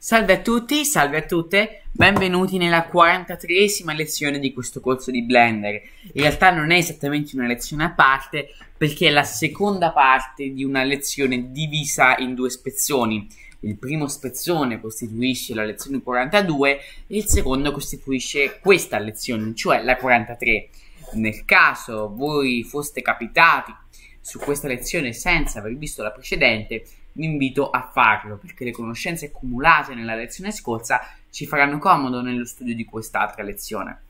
Salve a tutti, salve a tutte, benvenuti nella 43esima lezione di questo corso di Blender. In realtà non è esattamente una lezione a parte perché è la seconda parte di una lezione divisa in due spezzoni. Il primo spezzone costituisce la lezione 42 e il secondo costituisce questa lezione, cioè la 43. Nel caso voi foste capitati su questa lezione senza aver visto la precedente, vi invito a farlo perché le conoscenze accumulate nella lezione scorsa ci faranno comodo nello studio di quest'altra lezione.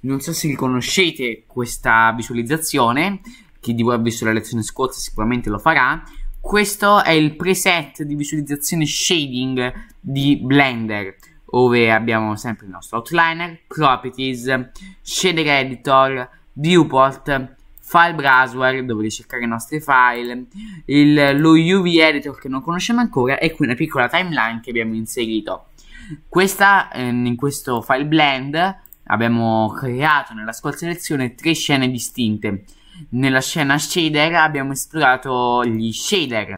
Non so se riconoscete questa visualizzazione, chi di voi ha visto la lezione scorsa sicuramente lo farà. Questo è il preset di visualizzazione shading di Blender, dove abbiamo sempre il nostro outliner, properties, shader editor, viewport file browser dove ricercare i nostri file, il, lo UV editor che non conosciamo ancora e qui una piccola timeline che abbiamo inserito. Questa, ehm, in questo file blend abbiamo creato nella scorsa lezione tre scene distinte. Nella scena shader abbiamo esplorato gli shader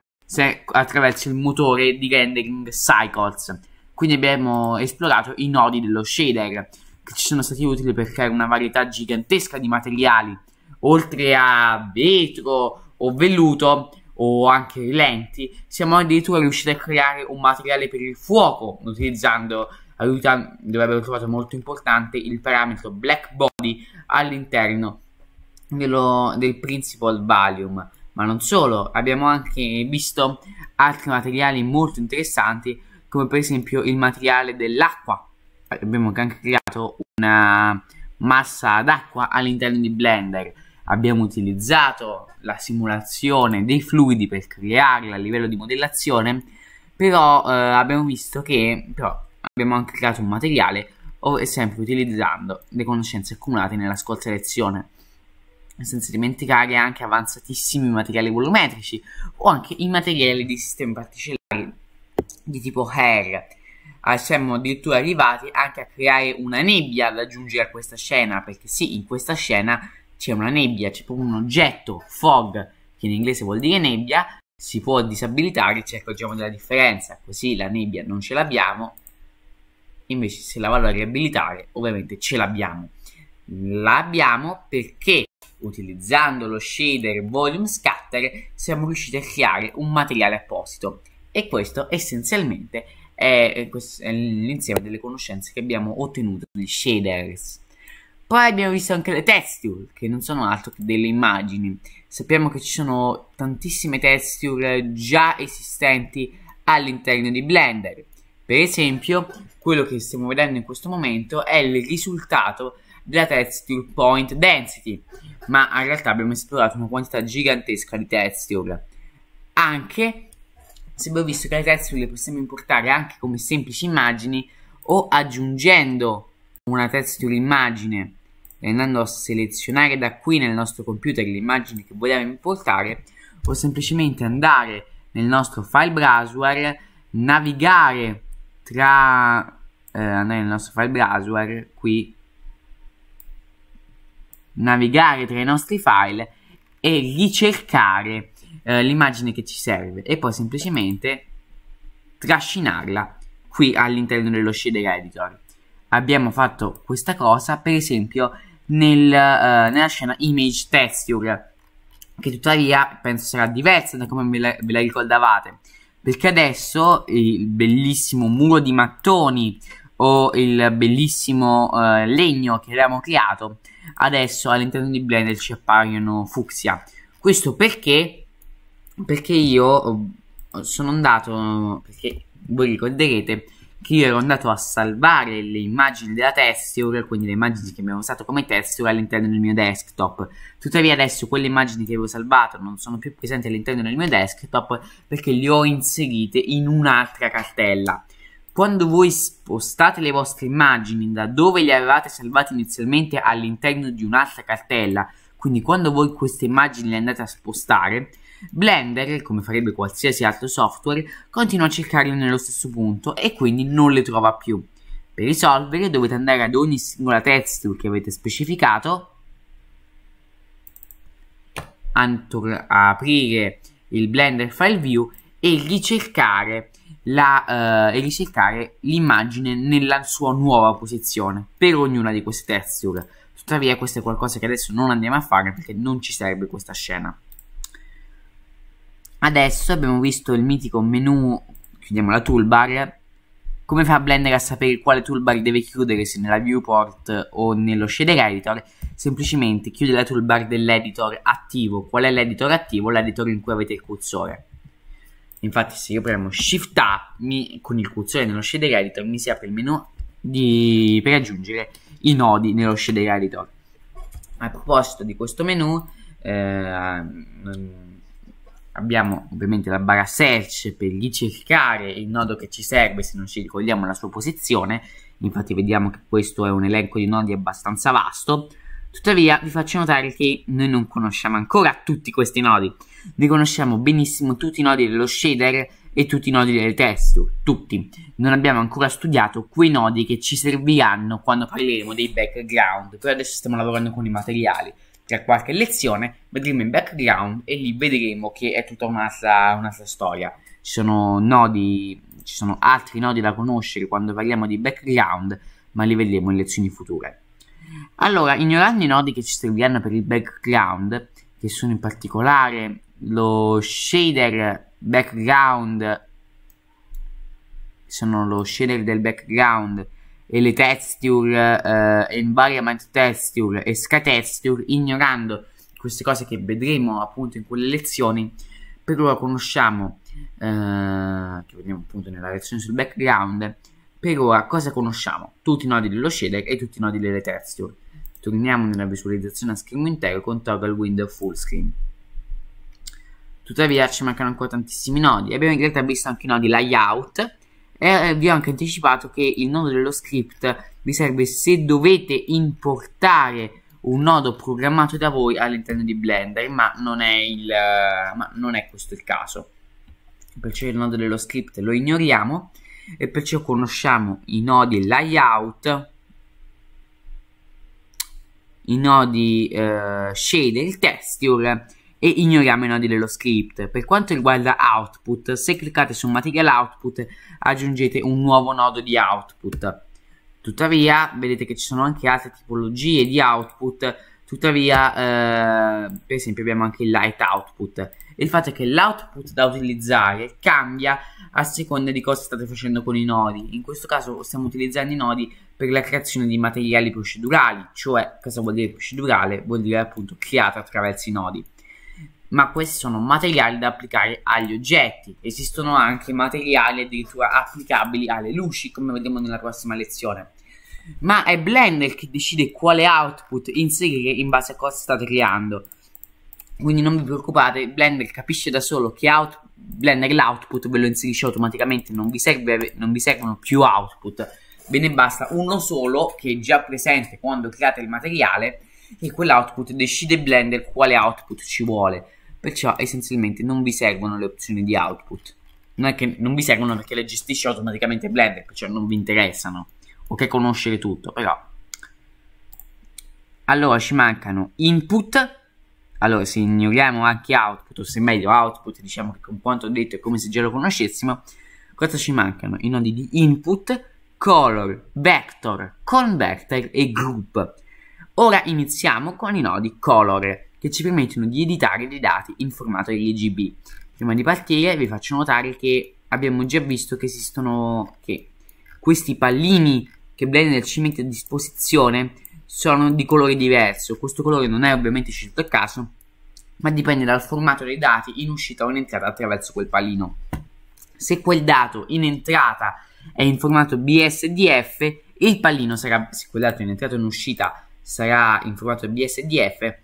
attraverso il motore di rendering Cycles. Quindi abbiamo esplorato i nodi dello shader che ci sono stati utili per creare una varietà gigantesca di materiali oltre a vetro o velluto o anche lenti, siamo addirittura riusciti a creare un materiale per il fuoco utilizzando aiuta, abbiamo trovato molto importante il parametro black body all'interno dello, del principal volume. Ma non solo, abbiamo anche visto altri materiali molto interessanti, come per esempio il materiale dell'acqua. Abbiamo anche creato una massa d'acqua all'interno di Blender abbiamo utilizzato la simulazione dei fluidi per crearla a livello di modellazione, però eh, abbiamo visto che però, abbiamo anche creato un materiale sempre utilizzando le conoscenze accumulate nella scorsa lezione senza dimenticare anche avanzatissimi materiali volumetrici o anche i materiali di sistemi particellari di tipo hair. Ah, siamo addirittura arrivati anche a creare una nebbia da aggiungere a questa scena, perché sì, in questa scena c'è una nebbia, c'è proprio un oggetto, fog, che in inglese vuol dire nebbia, si può disabilitare, ci accorgiamo della differenza, così la nebbia non ce l'abbiamo, invece se la vado a riabilitare ovviamente ce l'abbiamo. L'abbiamo perché utilizzando lo shader volume scatter siamo riusciti a creare un materiale apposito e questo essenzialmente è, eh, è l'insieme delle conoscenze che abbiamo ottenuto di shaders. Poi abbiamo visto anche le texture, che non sono altro che delle immagini. Sappiamo che ci sono tantissime texture già esistenti all'interno di Blender. Per esempio, quello che stiamo vedendo in questo momento è il risultato della texture point density, ma in realtà abbiamo esplorato una quantità gigantesca di texture. Anche se abbiamo visto che le texture le possiamo importare anche come semplici immagini o aggiungendo una texture immagine andando a selezionare da qui nel nostro computer l'immagine che vogliamo importare o semplicemente andare nel nostro file browser, navigare tra eh, andare nel nostro file browser qui navigare tra i nostri file e ricercare eh, l'immagine che ci serve e poi semplicemente trascinarla qui all'interno dello shader editor abbiamo fatto questa cosa per esempio nel, uh, nella scena image texture, che tuttavia penso sarà diversa da come ve la, ricordavate, perché adesso il bellissimo muro di mattoni o il bellissimo uh, legno che avevamo creato, adesso all'interno di Blender ci appaiono fucsia. Questo perché? Perché io eh, sono andato, perché voi ricorderete, che io ero andato a salvare le immagini della texture, quindi le immagini che abbiamo usato come texture all'interno del mio desktop. Tuttavia adesso quelle immagini che avevo salvato non sono più presenti all'interno del mio desktop perché le ho inserite in un'altra cartella. Quando voi spostate le vostre immagini da dove le avevate salvate inizialmente all'interno di un'altra cartella, quindi quando voi queste immagini le andate a spostare, Blender, come farebbe qualsiasi altro software, continua a cercarle nello stesso punto e quindi non le trova più. Per risolvere dovete andare ad ogni singola texture che avete specificato, aprire il Blender File View e ricercare la, uh, e ricercare l'immagine nella sua nuova posizione per ognuna di queste texture. Tuttavia, questo è qualcosa che adesso non andiamo a fare perché non ci serve questa scena. Adesso abbiamo visto il mitico menu, chiudiamo la toolbar, come fa Blender a sapere quale toolbar deve chiudere, se nella viewport o nello shader editor? Semplicemente chiude la toolbar dell'editor attivo. Qual è l'editor attivo? L'editor in cui avete il cursore. Infatti se io premo Shift A mi, con il cursore nello shader editor mi si apre il menu di, per aggiungere i nodi nello shader editor. A proposito di questo menu, eh, abbiamo ovviamente la barra search per ricercare il nodo che ci serve se non ci ricordiamo la sua posizione infatti vediamo che questo è un elenco di nodi abbastanza vasto tuttavia vi faccio notare che noi non conosciamo ancora tutti questi nodi ne conosciamo benissimo tutti i nodi dello shader e tutti i nodi del testo, tutti non abbiamo ancora studiato quei nodi che ci serviranno quando parleremo dei background però adesso stiamo lavorando con i materiali tra qualche lezione, vedremo in background e lì vedremo che è tutta un'altra, un'altra storia. Ci sono nodi, ci sono altri nodi da conoscere quando parliamo di background, ma li vedremo in lezioni future. Allora, ignorando i nodi che ci serviranno per il background, che sono in particolare lo shader background, sono lo shader del background e le texture, eh, environment texture e sky texture, ignorando queste cose che vedremo appunto in quelle lezioni. Per ora conosciamo, eh, che vediamo appunto nella lezione sul background, per ora cosa conosciamo? Tutti i nodi dello shader e tutti i nodi delle texture. Torniamo nella visualizzazione a schermo intero con toggle window full screen. Tuttavia ci mancano ancora tantissimi nodi. Abbiamo in realtà visto anche i nodi layout, e eh, vi ho anche anticipato che il nodo dello script vi serve se dovete importare un nodo programmato da voi all'interno di Blender, ma non è, il, eh, ma non è questo il caso. Perciò il nodo dello script lo ignoriamo e perciò conosciamo i nodi layout, i nodi eh, shader, texture e ignoriamo i nodi dello script. Per quanto riguarda output, se cliccate su material output aggiungete un nuovo nodo di output. Tuttavia, vedete che ci sono anche altre tipologie di output, tuttavia, eh, per esempio abbiamo anche il light output. Il fatto è che l'output da utilizzare cambia a seconda di cosa state facendo con i nodi. In questo caso stiamo utilizzando i nodi per la creazione di materiali procedurali, cioè cosa vuol dire procedurale? Vuol dire appunto creato attraverso i nodi ma questi sono materiali da applicare agli oggetti. Esistono anche materiali addirittura applicabili alle luci, come vedremo nella prossima lezione. Ma è Blender che decide quale output inserire in base a cosa state creando. Quindi non vi preoccupate, Blender capisce da solo che out Blender l'output ve lo inserisce automaticamente, non vi, serve, non vi servono più output. Ve ne basta uno solo che è già presente quando create il materiale e quell'output decide Blender quale output ci vuole perciò essenzialmente non vi seguono le opzioni di output. Non è che non vi seguono perché le gestisce automaticamente Blender, perciò non vi interessano o che conoscere tutto, però allora ci mancano input allora se ignoriamo anche output o se meglio output diciamo che con quanto ho detto è come se già lo conoscessimo cosa ci mancano? i nodi di input color, vector, converter e group ora iniziamo con i nodi color che ci permettono di editare dei dati in formato RGB. Prima di partire vi faccio notare che abbiamo già visto che esistono che questi pallini che Blender ci mette a disposizione sono di colore diverso. Questo colore non è ovviamente scelto a caso, ma dipende dal formato dei dati in uscita o in entrata attraverso quel pallino. Se quel dato in entrata è in formato BSDF, il pallino sarà, se quel dato in entrata o in uscita sarà in formato BSDF,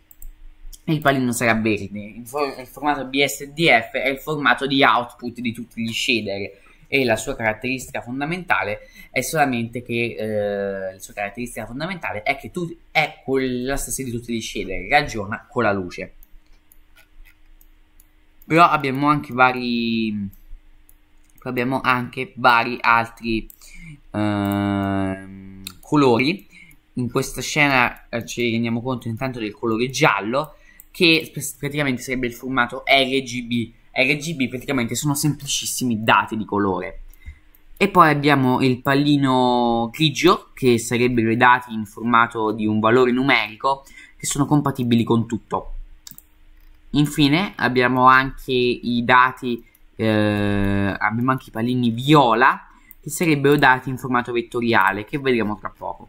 il pallino sarà verde. Il, for- il formato BSDF è il formato di output di tutti gli shader e la sua caratteristica fondamentale è solamente che eh, la sua caratteristica fondamentale è che tu- è la stessa di tutti gli shader, ragiona con la luce. Però abbiamo anche vari abbiamo anche vari altri eh, colori in questa scena eh, ci rendiamo conto intanto del colore giallo che praticamente sarebbe il formato RGB. RGB praticamente sono semplicissimi dati di colore. E poi abbiamo il pallino grigio, che sarebbero i dati in formato di un valore numerico, che sono compatibili con tutto. Infine abbiamo anche i dati, eh, abbiamo anche i pallini viola, che sarebbero dati in formato vettoriale, che vedremo tra poco.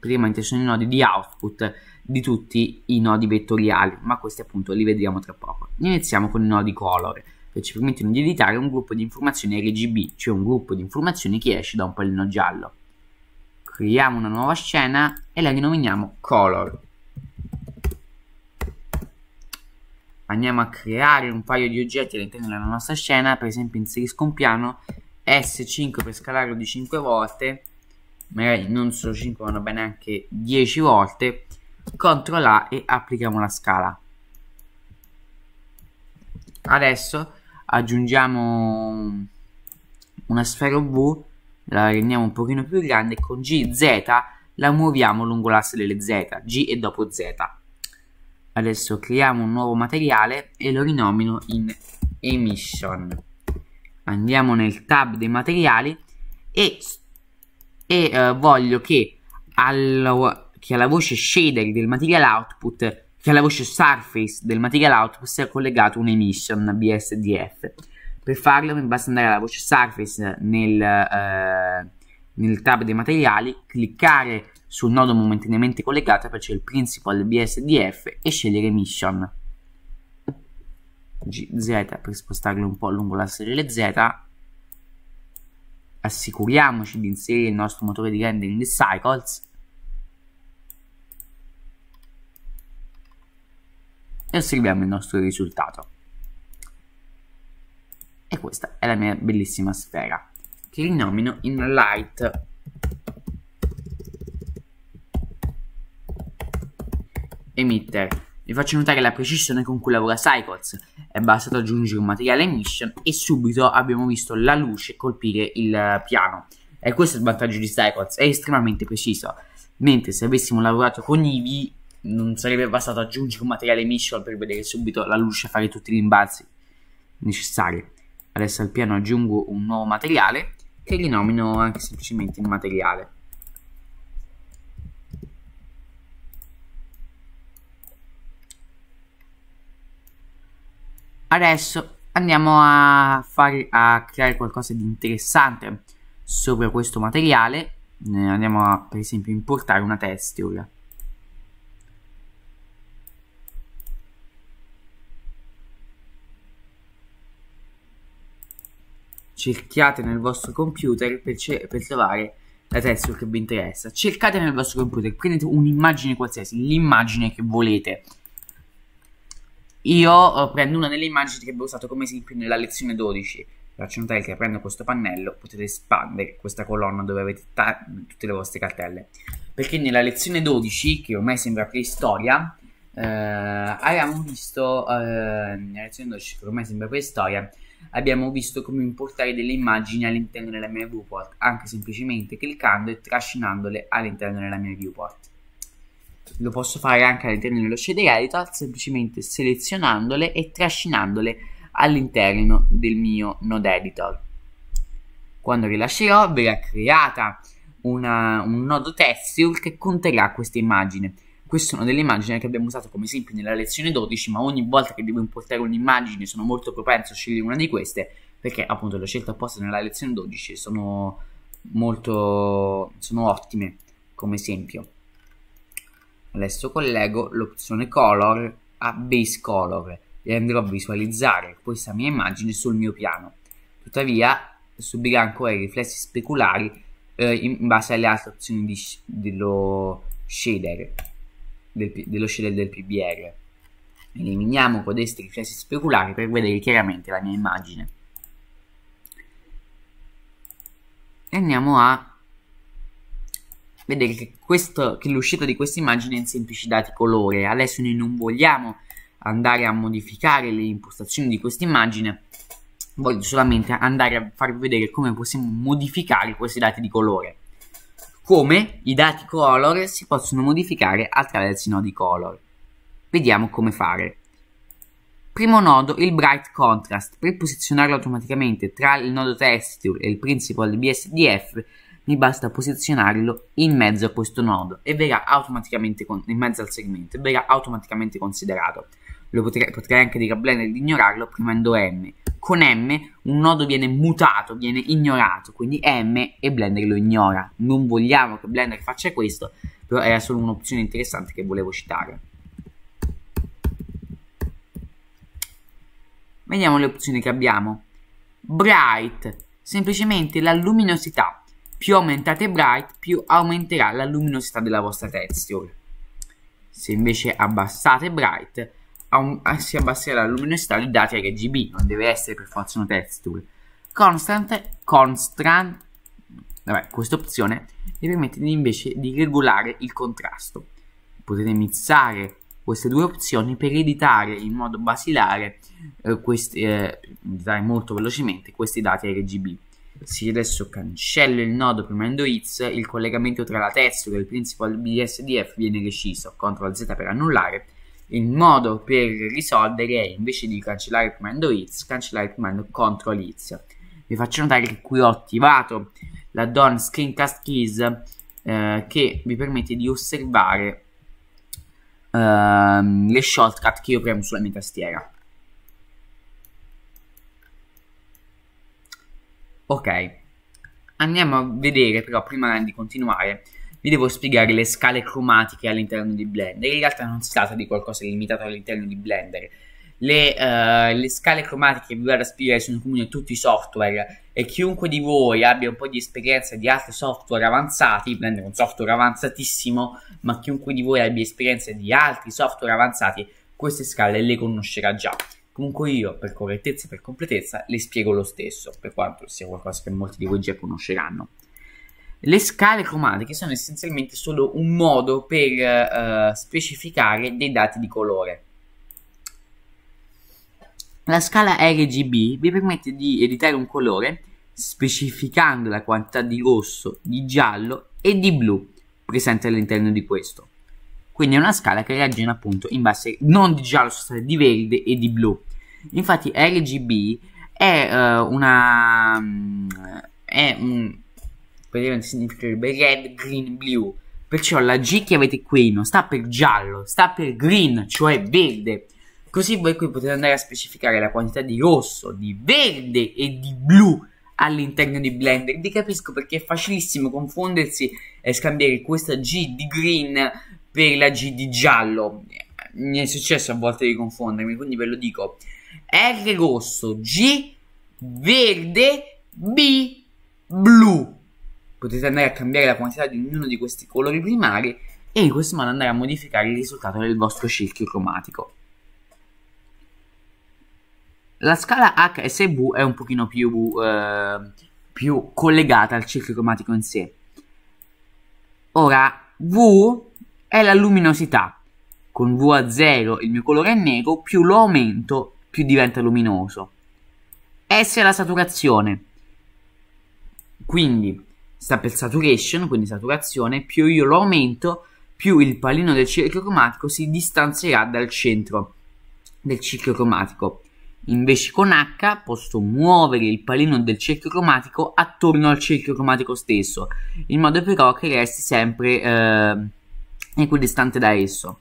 Praticamente sono i nodi di output di tutti i nodi vettoriali, ma questi appunto li vedremo tra poco. Iniziamo con i nodi color, che ci permettono di editare un gruppo di informazioni RGB, cioè un gruppo di informazioni che esce da un pallino giallo. Creiamo una nuova scena e la rinominiamo color. Andiamo a creare un paio di oggetti all'interno della nostra scena, per esempio inserisco un piano S5 per scalarlo di 5 volte, magari non solo 5 ma bene anche 10 volte, CTRL A e applichiamo la scala adesso aggiungiamo una sfera V la rendiamo un pochino più grande con GZ la muoviamo lungo l'asse delle Z G e dopo Z adesso creiamo un nuovo materiale e lo rinomino in emission andiamo nel tab dei materiali e, e eh, voglio che al, che alla voce shader del material output che alla voce surface del material output sia collegato un emission BSDF. Per farlo mi basta andare alla voce surface nel, eh, nel tab dei materiali, cliccare sul nodo momentaneamente collegato, poi c'è il principal BSDF e scegliere emission. GZ per spostarlo un po' lungo l'asse delle Z assicuriamoci di inserire il nostro motore di rendering Cycles e osserviamo il nostro risultato. E questa è la mia bellissima sfera, che rinomino in Light. Emitter. Vi faccio notare la precisione con cui lavora Cycles. È bastato aggiungere un materiale mission e subito abbiamo visto la luce colpire il eh, piano. E questo è il vantaggio di Cycles, è estremamente preciso. Mentre se avessimo lavorato con Eevee non sarebbe bastato aggiungere un materiale mission per vedere subito la luce e fare tutti gli imbalzi necessari. Adesso al piano aggiungo un nuovo materiale che rinomino anche semplicemente il materiale. Adesso andiamo a, fare, a creare qualcosa di interessante sopra questo materiale. Andiamo a, per esempio, importare una texture cerchiate nel vostro computer per, per trovare la texture che vi interessa. Cercate nel vostro computer, prendete un'immagine qualsiasi, l'immagine che volete. Io eh, prendo una delle immagini che abbiamo usato come esempio nella lezione 12. Faccio notare che aprendo questo pannello potete espandere questa colonna dove avete tutte le vostre cartelle. Perché nella lezione 12, che ormai sembra preistoria, eh, abbiamo visto, eh, nella lezione 12 che ormai sembra preistoria, abbiamo visto come importare delle immagini all'interno della mia viewport, anche semplicemente cliccando e trascinandole all'interno della mia viewport. Lo posso fare anche all'interno dello shader editor, semplicemente selezionandole e trascinandole all'interno del mio node editor. Quando rilascerò verrà creata una, un nodo texture che conterrà questa immagine queste sono delle immagini che abbiamo usato come esempio nella lezione 12, ma ogni volta che devo importare un'immagine sono molto propenso a scegliere una di queste, perché appunto le ho scelte apposta nella lezione 12 sono molto sono ottime come esempio. Adesso collego l'opzione color a base color e andrò a visualizzare questa mia immagine sul mio piano. Tuttavia subirà ancora i riflessi speculari eh, in base alle altre opzioni dello shader del, dello shader del PBR. Eliminiamo codesti riflessi speculari per vedere chiaramente la mia immagine. E andiamo a vedere che, questo, che l'uscita di questa immagine è in semplici dati colore. Adesso noi non vogliamo andare a modificare le impostazioni di questa immagine, voglio solamente andare a farvi vedere come possiamo modificare questi dati di colore come i dati color si possono modificare attraverso i nodi color. Vediamo come fare. Primo nodo, il Bright Contrast. Per posizionarlo automaticamente tra il nodo Texture e il Principal BSDF, mi basta posizionarlo in mezzo a questo nodo e verrà automaticamente, con- in mezzo al segmento, e verrà automaticamente considerato lo potrei, potrei anche dire a Blender di ignorarlo premendo M. Con M un nodo viene mutato, viene ignorato, quindi M e Blender lo ignora. Non vogliamo che Blender faccia questo, però era solo un'opzione interessante che volevo citare. Vediamo le opzioni che abbiamo. Bright, semplicemente la luminosità. Più aumentate bright, più aumenterà la luminosità della vostra texture. Se invece abbassate bright, un, si abbasserà la luminosità di dati RGB, non deve essere per forza una texture. Constant, constant, vabbè, questa opzione vi permette invece di regolare il contrasto. Potete mixare queste due opzioni per editare in modo basilare, eh, questi, eh, editare molto velocemente questi dati RGB. Se adesso cancello il nodo premendo X, il collegamento tra la texture e il principal BSDF viene reciso. CTRL Z per annullare il modo per risolvere è invece di cancellare il comando hits, cancellare il comando control hits. Vi faccio notare che qui ho attivato la don screencast keys eh, che vi permette di osservare eh, le shortcut che io premo sulla mia tastiera. Ok, andiamo a vedere però prima di continuare vi devo spiegare le scale cromatiche all'interno di Blender. In realtà non si tratta di qualcosa di limitato all'interno di Blender. Le, uh, le, scale cromatiche che vi vado a spiegare sono comuni a tutti i software e chiunque di voi abbia un po' di esperienza di altri software avanzati, Blender è un software avanzatissimo, ma chiunque di voi abbia esperienza di altri software avanzati, queste scale le conoscerà già. Comunque io, per correttezza e per completezza, le spiego lo stesso, per quanto sia qualcosa che molti di voi già conosceranno. Le scale cromatiche sono essenzialmente solo un modo per uh, specificare dei dati di colore. La scala RGB vi permette di editare un colore specificando la quantità di rosso, di giallo e di blu presente all'interno di questo. Quindi è una scala che ragiona appunto in base non di giallo, sono di verde e di blu. Infatti RGB è uh, una... Mm, è un, praticamente significherebbe red, green, blu. Perciò la G che avete qui non sta per giallo, sta per green, cioè verde. Così voi qui potete andare a specificare la quantità di rosso, di verde e di blu all'interno di Blender. Vi capisco perché è facilissimo confondersi e scambiare questa G di green per la G di giallo. Mi è successo a volte di confondermi, quindi ve lo dico. R rosso, G verde, B blu potete andare a cambiare la quantità di ognuno di questi colori primari e in questo modo andare a modificare il risultato del vostro cerchio cromatico. La scala HSV è un pochino più, eh, più collegata al cerchio cromatico in sé. Ora, V è la luminosità. Con V a 0 il mio colore è nero, più lo aumento, più diventa luminoso. S è la saturazione. Quindi, sta per saturation, quindi saturazione, più io lo aumento, più il pallino del cerchio cromatico si distanzierà dal centro del ciclo cromatico. Invece con H posso muovere il pallino del cerchio cromatico attorno al cerchio cromatico stesso, in modo però che resti sempre eh, equidistante da esso.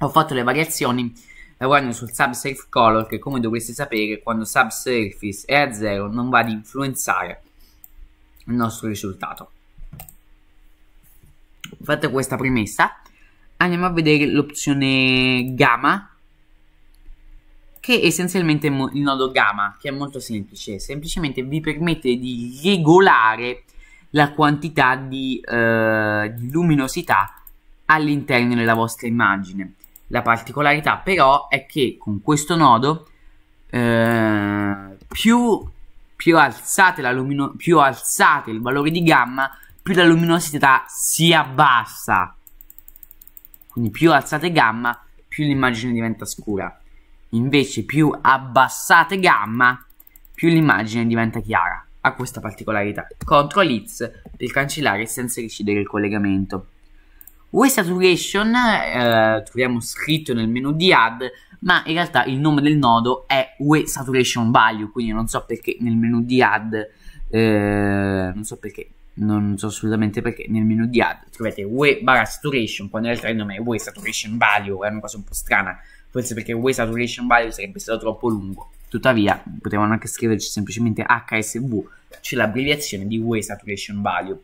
Ho fatto le variazioni lavorando sul subsurface color che come dovreste sapere quando subsurface è a zero non va ad influenzare il nostro risultato. Fatta questa premessa andiamo a vedere l'opzione gamma che è essenzialmente il nodo gamma che è molto semplice, semplicemente vi permette di regolare la quantità di, eh, di luminosità all'interno della vostra immagine la particolarità però è che con questo nodo eh, più, più, alzate lumino- più alzate il valore di gamma, più la luminosità si abbassa. Quindi più alzate gamma, più l'immagine diventa scura. Invece più abbassate gamma, più l'immagine diventa chiara. Ha questa particolarità. Ctrl X per cancellare senza decidere il collegamento. West Saturation eh, troviamo scritto nel menu di add, ma in realtà il nome del nodo è UE Saturation Value, quindi non so perché nel menu di add, eh, non so perché, non so assolutamente perché nel menu di add trovate UE barra Saturation, quando in realtà il nome è UE Saturation Value, è una cosa un po' strana, forse perché UE Saturation Value sarebbe stato troppo lungo. Tuttavia, potevano anche scriverci semplicemente HSV, c'è l'abbreviazione di UE Saturation Value.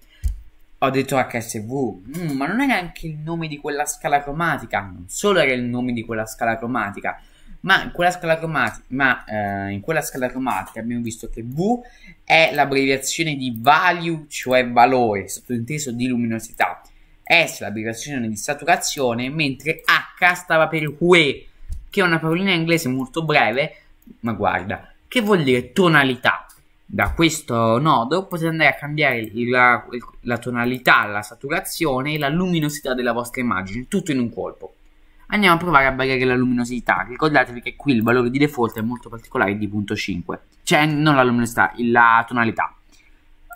Ho detto HSV, mm, ma non era anche il nome di quella scala cromatica, non solo era il nome di quella scala cromatica, ma in quella scala cromatica, ma, eh, in quella scala cromatica abbiamo visto che V è l'abbreviazione di value, cioè valore, sottinteso di luminosità, S l'abbreviazione di saturazione, mentre H stava per UE, che è una parolina inglese molto breve, ma guarda, che vuol dire tonalità da questo nodo potete andare a cambiare la, la, tonalità, la saturazione e la luminosità della vostra immagine, tutto in un colpo. Andiamo a provare a variare la luminosità, ricordatevi che qui il valore di default è molto particolare di 0.5, cioè non la luminosità, la tonalità.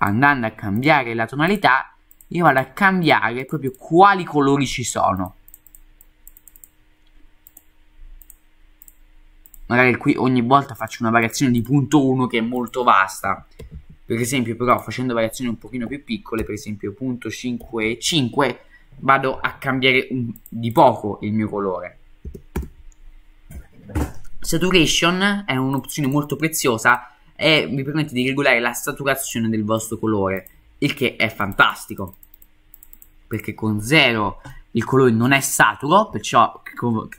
Andando a cambiare la tonalità, io vado a cambiare proprio quali colori ci sono. magari qui ogni volta faccio una variazione di punto 1 che è molto vasta per esempio però facendo variazioni un pochino più piccole per esempio punto 5 e 5 vado a cambiare un, di poco il mio colore saturation è un'opzione molto preziosa e vi permette di regolare la saturazione del vostro colore il che è fantastico perché con 0 il colore non è saturo, perciò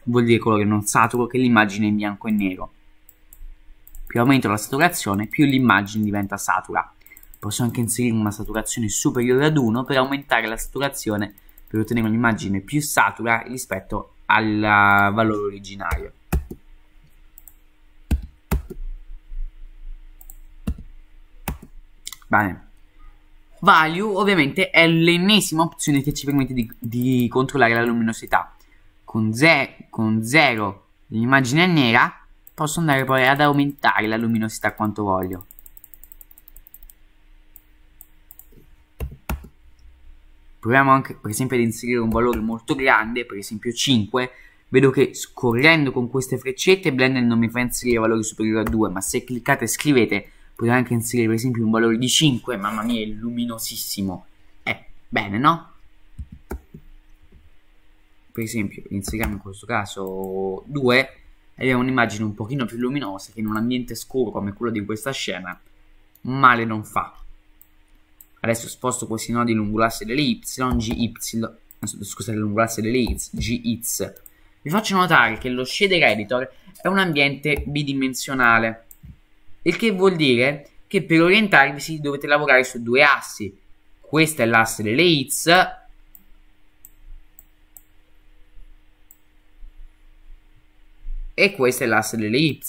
vuol dire colore non saturo che l'immagine è in bianco e nero. Più aumento la saturazione, più l'immagine diventa satura. Posso anche inserire una saturazione superiore ad 1 per aumentare la saturazione per ottenere un'immagine più satura rispetto al eh, valore originario. Bene. Value ovviamente è l'ennesima opzione che ci permette di, di controllare la luminosità. Con, ze- con 0 l'immagine è nera, posso andare poi ad aumentare la luminosità quanto voglio. Proviamo anche per esempio ad inserire un valore molto grande, per esempio 5, vedo che scorrendo con queste freccette Blender non mi fa inserire valori superiori a 2, ma se cliccate e scrivete Potete anche inserire per esempio un valore di 5, mamma mia è luminosissimo, eh, bene no? Per esempio inseriamo in questo caso 2 e abbiamo un'immagine un pochino più luminosa che in un ambiente scuro come quello di questa scena male non fa. Adesso sposto questi nodi lungo l'asse delle y, gy, scusate lungo l'asse delle x, gx. Vi faccio notare che lo shader editor è un ambiente bidimensionale il che vuol dire che per orientarvi dovete lavorare su due assi. questo è l'asse delle hits e questo è l'asse delle y.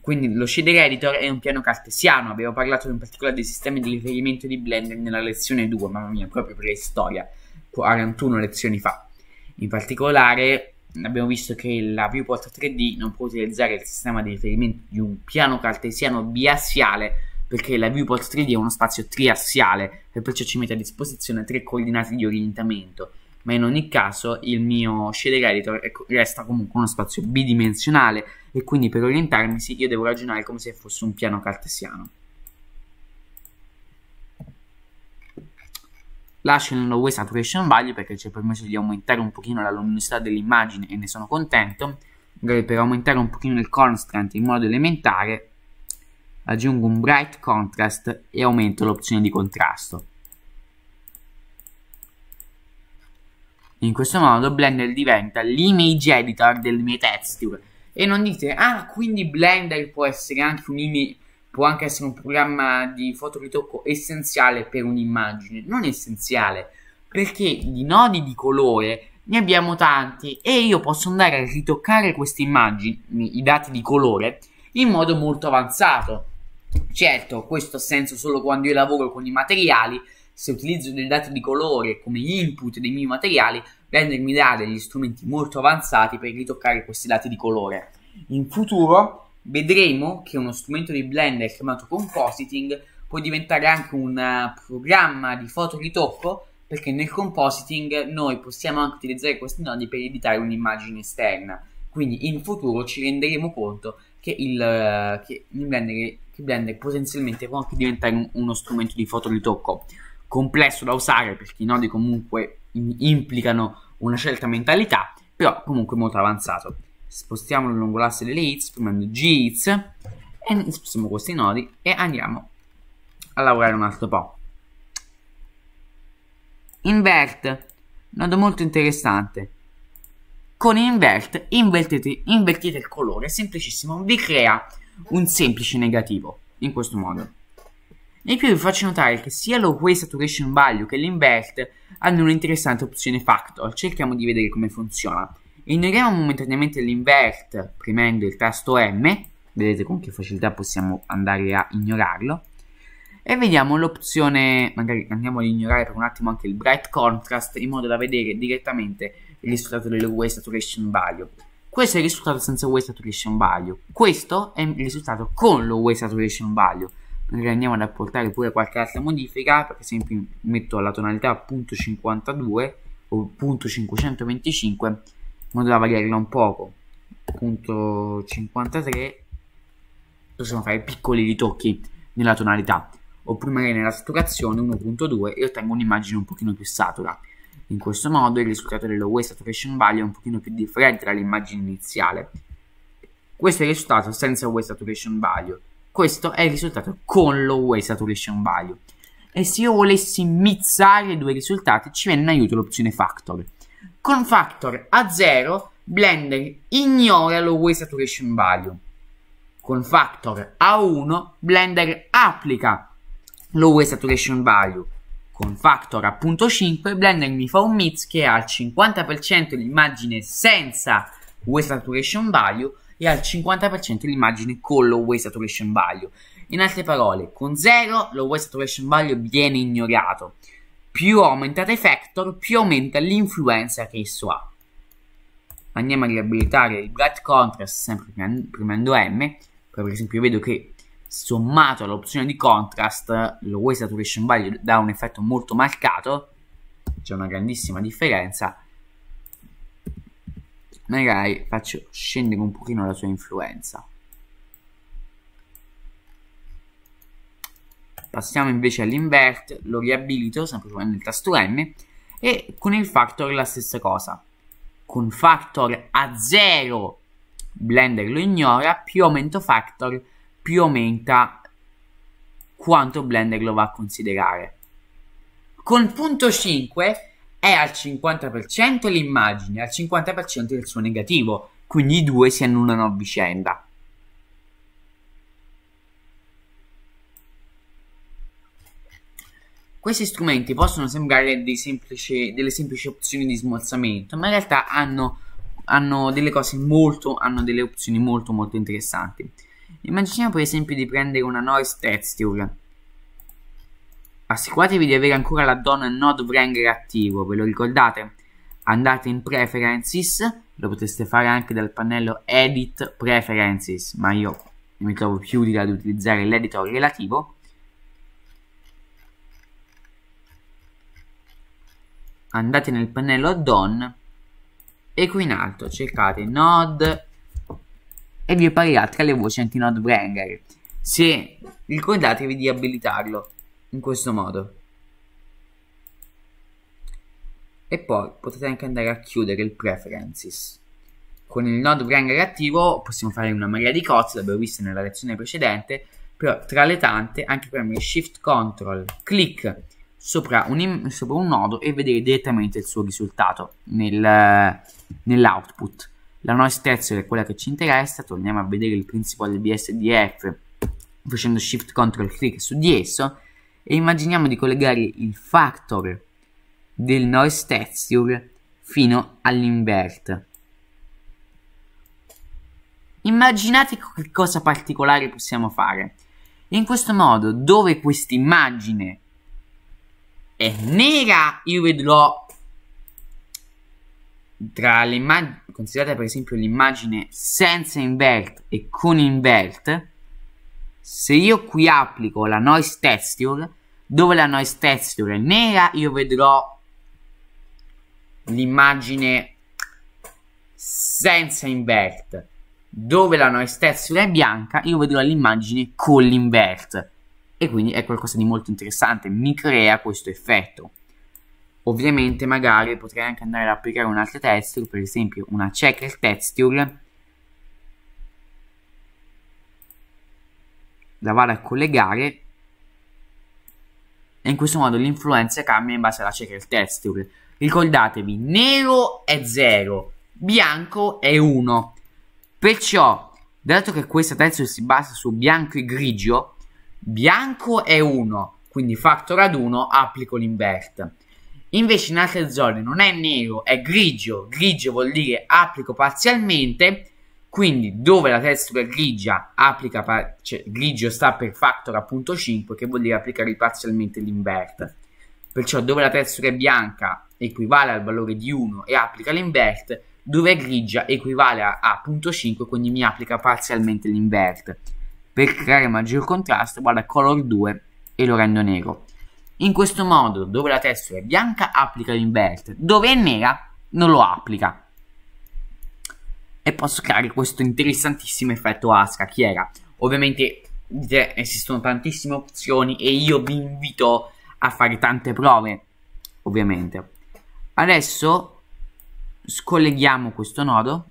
Quindi lo shader editor è un piano cartesiano, abbiamo parlato in particolare dei sistemi di riferimento di Blender nella lezione 2, mamma mia, proprio preistoria 41 lezioni fa. In particolare abbiamo visto che la viewport 3D non può utilizzare il sistema di riferimento di un piano cartesiano biassiale perché la viewport 3D è uno spazio triassiale e perciò ci mette a disposizione tre coordinate di orientamento ma in ogni caso il mio shader editor ecco, resta comunque uno spazio bidimensionale e quindi per orientarmi io devo ragionare come se fosse un piano cartesiano lascio il low saturation value perché ci ha permesso di aumentare un pochino la luminosità dell'immagine e ne sono contento magari per aumentare un pochino il constant in modo elementare aggiungo un bright contrast e aumento l'opzione di contrasto in questo modo Blender diventa l'image editor delle mie texture e non dite ah quindi Blender può essere anche un image può anche essere un programma di fotoritocco essenziale per un'immagine, non essenziale, perché di nodi di colore ne abbiamo tanti e io posso andare a ritoccare queste immagini, i dati di colore, in modo molto avanzato. Certo, questo ha senso solo quando io lavoro con i materiali, se utilizzo dei dati di colore come input dei miei materiali, rendermi dare degli strumenti molto avanzati per ritoccare questi dati di colore. In futuro Vedremo che uno strumento di Blender chiamato Compositing può diventare anche un eh, programma di fotoritocco perché nel compositing noi possiamo anche utilizzare questi nodi per editare un'immagine esterna. Quindi in futuro ci renderemo conto che il, eh, che il Blender, che Blender potenzialmente può anche diventare un, uno strumento di fotoritocco complesso da usare perché i nodi comunque implicano una certa mentalità, però comunque molto avanzato spostiamolo lungo l'asse delle hits, premendo G-hits, e spostiamo questi nodi e andiamo a lavorare un altro po'. Invert, nodo molto interessante. Con invert invertite, invertite il colore, semplicissimo, vi crea un semplice negativo, in questo modo. In più vi faccio notare che sia lo Way Saturation Value che l'invert hanno un'interessante opzione factor, cerchiamo di vedere come funziona. Ignoreremo momentaneamente l'invert premendo il tasto M, vedete con che facilità possiamo andare a ignorarlo, e vediamo l'opzione, magari andiamo ad ignorare per un attimo anche il Bright Contrast in modo da vedere direttamente il risultato del Way Saturation Value. Questo è il risultato senza Way Saturation Value, questo è il risultato con lo Way Saturation Value. Magari andiamo ad apportare pure qualche altra modifica, per esempio metto la tonalità 0.52 o 0.525, modula variarla un poco punto 53 possiamo fare piccoli ritocchi nella tonalità oppure magari nella saturazione 1.2 e ottengo un'immagine un pochino più satura in questo modo il risultato dello Way Saturation Value è un pochino più differente dall'immagine iniziale questo è il risultato senza Way Saturation Value questo è il risultato con lo Way Saturation Value e se io volessi mizzare i due risultati ci viene in aiuto l'opzione Factor con factor a 0 Blender ignora lo Way Saturation Value. Con factor a 1 Blender applica lo Way Saturation Value. Con factor a 5 Blender mi fa un mix che è al 50% l'immagine senza Way Saturation Value e al 50% l'immagine con lo Way Saturation Value. In altre parole, con 0 lo Way Saturation Value viene ignorato più aumentate factor, più aumenta l'influenza che esso ha. Andiamo a riabilitare il bright contrast sempre premendo M, poi per esempio vedo che sommato all'opzione di contrast lo way saturation value dà un effetto molto marcato, c'è una grandissima differenza, magari faccio scendere un pochino la sua influenza. Passiamo invece all'invert, lo riabilito sempre con il tasto M e con il factor la stessa cosa. Con factor a 0 Blender lo ignora, più aumento factor più aumenta quanto Blender lo va a considerare. Con punto 5 è al 50% l'immagine, al 50% il suo negativo, quindi i due si annullano a vicenda. Questi strumenti possono sembrare semplici, delle semplici opzioni di smorzamento, ma in realtà hanno, hanno, delle cose molto, hanno delle opzioni molto molto interessanti. Immaginiamo per esempio di prendere una noise texture. Assicuratevi di avere ancora la donna node wrangler attivo, ve lo ricordate? Andate in preferences, lo potreste fare anche dal pannello edit preferences, ma io mi trovo più di là di utilizzare l'editor relativo andate nel pannello add-on e qui in alto cercate node e vi apparirà tra le voci anche node branger se ricordatevi di abilitarlo in questo modo e poi potete anche andare a chiudere il preferences con il node branger attivo possiamo fare una marea di cose l'abbiamo visto nella lezione precedente però tra le tante anche premere shift control click sopra un, sopra un nodo e vedere direttamente il suo risultato nel, eh, nell'output. La noise texture è quella che ci interessa, torniamo a vedere il principale BSDF facendo shift control click su di esso e immaginiamo di collegare il factor del noise texture fino all'invert. Immaginate che cosa particolare possiamo fare. In questo modo, dove questa immagine è nera, io vedrò tra le immagini, considerate per esempio l'immagine senza invert e con invert, se io qui applico la noise texture, dove la noise texture è nera, io vedrò l'immagine senza invert. Dove la noise texture è bianca, io vedrò l'immagine con l'invert e quindi è qualcosa di molto interessante, mi crea questo effetto. Ovviamente magari potrei anche andare ad applicare un'altra texture, per esempio una checker texture, la vado a collegare e in questo modo l'influenza cambia in base alla checker texture. Ricordatevi, nero è 0, bianco è 1. Perciò, dato che questa texture si basa su bianco e grigio, bianco è 1, quindi factor ad 1 applico l'invert. Invece in altre zone non è nero, è grigio, grigio vuol dire applico parzialmente, quindi dove la texture è grigia applica, cioè, grigio sta per factor appunto 5 che vuol dire applicare parzialmente l'invert. Perciò dove la texture è bianca equivale al valore di 1 e applica l'invert, dove è grigia equivale a, a 5, quindi mi applica parzialmente l'invert per creare maggior contrasto vado a color 2 e lo rendo nero in questo modo dove la texture è bianca applica l'invert dove è nera non lo applica e posso creare questo interessantissimo effetto a scacchiera. ovviamente esistono tantissime opzioni e io vi invito a fare tante prove ovviamente adesso scolleghiamo questo nodo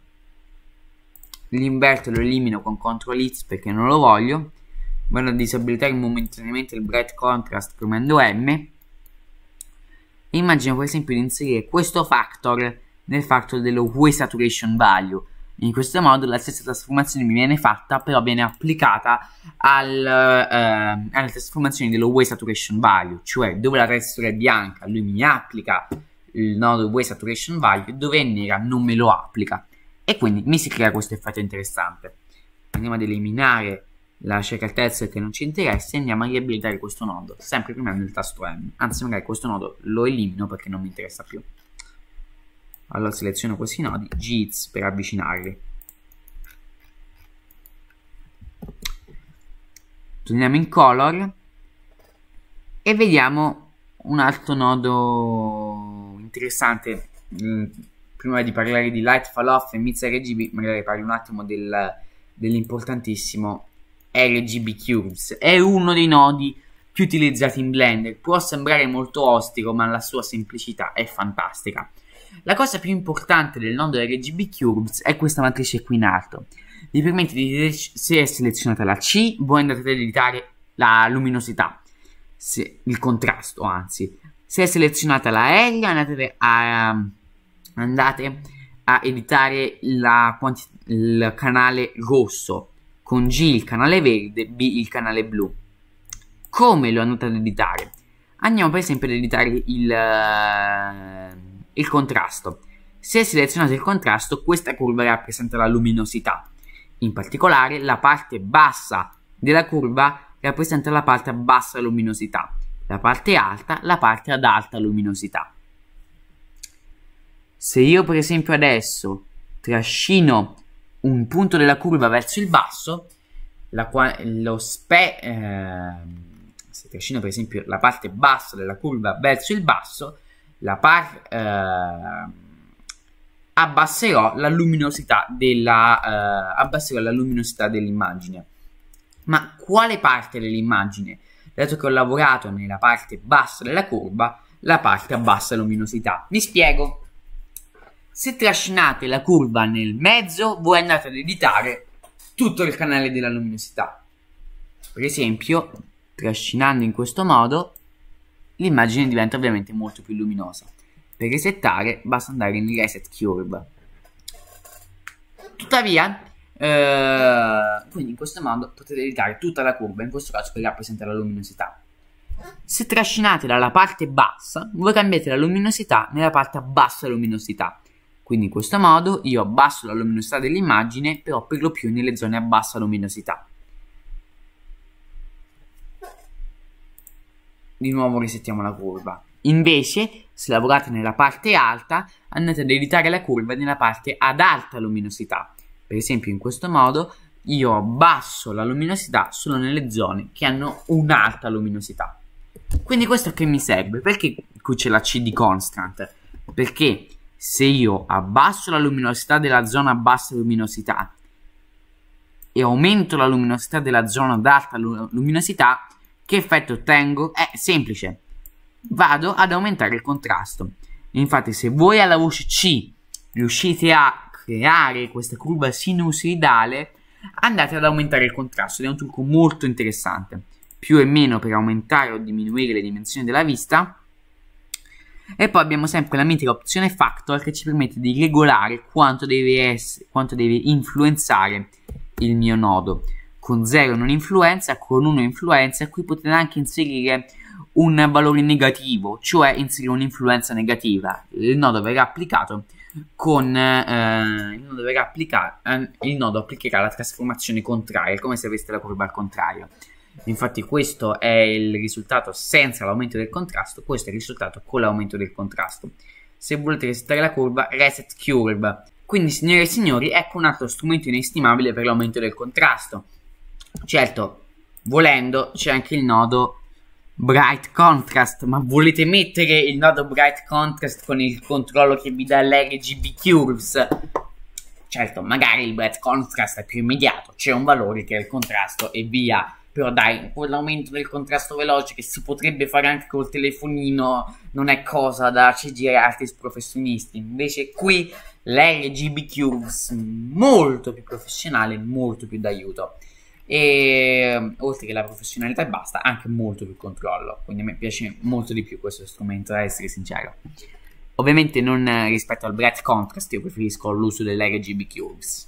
L'inverto lo elimino con CTRL X perché non lo voglio. Vado a disabilitare momentaneamente il Bright Contrast premendo M. E immagino per esempio di inserire questo factor nel factor dello V Saturation Value. In questo modo la stessa trasformazione mi viene fatta, però viene applicata al, eh, alla trasformazione dello V Saturation Value, cioè dove la texture è bianca lui mi applica il nodo V Saturation Value, dove è nera non me lo applica. E quindi mi si crea questo effetto interessante. Andiamo ad eliminare la certezza che non ci interessa e andiamo a riabilitare questo nodo, sempre premendo il tasto M. Anzi, magari questo nodo lo elimino perché non mi interessa più. Allora seleziono questi nodi, GITS per avvicinarli. Torniamo in color e vediamo un altro nodo interessante mm, prima di parlare di Light Off e Mizza RGB, magari parli un attimo del, dell'importantissimo RGB Cubes. È uno dei nodi più utilizzati in Blender. Può sembrare molto ostico, ma la sua semplicità è fantastica. La cosa più importante del nodo RGB Cubes è questa matrice qui in alto. Vi permette di vedere se è selezionata la C, voi andate ad editare la luminosità, se, il contrasto anzi. Se è selezionata la L, andate a, a andate a editare quanti- il canale rosso con G il canale verde, B il canale blu. Come lo andate ad editare? Andiamo per esempio ad editare il, uh, il contrasto. Se selezionate il contrasto, questa curva rappresenta la luminosità. In particolare, la parte bassa della curva rappresenta la parte a bassa luminosità, la parte alta la parte ad alta luminosità. Se io per esempio adesso trascino un punto della curva verso il basso, qua, lo spe, eh, se trascino per esempio la parte bassa della curva verso il basso, la par, eh, abbasserò la luminosità della eh, abbasserò la luminosità dell'immagine. Ma quale parte dell'immagine? Dato che ho lavorato nella parte bassa della curva, la parte a bassa luminosità. Vi spiego. Se trascinate la curva nel mezzo, voi andate ad editare tutto il canale della luminosità. Per esempio, trascinando in questo modo, l'immagine diventa ovviamente molto più luminosa. Per resettare basta andare in Reset Curve. Tuttavia, eh, quindi in questo modo potete editare tutta la curva, in questo caso quella rappresenta la luminosità. Se trascinate dalla parte bassa, voi cambiate la luminosità nella parte a bassa luminosità. Quindi in questo modo io abbasso la luminosità dell'immagine, però per lo più nelle zone a bassa luminosità. Di nuovo risettiamo la curva. Invece, se lavorate nella parte alta, andate ad editare la curva nella parte ad alta luminosità. Per esempio in questo modo io abbasso la luminosità solo nelle zone che hanno un'alta luminosità. Quindi questo che mi serve? Perché qui c'è la CD constant? Perché se io abbasso la luminosità della zona a bassa luminosità e aumento la luminosità della zona ad alta luminosità, che effetto ottengo? È semplice, vado ad aumentare il contrasto. Infatti se voi alla voce C riuscite a creare questa curva sinusoidale, andate ad aumentare il contrasto ed è un trucco molto interessante. Più e meno per aumentare o diminuire le dimensioni della vista, e poi abbiamo sempre la mitica opzione factor che ci permette di regolare quanto deve, essere, quanto deve influenzare il mio nodo. Con 0 non influenza, con 1 influenza, qui potete anche inserire un valore negativo, cioè inserire un'influenza negativa. Il nodo verrà applicato con eh, il nodo verrà applicato eh, il nodo applicherà la trasformazione contraria, come se aveste la curva al contrario. Infatti questo è il risultato senza l'aumento del contrasto, questo è il risultato con l'aumento del contrasto. Se volete resettare la curva, reset curve. Quindi signore e signori, ecco un altro strumento inestimabile per l'aumento del contrasto. Certo, volendo c'è anche il nodo Bright Contrast, ma volete mettere il nodo Bright Contrast con il controllo che vi dà l'RGB Curves? Certo, magari il Bright Contrast è più immediato, c'è un valore che è il contrasto e via però dai, l'aumento del contrasto veloce che si potrebbe fare anche col telefonino non è cosa da CG artist professionisti, invece qui l'RGB l'RGBQ molto più professionale, molto più d'aiuto e oltre che la professionalità e basta, anche molto più controllo, quindi a me piace molto di più questo strumento, ad essere sincero. Ovviamente non eh, rispetto al bright contrast, io preferisco l'uso dell'RGB Cubes.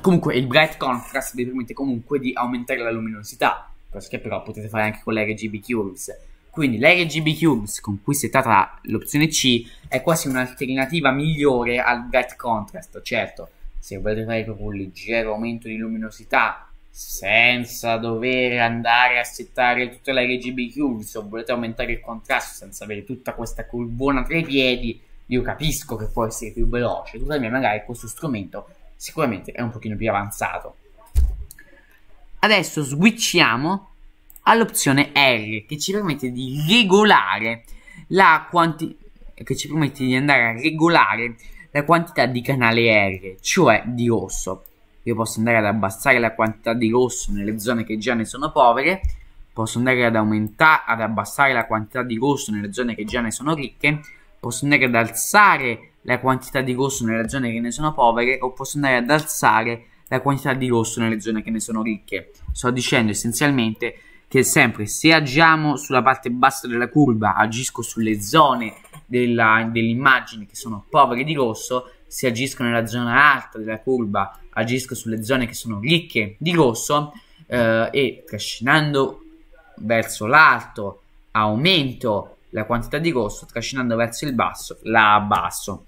Comunque il bright contrast vi permette comunque di aumentare la luminosità, cosa che però potete fare anche con l'RGB Cubes. Quindi l'RGB Cubes con cui settata l'opzione C è quasi un'alternativa migliore al bright contrast, certo. Se volete fare proprio un leggero aumento di luminosità senza dover andare a settare tutte le RGB Cubes o volete aumentare il contrasto senza avere tutta questa curvona tra i piedi, io capisco che può essere più veloce, tuttavia magari questo strumento sicuramente è un pochino più avanzato. Adesso switchiamo all'opzione R che ci permette di regolare la quantità che ci permette di andare a regolare la quantità di canale R, cioè di rosso. Io posso andare ad abbassare la quantità di rosso nelle zone che già ne sono povere, posso andare ad aumentare, ad abbassare la quantità di rosso nelle zone che già ne sono ricche, posso andare ad alzare la quantità di rosso nelle zone che ne sono povere o posso andare ad alzare la quantità di rosso nelle zone che ne sono ricche. Sto dicendo essenzialmente che sempre se agiamo sulla parte bassa della curva, agisco sulle zone dell'immagine che sono povere di rosso, se agisco nella zona alta della curva, agisco sulle zone che sono ricche di rosso eh, e trascinando verso l'alto aumento la quantità di rosso, trascinando verso il basso la abbasso.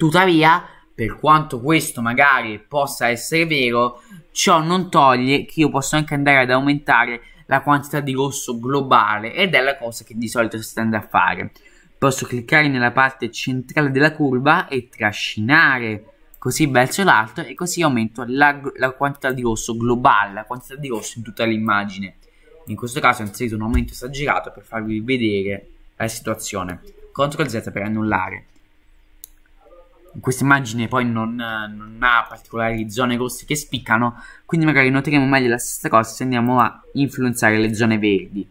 Tuttavia, per quanto questo magari possa essere vero, ciò non toglie che io posso anche andare ad aumentare la quantità di rosso globale ed è la cosa che di solito si tende a fare. Posso cliccare nella parte centrale della curva e trascinare così verso l'alto e così aumento la, la, quantità di rosso globale, la quantità di rosso in tutta l'immagine. In questo caso ho inserito un aumento esagerato per farvi vedere la situazione. CTRL Z per annullare questa immagine poi non, non, ha particolari zone rosse che spiccano, quindi magari noteremo meglio la stessa cosa se andiamo a influenzare le zone verdi.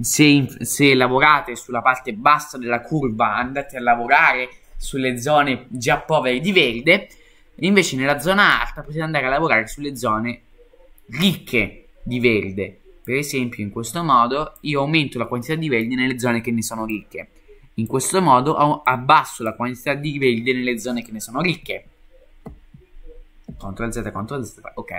Se, se lavorate sulla parte bassa della curva andate a lavorare sulle zone già povere di verde, invece nella zona alta potete andare a lavorare sulle zone ricche di verde. Per esempio in questo modo io aumento la quantità di verde nelle zone che ne sono ricche in questo modo abbasso la quantità di verde nelle zone che ne sono ricche. Ctrl Z, Ctrl Z, ok.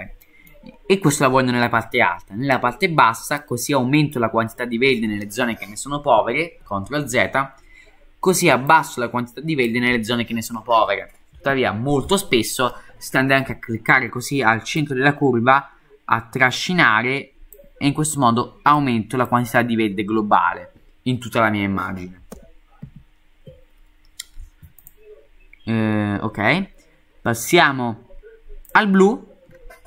E questo la voglio nella parte alta. Nella parte bassa, così aumento la quantità di verde nelle zone che ne sono povere, Ctrl Z, così abbasso la quantità di verde nelle zone che ne sono povere. Tuttavia, molto spesso stando anche a cliccare così al centro della curva, a trascinare e in questo modo aumento la quantità di verde globale in tutta la mia immagine. eh, ok passiamo al blu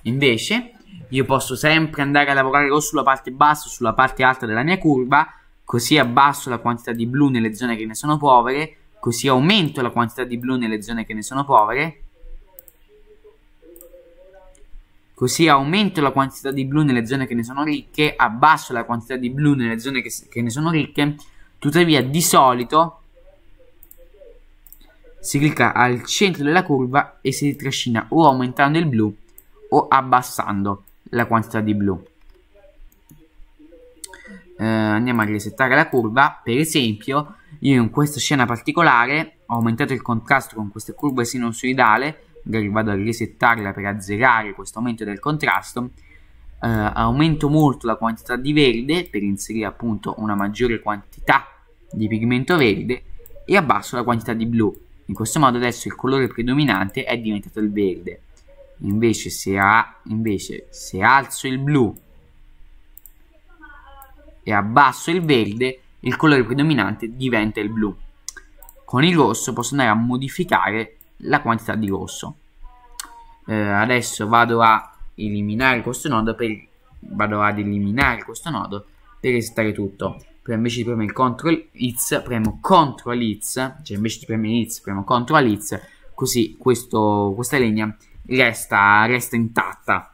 invece io posso sempre andare a lavorare o sulla parte bassa o sulla parte alta della mia curva così abbasso la quantità di blu nelle zone che ne sono povere così aumento la quantità di blu nelle zone che ne sono povere così aumento la quantità di blu nelle zone che ne sono ricche abbasso la quantità di blu nelle zone che, che ne sono ricche tuttavia di solito si clicca al centro della curva e si trascina o aumentando il blu o abbassando la quantità di blu. Eh, andiamo a resettare la curva, per esempio io in questa scena particolare ho aumentato il contrasto con questa curva sinusoidale, magari vado a risettarla per azzerare questo aumento del contrasto, eh, aumento molto la quantità di verde per inserire appunto una maggiore quantità di pigmento verde e abbasso la quantità di blu in questo modo adesso il colore predominante è diventato il verde invece se, a, invece se alzo il blu e abbasso il verde il colore predominante diventa il blu con il rosso posso andare a modificare la quantità di rosso eh, adesso vado a eliminare questo nodo per, vado ad eliminare questo nodo per resettare tutto poi invece di premere CTRL IZ premo CTRL IZ, cioè invece di premere IZ premo CTRL IZ, così questo, questa legna resta, resta intatta.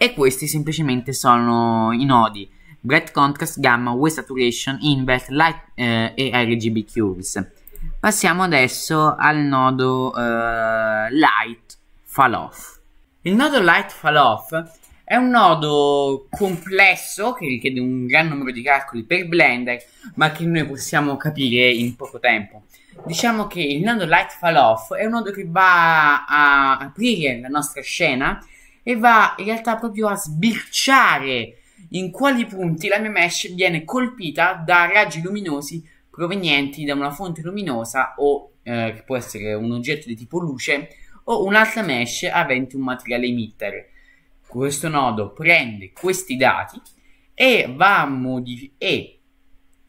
E questi semplicemente sono i nodi Bright Contrast, Gamma, Way Saturation, Invert, Light eh, e RGB Curves. Passiamo adesso al nodo eh, Light Fall Off. Il nodo Light Fall Off è un nodo complesso che richiede un gran numero di calcoli per Blender, ma che noi possiamo capire in poco tempo. Diciamo che il nodo Light Fall Off è un nodo che va a aprire la nostra scena e va in realtà proprio a sbirciare in quali punti la mia mesh viene colpita da raggi luminosi provenienti da una fonte luminosa o eh, che può essere un oggetto di tipo luce o un'altra mesh avente un materiale emitter questo nodo prende questi dati e va a modificare e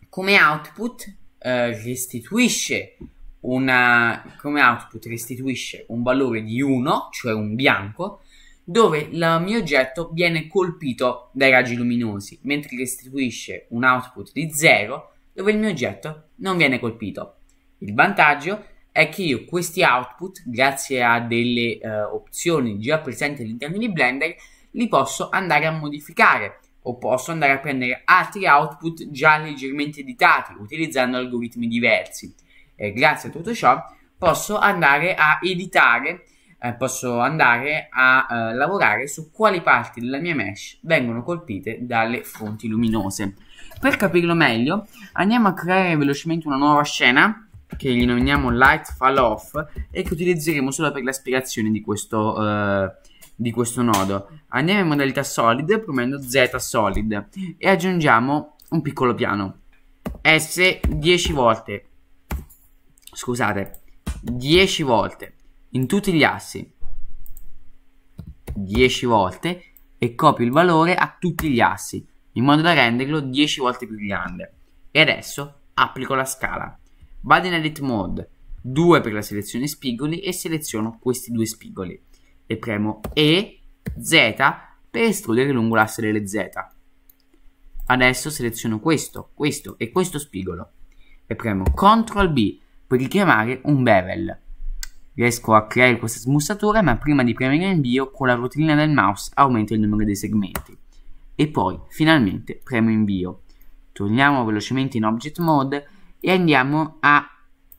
come output eh, restituisce una come output restituisce un valore di 1, cioè un bianco, dove il mio oggetto viene colpito dai raggi luminosi, mentre restituisce un output di 0 dove il mio oggetto non viene colpito. Il vantaggio è che io questi output, grazie a delle eh, opzioni già presenti all'interno di Blender, li posso andare a modificare o posso andare a prendere altri output già leggermente editati utilizzando algoritmi diversi. Eh, grazie a tutto ciò posso andare a editare, eh, posso andare a eh, lavorare su quali parti della mia mesh vengono colpite dalle fonti luminose. Per capirlo meglio andiamo a creare velocemente una nuova scena che gli nominiamo Light Fall Off e che utilizzeremo solo per la spiegazione di questo, uh, di questo nodo. Andiamo in modalità Solid, premendo Z Solid e aggiungiamo un piccolo piano. S 10 volte, scusate, 10 volte in tutti gli assi. 10 volte e copio il valore a tutti gli assi in modo da renderlo 10 volte più grande. E adesso applico la scala. Vado in Edit Mode, 2 per la selezione spigoli e seleziono questi due spigoli e premo E, Z per estrudere lungo l'asse delle Z. Adesso seleziono questo, questo e questo spigolo e premo CTRL B per richiamare un bevel. Riesco a creare questa smussatura ma prima di premere invio con la rotellina del mouse aumento il numero dei segmenti. E poi finalmente premo invio. Torniamo velocemente in Object Mode e andiamo a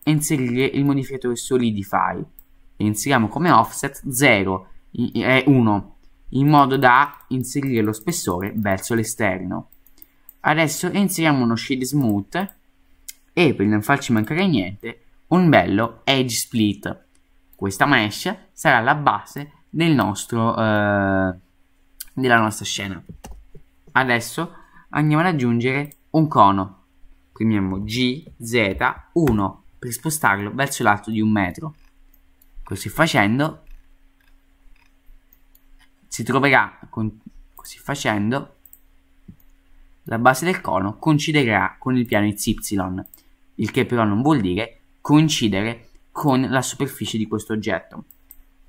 inserire il modificatore solidify e inseriamo come offset 0 e 1 in modo da inserire lo spessore verso l'esterno adesso inseriamo uno shade smooth e per non farci mancare niente un bello edge split questa mesh sarà la base del nostro eh, della nostra scena adesso andiamo ad aggiungere un cono quindi G, Z, 1 per spostarlo verso l'alto di un metro. Così facendo si troverà, con, così facendo, la base del cono coinciderà con il piano XY, il che però non vuol dire coincidere con la superficie di questo oggetto.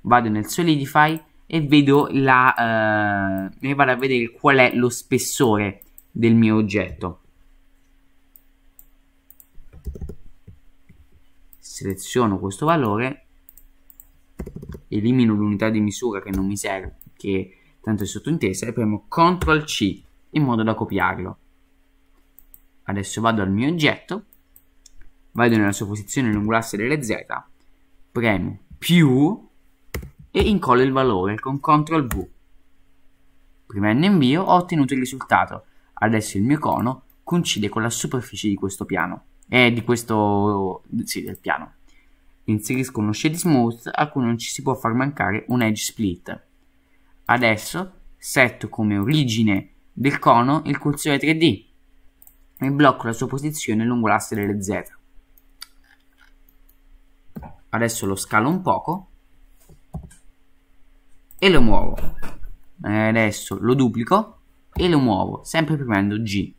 Vado nel Solidify e vedo la, eh, vado a vedere qual è lo spessore del mio oggetto. seleziono questo valore elimino l'unità di misura che non mi serve che tanto è sottointesa e premo CTRL C in modo da copiarlo adesso vado al mio oggetto vado nella sua posizione lungo l'asse delle Z premo più e incollo il valore con CTRL V premendo invio ho ottenuto il risultato adesso il mio cono coincide con la superficie di questo piano e di questo sì, del piano. Inseriscono shade smooth a cui non ci si può far mancare un edge split. Adesso setto come origine del cono il cursore 3D e blocco la sua posizione lungo l'asse delle Z. Adesso lo scalo un poco e lo muovo. Adesso lo duplico e lo muovo, sempre premendo G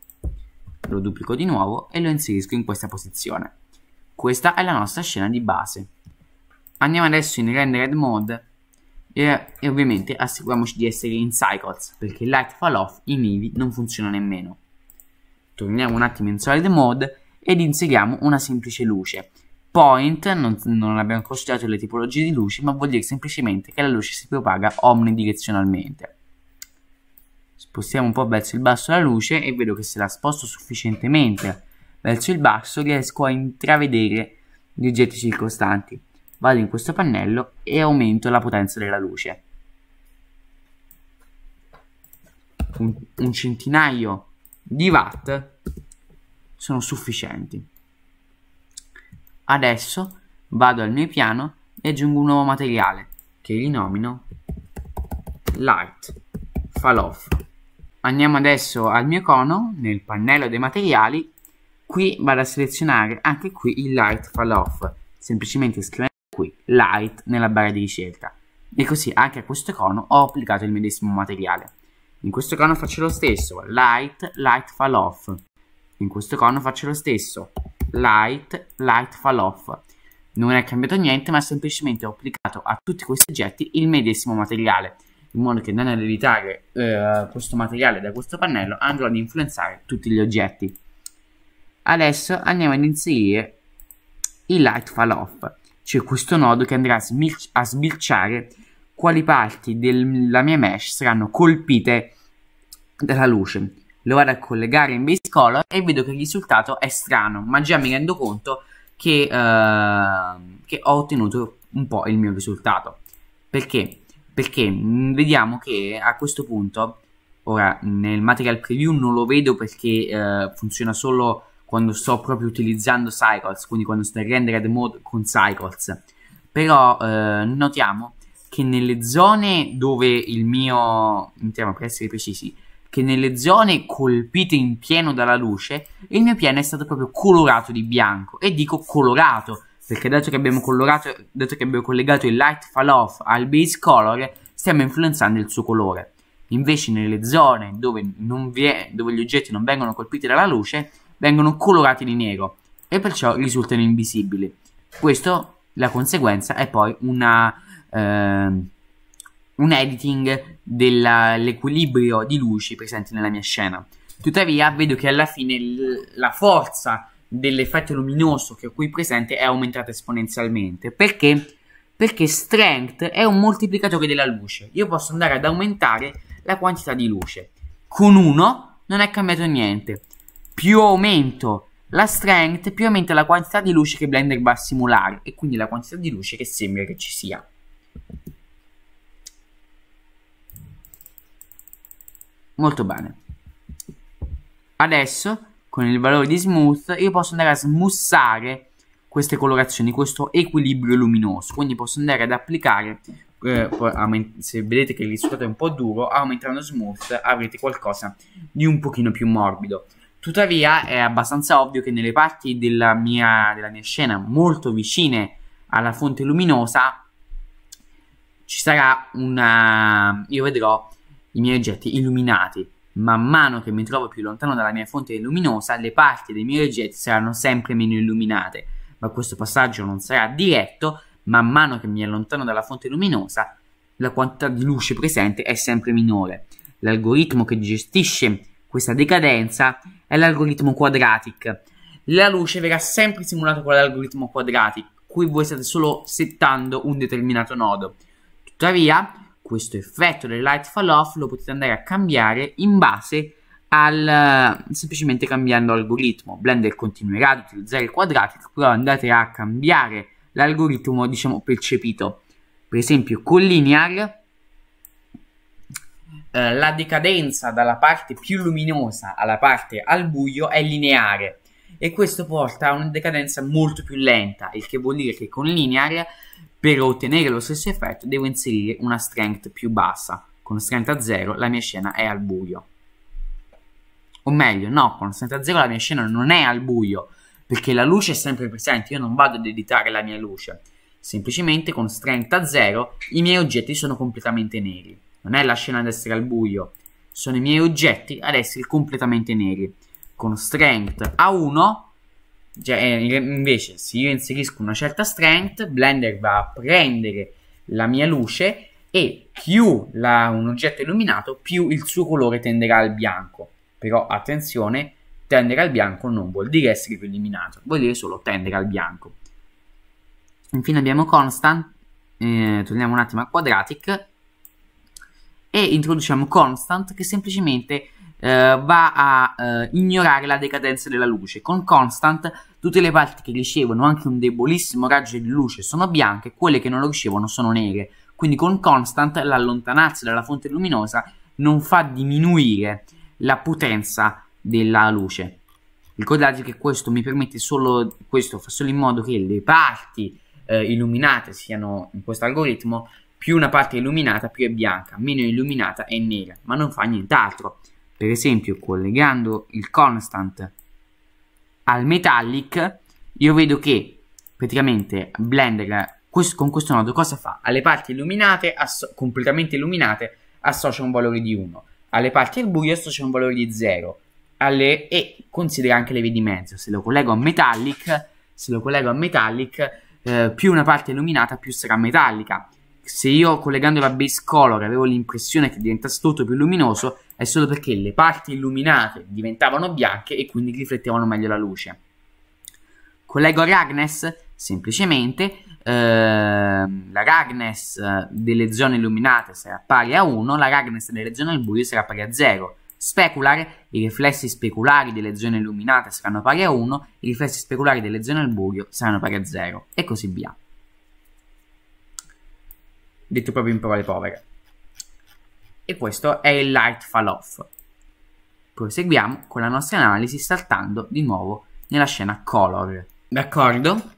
lo duplico di nuovo e lo inserisco in questa posizione. Questa è la nostra scena di base. Andiamo adesso in Rendered Mode e, e ovviamente assicuriamoci di essere in Cycles perché Light Fall Off in Eevee non funziona nemmeno. Torniamo un attimo in Solid Mode ed inseriamo una semplice luce. Point, non, non abbiamo considerato le tipologie di luce, ma vuol dire semplicemente che la luce si propaga omnidirezionalmente spostiamo un po' verso il basso la luce e vedo che se la sposto sufficientemente verso il basso riesco a intravedere gli oggetti circostanti. Vado in questo pannello e aumento la potenza della luce. Un, un centinaio di watt sono sufficienti. Adesso vado al mio piano e aggiungo un nuovo materiale che rinomino Light Fall Off andiamo adesso al mio cono nel pannello dei materiali qui vado a selezionare anche qui il light fall off semplicemente scrivendo qui light nella barra di ricerca e così anche a questo cono ho applicato il medesimo materiale in questo cono faccio lo stesso light light fall off in questo cono faccio lo stesso light light fall off non è cambiato niente ma semplicemente ho applicato a tutti questi oggetti il medesimo materiale in modo che andando ad evitare eh, questo materiale da questo pannello andrò ad influenzare tutti gli oggetti adesso andiamo ad inserire il light fall off cioè questo nodo che andrà a, sbirci a sbirciare quali parti della mia mesh saranno colpite dalla luce lo vado a collegare in base color e vedo che il risultato è strano ma già mi rendo conto che, eh, che ho ottenuto un po' il mio risultato perché perché mm, vediamo che a questo punto, ora nel material preview non lo vedo perché eh, funziona solo quando sto proprio utilizzando Cycles, quindi quando sto in rendered mode con Cycles, però eh, notiamo che nelle zone dove il mio, diciamo per essere precisi, che nelle zone colpite in pieno dalla luce, il mio piano è stato proprio colorato di bianco, e dico colorato perché dato che abbiamo, dato che abbiamo collegato il light fall off al base color stiamo influenzando il suo colore invece nelle zone dove, è, dove gli oggetti non vengono colpiti dalla luce vengono colorati di nero e perciò risultano invisibili questo la conseguenza è poi una, eh, un editing dell'equilibrio di luci presenti nella mia scena tuttavia vedo che alla fine la forza dell'effetto luminoso che ho qui presente è aumentata esponenzialmente. Perché? Perché strength è un moltiplicatore della luce. Io posso andare ad aumentare la quantità di luce. Con 1 non è cambiato niente. Più aumento la strength, più aumenta la quantità di luce che Blender va a simulare e quindi la quantità di luce che sembra che ci sia. Molto bene. Adesso con il valore di smooth io posso andare a smussare queste colorazioni, questo equilibrio luminoso. Quindi posso andare ad applicare, eh, se vedete che il risultato è un po' duro, aumentando smooth avrete qualcosa di un pochino più morbido. Tuttavia è abbastanza ovvio che nelle parti della mia, della mia scena molto vicine alla fonte luminosa ci sarà una... io vedrò i miei oggetti illuminati man mano che mi trovo più lontano dalla mia fonte luminosa, le parti dei miei oggetti saranno sempre meno illuminate, ma questo passaggio non sarà diretto, man mano che mi allontano dalla fonte luminosa, la quantità di luce presente è sempre minore. L'algoritmo che gestisce questa decadenza è l'algoritmo quadratic. La luce verrà sempre simulata con l'algoritmo quadratic, cui voi state solo settando un determinato nodo. Tuttavia, questo effetto del light fall off lo potete andare a cambiare in base al eh, semplicemente cambiando algoritmo. Blender continuerà ad utilizzare il quadratico, però andate a cambiare l'algoritmo, diciamo, percepito. Per esempio, con linear eh, la decadenza dalla parte più luminosa alla parte al buio è lineare e questo porta a una decadenza molto più lenta, il che vuol dire che con linear per ottenere lo stesso effetto devo inserire una strength più bassa. Con strength a 0 la mia scena è al buio. O meglio, no, con strength a 0 la mia scena non è al buio, perché la luce è sempre presente, io non vado ad editare la mia luce. Semplicemente con strength a 0 i miei oggetti sono completamente neri. Non è la scena ad essere al buio, sono i miei oggetti ad essere completamente neri. Con strength a 1 cioè, eh, invece, se io inserisco una certa strength, Blender va a prendere la mia luce e più la, un oggetto è illuminato, più il suo colore tenderà al bianco. Però attenzione, tendere al bianco non vuol dire essere più illuminato, vuol dire solo tendere al bianco. Infine abbiamo constant, eh, torniamo un attimo a quadratic e introduciamo constant che semplicemente eh, va a eh, ignorare la decadenza della luce. Con Constant tutte le parti che ricevono anche un debolissimo raggio di luce sono bianche, quelle che non lo ricevono sono nere. Quindi con Constant l'allontanarsi dalla fonte luminosa non fa diminuire la potenza della luce. Ricordate che questo mi permette solo, questo fa solo in modo che le parti eh, illuminate siano in questo algoritmo, più una parte è illuminata più è bianca, meno illuminata è nera, ma non fa nient'altro per esempio collegando il constant al metallic io vedo che praticamente Blender questo, con questo nodo cosa fa? alle parti illuminate, completamente illuminate associa un valore di 1 alle parti al buio associa un valore di 0 alle, e considera anche le vie di mezzo se lo collego a metallic se lo collego a metallic eh, più una parte illuminata più sarà metallica se io collegandola a base color avevo l'impressione che diventasse tutto più luminoso è solo perché le parti illuminate diventavano bianche e quindi riflettevano meglio la luce. Collego Ragnes semplicemente eh, la Ragnes eh, delle zone illuminate sarà pari a 1, la Ragnes delle zone al buio sarà pari a 0. Specular, i riflessi speculari delle zone illuminate saranno pari a 1, i riflessi speculari delle zone al buio saranno pari a 0 e così via. Detto proprio in parole povere e questo è il light fall off. Proseguiamo con la nostra analisi saltando di nuovo nella scena color. D'accordo?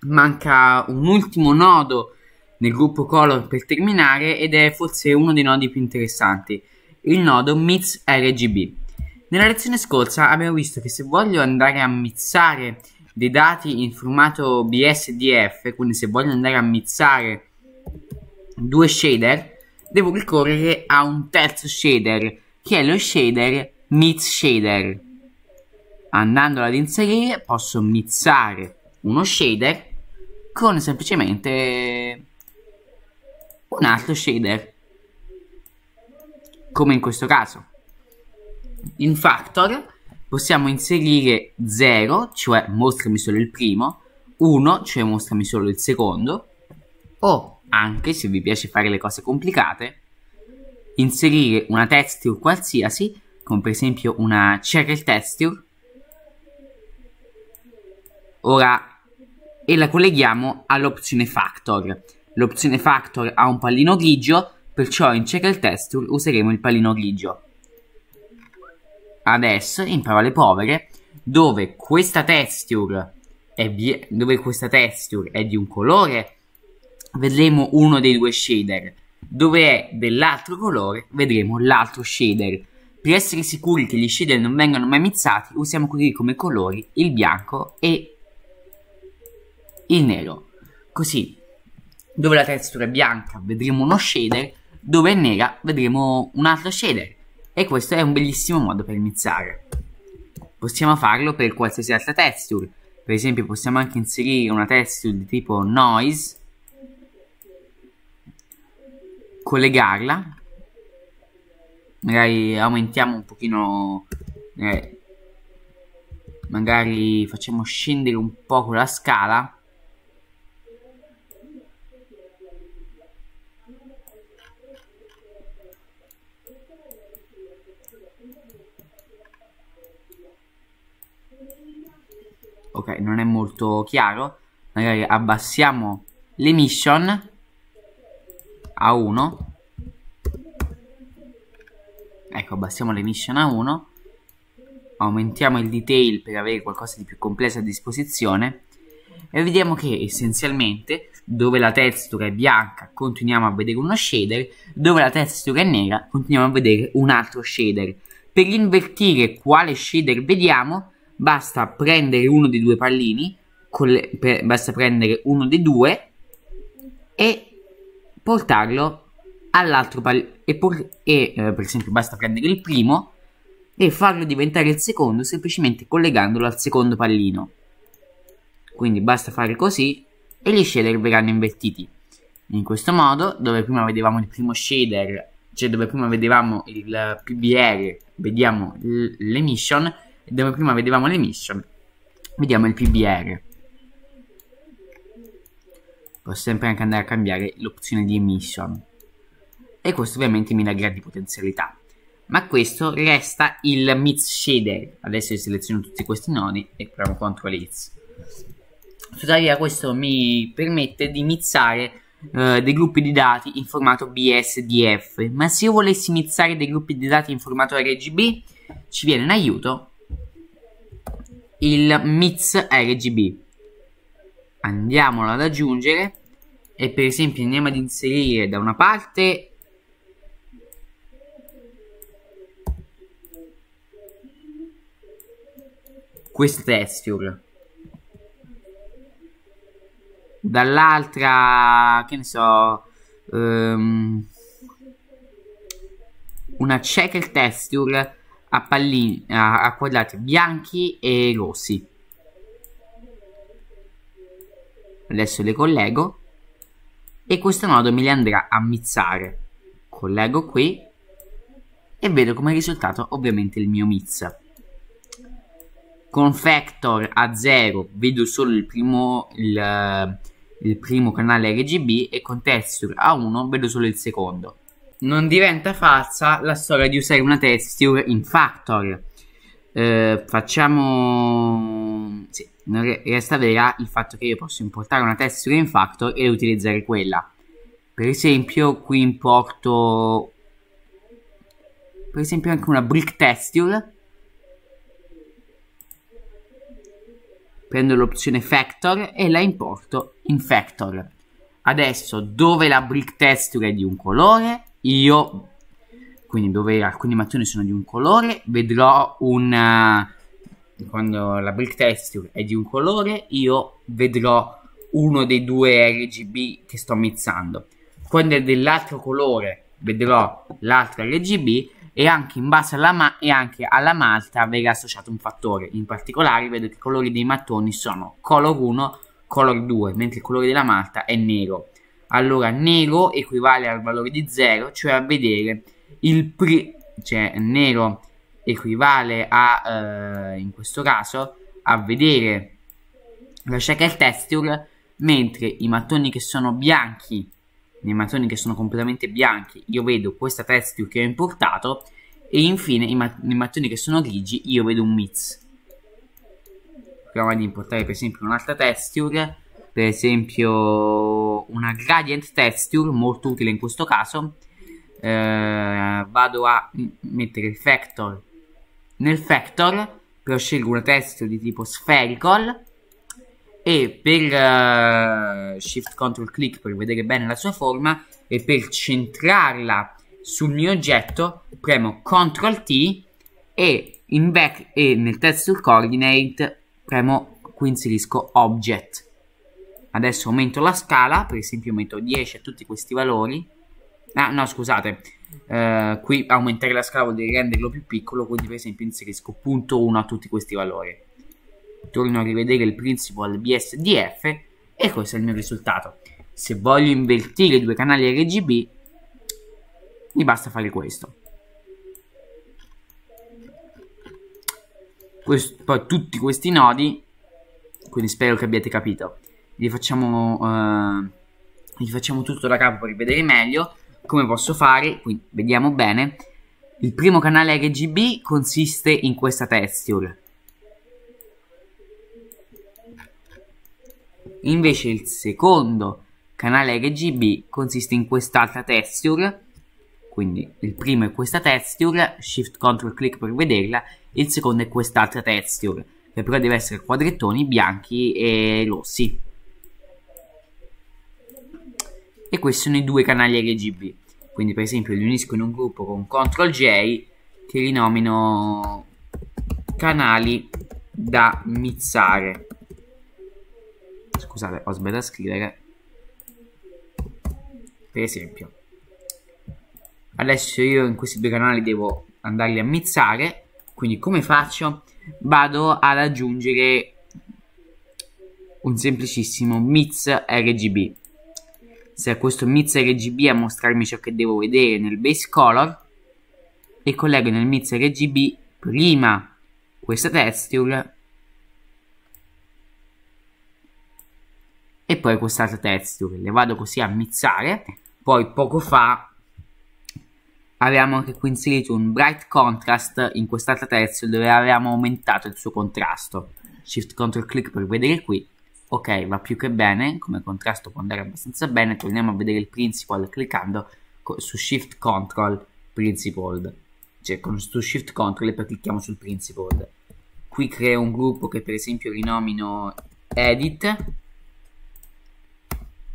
Manca un ultimo nodo nel gruppo color per terminare ed è forse uno dei nodi più interessanti, il nodo Mix RGB. Nella lezione scorsa abbiamo visto che se voglio andare a mizzare dei dati in formato BSDF, quindi se voglio andare a mizzare due shader, devo ricorrere a un terzo shader che è lo shader Mix Shader. Andandolo ad inserire posso mixare uno shader con semplicemente un altro shader come in questo caso in factor possiamo inserire 0 cioè mostrami solo il primo 1 cioè mostrami solo il secondo o anche se vi piace fare le cose complicate, inserire una texture qualsiasi, come per esempio una Cheryl texture, ora e la colleghiamo all'opzione factor. L'opzione factor ha un pallino grigio, perciò in Cheryl texture useremo il pallino grigio. Adesso, in parole povere, dove questa texture è, dove questa texture è di un colore vedremo uno dei due shader. Dove è dell'altro colore, vedremo l'altro shader. Per essere sicuri che gli shader non vengano mai mizzati, usiamo così come colori il bianco e il nero. Così, dove la texture è bianca vedremo uno shader, dove è nera vedremo un altro shader. E questo è un bellissimo modo per mizzare. Possiamo farlo per qualsiasi altra texture. Per esempio possiamo anche inserire una texture di tipo noise collegarla magari aumentiamo un pochino eh, magari facciamo scendere un po' con la scala ok non è molto chiaro magari abbassiamo l'emission mission a1 ecco abbassiamo l'emission A1 aumentiamo il detail per avere qualcosa di più complesso a disposizione e vediamo che essenzialmente dove la texture è bianca continuiamo a vedere uno shader dove la texture è nera continuiamo a vedere un altro shader per invertire quale shader vediamo basta prendere uno dei due pallini le, per, basta prendere uno dei due e portarlo all'altro pallino e, por- e eh, per esempio basta prendere il primo e farlo diventare il secondo semplicemente collegandolo al secondo pallino quindi basta fare così e gli shader verranno invertiti in questo modo dove prima vedevamo il primo shader cioè dove prima vedevamo il PBR vediamo le mission e dove prima vedevamo l'emission vediamo il PBR posso sempre anche andare a cambiare l'opzione di emission e questo ovviamente mi dà grandi potenzialità ma questo resta il mid shader adesso seleziono tutti questi nodi e premo CTRL X tuttavia questo mi permette di mizzare eh, dei gruppi di dati in formato BSDF ma se io volessi mizzare dei gruppi di dati in formato RGB ci viene in aiuto il mix RGB andiamolo ad aggiungere e per esempio andiamo ad inserire da una parte questa texture dall'altra che ne so um, una checker texture a pallini a, a quadrati bianchi e rossi adesso le collego e in questo modo me li andrà a mizzare. Collego qui e vedo come risultato ovviamente il mio mix. Con factor a 0 vedo solo il primo, il, il primo canale RGB e con texture a 1 vedo solo il secondo. Non diventa falsa la storia di usare una texture in factor eh, facciamo... Sì, resta vera il fatto che io posso importare una texture in factor e utilizzare quella. Per esempio qui importo... Per esempio anche una brick texture. Prendo l'opzione factor e la importo in factor. Adesso dove la brick texture è di un colore, io quindi dove alcuni mattoni sono di un colore, vedrò una... Eh, quando la brick texture è di un colore, io vedrò uno dei due RGB che sto mizzando. Quando è dell'altro colore vedrò l'altro RGB e anche in base alla, ma- e anche alla malta verrà associato un fattore. In particolare vedo che i colori dei mattoni sono color 1, color 2, mentre il colore della malta è nero. Allora nero equivale al valore di 0, cioè a vedere il PRI, cioè nero, equivale a, eh, in questo caso, a vedere la shaker texture, mentre i mattoni che sono bianchi, nei mattoni che sono completamente bianchi, io vedo questa texture che ho importato, e infine i mat nei mattoni che sono grigi io vedo un mix. Proviamo ad importare per esempio un'altra texture, per esempio una gradient texture, molto utile in questo caso, eh, vado a mettere il factor nel factor però scelgo una testa di tipo spherical e per eh, shift control click per vedere bene la sua forma e per centrarla sul mio oggetto premo ctrl t e in back e nel texture coordinate premo qui inserisco object adesso aumento la scala per esempio metto 10 a tutti questi valori Ah, no, scusate. Eh, qui aumentare la scala vuol dire renderlo più piccolo, quindi per esempio inserisco punto 1 a tutti questi valori. Torno a rivedere il principal BSDF e questo è il mio risultato. Se voglio invertire due canali RGB, mi basta fare questo. Questo, poi tutti questi nodi quindi spero che abbiate capito li facciamo, eh, li facciamo tutto da capo per rivedere meglio come posso fare? Qui vediamo bene. Il primo canale RGB consiste in questa texture. Invece il secondo canale RGB consiste in quest'altra texture. Quindi il primo è questa texture, Shift control click per vederla, il secondo è quest'altra texture, che però deve essere quadrettoni bianchi e rossi e questi sono i due canali RGB. Quindi per esempio li unisco in un gruppo con CTRL J che li nomino canali da mizzare. Scusate, ho sbagliato a scrivere. Per esempio. Adesso io in questi due canali devo andarli a mizzare. Quindi come faccio? Vado ad aggiungere un semplicissimo mix RGB se a questo mixer RGB a mostrarmi ciò che devo vedere nel base color e collego nel mixer RGB prima questa texture e poi quest'altra texture le vado così a mizzare poi poco fa avevamo anche qui inserito un bright contrast in quest'altra texture dove avevamo aumentato il suo contrasto shift ctrl click per vedere qui ok va più che bene come contrasto può andare abbastanza bene torniamo a vedere il principal cliccando su shift control principal cioè con su shift control e poi clicchiamo sul principal qui creo un gruppo che per esempio rinomino edit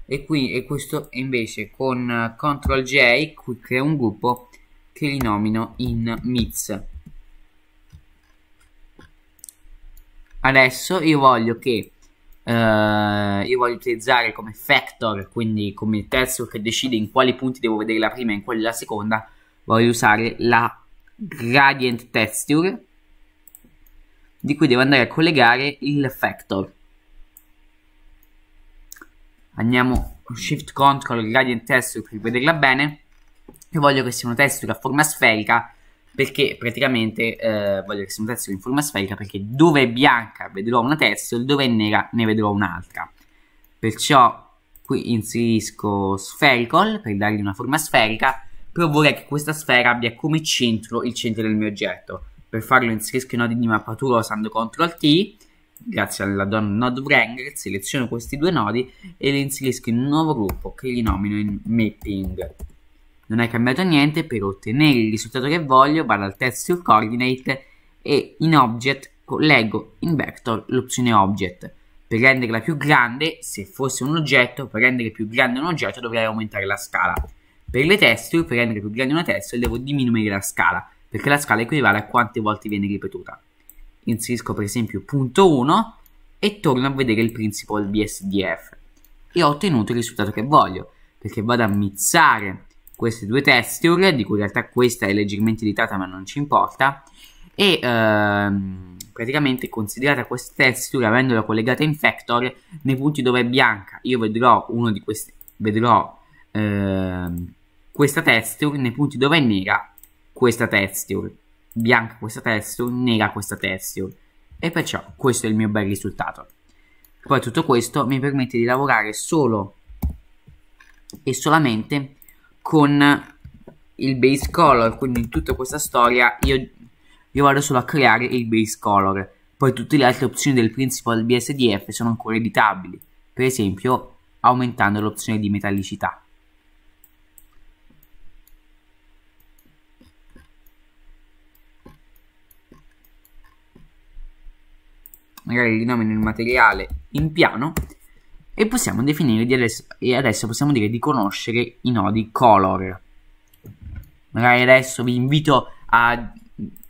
e qui e questo invece con control j qui creo un gruppo che rinomino in mix adesso io voglio che Uh, io voglio utilizzare come factor, quindi come terzo che decide in quali punti devo vedere la prima e in quali la seconda, voglio usare la gradient texture di cui devo andare a collegare il factor. Andiamo con Shift Control Gradient Texture per vederla bene. Io voglio che sia una texture a forma sferica perché praticamente eh, voglio rappresentazione in forma sferica perché dove è bianca vedrò una terza dove è nera ne vedrò un'altra perciò qui inserisco spherical per dargli una forma sferica però vorrei che questa sfera abbia come centro il centro del mio oggetto per farlo inserisco i nodi di mappatura usando CTRL T grazie alla donna node wrangler seleziono questi due nodi e li inserisco in un nuovo gruppo che li nomino in mapping non è cambiato niente per ottenere il risultato che voglio, vado al texture coordinate e in object leggo in vector l'opzione object. Per renderla più grande, se fosse un oggetto, per rendere più grande un oggetto dovrei aumentare la scala. Per le texture, per rendere più grande una texture, devo diminuire la scala, perché la scala equivale a quante volte viene ripetuta. Inserisco per esempio punto 1 e torno a vedere il principal bsdf e ho ottenuto il risultato che voglio, perché vado a mizzare queste due texture, di cui in realtà questa è leggermente editata ma non ci importa, e ehm, praticamente considerata questa texture avendola collegata in Factor nei punti dove è bianca. Io vedrò uno di questi, vedrò ehm, questa texture nei punti dove è nera questa texture, bianca questa texture, nera questa texture. E perciò questo è il mio bel risultato. Poi tutto questo mi permette di lavorare solo e solamente con il base color quindi in tutta questa storia io, io vado solo a creare il base color poi tutte le altre opzioni del principal BSDF sono ancora editabili per esempio aumentando l'opzione di metallicità magari rinomino il materiale in piano e possiamo definire di adesso, e adesso possiamo dire di conoscere i nodi color. Magari adesso vi invito a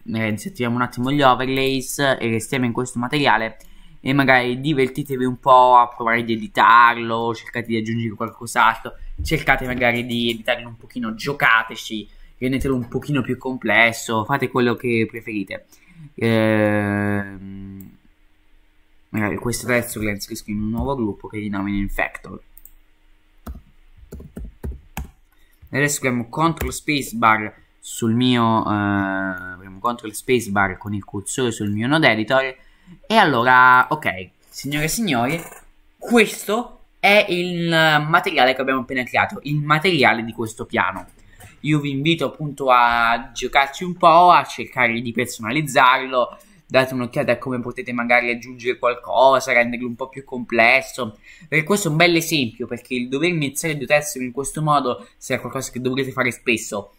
disattiviamo un attimo gli overlays e restiamo in questo materiale e magari divertitevi un po' a provare di editarlo, cercate di aggiungere qualcos'altro, cercate magari di editarlo un pochino, giocateci, rendetelo un pochino più complesso, fate quello che preferite. Ehm magari queste terzo che le inserisco in un nuovo gruppo che nomina infector adesso premo CTRL spacebar sul mio eh, premo CTRL spacebar con il cursore sul mio node editor e allora ok signore e signori questo è il materiale che abbiamo appena creato il materiale di questo piano io vi invito appunto a giocarci un po' a cercare di personalizzarlo date un'occhiata a come potete magari aggiungere qualcosa, renderlo un po' più complesso. Perché questo è un bel esempio, perché il dover iniziare due terzi in questo modo sarà qualcosa che dovrete fare spesso.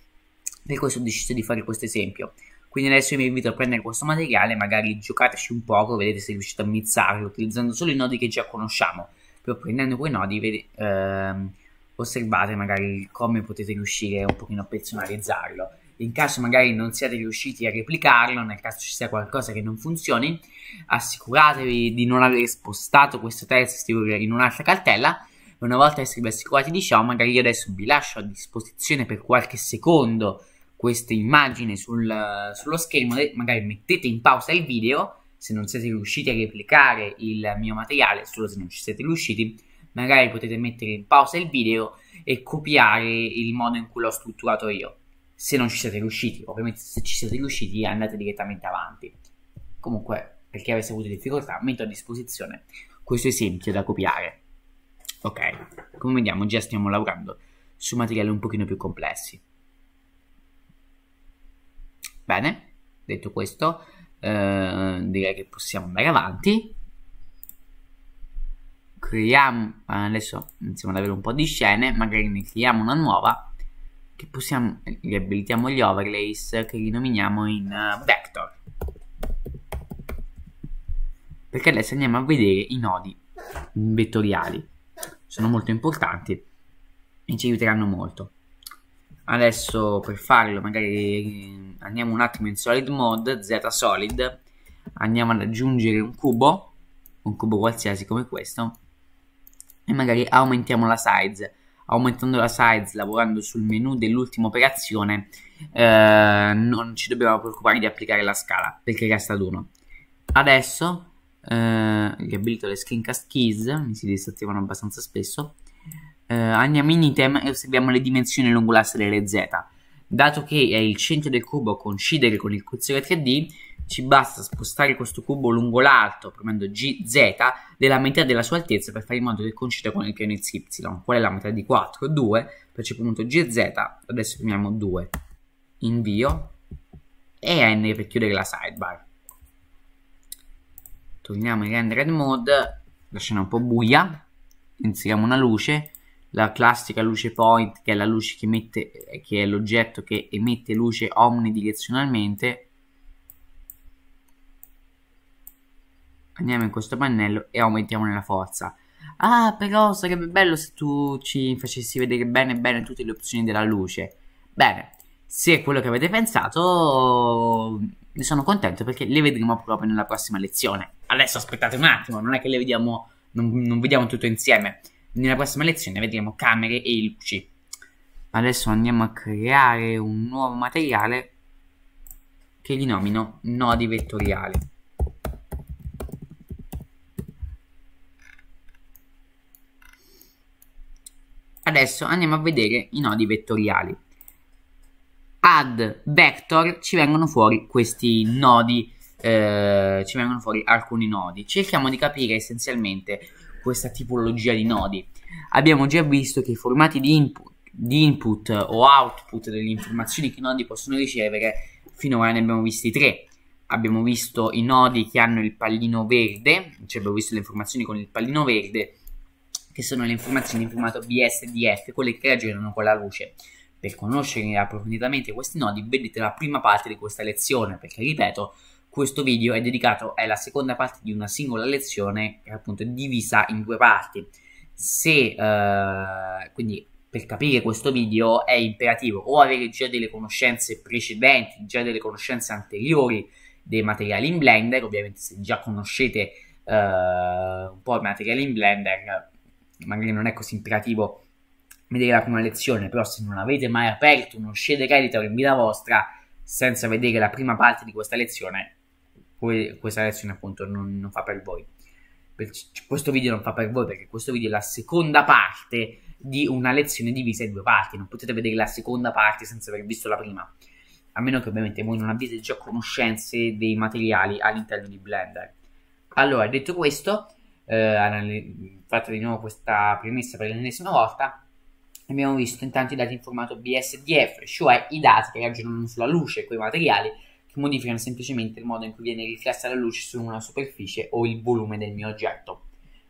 Per questo ho deciso di fare questo esempio. Quindi adesso vi invito a prendere questo materiale, magari giocateci un poco, vedete se riuscite a mizzarlo utilizzando solo i nodi che già conosciamo. Però prendendo quei nodi, vede, ehm, osservate magari come potete riuscire un pochino a personalizzarlo in caso magari non siate riusciti a replicarlo, nel caso ci sia qualcosa che non funzioni, assicuratevi di non aver spostato questo test in un'altra cartella. Una volta che siete assicurati di ciò, magari io adesso vi lascio a disposizione per qualche secondo questa immagine sul, sullo schermo, magari mettete in pausa il video se non siete riusciti a replicare il mio materiale, solo se non ci siete riusciti, magari potete mettere in pausa il video e copiare il modo in cui l'ho strutturato io se non ci siete riusciti, ovviamente se ci siete riusciti andate direttamente avanti. Comunque, per chi avesse avuto difficoltà, metto a disposizione questo esempio da copiare. Ok, come vediamo già stiamo lavorando su materiali un pochino più complessi. Bene, detto questo, eh, direi che possiamo andare avanti. Creiamo, adesso iniziamo ad avere un po' di scene, magari ne creiamo una nuova che possiamo, riabilitiamo gli overlays che rinominiamo in uh, vector perché adesso andiamo a vedere i nodi vettoriali sono molto importanti e ci aiuteranno molto adesso per farlo magari eh, andiamo un attimo in solid mode z solid andiamo ad aggiungere un cubo un cubo qualsiasi come questo e magari aumentiamo la size aumentando la size, lavorando sul menu dell'ultima operazione, eh, non ci dobbiamo preoccupare di applicare la scala perché resta ad 1. Adesso eh, riabilito le screencast keys, mi si disattivano abbastanza spesso. Eh, andiamo in item e osserviamo le dimensioni lungo l'asse delle z. Dato che è il centro del cubo a coincidere con il cursore 3D, ci basta spostare questo cubo lungo l'alto, premendo GZ, della metà della sua altezza per fare in modo che coincida con il piano XY. Qual è la metà di 4? 2. Perciò premuto GZ, adesso premiamo 2. Invio. E N per chiudere la sidebar. Torniamo in rendered mode, la scena è un po' buia, inseriamo una luce, la classica luce point che è la luce che emette, che è l'oggetto che emette luce omnidirezionalmente Andiamo in questo pannello e aumentiamo la forza. Ah, però sarebbe bello se tu ci facessi vedere bene bene tutte le opzioni della luce. Bene, se è quello che avete pensato, ne sono contento perché le vedremo proprio nella prossima lezione. Adesso aspettate un attimo, non è che le vediamo, non, non vediamo tutto insieme. Nella prossima lezione vedremo camere e luci. Adesso andiamo a creare un nuovo materiale che rinomino nodi vettoriali. Adesso andiamo a vedere i nodi vettoriali. Add vector ci vengono fuori questi nodi, eh, ci vengono fuori alcuni nodi. Cerchiamo di capire essenzialmente questa tipologia di nodi. Abbiamo già visto che i formati di input, di input o output delle informazioni che i nodi possono ricevere, finora ne abbiamo visti tre abbiamo visto i nodi che hanno il pallino verde, cioè abbiamo visto le informazioni con il pallino verde che sono le informazioni in formato BSDF, quelle che aggirano con la luce. Per conoscere approfonditamente questi nodi vedete la prima parte di questa lezione, perché ripeto, questo video è dedicato alla seconda parte di una singola lezione, appunto divisa in due parti. Se eh, quindi per capire questo video è imperativo o avere già delle conoscenze precedenti, già delle conoscenze anteriori dei materiali in Blender, ovviamente se già conoscete eh, un po' i materiali in Blender magari non è così imperativo vedere la prima lezione, però se non avete mai aperto uno shade editor in vita vostra senza vedere la prima parte di questa lezione, poi questa lezione appunto non, non fa per voi. Per, questo video non fa per voi perché questo video è la seconda parte di una lezione divisa in due parti, non potete vedere la seconda parte senza aver visto la prima, a meno che ovviamente voi non abbiate già conoscenze dei materiali all'interno di Blender. Allora, detto questo, eh, fatta di nuovo questa premessa per l'ennesima volta, abbiamo visto intanto i dati in formato BSDF, cioè i dati che ragionano sulla luce quei materiali che modificano semplicemente il modo in cui viene riflessa la luce su una superficie o il volume del mio oggetto.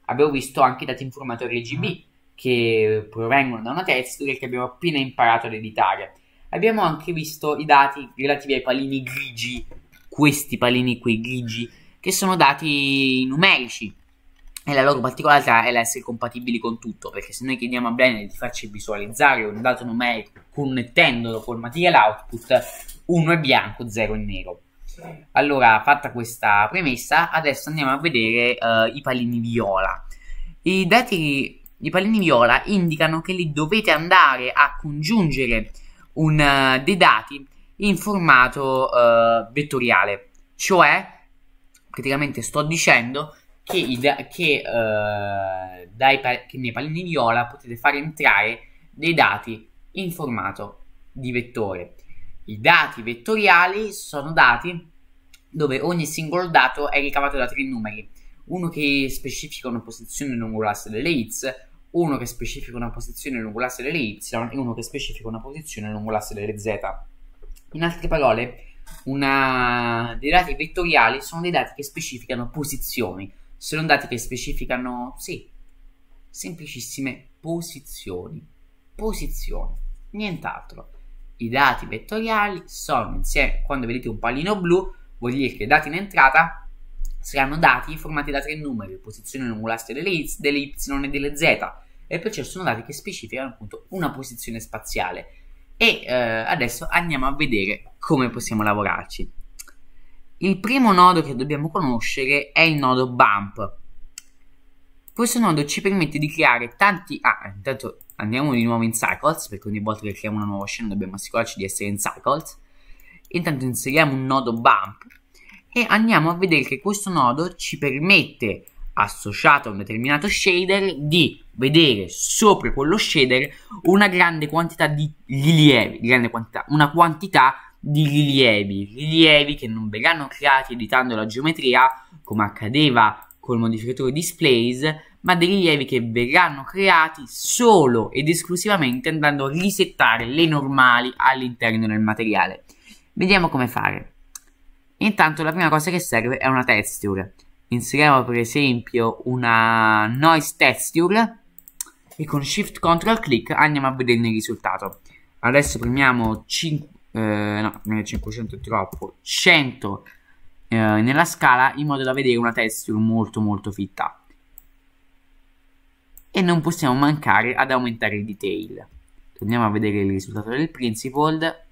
Abbiamo visto anche i dati in formato RGB mm. che provengono da una texture che abbiamo appena imparato ad editare. Abbiamo anche visto i dati relativi ai palini grigi, questi palini qui grigi, che sono dati numerici, e la loro particolarità è l'essere compatibili con tutto, perché se noi chiediamo a Blender di farci visualizzare un dato numerico connettendolo col material output, 1 è bianco, 0 è nero. Allora, fatta questa premessa, adesso andiamo a vedere uh, i pallini viola. I dati, i pallini viola indicano che lì dovete andare a congiungere un, uh, dei dati in formato uh, vettoriale, cioè praticamente sto dicendo che, da- che, uh, dai che nei pallini viola potete far entrare dei dati in formato di vettore. I dati vettoriali sono dati dove ogni singolo dato è ricavato da tre numeri, uno che specifica una posizione lungo l'asse delle x, uno che specifica una posizione lungo l'asse delle y e uno che specifica una posizione lungo l'asse delle z. In altre parole, una... dei dati vettoriali sono dei dati che specificano posizioni, sono dati che specificano, sì, semplicissime posizioni. Posizioni, nient'altro. I dati vettoriali sono insieme, quando vedete un pallino blu, vuol dire che i dati in entrata saranno dati formati da tre numeri, posizione lungolaste delle delle y e delle z, e perciò sono dati che specificano appunto una posizione spaziale. E eh, adesso andiamo a vedere come possiamo lavorarci. Il primo nodo che dobbiamo conoscere è il nodo bump. Questo nodo ci permette di creare tanti... Ah, intanto andiamo di nuovo in Cycles, perché ogni volta che creiamo una nuova scena dobbiamo assicurarci di essere in Cycles. Intanto inseriamo un nodo bump e andiamo a vedere che questo nodo ci permette, associato a un determinato shader, di vedere sopra quello shader una grande quantità di rilievi, grande quantità, una quantità di rilievi, rilievi che non verranno creati editando la geometria come accadeva col modificatore displays, ma dei rilievi che verranno creati solo ed esclusivamente andando a risettare le normali all'interno del materiale. Vediamo come fare. Intanto la prima cosa che serve è una texture. Inseriamo per esempio una noise texture e con shift control click andiamo a vedere il risultato. Adesso premiamo 5 eh, no, 1500 è troppo, 100 eh, nella scala in modo da vedere una texture molto molto fitta. E non possiamo mancare ad aumentare il detail. Torniamo a vedere il risultato del principled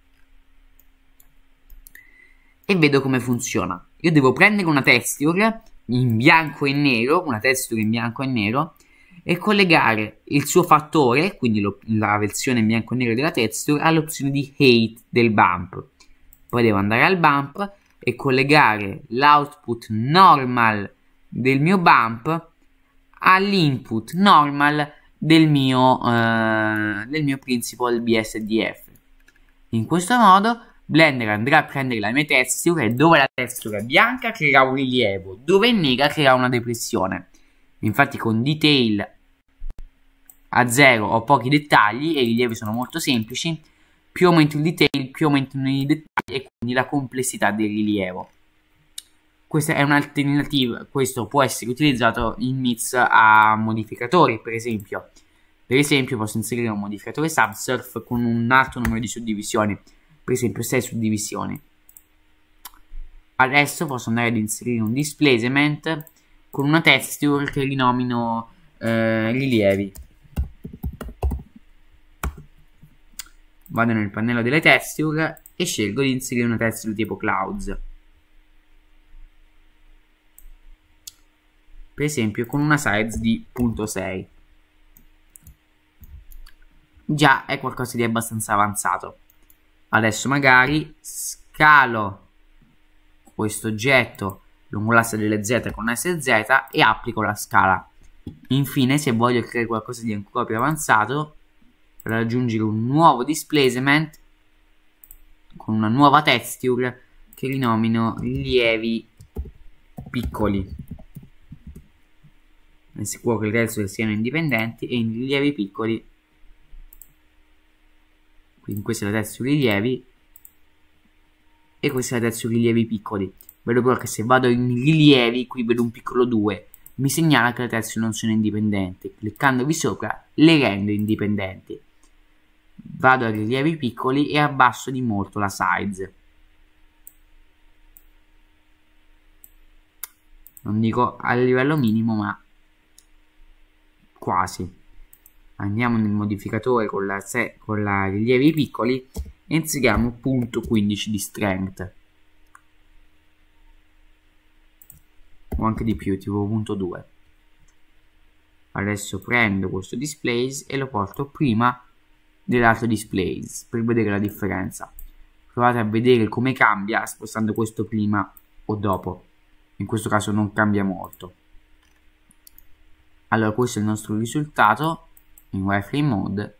e vedo come funziona. Io devo prendere una texture in bianco e nero, una texture in bianco e nero, e collegare il suo fattore, quindi lo, la versione bianco e nero della texture, all'opzione di height del bump. Poi devo andare al bump e collegare l'output normal del mio bump all'input normal del mio, eh, del mio principal BSDF. In questo modo Blender andrà a prendere la mia texture dove la texture è bianca creerà un rilievo, dove è nera creerà una depressione infatti con detail a zero ho pochi dettagli e i rilievi sono molto semplici, più aumento il detail, più aumentano i dettagli e quindi la complessità del rilievo. Questa è un'alternativa, questo può essere utilizzato in mix a modificatori, per esempio. Per esempio posso inserire un modificatore subsurf con un alto numero di suddivisioni, per esempio 6 suddivisioni. Adesso posso andare ad inserire un displacement con una texture che rinomino eh, rilievi. Vado nel pannello delle texture e scelgo di inserire una texture tipo clouds. Per esempio con una size di 0.6. Già è qualcosa di abbastanza avanzato. Adesso magari scalo questo oggetto lungo l'asse delle z con s e z e applico la scala. Infine, se voglio creare qualcosa di ancora più avanzato, raggiungere un nuovo displacement con una nuova texture che rinomino lievi piccoli. È sicuro che il resto siano indipendenti e in lievi piccoli. Quindi questa è la texture lievi e questa è la texture lievi piccoli. Vedo però che se vado in rilievi, qui vedo un piccolo 2. Mi segnala che le terze non sono indipendenti. Cliccandovi sopra le rendo indipendenti. Vado a rilievi piccoli e abbasso di molto la size. Non dico a livello minimo, ma quasi. Andiamo nel modificatore con la, con la rilievi piccoli e inseriamo punto 15 di strength o anche di più tipo 1.2 adesso prendo questo displays e lo porto prima dell'altro displays per vedere la differenza provate a vedere come cambia spostando questo prima o dopo in questo caso non cambia molto allora questo è il nostro risultato in wireframe mode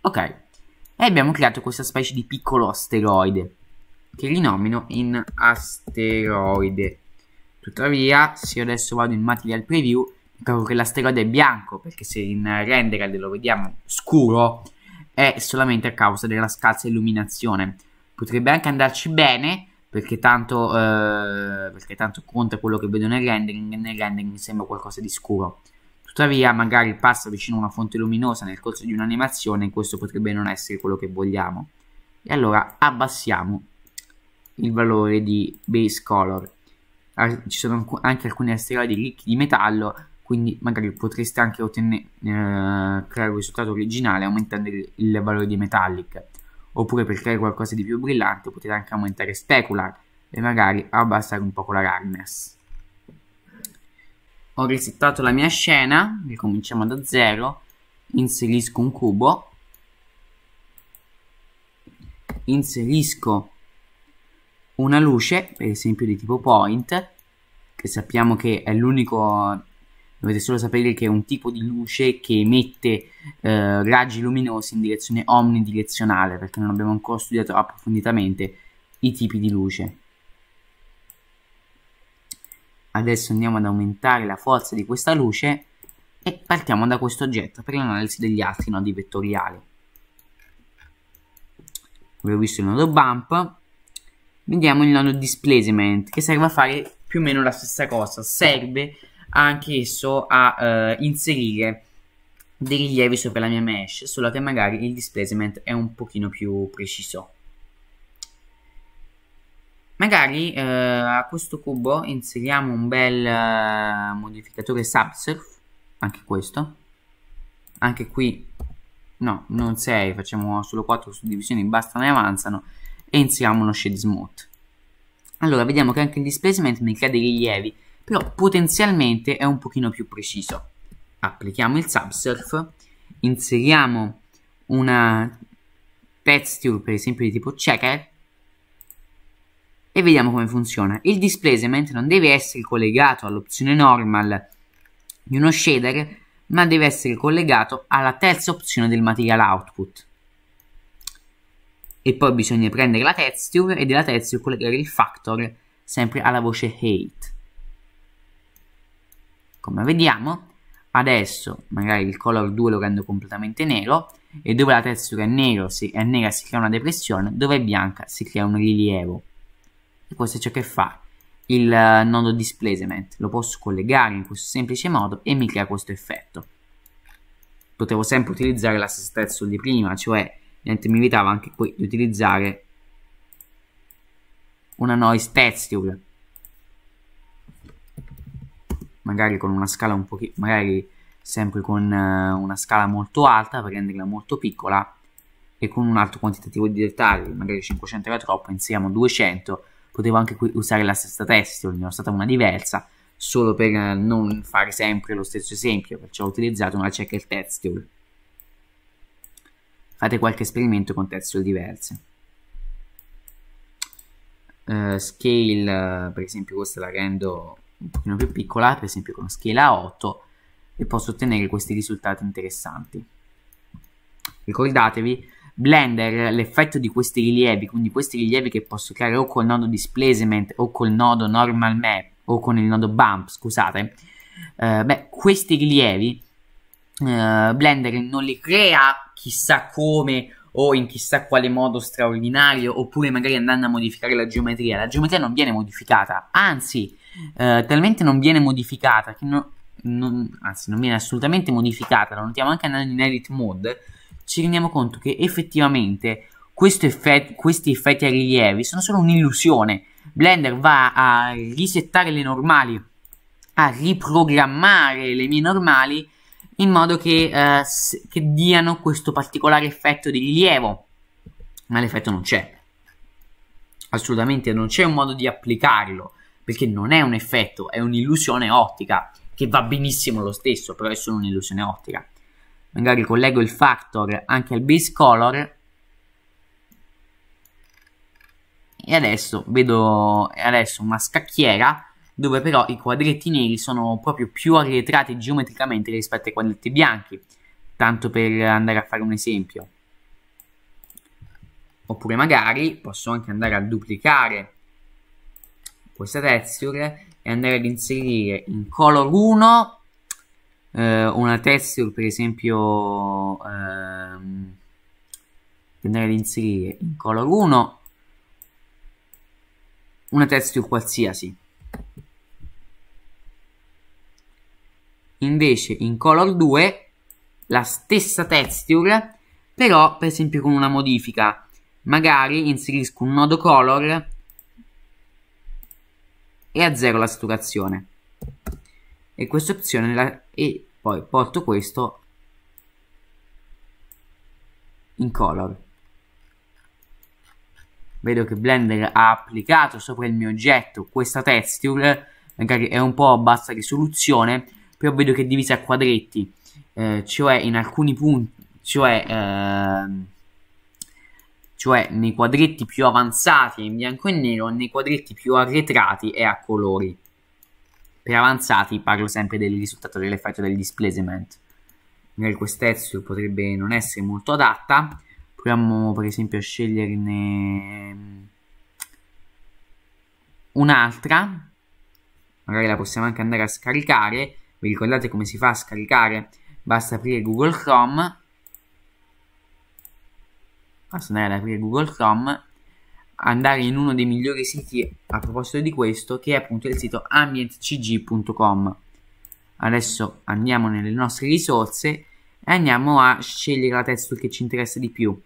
ok e abbiamo creato questa specie di piccolo asteroide che rinomino in asteroide Tuttavia, se io adesso vado in material preview, trovo che l'asteroide è bianco, perché se in rendered lo vediamo scuro, è solamente a causa della scarsa illuminazione. Potrebbe anche andarci bene, perché tanto, eh, perché tanto conta quello che vedo nel rendering, e nel rendering mi sembra qualcosa di scuro. Tuttavia, magari passa vicino a una fonte luminosa nel corso di un'animazione, questo potrebbe non essere quello che vogliamo. E allora abbassiamo il valore di base color Ah, ci sono anche alcuni asteroidi ricchi di metallo, quindi magari potreste anche ottenere, eh, creare un risultato originale aumentando il, il, valore di metallic. Oppure per creare qualcosa di più brillante potete anche aumentare specular e magari abbassare un po' la hardness. Ho resettato la mia scena, ricominciamo da zero, inserisco un cubo, inserisco una luce, per esempio di tipo point, che sappiamo che è l'unico, dovete solo sapere che è un tipo di luce che emette eh, raggi luminosi in direzione omnidirezionale, perché non abbiamo ancora studiato approfonditamente i tipi di luce. Adesso andiamo ad aumentare la forza di questa luce e partiamo da questo oggetto per l'analisi degli altri nodi vettoriali. Abbiamo visto il nodo bump, vediamo il nodo displacement che serve a fare più o meno la stessa cosa, serve anche esso a uh, inserire dei rilievi sopra la mia mesh, solo che magari il displacement è un pochino più preciso. Magari uh, a questo cubo inseriamo un bel uh, modificatore subsurf, anche questo, anche qui no, non 6, facciamo solo 4 suddivisioni, bastano e avanzano, e inseriamo uno shade smooth. Allora vediamo che anche il displacement mi crea dei rilievi, però potenzialmente è un pochino più preciso. Applichiamo il subsurf, inseriamo una texture per esempio di tipo checker e vediamo come funziona. Il displacement non deve essere collegato all'opzione normal di uno shader, ma deve essere collegato alla terza opzione del material output e poi bisogna prendere la texture e della texture collegare il factor sempre alla voce height. Come vediamo, adesso magari il color 2 lo rendo completamente nero e dove la texture è, nero, è nera si crea una depressione, dove è bianca si crea un rilievo. E questo è ciò che fa il eh, nodo displacement. Lo posso collegare in questo semplice modo e mi crea questo effetto. Potevo sempre utilizzare la stessa texture di prima, cioè niente mi evitava anche qui di utilizzare una noise texture magari con una scala un pochino magari sempre con eh, una scala molto alta per renderla molto piccola e con un alto quantitativo di dettagli magari 500 era troppo inseriamo 200 potevo anche qui usare la stessa texture ne ho stata una diversa solo per eh, non fare sempre lo stesso esempio perciò ho utilizzato una checker texture Fate qualche esperimento con texture diverse. Uh, scale, per esempio, questa la rendo un pochino più piccola, per esempio con scale A8, e posso ottenere questi risultati interessanti. Ricordatevi, Blender, l'effetto di questi rilievi, quindi questi rilievi che posso creare o col nodo displacement o col nodo normal map o con il nodo bump, scusate, eh, beh, questi rilievi eh, Blender non li crea chissà come o in chissà quale modo straordinario, oppure magari andando a modificare la geometria. La geometria non viene modificata, anzi, eh, talmente non viene modificata che non, non, anzi, non viene assolutamente modificata. la notiamo anche andando in edit mode. Ci rendiamo conto che effettivamente effett questi effetti a rilievi sono solo un'illusione. Blender va a risettare le normali, a riprogrammare le mie normali in modo che, eh, che diano questo particolare effetto di rilievo, ma l'effetto non c'è. Assolutamente non c'è un modo di applicarlo, perché non è un effetto, è un'illusione ottica, che va benissimo lo stesso, però è solo un'illusione ottica. Magari collego il factor anche al base color e adesso vedo adesso una scacchiera dove però i quadretti neri sono proprio più arretrati geometricamente rispetto ai quadretti bianchi, tanto per andare a fare un esempio. Oppure magari posso anche andare a duplicare questa texture e andare ad inserire in color 1 eh, una texture per esempio ehm, andare ad inserire in color 1 una texture qualsiasi invece in Color 2 la stessa texture, però per esempio con una modifica. Magari inserisco un nodo color e azzero la saturazione. E questa opzione la, e poi porto questo in color. Vedo che Blender ha applicato sopra il mio oggetto questa texture, magari è un po' a bassa risoluzione, però vedo che è divisa a quadretti, eh, cioè in alcuni punti, cioè, eh, cioè nei quadretti più avanzati in bianco e nero, nei quadretti più arretrati è a colori. Per avanzati parlo sempre del risultato dell'effetto del displacement. Magari quest'ezio potrebbe non essere molto adatta. Proviamo per esempio a sceglierne un'altra magari la possiamo anche andare a scaricare vi ricordate come si fa a scaricare? Basta aprire Google Chrome, basta andare ad aprire Google Chrome, andare in uno dei migliori siti a proposito di questo, che è appunto il sito ambientcg.com. Adesso andiamo nelle nostre risorse e andiamo a scegliere la texture che ci interessa di più.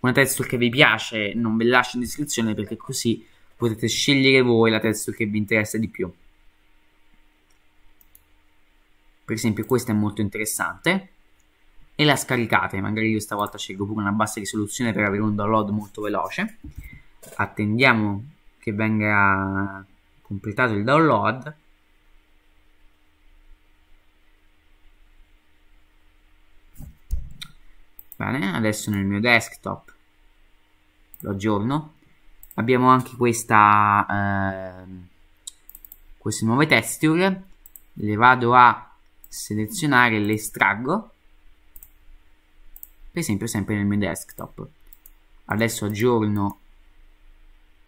Una texture che vi piace non ve la lascio in descrizione perché così potete scegliere voi la texture che vi interessa di più per esempio questa è molto interessante, e la scaricate, magari io stavolta scelgo pure una bassa risoluzione per avere un download molto veloce, attendiamo che venga completato il download, Bene, adesso nel mio desktop lo aggiorno. Abbiamo anche questa, eh, queste nuove texture. Le vado a selezionare le estraggo per esempio sempre nel mio desktop adesso aggiorno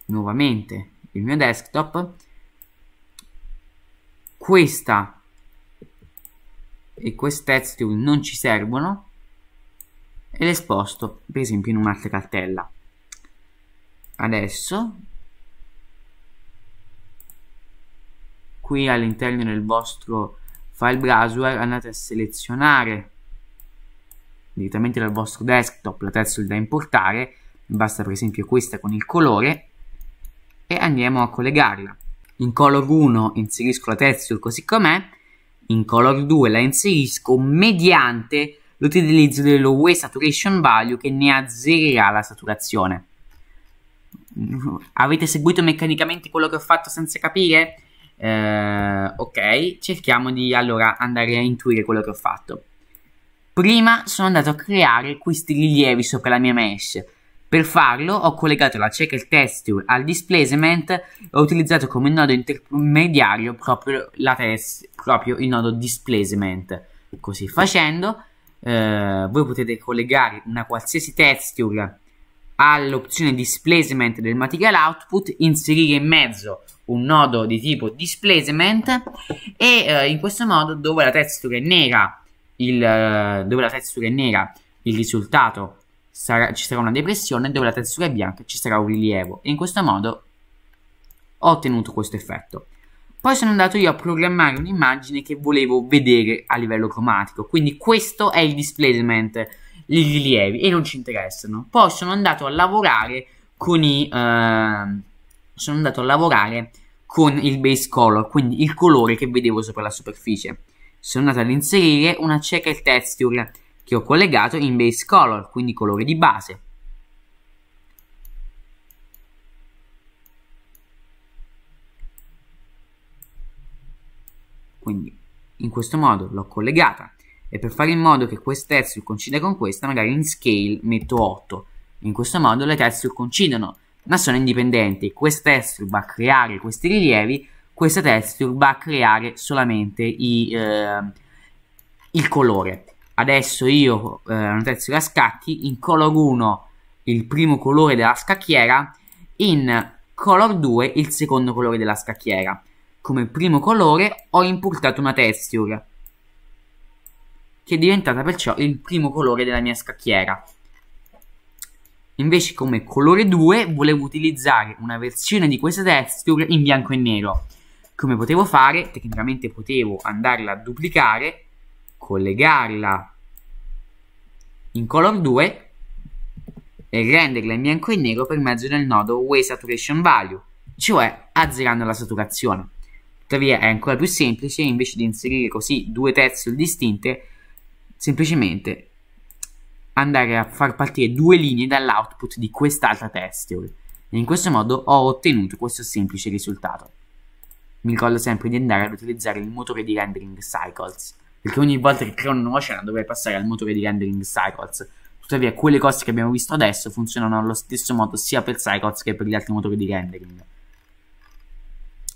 nuovamente il mio desktop questa e quest'extule non ci servono e le sposto per esempio in un'altra cartella adesso qui all'interno del vostro file browser andate a selezionare direttamente dal vostro desktop la tessera da importare basta per esempio questa con il colore e andiamo a collegarla in color 1 inserisco la texture così com'è in color 2 la inserisco mediante l'utilizzo dello way Saturation Value che ne azzererà la saturazione avete seguito meccanicamente quello che ho fatto senza capire? Eh, ok, cerchiamo di allora andare a intuire quello che ho fatto. Prima sono andato a creare questi rilievi sopra la mia mesh. Per farlo ho collegato la checker texture al displacement e ho utilizzato come nodo intermediario proprio, tes- proprio il nodo displacement. Così facendo eh, voi potete collegare una qualsiasi texture all'opzione displacement del material output, inserire in mezzo un nodo di tipo displacement e eh, in questo modo dove la texture è nera il, eh, dove la texture è nera il risultato sarà, ci sarà una depressione dove la texture è bianca ci sarà un rilievo e in questo modo ho ottenuto questo effetto poi sono andato io a programmare un'immagine che volevo vedere a livello cromatico quindi questo è il displacement i rilievi e non ci interessano poi sono andato a lavorare con i eh, sono andato a lavorare con il base color, quindi il colore che vedevo sopra la superficie. Sono andato ad inserire una checker texture che ho collegato in base color, quindi colore di base. Quindi in questo modo l'ho collegata e per fare in modo che questa texture coincida con questa magari in scale metto 8. In questo modo le texture coincidono ma sono indipendenti. Questa texture va a creare questi rilievi, questa texture va a creare solamente i, eh, il colore. Adesso io eh, una texture a scacchi, in color 1 il primo colore della scacchiera, in color 2 il secondo colore della scacchiera. Come primo colore ho importato una texture che è diventata perciò il primo colore della mia scacchiera. Invece come colore 2 volevo utilizzare una versione di questa texture in bianco e nero. Come potevo fare? Tecnicamente potevo andarla a duplicare, collegarla in color 2 e renderla in bianco e nero per mezzo del nodo Way Saturation Value, cioè azzerando la saturazione. Tuttavia è ancora più semplice invece di inserire così due texture distinte, semplicemente andare a far partire due linee dall'output di quest'altra test E in questo modo ho ottenuto questo semplice risultato. Mi ricordo sempre di andare ad utilizzare il motore di rendering Cycles, perché ogni volta che creo una nuova scena dovrei passare al motore di rendering Cycles. Tuttavia, quelle cose che abbiamo visto adesso funzionano allo stesso modo sia per Cycles che per gli altri motori di rendering.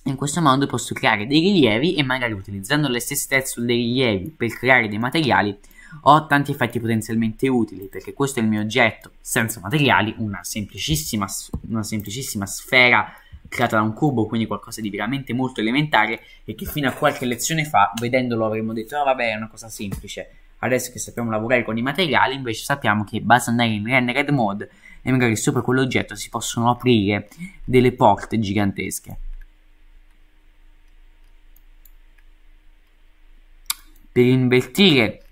In questo modo posso creare dei rilievi e magari utilizzando le stesse test dei rilievi per creare dei materiali ho tanti effetti potenzialmente utili perché questo è il mio oggetto senza materiali, una semplicissima, una semplicissima sfera creata da un cubo, quindi qualcosa di veramente molto elementare e che fino a qualche lezione fa, vedendolo, avremmo detto, oh vabbè, è una cosa semplice. Adesso che sappiamo lavorare con i materiali, invece sappiamo che basta andare in Rendered Mode e magari sopra quell'oggetto si possono aprire delle porte gigantesche. Per invertire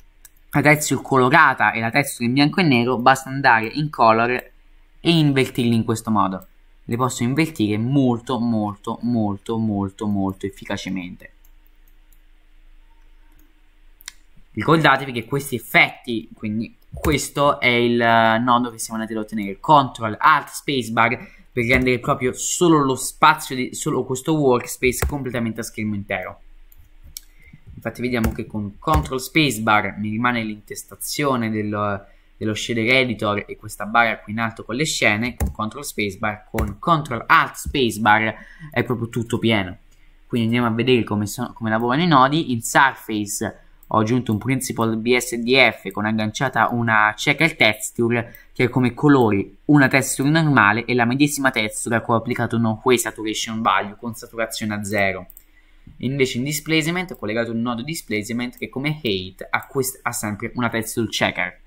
la texture colorata e la texture in bianco e nero basta andare in color e invertirli in questo modo le posso invertire molto molto molto molto molto efficacemente ricordatevi che questi effetti quindi questo è il nodo che siamo andati ad ottenere CTRL ALT SPACEBAR per rendere proprio solo lo spazio di solo questo workspace completamente a schermo intero Infatti vediamo che con CTRL Spacebar mi rimane l'intestazione dello, dello shader editor e questa barra qui in alto con le scene, con CTRL Spacebar, con CTRL Alt Spacebar è proprio tutto pieno. Quindi andiamo a vedere come, sono, come lavorano i nodi. In Surface ho aggiunto un principal BSDF con agganciata una checker texture che è come colori una texture normale e la medesima texture che ho applicato un no way saturation value con saturazione a 0%. Invece in displacement ho collegato un nodo displacement che come hate ha, ha sempre una pezzo checker.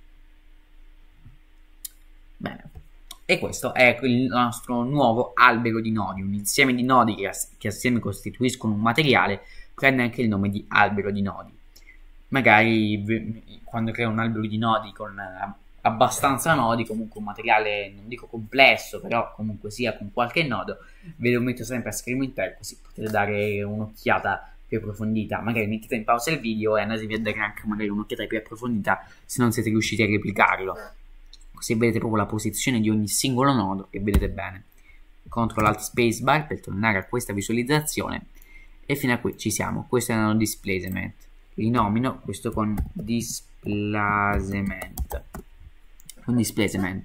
Bene. E questo è il nostro nuovo albero di nodi, un insieme di nodi che, ass che assieme costituiscono un materiale, prende anche il nome di albero di nodi magari quando creo un albero di nodi con eh, abbastanza nodi, comunque un materiale non dico complesso, però comunque sia con qualche nodo, ve lo metto sempre a schermo intero così potete dare un'occhiata più approfondita, magari mettete in pausa il video e andatevi a dare anche magari un'occhiata più approfondita se non siete riusciti a replicarlo, così vedete proprio la posizione di ogni singolo nodo e vedete bene. Ctrl Alt Spacebar per tornare a questa visualizzazione e fino a qui ci siamo, questo è il nodo displacement, rinomino questo con displacement un displacement.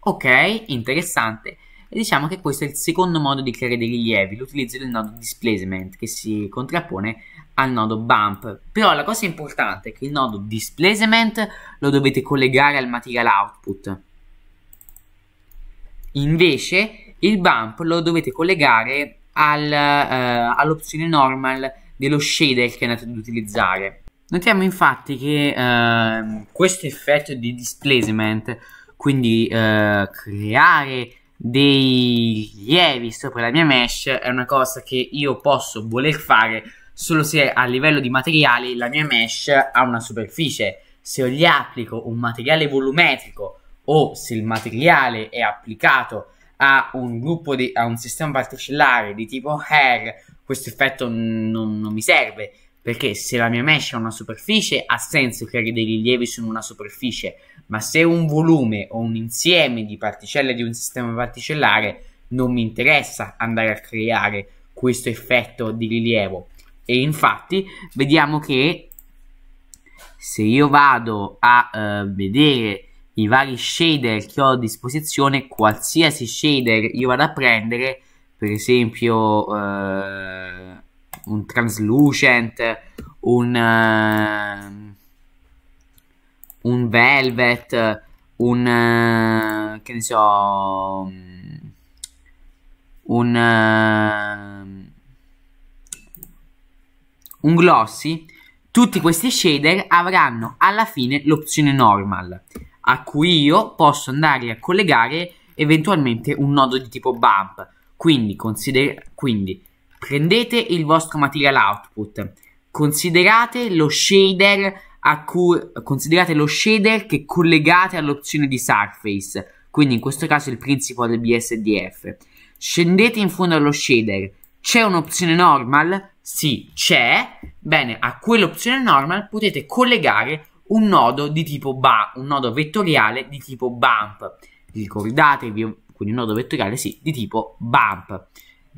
Ok, interessante. E diciamo che questo è il secondo modo di creare dei rilievi, l'utilizzo del nodo displacement che si contrappone al nodo bump. Però la cosa importante è che il nodo displacement lo dovete collegare al material output. Invece il bump lo dovete collegare al, uh, all'opzione normal dello shader che andate ad utilizzare. Notiamo infatti che eh, questo effetto di displacement, quindi eh, creare dei lievi sopra la mia mesh, è una cosa che io posso voler fare solo se a livello di materiali la mia mesh ha una superficie. Se io gli applico un materiale volumetrico o se il materiale è applicato a un gruppo di, a un sistema particellare di tipo hair, questo effetto non, non mi serve perché se la mia mesh è una superficie, ha senso creare dei rilievi su una superficie, ma se è un volume o un insieme di particelle di un sistema particellare, non mi interessa andare a creare questo effetto di rilievo. E infatti vediamo che se io vado a uh, vedere i vari shader che ho a disposizione, qualsiasi shader io vado a prendere, per esempio... Uh, un translucent, un, uh, un velvet, un uh, che ne so, un, uh, un glossy, tutti questi shader avranno alla fine l'opzione normal a cui io posso andare a collegare eventualmente un nodo di tipo bump. Quindi, consider- quindi prendete il vostro material output, considerate lo shader, cui, considerate lo shader che collegate all'opzione di surface, quindi in questo caso il principal BSDF. Scendete in fondo allo shader, c'è un'opzione normal? Sì, c'è. Bene, a quell'opzione normal potete collegare un nodo di tipo ba, un nodo vettoriale di tipo bump. Ricordatevi, quindi un nodo vettoriale sì, di tipo bump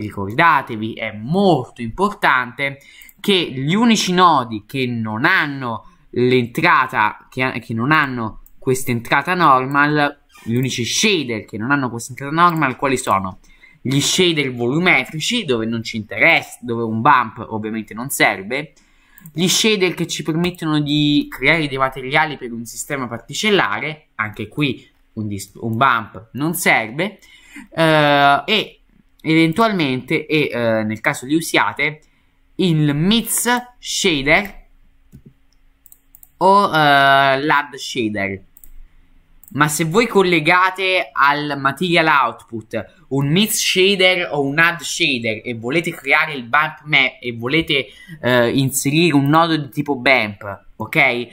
ricordatevi è molto importante che gli unici nodi che non hanno l'entrata che, che non hanno questa entrata normal gli unici shader che non hanno questa entrata normal quali sono? Gli shader volumetrici dove non ci interessa, dove un bump ovviamente non serve, gli shader che ci permettono di creare dei materiali per un sistema particellare, anche qui un, un bump non serve, uh, e eventualmente e eh, nel caso li usiate il mix shader o eh, l'ad shader ma se voi collegate al material output un mix shader o un add shader e volete creare il bump map e volete eh, inserire un nodo di tipo bump ok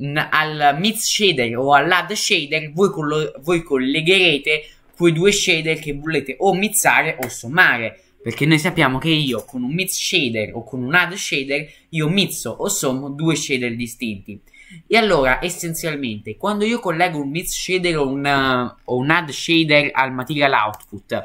N al mix shader o all'add shader voi, voi collegherete quei due shader che volete o mizzare o sommare. Perché noi sappiamo che io con un mix shader o con un add shader io mizzo o sommo due shader distinti. E allora essenzialmente quando io collego un mix shader o un, o un add shader al material output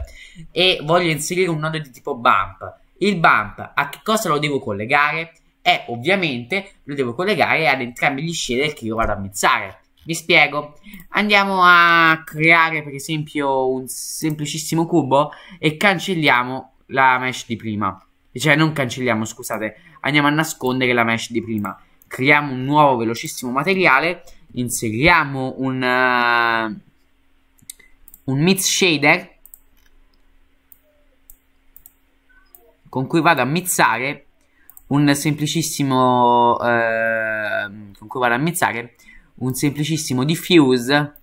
e voglio inserire un nodo di tipo bump, il bump a che cosa lo devo collegare? E eh, ovviamente lo devo collegare ad entrambi gli shader che io vado a mizzare. Vi spiego. Andiamo a creare per esempio un semplicissimo cubo e cancelliamo la mesh di prima. Cioè non cancelliamo, scusate, andiamo a nascondere la mesh di prima. Creiamo un nuovo velocissimo materiale, inseriamo un, uh, un mid shader con cui vado a mizzare un semplicissimo uh, con cui vado a mizzare un semplicissimo diffuse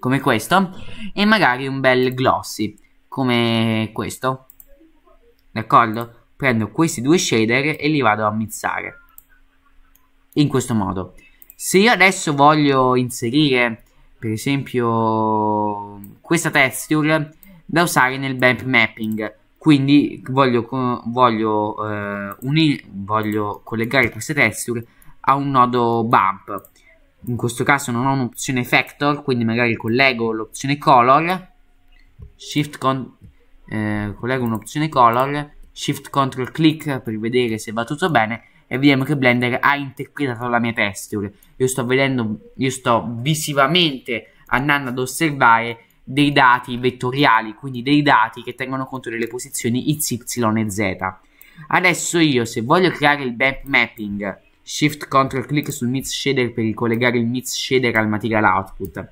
come questo e magari un bel glossy come questo d'accordo prendo questi due shader e li vado a mizzare in questo modo se io adesso voglio inserire per esempio questa texture da usare nel bump mapping quindi voglio, voglio, eh, unire, voglio collegare queste texture a un nodo bump in questo caso non ho un'opzione factor quindi magari collego l'opzione color shift con, eh, collego un'opzione color shift control click per vedere se va tutto bene e vediamo che Blender ha interpretato la mia texture io sto vedendo io sto visivamente andando ad osservare dei dati vettoriali, quindi dei dati che tengono conto delle posizioni x, y e z. Adesso io se voglio creare il map mapping, shift control click sul mid shader per ricollegare il mid shader al material output.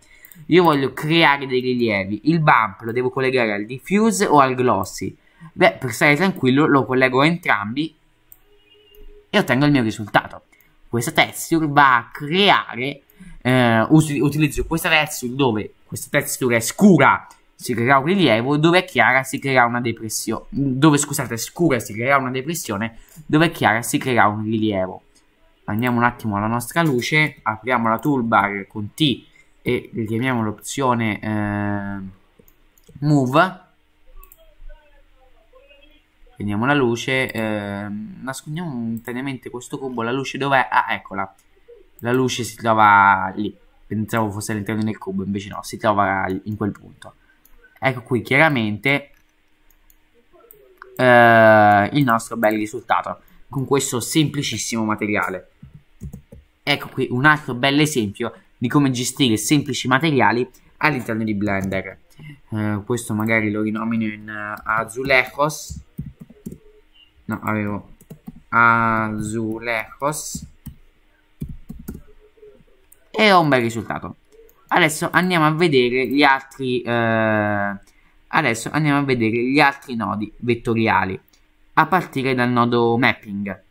Io voglio creare dei rilievi, il bump lo devo collegare al diffuse o al glossy. Beh, per stare tranquillo lo collego a entrambi e ottengo il mio risultato. Questa texture va a creare, eh, utilizzo questa texture dove questa texture è scura si creerà un rilievo, dove è chiara si creerà una depressione, dove scusate è scura si creerà una depressione, dove è chiara si creerà un rilievo. Andiamo un attimo alla nostra luce, apriamo la toolbar con T e richiamiamo l'opzione eh, Move. Prendiamo la luce, eh, nascondiamo momentaneamente questo combo la luce dov'è? Ah, eccola, la luce si trova lì pensavo fosse all'interno del cubo, invece no, si trova in quel punto. Ecco qui chiaramente eh, il nostro bel risultato con questo semplicissimo materiale. Ecco qui un altro bel esempio di come gestire semplici materiali all'interno di Blender. Eh, questo magari lo rinomino in uh, Azulejos. No, avevo Azulejos e ho un bel risultato. Adesso andiamo a vedere gli altri, eh, adesso andiamo a vedere gli altri nodi vettoriali, a partire dal nodo mapping.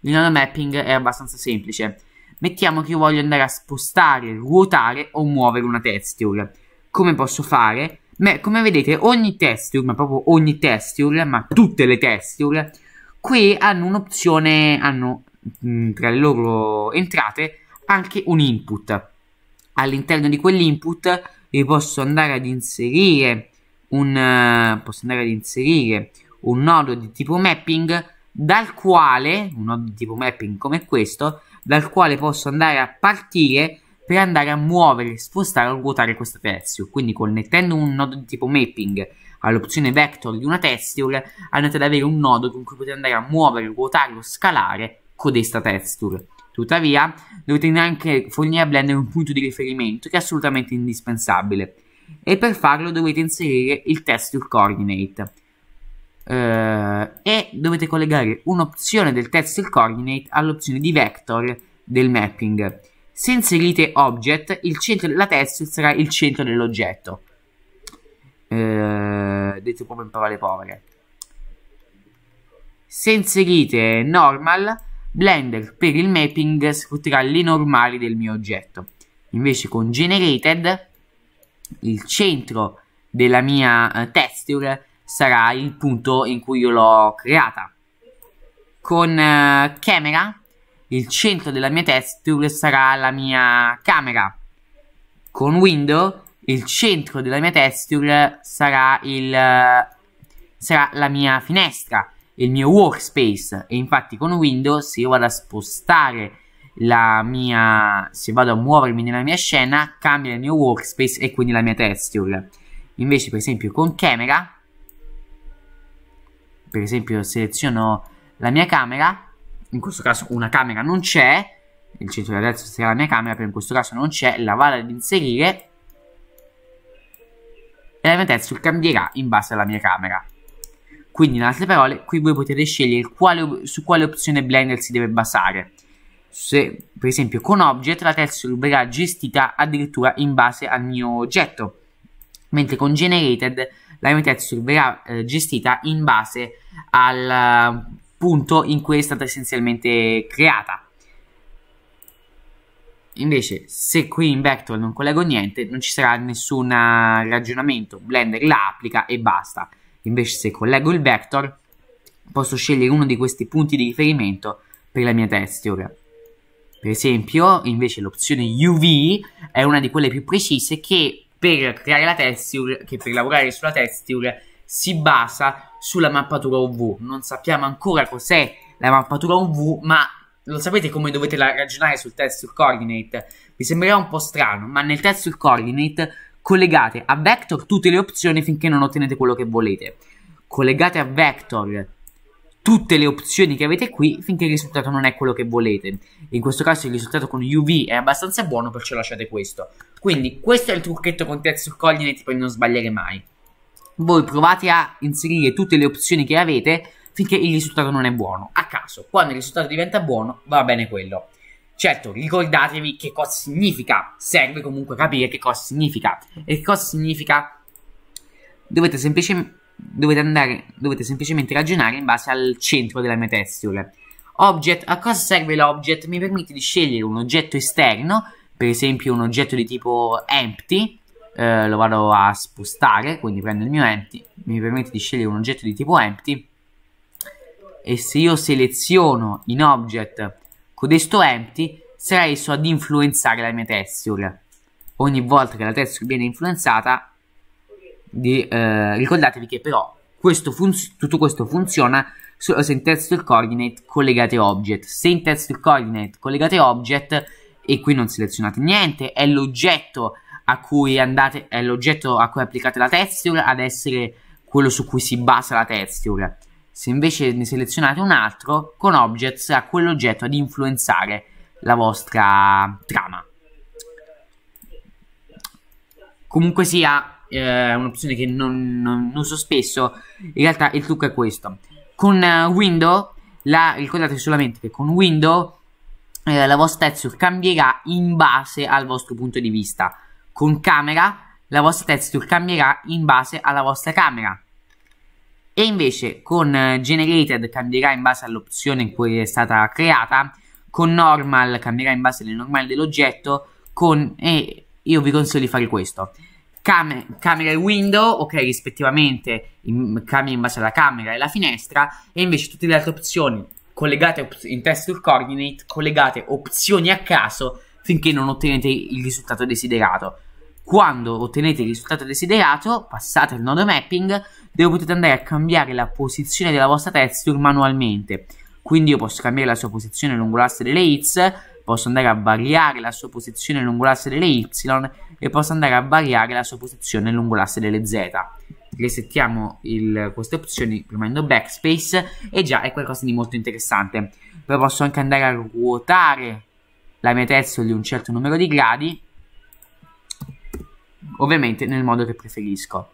Il nodo mapping è abbastanza semplice. Mettiamo che io voglio andare a spostare, ruotare o muovere una texture. Come posso fare? Beh, come vedete ogni texture, ma proprio ogni texture, ma tutte le texture, qui hanno un'opzione, hanno mh, mm, tra le loro entrate anche un input. All'interno di quell'input io posso andare ad inserire un, eh, posso andare ad inserire un nodo di tipo mapping dal quale, un nodo di tipo mapping come questo, dal quale posso andare a partire per andare a muovere, spostare o vuotare questa texture. Quindi connettendo un nodo di tipo mapping all'opzione vector di una texture, andate ad avere un nodo con cui potete andare a muovere, vuotare o scalare codesta texture. Tuttavia, dovete anche fornire a Blender un punto di riferimento che è assolutamente indispensabile e per farlo dovete inserire il texture coordinate eh, e dovete collegare un'opzione del texture coordinate all'opzione di vector del mapping. Se inserite object, il centro della texture sarà il centro dell'oggetto. Eh, detto proprio in parole povere. Se inserite normal, Blender per il mapping sfrutterà le normali del mio oggetto. Invece con Generated il centro della mia eh, texture sarà il punto in cui io l'ho creata. Con uh, Camera il centro della mia texture sarà la mia camera. Con Window il centro della mia texture sarà, il, eh, sarà la mia finestra il mio workspace e infatti con Windows se io vado a spostare la mia se vado a muovermi nella mia scena cambia il mio workspace e quindi la mia texture invece per esempio con camera per esempio seleziono la mia camera in questo caso una camera non c'è il centro di destra sarà la mia camera però in questo caso non c'è la vado ad inserire e la mia texture cambierà in base alla mia camera quindi, in altre parole, qui voi potete scegliere quale, su quale opzione Blender si deve basare. Se, per esempio, con Object la texture verrà gestita addirittura in base al mio oggetto, mentre con Generated la mia texture verrà eh, gestita in base al eh, punto in cui è stata essenzialmente creata. Invece, se qui in Vector non collego niente, non ci sarà nessun ragionamento. Blender la applica e basta. Invece se collego il vector posso scegliere uno di questi punti di riferimento per la mia texture. Per esempio, invece l'opzione UV è una di quelle più precise che per creare la texture, che per lavorare sulla texture si basa sulla mappatura UV. Non sappiamo ancora cos'è la mappatura UV, ma lo sapete come dovete ragionare sul texture coordinate. Vi sembrerà un po' strano, ma nel texture coordinate collegate a vector tutte le opzioni finché non ottenete quello che volete. Collegate a vector tutte le opzioni che avete qui finché il risultato non è quello che volete. In questo caso il risultato con UV è abbastanza buono, perciò lasciate questo. Quindi questo è il trucchetto con Texture Coordinate per non sbagliare mai. Voi provate a inserire tutte le opzioni che avete finché il risultato non è buono. A caso, quando il risultato diventa buono, va bene quello. Certo, ricordatevi che cosa significa, serve comunque capire che cosa significa. E che cosa significa? Dovete, semplici, dovete, andare, dovete semplicemente ragionare in base al centro della mia texture. Object, a cosa serve l'object? Mi permette di scegliere un oggetto esterno, per esempio un oggetto di tipo empty, eh, lo vado a spostare, quindi prendo il mio empty, mi permette di scegliere un oggetto di tipo empty, e se io seleziono in object Codesto empty sarà esso ad influenzare la mia texture. Ogni volta che la texture viene influenzata, di, eh, ricordatevi che però questo tutto questo funziona solo se in texture coordinate collegate object. Se in texture coordinate collegate object e qui non selezionate niente, è l'oggetto a cui andate, è l'oggetto a cui applicate la texture ad essere quello su cui si basa la texture. Se invece ne selezionate un altro, con Object sarà quell'oggetto ad influenzare la vostra trama. Comunque sia eh, un'opzione che non, non, non, uso spesso, in realtà il trucco è questo. Con uh, eh, Windows, la, ricordate solamente che con Windows eh, la vostra texture cambierà in base al vostro punto di vista. Con camera la vostra texture cambierà in base alla vostra camera e invece con eh, Generated cambierà in base all'opzione in cui è stata creata, con Normal cambierà in base alle normali dell'oggetto, con... e io vi consiglio di fare questo. Cam camera e window, ok, rispettivamente in, cambia in base alla camera e alla finestra, e invece tutte le altre opzioni collegate op in texture coordinate, collegate opzioni a caso finché non ottenete il risultato desiderato. Quando ottenete il risultato desiderato, passate al nodo mapping, dove potete andare a cambiare la posizione della vostra texture manualmente. Quindi io posso cambiare la sua posizione lungo l'asse delle X, posso andare a variare la sua posizione lungo l'asse delle Y e posso andare a variare la sua posizione lungo l'asse delle Z. Resettiamo il, queste opzioni premendo backspace e già è qualcosa di molto interessante. Poi posso anche andare a ruotare la mia texture di un certo numero di gradi ovviamente nel modo che preferisco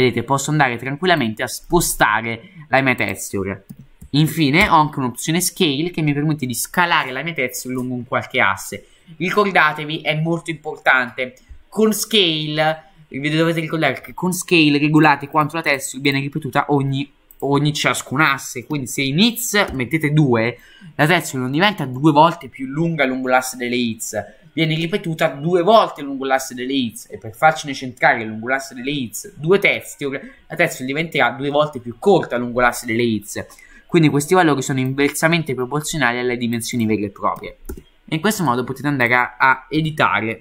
vedete posso andare tranquillamente a spostare la mia texture infine ho anche un'opzione scale che mi permette di scalare la mia texture lungo un qualche asse ricordatevi è molto importante con scale vi dovete ricordare che con scale regolate quanto la texture viene ripetuta ogni ogni ciascun asse. Quindi se in hits mettete due, la texture non diventa due volte più lunga lungo l'asse delle hits, viene ripetuta due volte lungo l'asse delle hits e per farcene centrare lungo l'asse delle hits due texture, la texture diventerà due volte più corta lungo l'asse delle hits. Quindi questi valori sono inversamente proporzionali alle dimensioni vere e proprie. In questo modo potete andare a, a editare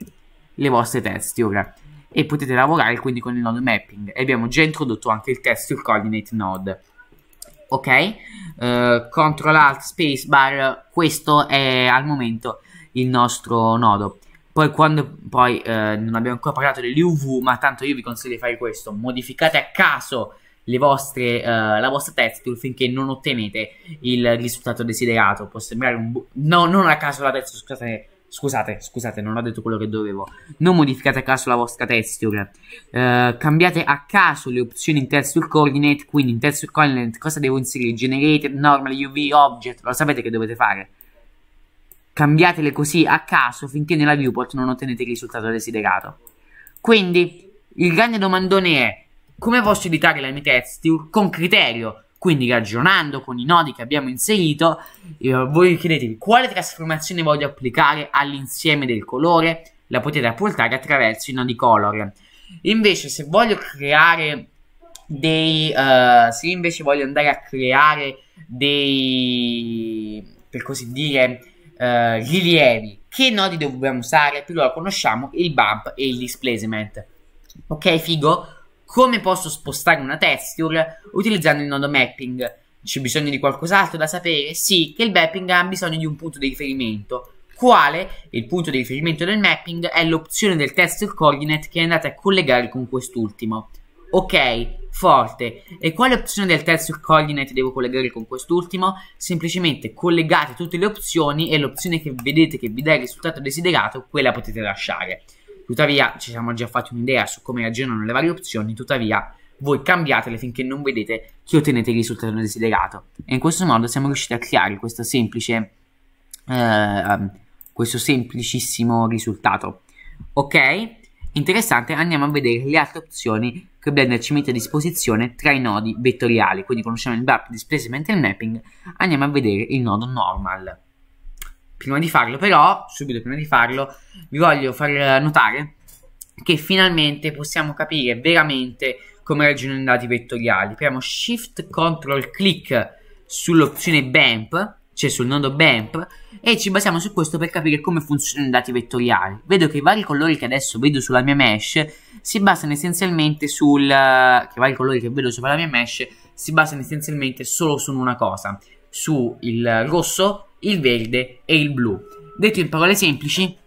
le vostre texture e potete lavorare quindi con il node mapping e abbiamo già introdotto anche il texture coordinate node ok uh, control alt space questo è al momento il nostro nodo. Poi quando poi eh, non abbiamo ancora parlato UV, ma tanto io vi consiglio di fare questo, modificate a caso le vostre, eh, la vostra test tool finché non ottenete il risultato desiderato. Può sembrare un bu- No, non a caso la test, scusate, scusate, scusate, non ho detto quello che dovevo. Non modificate a caso la vostra texture. Eh, cambiate a caso le opzioni in texture coordinate. Quindi in texture coordinate cosa devo inserire? Generated, normal, UV, object. Lo sapete che dovete fare cambiatele così a caso finché nella viewport non ottenete il risultato desiderato. Quindi il grande domandone è come posso editare la mia texture con criterio? Quindi ragionando con i nodi che abbiamo inserito, eh, voi chiedetevi quale trasformazione voglio applicare all'insieme del colore, la potete apportare attraverso i nodi color. Invece se voglio creare dei uh, se invece voglio andare a creare dei per così dire eh, rilievi, che nodi dobbiamo usare, più lo conosciamo il bump e il displacement. Ok, figo? Come posso spostare una texture utilizzando il nodo mapping? C'è bisogno di qualcos'altro da sapere? Sì, che il mapping ha bisogno di un punto di riferimento. Quale? Il punto di riferimento del mapping è l'opzione del texture coordinate che andate a collegare con quest'ultimo. Ok, forte. E quale opzione del terzo coordinate devo collegare con quest'ultimo? Semplicemente collegate tutte le opzioni e l'opzione che vedete che vi dà il risultato desiderato, quella potete lasciare. Tuttavia, ci siamo già fatti un'idea su come ragionano le varie opzioni, tuttavia voi cambiatele finché non vedete che ottenete il risultato desiderato. E in questo modo siamo riusciti a creare questo semplice, eh, questo semplicissimo risultato. Ok? interessante andiamo a vedere le altre opzioni che Blender ci mette a disposizione tra i nodi vettoriali, quindi conosciamo il Bap Displacement e il Mapping, andiamo a vedere il nodo Normal. Prima di farlo però, subito prima di farlo, vi voglio far notare che finalmente possiamo capire veramente come ragionano i dati vettoriali. Premo Shift Ctrl Click sull'opzione BAMP, cioè sul nodo BAMP, e ci basiamo su questo per capire come funzionano i dati vettoriali. Vedo che i vari colori che adesso vedo sulla mia mesh si basano essenzialmente sul... che i vari colori che vedo sulla mia mesh si basano essenzialmente solo su una cosa, su il rosso, il verde e il blu. Detto in parole semplici,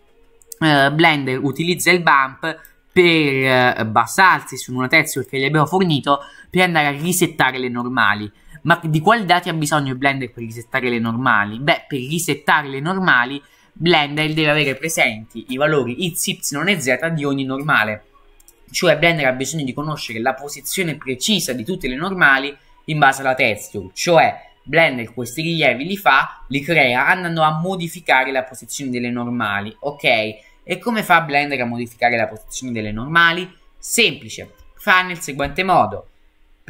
eh, Blender utilizza il bump per eh, basarsi su una texture che gli abbiamo fornito per andare a risettare le normali. Ma di quali dati ha bisogno Blender per risettare le normali? Beh, per risettare le normali, Blender deve avere presenti i valori x, y e z di ogni normale. Cioè Blender ha bisogno di conoscere la posizione precisa di tutte le normali in base alla texture, cioè Blender questi rilievi li fa, li crea andando a modificare la posizione delle normali, ok? E come fa Blender a modificare la posizione delle normali? Semplice, fa nel seguente modo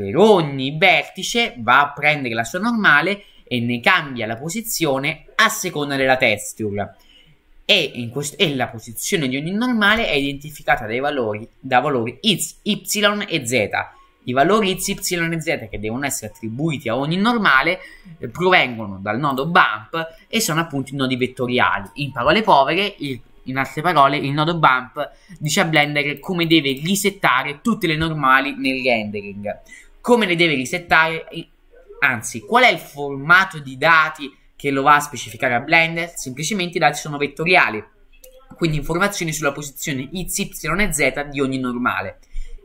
per ogni vertice va a prendere la sua normale e ne cambia la posizione a seconda della texture. E, e, la posizione di ogni normale è identificata dai valori, da valori x, y e z. I valori x, y e z che devono essere attribuiti a ogni normale eh, provengono dal nodo bump e sono appunto i nodi vettoriali. In parole povere, il, in altre parole, il nodo bump dice a Blender come deve risettare tutte le normali nel rendering come le deve risettare, anzi, qual è il formato di dati che lo va a specificare a Blender? Semplicemente i dati sono vettoriali, quindi informazioni sulla posizione x, y e z di ogni normale.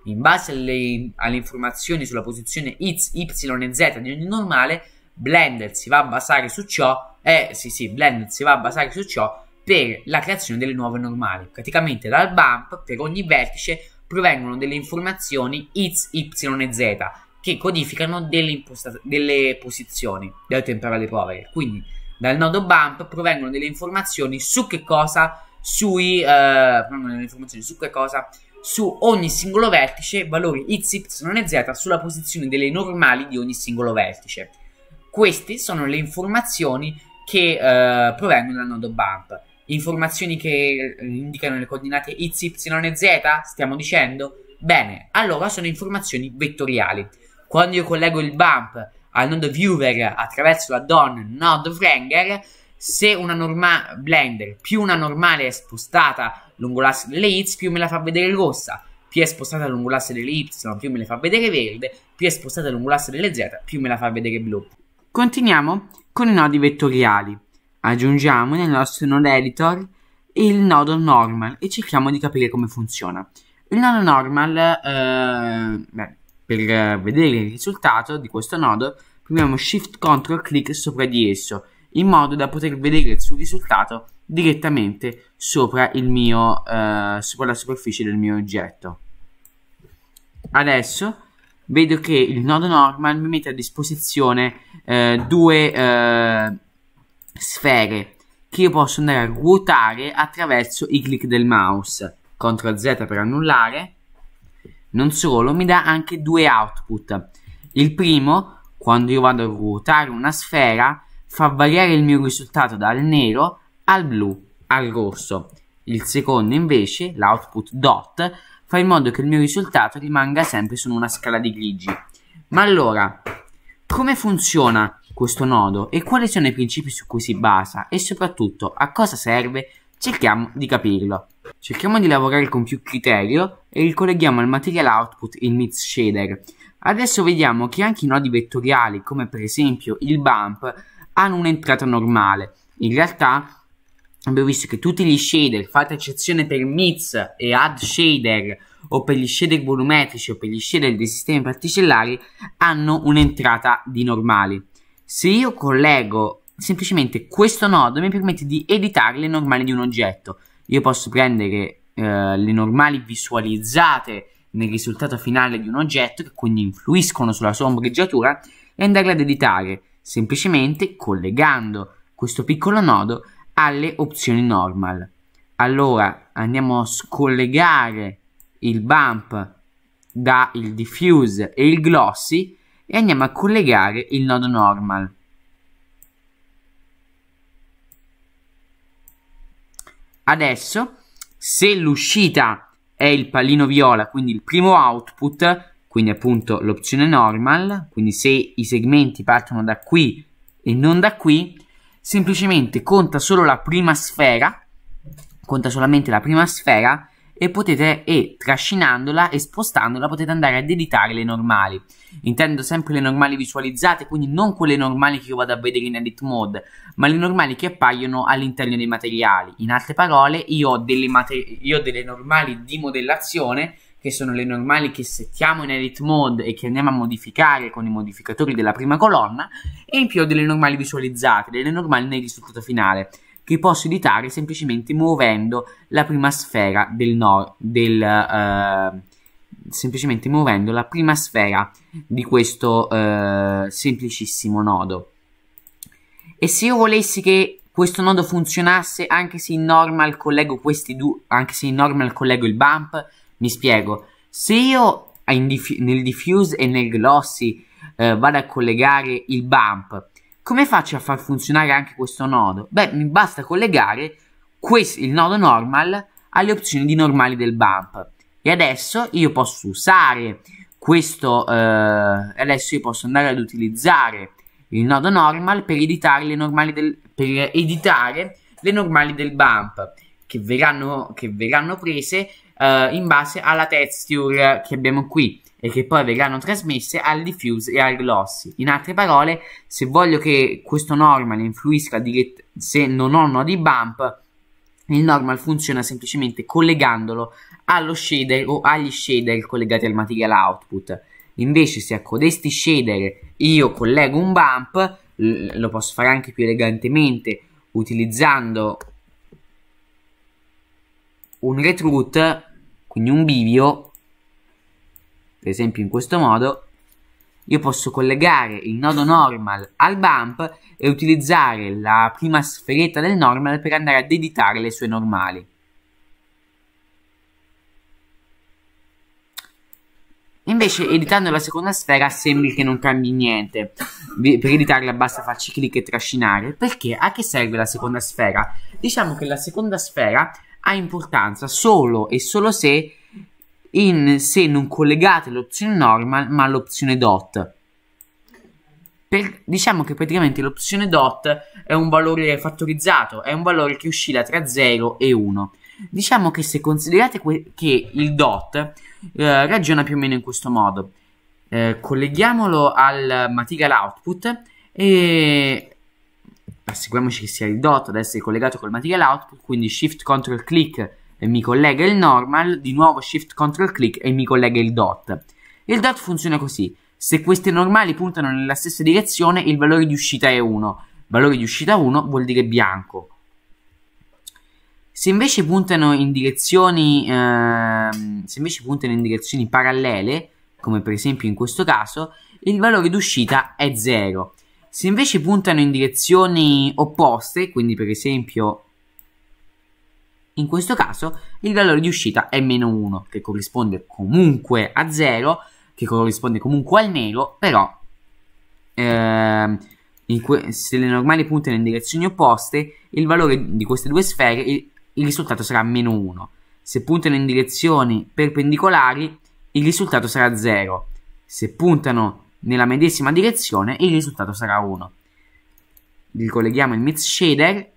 In base alle, alle informazioni sulla posizione x, y e z di ogni normale, Blender si va a basare su ciò, eh, sì, sì, Blender si va a basare su ciò per la creazione delle nuove normali. Praticamente dal bump per ogni vertice provengono delle informazioni x, y e z che codificano delle, imposta- delle posizioni delle temporali povere. Quindi dal nodo bump provengono delle informazioni su che cosa, sui, eh, su che cosa, su ogni singolo vertice, valori x, y e z sulla posizione delle normali di ogni singolo vertice. Queste sono le informazioni che eh, provengono dal nodo bump. Informazioni che eh, indicano le coordinate x, y e z, stiamo dicendo? Bene, allora sono informazioni vettoriali quando io collego il bump al nodo viewer attraverso la DON node franger, se una normale Blender più una normale è spostata lungo l'asse delle X, più me la fa vedere rossa. Più è spostata lungo l'asse delle Y, più me la fa vedere verde. Più è spostata lungo l'asse delle Z, più me la fa vedere blu. Continuiamo con i nodi vettoriali. Aggiungiamo nel nostro node editor il nodo normal e cerchiamo di capire come funziona. Il nodo normal, eh, beh, per eh, vedere il risultato di questo nodo premiamo Shift Ctrl clic sopra di esso in modo da poter vedere il suo risultato direttamente sopra, mio, eh, sopra la superficie del mio oggetto. Adesso vedo che il nodo normal mi mette a disposizione eh, due eh, sfere che io posso andare a ruotare attraverso i clic del mouse. CTRL Z per annullare non solo, mi dà anche due output. Il primo, quando io vado a ruotare una sfera, fa variare il mio risultato dal nero al blu, al rosso. Il secondo invece, l'output dot, fa in modo che il mio risultato rimanga sempre su una scala di grigi. Ma allora, come funziona questo nodo e quali sono i principi su cui si basa e soprattutto a cosa serve? Cerchiamo di capirlo. Cerchiamo di lavorare con più criterio e ricolleghiamo al material output il mid shader. Adesso vediamo che anche i nodi vettoriali, come per esempio il bump, hanno un'entrata normale. In realtà abbiamo visto che tutti gli shader, fatta eccezione per mix e add shader o per gli shader volumetrici o per gli shader dei sistemi particellari hanno un'entrata di normali. Se io collego semplicemente questo nodo mi permette di editare le normali di un oggetto, io posso prendere eh, le normali visualizzate nel risultato finale di un oggetto, che quindi influiscono sulla sua ombreggiatura, e andarle ad editare semplicemente collegando questo piccolo nodo alle opzioni normal. Allora andiamo a scollegare il bump dal diffuse e il glossy e andiamo a collegare il nodo normal. Adesso, se l'uscita è il pallino viola, quindi il primo output, quindi appunto l'opzione normal, quindi se i segmenti partono da qui e non da qui, semplicemente conta solo la prima sfera, conta solamente la prima sfera e, potete, e trascinandola e spostandola potete andare a editare le normali. Intendo sempre le normali visualizzate, quindi non quelle normali che io vado a vedere in edit mode, ma le normali che appaiono all'interno dei materiali. In altre parole, io ho delle, io ho delle normali di modellazione che sono le normali che settiamo in edit mode e che andiamo a modificare con i modificatori della prima colonna e in più ho delle normali visualizzate, delle normali nel risultato finale che posso editare semplicemente muovendo la prima sfera del nord del eh, semplicemente muovendo la prima sfera di questo eh, semplicissimo nodo e se io volessi che questo nodo funzionasse anche se in normal collego questi due anche se in normal collego il bump mi spiego se io diff nel diffuse e nel glossy eh, vado a collegare il bump come faccio a far funzionare anche questo nodo? Beh, mi basta collegare questo, il nodo normal alle opzioni di normali del bump. E adesso io posso usare questo, eh, adesso io posso andare ad utilizzare il nodo normal per editare le normali del, per editare le normali del bump che verranno, che verranno prese eh, in base alla texture che abbiamo qui e che poi verranno trasmesse al diffuse e al glossy. In altre parole, se voglio che questo normal influisca dirett- se non ho nodi bump, il normal funziona semplicemente collegandolo allo shader o agli shader collegati al material output. Invece, se a codesti shader io collego un bump, lo posso fare anche più elegantemente utilizzando un retroot, quindi un bivio per esempio in questo modo, io posso collegare il nodo normal al bump e utilizzare la prima sferetta del normal per andare ad editare le sue normali. Invece editando la seconda sfera sembri che non cambi niente. Per editarla basta farci clic e trascinare. Perché? A che serve la seconda sfera? Diciamo che la seconda sfera ha importanza solo e solo se in se non collegate l'opzione normal ma l'opzione dot. Per, diciamo che praticamente l'opzione dot è un valore fattorizzato, è un valore che oscilla tra 0 e 1. Diciamo che se considerate che il dot eh, ragiona più o meno in questo modo, eh, colleghiamolo al material output e assicuriamoci che sia il dot ad essere collegato col material output, quindi shift control click e mi collega il normal, di nuovo shift control click e mi collega il dot. Il dot funziona così, se queste normali puntano nella stessa direzione il valore di uscita è 1, valore di uscita 1 vuol dire bianco. Se invece puntano in direzioni, ehm, se invece puntano in direzioni parallele, come per esempio in questo caso, il valore d'uscita è 0. Se invece puntano in direzioni opposte, quindi per esempio in questo caso il valore di uscita è meno 1, che corrisponde comunque a 0, che corrisponde comunque al nero, però eh, se le normali puntano in direzioni opposte, il valore di queste due sfere, il, il risultato sarà meno 1. Se puntano in direzioni perpendicolari, il risultato sarà 0. Se puntano nella medesima direzione, il risultato sarà 1. Ricolleghiamo il mix shader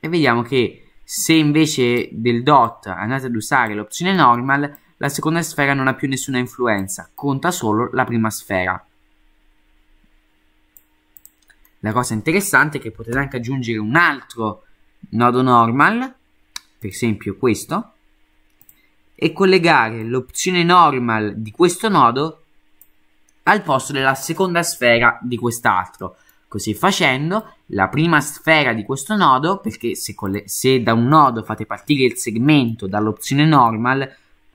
e vediamo che se invece del dot andate ad usare l'opzione normal, la seconda sfera non ha più nessuna influenza, conta solo la prima sfera. La cosa interessante è che potete anche aggiungere un altro nodo normal, per esempio questo, e collegare l'opzione normal di questo nodo al posto della seconda sfera di quest'altro. Così facendo, la prima sfera di questo nodo, perché se, le, se da un nodo fate partire il segmento dall'opzione normal,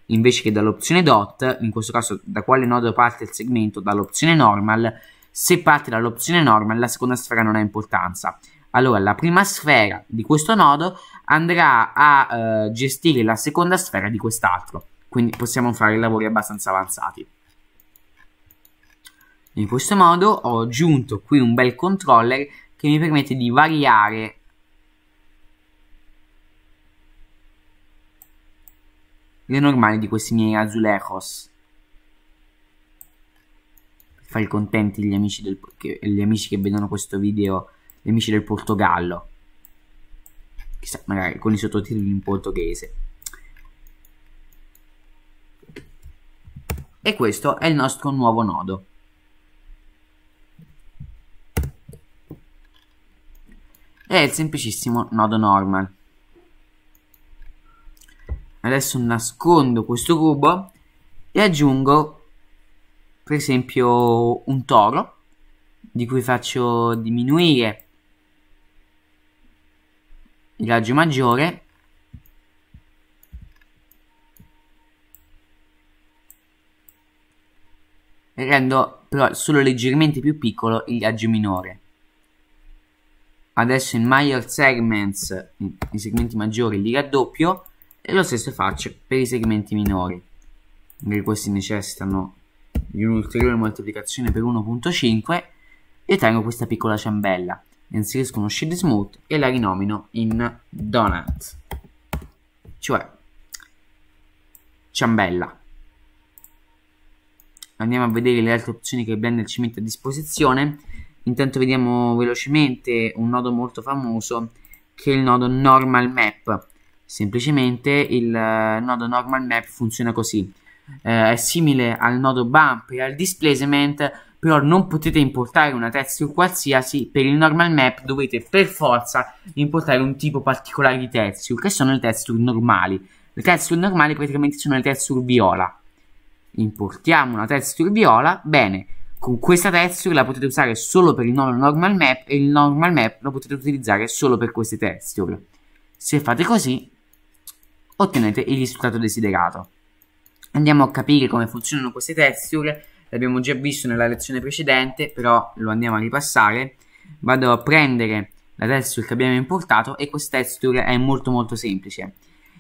invece che dall'opzione dot, in questo caso da quale nodo parte il segmento, dall'opzione normal, se parte dall'opzione normal la seconda sfera non ha importanza. Allora la prima sfera di questo nodo andrà a eh, gestire la seconda sfera di quest'altro, quindi possiamo fare lavori abbastanza avanzati. In questo modo ho aggiunto qui un bel controller che mi permette di variare le normali di questi miei azulejos per far contenti gli amici, del, che, gli amici che vedono questo video gli amici del Portogallo chissà magari con i sottotitoli in portoghese e questo è il nostro nuovo nodo è il semplicissimo nodo normal. Adesso nascondo questo cubo e aggiungo per esempio un toro di cui faccio diminuire il raggio maggiore e rendo però solo leggermente più piccolo il raggio minore adesso in minor segments, i segmenti maggiori li raddoppio e lo stesso faccio per i segmenti minori, perché questi necessitano di un'ulteriore moltiplicazione per 1.5 e tengo questa piccola ciambella inserisco uno shade smooth e la rinomino in donut cioè ciambella andiamo a vedere le altre opzioni che Blender ci mette a disposizione intanto vediamo velocemente un nodo molto famoso che è il nodo normal map semplicemente il eh, nodo normal map funziona così eh, è simile al nodo bump e al displacement però non potete importare una texture qualsiasi per il normal map dovete per forza importare un tipo particolare di texture che sono le texture normali le texture normali praticamente sono le texture viola importiamo una texture viola bene con questa texture la potete usare solo per il normal map e il normal map lo potete utilizzare solo per queste texture. Se fate così ottenete il risultato desiderato. Andiamo a capire come funzionano queste texture, l'abbiamo già visto nella lezione precedente, però lo andiamo a ripassare. Vado a prendere la texture che abbiamo importato e questa texture è molto molto semplice.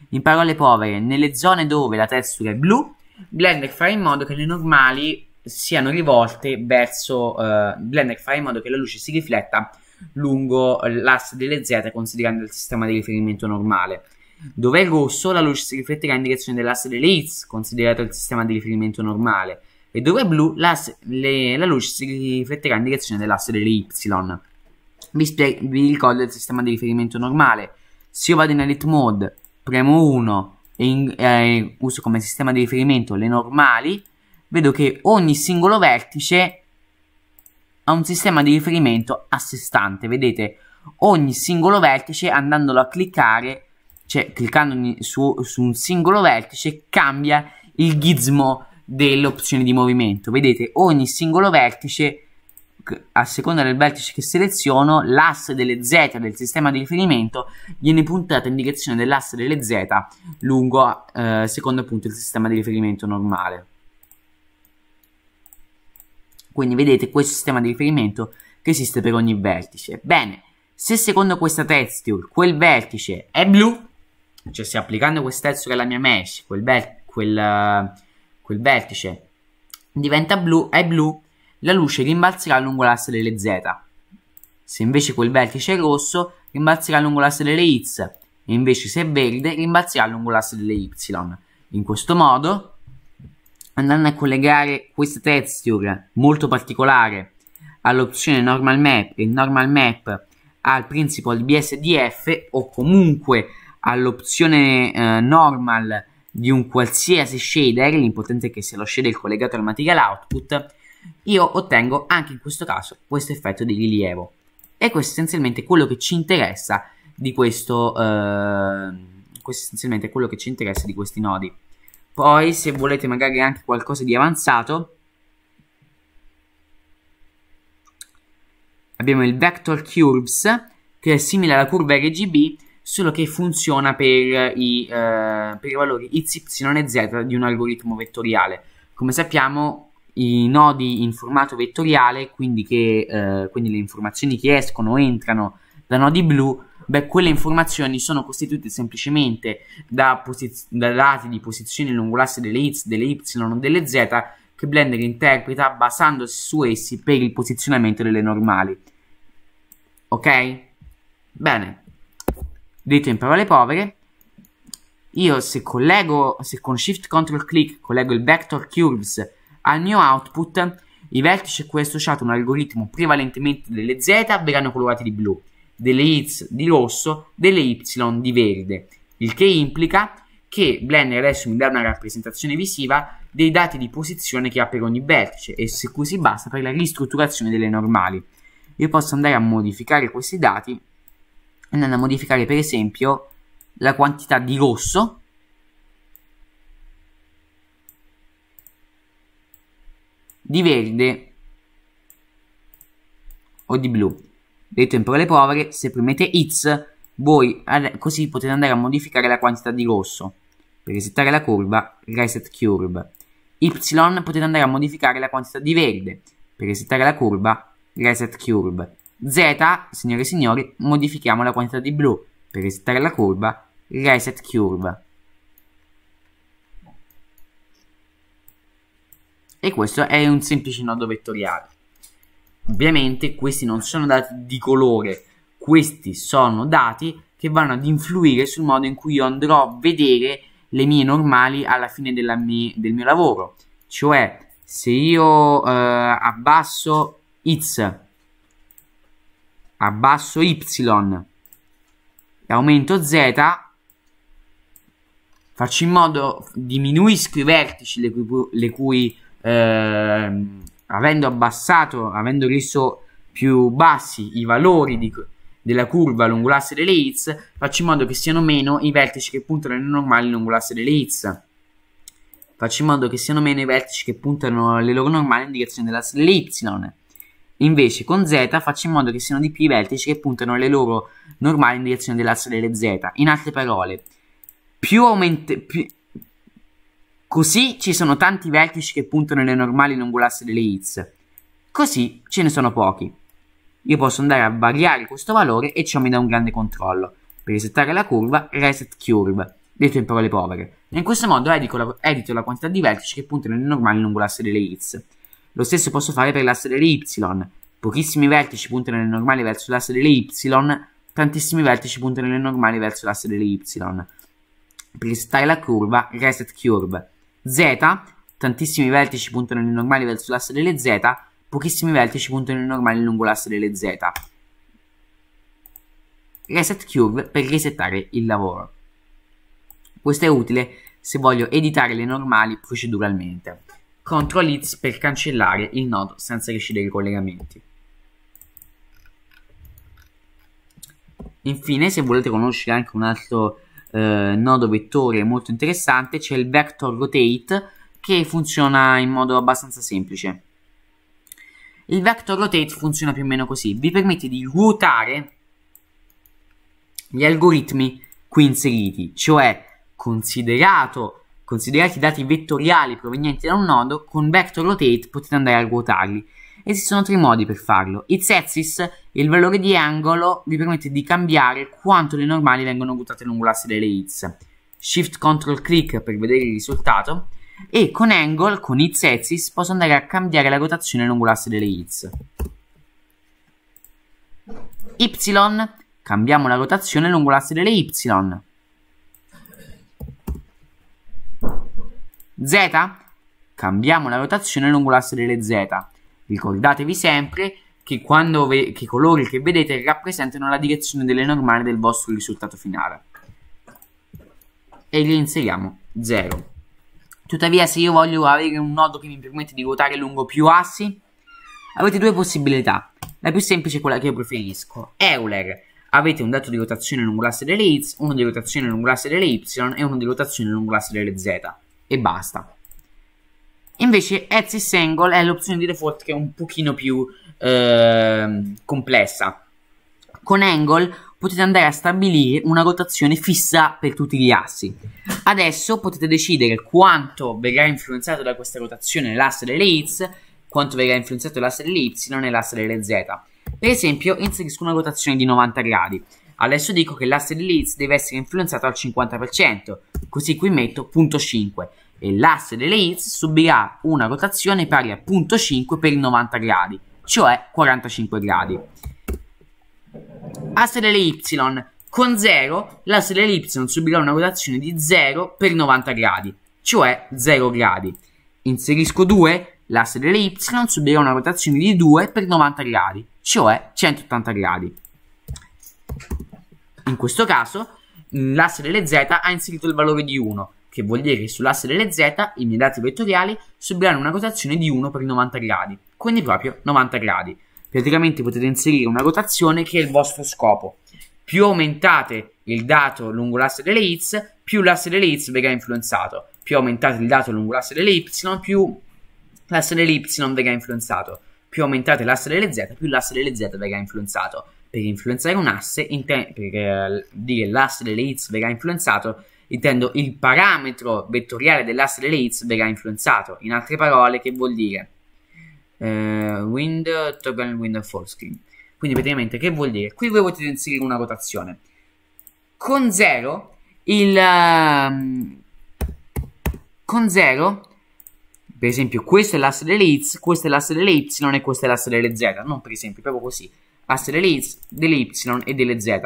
In parole povere, nelle zone dove la texture è blu, Blender fa in modo che le normali siano rivolte verso eh, Blender fa in modo che la luce si rifletta lungo l'asse delle Z considerando il sistema di riferimento normale. Dove è rosso la luce si rifletterà in direzione dell'asse delle X considerato il sistema di riferimento normale e dove è blu le, la luce si rifletterà in direzione dell'asse delle Y. Vi, spie- vi ricordo il sistema di riferimento normale. Se io vado in Edit Mode, premo 1 e in, eh, uso come sistema di riferimento le normali, vedo che ogni singolo vertice ha un sistema di riferimento a sé stante. Vedete, ogni singolo vertice andandolo a cliccare, cioè cliccando su, su un singolo vertice, cambia il gizmo delle opzioni di movimento. Vedete, ogni singolo vertice a seconda del vertice che seleziono, l'asse delle Z del sistema di riferimento viene puntata in direzione dell'asse delle Z lungo eh, secondo appunto il sistema di riferimento normale. Quindi vedete questo sistema di riferimento che esiste per ogni vertice. Bene, se secondo questa texture quel vertice è blu, cioè se applicando questa texture alla mia mesh quel, ver quel, quel vertice diventa blu, è blu, la luce rimbalzerà lungo l'asse delle z. Se invece quel vertice è rosso, rimbalzerà lungo l'asse delle x, e invece se è verde, rimbalzerà lungo l'asse delle y. In questo modo andando a collegare questa texture molto particolare all'opzione normal map e normal map al principle BSDF o comunque all'opzione eh, normal di un qualsiasi shader, l'importante è che sia lo shader collegato al material output, io ottengo anche in questo caso questo effetto di rilievo. E questo è essenzialmente quello che ci interessa di questo, eh, questo essenzialmente quello che ci interessa di questi nodi. Poi se volete magari anche qualcosa di avanzato abbiamo il Vector Curves che è simile alla curva RGB solo che funziona per i, eh, per i valori x, y e z di un algoritmo vettoriale. Come sappiamo i nodi in formato vettoriale, quindi, che, eh, quindi le informazioni che escono o entrano da nodi blu, Beh, quelle informazioni sono costituite semplicemente da, posiz- da dati di posizioni lungo l'asse delle x, delle y o delle z che Blender interpreta basandosi su essi per il posizionamento delle normali. Ok? Bene. Detto in parole povere, io se collego, se con Shift Ctrl Click collego il vector curves al mio output, i vertici a cui è associato un algoritmo prevalentemente delle z verranno colorati di blu delle X di rosso, delle Y di verde, il che implica che Blender adesso mi dà una rappresentazione visiva dei dati di posizione che ha per ogni vertice e se così basta per la ristrutturazione delle normali. Io posso andare a modificare questi dati andando a modificare per esempio la quantità di rosso di verde o di blu detto in parole povere, se premete X, voi così potete andare a modificare la quantità di rosso. Per resettare la curva, reset curve. Y potete andare a modificare la quantità di verde. Per resettare la curva, reset curve. Z, signore e signori, modifichiamo la quantità di blu. Per resettare la curva, reset curve. E questo è un semplice nodo vettoriale. Ovviamente questi non sono dati di colore, questi sono dati che vanno ad influire sul modo in cui io andrò a vedere le mie normali alla fine mie, del mio lavoro. Cioè, se io eh, abbasso x, abbasso y e aumento z, faccio in modo, diminuisco i vertici le cui, le cui eh, avendo abbassato, avendo reso più bassi i valori di, della curva lungo l'asse delle hits, faccio in modo che siano meno i vertici che puntano alle normali lungo l'asse delle hits. Faccio in modo che siano meno i vertici che puntano alle loro normali in direzione dell'asse delle y. Invece con Z faccio in modo che siano di più i vertici che puntano alle loro normali in direzione dell'asse delle Z. In altre parole, più, più, Così ci sono tanti vertici che puntano nelle normali lungo delle hits. Così ce ne sono pochi. Io posso andare a variare questo valore e ciò mi dà un grande controllo. Per risettare la curva, reset curve, detto in parole povere. In questo modo la, edito la, quantità di vertici che puntano nelle normali lungo delle hits. Lo stesso posso fare per l'asse delle Y. Pochissimi vertici puntano nelle normali verso l'asse delle Y, tantissimi vertici puntano nelle normali verso l'asse delle Y. Per risettare la curva, reset curve Z, tantissimi vertici puntano nei normali verso l'asse delle Z, pochissimi vertici puntano nei normali lungo l'asse delle Z. Reset Cube per resettare il lavoro. Questo è utile se voglio editare le normali proceduralmente. Ctrl X per cancellare il nodo senza decidere i collegamenti. Infine, se volete conoscere anche un altro eh, nodo vettore molto interessante, c'è il vector rotate che funziona in modo abbastanza semplice. Il vector rotate funziona più o meno così, vi permette di ruotare gli algoritmi qui inseriti, cioè considerati i dati vettoriali provenienti da un nodo, con vector rotate potete andare a ruotarli Esistono tre modi per farlo. It's axis, il valore di angolo, vi permette di cambiare quanto le normali vengono ruotate lungo l'asse delle hits. Shift Ctrl Click per vedere il risultato. E con Angle, con It's axis, posso andare a cambiare la rotazione lungo l'asse delle hits. Y, cambiamo la rotazione lungo l'asse delle Y. Z, cambiamo la rotazione lungo l'asse delle Z. Ricordatevi sempre che, quando ve- che i colori che vedete rappresentano la direzione delle normali del vostro risultato finale. E reinseriamo 0. Tuttavia, se io voglio avere un nodo che mi permette di ruotare lungo più assi, avete due possibilità. La più semplice è quella che io preferisco. Euler. Avete un dato di rotazione lungo l'asse delle x, uno di rotazione lungo l'asse delle y e uno di rotazione lungo l'asse delle z. E basta. Invece Etsy Single è l'opzione di default che è un pochino più eh, complessa. Con Angle potete andare a stabilire una rotazione fissa per tutti gli assi. Adesso potete decidere quanto verrà influenzato da questa rotazione l'asse delle X, quanto verrà influenzato l'asse delle Y e l'asse delle Z. Per esempio inserisco una rotazione di 90 gradi. Adesso dico che l'asse delle X deve essere influenzato al 50%, così qui metto 0.5 e l'asse delle INS subirà una rotazione pari a 0.5 per 90 gradi, cioè 45 gradi. Asse delle Y con 0 l'asse delle Y subirà una rotazione di 0 per 90 gradi, cioè 0 gradi. Inserisco 2, l'asse delle Y subirà una rotazione di 2 per 90 gradi, cioè 180 gradi. In questo caso l'asse delle Z ha inserito il valore di 1, che vuol dire che sull'asse delle z i miei dati vettoriali subiranno una rotazione di 1 per 90 gradi, quindi proprio 90 gradi. Praticamente potete inserire una rotazione che è il vostro scopo. Più aumentate il dato lungo l'asse delle x, più l'asse delle y verrà influenzato. Più aumentate il dato lungo l'asse delle y, più l'asse delle y verrà influenzato. Più aumentate l'asse delle z, più l'asse delle z verrà influenzato. Per influenzare un asse, per eh, dire l'asse delle x verrà influenzato, intendo il parametro vettoriale dell'asse delle hits verrà influenzato. In altre parole, che vuol dire? Eh, wind, toggle wind full screen. Quindi praticamente che vuol dire? Qui voi potete inserire una rotazione. Con 0 il... Um, con 0 per esempio questo è l'asse delle hits, questo è l'asse delle y e questo è l'asse delle z. Non per esempio, proprio così. Asse delle hits, delle y e delle z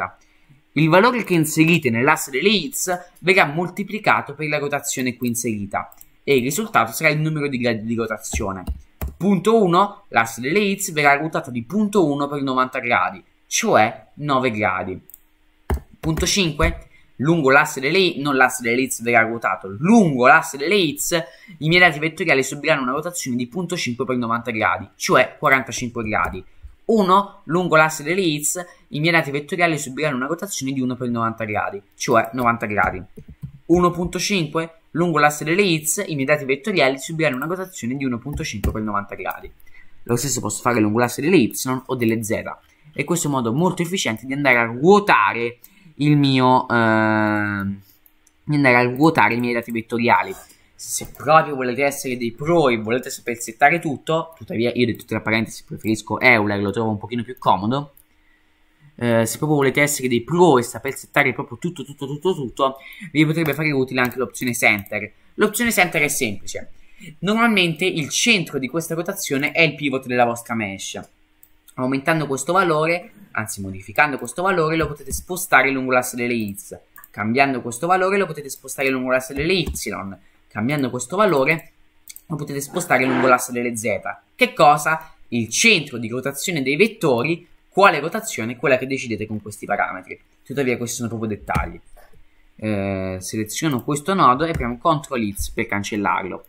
il valore che inserite nell'asse delle hits verrà moltiplicato per la rotazione qui inserita e il risultato sarà il numero di gradi di rotazione. Punto 1, l'asse delle hits verrà ruotato di punto 1 per 90 gradi, cioè 9 gradi. Punto 5, lungo l'asse delle hits, non l'asse delle hits verrà ruotato, lungo l'asse delle hits i miei dati vettoriali subiranno una rotazione di punto 5 per 90 gradi, cioè 45 gradi. 1. Lungo l'asse delle hits, i miei lati vettoriali subiranno una rotazione di 1 per 90 gradi, cioè 90 gradi. 1.5. Lungo l'asse delle hits, i miei lati vettoriali subiranno una rotazione di 1.5 per 90 gradi. Lo stesso posso fare lungo l'asse delle y o delle z. E questo è un modo molto efficiente di andare a ruotare il mio... Eh, di andare a ruotare i miei lati vettoriali se proprio volete essere dei pro e volete spezzettare tutto, tuttavia io detto tra parentesi preferisco Euler, lo trovo un pochino più comodo, eh, se proprio volete essere dei pro e saper settare proprio tutto, tutto, tutto, tutto, vi potrebbe fare utile anche l'opzione center. L'opzione center è semplice. Normalmente il centro di questa rotazione è il pivot della vostra mesh. Aumentando questo valore, anzi modificando questo valore, lo potete spostare lungo l'asse delle x. Cambiando questo valore lo potete spostare lungo l'asse delle y Cambiando questo valore lo potete spostare lungo l'asse delle z. Che cosa? Il centro di rotazione dei vettori, quale rotazione è quella che decidete con questi parametri. Tuttavia questi sono proprio dettagli. Eh, seleziono questo nodo e premo CTRL X per cancellarlo.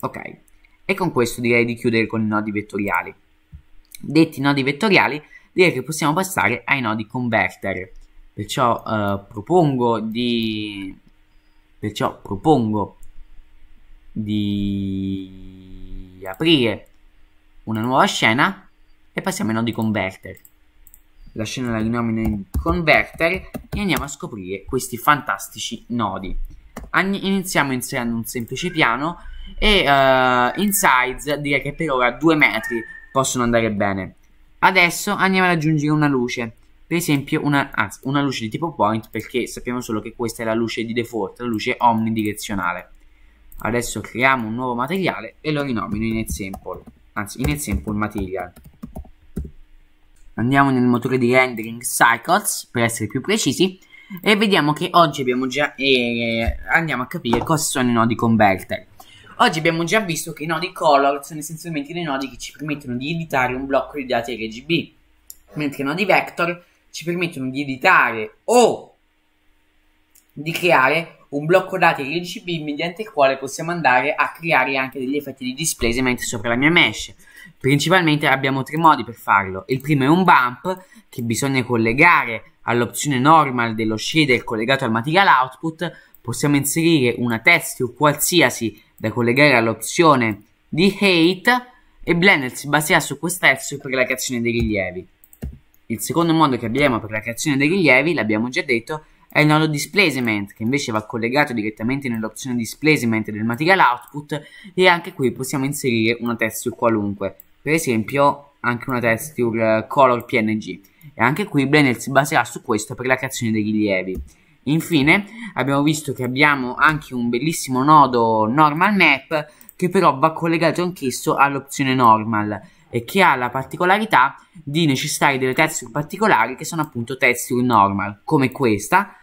Ok, e con questo direi di chiudere con i nodi vettoriali. Detti nodi vettoriali, direi che possiamo passare ai nodi converter. Perciò eh, propongo di Perciò propongo di aprire una nuova scena e passiamo ai nodi converter. La scena la rinomino converter e andiamo a scoprire questi fantastici nodi. Iniziamo inserendo un semplice piano e uh, in size direi che per ora 2 metri possono andare bene. Adesso andiamo ad aggiungere una luce per esempio una, anzi, una luce di tipo point perché sappiamo solo che questa è la luce di default, la luce omnidirezionale. Adesso creiamo un nuovo materiale e lo rinomino in example, anzi in example material. Andiamo nel motore di rendering cycles per essere più precisi e vediamo che oggi abbiamo già eh, andiamo a capire cosa sono i nodi converter. Oggi abbiamo già visto che i nodi color sono essenzialmente dei nodi che ci permettono di editare un blocco di dati RGB, mentre i nodi vector ci permettono di editare o di creare un blocco dati RGB mediante il quale possiamo andare a creare anche degli effetti di displacement sopra la mia mesh. Principalmente abbiamo tre modi per farlo. Il primo è un bump che bisogna collegare all'opzione normal dello shader collegato al material output. Possiamo inserire una texture qualsiasi da collegare all'opzione di height e Blender si baserà su questa texture per la creazione dei rilievi. Il secondo modo che abbiamo per la creazione dei rilievi, l'abbiamo già detto, è il nodo displacement che invece va collegato direttamente nell'opzione displacement del material output e anche qui possiamo inserire una texture qualunque, per esempio anche una texture eh, color png e anche qui Blender si baserà su questo per la creazione dei rilievi. Infine abbiamo visto che abbiamo anche un bellissimo nodo normal map che però va collegato anch'esso all'opzione normal e che ha la particolarità di necessitare delle texture particolari che sono appunto texture normal, come questa,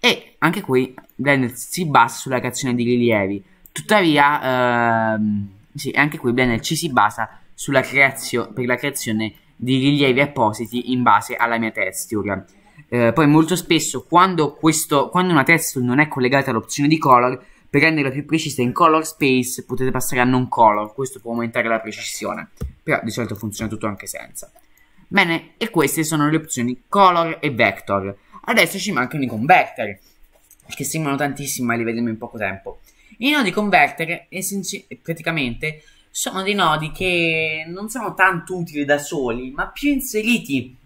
e anche qui Blender si basa sulla creazione di rilievi. Tuttavia, ehm, sì, anche qui Blender ci si basa sulla creazio- per la creazione di rilievi appositi in base alla mia texture. Eh, poi molto spesso quando, questo, quando una texture non è collegata all'opzione di color per renderla più precisa in color space potete passare a non color, questo può aumentare la precisione, però di solito funziona tutto anche senza. Bene, e queste sono le opzioni color e vector. Adesso ci mancano i converter, che sembrano tantissimi ma li vedremo in poco tempo. I nodi converter praticamente sono dei nodi che non sono tanto utili da soli, ma più inseriti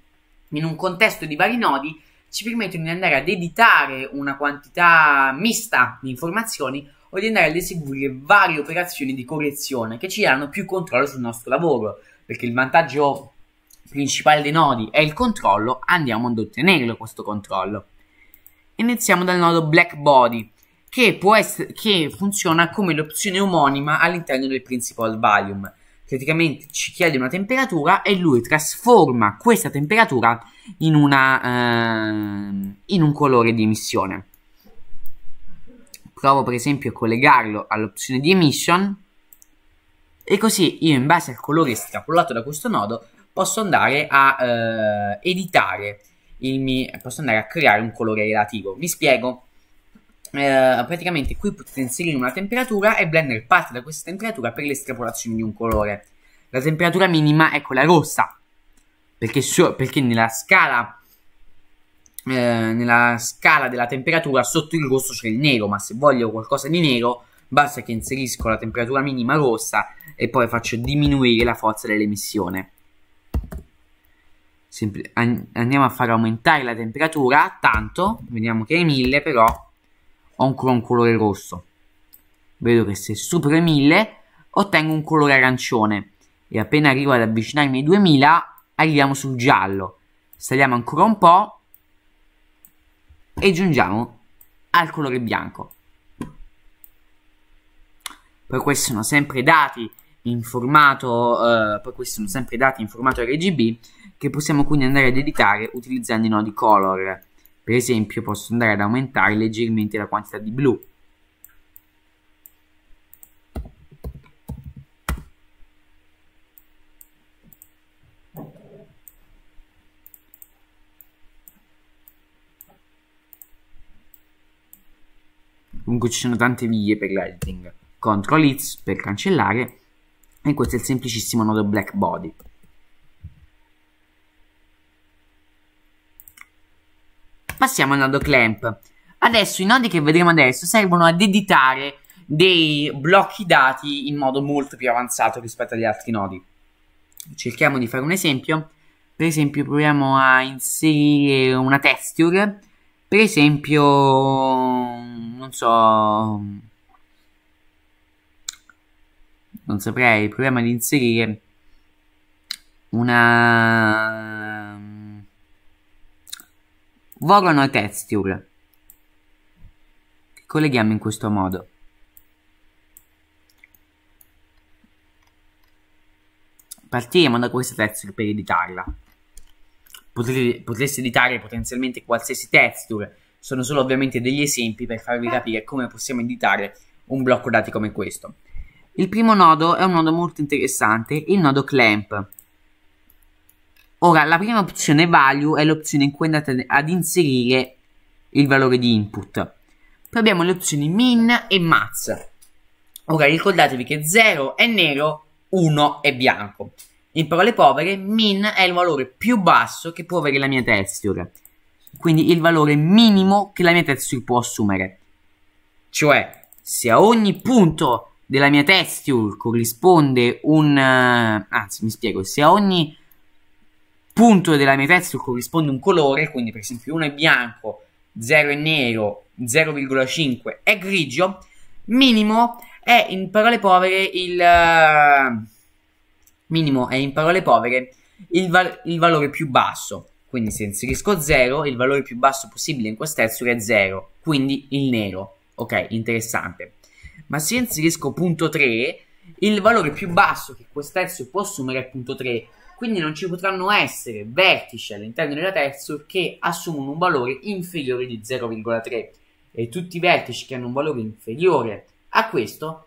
in un contesto di vari nodi ci permettono di andare ad editare una quantità mista di informazioni o di andare ad eseguire varie operazioni di correzione che ci danno più controllo sul nostro lavoro, perché il vantaggio principale dei nodi è il controllo, andiamo ad ottenerlo questo controllo. Iniziamo dal nodo black body, che, essere, che funziona come l'opzione omonima all'interno del principal volume praticamente ci chiede una temperatura e lui trasforma questa temperatura in, una, eh, in un colore di emissione. Provo per esempio a collegarlo all'opzione di emission e così io in base al colore estrapolato da questo nodo posso andare a eh, editare, il mio, posso andare a creare un colore relativo. Vi spiego eh, praticamente qui potete inserire una temperatura e Blender parte da questa temperatura per l'estrapolazione di un colore. La temperatura minima è quella rossa, perché, so, perché nella, scala, eh, nella scala della temperatura sotto il rosso c'è il nero, ma se voglio qualcosa di nero basta che inserisco la temperatura minima rossa e poi faccio diminuire la forza dell'emissione. Andiamo a far aumentare la temperatura, tanto, vediamo che è 1000 però ho ancora un colore rosso. Vedo che se supero i 1000 ottengo un colore arancione e appena arrivo ad avvicinarmi ai 2000 arriviamo sul giallo. Saliamo ancora un po' e giungiamo al colore bianco. Per questo sono sempre dati in formato, eh, poi questi sono sempre dati in formato RGB che possiamo quindi andare ad editare utilizzando i nodi color per esempio posso andare ad aumentare leggermente la quantità di blu comunque ci sono tante vie per l'editing. Ctrl X per cancellare e questo è il semplicissimo nodo black body. Passiamo al nodo clamp. Adesso i nodi che vedremo adesso servono ad editare dei blocchi dati in modo molto più avanzato rispetto agli altri nodi. Cerchiamo di fare un esempio. Per esempio proviamo a inserire una texture. Per esempio, non so, non saprei, proviamo ad inserire una Vogono e Texture che colleghiamo in questo modo. Partiamo da questa texture per editarla. potreste editare potenzialmente qualsiasi texture, sono solo ovviamente degli esempi per farvi capire come possiamo editare un blocco dati come questo. Il primo nodo è un nodo molto interessante, il nodo clamp. Ora, la prima opzione value è l'opzione in cui andate ad inserire il valore di input. Poi abbiamo le opzioni min e max. Ora ricordatevi che 0 è nero, 1 è bianco. In parole povere, min è il valore più basso che può avere la mia texture. Quindi il valore minimo che la mia texture può assumere. Cioè, se a ogni punto della mia texture corrisponde un... Uh, anzi, mi spiego, se a ogni punto della mia texture corrisponde un colore, quindi per esempio 1 è bianco, 0 è nero, 0,5 è grigio, minimo è in parole povere il eh, minimo è in parole povere il, val- il, valore più basso. Quindi se inserisco 0, il valore più basso possibile in questa texture è 0, quindi il nero. Ok, interessante. Ma se inserisco punto 3, il valore più basso che questa texture può assumere è punto 3, quindi non ci potranno essere vertici all'interno della Terzo che assumono un valore inferiore di 0,3 e tutti i vertici che hanno un valore inferiore a questo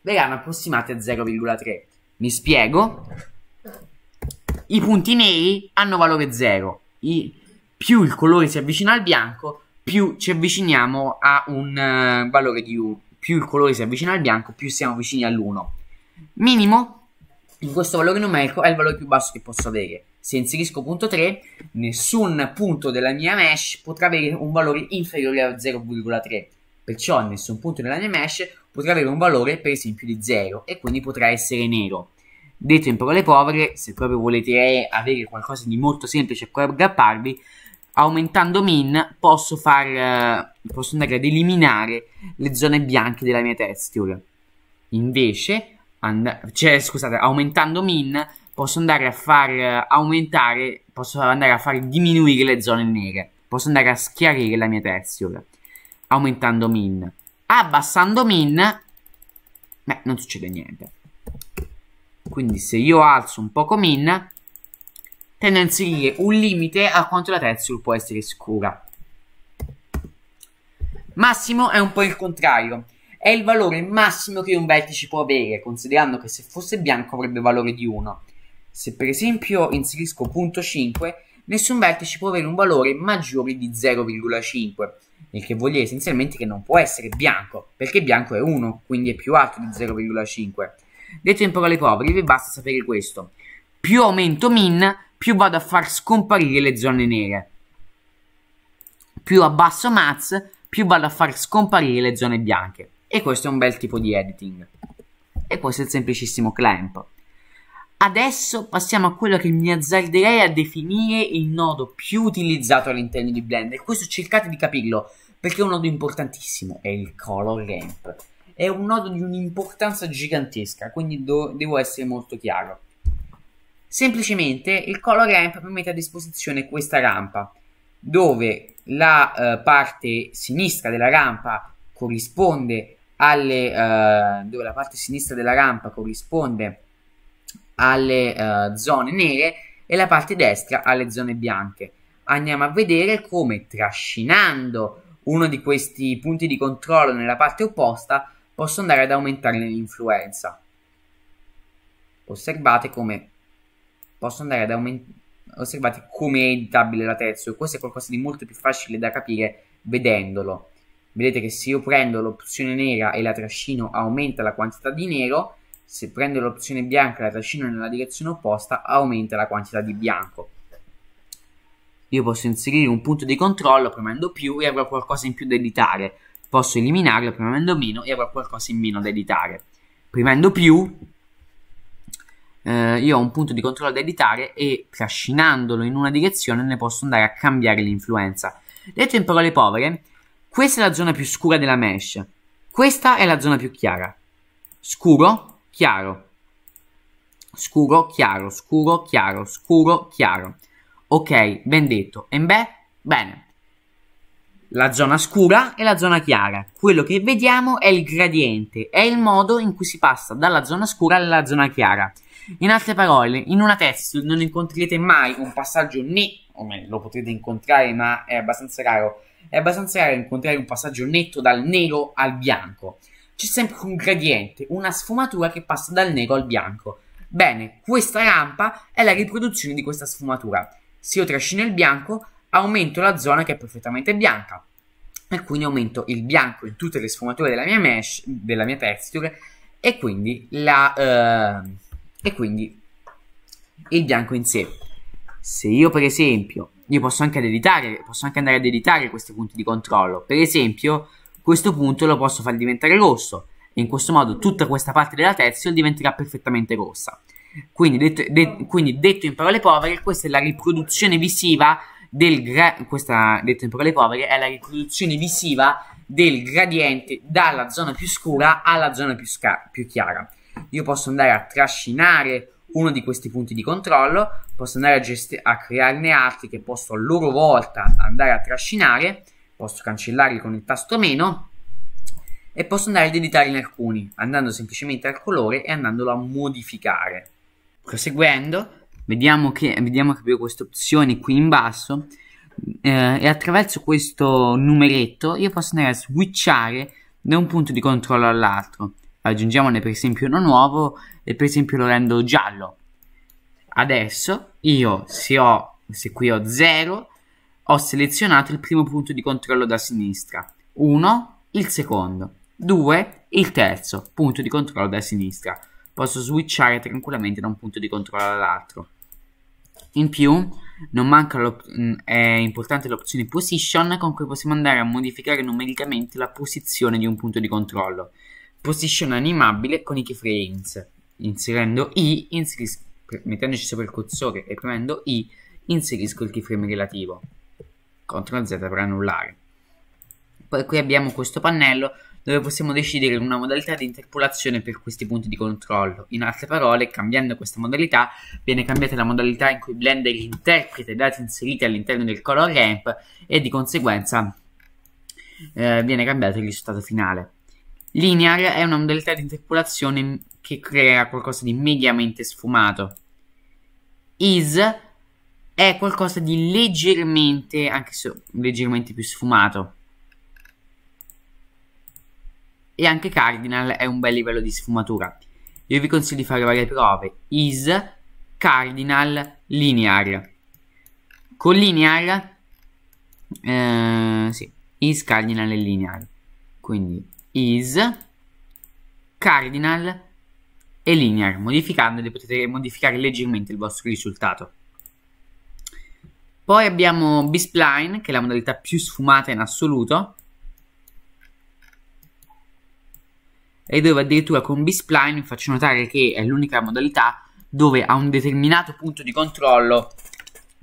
verranno approssimati a 0,3. Mi spiego? I punti neri hanno valore 0. I, più il colore si avvicina al bianco, più ci avviciniamo a un uh, valore di 1 Più il colore si avvicina al bianco, più siamo vicini all'1. Minimo in questo valore numerico è il valore più basso che posso avere. Se inserisco punto 3, nessun punto della mia mesh potrà avere un valore inferiore a 0,3. Perciò nessun punto della mia mesh potrà avere un valore per esempio di 0 e quindi potrà essere nero. Detto in parole povere, se proprio volete avere qualcosa di molto semplice a cui aggrapparvi, aumentando min posso, far, eh, posso andare ad eliminare le zone bianche della mia texture. Invece, and- cioè, scusate, aumentando min, posso andare a far aumentare, posso andare a far diminuire le zone nere, posso andare a schiarire la mia terziola, aumentando min. Abbassando min, beh, non succede niente. Quindi se io alzo un poco min, tendo a inserire un limite a quanto la terziul può essere scura. Massimo è un po' il contrario è il valore massimo che un vertice può avere, considerando che se fosse bianco avrebbe valore di 1. Se per esempio inserisco punto 5, nessun vertice può avere un valore maggiore di 0,5, il che vuol dire essenzialmente che non può essere bianco, perché bianco è 1, quindi è più alto di 0,5. Detto in parole povere, vi basta sapere questo. Più aumento min, più vado a far scomparire le zone nere. Più abbasso maz, più vado a far scomparire le zone bianche. E questo è un bel tipo di editing. E questo è il semplicissimo clamp. Adesso passiamo a quello che mi azzarderei a definire il nodo più utilizzato all'interno di Blender. Questo cercate di capirlo, perché è un nodo importantissimo, è il color ramp. È un nodo di un'importanza gigantesca, quindi devo essere molto chiaro. Semplicemente il color ramp mi mette a disposizione questa rampa, dove la eh, parte sinistra della rampa corrisponde alle, eh, dove la parte sinistra della rampa corrisponde alle eh, zone nere e la parte destra alle zone bianche. Andiamo a vedere come trascinando uno di questi punti di controllo nella parte opposta posso andare ad aumentare l'influenza. Osservate come posso andare ad aumentare osservate come è editabile la terzo e questo è qualcosa di molto più facile da capire vedendolo Vedete che se io prendo l'opzione nera e la trascino aumenta la quantità di nero, se prendo l'opzione bianca e la trascino nella direzione opposta aumenta la quantità di bianco. Io posso inserire un punto di controllo premendo più e avrò qualcosa in più da editare. Posso eliminarlo premendo meno e avrò qualcosa in meno da editare. Premendo più eh, io ho un punto di controllo da editare e trascinandolo in una direzione ne posso andare a cambiare l'influenza. Detto in parole povere, questa è la zona più scura della mesh. Questa è la zona più chiara. Scuro, chiaro. Scuro, chiaro, scuro, chiaro, scuro, chiaro. Ok, ben detto. E beh, bene. La zona scura e la zona chiara. Quello che vediamo è il gradiente, è il modo in cui si passa dalla zona scura alla zona chiara. In altre parole, in una test non incontrerete mai un passaggio né, o meglio, lo potrete incontrare, ma è abbastanza raro, è abbastanza raro incontrare un passaggio netto dal nero al bianco. C'è sempre un gradiente, una sfumatura che passa dal nero al bianco. Bene, questa rampa è la riproduzione di questa sfumatura. Se io trascino il bianco, aumento la zona che è perfettamente bianca. E quindi aumento il bianco in tutte le sfumature della mia mesh, della mia texture, e quindi, la, eh, e quindi il bianco in sé. Se io per esempio io posso anche editare, posso anche andare ad editare questi punti di controllo. Per esempio, questo punto lo posso far diventare rosso. E in questo modo tutta questa parte della texture diventerà perfettamente rossa. Quindi detto, de, quindi detto, in parole povere, questa è la riproduzione visiva del gra- questa, detto in parole povere, è la riproduzione visiva del gradiente dalla zona più scura alla zona più, sca- più chiara. Io posso andare a trascinare uno di questi punti di controllo, posso andare a, gesti- a crearne altri che posso a loro volta andare a trascinare, posso cancellarli con il tasto meno e posso andare ad editare in alcuni, andando semplicemente al colore e andandolo a modificare. Proseguendo, vediamo che, vediamo che abbiamo queste opzioni qui in basso eh, e attraverso questo numeretto io posso andare a switchare da un punto di controllo all'altro aggiungiamone per esempio uno nuovo e per esempio lo rendo giallo adesso io se, ho, se qui ho 0 ho selezionato il primo punto di controllo da sinistra 1 il secondo 2 il terzo punto di controllo da sinistra posso switchare tranquillamente da un punto di controllo all'altro in più non manca mm, è importante l'opzione position con cui possiamo andare a modificare numericamente la posizione di un punto di controllo position animabile con i keyframes. Inserendo I, mettendoci sopra il cursore e premendo I, inserisco il keyframe relativo. CTRL Z per annullare. Poi qui abbiamo questo pannello dove possiamo decidere una modalità di interpolazione per questi punti di controllo. In altre parole, cambiando questa modalità, viene cambiata la modalità in cui Blender interpreta i dati inseriti all'interno del color ramp e di conseguenza eh, viene cambiato il risultato finale. Linear è una modalità di interpolazione che crea qualcosa di mediamente sfumato. Is è qualcosa di leggermente, anche se leggermente più sfumato. E anche Cardinal è un bel livello di sfumatura. Io vi consiglio di fare varie prove. Is, Cardinal, Linear. Con Linear, eh, sì, Is, Cardinal e Linear. Quindi is, cardinal e linear. Modificandoli potete modificare leggermente il vostro risultato. Poi abbiamo bispline, che è la modalità più sfumata in assoluto. E dove addirittura con bispline vi faccio notare che è l'unica modalità dove a un determinato punto di controllo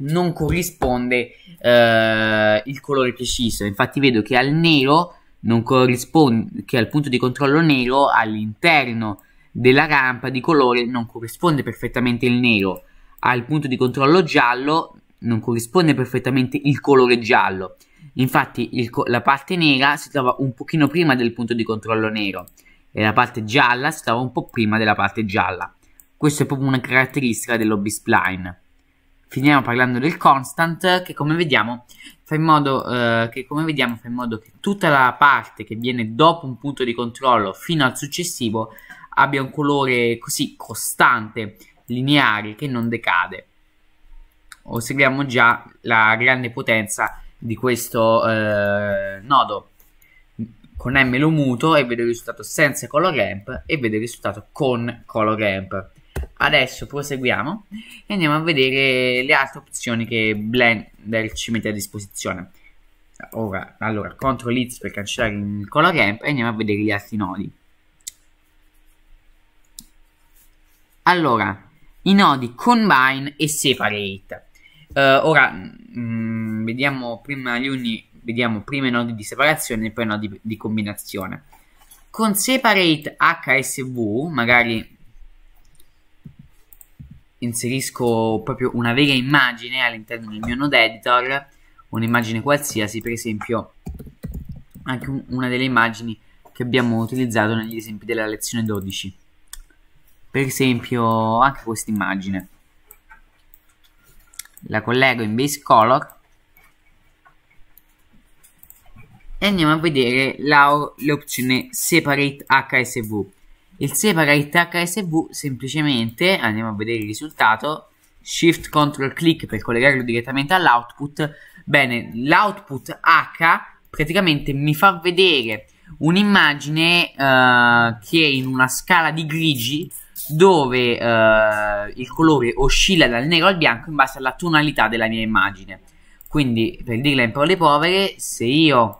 non corrisponde eh, il colore preciso. Infatti vedo che al nero non corrisponde, che al punto di controllo nero all'interno della rampa di colore non corrisponde perfettamente il nero, al punto di controllo giallo non corrisponde perfettamente il colore giallo. Infatti il, la parte nera si trova un pochino prima del punto di controllo nero e la parte gialla si trova un po' prima della parte gialla. Questa è proprio una caratteristica dello Finiamo parlando del constant che come vediamo fa in modo eh, che, come vediamo, fa in modo che tutta la parte che viene dopo un punto di controllo fino al successivo abbia un colore così costante, lineare, che non decade. Osserviamo già la grande potenza di questo eh, nodo. Con M lo muto e vedo il risultato senza color ramp e vedo il risultato con color ramp. Adesso proseguiamo e andiamo a vedere le altre opzioni che Blender ci mette a disposizione. Ora, allora, CTRL X per cancellare il color ramp e andiamo a vedere gli altri nodi. Allora, i nodi Combine e Separate. Uh, ora, mh, mm, vediamo prima gli uni, vediamo prima i nodi di separazione e poi i nodi di combinazione. Con Separate HSV, magari inserisco proprio una vera immagine all'interno del mio node editor, un'immagine qualsiasi, per esempio anche un, una delle immagini che abbiamo utilizzato negli esempi della lezione 12. Per esempio anche questa immagine. La collego in base color e andiamo a vedere la, l'opzione separate hsv il separate HSV semplicemente andiamo a vedere il risultato shift control click per collegarlo direttamente all'output bene l'output H praticamente mi fa vedere un'immagine eh, che è in una scala di grigi dove eh, il colore oscilla dal nero al bianco in base alla tonalità della mia immagine quindi per dirla in parole povere se io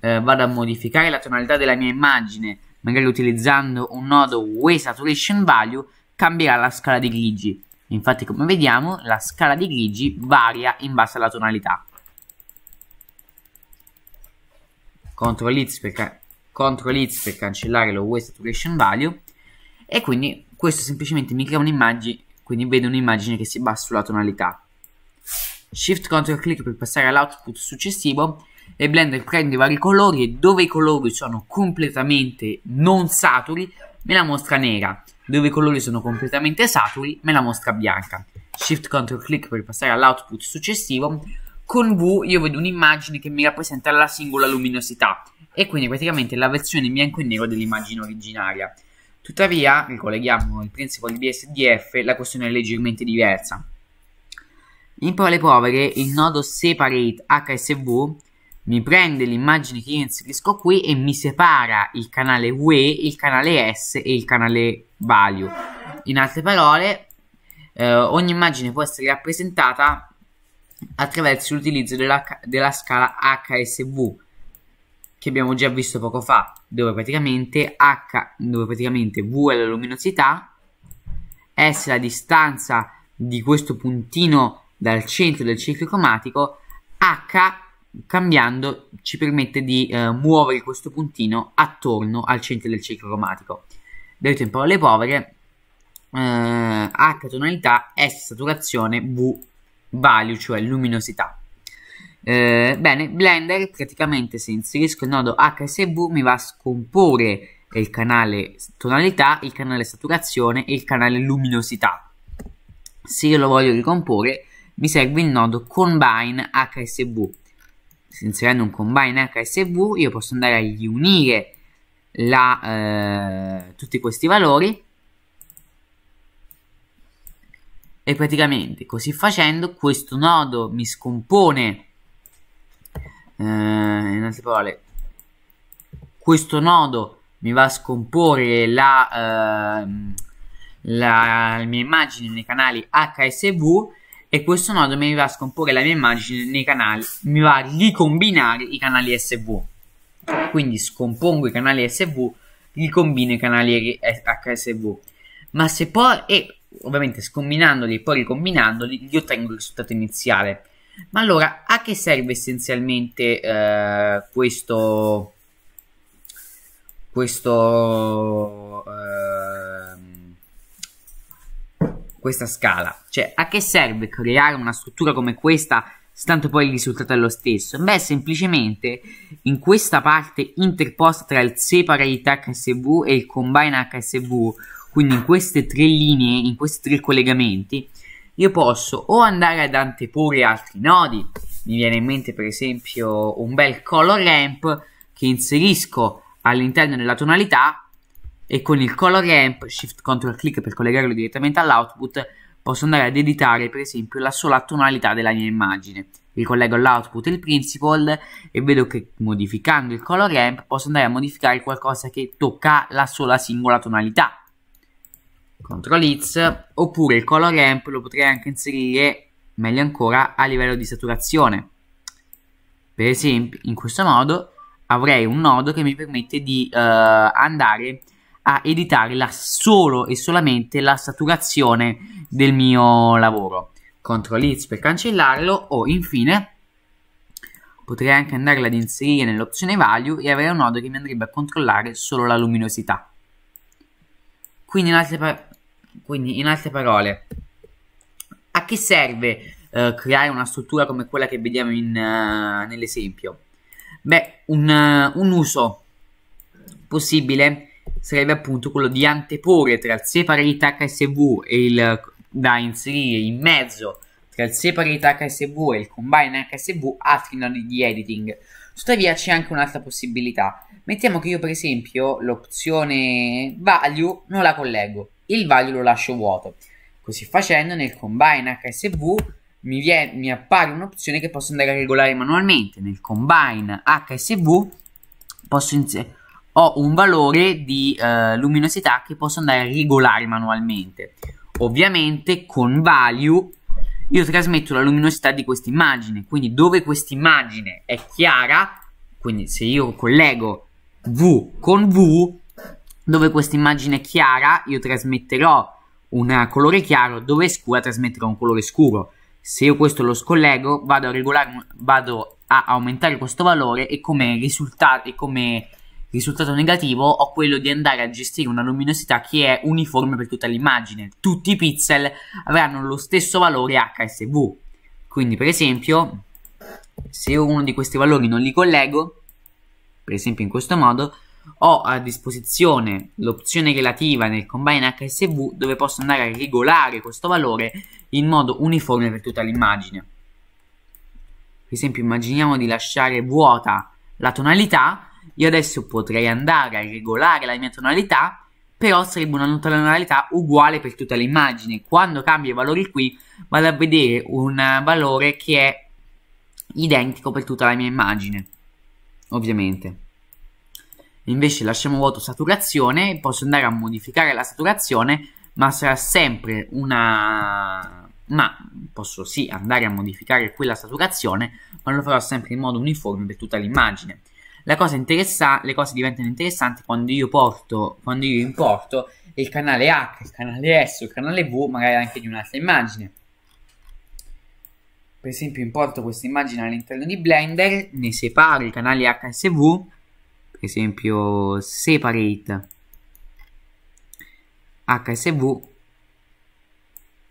eh, vado a modificare la tonalità della mia immagine magari utilizzando un nodo Way Saturation Value, cambierà la scala di grigi. Infatti, come vediamo, la scala di grigi varia in base alla tonalità. Ctrl X per, Ctrl -X per cancellare lo Way Saturation Value e quindi questo semplicemente mi crea un'immagine, quindi vedo un'immagine che si basa sulla tonalità. Shift Ctrl click per passare all'output successivo e blender prende vari colori e dove i colori sono completamente non saturi me la mostra nera, dove i colori sono completamente saturi me la mostra bianca. Shift Ctrl click per passare all'output successivo, con V io vedo un'immagine che mi rappresenta la singola luminosità e quindi praticamente la versione in bianco e nero dell'immagine originaria. Tuttavia, ricolleghiamo il principio di BSDF, la questione è leggermente diversa. In parole povere, il nodo separate HSV mi prende l'immagine che io inserisco qui e mi separa il canale UE, il canale S e il canale value. In altre parole, eh, ogni immagine può essere rappresentata attraverso l'utilizzo della, della scala HSV che abbiamo già visto poco fa, dove praticamente, H, dove praticamente V è la luminosità, S è la distanza di questo puntino dal centro del ciclo cromatico, H cambiando ci permette di eh, muovere questo puntino attorno al centro del ciclo cromatico. Detto in parole povere, eh, H tonalità, S saturazione, V value, cioè luminosità. Eh, bene, Blender praticamente se inserisco il nodo HSV mi va a scomporre il canale tonalità, il canale saturazione e il canale luminosità. Se io lo voglio ricomporre mi serve il nodo combine HSV inserendo un combine HSV io posso andare a riunire la, eh, tutti questi valori e praticamente così facendo questo nodo mi scompone eh, in altre parole questo nodo mi va a scomporre la, eh, la, la mia immagine nei canali HSV e questo nodo mi va a scomporre la mia immagine nei canali, mi va a ricombinare i canali SV. Quindi scompongo i canali SV, ricombino i canali HSV. Ma se poi, e ovviamente scombinandoli e poi ricombinandoli, gli ottengo il risultato iniziale. Ma allora a che serve essenzialmente eh, questo, questo eh, questa scala? Cioè, a che serve creare una struttura come questa se poi il risultato è lo stesso? Beh, semplicemente in questa parte interposta tra il separate HSV e il combine HSV, quindi in queste tre linee, in questi tre collegamenti, io posso o andare ad anteporre altri nodi, mi viene in mente per esempio un bel color ramp che inserisco all'interno della tonalità e con il color amp shift ctrl click per collegarlo direttamente all'output posso andare ad editare per esempio la sola tonalità della mia immagine ricollego all'output il principal e vedo che modificando il color amp posso andare a modificare qualcosa che tocca la sola singola tonalità ctrl x oppure il color amp lo potrei anche inserire meglio ancora a livello di saturazione per esempio in questo modo avrei un nodo che mi permette di uh, andare a editare la, solo e solamente la saturazione del mio lavoro. Ctrl X per cancellarlo o infine potrei anche andarla ad inserire nell'opzione value e avere un nodo che mi andrebbe a controllare solo la luminosità. Quindi in altre, quindi in altre parole, a che serve eh, creare una struttura come quella che vediamo uh, nell'esempio? Beh, un, uh, un uso possibile sarebbe appunto quello di anteporre tra il separate HSV e il da inserire in mezzo tra il separe HSV e il combine HSV altri nodi di editing. Tuttavia c'è anche un'altra possibilità. Mettiamo che io per esempio l'opzione value non la collego, il value lo lascio vuoto. Così facendo nel combine HSV mi, viene, mi appare un'opzione che posso andare a regolare manualmente. Nel combine HSV posso inserire ho un valore di eh, luminosità che posso andare a regolare manualmente. Ovviamente con value io trasmetto la luminosità di questa immagine, quindi dove questa immagine è chiara, quindi se io collego V con V, dove questa immagine è chiara io trasmetterò un colore chiaro, dove è scura trasmetterò un colore scuro. Se io questo lo scollego vado a, regolare, vado a aumentare questo valore e come risultato e come risultato negativo ho quello di andare a gestire una luminosità che è uniforme per tutta l'immagine. Tutti i pixel avranno lo stesso valore HSV. Quindi per esempio, se uno di questi valori non li collego, per esempio in questo modo, ho a disposizione l'opzione relativa nel combine HSV dove posso andare a regolare questo valore in modo uniforme per tutta l'immagine. Per esempio immaginiamo di lasciare vuota la tonalità io adesso potrei andare a regolare la mia tonalità, però sarebbe una tonalità uguale per tutta l'immagine. Quando cambio i valori qui, vado a vedere un valore che è identico per tutta la mia immagine, ovviamente. Invece lasciamo vuoto saturazione, posso andare a modificare la saturazione, ma sarà sempre una ma posso sì andare a modificare qui la saturazione, ma lo farò sempre in modo uniforme per tutta l'immagine. La cosa interessante, le cose diventano interessanti quando io porto, quando io importo il canale H, il canale S, il canale V, magari anche di un'altra immagine. Per esempio importo questa immagine all'interno di Blender, ne separo i canali HSV, per esempio separate HSV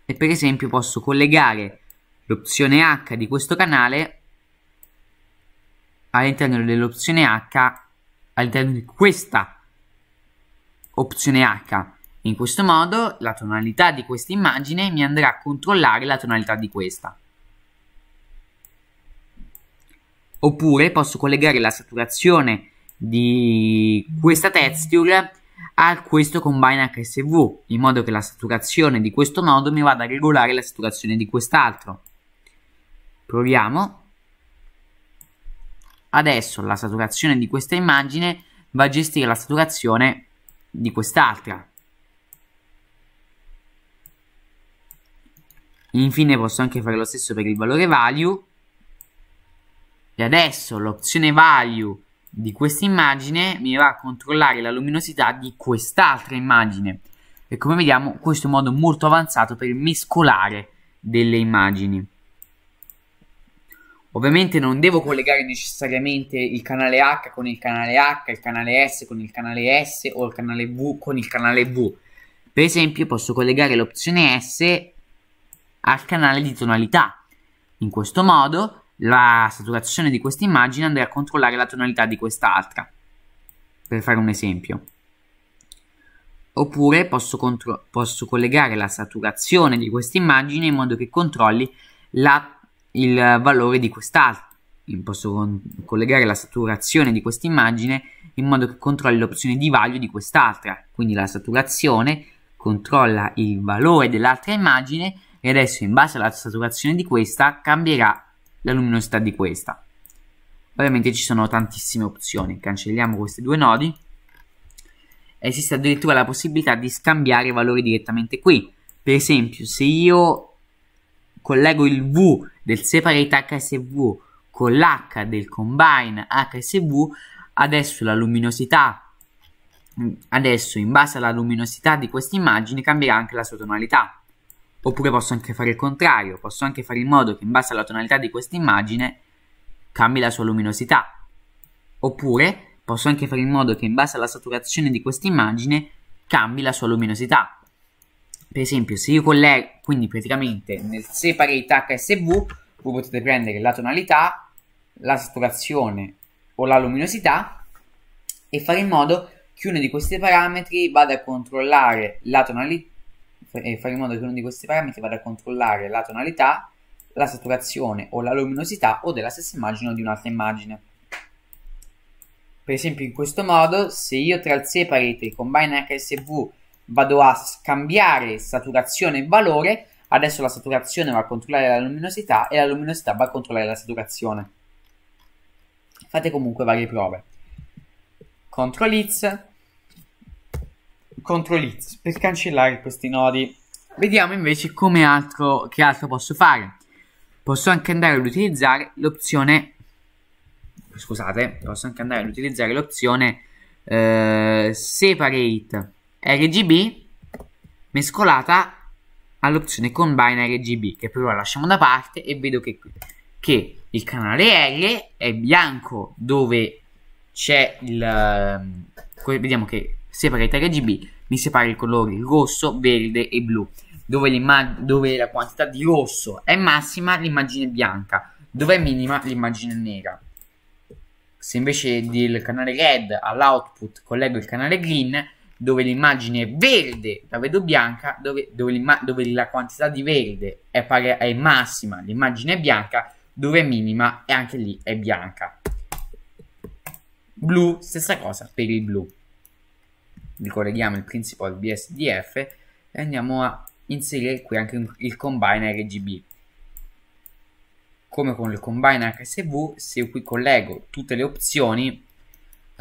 e per esempio posso collegare l'opzione H di questo canale all'interno dell'opzione H, all'interno di questa opzione H. In questo modo la tonalità di questa immagine mi andrà a controllare la tonalità di questa. Oppure posso collegare la saturazione di questa texture a questo combine HSV in modo che la saturazione di questo nodo mi vada a regolare la saturazione di quest'altro. Proviamo. Adesso la saturazione di questa immagine va a gestire la saturazione di quest'altra. Infine posso anche fare lo stesso per il valore value. E adesso l'opzione value di questa immagine mi va a controllare la luminosità di quest'altra immagine. E come vediamo questo è un modo molto avanzato per mescolare delle immagini. Ovviamente non devo collegare necessariamente il canale H con il canale H, il canale S con il canale S o il canale V con il canale V. Per esempio posso collegare l'opzione S al canale di tonalità. In questo modo la saturazione di questa immagine andrà a controllare la tonalità di quest'altra. Per fare un esempio. Oppure posso, posso collegare la saturazione di questa immagine in modo che controlli la tonalità il valore di quest'altro. Posso con collegare la saturazione di questa immagine in modo che controlli l'opzione di vaglio di quest'altra. Quindi la saturazione controlla il valore dell'altra immagine e adesso in base alla saturazione di questa cambierà la luminosità di questa. Ovviamente ci sono tantissime opzioni, cancelliamo questi due nodi. Esiste addirittura la possibilità di scambiare valori direttamente qui. Per esempio, se io collego il V del separate HSV con l'H del combine HSV, adesso la luminosità adesso in base alla luminosità di questa immagine cambierà anche la sua tonalità. Oppure posso anche fare il contrario, posso anche fare in modo che in base alla tonalità di questa immagine cambi la sua luminosità. Oppure posso anche fare in modo che in base alla saturazione di questa immagine cambi la sua luminosità per esempio se io collego quindi praticamente nel separate HSV voi potete prendere la tonalità la saturazione o la luminosità e fare in modo che uno di questi parametri vada a controllare la tonalità fare in modo che uno di questi parametri vada a controllare la tonalità la saturazione o la luminosità o della stessa immagine o di un'altra immagine per esempio in questo modo se io tra il separate e il combine HSV vado a cambiare saturazione e valore, adesso la saturazione va a controllare la luminosità e la luminosità va a controllare la saturazione. Fate comunque varie prove. Ctrl X, Ctrl X per cancellare questi nodi. Vediamo invece come altro, che altro posso fare. Posso anche andare ad utilizzare l'opzione scusate, posso anche andare ad utilizzare l'opzione eh, separate RGB mescolata all'opzione Combine RGB che però la lasciamo da parte e vedo che, che il canale R è bianco dove c'è il ehm, vediamo che separa separate RGB mi separa i colori rosso, verde e blu dove, dove la quantità di rosso è massima l'immagine è bianca dove è minima l'immagine è nera se invece del canale red all'output collego il canale green dove l'immagine è verde, la vedo bianca, dove, dove, dove la quantità di verde è, è massima, l'immagine è bianca, dove è minima e anche lì è bianca. Blu, stessa cosa per il blu. Ricorreghiamo il principal BSDF e andiamo a inserire qui anche il combiner RGB. Come con il combiner HSV, se io qui collego tutte le opzioni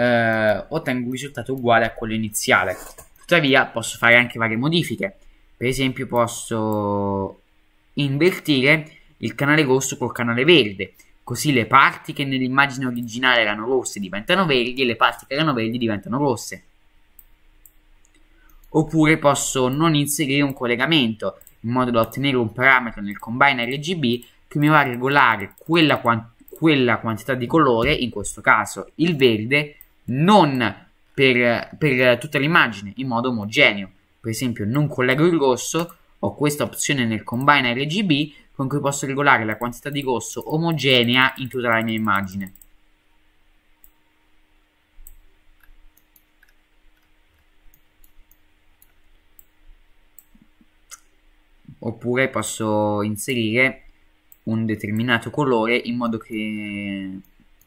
eh, ottengo un risultato uguale a quello iniziale. Tuttavia posso fare anche varie modifiche. Per esempio posso invertire il canale rosso col canale verde. Così le parti che nell'immagine originale erano rosse diventano verdi e le parti che erano verdi diventano rosse. Oppure posso non inserire un collegamento in modo da ottenere un parametro nel combine RGB che mi va a regolare quella, quant quella quantità di colore, in questo caso il verde, non per, per tutta l'immagine, in modo omogeneo. Per esempio non collego il rosso, ho questa opzione nel combine RGB con cui posso regolare la quantità di rosso omogenea in tutta la mia immagine. Oppure posso inserire un determinato colore in modo che...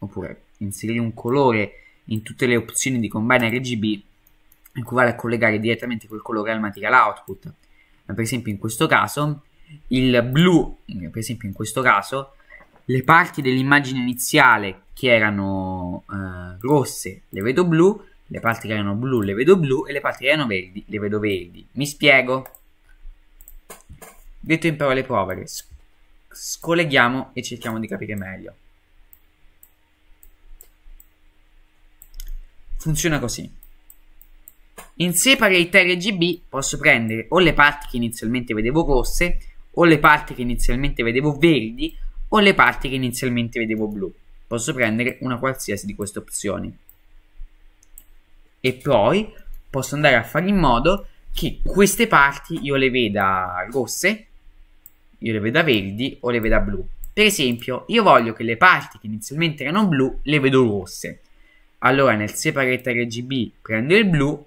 oppure inserire un colore in tutte le opzioni di combine RGB in cui vale a collegare direttamente quel colore al material output. Ma Per esempio in questo caso il blu, eh, per esempio in questo caso le parti dell'immagine iniziale che erano eh, rosse le vedo blu, le parti che erano blu le vedo blu e le parti che erano verdi le vedo verdi. Mi spiego. Detto in parole povere, scolleghiamo e cerchiamo di capire meglio. funziona così. In separate RGB posso prendere o le parti che inizialmente vedevo rosse, o le parti che inizialmente vedevo verdi, o le parti che inizialmente vedevo blu. Posso prendere una qualsiasi di queste opzioni. E poi posso andare a fare in modo che queste parti io le veda rosse, io le veda verdi o le veda blu. Per esempio, io voglio che le parti che inizialmente erano blu le vedo rosse. Allora nel separate RGB prendo il blu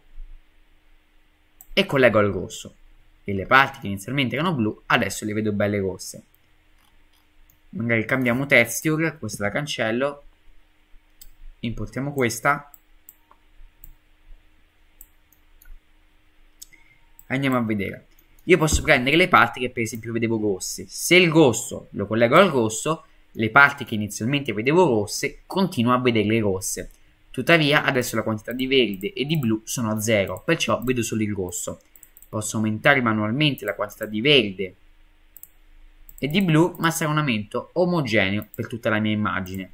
e collego al rosso. E le parti che inizialmente erano blu adesso le vedo belle rosse. Magari cambiamo texture, questa la cancello. Importiamo questa. Andiamo a vedere. Io posso prendere le parti che per esempio vedevo rosse. Se il rosso lo collego al rosso, le parti che inizialmente vedevo rosse continuo a vederle rosse. Tuttavia adesso la quantità di verde e di blu sono a zero, perciò vedo solo il rosso. Posso aumentare manualmente la quantità di verde e di blu, ma sarà un aumento omogeneo per tutta la mia immagine.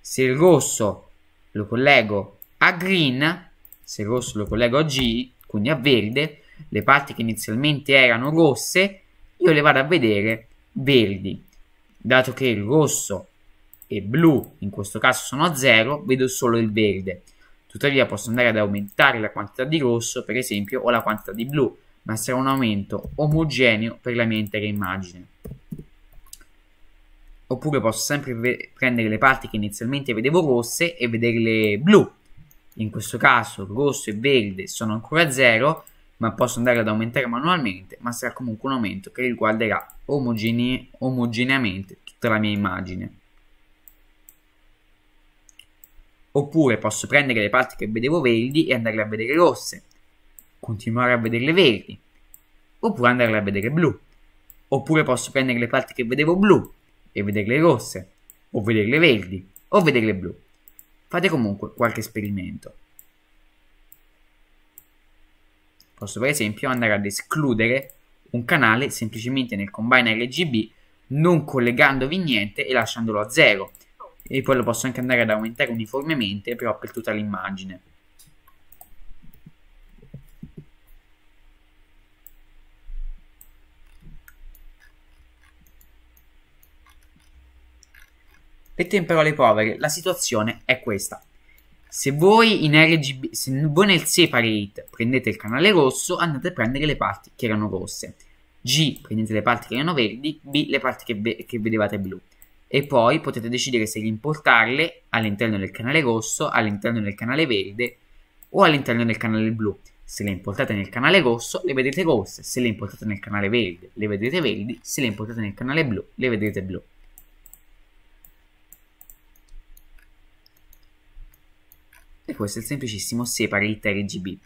Se il rosso lo collego a green, se il rosso lo collego a G, quindi a verde, le parti che inizialmente erano rosse, io le vado a vedere verdi. Dato che il rosso e blu, in questo caso sono a 0, vedo solo il verde. Tuttavia posso andare ad aumentare la quantità di rosso, per esempio, o la quantità di blu, ma sarà un aumento omogeneo per la mia intera immagine. Oppure posso sempre prendere le parti che inizialmente vedevo rosse e vederle blu. In questo caso rosso e verde sono ancora a 0, ma posso andare ad aumentare manualmente, ma sarà comunque un aumento che riguarderà omogene omogeneamente tutta la mia immagine. Oppure posso prendere le parti che vedevo verdi e andarle a vedere rosse, continuare a vederle verdi, oppure andarle a vedere blu. Oppure posso prendere le parti che vedevo blu e vederle rosse, o vederle verdi, o vederle blu. Fate comunque qualche esperimento. Posso per esempio andare ad escludere un canale semplicemente nel combine RGB non collegandovi niente e lasciandolo a zero e poi lo posso anche andare ad aumentare uniformemente però per tutta l'immagine Detto in parole povere, la situazione è questa. Se voi, RGB, se voi nel separate prendete il canale rosso, andate a prendere le parti che erano rosse. G, prendete le parti che erano verdi, B, le parti che, che vedevate blu e poi potete decidere se importarle all'interno del canale rosso, all'interno del canale verde o all'interno del canale blu. Se le importate nel canale rosso le vedete rosse, se le importate nel canale verde le vedrete verdi, se le importate nel canale blu le vedrete blu. E questo è il semplicissimo separate RGB.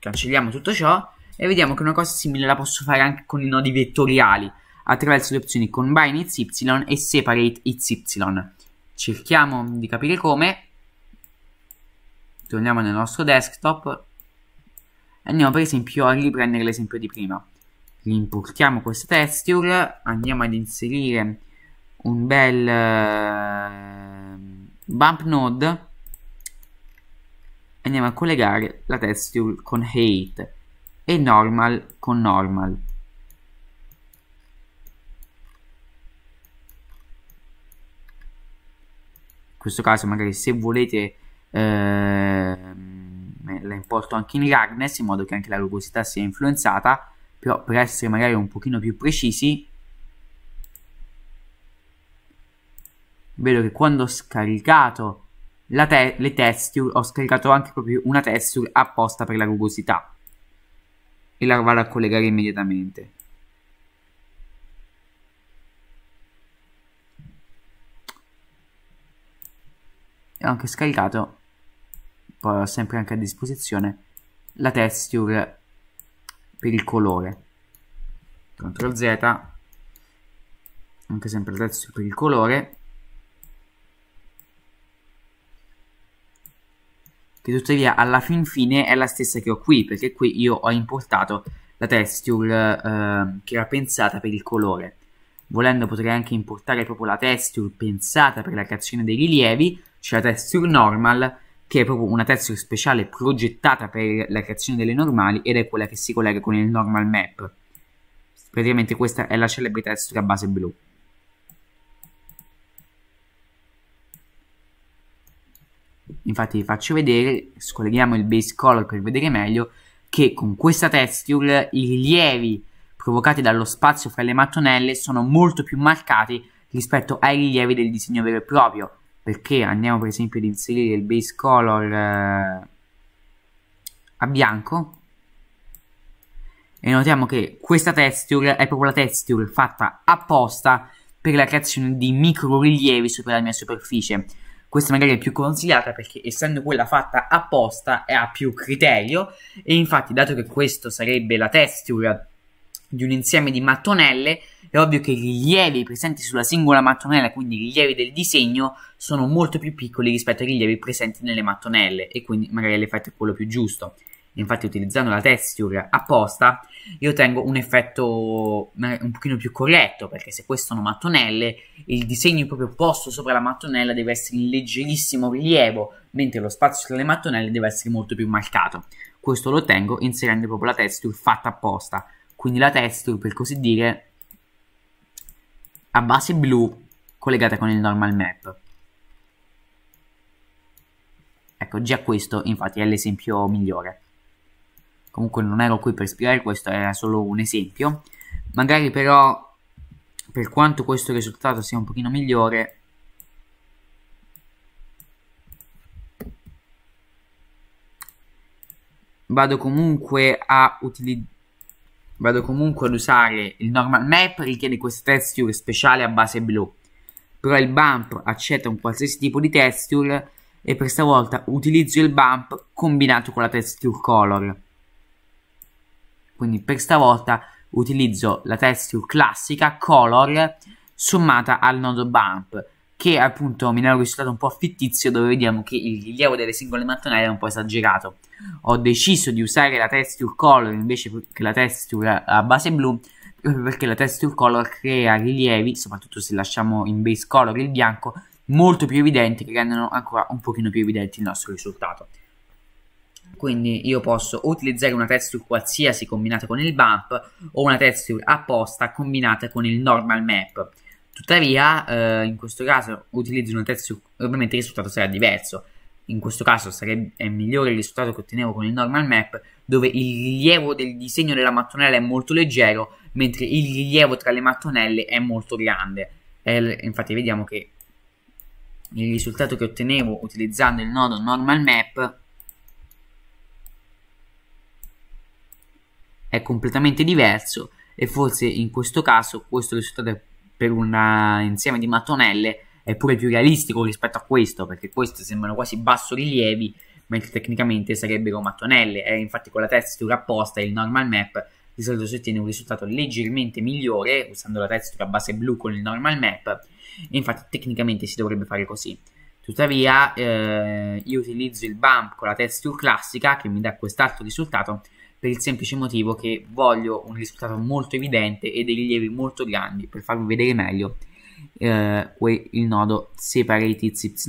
Cancelliamo tutto ciò e vediamo che una cosa simile la posso fare anche con i nodi vettoriali attraverso le opzioni combine XY e separate XY. Cerchiamo di capire come. Torniamo nel nostro desktop. Andiamo per esempio a riprendere l'esempio di prima. Importiamo questa texture, andiamo ad inserire un bel eh, bump node andiamo a collegare la texture con height e normal con normal questo caso magari se volete ehm, eh, la importo anche in Ragnes in modo che anche la rugosità sia influenzata però per essere magari un pochino più precisi vedo che quando ho scaricato te le texture ho scaricato anche proprio una texture apposta per la rugosità e la vado a collegare immediatamente e ho anche scaricato poi ho sempre anche a disposizione la texture per il colore CTRL Z anche sempre la texture per il colore che tuttavia alla fin fine è la stessa che ho qui perché qui io ho importato la texture eh, che era pensata per il colore volendo potrei anche importare proprio la texture pensata per la creazione dei rilievi c'è cioè la texture normal che è proprio una texture speciale progettata per la creazione delle normali ed è quella che si collega con il normal map praticamente questa è la celebre texture a base blu infatti vi faccio vedere scolleghiamo il base color per vedere meglio che con questa texture i rilievi provocati dallo spazio fra le mattonelle sono molto più marcati rispetto ai rilievi del disegno vero e proprio perché andiamo per esempio ad inserire il base color eh, a bianco e notiamo che questa texture è proprio la texture fatta apposta per la creazione di micro rilievi sopra la mia superficie questa magari è più consigliata perché essendo quella fatta apposta ha più criterio e infatti dato che questa sarebbe la texture di un insieme di mattonelle, è ovvio che i rilievi presenti sulla singola mattonella, quindi i rilievi del disegno, sono molto più piccoli rispetto ai rilievi presenti nelle mattonelle e quindi magari l'effetto è quello più giusto. Infatti utilizzando la texture apposta io ottengo un effetto un pochino più corretto perché se queste sono mattonelle il disegno proprio posto sopra la mattonella deve essere in leggerissimo rilievo mentre lo spazio tra le mattonelle deve essere molto più marcato. Questo lo ottengo inserendo proprio la texture fatta apposta quindi la texture per così dire a base blu collegata con il normal map ecco già questo infatti è l'esempio migliore comunque non ero qui per spiegare questo era solo un esempio magari però per quanto questo risultato sia un pochino migliore vado comunque a utilizzare vado comunque ad usare il normal map richiede queste texture speciali a base blu però il bump accetta un qualsiasi tipo di texture e per stavolta utilizzo il bump combinato con la texture color quindi per stavolta utilizzo la texture classica color sommata al nodo bump che appunto mi dà un risultato un po' fittizio dove vediamo che il rilievo delle singole mattonelle è un po' esagerato. Ho deciso di usare la texture color invece che la texture a base blu proprio perché la texture color crea rilievi, soprattutto se lasciamo in base color il bianco, molto più evidenti che rendono ancora un pochino più evidenti il nostro risultato quindi io posso utilizzare una texture qualsiasi combinata con il bump o una texture apposta combinata con il normal map Tuttavia, eh, in questo caso utilizzo una terza ovviamente il risultato sarà diverso. In questo caso sarebbe è migliore il risultato che ottenevo con il normal map, dove il rilievo del disegno della mattonella è molto leggero, mentre il rilievo tra le mattonelle è molto grande. E, eh, infatti vediamo che il risultato che ottenevo utilizzando il nodo normal map è completamente diverso e forse in questo caso questo risultato è per un eh, insieme di mattonelle è pure più realistico rispetto a questo, perché queste sembrano quasi bassorilievi, mentre tecnicamente sarebbero mattonelle. E eh, infatti con la texture apposta il normal map di solito si ottiene un risultato leggermente migliore usando la texture a base blu con il normal map. E infatti tecnicamente si dovrebbe fare così. Tuttavia eh, io utilizzo il bump con la texture classica che mi dà quest'altro risultato per il semplice motivo che voglio un risultato molto evidente e dei rilievi molto grandi per farvi vedere meglio eh, il nodo separates yz.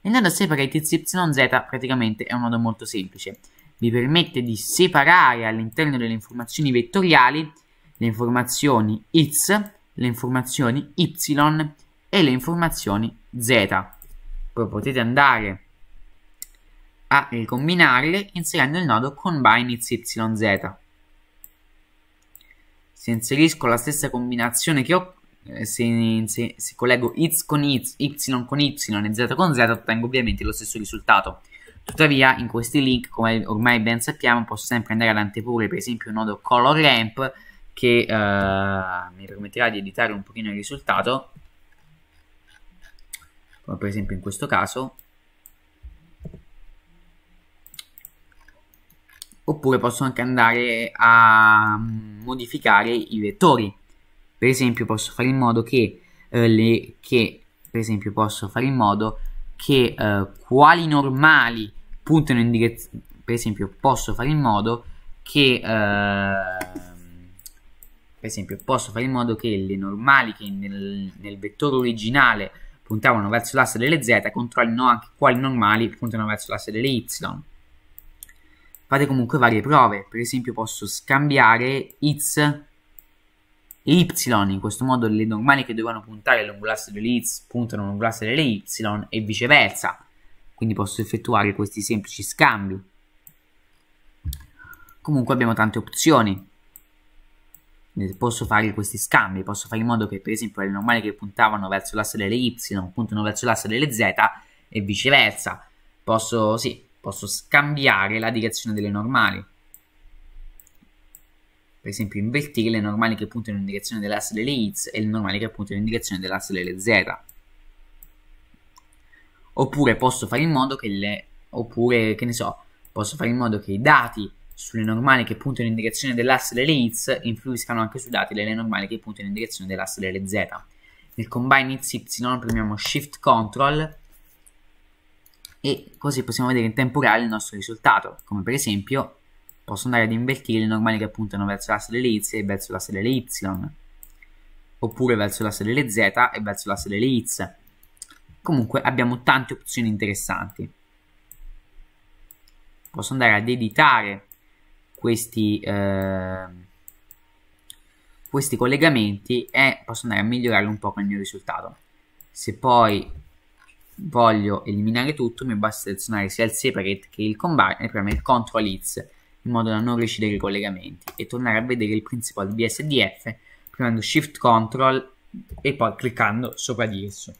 Il nodo separates yz praticamente è un nodo molto semplice, vi permette di separare all'interno delle informazioni vettoriali le informazioni x, le informazioni y e le informazioni z. Poi potete andare a ricombinarle inserendo il nodo combine xyz. Se inserisco la stessa combinazione che ho, eh, se, se, se collego x con x, y con y e z con z ottengo ovviamente lo stesso risultato. Tuttavia in questi link, come ormai ben sappiamo, posso sempre andare ad antepure per esempio il nodo color ramp che uh, mi permetterà di editare un pochino il risultato, come per esempio in questo caso, oppure posso anche andare a mm, modificare i vettori per esempio posso fare in modo che, eh, le, che per esempio posso fare in modo che eh, quali normali puntano in direzione per esempio posso fare in modo che eh, per esempio posso fare in modo che le normali che nel, nel vettore originale puntavano verso l'asse delle z controllino anche quali normali puntano verso l'asse delle y fate comunque varie prove. Per esempio posso scambiare x e y, in questo modo le normali che dovevano puntare lungo delle x puntano lungo delle y e viceversa. Quindi posso effettuare questi semplici scambi. Comunque abbiamo tante opzioni. Posso fare questi scambi, posso fare in modo che per esempio le normali che puntavano verso l'asse delle y puntano verso l'asse delle z e viceversa. Posso, sì, posso scambiare la direzione delle normali. Per esempio invertire le normali che puntano in direzione dell'asse delle x e le normali che puntano in direzione dell'asse delle z. Oppure posso fare in modo che le... oppure che ne so, posso fare in modo che i dati sulle normali che puntano in direzione dell'asse delle x influiscano anche sui dati delle normali che puntano in direzione dell'asse delle z. Nel combine x y premiamo shift control e così possiamo vedere in tempo reale il nostro risultato, come per esempio posso andare ad invertire le normali che puntano verso l'asse delle x e verso l'asse delle y, oppure verso l'asse delle z e verso l'asse delle x. Comunque abbiamo tante opzioni interessanti. Posso andare ad editare questi, eh, questi collegamenti e posso andare a migliorare un po' il mio risultato. Se poi voglio eliminare tutto, mi basta selezionare sia il separate che il combine e premere CTRL X in modo da non recidere i collegamenti e tornare a vedere il principal BSDF premendo Shift Ctrl e poi cliccando sopra di esso.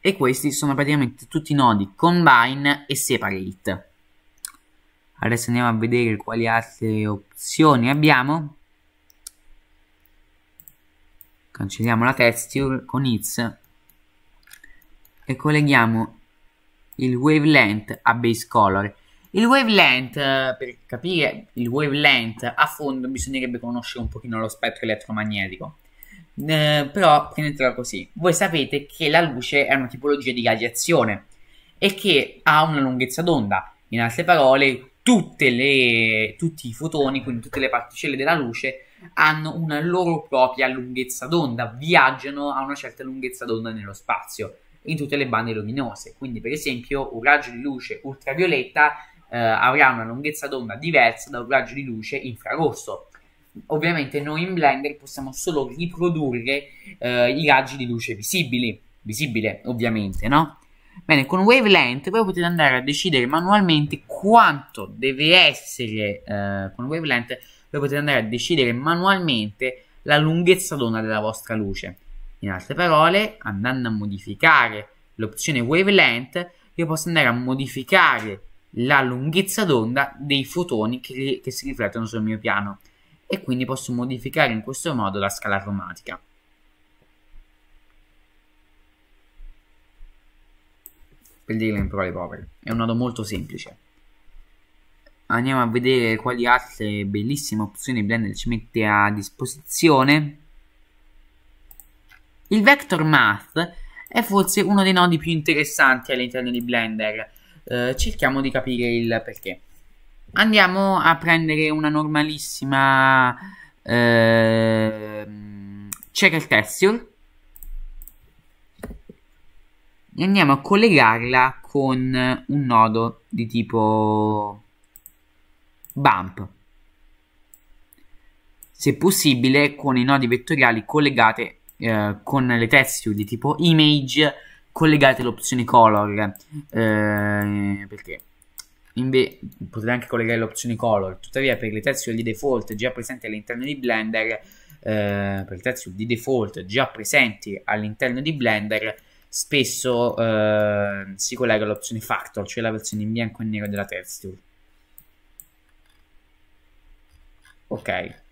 E questi sono praticamente tutti i nodi combine e separate. Adesso andiamo a vedere quali altre opzioni abbiamo. Cancelliamo la texture con its e colleghiamo il wavelength a base color. Il wavelength, eh, per capire il wavelength a fondo bisognerebbe conoscere un pochino lo spettro elettromagnetico. Eh, però prendetela così, voi sapete che la luce è una tipologia di radiazione e che ha una lunghezza d'onda. In altre parole, le, tutti i fotoni, quindi tutte le particelle della luce, hanno una loro propria lunghezza d'onda, viaggiano a una certa lunghezza d'onda nello spazio in tutte le bande luminose. Quindi, per esempio, un raggio di luce ultravioletta eh, avrà una lunghezza d'onda diversa da un raggio di luce infrarosso. Ovviamente noi in Blender possiamo solo riprodurre eh, i raggi di luce visibili, visibile ovviamente, no? Bene, con Wavelength voi potete andare a decidere manualmente quanto deve essere, eh, con Wavelength voi potete andare a decidere manualmente la lunghezza d'onda della vostra luce. In altre parole, andando a modificare l'opzione wavelength, io posso andare a modificare la lunghezza d'onda dei fotoni che, che si riflettono sul mio piano e quindi posso modificare in questo modo la scala cromatica. Per dirla in parole povere, è un modo molto semplice. Andiamo a vedere quali altre bellissime opzioni Blender ci mette a disposizione. Il vector math è forse uno dei nodi più interessanti all'interno di Blender. Eh, cerchiamo di capire il perché. Andiamo a prendere una normalissima eh, Checker Texture e andiamo a collegarla con un nodo di tipo bump se possibile con i nodi vettoriali collegati eh, con le texture di tipo image collegate all'opzione color eh, perché Inve- potete anche collegare l'opzione color tuttavia per le texture di default già presenti all'interno di Blender eh, per le texture di default già presenti all'interno di Blender spesso eh, si collega all'opzione factor cioè la versione in bianco e nero della texture ok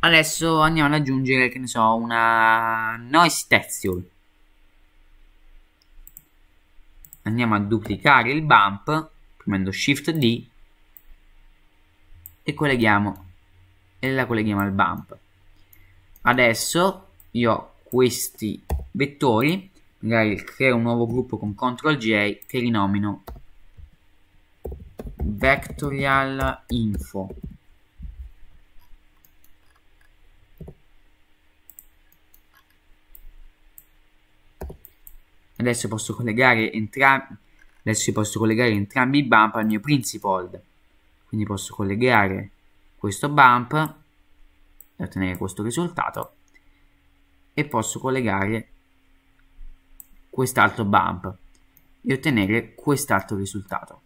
Adesso andiamo ad aggiungere, che ne so, una noise texture. Andiamo a duplicare il bump, premendo Shift D e colleghiamo e la colleghiamo al bump. Adesso io ho questi vettori, magari creo un nuovo gruppo con CTRL J che rinomino vectorial info adesso posso collegare entrambi adesso posso collegare entrambi i bump al mio principal quindi posso collegare questo bump e ottenere questo risultato e posso collegare quest'altro bump e ottenere quest'altro risultato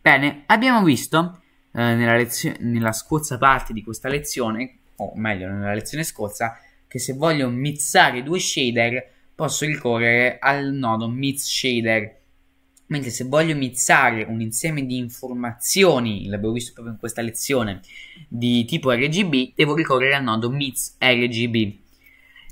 bene abbiamo visto eh, nella, nella scorsa parte di questa lezione o meglio nella lezione scorsa che se voglio mizzare due shader posso ricorrere al nodo mizz shader mentre se voglio mizzare un insieme di informazioni l'abbiamo visto proprio in questa lezione di tipo RGB devo ricorrere al nodo mizz RGB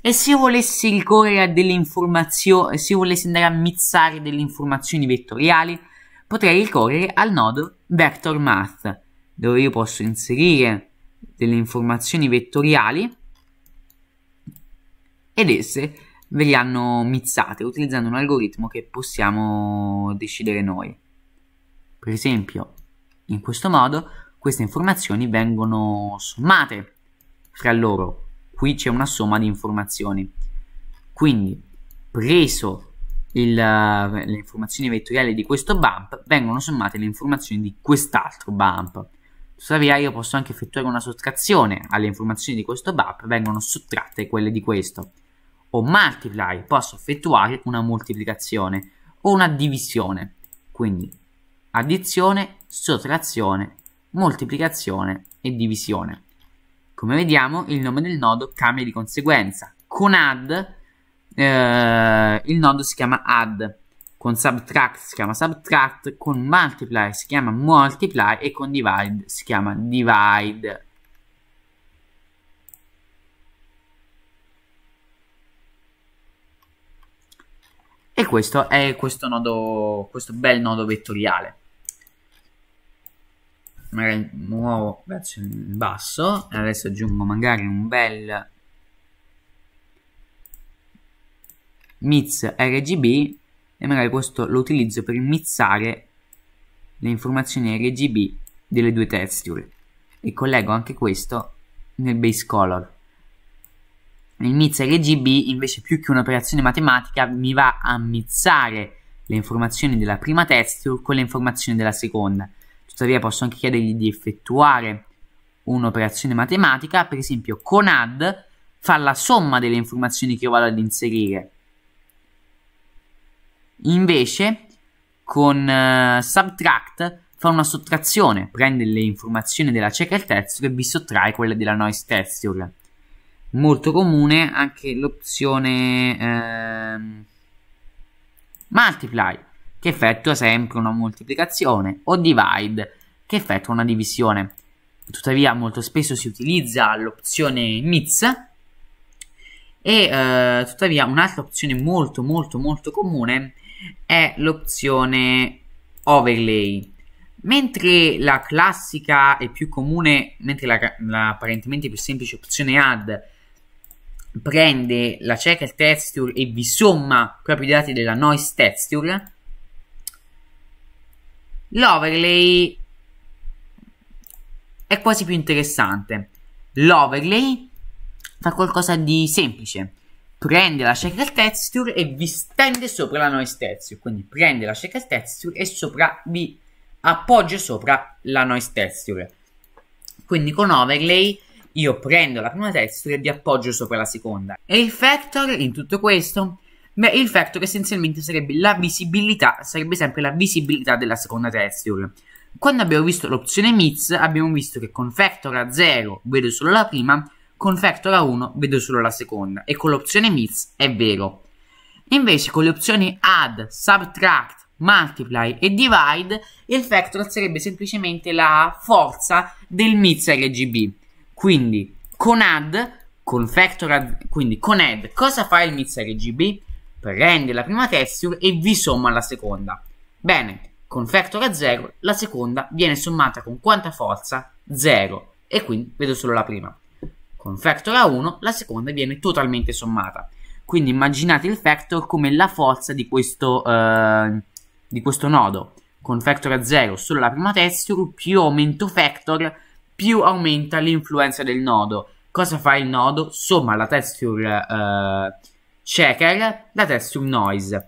e se io volessi ricorrere a delle informazioni se volessi andare a mizzare delle informazioni vettoriali potrei ricorrere al nodo vector math dove io posso inserire delle informazioni vettoriali ed esse ve li hanno mizzate utilizzando un algoritmo che possiamo decidere noi. Per esempio, in questo modo queste informazioni vengono sommate fra loro. Qui c'è una somma di informazioni. Quindi, preso il, le informazioni vettoriali di questo bump, vengono sommate le informazioni di quest'altro bump. Tuttavia io posso anche effettuare una sottrazione alle informazioni di questo bump, vengono sottratte quelle di questo o multiply posso effettuare una moltiplicazione o una divisione. Quindi addizione, sottrazione, moltiplicazione e divisione. Come vediamo il nome del nodo cambia di conseguenza. Con add eh, il nodo si chiama add, con subtract si chiama subtract, con multiply si chiama multiply e con divide si chiama divide. E questo è questo nodo, questo bel nodo vettoriale. Magari muovo verso il basso. Adesso aggiungo magari un bel mix RGB e magari questo lo utilizzo per mizzare le informazioni RGB delle due texture e collego anche questo nel base color il MITS RGB invece più che un'operazione matematica mi va a mizzare le informazioni della prima texture con le informazioni della seconda. Tuttavia posso anche chiedergli di effettuare un'operazione matematica, per esempio con add fa la somma delle informazioni che io vado ad inserire. Invece con uh, subtract fa una sottrazione, prende le informazioni della checker texture e vi sottrae quelle della noise texture molto comune anche l'opzione ehm, multiply che effettua sempre una moltiplicazione o divide che effettua una divisione tuttavia molto spesso si utilizza l'opzione mix e eh, tuttavia un'altra opzione molto molto molto comune è l'opzione overlay Mentre la classica e più comune, mentre la, la, apparentemente più semplice opzione add prende la checker texture e vi somma proprio i dati della noise texture l'overlay è quasi più interessante l'overlay fa qualcosa di semplice prende la checker texture e vi stende sopra la noise texture quindi prende la checker texture e sopra vi appoggia sopra la noise texture quindi con overlay io prendo la prima texture e vi appoggio sopra la seconda. E il factor in tutto questo? Beh, il factor essenzialmente sarebbe la visibilità, sarebbe sempre la visibilità della seconda texture. Quando abbiamo visto l'opzione mix, abbiamo visto che con factor a 0 vedo solo la prima, con factor a 1 vedo solo la seconda e con l'opzione mix è vero. Invece con le opzioni add, subtract, multiply e divide, il factor sarebbe semplicemente la forza del mix RGB. Quindi con add, con factor add, quindi con add, cosa fa il mix RGB? Prende la prima texture e vi somma la seconda. Bene, con factor a 0 la seconda viene sommata con quanta forza? 0 e quindi vedo solo la prima. Con factor a 1 la seconda viene totalmente sommata. Quindi immaginate il factor come la forza di questo, eh, di questo nodo. Con factor a 0 solo la prima texture più aumento factor più aumenta l'influenza del nodo. Cosa fa il nodo? Somma la texture eh, checker, la texture noise.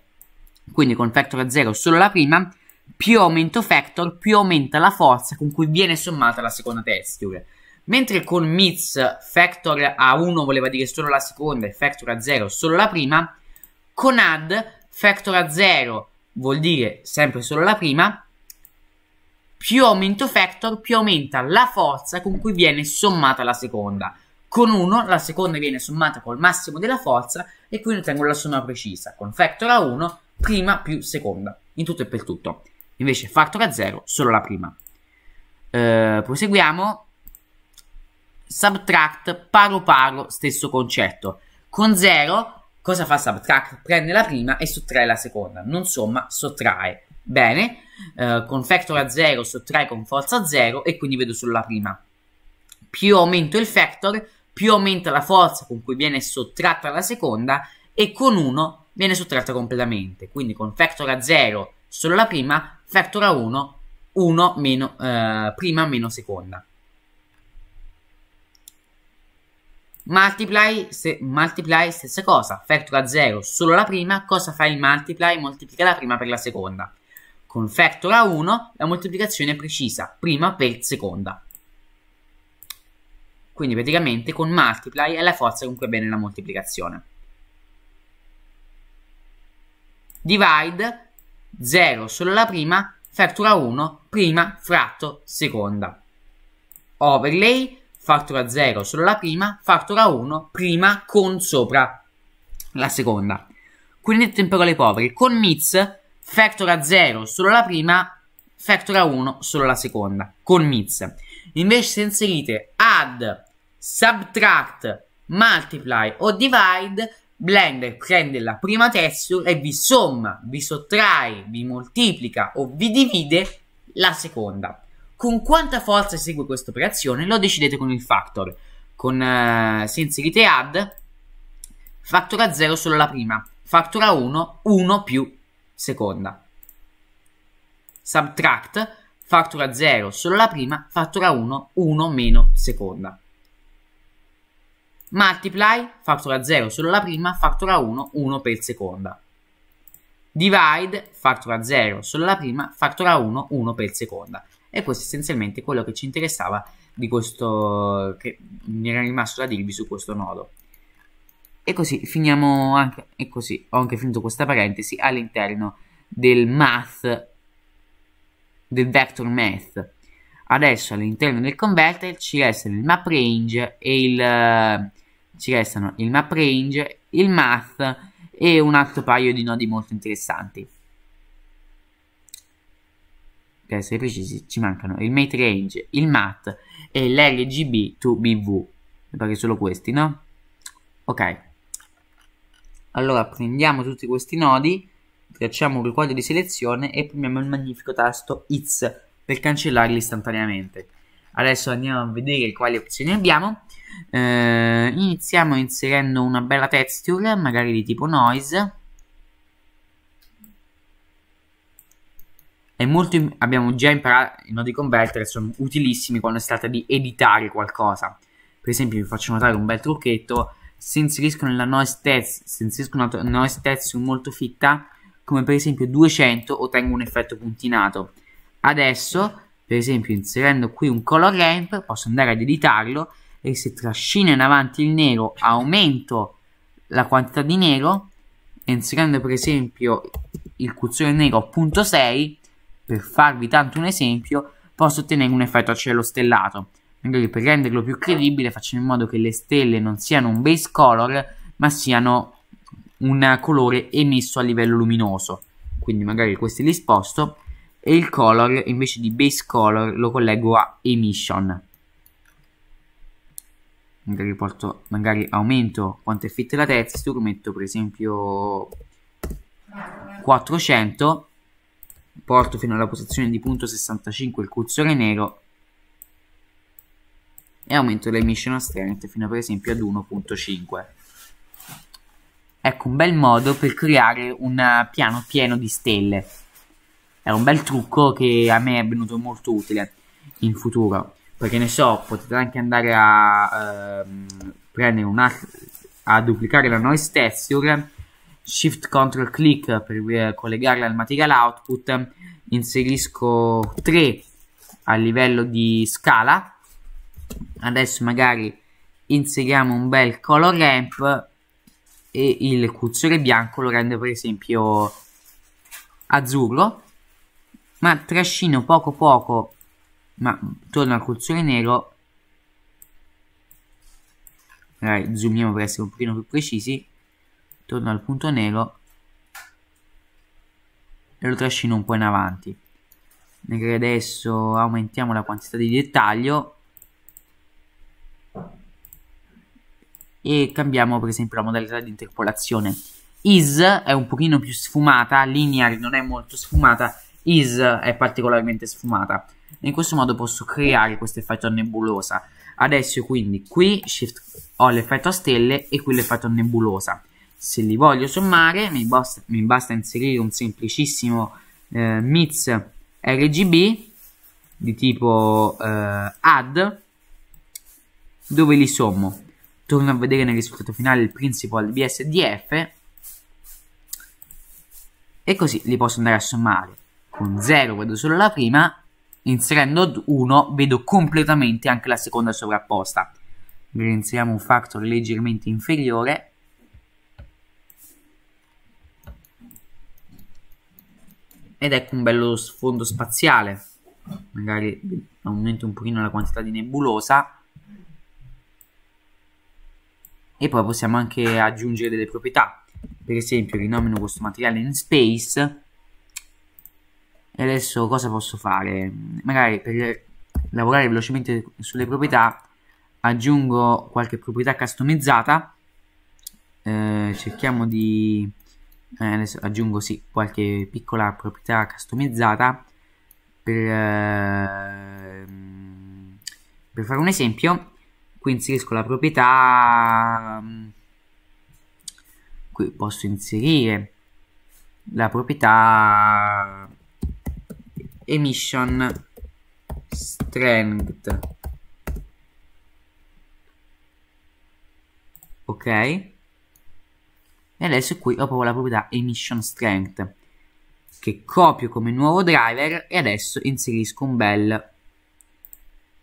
Quindi con factor a 0 solo la prima, più aumento factor, più aumenta la forza con cui viene sommata la seconda texture. Mentre con Mits factor a 1 voleva dire solo la seconda e factor a 0 solo la prima, con add factor a 0 vuol dire sempre solo la prima più aumento factor, più aumenta la forza con cui viene sommata la seconda. Con 1 la seconda viene sommata col massimo della forza e quindi ottengo la somma precisa. Con factor a 1, prima più seconda, in tutto e per tutto. Invece factor a 0, solo la prima. Eh, proseguiamo. Subtract, paro paro, stesso concetto. Con 0, cosa fa subtract? Prende la prima e sottrae la seconda. Non somma, sottrae bene, eh, con factor a 0 sottrae con forza 0 e quindi vedo sulla prima. Più aumento il factor, più aumenta la forza con cui viene sottratta la seconda e con 1 viene sottratta completamente. Quindi con factor a 0 solo la prima, factor a 1, 1 meno eh, prima meno seconda. Multiply, se, multiply, stessa cosa, factor a 0 solo la prima, cosa fa il multiply? Moltiplica la prima per la seconda con factor 1 la moltiplicazione è precisa, prima per seconda. Quindi praticamente con multiply è la forza con cui avviene la moltiplicazione. Divide 0 solo la prima, factor 1 prima fratto seconda. Overlay factor 0 solo la prima, factor 1 prima con sopra la seconda. Quindi detto in parole povere, con Mitz factor a 0 solo la prima, factor a 1 solo la seconda, con mix. Invece se inserite add, subtract, multiply o divide, Blender prende la prima texture e vi somma, vi sottrae, vi moltiplica o vi divide la seconda. Con quanta forza esegue questa operazione lo decidete con il factor. Con, eh, se inserite add, factor a 0 solo la prima, factor a 1, 1 più seconda. Subtract fattura 0 solo la prima, fattura 1 1 meno seconda. Multiply fattura 0 solo la prima, fattura 1 1 per seconda. Divide fattura 0 solo la prima, fattura 1 1 per seconda. E questo è essenzialmente quello che ci interessava di questo che mi era rimasto da dirvi su questo nodo. E così finiamo anche, e così ho anche finito questa parentesi all'interno del math, del vector math. Adesso all'interno del converter ci restano il map range e il, eh, ci restano il map range, il math e un altro paio di nodi molto interessanti. Per essere precisi ci mancano il mate range, il mat e l'RGB to BV. Mi pare solo questi, no? Ok. Allora prendiamo tutti questi nodi, tracciamo un quadro di selezione e premiamo il magnifico tasto ITS per cancellarli istantaneamente. Adesso andiamo a vedere quali opzioni abbiamo. Eh, iniziamo inserendo una bella texture, magari di tipo noise. E molti abbiamo già imparato, i nodi converter sono utilissimi quando si tratta di editare qualcosa. Per esempio vi faccio notare un bel trucchetto si inseriscono nella noise test, si inseriscono una noise test molto fitta, come per esempio 200 ottengo un effetto puntinato. Adesso, per esempio, inserendo qui un color ramp, posso andare ad editarlo e se trascino in avanti il nero aumento la quantità di nero, inserendo per esempio il cursore nero a punto 6, per farvi tanto un esempio, posso ottenere un effetto a cielo stellato. Magari per renderlo più credibile facciamo in modo che le stelle non siano un base color, ma siano un colore emesso a livello luminoso. Quindi magari questi li sposto e il color invece di base color lo collego a emission. Magari, porto, magari aumento quanto è fitta la texture, metto per esempio 400, porto fino alla posizione di punto 65 il cursore nero e aumento emission strength fino per esempio ad 1.5 ecco un bel modo per creare un eh, piano pieno di stelle è un bel trucco che a me è venuto molto utile in futuro perché ne so potete anche andare a ehm, prendere una a duplicare la noise texture shift control click per eh, collegarla al material output inserisco 3 a livello di scala adesso magari inseriamo un bel color ramp e il cursore bianco lo rende per esempio azzurro ma trascino poco poco ma torno al cursore nero Dai, zoomiamo per essere un pochino più precisi torno al punto nero e lo trascino un po' in avanti mentre adesso aumentiamo la quantità di dettaglio e cambiamo per esempio la modalità di interpolazione. Is è un pochino più sfumata, linear non è molto sfumata, is è particolarmente sfumata. In questo modo posso creare questo effetto nebulosa. Adesso quindi qui shift, ho l'effetto a stelle e qui l'effetto a nebulosa. Se li voglio sommare mi basta, mi basta inserire un semplicissimo eh, mix RGB di tipo eh, add dove li sommo torno a vedere nel risultato finale il principal BSDF e così li posso andare a sommare con 0 vedo solo la prima inserendo 1 vedo completamente anche la seconda sovrapposta inseriamo un factor leggermente inferiore ed ecco un bello sfondo spaziale magari aumento un pochino la quantità di nebulosa e poi possiamo anche aggiungere delle proprietà per esempio rinomino questo materiale in space e adesso cosa posso fare magari per lavorare velocemente sulle proprietà aggiungo qualche proprietà customizzata eh, cerchiamo di eh, adesso aggiungo sì qualche piccola proprietà customizzata per, eh, per fare un esempio qui inserisco la proprietà mm, qui posso inserire la proprietà emission strength ok e adesso qui ho proprio la proprietà emission strength che copio come nuovo driver e adesso inserisco un bel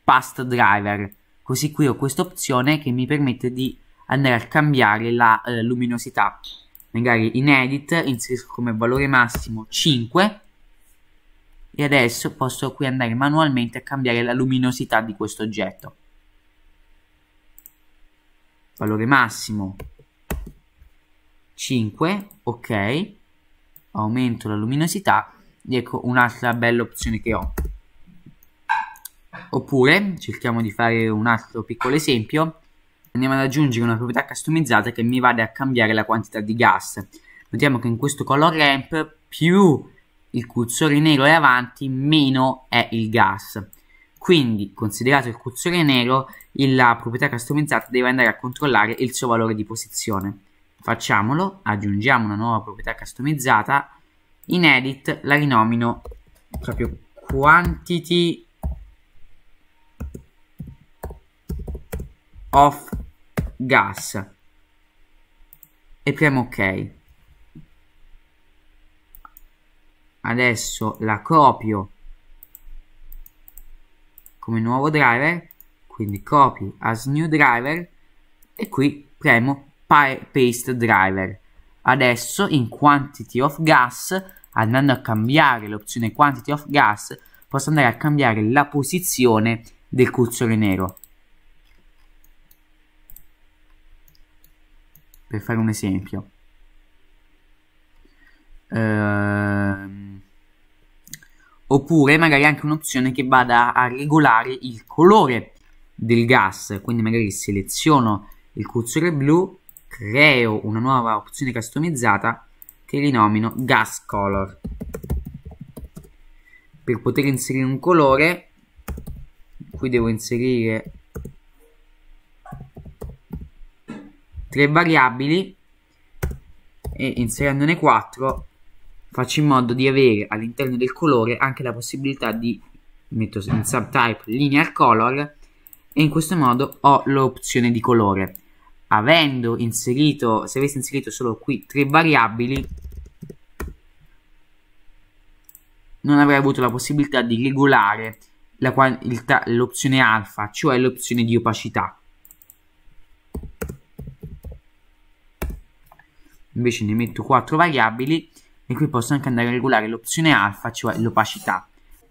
past driver così qui ho questa opzione che mi permette di andare a cambiare la eh, luminosità magari in edit inserisco come valore massimo 5 e adesso posso qui andare manualmente a cambiare la luminosità di questo oggetto valore massimo 5 ok aumento la luminosità ecco un'altra bella opzione che ho Oppure, cerchiamo di fare un altro piccolo esempio, andiamo ad aggiungere una proprietà customizzata che mi vada a cambiare la quantità di gas. Notiamo che in questo color ramp più il cursore nero è avanti, meno è il gas. Quindi, considerato il cursore nero, la proprietà customizzata deve andare a controllare il suo valore di posizione. Facciamolo, aggiungiamo una nuova proprietà customizzata, in edit la rinomino proprio quantity of gas e premo ok adesso la copio come nuovo driver quindi copio as new driver e qui premo paste driver adesso in quantity of gas andando a cambiare l'opzione quantity of gas posso andare a cambiare la posizione del cursore nero per fare un esempio. Ehm, oppure magari anche un'opzione che vada a regolare il colore del gas, quindi magari seleziono il cursore blu, creo una nuova opzione customizzata che rinomino gas color. Per poter inserire un colore, qui devo inserire tre variabili e inserendone 4 faccio in modo di avere all'interno del colore anche la possibilità di metto in subtype linear color e in questo modo ho l'opzione di colore avendo inserito se avessi inserito solo qui tre variabili non avrei avuto la possibilità di regolare l'opzione alfa cioè l'opzione di opacità invece ne metto 4 variabili e qui posso anche andare a regolare l'opzione alfa, cioè l'opacità.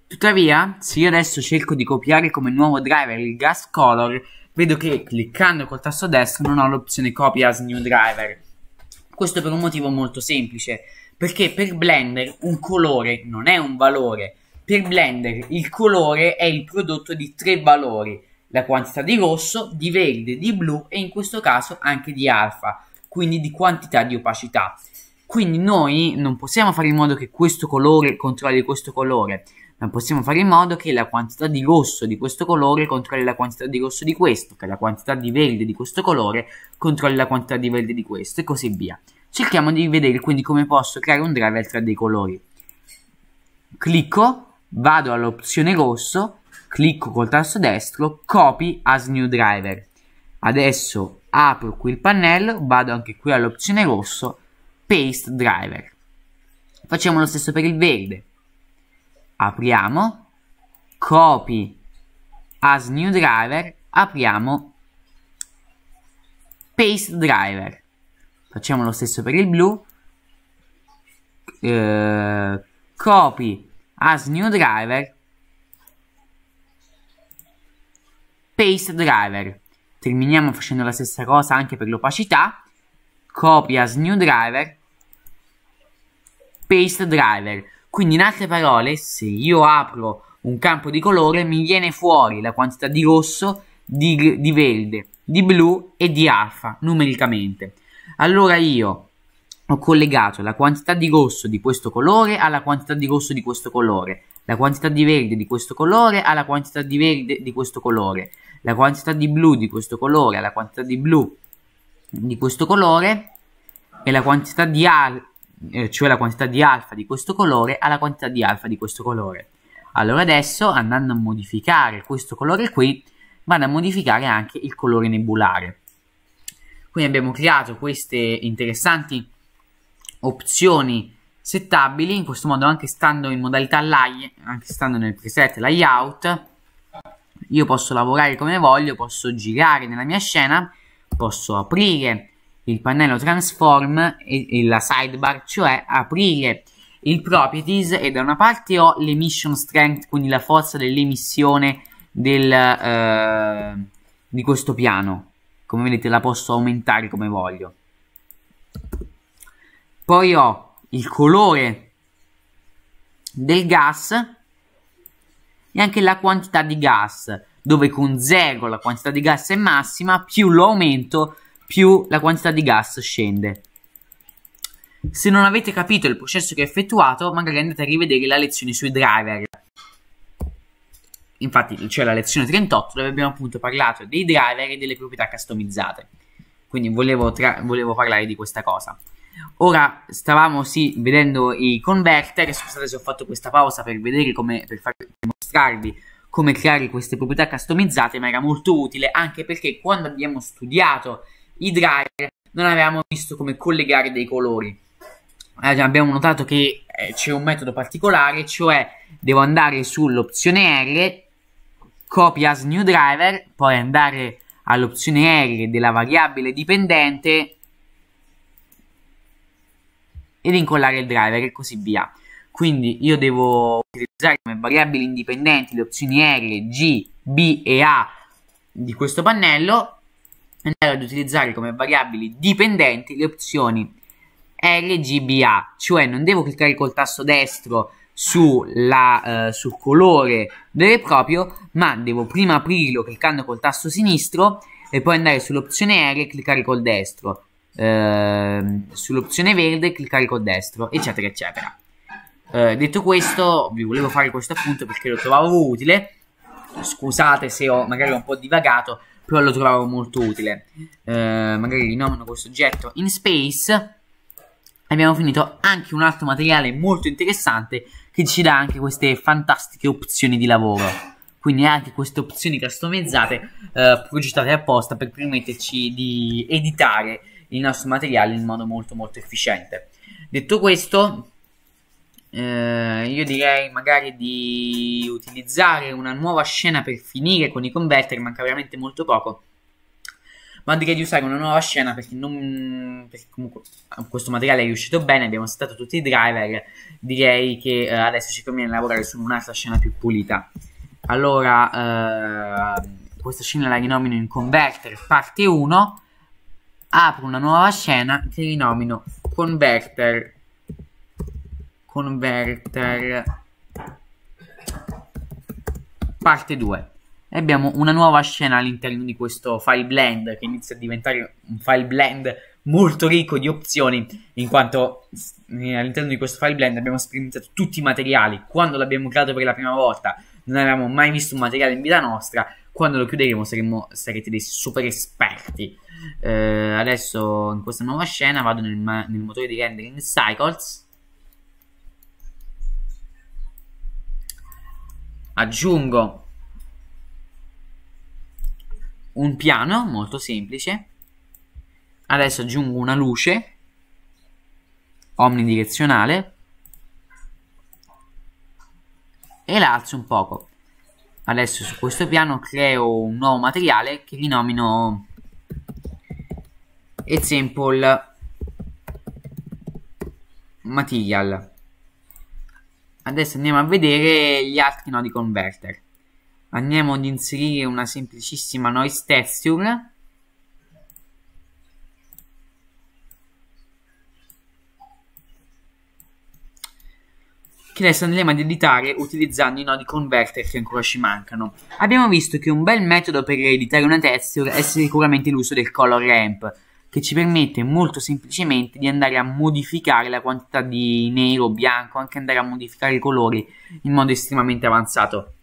Tuttavia, se io adesso cerco di copiare come nuovo driver il gas color, vedo che cliccando col tasto destro non ho l'opzione copy as new driver. Questo per un motivo molto semplice, perché per Blender un colore non è un valore. Per Blender il colore è il prodotto di tre valori, la quantità di rosso, di verde, di blu e in questo caso anche di alfa quindi di quantità di opacità. Quindi noi non possiamo fare in modo che questo colore controlli questo colore, ma possiamo fare in modo che la quantità di rosso di questo colore controlli la quantità di rosso di questo, che la quantità di verde di questo colore controlli la quantità di verde di questo e così via. Cerchiamo di vedere quindi come posso creare un driver tra dei colori. Clicco, vado all'opzione rosso, clicco col tasto destro, copy as new driver. Adesso apro qui il pannello, vado anche qui all'opzione rosso, paste driver. Facciamo lo stesso per il verde. Apriamo, copy as new driver, apriamo paste driver. Facciamo lo stesso per il blu. Eh, copy as new driver, paste driver terminiamo facendo la stessa cosa anche per l'opacità copias new driver paste driver quindi in altre parole se io apro un campo di colore mi viene fuori la quantità di rosso di, di verde di blu e di alfa numericamente allora io ho collegato la quantità di rosso di questo colore alla quantità di rosso di questo colore la quantità di verde di questo colore alla quantità di verde di questo colore la quantità di blu di questo colore alla quantità di blu di questo colore e la quantità di al eh, cioè la quantità di alfa di questo colore alla quantità di alfa di questo colore. Allora adesso andando a modificare questo colore qui vado a modificare anche il colore nebulare. Quindi abbiamo creato queste interessanti opzioni settabili, in questo modo anche stando in modalità layout, anche stando nel preset layout, io posso lavorare come voglio, posso girare nella mia scena, posso aprire il pannello transform e, e la sidebar, cioè aprire il properties e da una parte ho l'emission strength, quindi la forza dell'emissione del, eh, di questo piano. Come vedete la posso aumentare come voglio. Poi ho il colore del gas e anche la quantità di gas, dove con 0 la quantità di gas è massima, più lo aumento, più la quantità di gas scende. Se non avete capito il processo che ho effettuato, magari andate a rivedere la lezione sui driver. Infatti c'è cioè la lezione 38 dove abbiamo appunto parlato dei driver e delle proprietà customizzate. Quindi volevo, volevo parlare di questa cosa. Ora stavamo sì vedendo i converter, scusate se ho fatto questa pausa per vedere come, per, far, per mostrarvi come creare queste proprietà customizzate, ma era molto utile anche perché quando abbiamo studiato i driver non avevamo visto come collegare dei colori. Eh, abbiamo notato che eh, c'è un metodo particolare, cioè devo andare sull'opzione R, copia as new driver, poi andare all'opzione R della variabile dipendente ed incollare il driver e così via. Quindi io devo utilizzare come variabili indipendenti le opzioni R, G, B e A di questo pannello e andare ad utilizzare come variabili dipendenti le opzioni R, G, B, A. cioè non devo cliccare col tasto destro sulla, eh, sul colore vero e proprio, ma devo prima aprirlo cliccando col tasto sinistro e poi andare sull'opzione R e cliccare col destro. Ehm, sull'opzione verde cliccare col destro, eccetera, eccetera. Eh, detto questo, vi volevo fare questo appunto perché lo trovavo utile. Scusate se ho magari un po' divagato, però lo trovavo molto utile. Eh, magari rinomino questo oggetto in space. Abbiamo finito anche un altro materiale molto interessante che ci dà anche queste fantastiche opzioni di lavoro quindi anche queste opzioni customizzate eh, progettate apposta per permetterci di editare il nostro materiale in modo molto molto efficiente. Detto questo, eh, io direi magari di utilizzare una nuova scena per finire con i converter, manca veramente molto poco. Ma direi di usare una nuova scena perché, non, perché comunque questo materiale è riuscito bene, abbiamo settato tutti i driver, direi che eh, adesso ci conviene lavorare su un'altra scena più pulita. Allora, eh, questa scena la rinomino in converter parte 1 apro una nuova scena che rinomino converter converter parte 2 e abbiamo una nuova scena all'interno di questo file blend che inizia a diventare un file blend molto ricco di opzioni in quanto eh, all'interno di questo file blend abbiamo sperimentato tutti i materiali quando l'abbiamo creato per la prima volta non avevamo mai visto un materiale in vita nostra quando lo chiuderemo saremo, sarete dei super esperti eh, adesso in questa nuova scena vado nel, nel motore di rendering cycles aggiungo un piano molto semplice adesso aggiungo una luce omnidirezionale e la alzo un poco adesso su questo piano creo un nuovo materiale che rinomino example material adesso andiamo a vedere gli altri nodi converter andiamo ad inserire una semplicissima noise texture che adesso andremo ad editare utilizzando i nodi converter che ancora ci mancano. Abbiamo visto che un bel metodo per editare una texture è sicuramente l'uso del color ramp, che ci permette molto semplicemente di andare a modificare la quantità di nero, bianco, anche andare a modificare i colori in modo estremamente avanzato.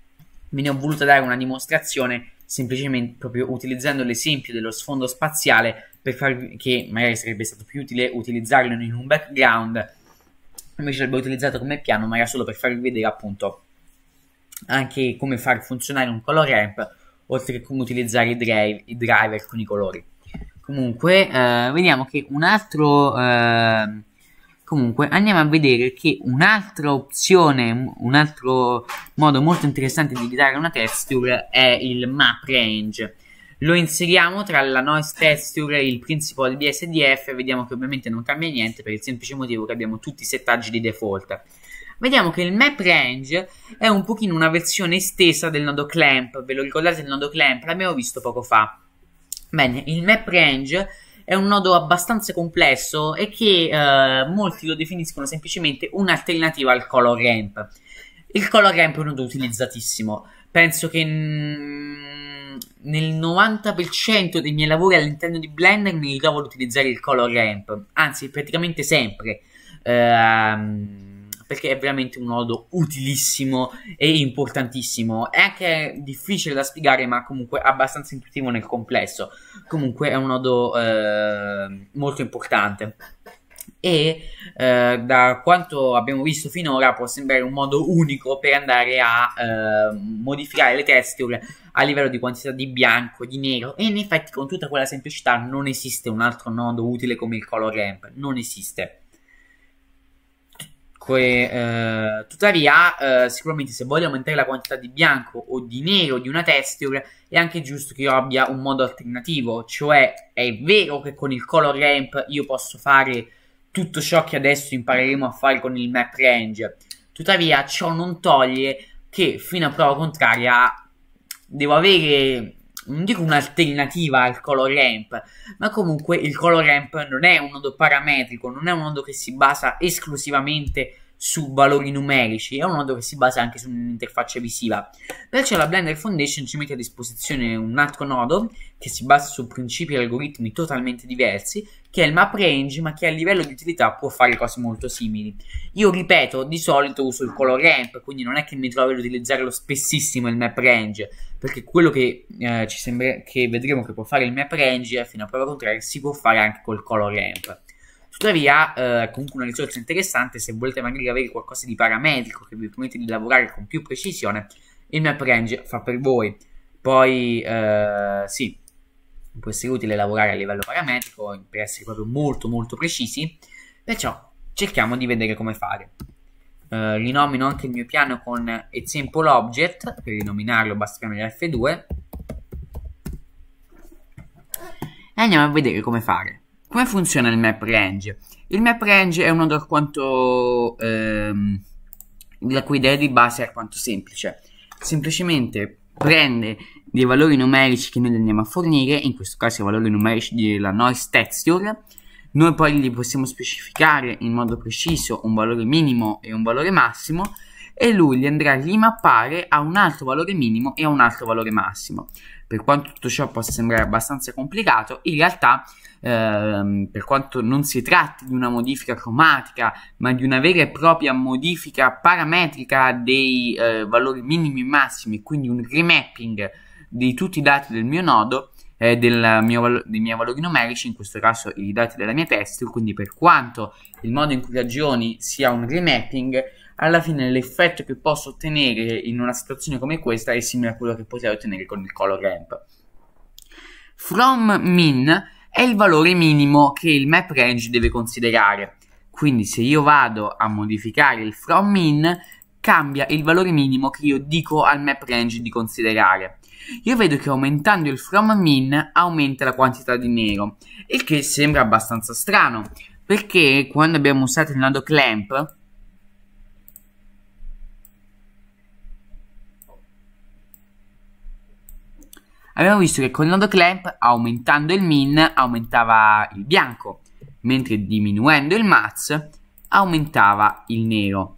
Ve ne ho voluto dare una dimostrazione semplicemente proprio utilizzando l'esempio dello sfondo spaziale per farvi che magari sarebbe stato più utile utilizzarlo in un background invece l'abbiamo utilizzato come piano ma era solo per farvi vedere appunto anche come far funzionare un color ramp oltre che come utilizzare i, drive, i driver con i colori Comunque, eh, vediamo che un altro... Eh, comunque, andiamo a vedere che un'altra opzione, un altro modo molto interessante di dare una texture è il map range. Lo inseriamo tra la noise texture e il principal di SDF. Vediamo che ovviamente non cambia niente per il semplice motivo che abbiamo tutti i settaggi di default. Vediamo che il map range è un pochino una versione estesa del nodo clamp. Ve lo ricordate il nodo clamp? L'abbiamo visto poco fa Bene, il map range è un nodo abbastanza complesso e che eh, molti lo definiscono semplicemente un'alternativa al color ramp. Il color ramp è un nodo utilizzatissimo. Penso che mm, nel 90% dei miei lavori all'interno di Blender mi ritrovo ad utilizzare il color ramp, anzi praticamente sempre. Ehm perché è veramente un nodo utilissimo e importantissimo. È anche difficile da spiegare, ma comunque abbastanza intuitivo nel complesso. Comunque è un nodo eh, molto importante. E eh, da quanto abbiamo visto finora può sembrare un modo unico per andare a eh, modificare le texture a livello di quantità di bianco, di nero e in effetti con tutta quella semplicità non esiste un altro nodo utile come il color ramp, non esiste acque. Eh, tuttavia, eh, sicuramente se voglio aumentare la quantità di bianco o di nero di una texture, è anche giusto che io abbia un modo alternativo. Cioè, è vero che con il color ramp io posso fare tutto ciò che adesso impareremo a fare con il map range. Tuttavia, ciò non toglie che fino a prova contraria devo avere non dico un'alternativa al color ramp, ma comunque il color ramp non è un nodo parametrico, non è un nodo che si basa esclusivamente su valori numerici, è un nodo che si basa anche su un'interfaccia visiva. Perciò la Blender Foundation ci mette a disposizione un altro nodo che si basa su principi e algoritmi totalmente diversi, che è il MapRange, ma che a livello di utilità può fare cose molto simili. Io ripeto, di solito uso il color ramp, quindi non è che mi trovo ad utilizzare lo spessissimo il MapRange, perché quello che, eh, che vedremo che può fare il MapRange, fino a prova contraria, si può fare anche col color ramp. Tuttavia, eh, comunque una risorsa interessante se volete magari avere qualcosa di parametrico che vi permette di lavorare con più precisione, il MapRange fa per voi. Poi, eh, sì, può essere utile lavorare a livello parametrico per essere proprio molto molto precisi, perciò cerchiamo di vedere come fare. Eh, rinomino anche il mio piano con Example Object, per rinominarlo basta premere F2. E andiamo a vedere come fare. Come funziona il map range? Il map range è uno del quanto... Ehm, la cui idea di base è quanto semplice. Semplicemente prende dei valori numerici che noi andiamo a fornire, in questo caso i valori numerici della noise texture, noi poi li possiamo specificare in modo preciso un valore minimo e un valore massimo e lui li andrà a rimappare a un altro valore minimo e a un altro valore massimo. Per quanto tutto ciò possa sembrare abbastanza complicato, in realtà, ehm, per quanto non si tratti di una modifica cromatica, ma di una vera e propria modifica parametrica dei eh, valori minimi e massimi, quindi un remapping di tutti i dati del mio nodo, eh, mio, dei miei valori numerici, in questo caso i dati della mia test, quindi per quanto il modo in cui ragioni sia un remapping, alla fine l'effetto che posso ottenere in una situazione come questa è simile a quello che potrei ottenere con il color ramp. From min è il valore minimo che il map range deve considerare. Quindi se io vado a modificare il from min cambia il valore minimo che io dico al map range di considerare. Io vedo che aumentando il from min aumenta la quantità di nero, il che sembra abbastanza strano, perché quando abbiamo usato il nodo clamp abbiamo visto che con il nodo clamp aumentando il min aumentava il bianco, mentre diminuendo il max aumentava il nero.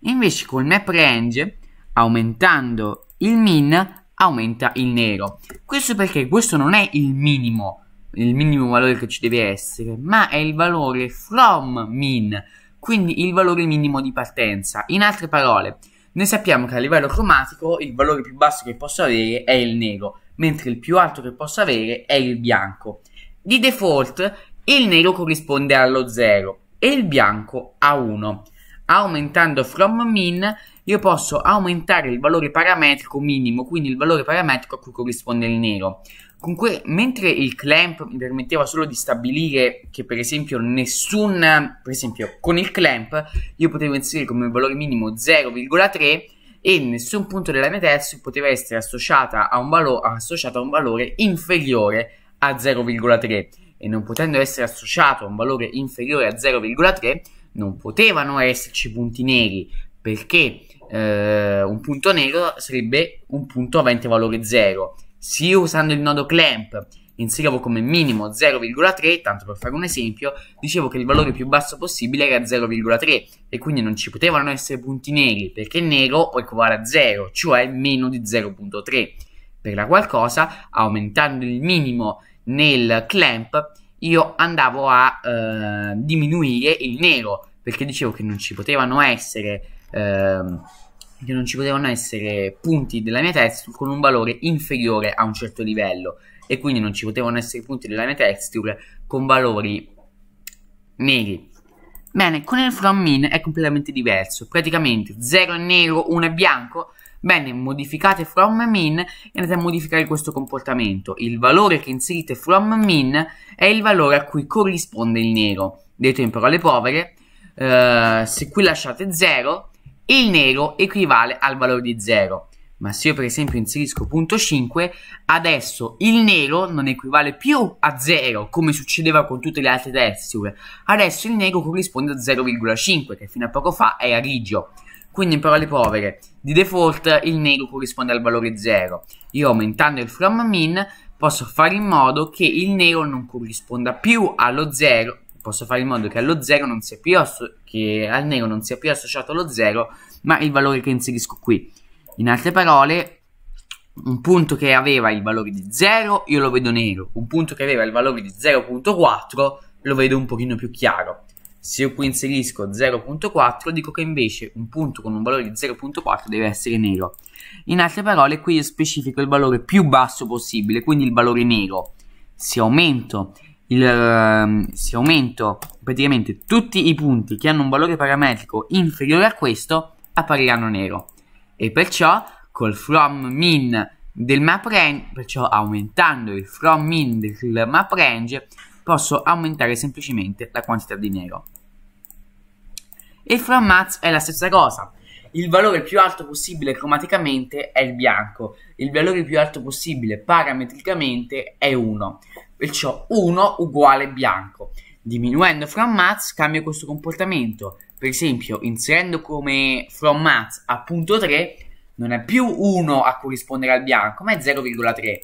Invece col map range aumentando il min aumenta il nero. Questo perché questo non è il minimo, il minimo valore che ci deve essere, ma è il valore from min, quindi il valore minimo di partenza. In altre parole, noi sappiamo che a livello cromatico il valore più basso che posso avere è il nero, mentre il più alto che posso avere è il bianco. Di default il nero corrisponde allo 0 e il bianco a 1. Aumentando from min io posso aumentare il valore parametrico minimo, quindi il valore parametrico a cui corrisponde il nero. Comunque, mentre il clamp mi permetteva solo di stabilire che, per esempio, nessun. Per esempio, con il clamp io potevo inserire come valore minimo 0,3 e nessun punto della mia test poteva essere associata a un valo- associato a un valore inferiore a 0,3 e non potendo essere associato a un valore inferiore a 0,3 non potevano esserci punti neri perché eh, un punto nero sarebbe un punto avente valore 0 sia usando il nodo clamp inserivo come minimo 0,3, tanto per fare un esempio, dicevo che il valore più basso possibile era 0,3 e quindi non ci potevano essere punti neri perché nero può equivale a 0, cioè meno di 0,3. Per la qualcosa, aumentando il minimo nel clamp, io andavo a eh, diminuire il nero perché dicevo che non ci potevano essere... Eh, che non ci potevano essere punti della mia texture con un valore inferiore a un certo livello e quindi non ci potevano essere punti della mia texture con valori neri. Bene, con il from min è completamente diverso, praticamente 0 è nero, 1 è bianco. Bene, modificate from min e andate a modificare questo comportamento. Il valore che inserite from min è il valore a cui corrisponde il nero. Detto in parole povere, eh, se qui lasciate 0, il nero equivale al valore di 0 ma se io per esempio inserisco punto 5 adesso il nero non equivale più a 0 come succedeva con tutte le altre texture adesso il nero corrisponde a 0,5 che fino a poco fa era grigio quindi in parole povere di default il nero corrisponde al valore 0 io aumentando il from min posso fare in modo che il nero non corrisponda più allo 0 posso fare in modo che allo 0 non sia più che al nero non sia più associato allo 0, ma il valore che inserisco qui. In altre parole, un punto che aveva il valore di 0 io lo vedo nero, un punto che aveva il valore di 0.4 lo vedo un pochino più chiaro. Se io qui inserisco 0.4 dico che invece un punto con un valore di 0.4 deve essere nero. In altre parole qui io specifico il valore più basso possibile, quindi il valore nero. Se aumento il, ehm, se aumento praticamente tutti i punti che hanno un valore parametrico inferiore a questo appariranno nero e perciò col from min del map range perciò aumentando il from min del map range posso aumentare semplicemente la quantità di nero e from max è la stessa cosa il valore più alto possibile cromaticamente è il bianco, il valore più alto possibile parametricamente è 1 perciò 1 uguale bianco. Diminuendo from maths cambia questo comportamento, per esempio inserendo come from maths a punto 3 non è più 1 a corrispondere al bianco ma è 0,3.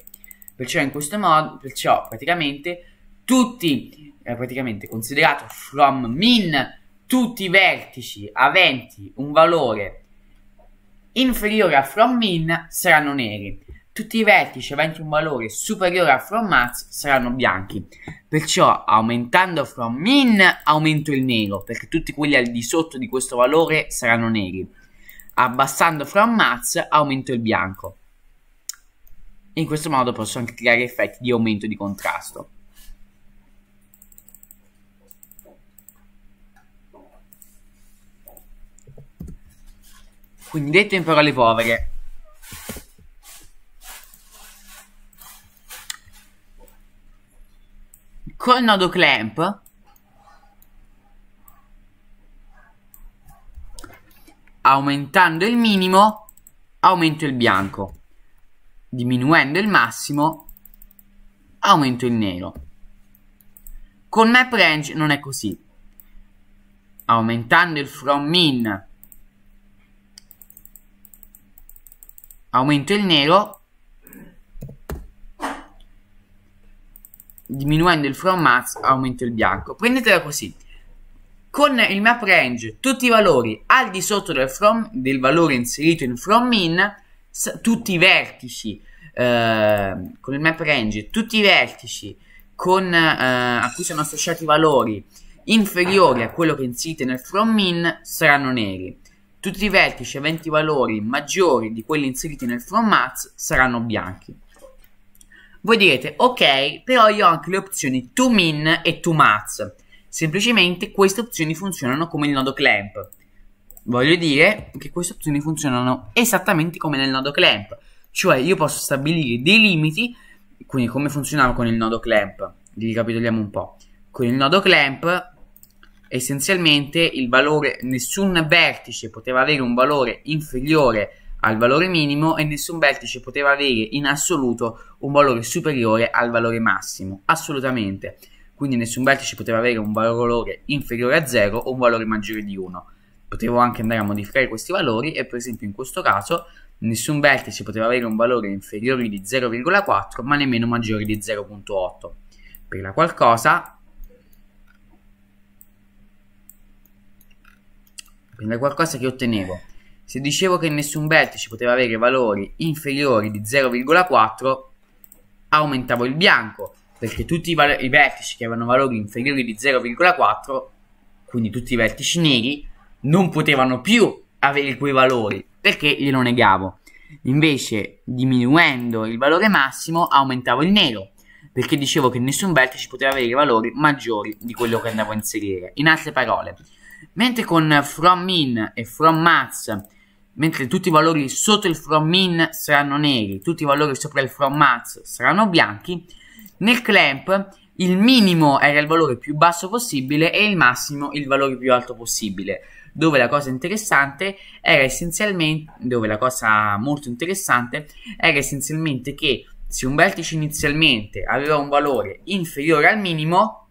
Perciò in questo modo, perciò praticamente tutti, eh, praticamente considerato from min tutti i vertici aventi un valore inferiore a from min saranno neri tutti i vertici aventi un valore superiore a from max saranno bianchi. Perciò aumentando from min aumento il nero, perché tutti quelli al di sotto di questo valore saranno neri. Abbassando from max aumento il bianco. In questo modo posso anche creare effetti di aumento di contrasto. Quindi detto in parole povere, col nodo clamp aumentando il minimo aumento il bianco diminuendo il massimo aumento il nero con map range non è così aumentando il from min aumento il nero diminuendo il from max aumento il bianco. Prendetela così. Con il map range, tutti i valori al di sotto del, from, del valore inserito in from min, tutti i vertici eh, con il map range, tutti i vertici con, eh, a cui sono associati i valori inferiori a quello che inserite nel from min saranno neri. Tutti i vertici aventi valori maggiori di quelli inseriti nel from max saranno bianchi. Voi direte, ok, però io ho anche le opzioni to min e to max. Semplicemente queste opzioni funzionano come il nodo clamp. Voglio dire che queste opzioni funzionano esattamente come nel nodo clamp. Cioè io posso stabilire dei limiti, quindi come funzionava con il nodo clamp. Vi ricapitoliamo un po'. Con il nodo clamp essenzialmente il valore, nessun vertice poteva avere un valore inferiore al valore minimo e nessun vertice poteva avere in assoluto un valore superiore al valore massimo, assolutamente. Quindi nessun vertice poteva avere un valore inferiore a 0 o un valore maggiore di 1. Potevo anche andare a modificare questi valori e per esempio in questo caso nessun vertice poteva avere un valore inferiore di 0,4 ma nemmeno maggiore di 0,8. Per la qualcosa per la qualcosa che ottenevo se dicevo che nessun vertice poteva avere valori inferiori di 0,4, aumentavo il bianco, perché tutti i, i vertici che avevano valori inferiori di 0,4, quindi tutti i vertici neri, non potevano più avere quei valori, perché glielo negavo. Invece, diminuendo il valore massimo, aumentavo il nero, perché dicevo che nessun vertice poteva avere valori maggiori di quello che andavo a inserire. In altre parole, mentre con from min e from max mentre tutti i valori sotto il from min saranno neri, tutti i valori sopra il from max saranno bianchi, nel clamp il minimo era il valore più basso possibile e il massimo il valore più alto possibile. Dove la cosa interessante era essenzialmente, dove la cosa molto interessante era essenzialmente che se un vertice inizialmente aveva un valore inferiore al minimo,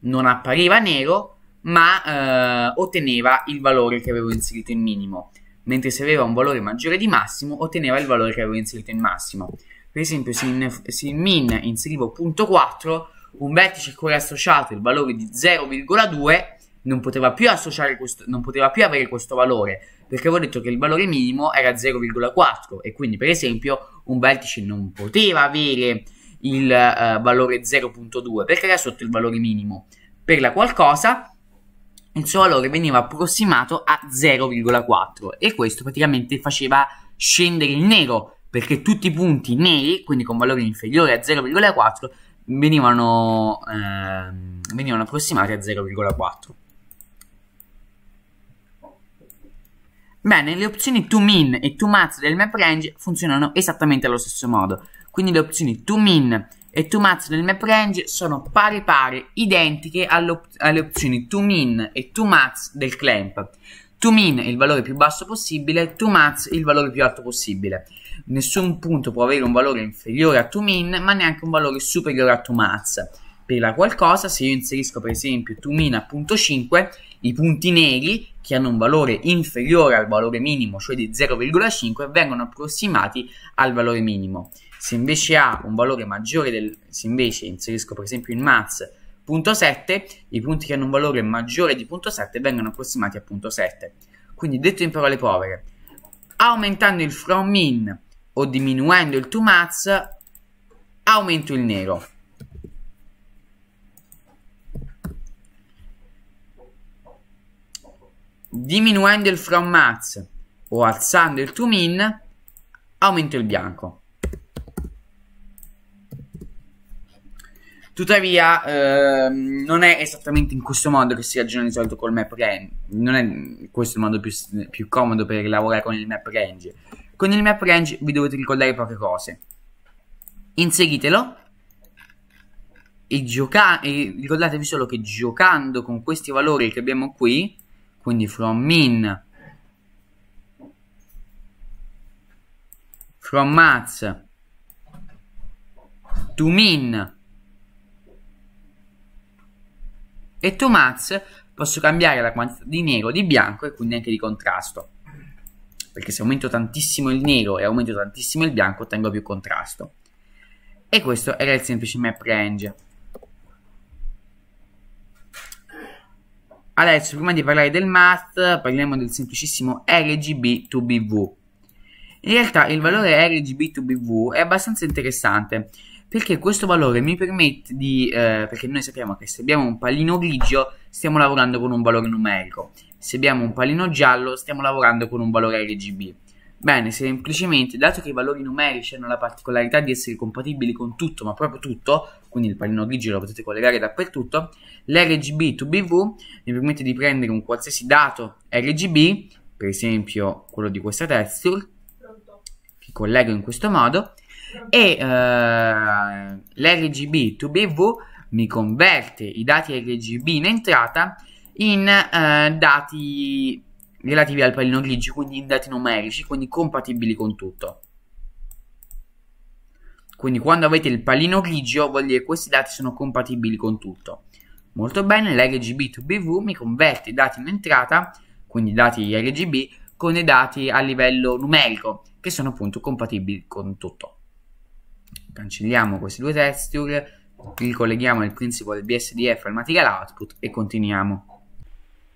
non appariva nero, ma eh, otteneva il valore che avevo inserito in minimo mentre se aveva un valore maggiore di massimo otteneva il valore che avevo inserito in massimo. Per esempio se in, se in min inserivo punto 4, un vertice a cui era associato il valore di 0,2 non poteva, questo, non poteva più avere questo valore perché avevo detto che il valore minimo era 0,4 e quindi per esempio un vertice non poteva avere il uh, valore 0.2 perché era sotto il valore minimo per la qualcosa il suo valore veniva approssimato a 0,4 e questo praticamente faceva scendere il nero perché tutti i punti neri, quindi con valore inferiore a 0,4, venivano, eh, venivano approssimati a 0,4. Bene, le opzioni to min e to max del map range funzionano esattamente allo stesso modo. Quindi le opzioni to min e to max nel map range sono pari pari, identiche alle opzioni to min e to max del clamp. To min il valore più basso possibile, to max il valore più alto possibile. Nessun punto può avere un valore inferiore a to min, ma neanche un valore superiore a to max. Per la qualcosa, se io inserisco per esempio to 5, i punti neri, che hanno un valore inferiore al valore minimo, cioè di 0,5, vengono approssimati al valore minimo. Se invece ha un valore maggiore del... Se invece inserisco per esempio in maths punto 7, i punti che hanno un valore maggiore di punto 7 vengono approssimati a punto 7. Quindi detto in parole povere, aumentando il from min o diminuendo il to maths, aumento il nero. Diminuendo il from maths o alzando il to min, aumento il bianco. Tuttavia, ehm, non è esattamente in questo modo che si ragiona di solito col map range. Non è questo il modo più, più comodo per lavorare con il map range. Con il map range vi dovete ricordare poche cose. Inseritelo e, gioca- e ricordatevi solo che giocando con questi valori che abbiamo qui, quindi from min, from max to min e to max posso cambiare la quantità di nero di bianco e quindi anche di contrasto perché se aumento tantissimo il nero e aumento tantissimo il bianco ottengo più contrasto e questo era il semplice map range Adesso prima di parlare del math parliamo del semplicissimo RGB2BV in realtà il valore RGB2BV è abbastanza interessante perché questo valore mi permette di, eh, perché noi sappiamo che se abbiamo un pallino grigio stiamo lavorando con un valore numerico, se abbiamo un pallino giallo stiamo lavorando con un valore RGB. Bene, semplicemente, dato che i valori numerici hanno la particolarità di essere compatibili con tutto, ma proprio tutto, quindi il pallino grigio lo potete collegare dappertutto, l'RGB2BV mi permette di prendere un qualsiasi dato RGB, per esempio quello di questa texture, Pronto. che collego in questo modo, e eh, l'RGB2BV mi converte i dati RGB in entrata in eh, dati relativi al pallino grigio, quindi in dati numerici, quindi compatibili con tutto. Quindi quando avete il pallino grigio vuol dire che questi dati sono compatibili con tutto. Molto bene, l'RGB2BV mi converte i dati in entrata, quindi dati RGB, con i dati a livello numerico, che sono appunto compatibili con tutto cancelliamo queste due texture, ricolleghiamo il principle BSDF al material output e continuiamo.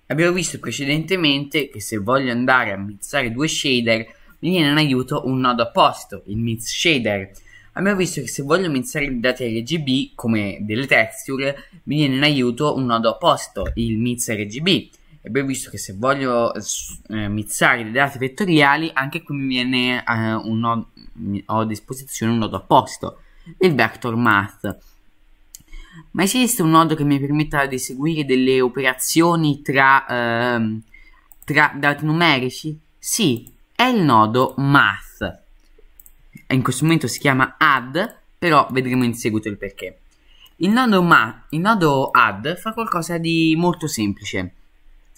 Abbiamo visto precedentemente che se voglio andare a mizzare due shader mi viene in aiuto un nodo apposito, il mix shader. Abbiamo visto che se voglio mizzare i dati RGB come delle texture mi viene in aiuto un nodo apposito, il mix RGB. Abbiamo visto che se voglio eh, mizzare i dati vettoriali anche qui mi viene eh, un, nodo, ho a disposizione un nodo apposito, il vector math. Ma esiste un nodo che mi permetta di eseguire delle operazioni tra, ehm, tra dati numerici? Sì, è il nodo math. In questo momento si chiama add, però vedremo in seguito il perché. Il nodo, ma, il nodo add fa qualcosa di molto semplice.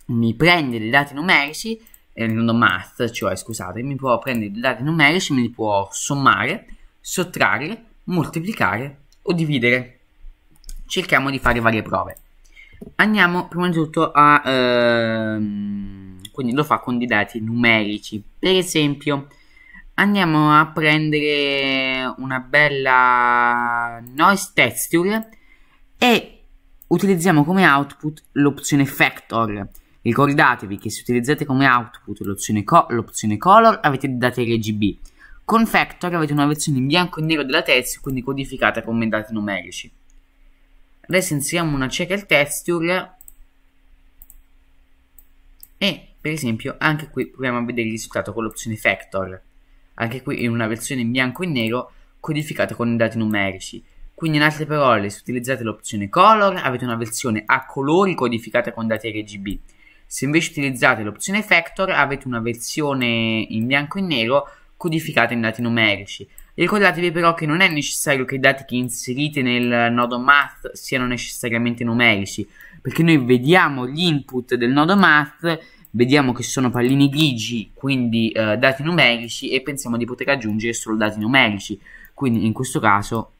Mi prende dei dati numerici eh, non ho math, cioè scusate, mi può prendere dei dati numerici, me li può sommare, sottrarre, moltiplicare o dividere. Cerchiamo di fare varie prove. Andiamo prima di tutto a... Ehm, quindi lo fa con dei dati numerici. Per esempio, andiamo a prendere una bella noise texture e utilizziamo come output l'opzione factor Ricordatevi che se utilizzate come output l'opzione, co- l'opzione color avete dei dati RGB. Con Factor avete una versione in bianco e nero della texture, quindi codificata come dati numerici. Adesso inseriamo una checker texture e per esempio anche qui proviamo a vedere il risultato con l'opzione Factor. Anche qui in una versione in bianco e nero codificata con dati numerici. Quindi in altre parole, se utilizzate l'opzione color avete una versione a colori codificata con dati RGB se invece utilizzate l'opzione Factor avete una versione in bianco e nero codificata in dati numerici. Ricordatevi però che non è necessario che i dati che inserite nel nodo math siano necessariamente numerici, perché noi vediamo gli input del nodo math, vediamo che sono pallini grigi, quindi eh, dati numerici, e pensiamo di poter aggiungere solo dati numerici. Quindi in questo caso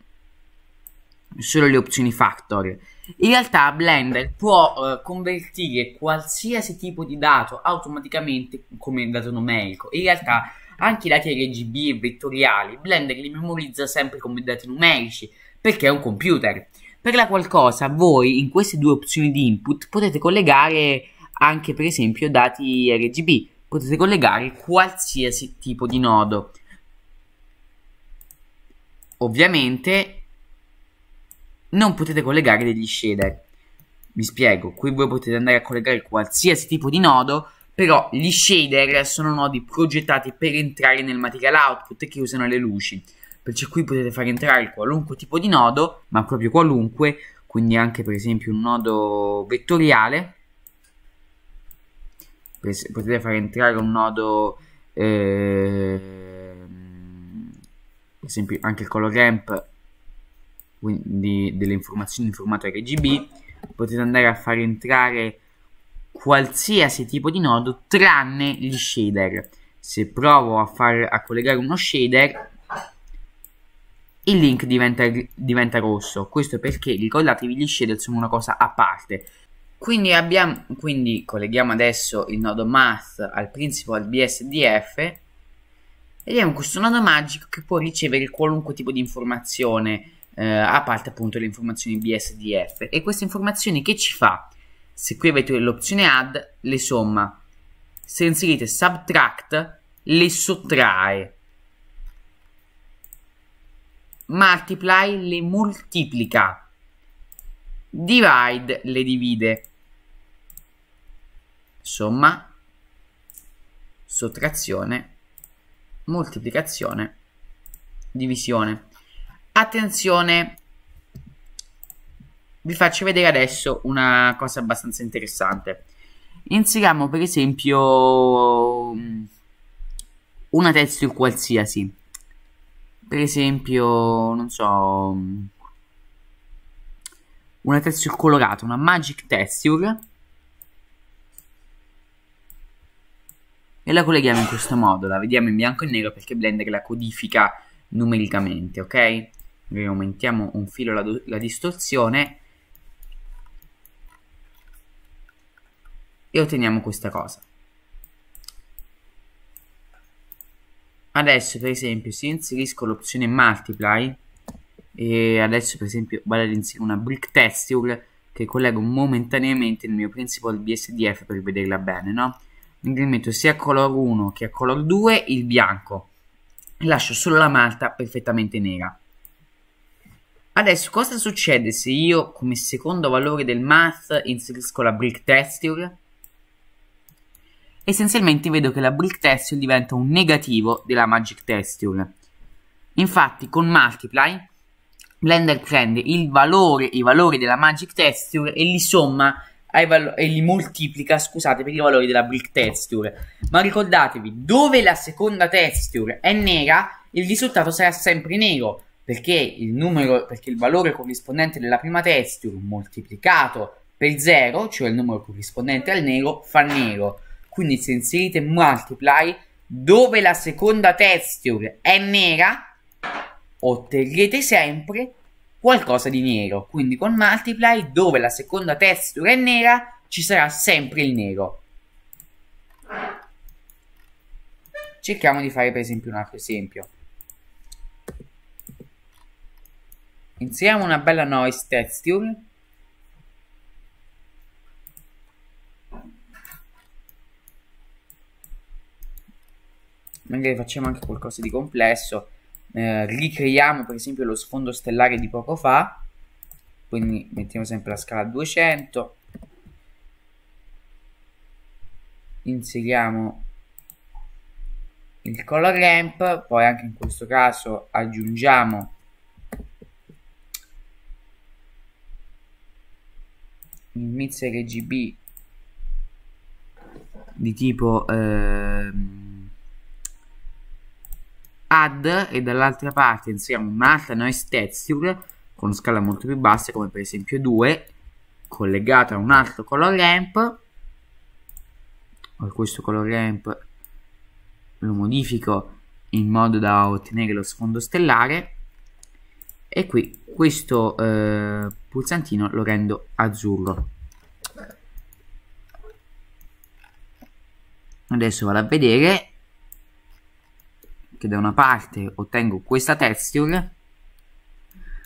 solo le opzioni factor in realtà Blender può eh, convertire qualsiasi tipo di dato automaticamente come dato numerico. In realtà anche i dati RGB e vettoriali Blender li memorizza sempre come dati numerici perché è un computer. Per la qualcosa voi in queste due opzioni di input potete collegare anche per esempio dati RGB, potete collegare qualsiasi tipo di nodo. Ovviamente non potete collegare degli shader. Mi spiego, qui voi potete andare a collegare qualsiasi tipo di nodo, però gli shader sono nodi progettati per entrare nel material output che usano le luci. Perciò qui potete far entrare qualunque tipo di nodo, ma proprio qualunque, quindi anche per esempio un nodo vettoriale. Potete far entrare un nodo, eh, per esempio anche il color ramp quindi delle informazioni in formato RGB, potete andare a far entrare qualsiasi tipo di nodo tranne gli shader. Se provo a, far, a collegare uno shader, il link diventa, diventa rosso. Questo perché ricordatevi gli shader sono una cosa a parte. Quindi, abbiamo, quindi colleghiamo adesso il nodo math al principal BSDF e abbiamo questo nodo magico che può ricevere qualunque tipo di informazione eh, a parte appunto le informazioni BSDF e queste informazioni che ci fa? Se qui avete l'opzione add le somma, se inserite subtract le sottrae, multiply le moltiplica, divide le divide, somma, sottrazione, moltiplicazione, divisione. Attenzione, vi faccio vedere adesso una cosa abbastanza interessante. Inseriamo per esempio mm, una texture qualsiasi. Per esempio, non so, mm, una texture colorata, una magic texture. E la colleghiamo in questo modo, la vediamo in bianco e nero perché Blender la codifica numericamente, ok? noi aumentiamo un filo la, la distorsione e otteniamo questa cosa adesso per esempio se inserisco l'opzione multiply e adesso per esempio vado ad inserire una brick texture che collego momentaneamente nel mio principal BSDF per vederla bene no? quindi metto sia color 1 che color 2 il bianco lascio solo la malta perfettamente nera Adesso cosa succede se io come secondo valore del math inserisco la brick texture? Essenzialmente vedo che la brick texture diventa un negativo della magic texture. Infatti con multiply Blender prende valore, i valori della magic texture e li somma e li moltiplica, scusate, per i valori della brick texture. Ma ricordatevi, dove la seconda texture è nera, il risultato sarà sempre nero perché il numero, perché il valore corrispondente della prima texture moltiplicato per 0, cioè il numero corrispondente al nero, fa nero. Quindi se inserite multiply dove la seconda texture è nera, otterrete sempre qualcosa di nero. Quindi con multiply dove la seconda texture è nera, ci sarà sempre il nero. Cerchiamo di fare per esempio un altro esempio. Inseriamo una bella noise texture. Magari facciamo anche qualcosa di complesso. Eh, ricreiamo per esempio lo sfondo stellare di poco fa. Quindi mettiamo sempre la scala 200. Inseriamo il color ramp. Poi anche in questo caso aggiungiamo un mix RGB di tipo eh, add e dall'altra parte inseriamo un'altra noise texture con scala molto più bassa come per esempio 2 collegata a un altro color ramp o questo color ramp lo modifico in modo da ottenere lo sfondo stellare e qui questo eh, pulsantino lo rendo azzurro adesso vado a vedere che da una parte ottengo questa texture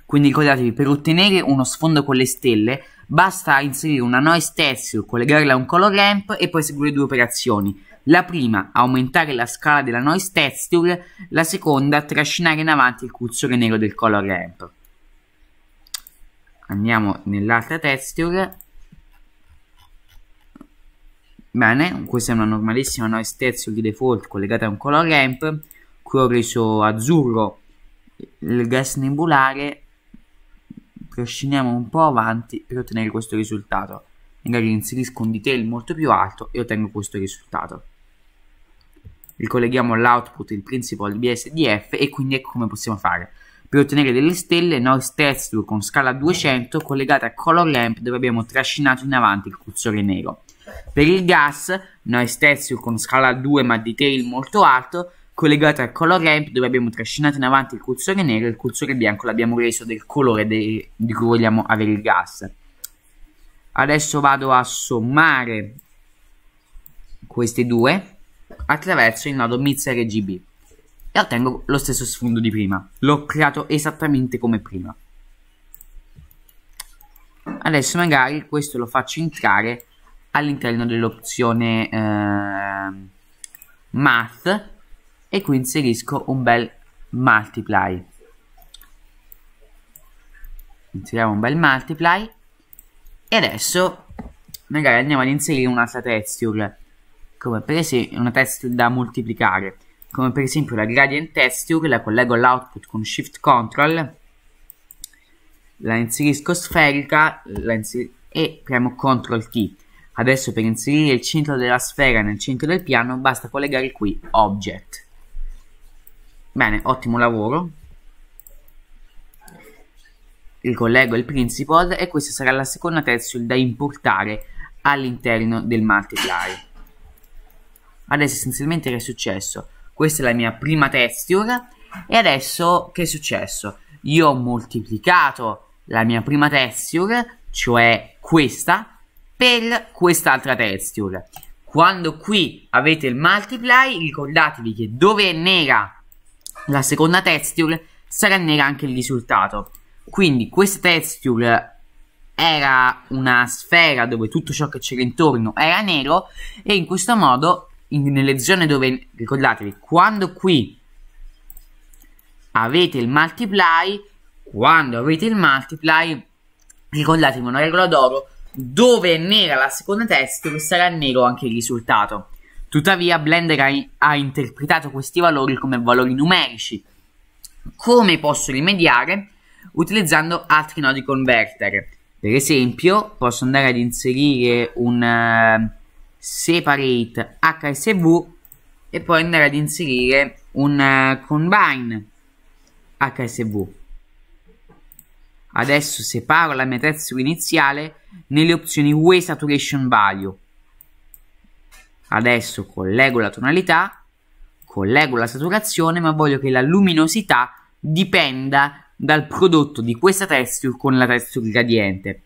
quindi ricordatevi per ottenere uno sfondo con le stelle basta inserire una noise texture collegarla a un color ramp e poi seguire due operazioni la prima aumentare la scala della noise texture, la seconda trascinare in avanti il cursore nero del color ramp. Andiamo nell'altra texture. Bene, questa è una normalissima noise texture di default collegata a un color ramp. Qui ho reso azzurro il gas nebulare. Trasciniamo un po' avanti per ottenere questo risultato magari inserisco un detail molto più alto e ottengo questo risultato ricolleghiamo all'output il principal BSDF e quindi è come possiamo fare. Per ottenere delle stelle, Noise Texture con scala 200 collegata a Color Lamp dove abbiamo trascinato in avanti il cursore nero. Per il gas, Noise Texture con scala 2 ma detail molto alto collegata al color lamp dove abbiamo trascinato in avanti il cursore nero e il cursore bianco l'abbiamo reso del colore di cui vogliamo avere il gas adesso vado a sommare questi due attraverso il nodo Mixer RGB e ottengo lo stesso sfondo di prima. L'ho creato esattamente come prima. Adesso magari questo lo faccio entrare all'interno dell'opzione eh, Math e qui inserisco un bel Multiply. Inseriamo un bel Multiply e adesso magari andiamo ad inserire un'altra texture come per esempio una test da moltiplicare, come per esempio la gradient test, che la collego all'output con shift control, la inserisco sferica la inseri e premo CTRL T. Adesso per inserire il centro della sfera nel centro del piano basta collegare qui Object. Bene, ottimo lavoro. Ricollego il principal e questa sarà la seconda test da importare all'interno del multiplier adesso essenzialmente che è successo? Questa è la mia prima texture e adesso che è successo? Io ho moltiplicato la mia prima texture, cioè questa, per quest'altra texture. Quando qui avete il multiply, ricordatevi che dove è nera la seconda texture, sarà nera anche il risultato. Quindi questa texture era una sfera dove tutto ciò che c'era intorno era nero e in questo modo in, nelle zone dove, ricordatevi, quando qui avete il multiply, quando avete il multiply, ricordatevi una regola d'oro, dove è nera la seconda test, sarà nero anche il risultato. Tuttavia Blender ha, ha interpretato questi valori come valori numerici. Come posso rimediare? Utilizzando altri nodi converter. Per esempio, posso andare ad inserire un eh, separate hsv e poi andare ad inserire un eh, combine hsv adesso separo la mia tessera iniziale nelle opzioni way saturation value adesso collego la tonalità collego la saturazione ma voglio che la luminosità dipenda dal prodotto di questa texture con la texture gradiente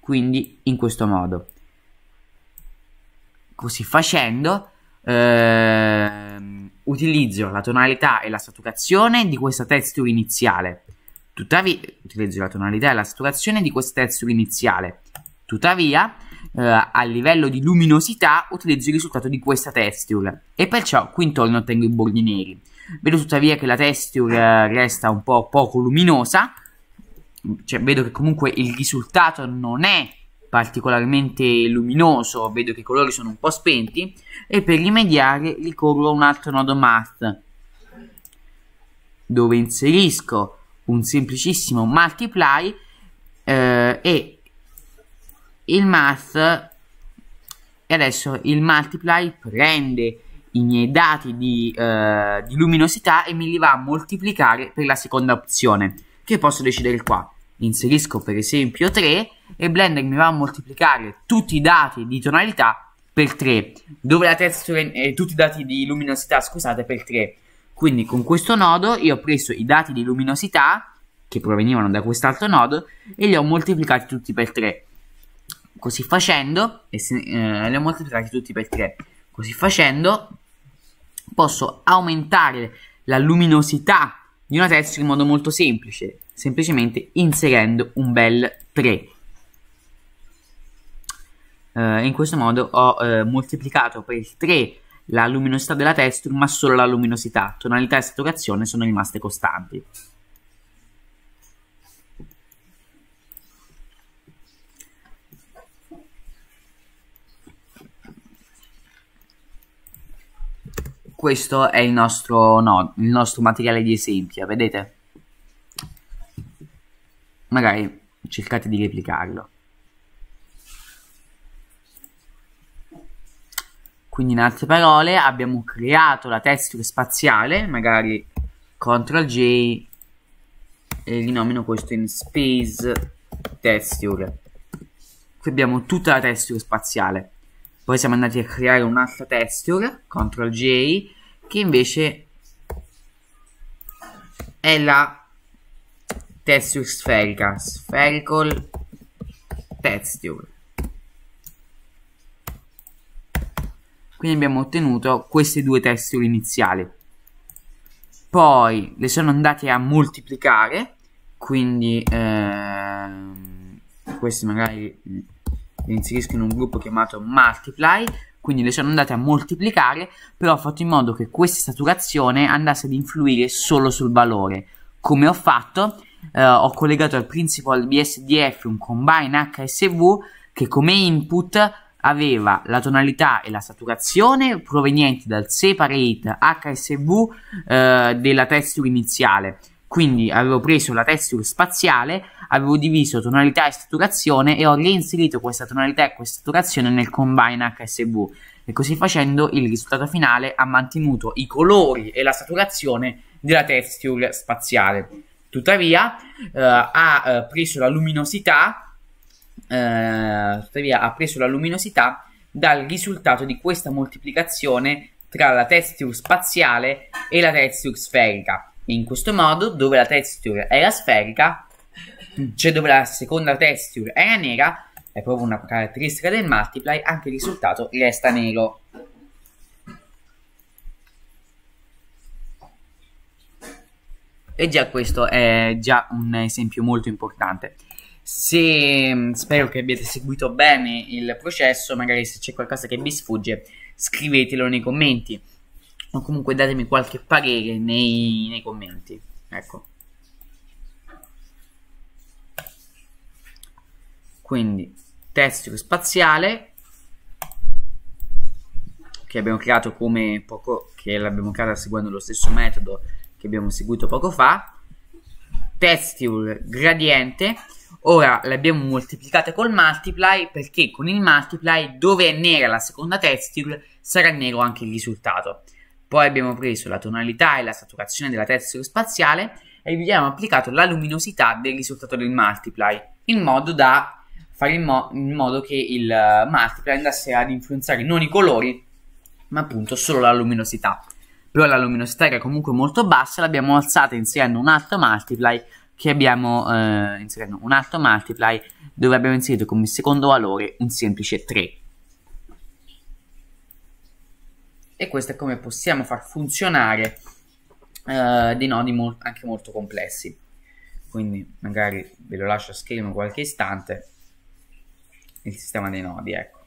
quindi in questo modo Così facendo, ehm, utilizzo la tonalità e la saturazione di questa texture iniziale. Tuttavia, utilizzo la tonalità e la saturazione di questa texture iniziale. Tuttavia, eh, a livello di luminosità utilizzo il risultato di questa texture e perciò qui intorno ottengo i bordi neri. Vedo tuttavia che la texture eh, resta un po' poco luminosa, cioè vedo che comunque il risultato non è particolarmente luminoso, vedo che i colori sono un po' spenti, e per rimediare ricorro a un altro nodo math, dove inserisco un semplicissimo multiply eh, e il math, e adesso il multiply prende i miei dati di, eh, di luminosità e me li va a moltiplicare per la seconda opzione, che posso decidere qua inserisco per esempio 3 e Blender mi va a moltiplicare tutti i dati di tonalità per 3, dove la texture, eh, tutti i dati di luminosità, scusate, per 3. Quindi con questo nodo io ho preso i dati di luminosità che provenivano da quest'altro nodo e li ho moltiplicati tutti per 3. Così facendo, e se, eh, li ho moltiplicati tutti per 3. Così facendo posso aumentare la luminosità di una texture in modo molto semplice semplicemente inserendo un bel 3. Eh, in questo modo ho eh, moltiplicato per il 3 la luminosità della texture ma solo la luminosità, tonalità e saturazione sono rimaste costanti. Questo è il nostro, no, il nostro materiale di esempio, vedete? magari cercate di replicarlo. Quindi in altre parole abbiamo creato la texture spaziale, magari CTRL J e rinomino questo in Space Texture. Qui abbiamo tutta la texture spaziale. Poi siamo andati a creare un'altra texture, CTRL J, che invece è la texture sferica spherical texture quindi abbiamo ottenuto queste due texture iniziali poi le sono andate a moltiplicare quindi ehm, questi magari li inserisco in un gruppo chiamato multiply quindi le sono andate a moltiplicare però ho fatto in modo che questa saturazione andasse ad influire solo sul valore come ho fatto eh, ho collegato al principal BSDF un combine HSV che come input aveva la tonalità e la saturazione provenienti dal separate HSV eh, della texture iniziale. Quindi avevo preso la texture spaziale, avevo diviso tonalità e saturazione e ho reinserito questa tonalità e questa saturazione nel combine HSV. E così facendo il risultato finale ha mantenuto i colori e la saturazione della texture spaziale. Tuttavia, eh, ha eh, preso la luminosità. Eh, tuttavia, ha preso la luminosità dal risultato di questa moltiplicazione tra la texture spaziale e la texture sferica. In questo modo, dove la texture era sferica, cioè dove la seconda texture era nera, è proprio una caratteristica del multiply, anche il risultato resta nero. E già questo è già un esempio molto importante. Se, mm, spero che abbiate seguito bene il processo, magari se c'è qualcosa che vi sfugge, scrivetelo nei commenti o comunque datemi qualche parere nei, nei commenti. Ecco. Quindi testo spaziale che abbiamo creato come poco che l'abbiamo creata seguendo lo stesso metodo che abbiamo seguito poco fa, texture gradiente, ora l'abbiamo moltiplicata col multiply perché con il multiply dove è nera la seconda texture sarà nero anche il risultato. Poi abbiamo preso la tonalità e la saturazione della texture spaziale e gli abbiamo applicato la luminosità del risultato del multiply in modo da fare in, mo in modo che il multiply andasse ad influenzare non i colori ma appunto solo la luminosità però la luminosità era comunque molto bassa l'abbiamo alzata inserendo un altro multiply che abbiamo eh, inserendo un alto multiply dove abbiamo inserito come secondo valore un semplice 3 e questo è come possiamo far funzionare eh, dei nodi mo anche molto complessi quindi magari ve lo lascio a schermo qualche istante il sistema dei nodi ecco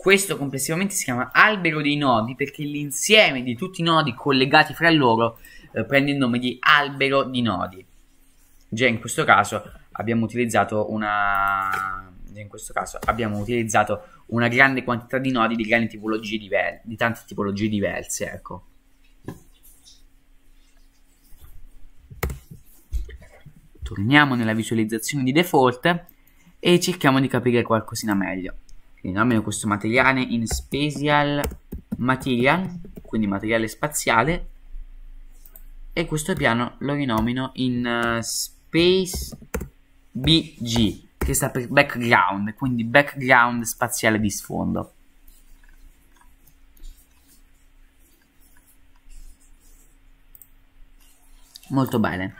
questo complessivamente si chiama albero dei nodi perché l'insieme di tutti i nodi collegati fra loro eh, prende il nome di albero di nodi. Già in questo caso abbiamo utilizzato una in questo caso abbiamo utilizzato una grande quantità di nodi di grandi tipologie diverse, di tante tipologie diverse, ecco. Torniamo nella visualizzazione di default e cerchiamo di capire qualcosina meglio rinomino questo materiale in spatial material quindi materiale spaziale e questo piano lo rinomino in uh, space bg che sta per background quindi background spaziale di sfondo molto bene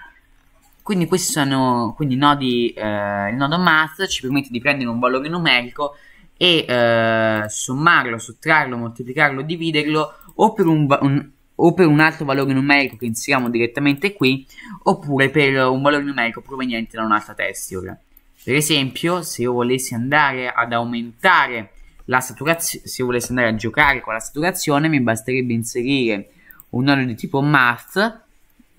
quindi questi sono quindi nodi eh, il nodo math ci permette di prendere un valore numerico e eh, sommarlo, sottrarlo, moltiplicarlo, dividerlo o per un, un, o per un, altro valore numerico che inseriamo direttamente qui oppure per un valore numerico proveniente da un'altra texture. Per esempio, se io volessi andare ad aumentare la saturazione, se io volessi andare a giocare con la saturazione, mi basterebbe inserire un olio di tipo math,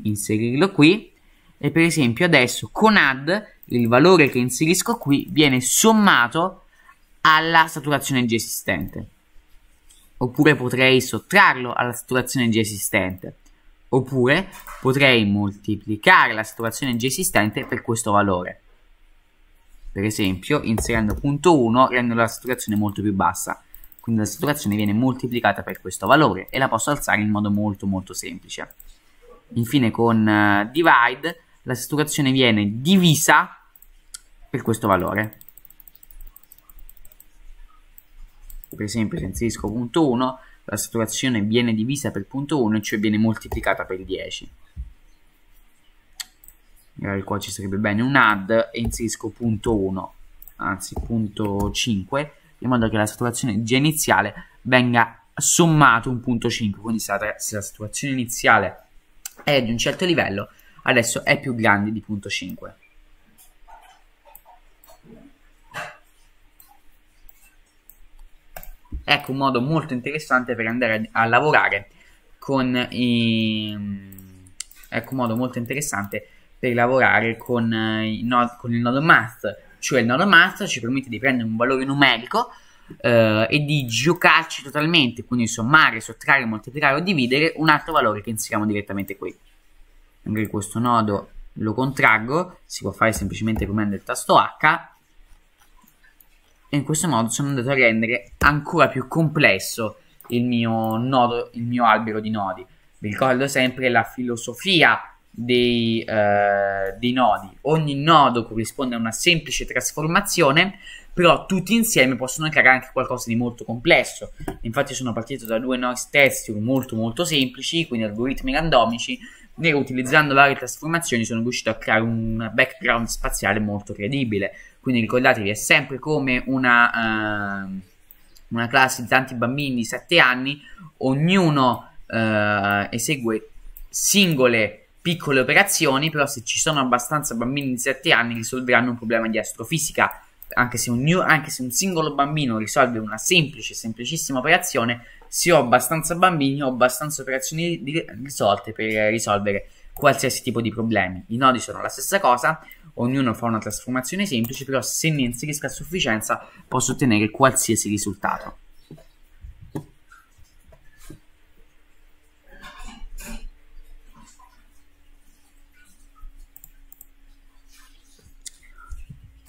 inserirlo qui, e per esempio adesso con add il valore che inserisco qui viene sommato alla saturazione già esistente. Oppure potrei sottrarlo alla saturazione già esistente. Oppure potrei moltiplicare la saturazione già esistente per questo valore. Per esempio, inserendo punto 1 rendo la saturazione molto più bassa. Quindi la saturazione viene moltiplicata per questo valore e la posso alzare in modo molto molto semplice. Infine con uh, divide la saturazione viene divisa per questo valore. per esempio se inserisco punto 1 la saturazione viene divisa per punto 1 cioè viene moltiplicata per 10 magari qua ci sarebbe bene un add e inserisco punto 1 anzi punto 5 in modo che la saturazione già iniziale venga sommata un punto 5 quindi se la, se la saturazione iniziale è di un certo livello adesso è più grande di punto 5 Ecco un modo molto interessante per andare a, a lavorare con i... Ecco un modo molto interessante per lavorare con, eh, nod, con il nodo math, cioè il nodo math ci permette di prendere un valore numerico eh, e di giocarci totalmente, quindi sommare, sottrarre, moltiplicare o dividere un altro valore che inseriamo direttamente qui. Anche questo nodo lo contraggo, si può fare semplicemente premendo il tasto H e in questo modo sono andato a rendere ancora più complesso il mio nodo, il mio albero di nodi. Vi ricordo sempre la filosofia dei, eh, dei nodi. Ogni nodo corrisponde a una semplice trasformazione, però tutti insieme possono creare anche qualcosa di molto complesso. Infatti sono partito da due noise texture molto molto semplici, quindi algoritmi randomici, e utilizzando varie trasformazioni sono riuscito a creare un background spaziale molto credibile. Quindi ricordatevi, è sempre come una, uh, una classe di tanti bambini di 7 anni, ognuno uh, esegue singole piccole operazioni, però se ci sono abbastanza bambini di 7 anni risolveranno un problema di astrofisica. Anche se, un, anche se un singolo bambino risolve una semplice, semplicissima operazione, se ho abbastanza bambini ho abbastanza operazioni risolte per risolvere qualsiasi tipo di problemi. I nodi sono la stessa cosa, ognuno fa una trasformazione semplice, però se ne inserisco a sufficienza posso ottenere qualsiasi risultato.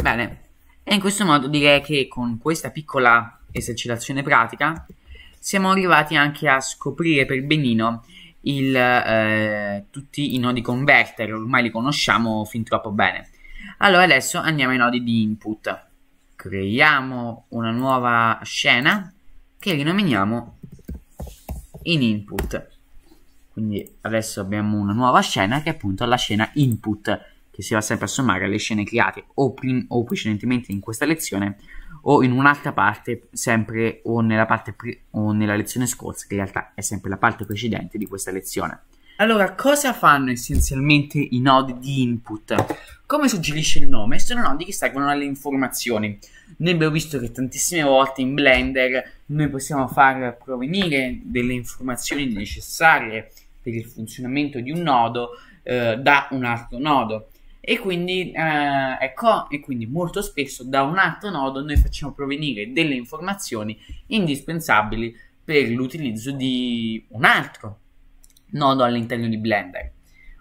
Bene, e in questo modo direi che con questa piccola esercitazione pratica siamo arrivati anche a scoprire per benino il, eh, tutti i nodi converter, ormai li conosciamo fin troppo bene. Allora adesso andiamo ai nodi di input. Creiamo una nuova scena che rinominiamo in input. Quindi adesso abbiamo una nuova scena che è appunto la scena input che si va sempre a sommare alle scene create o, prim- o precedentemente in questa lezione o in un'altra parte sempre o nella, parte pre- o nella lezione scorsa che in realtà è sempre la parte precedente di questa lezione. Allora, cosa fanno essenzialmente i nodi di input? Come suggerisce il nome, sono nodi che servono alle informazioni. Noi abbiamo visto che tantissime volte in Blender noi possiamo far provenire delle informazioni necessarie per il funzionamento di un nodo eh, da un altro nodo. E quindi, eh, ecco, e quindi molto spesso da un altro nodo noi facciamo provenire delle informazioni indispensabili per l'utilizzo di un altro nodo all'interno di Blender.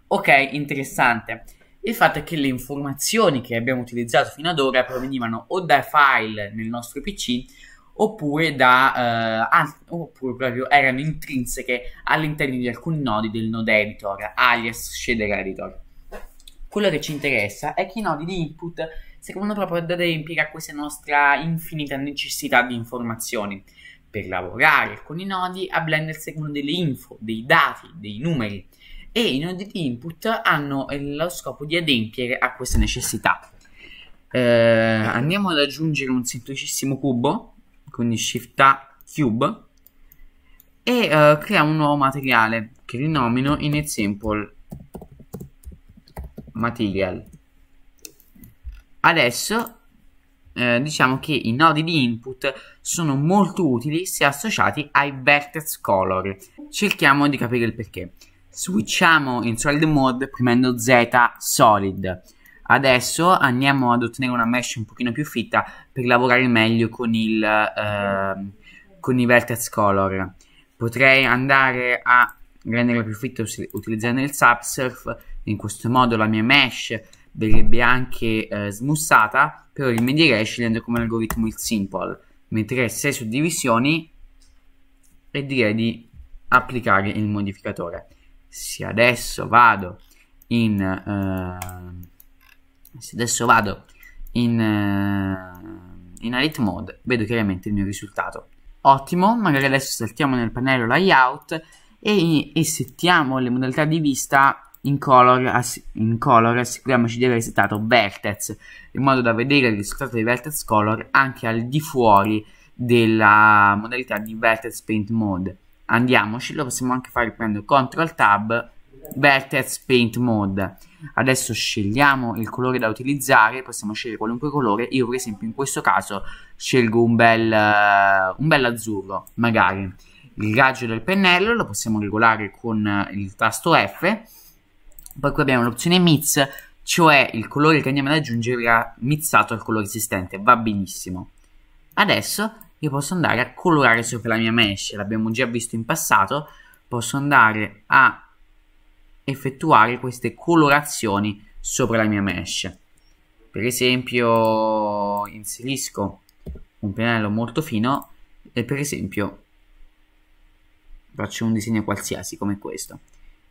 Ok, interessante. Il fatto è che le informazioni che abbiamo utilizzato fino ad ora provenivano o da file nel nostro PC oppure, da, eh, alt- oppure proprio erano intrinseche all'interno di alcuni nodi del node editor, alias shader editor. Quello che ci interessa è che i nodi di input servono proprio ad adempiere a questa nostra infinita necessità di informazioni. Per lavorare con i nodi a Blender servono delle info, dei dati, dei numeri e i nodi di input hanno eh, lo scopo di adempiere a queste necessità. Eh, andiamo ad aggiungere un semplicissimo cubo, quindi Shift A Cube, e eh, crea un nuovo materiale che rinomino in Example material. Adesso eh, diciamo che i nodi di input sono molto utili se associati ai vertex color. Cerchiamo di capire il perché. Switchiamo in solid mode premendo Z solid. Adesso andiamo ad ottenere una mesh un pochino più fitta per lavorare meglio con, il, eh, con i vertex color. Potrei andare a renderla più fitta utilizzando il subsurf in questo modo la mia mesh verrebbe anche eh, smussata, però il media rende come algoritmo il simple. Metterei 6 suddivisioni e direi di applicare il modificatore. Se adesso vado in... Eh, se adesso vado in, eh, in edit mode, vedo chiaramente il mio risultato. Ottimo, magari adesso saltiamo nel pannello layout e, e settiamo le modalità di vista in color, ah, in color assicuriamoci di aver settato vertex in modo da vedere il risultato di vertex color anche al di fuori della modalità di vertex paint mode andiamoci lo possiamo anche fare prendendo ctrl tab vertex paint mode adesso scegliamo il colore da utilizzare possiamo scegliere qualunque colore io per esempio in questo caso scelgo un bel, un bel azzurro magari il raggio del pennello lo possiamo regolare con il tasto F poi qui abbiamo l'opzione mix, cioè il colore che andiamo ad aggiungere verrà mizzato al colore esistente, va benissimo. Adesso io posso andare a colorare sopra la mia mesh, l'abbiamo già visto in passato, posso andare a effettuare queste colorazioni sopra la mia mesh. Per esempio inserisco un pennello molto fino e per esempio faccio un disegno qualsiasi come questo.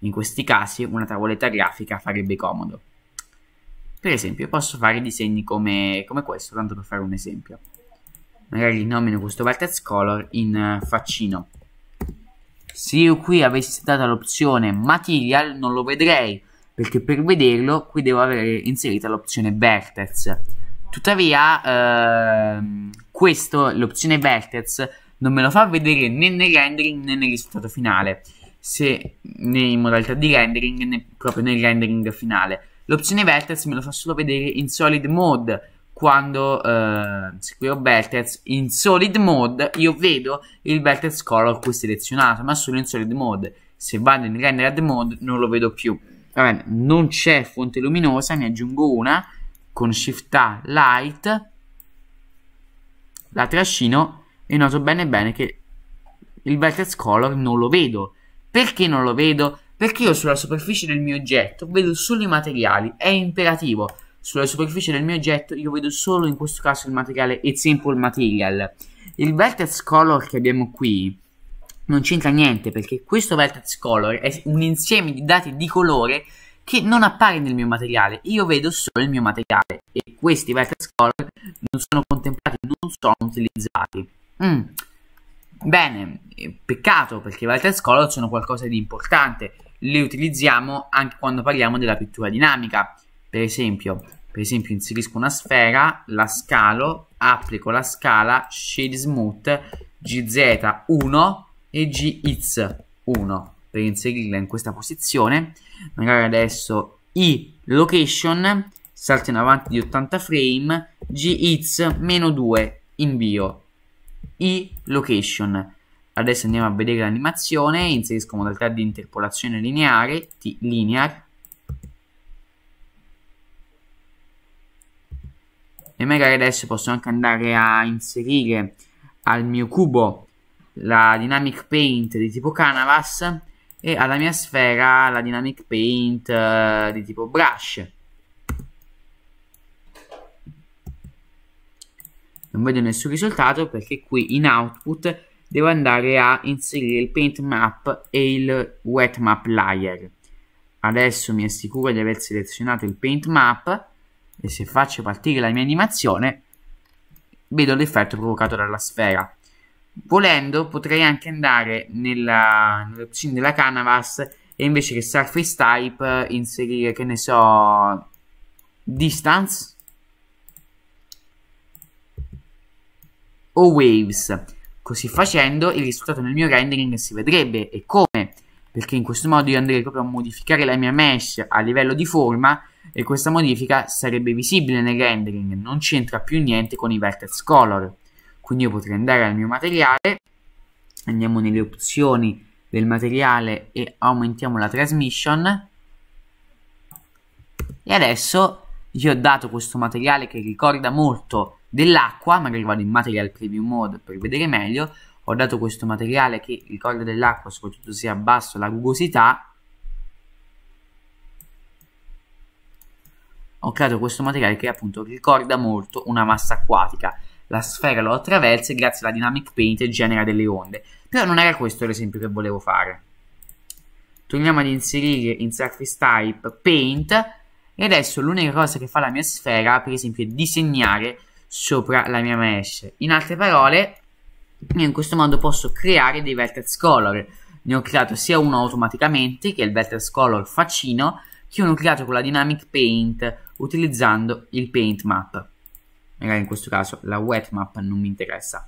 In questi casi una tavoletta grafica farebbe comodo. Per esempio posso fare disegni come, come questo, tanto per fare un esempio. Magari nomino questo vertex color in eh, faccino. Se io qui avessi dato l'opzione material non lo vedrei, perché per vederlo qui devo avere inserita l'opzione vertex. Tuttavia, ehm, questo, l'opzione vertex, non me lo fa vedere né nel rendering né nel risultato finale se nei modalità di rendering né proprio nel rendering finale. L'opzione vertex me lo fa solo vedere in solid mode. Quando eh, seguo vertex in solid mode, io vedo il vertex color qui selezionato, ma solo in solid mode. Se vado in rendered mode non lo vedo più. Va bene, non c'è fonte luminosa, ne aggiungo una con Shift A Light, la trascino e noto bene bene che il vertex color non lo vedo perché non lo vedo? Perché io sulla superficie del mio oggetto vedo solo i materiali, è imperativo. Sulla superficie del mio oggetto io vedo solo in questo caso il materiale e simple material. Il vertex color che abbiamo qui non c'entra niente perché questo vertex color è un insieme di dati di colore che non appare nel mio materiale. Io vedo solo il mio materiale e questi vertex color non sono contemplati, non sono utilizzati. Mm. Bene, peccato perché i Valters Color sono qualcosa di importante, li utilizziamo anche quando parliamo della pittura dinamica. Per esempio, per esempio inserisco una sfera, la scalo, applico la scala Shade Smooth GZ1 e GX1 per inserirla in questa posizione. Magari adesso I location salto in avanti di 80 frame, GX-2 invio i location. Adesso andiamo a vedere l'animazione, inserisco modalità di interpolazione lineare, t linear, e magari adesso posso anche andare a inserire al mio cubo la dynamic paint di tipo canvas e alla mia sfera la dynamic paint uh, di tipo brush non vedo nessun risultato perché qui in output devo andare a inserire il paint map e il wet map layer adesso mi assicuro di aver selezionato il paint map e se faccio partire la mia animazione vedo l'effetto provocato dalla sfera volendo potrei anche andare nella, nell'opzione della canvas e invece che surface type inserire che ne so distance o waves. Così facendo il risultato nel mio rendering si vedrebbe e come? Perché in questo modo io andrei proprio a modificare la mia mesh a livello di forma e questa modifica sarebbe visibile nel rendering, non c'entra più niente con i vertex color. Quindi io potrei andare al mio materiale, andiamo nelle opzioni del materiale e aumentiamo la transmission e adesso gli ho dato questo materiale che ricorda molto dell'acqua, magari vado in material preview mode per vedere meglio, ho dato questo materiale che il colore dell'acqua soprattutto sia basso la rugosità, ho creato questo materiale che appunto ricorda molto una massa acquatica. La sfera lo attraversa e grazie alla Dynamic Paint genera delle onde. Però non era questo l'esempio che volevo fare. Torniamo ad inserire in Surface Type Paint e adesso l'unica cosa che fa la mia sfera per esempio è disegnare sopra la mia mesh. In altre parole, in questo modo posso creare dei vertex color. Ne ho creato sia uno automaticamente, che è il vertex color faccino, che uno creato con la dynamic paint utilizzando il paint map. Magari in questo caso la wet map non mi interessa.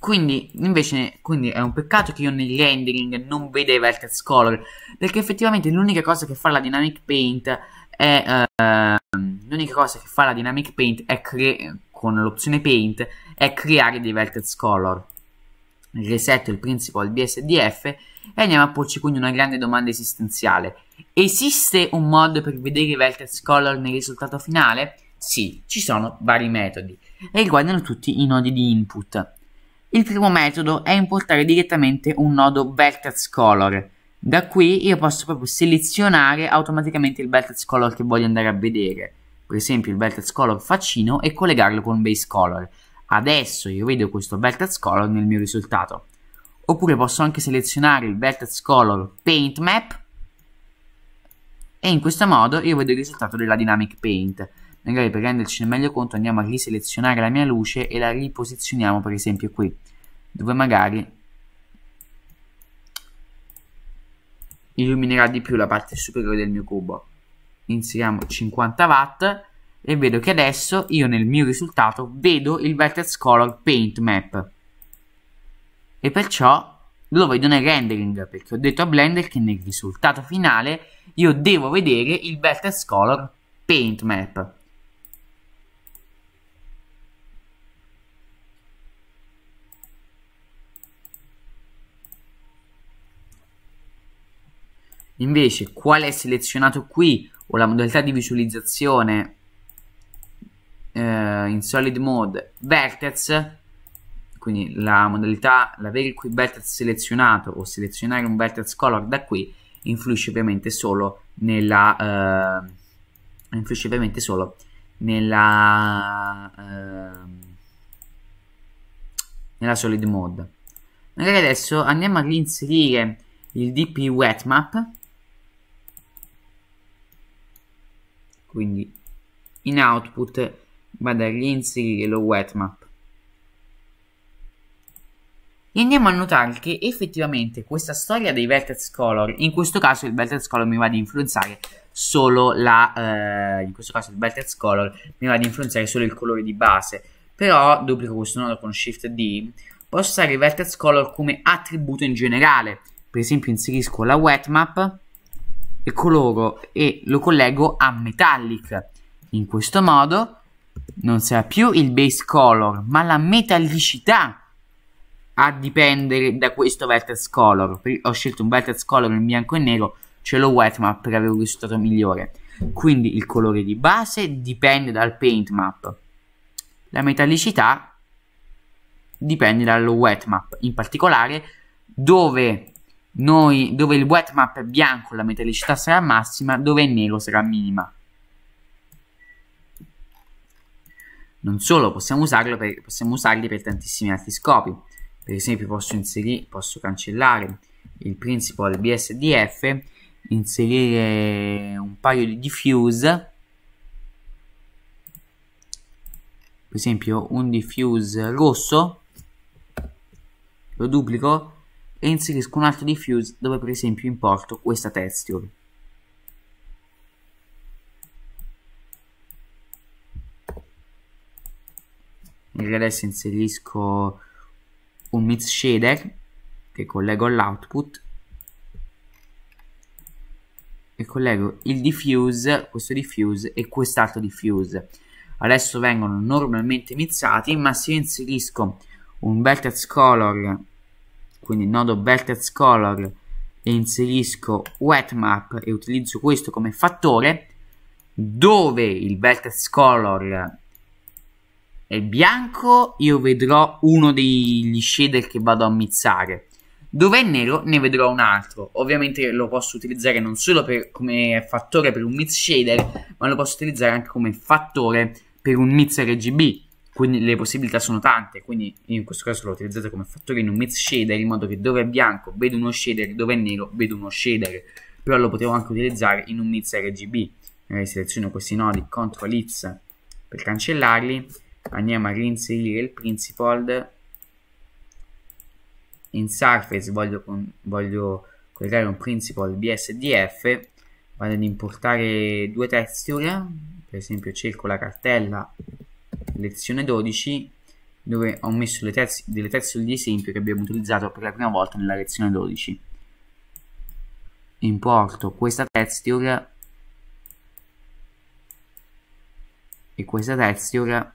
Quindi, invece, quindi è un peccato che io nel rendering non veda i vertex color, perché effettivamente l'unica cosa che fa la dynamic paint è eh, l'unica cosa che fa la Dynamic Paint è con l'opzione Paint è creare dei vertex color. Resetto il principal BSDF e andiamo a porci quindi una grande domanda esistenziale. Esiste un modo per vedere i vertex color nel risultato finale? Sì, ci sono vari metodi e riguardano tutti i nodi di input. Il primo metodo è importare direttamente un nodo vertex color da qui io posso proprio selezionare automaticamente il vertex color che voglio andare a vedere. Per esempio il vertex color faccino e collegarlo con base color. Adesso io vedo questo vertex color nel mio risultato. Oppure posso anche selezionare il vertex color paint map e in questo modo io vedo il risultato della dynamic paint. Magari per rendercene meglio conto andiamo a riselezionare la mia luce e la riposizioniamo per esempio qui, dove magari illuminerà di più la parte superiore del mio cubo inseriamo 50 watt e vedo che adesso io nel mio risultato vedo il vertex color paint map e perciò lo vedo nel rendering perché ho detto a Blender che nel risultato finale io devo vedere il vertex color paint map Invece, quale è selezionato qui o la modalità di visualizzazione eh, in solid mode vertex, quindi la modalità, l'avere qui vertex selezionato o selezionare un vertex color da qui, influisce ovviamente solo nella... Eh, influisce ovviamente solo nella, eh, nella solid mode magari adesso andiamo a reinserire il dp wet map quindi in output vado a reinserire lo wetmap e andiamo a notare che effettivamente questa storia dei vertex color in questo caso il vertex color mi va ad influenzare solo la eh, in questo caso il vertex color mi va ad influenzare solo il colore di base però duplico questo nodo con shift d posso usare il vertex color come attributo in generale per esempio inserisco la wetmap e coloro e lo collego a metallic in questo modo non sarà più il base color ma la metallicità a dipendere da questo vertex color ho scelto un vertex color in bianco e nero ce l'ho white map per avere un risultato migliore quindi il colore di base dipende dal paint map la metallicità dipende dallo wet map in particolare dove noi, dove il wet map è bianco la metallicità sarà massima, dove è nero sarà minima. Non solo, possiamo, per, possiamo usarli per tantissimi altri scopi. Per esempio posso, inserire, posso cancellare il principal BSDF, inserire un paio di diffuse, per esempio un diffuse rosso, lo duplico e inserisco un altro diffuse dove per esempio importo questa texture. Quindi adesso inserisco un mix shader che collego all'output e collego il diffuse, questo diffuse e quest'altro diffuse. Adesso vengono normalmente mizzati, ma se inserisco un vertex color quindi nodo vertex color e inserisco wet map e utilizzo questo come fattore dove il vertex color è bianco io vedrò uno degli shader che vado a mizzare dove è nero ne vedrò un altro. Ovviamente lo posso utilizzare non solo per, come fattore per un mix shader, ma lo posso utilizzare anche come fattore per un mix RGB quindi le possibilità sono tante, quindi in questo caso l'ho utilizzato come fattore fattorino mix shader in modo che dove è bianco vedo uno shader, dove è nero vedo uno shader, però lo potevo anche utilizzare in un mix RGB. Magari seleziono questi nodi, CTRL X per cancellarli, andiamo a reinserire il principled, in surface voglio, con, voglio collegare un principled BSDF, vado ad importare due texture, per esempio cerco la cartella lezione 12 dove ho messo le terzi, delle terze di esempio che abbiamo utilizzato per la prima volta nella lezione 12 importo questa texture e questa texture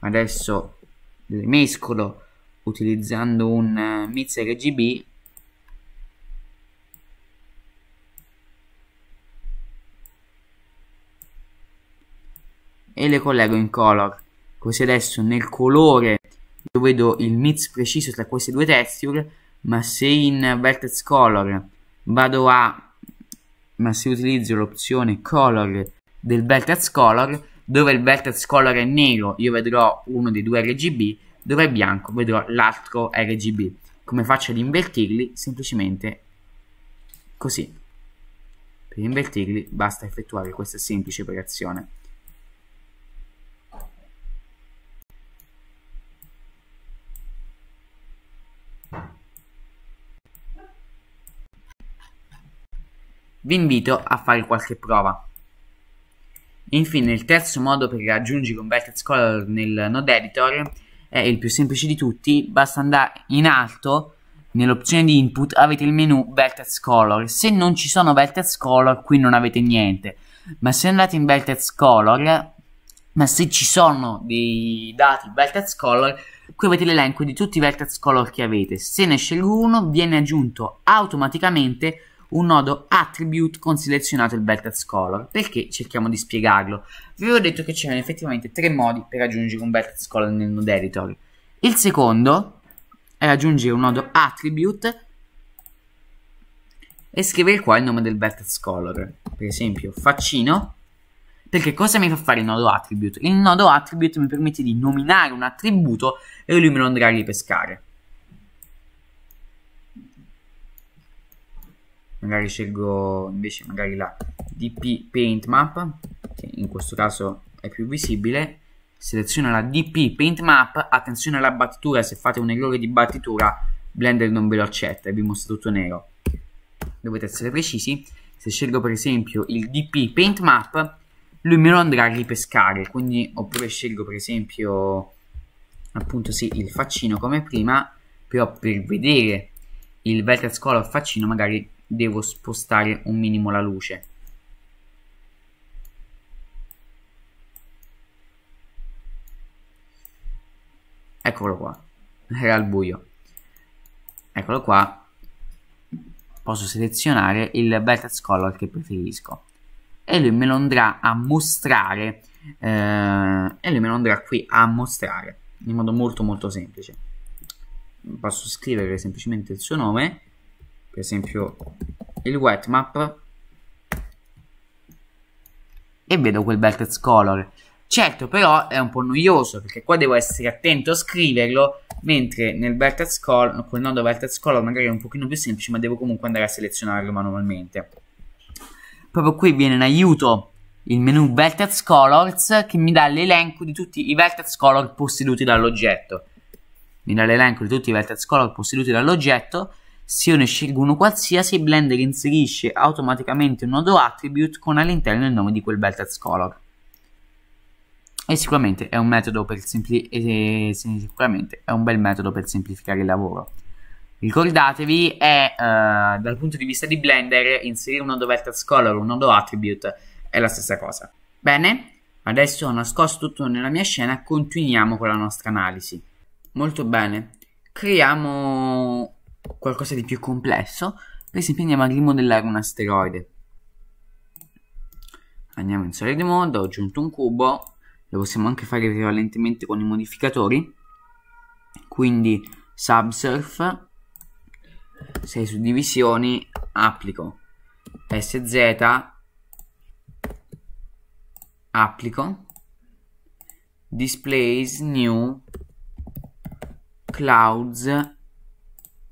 adesso le mescolo utilizzando un eh, mix RGB e le collego in color così adesso nel colore io vedo il mix preciso tra queste due texture ma se in vertex color vado a ma se utilizzo l'opzione color del vertex color dove il vertex color è nero io vedrò uno dei due RGB dove è bianco vedrò l'altro RGB come faccio ad invertirli semplicemente così per invertirli basta effettuare questa semplice operazione vi invito a fare qualche prova. Infine il terzo modo per raggiungere un vertex color nel node editor è il più semplice di tutti, basta andare in alto nell'opzione di input avete il menu vertex color, se non ci sono vertex color qui non avete niente, ma se andate in vertex color, ma se ci sono dei dati vertex color qui avete l'elenco di tutti i vertex color che avete, se ne scelgo uno viene aggiunto automaticamente un nodo attribute con selezionato il vertex color perché cerchiamo di spiegarlo vi avevo detto che c'erano effettivamente tre modi per aggiungere un vertex color nel node editor il secondo è aggiungere un nodo attribute e scrivere qua il nome del vertex color per esempio faccino perché cosa mi fa fare il nodo attribute? Il nodo attribute mi permette di nominare un attributo e lui me lo andrà a ripescare. magari scelgo invece magari la DP Paint Map che in questo caso è più visibile seleziono la DP Paint Map attenzione alla battitura se fate un errore di battitura Blender non ve lo accetta e vi mostra tutto nero dovete essere precisi se scelgo per esempio il DP Paint Map lui me lo andrà a ripescare quindi oppure scelgo per esempio appunto sì il faccino come prima però per vedere il vertex color faccino magari devo spostare un minimo la luce eccolo qua era al buio eccolo qua posso selezionare il brightest color che preferisco e lui me lo andrà a mostrare eh, e lui me lo andrà qui a mostrare in modo molto molto semplice posso scrivere semplicemente il suo nome per esempio il wet map e vedo quel Belted Color. Certo, però è un po' noioso perché qua devo essere attento a scriverlo, mentre nel belted Color, col nodo belted Color magari è un pochino più semplice, ma devo comunque andare a selezionarlo manualmente. Proprio qui viene in aiuto il menu Vertex Colors che mi dà l'elenco di tutti i Vertex Color posseduti dall'oggetto. Mi dà l'elenco di tutti i Vertex Color posseduti dall'oggetto se io ne scelgo uno qualsiasi, Blender inserisce automaticamente un nodo attribute con all'interno il nome di quel bel text color. E sicuramente è un metodo per semplificare. sicuramente è un bel metodo per semplificare il lavoro. Ricordatevi, è, uh, dal punto di vista di Blender, inserire un nodo vertex color, un nodo attribute è la stessa cosa. Bene, adesso ho nascosto tutto nella mia scena, continuiamo con la nostra analisi. Molto bene, creiamo qualcosa di più complesso, per esempio andiamo a rimodellare un asteroide. Andiamo in solid mode, ho aggiunto un cubo, lo possiamo anche fare prevalentemente con i modificatori, quindi subsurf, 6 suddivisioni, applico, sz, applico, displays, new, clouds,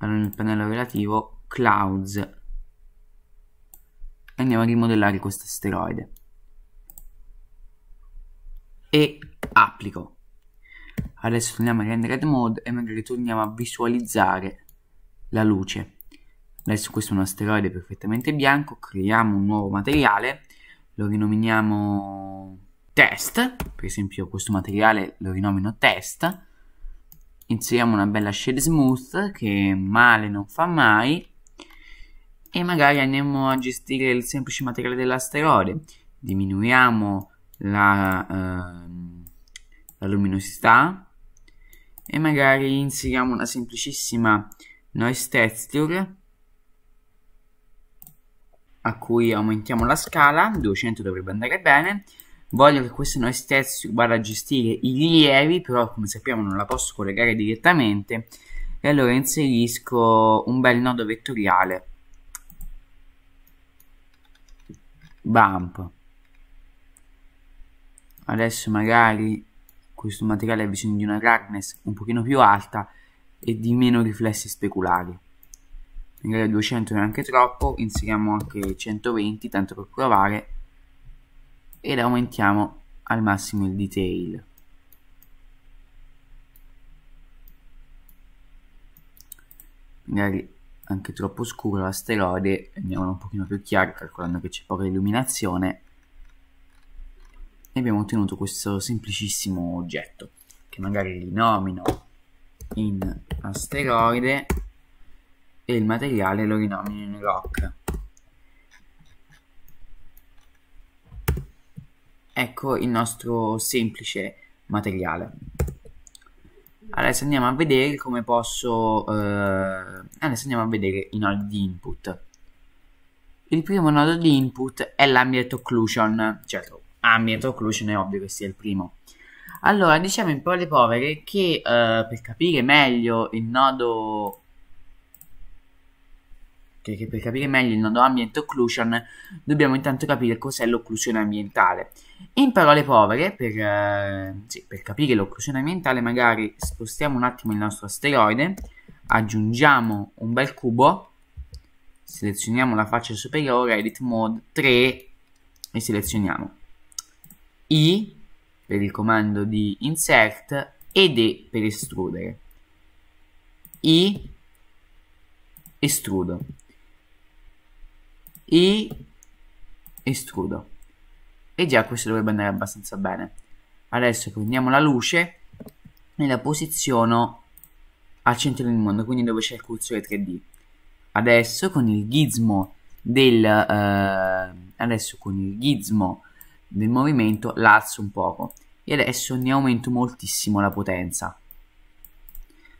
andiamo nel pannello relativo clouds andiamo a rimodellare questo asteroide e applico adesso torniamo a rendered mode e magari torniamo a visualizzare la luce adesso questo è un asteroide perfettamente bianco creiamo un nuovo materiale lo rinominiamo test per esempio questo materiale lo rinomino test inseriamo una bella shade smooth che male non fa mai e magari andiamo a gestire il semplice materiale dell'asteroide diminuiamo la, eh, la luminosità e magari inseriamo una semplicissima noise texture a cui aumentiamo la scala 200 dovrebbe andare bene voglio che questo noi stessi vada a gestire i rilievi, però come sappiamo non la posso collegare direttamente, e allora inserisco un bel nodo vettoriale. Bump. Adesso magari questo materiale ha bisogno di una darkness un pochino più alta e di meno riflessi speculari. Magari 200 è anche troppo, inseriamo anche 120, tanto per provare, ed aumentiamo al massimo il detail magari anche troppo scuro l'asteroide andiamo un pochino più chiaro calcolando che c'è poca illuminazione e abbiamo ottenuto questo semplicissimo oggetto che magari rinomino in asteroide e il materiale lo rinomino in rock ecco il nostro semplice materiale adesso andiamo a vedere come posso eh, adesso andiamo a vedere i nodi di input il primo nodo di input è l'ambient occlusion certo ambient occlusion è ovvio che sia il primo allora diciamo in parole povere che eh, per capire meglio il nodo che, che per capire meglio il nodo ambient occlusion dobbiamo intanto capire cos'è l'occlusione ambientale in parole povere, per, eh, sì, per capire l'occlusione ambientale, magari spostiamo un attimo il nostro asteroide, aggiungiamo un bel cubo, selezioniamo la faccia superiore, edit mode 3 e selezioniamo I per il comando di insert ed E per estrudere. I estrudo. I estrudo e già questo dovrebbe andare abbastanza bene adesso prendiamo la luce e la posiziono al centro del mondo quindi dove c'è il cursore 3D adesso con il gizmo del eh, adesso con il gizmo del movimento la alzo un poco e adesso ne aumento moltissimo la potenza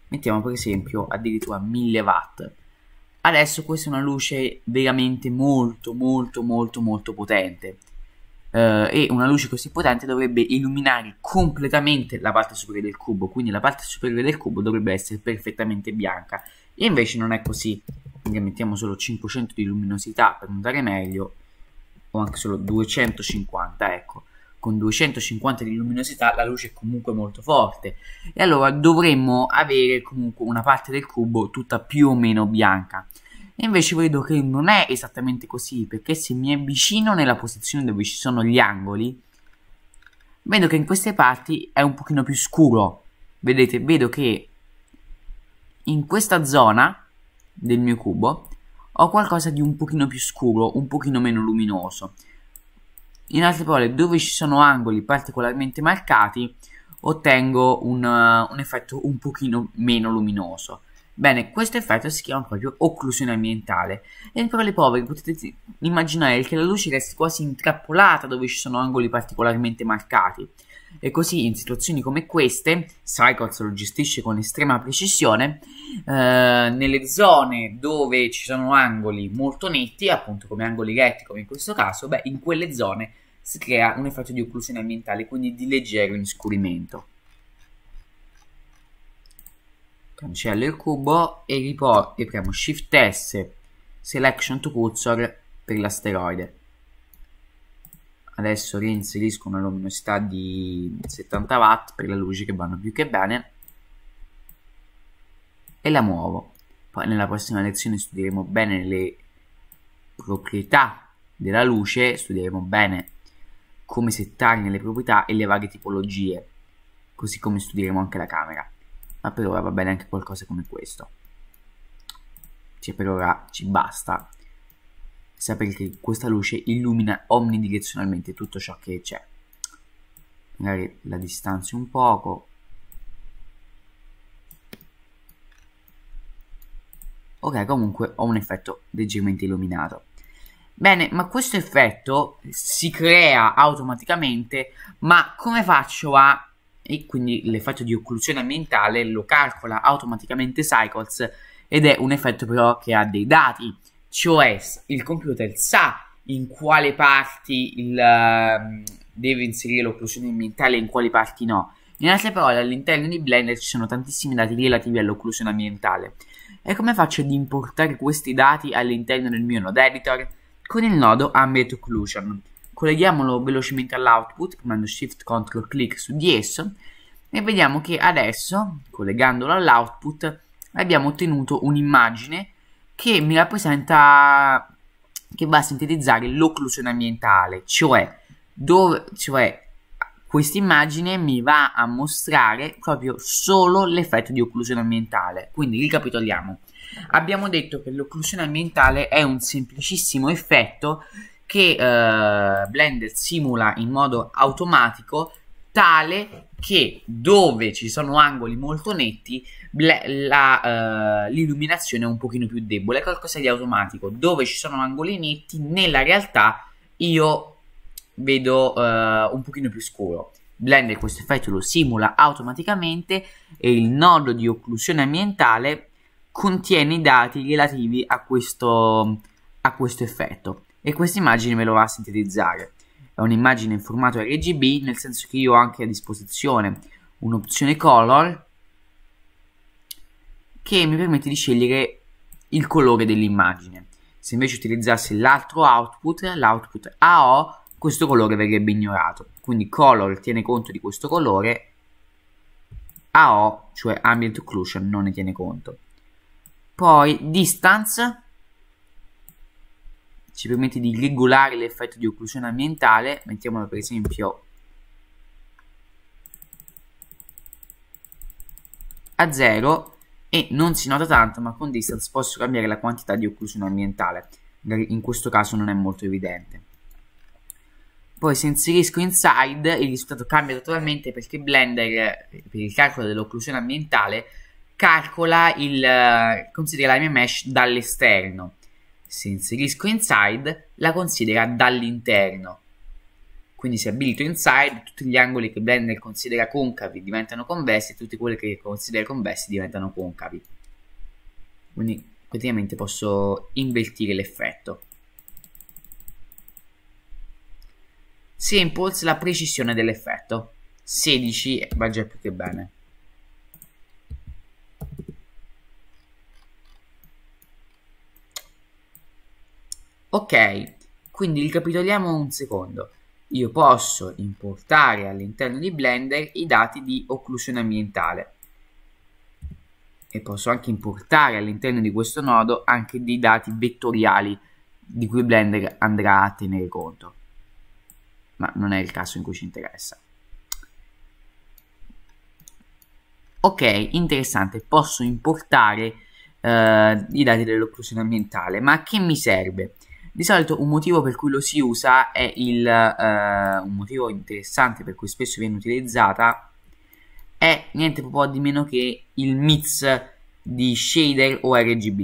mettiamo per esempio addirittura 1000 watt adesso questa è una luce veramente molto molto molto molto potente Uh, e una luce così potente dovrebbe illuminare completamente la parte superiore del cubo, quindi la parte superiore del cubo dovrebbe essere perfettamente bianca, e invece non è così, quindi mettiamo solo 500 di luminosità per notare meglio, o anche solo 250, ecco, con 250 di luminosità la luce è comunque molto forte, e allora dovremmo avere comunque una parte del cubo tutta più o meno bianca invece vedo che non è esattamente così, perché se mi avvicino nella posizione dove ci sono gli angoli, vedo che in queste parti è un pochino più scuro. Vedete, vedo che in questa zona del mio cubo ho qualcosa di un pochino più scuro, un pochino meno luminoso. In altre parole, dove ci sono angoli particolarmente marcati, ottengo un, uh, un effetto un pochino meno luminoso. Bene, questo effetto si chiama proprio occlusione ambientale. Dentro le povere potete immaginare che la luce resti quasi intrappolata dove ci sono angoli particolarmente marcati. E così in situazioni come queste, Cycles lo gestisce con estrema precisione, eh, nelle zone dove ci sono angoli molto netti, appunto come angoli retti come in questo caso, beh, in quelle zone si crea un effetto di occlusione ambientale, quindi di leggero inscurimento. cancello cioè, il cubo e, ripor- e premo Shift S Selection to Cursor per l'asteroide adesso reinserisco una luminosità di 70 watt per la luce che vanno più che bene e la muovo poi nella prossima lezione studieremo bene le proprietà della luce studieremo bene come settarne le proprietà e le varie tipologie così come studieremo anche la camera ma per ora va bene anche qualcosa come questo cioè per ora ci basta sapere che questa luce illumina omnidirezionalmente tutto ciò che c'è magari la distanzi un poco ok comunque ho un effetto leggermente illuminato bene ma questo effetto si crea automaticamente ma come faccio a e quindi l'effetto di occlusione mentale lo calcola automaticamente Cycles ed è un effetto però che ha dei dati, cioè il computer sa in quale parti il, ehm, deve inserire l'occlusione mentale e in quali parti no. In altre parole, all'interno di Blender ci sono tantissimi dati relativi all'occlusione ambientale. E come faccio ad importare questi dati all'interno del mio node editor? Con il nodo Ambient Occlusion. Colleghiamolo velocemente all'output premendo Shift Ctrl clic su di esso e vediamo che adesso, collegandolo all'output, abbiamo ottenuto un'immagine che mi rappresenta che va a sintetizzare l'occlusione ambientale, cioè, dove, cioè questa immagine mi va a mostrare proprio solo l'effetto di occlusione ambientale. Quindi ricapitoliamo. Abbiamo detto che l'occlusione ambientale è un semplicissimo effetto che eh, Blender simula in modo automatico tale che dove ci sono angoli molto netti la, uh, l'illuminazione è un pochino più debole, è qualcosa di automatico. Dove ci sono angoli netti, nella realtà io vedo uh, un pochino più scuro. Blender questo effetto lo simula automaticamente e il nodo di occlusione ambientale contiene i dati relativi a questo, a questo effetto e questa immagine me lo va a sintetizzare. È un'immagine in formato RGB, nel senso che io ho anche a disposizione un'opzione color che mi permette di scegliere il colore dell'immagine. Se invece utilizzassi l'altro output, l'output AO, questo colore verrebbe ignorato. Quindi color tiene conto di questo colore, AO, cioè ambient occlusion, non ne tiene conto. Poi distance ci permette di regolare l'effetto di occlusione ambientale, mettiamolo per esempio a 0 e non si nota tanto ma con distance posso cambiare la quantità di occlusione ambientale, in questo caso non è molto evidente. Poi se inserisco inside il risultato cambia totalmente perché Blender per il calcolo dell'occlusione ambientale calcola il, considera la mia mesh dall'esterno se inserisco inside la considera dall'interno. Quindi se abilito inside, tutti gli angoli che Blender considera concavi diventano convessi e tutti quelli che considera convessi diventano concavi. Quindi praticamente posso invertire l'effetto. Samples la precisione dell'effetto. 16 va già più che bene. Ok, quindi ricapitoliamo un secondo. Io posso importare all'interno di Blender i dati di occlusione ambientale e posso anche importare all'interno di questo nodo anche dei dati vettoriali di cui Blender andrà a tenere conto. Ma non è il caso in cui ci interessa. Ok, interessante, posso importare eh, i dati dell'occlusione ambientale, ma a che mi serve? Di solito un motivo per cui lo si usa è il, eh, un motivo interessante per cui spesso viene utilizzata è niente po' di meno che il mix di shader o RGB.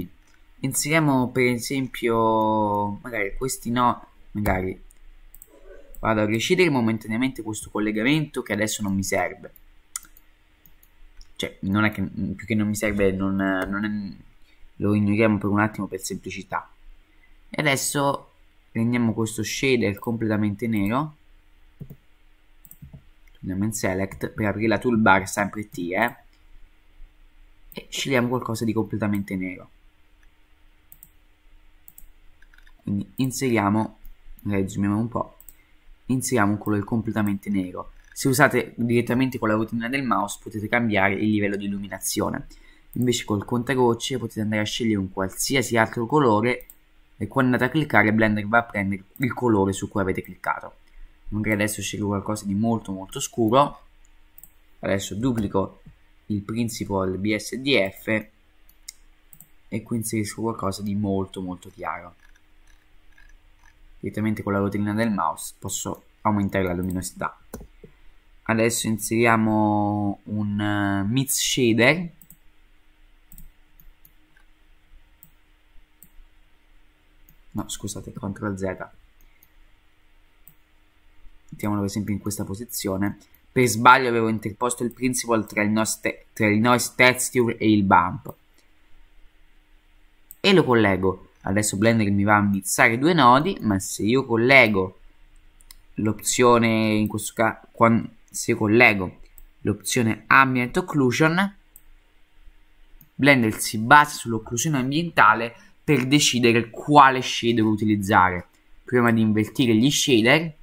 Inseriamo per esempio magari questi no, magari vado a decidere momentaneamente questo collegamento che adesso non mi serve cioè non è che più che non mi serve non, non è, lo ignoriamo per un attimo per semplicità e adesso prendiamo questo shader completamente nero andiamo in select per aprire la toolbar sempre T eh, e scegliamo qualcosa di completamente nero quindi inseriamo zoomiamo un po' inseriamo un colore completamente nero se usate direttamente con la rotina del mouse potete cambiare il livello di illuminazione invece col contagocce potete andare a scegliere un qualsiasi altro colore e quando andate a cliccare Blender va a prendere il colore su cui avete cliccato. Magari adesso scelgo qualcosa di molto molto scuro, adesso duplico il principal BSDF e qui inserisco qualcosa di molto molto chiaro. Direttamente con la rotina del mouse posso aumentare la luminosità. Adesso inseriamo un uh, eh, mix shader no scusate CTRL Z mettiamolo per esempio in questa posizione per sbaglio avevo interposto il principal tra il, noise, tra il noise texture e il bump e lo collego adesso Blender mi va a mizzare due nodi ma se io collego l'opzione in questo caso se collego l'opzione ambient occlusion Blender si basa sull'occlusione ambientale per decidere quale shader utilizzare prima di invertire gli shader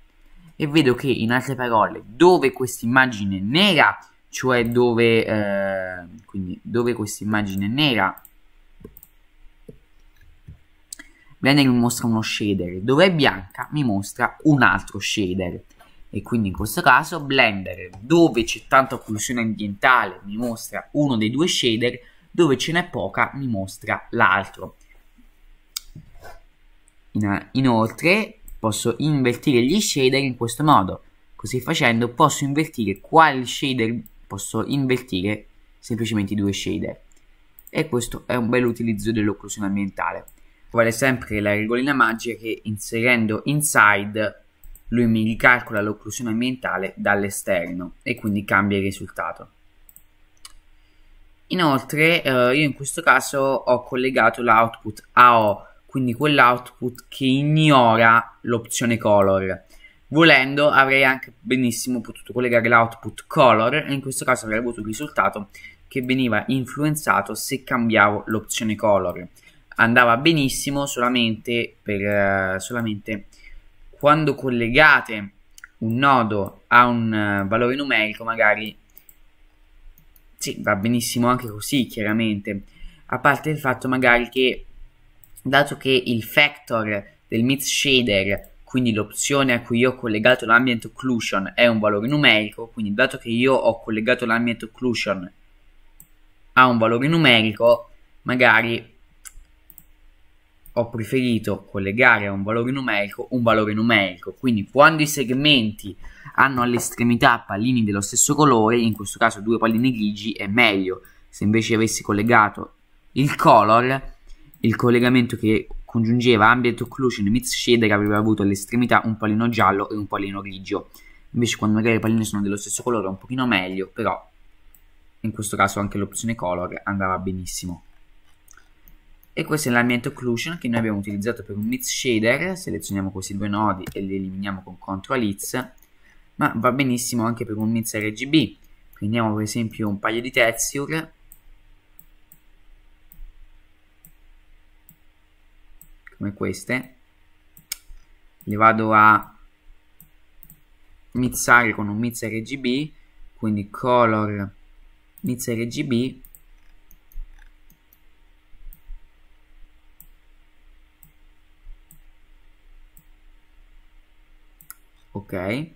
e vedo che in altre parole dove questa immagine nera cioè dove eh, quindi dove questa immagine nera Blender mi mostra uno shader dove è bianca mi mostra un altro shader e quindi in questo caso Blender dove c'è tanta occlusione ambientale mi mostra uno dei due shader dove ce n'è poca mi mostra l'altro inoltre posso invertire gli shader in questo modo. Così facendo posso invertire quali shader posso invertire semplicemente i due shader. E questo è un bel utilizzo dell'occlusione ambientale. Vale sempre la regolina magica che inserendo inside lui mi ricalcola l'occlusione ambientale dall'esterno e quindi cambia il risultato. Inoltre eh, io in questo caso ho collegato l'output AO quindi quell'output che ignora l'opzione color. Volendo avrei anche benissimo potuto collegare l'output color e in questo caso avrei avuto il risultato che veniva influenzato se cambiavo l'opzione color. Andava benissimo solamente, per, eh, solamente quando collegate un nodo a un eh, valore numerico magari sì, va benissimo anche così chiaramente a parte il fatto magari che dato che il factor del mid shader quindi l'opzione a cui io ho collegato l'ambient occlusion è un valore numerico, quindi dato che io ho collegato l'ambient occlusion a un valore numerico, magari ho preferito collegare a un valore numerico un valore numerico, quindi quando i segmenti hanno all'estremità pallini dello stesso colore, in questo caso due pallini grigi, è meglio. Se invece avessi collegato il color, il collegamento che congiungeva ambient occlusion e mid shader aveva avuto all'estremità un pallino giallo e un pallino grigio. Invece quando magari i pallini sono dello stesso colore è un pochino meglio, però in questo caso anche l'opzione color andava benissimo. E questo è l'ambient occlusion che noi abbiamo utilizzato per un mid shader, selezioniamo questi due nodi e li eliminiamo con CTRL ITS, ma va benissimo anche per un Mid RGB. Prendiamo per esempio un paio di texture come queste le vado a mizzare con un mix RGB quindi color mix RGB ok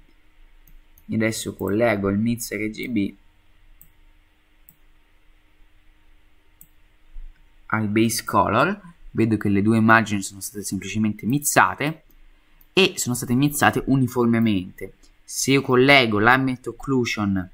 adesso collego il mix RGB al base color vedo che le due immagini sono state semplicemente mizzate e sono state mizzate uniformemente se io collego l'ambient occlusion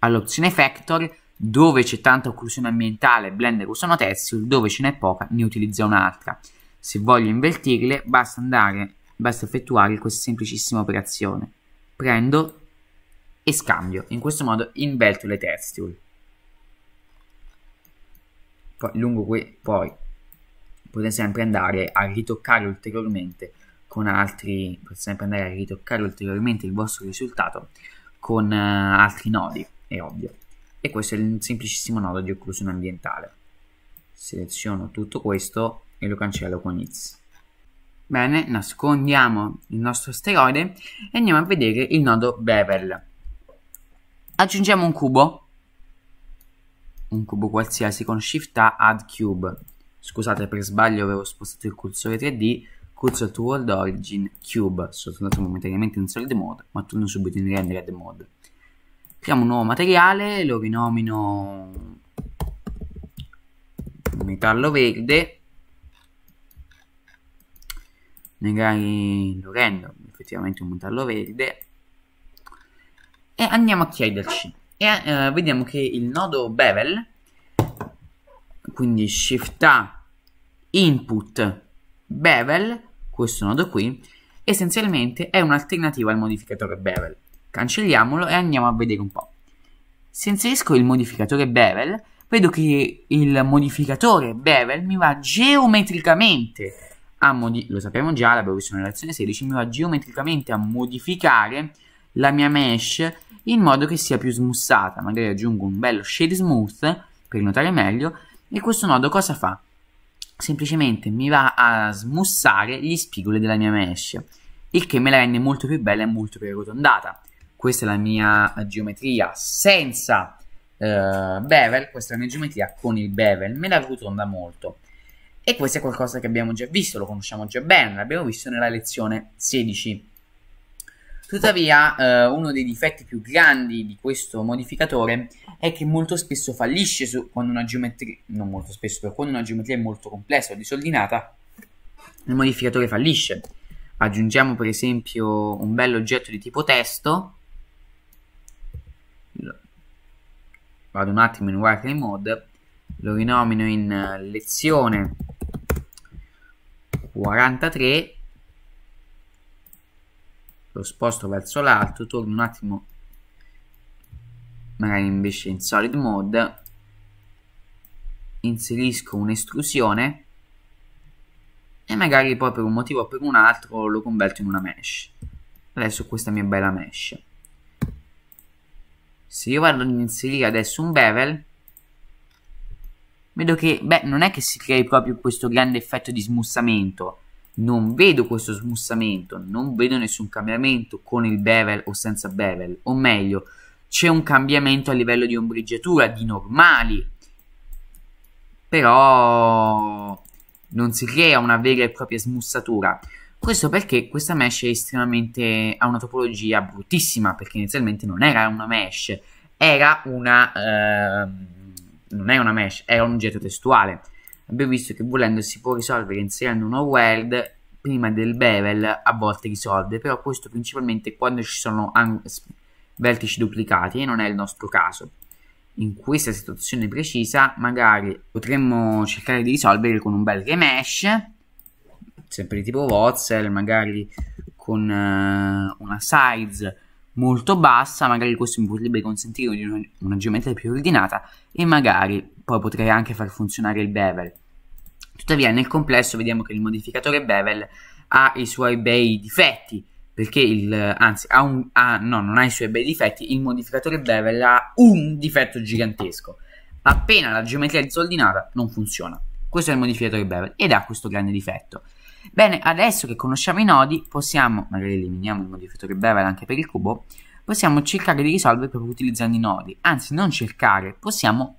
all'opzione factor dove c'è tanta occlusione ambientale Blender usa una texture dove ce n'è poca ne utilizza un'altra se voglio invertirle basta andare basta effettuare questa semplicissima operazione prendo e scambio in questo modo inverto le texture poi lungo qui poi potete sempre andare a ritoccare ulteriormente con altri, potete sempre andare a ritoccare ulteriormente il vostro risultato con uh, altri nodi, è ovvio. E questo è un semplicissimo nodo di occlusione ambientale. Seleziono tutto questo e lo cancello con ITS. Bene, nascondiamo il nostro asteroide e andiamo a vedere il nodo Bevel. Aggiungiamo un cubo, un cubo qualsiasi con Shift A Add Cube Scusate per sbaglio avevo spostato il cursore 3D, cursor to world origin, cube, sono tornato momentaneamente in solid mode, ma torno subito in rendered mode. Creiamo un nuovo materiale, lo rinomino metallo verde, magari lo rendo effettivamente un metallo verde, e andiamo a chiederci e eh, vediamo che il nodo bevel quindi shift A input bevel, questo nodo qui, essenzialmente è un'alternativa al modificatore bevel. Cancelliamolo e andiamo a vedere un po'. Se inserisco il modificatore bevel, vedo che il modificatore bevel mi va geometricamente a modificare, lo sappiamo già, l'abbiamo visto nella lezione 16, mi va geometricamente a modificare la mia mesh in modo che sia più smussata. Magari aggiungo un bello shade smooth per notare meglio. E questo nodo cosa fa? semplicemente mi va a smussare gli spigoli della mia mesh, il che me la rende molto più bella e molto più arrotondata. Questa è la mia geometria senza eh, bevel, questa è la mia geometria con il bevel, me la arrotonda molto. E questo è qualcosa che abbiamo già visto, lo conosciamo già bene, l'abbiamo visto nella lezione 16. Tuttavia, eh, uno dei difetti più grandi di questo modificatore è che molto spesso fallisce su, quando una geometria, non molto spesso, però quando una geometria è molto complessa o disordinata, il modificatore fallisce. Aggiungiamo per esempio un bello oggetto di tipo testo. Vado un attimo in Wireframe Mode, lo rinomino in eh, lezione 43 lo sposto verso l'alto torno un attimo magari invece in solid mode inserisco un'estrusione e magari poi per un motivo o per un altro lo converto in una mesh adesso questa mia bella mesh se io vado ad inserire adesso un bevel vedo che beh non è che si crei proprio questo grande effetto di smussamento non vedo questo smussamento, non vedo nessun cambiamento con il bevel o senza bevel, o meglio, c'è un cambiamento a livello di ombreggiatura, di normali, però non si crea una vera e propria smussatura. Questo perché questa mesh è estremamente, ha una topologia bruttissima, perché inizialmente non era una mesh, era una... Eh, non era una mesh, era un oggetto testuale abbiamo visto che volendo si può risolvere inserendo una world prima del bevel a volte risolve, però questo principalmente quando ci sono vertici duplicati e non è il nostro caso. In questa situazione precisa magari potremmo cercare di risolvere con un bel remesh, sempre di tipo voxel magari con uh, una size molto bassa, magari questo mi potrebbe consentire una, una geometria più ordinata e magari poi potrei anche far funzionare il bevel. Tuttavia nel complesso vediamo che il modificatore bevel ha i suoi bei difetti, perché il, anzi, ha un, ha, no, non ha i suoi bei difetti, il modificatore bevel ha un difetto gigantesco. Appena la geometria è disordinata, non funziona. Questo è il modificatore bevel ed ha questo grande difetto. Bene, adesso che conosciamo i nodi, possiamo, magari eliminiamo il modificatore bevel anche per il cubo, possiamo cercare di risolvere proprio utilizzando i nodi. Anzi, non cercare, possiamo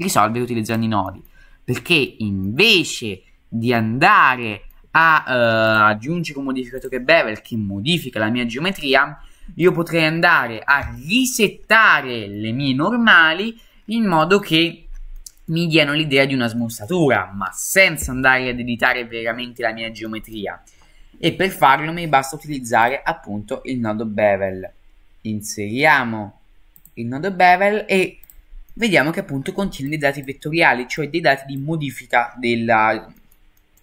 risolvere utilizzando i nodi. Perché invece di andare a uh, aggiungere un modificatore bevel che modifica la mia geometria, io potrei andare a risettare le mie normali in modo che mi diano l'idea di una smussatura, ma senza andare ad editare veramente la mia geometria. E per farlo mi basta utilizzare appunto il nodo bevel. Inseriamo il nodo bevel e vediamo che appunto contiene dei dati vettoriali, cioè dei dati di modifica della,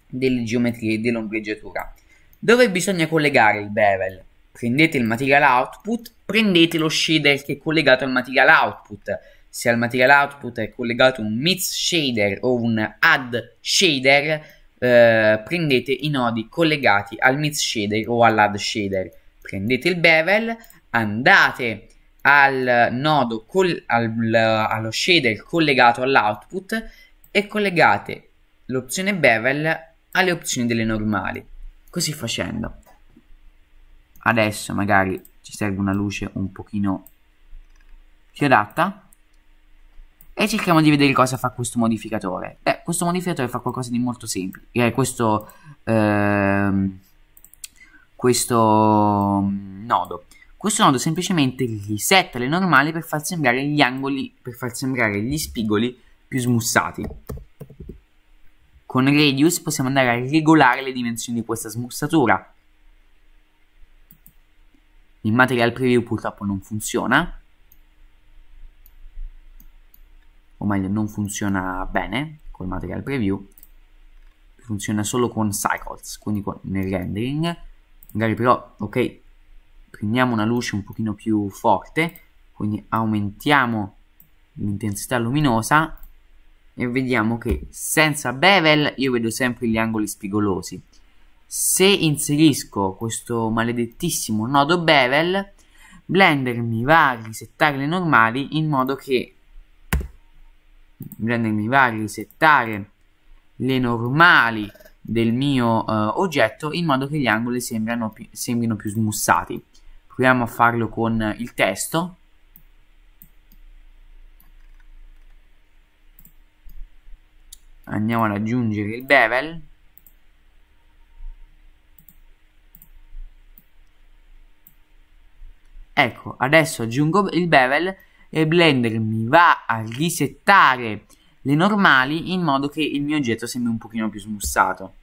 delle geometrie e dell'ombreggiatura. Dove bisogna collegare il bevel? Prendete il material output, prendete lo shader che è collegato al material output. Se al material output è collegato un mix shader o un add shader, eh, prendete i nodi collegati al mix shader o all'add shader. Prendete il bevel, andate al nodo col- al, allo shader collegato all'output e collegate l'opzione bevel alle opzioni delle normali così facendo adesso magari ci serve una luce un pochino più adatta e cerchiamo di vedere cosa fa questo modificatore. Beh, questo modificatore fa qualcosa di molto semplice. è questo, ehm, questo nodo. Questo nodo semplicemente gli setta le normali per far sembrare gli angoli, per far sembrare gli spigoli più smussati. Con Radius possiamo andare a regolare le dimensioni di questa smussatura. In material preview purtroppo non funziona, o meglio non funziona bene col material preview, funziona solo con cycles, quindi con, nel rendering. Magari però, ok, prendiamo una luce un pochino più forte quindi aumentiamo l'intensità luminosa e vediamo che senza bevel io vedo sempre gli angoli spigolosi se inserisco questo maledettissimo nodo bevel Blender mi va a risettare le normali in modo che Blender mi va a risettare le normali del mio eh, oggetto in modo che gli angoli sembrano, sembrino più smussati proviamo a farlo con il testo andiamo ad aggiungere il bevel ecco adesso aggiungo il bevel e Blender mi va a risettare le normali in modo che il mio oggetto sembri un pochino più smussato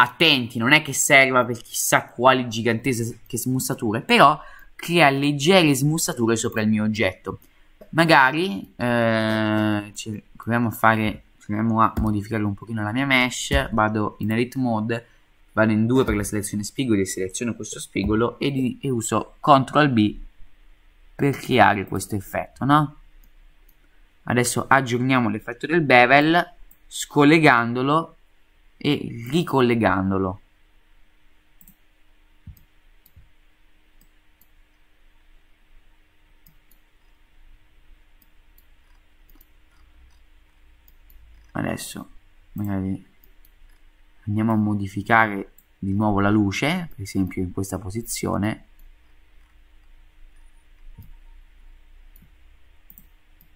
attenti, non è che serva per chissà quali gigantesche smussature, però crea leggere smussature sopra il mio oggetto. Magari eh, proviamo a fare, proviamo a modificarlo un pochino la mia mesh, vado in edit mode, vado in 2 per la selezione spigoli, seleziono questo spigolo e, di, e uso CTRL B per creare questo effetto, no? Adesso aggiorniamo l'effetto del bevel scollegandolo e ricollegandolo. Adesso magari andiamo a modificare di nuovo la luce, per esempio in questa posizione.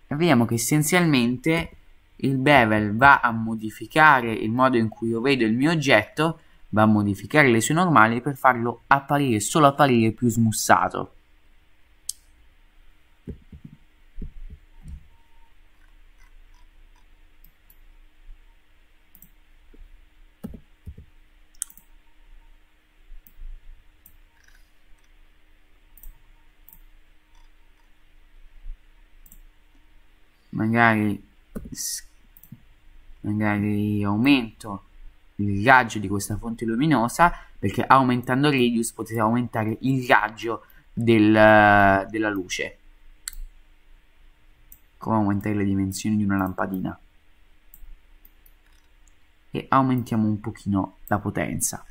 E vediamo che essenzialmente il bevel va a modificare il modo in cui io vedo il mio oggetto, va a modificare le sue normali per farlo apparire, solo apparire più smussato. magari magari aumento il raggio di questa fonte luminosa perché aumentando il radius potete aumentare il raggio del, della luce come aumentare le dimensioni di una lampadina e aumentiamo un pochino la potenza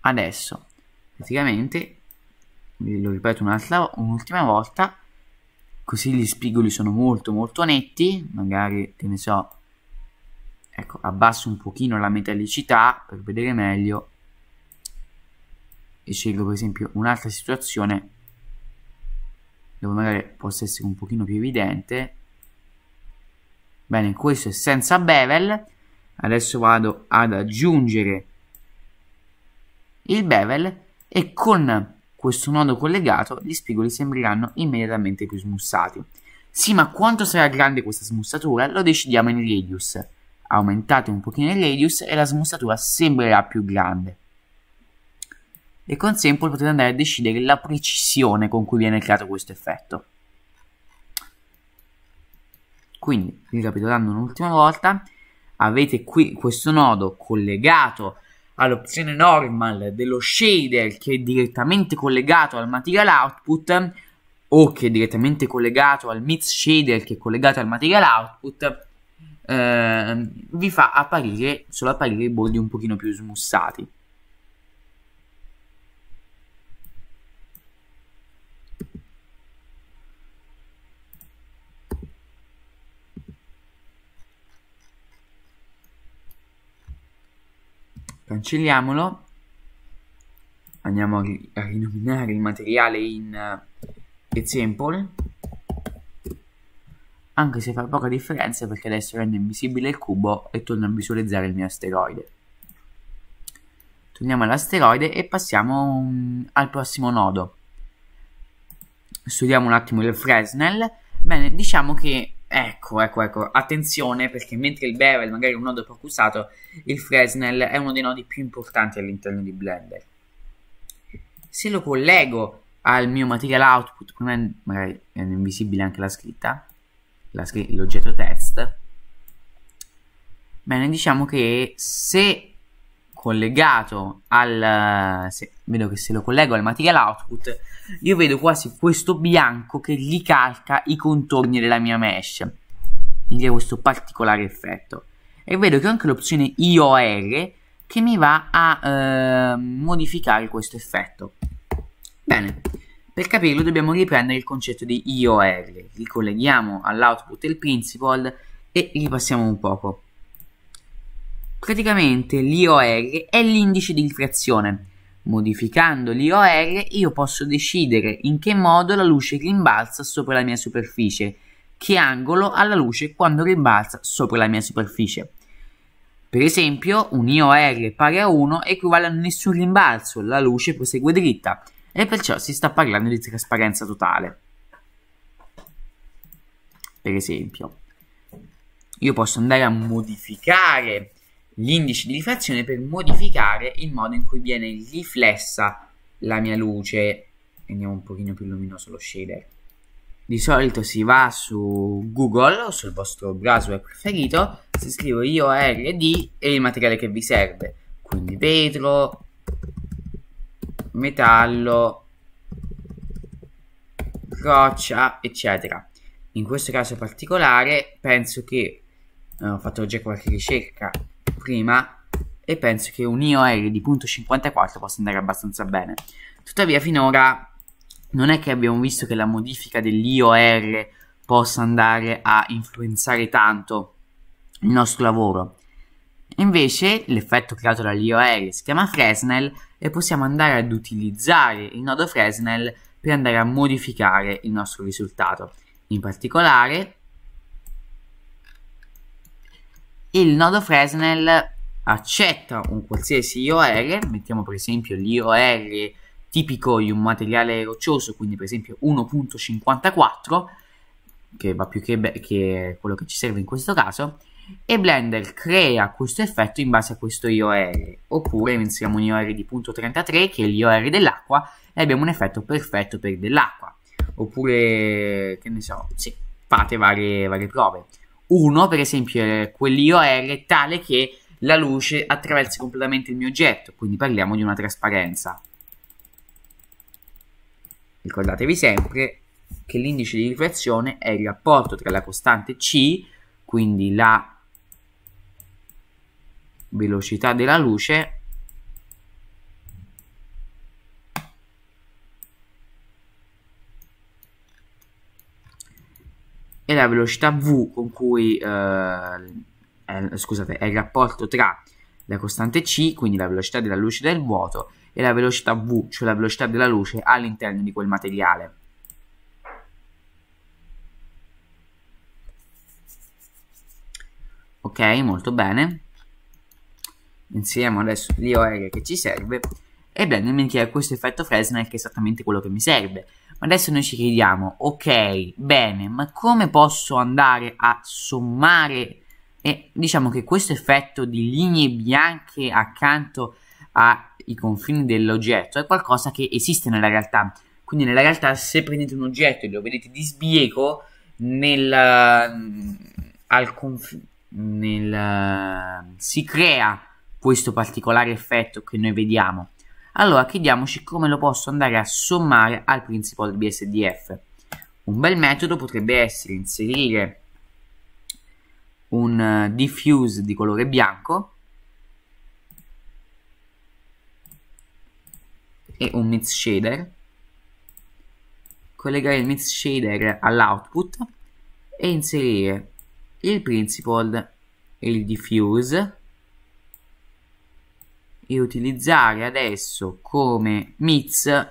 adesso praticamente ve lo ripeto un'ultima volta, così gli spigoli sono molto molto netti, magari, che ne so, ecco, abbasso un pochino la metallicità per vedere meglio e scelgo per esempio un'altra situazione dove magari possa essere un pochino più evidente bene questo è senza bevel adesso vado ad aggiungere il bevel e con questo nodo collegato, gli spigoli sembreranno immediatamente più smussati. Sì, ma quanto sarà grande questa smussatura lo decidiamo in radius. Aumentate un pochino il radius e la smussatura sembrerà più grande. E con Sample potete andare a decidere la precisione con cui viene creato questo effetto. Quindi, ricapitolando un'ultima volta, avete qui questo nodo collegato all'opzione normal dello shader che è direttamente collegato al material output o che è direttamente collegato al mix shader che è collegato al material output eh, vi fa apparire solo apparire i bordi un pochino più smussati cancelliamolo andiamo a, ri a rinominare il materiale in uh, eh, example anche se fa poca differenza perché adesso rendo invisibile il cubo e torno a visualizzare il mio asteroide torniamo all'asteroide e passiamo um, al prossimo nodo studiamo un attimo il Fresnel bene diciamo che Ecco, ecco, ecco, attenzione perché mentre il Bevel magari è un nodo poco usato, il Fresnel è uno dei nodi più importanti all'interno di Blender. Se lo collego al mio material output, come magari è invisibile anche la scritta, l'oggetto test, bene, diciamo che se collegato al se, vedo che se lo collego al material output io vedo quasi questo bianco che ricalca i contorni della mia mesh quindi dia questo particolare effetto e vedo che ho anche l'opzione IOR che mi va a eh, modificare questo effetto bene per capirlo dobbiamo riprendere il concetto di IOR ricolleghiamo all'output il principal e ripassiamo un poco Praticamente l'IOR è l'indice di rifrazione. Modificando l'IOR io posso decidere in che modo la luce rimbalza sopra la mia superficie, che angolo ha la luce quando rimbalza sopra la mia superficie. Per esempio, un IOR pari a 1 equivale a nessun rimbalzo, la luce prosegue dritta e perciò si sta parlando di trasparenza totale. Per esempio, io posso andare a modificare gli indici di rifrazione per modificare il modo in cui viene riflessa la mia luce. Andiamo un pochino più luminoso lo shader. Di solito si va su Google o sul vostro browser preferito, si scrive IORD e il materiale che vi serve, quindi vetro, metallo, roccia, eccetera. In questo caso particolare penso che eh, ho fatto già qualche ricerca prima e penso che un IOR di punto 54 possa andare abbastanza bene. Tuttavia finora non è che abbiamo visto che la modifica dell'IOR possa andare a influenzare tanto il nostro lavoro. Invece l'effetto creato dall'IOR si chiama Fresnel e possiamo andare ad utilizzare il nodo Fresnel per andare a modificare il nostro risultato. In particolare il nodo Fresnel accetta un qualsiasi IOR, mettiamo per esempio l'IOR tipico di un materiale roccioso, quindi per esempio 1.54, che va più che, che è quello che ci serve in questo caso, e Blender crea questo effetto in base a questo IOR, oppure inseriamo un IOR di 0.33 che è l'IOR dell'acqua e abbiamo un effetto perfetto per dell'acqua, oppure che ne so, sì, fate varie, varie prove. Uno, per esempio, eh, è quell'IOR tale che la luce attraversi completamente il mio oggetto, quindi parliamo di una trasparenza. Ricordatevi sempre che l'indice di riflessione è il rapporto tra la costante C, quindi la velocità della luce, e la velocità v con cui eh, è, scusate, è il rapporto tra la costante c, quindi la velocità della luce del vuoto, e la velocità v, cioè la velocità della luce all'interno di quel materiale. Ok, molto bene. Inseriamo adesso l'IOR che ci serve Ebbene, blendermi crea questo effetto Fresnel che è esattamente quello che mi serve Adesso noi ci chiediamo, ok, bene, ma come posso andare a sommare e diciamo che questo effetto di linee bianche accanto ai confini dell'oggetto è qualcosa che esiste nella realtà. Quindi nella realtà se prendete un oggetto e lo vedete di sbieco nel, mm, al confine nel, mm, si crea questo particolare effetto che noi vediamo. Allora chiediamoci come lo posso andare a sommare al principal BSDF. Un bel metodo potrebbe essere inserire un eh, diffuse di colore bianco e un mix shader collegare il mix shader all'output e inserire il principal e il diffuse e utilizzare adesso come mix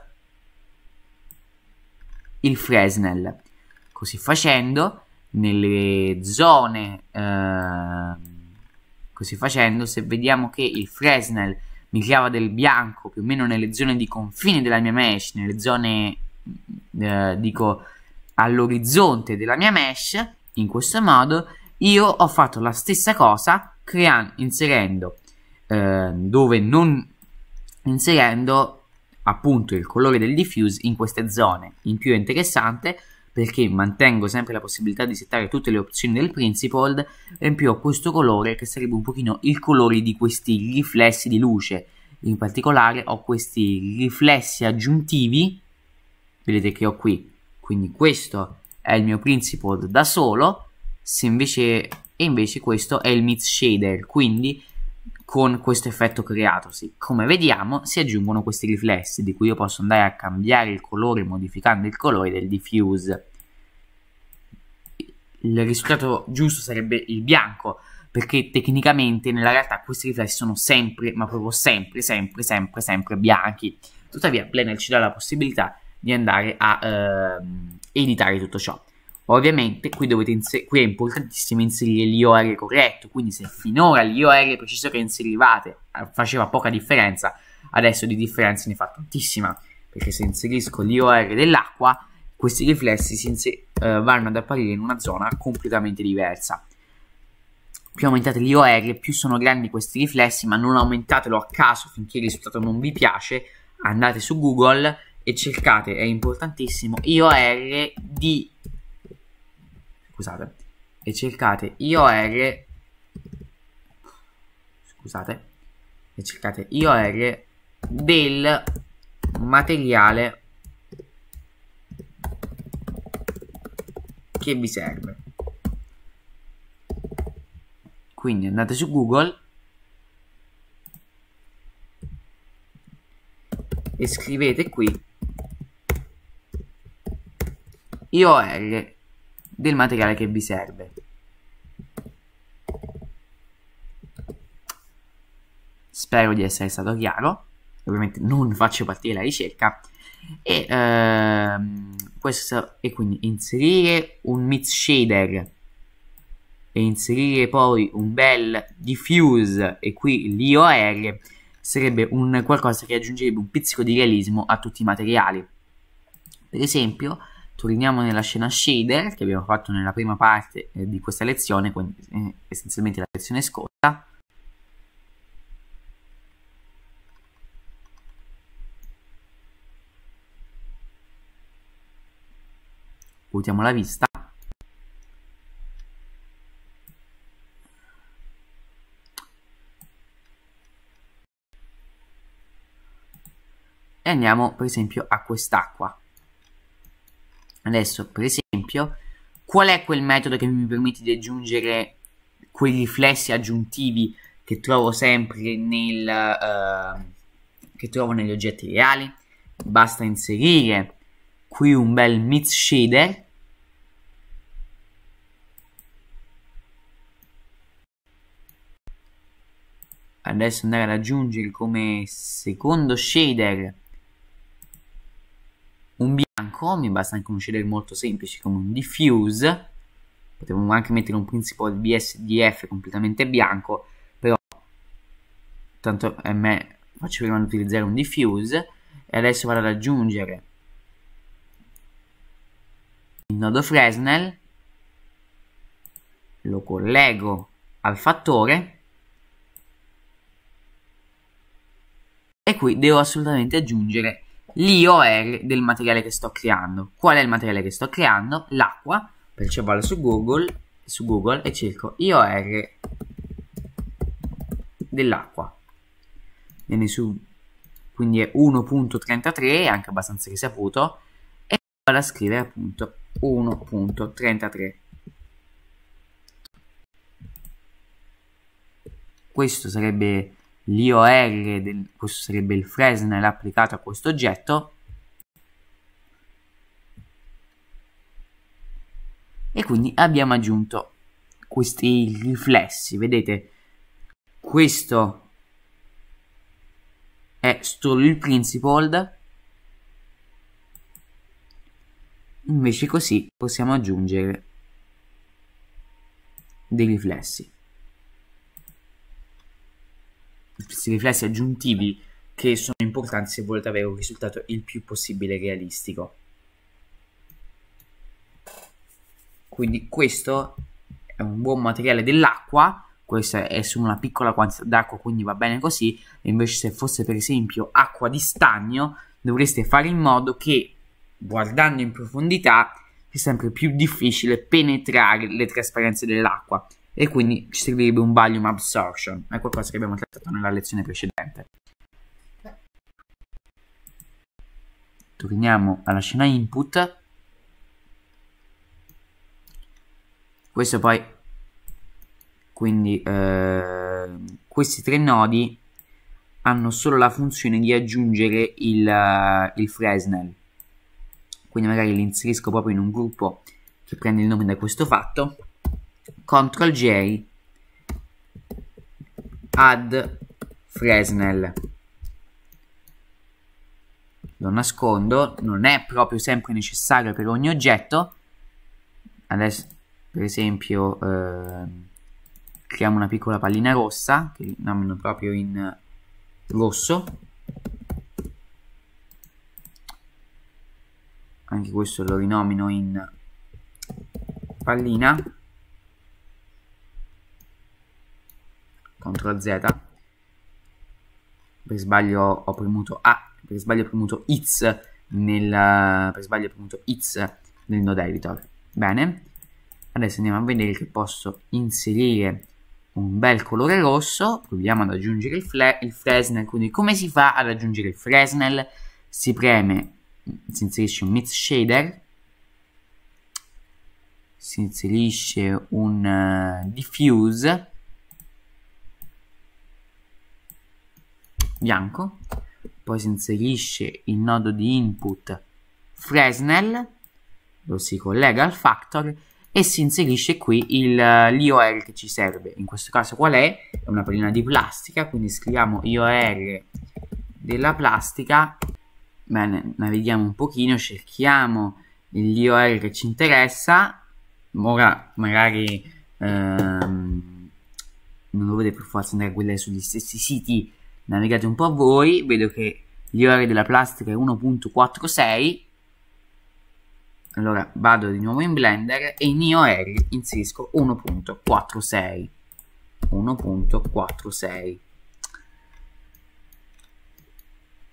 il Fresnel. Così facendo, nelle zone, eh, così facendo, se vediamo che il Fresnel mi chiava del bianco più o meno nelle zone di confine della mia mesh, nelle zone, eh, dico, all'orizzonte della mia mesh, in questo modo, io ho fatto la stessa cosa creando, inserendo Ehm, dove non inserendo appunto il colore del diffuse in queste zone. In più è interessante perché mantengo sempre la possibilità di settare tutte le opzioni del principled e in più ho questo colore che sarebbe un pochino il colore di questi riflessi di luce. In particolare ho questi riflessi aggiuntivi, vedete che ho qui, quindi questo è il mio principled da solo, se invece, e invece questo è il mid shader, quindi con questo effetto creatosi. Come vediamo si aggiungono questi riflessi di cui io posso andare a cambiare il colore modificando il colore del diffuse. Il risultato giusto sarebbe il bianco perché tecnicamente nella realtà questi riflessi sono sempre, ma proprio sempre, sempre, sempre, sempre bianchi. Tuttavia Blender ci dà la possibilità di andare a eh, editare tutto ciò. Ovviamente qui, qui, è importantissimo inserire l'IOR corretto, quindi se finora l'IOR preciso che inserivate ah, faceva poca differenza, adesso di differenza ne fa tantissima, perché se inserisco l'IOR dell'acqua, questi riflessi si uh, vanno ad apparire in una zona completamente diversa. Più aumentate l'IOR, più sono grandi questi riflessi, ma non aumentatelo a caso finché il risultato non vi piace, andate su Google e cercate, è importantissimo, IOR di scusate, e cercate IOR, scusate, e cercate IOR del materiale che vi serve. Quindi andate su Google e scrivete qui IOR del materiale che vi serve. Spero di essere stato chiaro, ovviamente non faccio partire la ricerca e, ehm, questo, e quindi inserire un mid shader e inserire poi un bel diffuse e qui l'IOR sarebbe un qualcosa che aggiungerebbe un pizzico di realismo a tutti i materiali. Per esempio, torniamo nella scena shader che abbiamo fatto nella prima parte eh, di questa lezione, quindi eh, essenzialmente la lezione scorsa. Vuotiamo la vista. E andiamo per esempio a quest'acqua. Adesso, per esempio, qual è quel metodo che mi permette di aggiungere quei riflessi aggiuntivi che trovo sempre nel, uh, che trovo negli oggetti reali? Basta inserire qui un bel mix shader adesso andare ad aggiungere come secondo shader bianco, mi basta anche un shader molto semplice come un diffuse, potremmo anche mettere un principal BSDF completamente bianco, però tanto a me faccio prima di utilizzare un diffuse e adesso vado ad aggiungere il nodo Fresnel, lo collego al fattore e qui devo assolutamente aggiungere l'IOR del materiale che sto creando. Qual è il materiale che sto creando? L'acqua, perciò vado su Google, su Google e cerco IOR dell'acqua. Viene su, quindi è 1.33, è anche abbastanza risaputo, e vado a scrivere appunto 1.33. Questo sarebbe l'IOR, del, questo sarebbe il Fresnel applicato a questo oggetto, e quindi abbiamo aggiunto questi riflessi, vedete, questo è solo il principled, invece così possiamo aggiungere dei riflessi questi riflessi aggiuntivi che sono importanti se volete avere un risultato il più possibile realistico. Quindi questo è un buon materiale dell'acqua, questa è su una piccola quantità d'acqua quindi va bene così, invece se fosse per esempio acqua di stagno dovreste fare in modo che guardando in profondità è sempre più difficile penetrare le trasparenze dell'acqua e quindi ci servirebbe un Balium Absorption, è qualcosa che abbiamo trattato nella lezione precedente. Torniamo alla scena input. Questo poi, quindi eh, questi tre nodi hanno solo la funzione di aggiungere il, uh, il Fresnel. Quindi magari li inserisco proprio in un gruppo che prende il nome da questo fatto CTRL J add Fresnel lo nascondo non è proprio sempre necessario per ogni oggetto adesso per esempio eh, creiamo una piccola pallina rossa che nomino proprio in rosso anche questo lo rinomino in pallina CTRL Z per sbaglio ho premuto A per sbaglio ho premuto ITS nel, per sbaglio ho premuto ITS nel node editor bene adesso andiamo a vedere che posso inserire un bel colore rosso proviamo ad aggiungere il, il Fresnel quindi come si fa ad aggiungere il Fresnel si preme si inserisce un mix shader si inserisce un uh, diffuse bianco, poi si inserisce il nodo di input Fresnel, lo si collega al factor e si inserisce qui eh, l'IOR che ci serve. In questo caso qual è? È una palina di plastica, quindi scriviamo IOR della plastica. Bene, navighiamo un pochino, cerchiamo l'IOR che ci interessa. Ora magari ehm, non dovete per forza andare a guardare sugli stessi siti navigate un po' voi, vedo che gli ori della plastica è 1.46, allora vado di nuovo in Blender e in Neo inserisco 1.46, 1.46.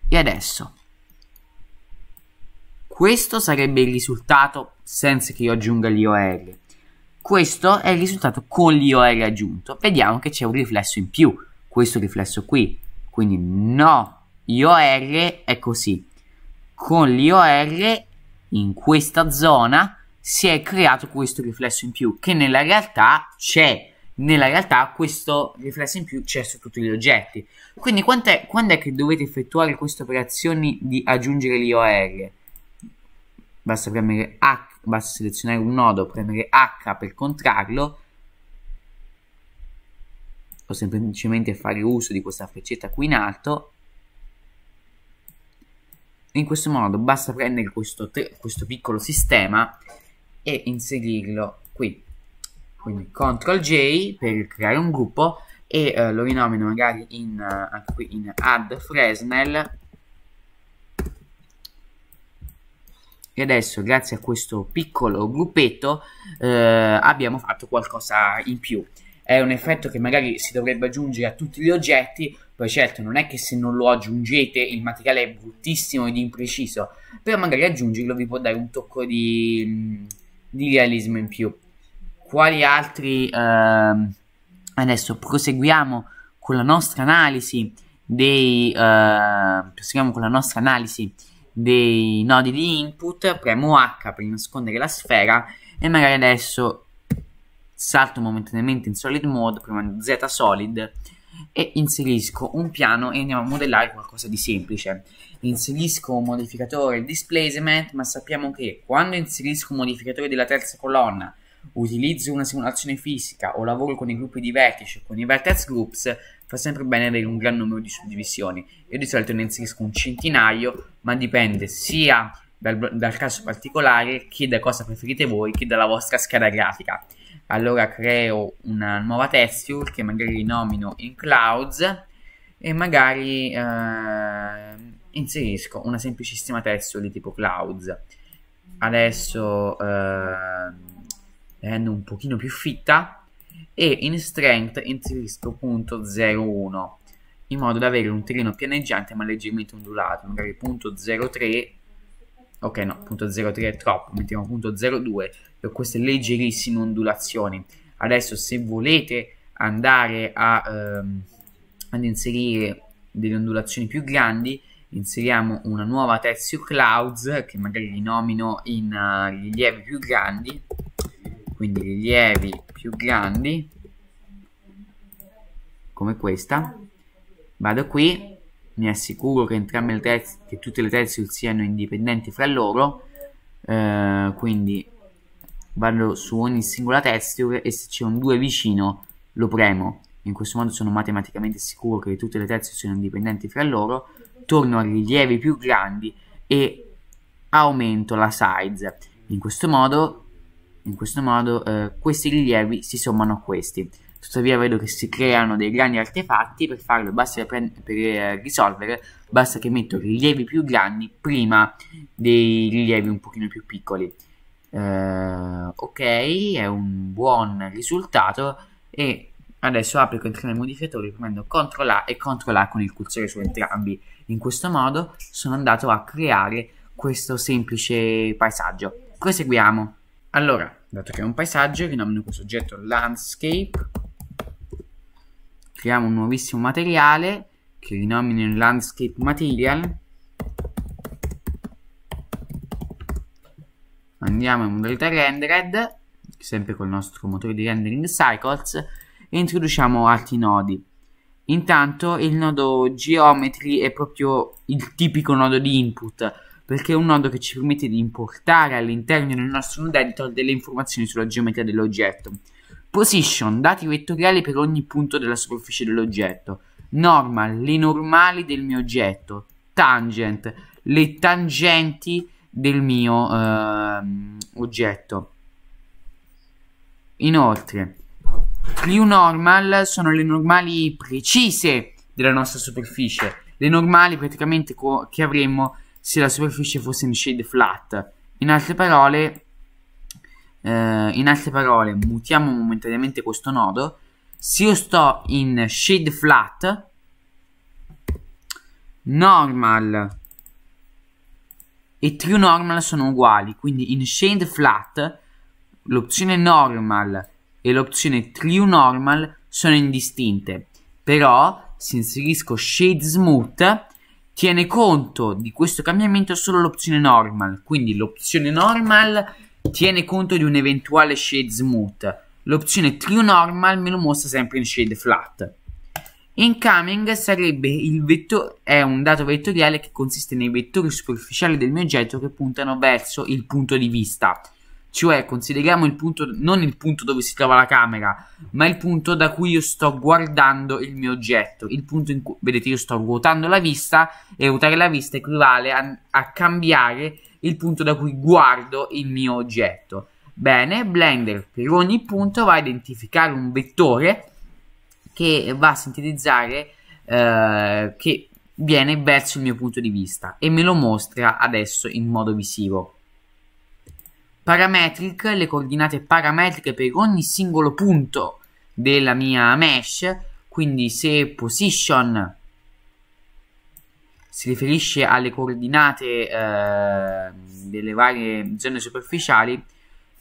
E adesso questo sarebbe il risultato senza che io aggiunga gli OR. Questo è il risultato con gli OR aggiunto. Vediamo che c'è un riflesso in più, questo riflesso qui. Quindi no, IOR è così. Con l'IOR in questa zona si è creato questo riflesso in più che nella realtà c'è. Nella realtà questo riflesso in più c'è su tutti gli oggetti. Quindi quando è, quando è che dovete effettuare queste operazioni di aggiungere l'IOR? Basta premere H, basta selezionare un nodo, premere H per contrarlo o semplicemente fare uso di questa freccetta qui in alto in questo modo basta prendere questo, questo piccolo sistema e inserirlo qui quindi CTRL J per creare un gruppo e eh, lo rinomino magari in, eh, anche qui in add Fresnel e adesso grazie a questo piccolo gruppetto eh, abbiamo fatto qualcosa in più è un effetto che magari si dovrebbe aggiungere a tutti gli oggetti, poi certo non è che se non lo aggiungete il materiale è bruttissimo ed impreciso, però magari aggiungerlo vi può dare un tocco di, mm, di realismo in più. Quali altri... Ehm, adesso proseguiamo con la nostra analisi dei... Eh, proseguiamo con la nostra analisi dei nodi di input, premo H per nascondere la sfera e magari adesso salto momentaneamente in solid mode, premendo Z solid e inserisco un piano e andiamo a modellare qualcosa di semplice. Inserisco un modificatore displacement, ma sappiamo che quando inserisco un modificatore della terza colonna, utilizzo una simulazione fisica o lavoro con i gruppi di vertici o con i vertex groups, fa sempre bene avere un gran numero di suddivisioni. Io di solito ne inserisco un centinaio, ma dipende sia dal, dal caso particolare che da cosa preferite voi che dalla vostra scheda grafica allora creo una nuova texture che magari nomino in clouds e magari eh, inserisco una semplicissima texture di tipo clouds adesso eh, rendo un pochino più fitta e in strength inserisco punto 01 in modo da avere un terreno pianeggiante ma leggermente ondulato magari punto ok no, punto 0,3 è troppo, mettiamo punto 0,2 e queste leggerissime ondulazioni. Adesso se volete andare a, ehm, ad inserire delle ondulazioni più grandi, inseriamo una nuova Tessio Clouds che magari rinomino in uh, rilievi più grandi, quindi rilievi più grandi, come questa, vado qui mi assicuro che entrambe le terzi, che tutte le terzi siano indipendenti fra loro eh, quindi vado su ogni singola texture e se c'è un 2 vicino lo premo in questo modo sono matematicamente sicuro che tutte le terzi siano indipendenti fra loro torno a rilievi più grandi e aumento la size in questo modo in questo modo eh, questi rilievi si sommano a questi tuttavia vedo che si creano dei grandi artefatti, per farlo basta per eh, risolvere basta che metto rilievi più grandi prima dei rilievi un pochino più piccoli. Uh, ok, è un buon risultato e adesso applico entrambi i modificatori premendo CTRL A e CTRL A con il cursore su entrambi. In questo modo sono andato a creare questo semplice paesaggio. Proseguiamo. Allora, dato che è un paesaggio, rinomino questo oggetto Landscape creiamo un nuovissimo materiale che rinomino landscape material andiamo in modalità rendered sempre col nostro motore di rendering cycles e introduciamo altri nodi intanto il nodo geometry è proprio il tipico nodo di input perché è un nodo che ci permette di importare all'interno del nostro node editor delle informazioni sulla geometria dell'oggetto Position, dati vettoriali per ogni punto della superficie dell'oggetto. Normal, le normali del mio oggetto. Tangent, le tangenti del mio eh, oggetto. Inoltre, Clew normal sono le normali precise della nostra superficie. Le normali praticamente che avremmo se la superficie fosse in shade flat. In altre parole, eh, in altre parole mutiamo momentaneamente questo nodo se io sto in shade flat normal e true normal sono uguali quindi in shade flat l'opzione normal e l'opzione true normal sono indistinte però se inserisco shade smooth tiene conto di questo cambiamento solo l'opzione normal quindi l'opzione normal tiene conto di un eventuale shade smooth. L'opzione True Normal me lo mostra sempre in shade flat. Incoming sarebbe il vettore, è un dato vettoriale che consiste nei vettori superficiali del mio oggetto che puntano verso il punto di vista. Cioè consideriamo il punto, non il punto dove si trova la camera, ma il punto da cui io sto guardando il mio oggetto. Il punto in cui, vedete, io sto ruotando la vista e ruotare la vista equivale a, a cambiare il punto da cui guardo il mio oggetto. Bene, Blender per ogni punto va a identificare un vettore che va a sintetizzare eh, che viene verso il mio punto di vista e me lo mostra adesso in modo visivo. Parametric, le coordinate parametriche per ogni singolo punto della mia mesh, quindi se position si riferisce alle coordinate eh, delle varie zone superficiali,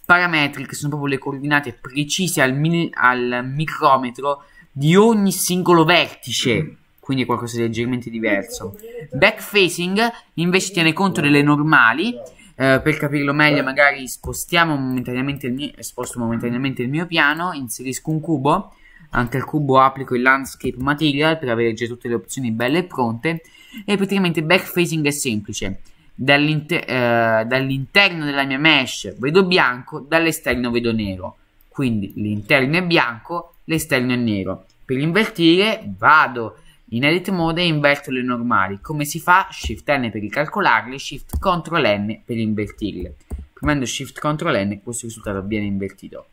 parametri che sono proprio le coordinate precise al, al micrometro di ogni singolo vertice, quindi qualcosa di leggermente diverso. Backfacing invece tiene conto delle normali, eh, per capirlo meglio magari spostiamo momentaneamente il mio, sposto momentaneamente il mio piano, inserisco un cubo, anche al cubo applico il landscape material per avere già tutte le opzioni belle e pronte e praticamente backfacing è semplice. Dall'inter- eh, dall'interno della mia mesh vedo bianco, dall'esterno vedo nero. Quindi l'interno è bianco, l'esterno è nero. Per invertire vado in edit mode e inverto le normali. Come si fa? Shift N per ricalcolarle, Shift Ctrl N per invertirle. Premendo Shift Ctrl N questo risultato viene invertito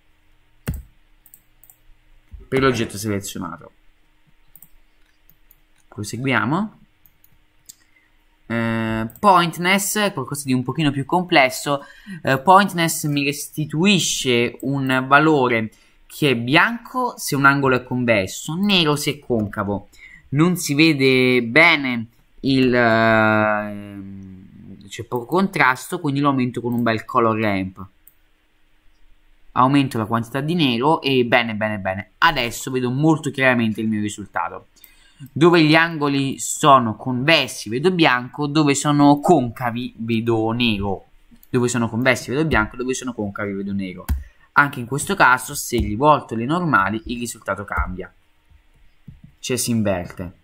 per l'oggetto selezionato. Proseguiamo. Eh, pointness è qualcosa di un pochino più complesso. Eh, pointness mi restituisce un valore che è bianco se un angolo è convesso, nero se è concavo. Non si vede bene il... Eh, c'è poco contrasto, quindi lo aumento con un bel color ramp aumento la quantità di nero e bene bene bene adesso vedo molto chiaramente il mio risultato dove gli angoli sono convessi vedo bianco dove sono concavi vedo nero dove sono convessi vedo bianco dove sono concavi vedo nero anche in questo caso se li volto le normali il risultato cambia cioè si inverte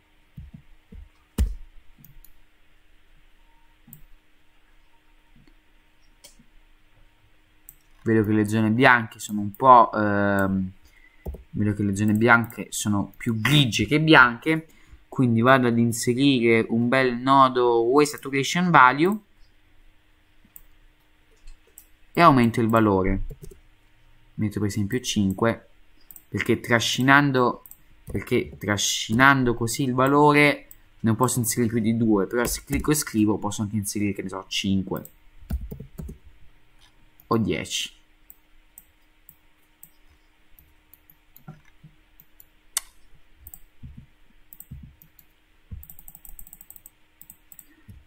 vedo che le zone bianche sono un po' ehm, vedo che le zone bianche sono più grigie che bianche quindi vado ad inserire un bel nodo waste saturation value e aumento il valore metto per esempio 5 perché trascinando perché trascinando così il valore non posso inserire più di 2 però se clicco e scrivo posso anche inserire che ne so 5 o 10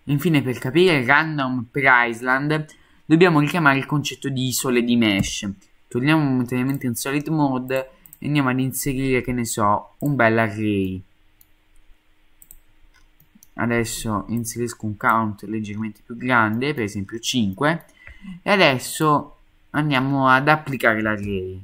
Infine, per capire il random per Island, dobbiamo richiamare il concetto di isole di mesh. Torniamo momentaneamente in solid mode e andiamo ad inserire, che ne so, un bel array. Adesso inserisco un count leggermente più grande, per esempio 5. E adesso andiamo ad applicare l'array.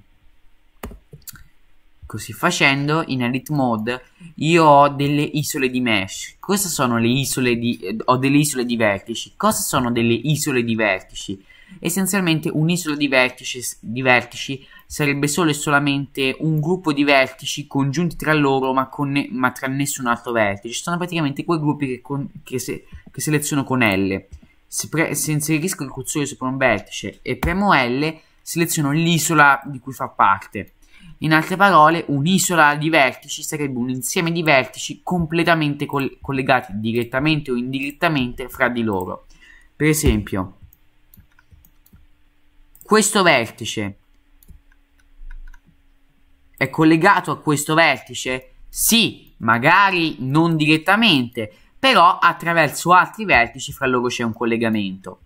Così ecco, facendo, in edit Mode, io ho delle isole di mesh. Cosa sono le isole di... Eh, ho delle isole di vertici. Cosa sono delle isole di vertici? Essenzialmente un'isola di vertici, di vertici sarebbe solo e solamente un gruppo di vertici congiunti tra loro ma, con, ma tra nessun altro vertice. Sono praticamente quei gruppi che, con, che, se, che seleziono con L. Se, pre, se inserisco il cursore sopra un vertice e premo L, seleziono l'isola di cui fa parte. In altre parole, un'isola di vertici sarebbe un insieme di vertici completamente coll- collegati direttamente o indirettamente fra di loro. Per esempio, questo vertice è collegato a questo vertice? Sì, magari non direttamente, però attraverso altri vertici fra loro c'è un collegamento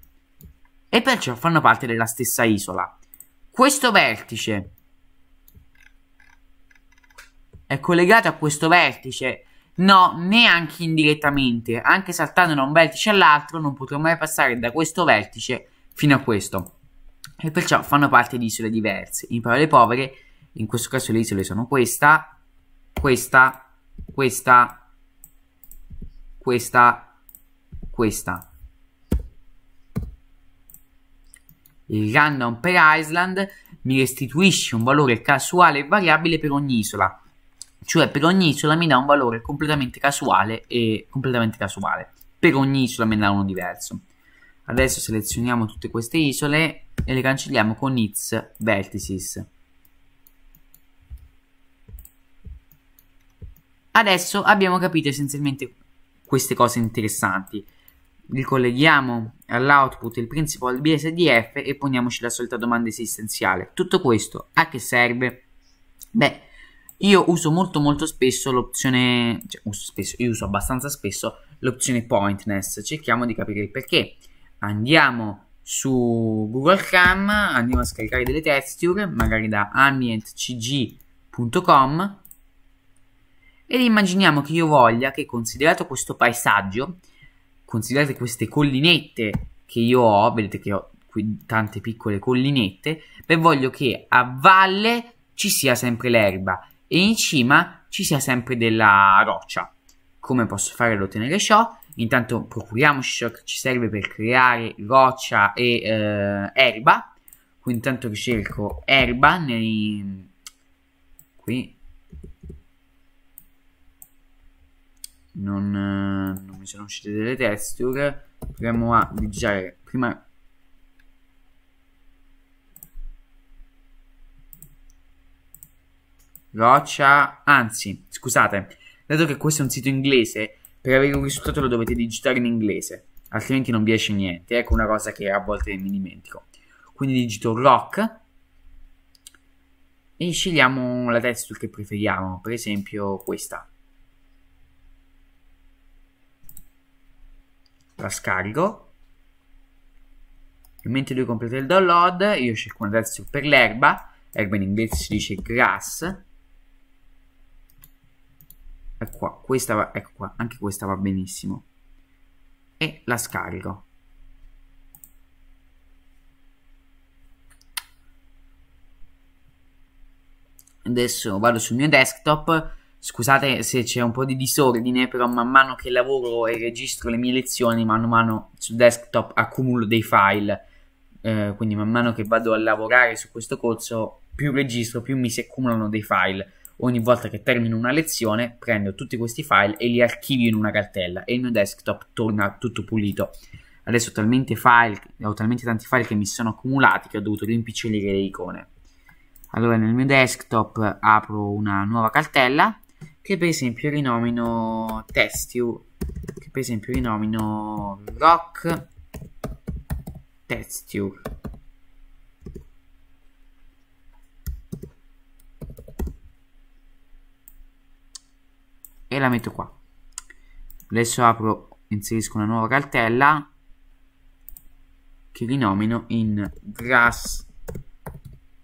e perciò fanno parte della stessa isola. Questo vertice è collegato a questo vertice. No, neanche indirettamente, anche saltando da un vertice all'altro non potrò mai passare da questo vertice fino a questo. E perciò fanno parte di isole diverse. In parole povere, in questo caso le isole sono questa, questa, questa, questa, questa. Il random per Island mi restituisce un valore casuale e variabile per ogni isola cioè per ogni isola mi dà un valore completamente casuale e completamente casuale. Per ogni isola me ne dà uno diverso. Adesso selezioniamo tutte queste isole e le cancelliamo con its vertices. Adesso abbiamo capito essenzialmente queste cose interessanti. Ricolleghiamo all'output il principal bsdf e poniamoci la solita domanda esistenziale. Tutto questo a che serve? Beh, io uso molto molto spesso l'opzione, cioè uso spesso, io uso abbastanza spesso l'opzione pointness, cerchiamo di capire il perché. Andiamo su Google Cam, andiamo a scaricare delle texture, magari da ambientcg.com ed immaginiamo che io voglia che considerato questo paesaggio, considerate queste collinette che io ho, vedete che ho qui tante piccole collinette, beh voglio che a valle ci sia sempre l'erba e in cima ci sia sempre della roccia. Come posso fare ad ottenere ciò? Intanto procuriamoci ciò che ci serve per creare roccia e eh, erba. Qui intanto ricerco erba nei... Qui... Non, eh, non mi sono uscite delle texture. Proviamo a digitare prima Roccia, anzi, scusate, dato che questo è un sito inglese, per avere un risultato lo dovete digitare in inglese, altrimenti non vi esce niente. Ecco una cosa che a volte mi dimentico. Quindi digito rock e scegliamo la texture che preferiamo, per esempio questa. La scarico. mentre lui completa il download, io cerco una texture per l'erba. Erba in inglese si dice grass ecco qua, questa va, ecco qua, anche questa va benissimo e la scarico adesso vado sul mio desktop scusate se c'è un po' di disordine però man mano che lavoro e registro le mie lezioni man mano sul desktop accumulo dei file eh, quindi man mano che vado a lavorare su questo corso più registro più mi si accumulano dei file ogni volta che termino una lezione prendo tutti questi file e li archivio in una cartella e il mio desktop torna tutto pulito. Adesso ho talmente, file, ho talmente tanti file che mi sono accumulati che ho dovuto rimpicciolire le icone. Allora nel mio desktop apro una nuova cartella che per esempio rinomino Testiu, che per esempio rinomino Rock Testiu e la metto qua adesso apro inserisco una nuova cartella che rinomino in grass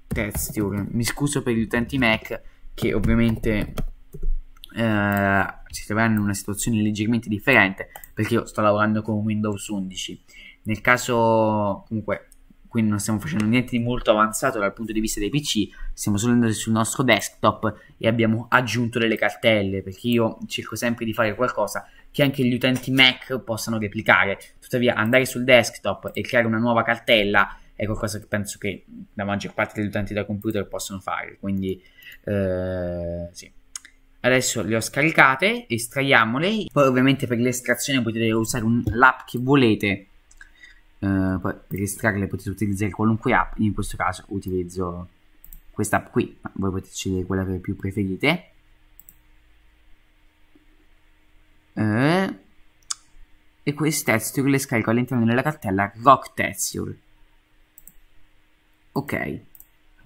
texture mi scuso per gli utenti mac che ovviamente eh, si troveranno in una situazione leggermente differente perché io sto lavorando con windows 11 nel caso comunque quindi non stiamo facendo niente di molto avanzato dal punto di vista dei PC, stiamo solo andando sul nostro desktop e abbiamo aggiunto delle cartelle, perché io cerco sempre di fare qualcosa che anche gli utenti Mac possano replicare, tuttavia andare sul desktop e creare una nuova cartella è qualcosa che penso che la maggior parte degli utenti da computer possono fare, quindi eh, sì. Adesso le ho scaricate, estraiamole, poi ovviamente per l'estrazione potete usare un, l'app che volete eh, per estrarle potete utilizzare qualunque app, in questo caso utilizzo questa app qui, ma voi potete scegliere quella che più preferite. Eh, e queste texture le scarico all'interno della cartella Rock Texture. Ok,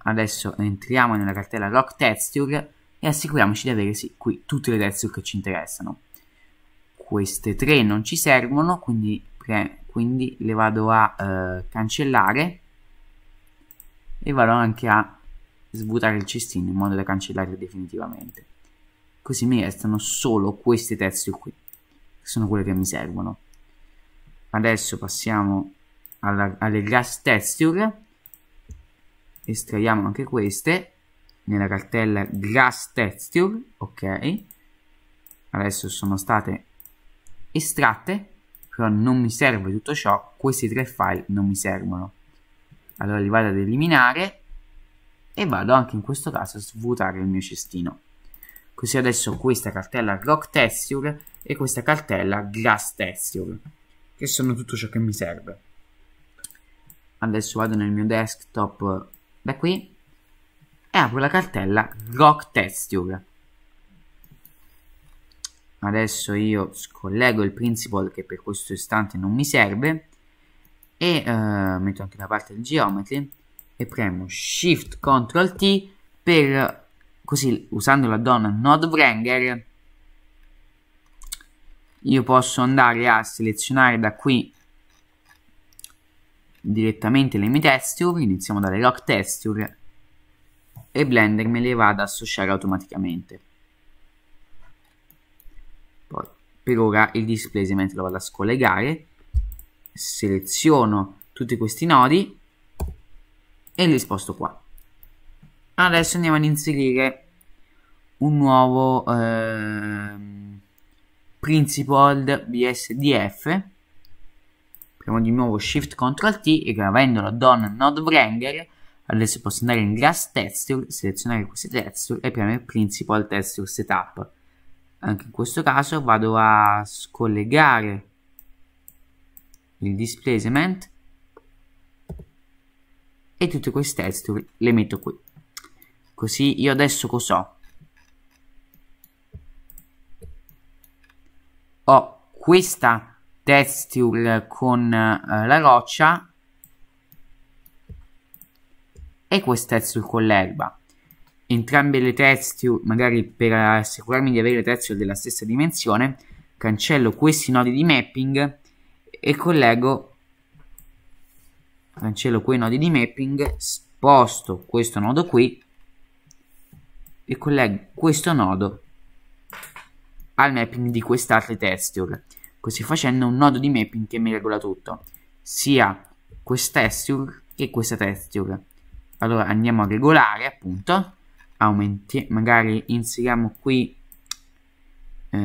adesso entriamo nella cartella Rock Texture e assicuriamoci di avere sì, qui tutte le texture che ci interessano. Queste tre non ci servono, quindi ok quindi le vado a eh, cancellare e vado anche a svuotare il cestino in modo da cancellarle definitivamente così mi restano solo questi testi qui che sono quelle che mi servono adesso passiamo alla, alle grass texture estraiamo anche queste nella cartella grass texture ok adesso sono state estratte però non mi serve tutto ciò, questi tre file non mi servono. Allora li vado ad eliminare e vado anche in questo caso a svuotare il mio cestino. Così adesso ho questa cartella Rock Texture e questa cartella Glass Texture, che sono tutto ciò che mi serve. Adesso vado nel mio desktop da qui e apro la cartella Rock Texture adesso io scollego il principal che per questo istante non mi serve e eh, metto anche da parte il geometry e premo shift ctrl t per così usando la donna node wranger io posso andare a selezionare da qui direttamente le mie texture iniziamo dalle rock texture e blender me le vado ad associare automaticamente per ora il displacement lo vado a scollegare seleziono tutti questi nodi e li sposto qua adesso andiamo ad inserire un nuovo eh, principled bsdf premo di nuovo shift ctrl t e gravendolo don node wrangler adesso posso andare in glass texture selezionare queste texture e premere principal texture setup anche in questo caso vado a scollegare il displacement e tutte queste texture le metto qui così io adesso cos'ho? ho questa texture con eh, la roccia e questa texture con l'erba entrambe le texture, magari per assicurarmi di avere le texture della stessa dimensione, cancello questi nodi di mapping e collego, cancello quei nodi di mapping, sposto questo nodo qui e collego questo nodo al mapping di quest'altra texture, così facendo un nodo di mapping che mi regola tutto, sia questa texture che questa texture. Allora andiamo a regolare appunto aumenti magari inseriamo qui eh,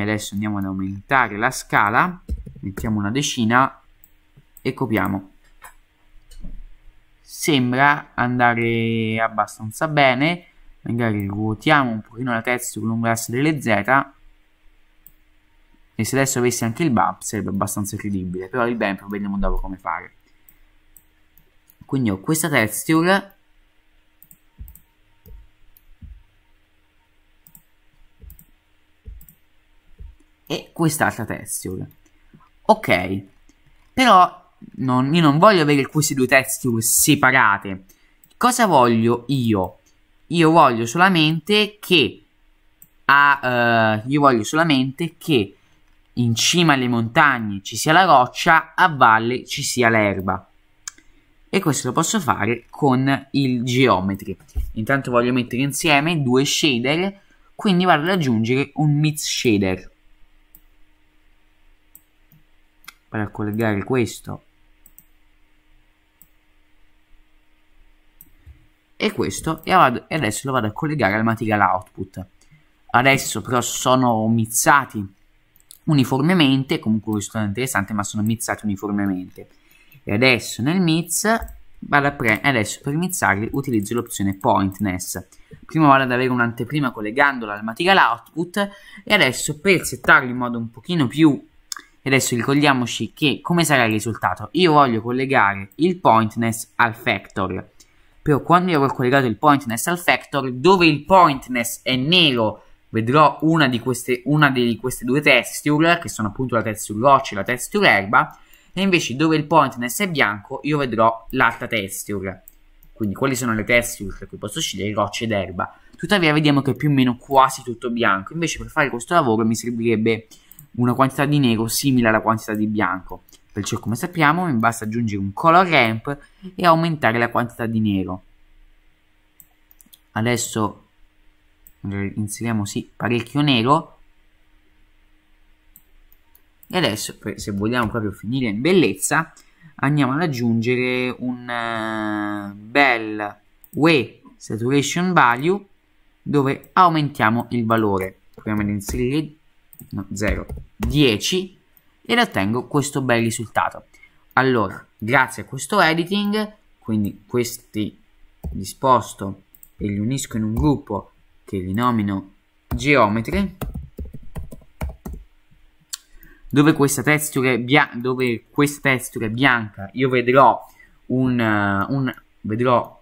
adesso andiamo ad aumentare la scala mettiamo una decina e copiamo sembra andare abbastanza bene magari ruotiamo un pochino la texture lungo l'asse delle z e se adesso avessi anche il bump sarebbe abbastanza credibile però il bump vediamo dopo come fare quindi ho questa texture e quest'altra texture. Ok, però non, io non voglio avere queste due texture separate. Cosa voglio io? Io voglio solamente che a, uh, io voglio solamente che in cima alle montagne ci sia la roccia, a valle ci sia l'erba. E questo lo posso fare con il geometry. Intanto voglio mettere insieme due shader, quindi vado ad aggiungere un mix shader. per collegare questo e questo e, adesso lo vado a collegare al material output adesso però sono mizzati uniformemente comunque questo è interessante ma sono mizzati uniformemente e adesso nel mix vado a pre adesso per mizzarli utilizzo l'opzione pointness prima vado ad avere un'anteprima collegandola al material output e adesso per settarli in modo un pochino più e adesso ricordiamoci che come sarà il risultato? Io voglio collegare il pointness al factor. Però quando io avrò collegato il pointness al factor, dove il pointness è nero, vedrò una di queste, una di queste due texture, che sono appunto la texture roccia e la texture erba, e invece dove il pointness è bianco, io vedrò l'altra texture. Quindi quali sono le texture tra cui posso scegliere rocce ed erba. Tuttavia vediamo che è più o meno quasi tutto bianco, invece per fare questo lavoro mi servirebbe una quantità di nero simile alla quantità di bianco. Perciò come sappiamo mi basta aggiungere un color ramp e aumentare la quantità di nero. Adesso inseriamo sì, parecchio nero e adesso se vogliamo proprio finire in bellezza andiamo ad aggiungere un uh, bel way saturation value dove aumentiamo il valore proviamo ad inserire no, 0, 10 ed ottengo questo bel risultato. Allora, grazie a questo editing, quindi questi disposto e li unisco in un gruppo che li nomino geometri, dove questa texture, bia dove questa texture bianca io vedrò un, eh, un vedrò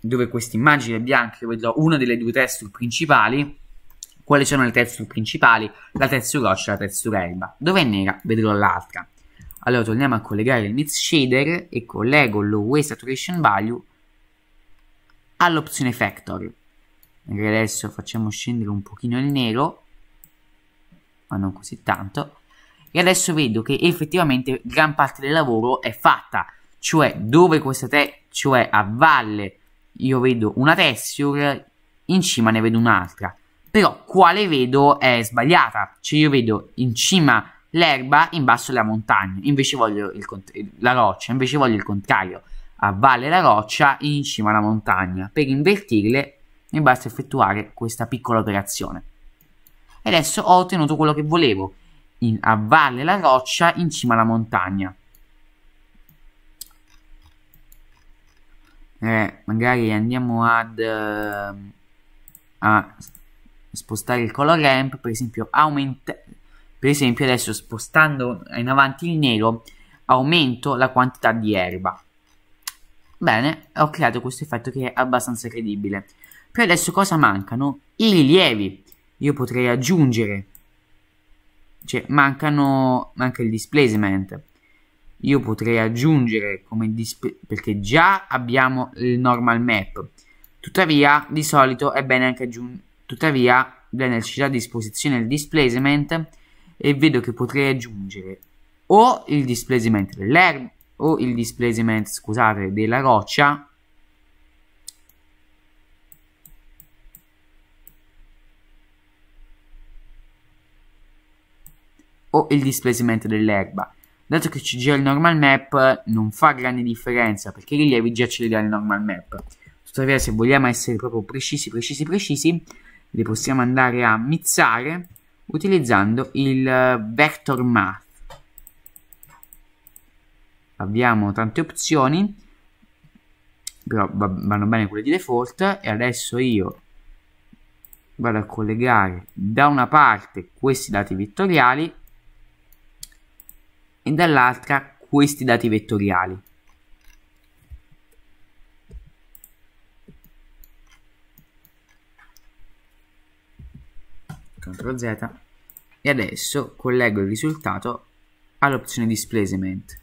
dove questa immagine bianca io vedrò una delle due texture principali quali sono le texture principali? La texture roccia e la texture erba. Dove è nera? Vedrò l'altra. Allora torniamo a collegare il mid shader e collego lo weight Saturation Value all'opzione Factor. Anche adesso facciamo scendere un pochino il nero, ma non così tanto. E adesso vedo che effettivamente gran parte del lavoro è fatta, cioè dove questa te, cioè a valle io vedo una texture, in cima ne vedo un'altra però quale vedo è sbagliata, cioè io vedo in cima l'erba, in basso la montagna, invece voglio cont- la roccia, invece voglio il contrario, a valle la roccia, in cima la montagna, per invertirle mi basta effettuare questa piccola operazione. E adesso ho ottenuto quello che volevo, in, a valle la roccia, in cima la montagna. Eh, magari andiamo ad... Uh, a spostare il color ramp, per esempio, aumenta- per esempio adesso spostando in avanti il nero aumento la quantità di erba. Bene, ho creato questo effetto che è abbastanza credibile. Per adesso cosa mancano? I rilievi. Io potrei aggiungere, cioè mancano, manca il displacement. Io potrei aggiungere come display, perché già abbiamo il normal map. Tuttavia, di solito è bene anche aggiungere Tuttavia viene a disposizione il displacement e vedo che potrei aggiungere o il displacement dell'erba o il displacement, scusate, della roccia o il displacement dell'erba. Dato che c'è già il normal map non fa grande differenza perché i rilievi già ce li dà il normal map. Tuttavia se vogliamo essere proprio precisi, precisi, precisi, li possiamo andare a mizzare utilizzando il eh, vector math. Abbiamo tante opzioni, però vanno bene quelle di default e adesso io vado a collegare da una parte questi dati vettoriali e dall'altra questi dati vettoriali. CTRL Z e adesso collego il risultato all'opzione displacement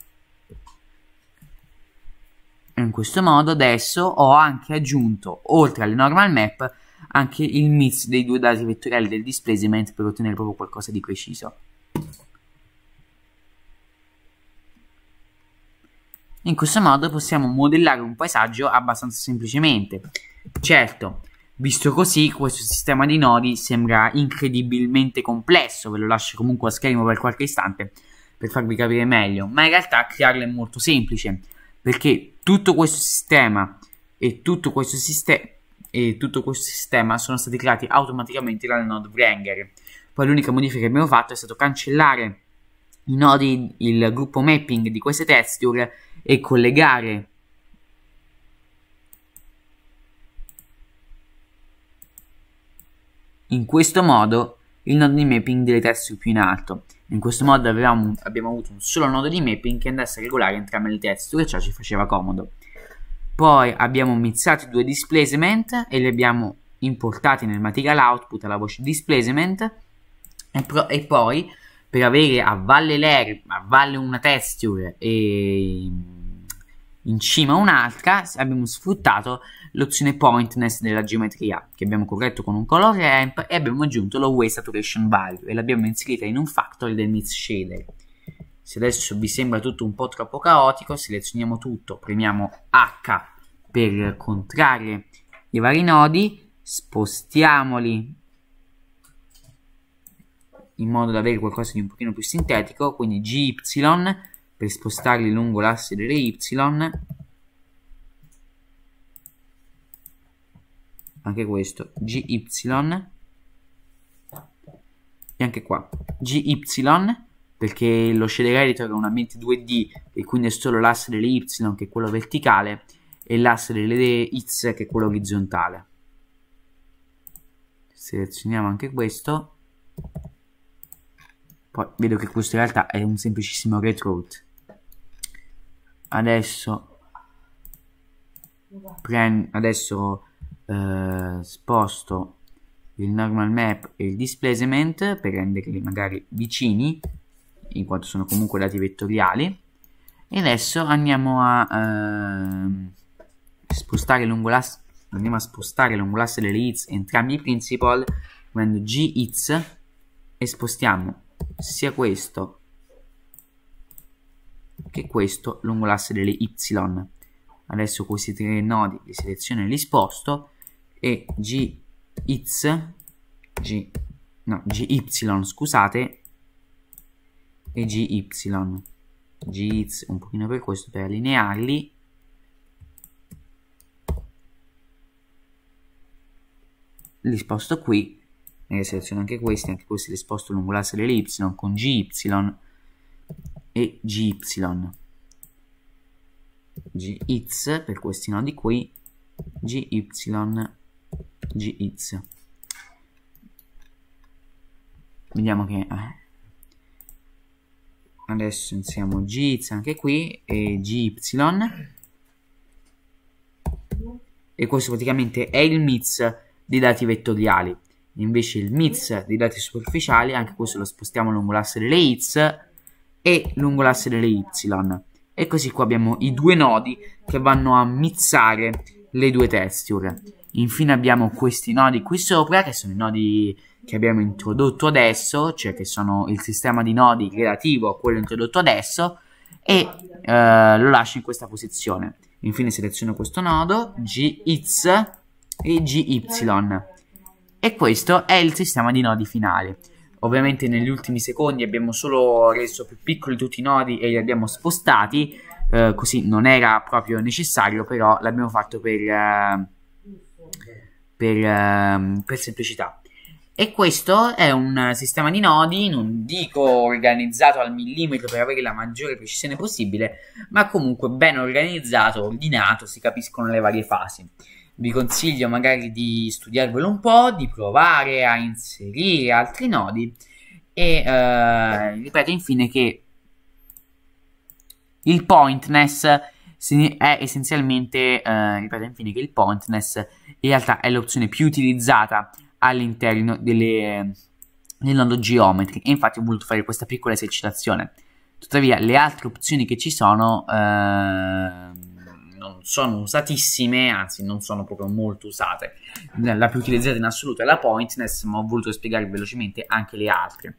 in questo modo adesso ho anche aggiunto oltre alle normal map anche il mix dei due dati vettoriali del displacement per ottenere proprio qualcosa di preciso in questo modo possiamo modellare un paesaggio abbastanza semplicemente certo Visto così, questo sistema di nodi sembra incredibilmente complesso, ve lo lascio comunque a schermo per qualche istante per farvi capire meglio, ma in realtà crearlo è molto semplice, perché tutto questo sistema e tutto questo, siste e tutto questo sistema sono stati creati automaticamente dal node Wranger. Poi l'unica modifica che abbiamo fatto è stato cancellare i nodi, il gruppo mapping di queste texture e collegare In questo modo il nodo di mapping delle terze più in alto. In questo modo avevamo, abbiamo avuto un solo nodo di mapping che andasse a regolare entrambe le terze, che ciò ci faceva comodo. Poi abbiamo mizzato i due displacement e li abbiamo importati nel material output alla voce displacement e, e poi per avere a valle layer, a valle una texture e in cima un'altra abbiamo sfruttato l'opzione pointness della geometria che abbiamo corretto con un color ramp e abbiamo aggiunto la way saturation value e l'abbiamo inserita in un factory del mix shader. Se adesso vi sembra tutto un po' troppo caotico, selezioniamo tutto, premiamo H per contrarre i vari nodi, spostiamoli in modo da avere qualcosa di un pochino più sintetico, quindi GY per spostarli lungo l'asse delle Y anche questo gy e anche qua gy perché lo shade editor è un ambiente 2D e quindi è solo l'asse delle y che è quello verticale e l'asse delle x che è quello orizzontale selezioniamo anche questo poi vedo che questo in realtà è un semplicissimo retrout adesso adesso eh, sposto il normal map e il displacement per renderli magari vicini in quanto sono comunque dati vettoriali e adesso andiamo a eh, spostare lungo l'asse andiamo a spostare lungo l'asse delle hits entrambi i principal prendo g hits e spostiamo sia questo che questo lungo l'asse delle y adesso questi tre nodi li seleziono e li sposto e gx, g, no, gy, scusate, e gy, gx un pochino per questo, per allinearli, li sposto qui, e seleziono anche questi, anche questi li sposto lungo l'asse dell'y con gy e gy gx per questi nodi qui gy gx vediamo che eh. adesso insiamo gx anche qui e gy e questo praticamente è il mix dei dati vettoriali invece il mix dei dati superficiali anche questo lo spostiamo lungo l'asse delle x e lungo l'asse delle y e così qua abbiamo i due nodi che vanno a mizzare le due texture Infine abbiamo questi nodi qui sopra, che sono i nodi che abbiamo introdotto adesso, cioè che sono il sistema di nodi relativo a quello introdotto adesso, e eh, lo lascio in questa posizione. Infine seleziono questo nodo, gx e gy, e questo è il sistema di nodi finale. Ovviamente negli ultimi secondi abbiamo solo reso più piccoli tutti i nodi e li abbiamo spostati, eh, così non era proprio necessario, però l'abbiamo fatto per... Eh, per, uh, per semplicità. E questo è un sistema di nodi, non dico organizzato al millimetro per avere la maggiore precisione possibile, ma comunque ben organizzato, ordinato, si capiscono le varie fasi. Vi consiglio magari di studiarvelo un po', di provare a inserire altri nodi e eh, ripeto infine che il pointness è essenzialmente, eh, ripeto infine, che il pointless in realtà è l'opzione più utilizzata all'interno delle, del nodo geometry e infatti ho voluto fare questa piccola esercitazione. Tuttavia le altre opzioni che ci sono eh, non sono usatissime, anzi non sono proprio molto usate. La più utilizzata in assoluto è la pointless, ma ho voluto spiegare velocemente anche le altre.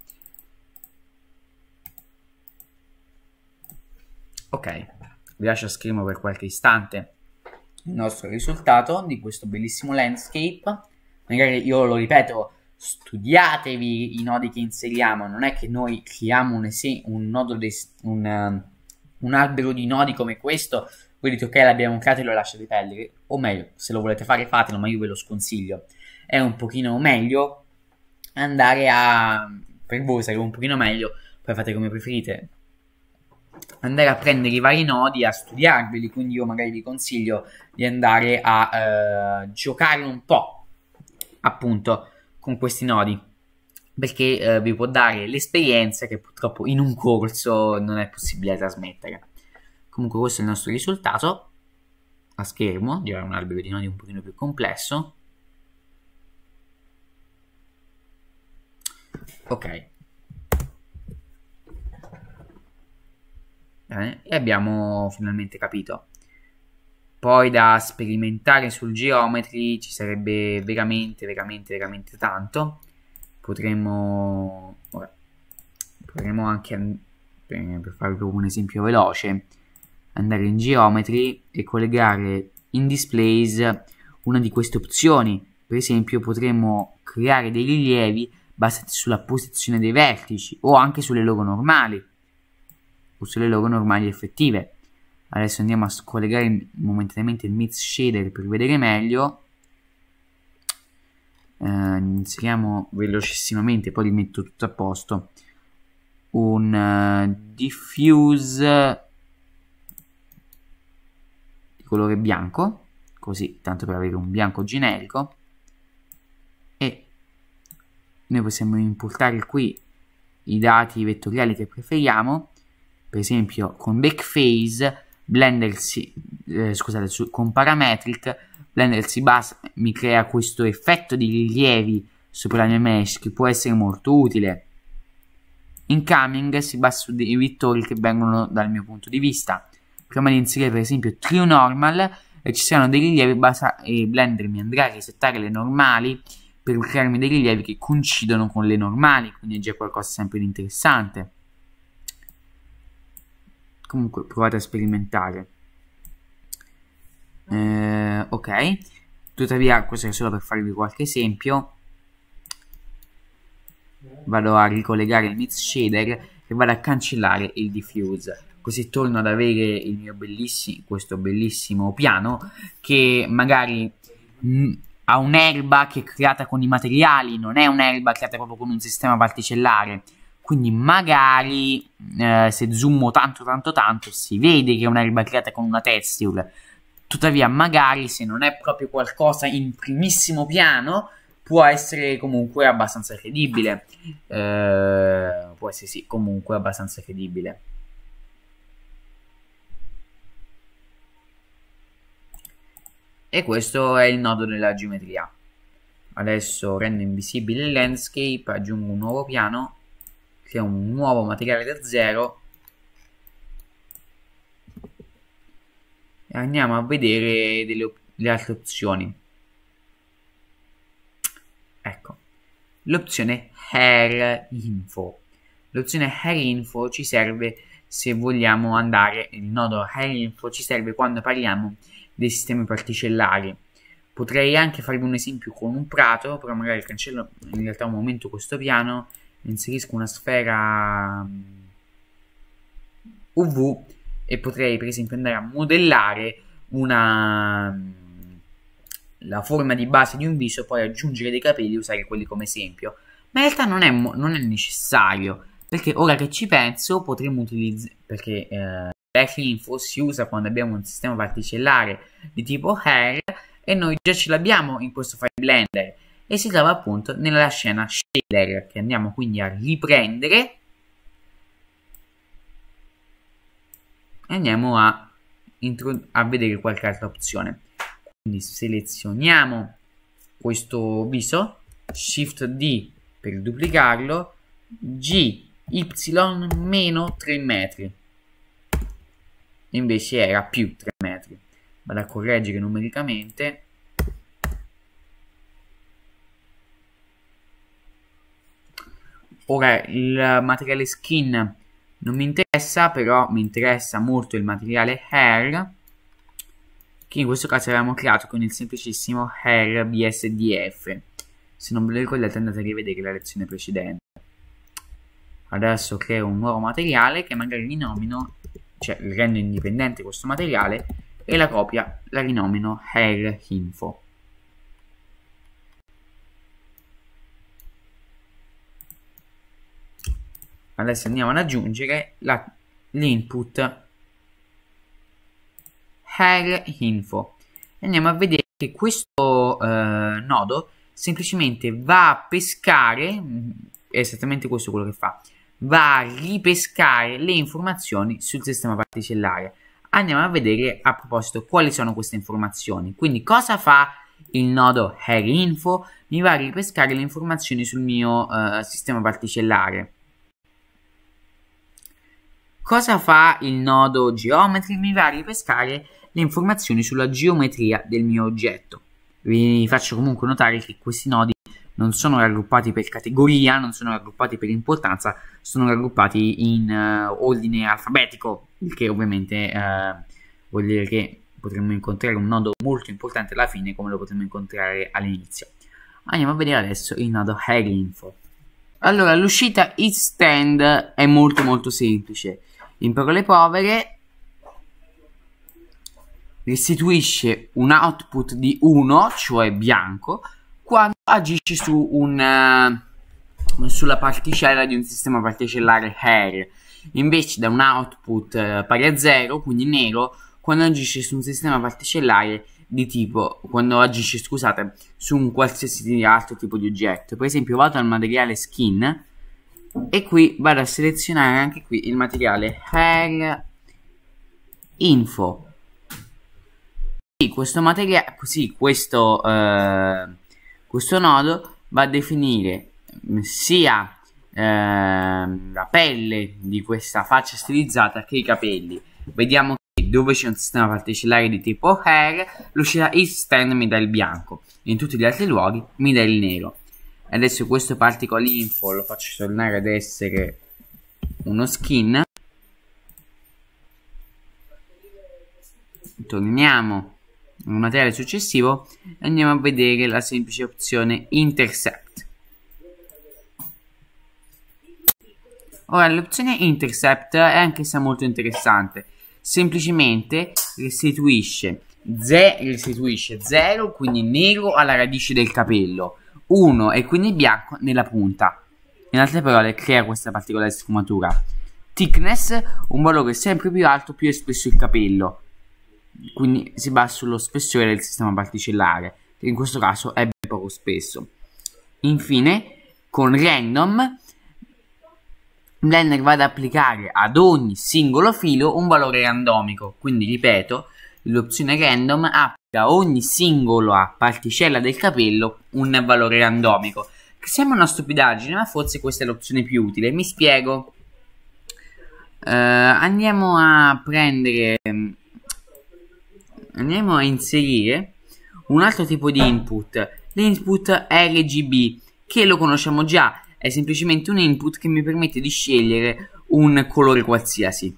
Ok vi lascio a schermo per qualche istante il nostro risultato di questo bellissimo landscape. Magari io lo ripeto, studiatevi i nodi che inseriamo, non è che noi creiamo un, es- un, nodo des- un, uh, un albero di nodi come questo, voi dite ok l'abbiamo creato e lo lasciate perdere, o meglio, se lo volete fare fatelo, ma io ve lo sconsiglio. È un pochino meglio andare a, per voi sarebbe un pochino meglio, poi fate come preferite, andare a prendere i vari nodi a studiarveli quindi io magari vi consiglio di andare a eh, giocare un po' appunto con questi nodi perché eh, vi può dare l'esperienza che purtroppo in un corso non è possibile trasmettere comunque questo è il nostro risultato a schermo girare un albero di nodi un pochino più complesso ok eh, e abbiamo finalmente capito. Poi da sperimentare sul geometri ci sarebbe veramente, veramente, veramente tanto. Potremmo, ora, potremmo anche, per, per farvi un esempio veloce, andare in geometri e collegare in displays una di queste opzioni. Per esempio potremmo creare dei rilievi basati sulla posizione dei vertici o anche sulle loro normali uso le loro normali effettive. Adesso andiamo a scollegare momentaneamente il mid shader per vedere meglio. Eh, inseriamo velocissimamente, poi li metto tutto a posto. Un uh, diffuse di colore bianco, così tanto per avere un bianco generico. E noi possiamo importare qui i dati vettoriali che preferiamo per esempio con Backface, Blender si, eh, scusate, su, con Parametric, Blender si basa, mi crea questo effetto di rilievi sopra la mia mesh che può essere molto utile. Incoming si basa su dei vettori che vengono dal mio punto di vista. Prima di inserire per esempio True Normal eh, ci saranno dei rilievi basa- e Blender mi andrà a risettare le normali per crearmi dei rilievi che coincidono con le normali, quindi è già qualcosa sempre di interessante comunque provate a sperimentare mm. eh, ok tuttavia questo è solo per farvi qualche esempio vado a ricollegare il mix shader e vado a cancellare il diffuse così torno ad avere il mio bellissimo questo bellissimo piano che magari mh, mm, ha un'erba che è creata con i materiali non è un'erba creata proprio con un sistema particellare quindi magari eh, se zoomo tanto tanto tanto si vede che è un'erba creata con una texture tuttavia magari se non è proprio qualcosa in primissimo piano può essere comunque abbastanza credibile eh, può essere sì comunque abbastanza credibile e questo è il nodo della geometria adesso rendo invisibile il landscape aggiungo un nuovo piano che è un nuovo materiale da zero e andiamo a vedere delle, le altre opzioni ecco l'opzione hair info l'opzione hair info ci serve se vogliamo andare il nodo hair info ci serve quando parliamo dei sistemi particellari potrei anche farvi un esempio con un prato però magari cancello in realtà un momento questo piano inserisco una sfera mm, UV e potrei per esempio andare a modellare una, mm, la forma di base di un viso e poi aggiungere dei capelli e usare quelli come esempio. Ma in realtà non è, non è necessario, perché ora che ci penso potremmo utilizzare... perché eh, backlinfo si usa quando abbiamo un sistema particellare di tipo hair e noi già ce l'abbiamo in questo file Blender e si trova appunto nella scena Schiller che andiamo quindi a riprendere e andiamo a, a vedere qualche altra opzione quindi selezioniamo questo viso shift D per duplicarlo G y meno 3 metri invece era più 3 metri vado a correggere numericamente Ora, il materiale skin non mi interessa, però mi interessa molto il materiale hair, che in questo caso avevamo creato con il semplicissimo hair bsdf. Se non ve lo ricordate andate a rivedere la lezione precedente. Adesso creo un nuovo materiale che magari rinomino, cioè rendo indipendente questo materiale, e la copia la rinomino hair info. adesso andiamo ad aggiungere l'input hair info e andiamo a vedere che questo eh, nodo semplicemente va a pescare è esattamente questo quello che fa va a ripescare le informazioni sul sistema particellare andiamo a vedere a proposito quali sono queste informazioni quindi cosa fa il nodo hair info mi va a ripescare le informazioni sul mio eh, sistema particellare Cosa fa il nodo Geometry? Mi va a ripescare le informazioni sulla geometria del mio oggetto. Vi faccio comunque notare che questi nodi non sono raggruppati per categoria, non sono raggruppati per importanza, sono raggruppati in uh, ordine alfabetico, il che ovviamente uh, vuol dire che potremmo incontrare un nodo molto importante alla fine come lo potremmo incontrare all'inizio. Andiamo a vedere adesso il nodo HairInfo. Allora, l'uscita itstand è molto molto semplice in parole povere restituisce un output di 1, cioè bianco, quando agisce su un, uh, sulla particella di un sistema particellare hair. Invece da un output uh, pari a 0, quindi nero, quando agisce su un sistema particellare di tipo, quando agisce, scusate, su un qualsiasi altro tipo di oggetto. Per esempio vado al materiale skin, e qui vado a selezionare anche qui il materiale hair info sì, questo materiale sì, questo, eh, questo nodo va a definire sia eh, la pelle di questa faccia stilizzata che i capelli vediamo che dove c'è un sistema particellare di tipo hair l'uscita east mi dà il bianco in tutti gli altri luoghi mi dà il nero adesso questo particle info lo faccio tornare ad essere uno skin torniamo nel materiale successivo e andiamo a vedere la semplice opzione intercept ora l'opzione intercept è anch'essa molto interessante semplicemente restituisce, restituisce 0 quindi nero alla radice del capello 1 e quindi bianco nella punta. In altre parole, crea questa particolare sfumatura. Thickness, un valore sempre più alto più è spesso il capello, quindi si basa sullo spessore del sistema particellare, che in questo caso è ben poco spesso. Infine, con random, Blender va ad applicare ad ogni singolo filo un valore randomico, quindi ripeto, L'opzione random applica a ogni singola particella del capello un valore randomico. Che sembra una stupidaggine, ma forse questa è l'opzione più utile. Mi spiego. Uh, andiamo a prendere... Mm, andiamo a inserire un altro tipo di input, l'input RGB, che lo conosciamo già, è semplicemente un input che mi permette di scegliere un colore qualsiasi.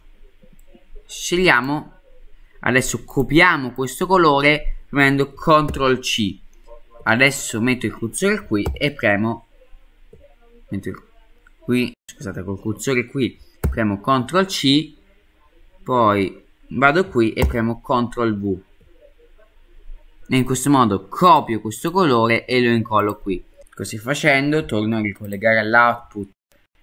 Scegliamo adesso copiamo questo colore premendo CTRL C adesso metto il cursore qui e premo metto qui scusate col cursore qui premo CTRL C poi vado qui e premo CTRL V e in questo modo copio questo colore e lo incollo qui così facendo torno a ricollegare all'output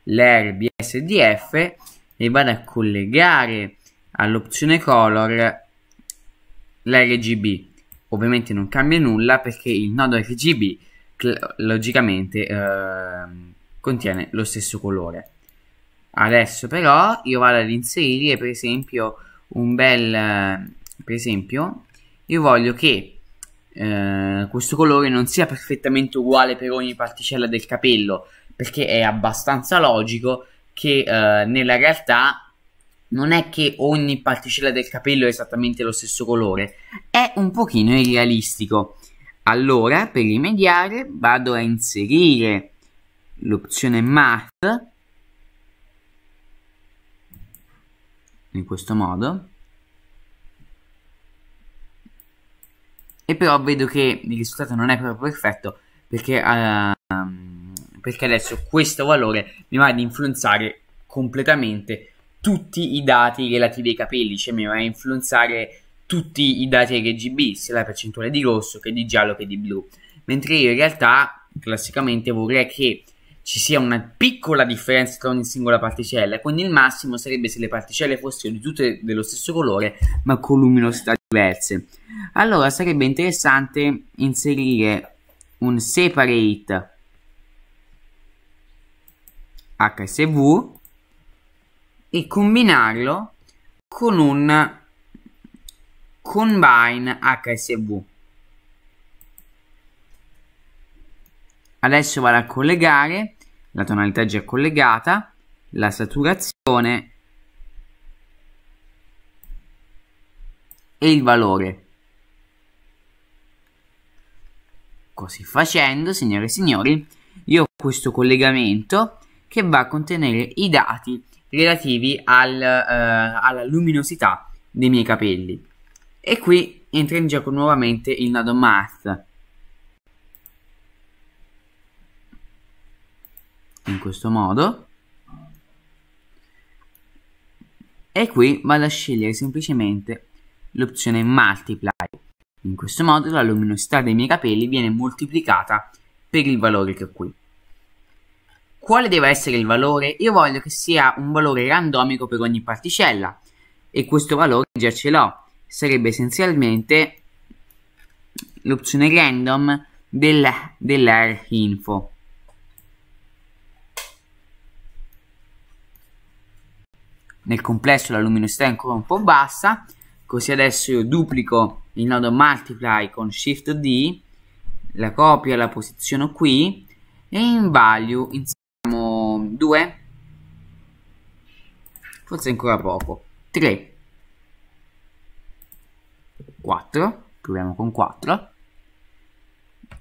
l'RBSDF e vado a collegare all'opzione color l'RGB ovviamente non cambia nulla perché il nodo RGB logicamente eh, contiene lo stesso colore adesso però io vado ad inserire per esempio un bel per esempio io voglio che eh, questo colore non sia perfettamente uguale per ogni particella del capello perché è abbastanza logico che eh, nella realtà non è che ogni particella del capello è esattamente lo stesso colore, è un pochino irrealistico. Allora, per rimediare, vado a inserire l'opzione Math in questo modo. E però vedo che il risultato non è proprio perfetto perché, uh, perché adesso questo valore mi va ad influenzare completamente tutti i dati relativi ai capelli, cioè mi va a influenzare tutti i dati RGB, sia la percentuale di rosso che di giallo che di blu. Mentre io in realtà classicamente vorrei che ci sia una piccola differenza tra ogni singola particella, quindi il massimo sarebbe se le particelle fossero tutte dello stesso colore ma con luminosità diverse. Allora sarebbe interessante inserire un separate HSV e combinarlo con un Combine HSV. Adesso vado a collegare, la tonalità già collegata, la saturazione e il valore. Così facendo, signore e signori, io ho questo collegamento che va a contenere i dati relativi al, eh, alla luminosità dei miei capelli. E qui entra in gioco nuovamente il nodo math. In questo modo. E qui vado a scegliere semplicemente l'opzione multiply. In questo modo la luminosità dei miei capelli viene moltiplicata per il valore che ho qui. Quale deve essere il valore? Io voglio che sia un valore randomico per ogni particella e questo valore già ce l'ho. Sarebbe essenzialmente l'opzione random del, dell'air info. Nel complesso la luminosità è ancora un po' bassa, così adesso io duplico il nodo multiply con shift D, la copio e la posiziono qui e in value 2 forse ancora poco 3 4 proviamo con 4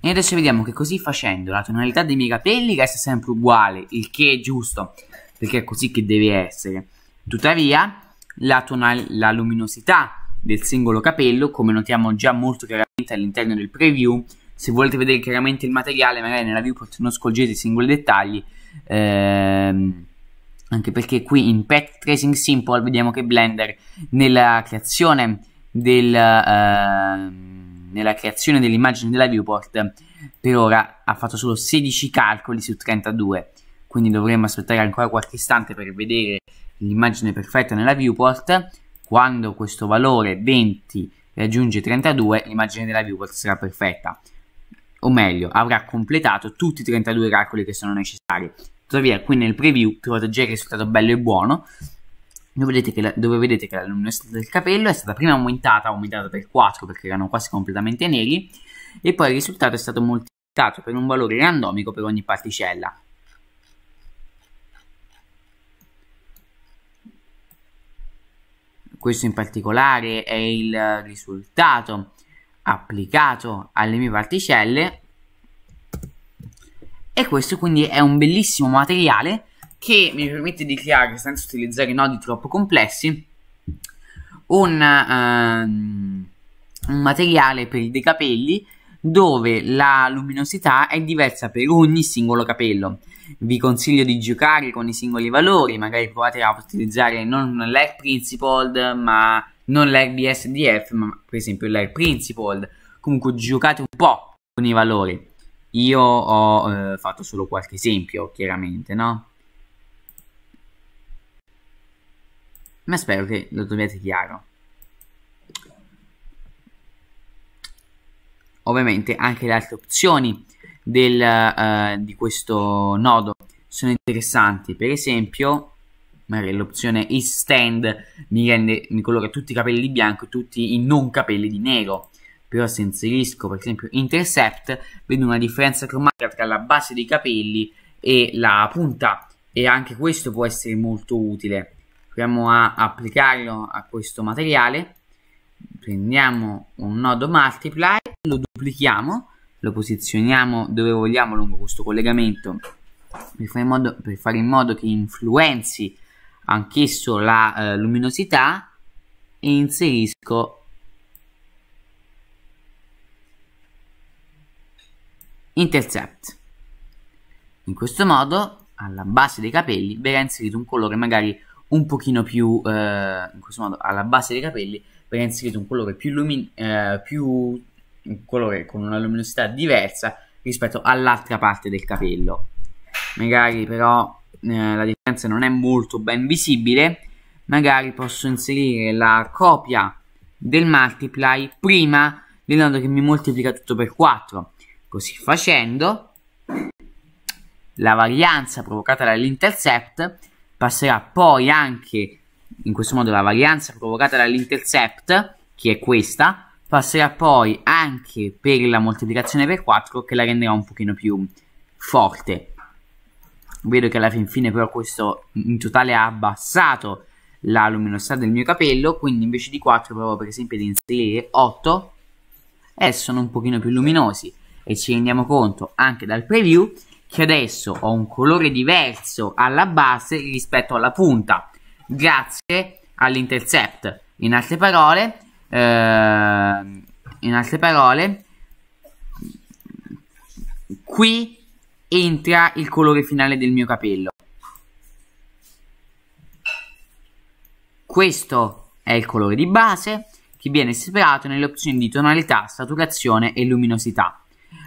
e adesso vediamo che così facendo la tonalità dei miei capelli resta sempre uguale il che è giusto perché è così che deve essere tuttavia la, la luminosità del singolo capello come notiamo già molto chiaramente all'interno del preview se volete vedere chiaramente il materiale magari nella viewport non scorgete i singoli dettagli Ehm, anche perché qui in Path Tracing Simple vediamo che Blender nella creazione del, eh, nella creazione dell'immagine della viewport per ora ha fatto solo 16 calcoli su 32 quindi dovremmo aspettare ancora qualche istante per vedere l'immagine perfetta nella viewport quando questo valore 20 raggiunge 32 l'immagine della viewport sarà perfetta o meglio, avrà completato tutti i 32 calcoli che sono necessari. Tuttavia, qui nel preview trovate già il risultato bello e buono, dove vedete che la, vedete che la luminosità del capello è stata prima aumentata, aumentata per 4 perché erano quasi completamente neri, e poi il risultato è stato moltiplicato per un valore randomico per ogni particella. Questo in particolare è il risultato applicato alle mie particelle e questo quindi è un bellissimo materiale che mi permette di creare senza utilizzare nodi troppo complessi un, ehm, un materiale per dei capelli dove la luminosità è diversa per ogni singolo capello. Vi consiglio di giocare con i singoli valori, magari provate a utilizzare non l'Air Principled, ma non l'R SDF, ma per esempio l'R Principled. Comunque giocate un po' con i valori. Io ho eh, fatto solo qualche esempio, chiaramente, no? Ma spero che lo troviate chiaro. Ovviamente anche le altre opzioni del, eh, di questo nodo sono interessanti. Per esempio, magari l'opzione extend mi, rende, mi colora tutti i capelli di bianco e tutti i non capelli di nero però se inserisco per esempio intercept vedo una differenza cromatica tra la base dei capelli e la punta e anche questo può essere molto utile proviamo a applicarlo a questo materiale prendiamo un nodo multiply lo duplichiamo lo posizioniamo dove vogliamo lungo questo collegamento per fare in modo, fare in modo che influenzi anch'esso la eh, luminosità e inserisco intercept in questo modo alla base dei capelli verrà inserito un colore magari un pochino più eh, in questo modo alla base dei capelli verrà inserito un colore più luminoso eh, più un colore con una luminosità diversa rispetto all'altra parte del capello magari però eh, la differenza non è molto ben visibile, magari posso inserire la copia del multiply prima del nodo che mi moltiplica tutto per 4. Così facendo, la varianza provocata dall'intercept passerà poi anche, in questo modo la varianza provocata dall'intercept, che è questa, passerà poi anche per la moltiplicazione per 4 che la renderà un pochino più forte vedo che alla fin fine però questo in totale ha abbassato la luminosità del mio capello quindi invece di 4 provo per esempio ad inserire 8 e sono un pochino più luminosi e ci rendiamo conto anche dal preview che adesso ho un colore diverso alla base rispetto alla punta grazie all'intercept in altre parole eh, in altre parole qui entra il colore finale del mio capello. Questo è il colore di base che viene separato nelle opzioni di tonalità, saturazione e luminosità.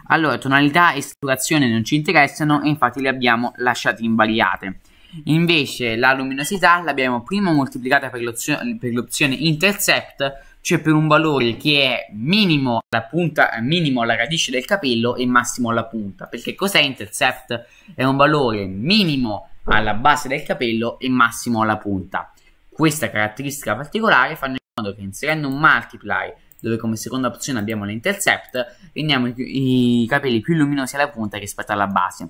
Allora, tonalità e saturazione non ci interessano e infatti le abbiamo lasciate invariate. Invece la luminosità l'abbiamo prima moltiplicata per l'opzione intercept cioè per un valore che è minimo alla punta, minimo alla radice del capello e massimo alla punta. Perché cos'è intercept? È un valore minimo alla base del capello e massimo alla punta. Questa caratteristica particolare fa in modo che inserendo un multiply dove come seconda opzione abbiamo l'intercept, rendiamo i, i capelli più luminosi alla punta rispetto alla base.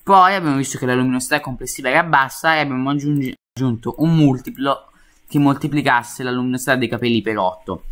Poi abbiamo visto che la luminosità complessiva era bassa e abbiamo aggiunto un multiplo che moltiplicasse la luminosità dei capelli per 8.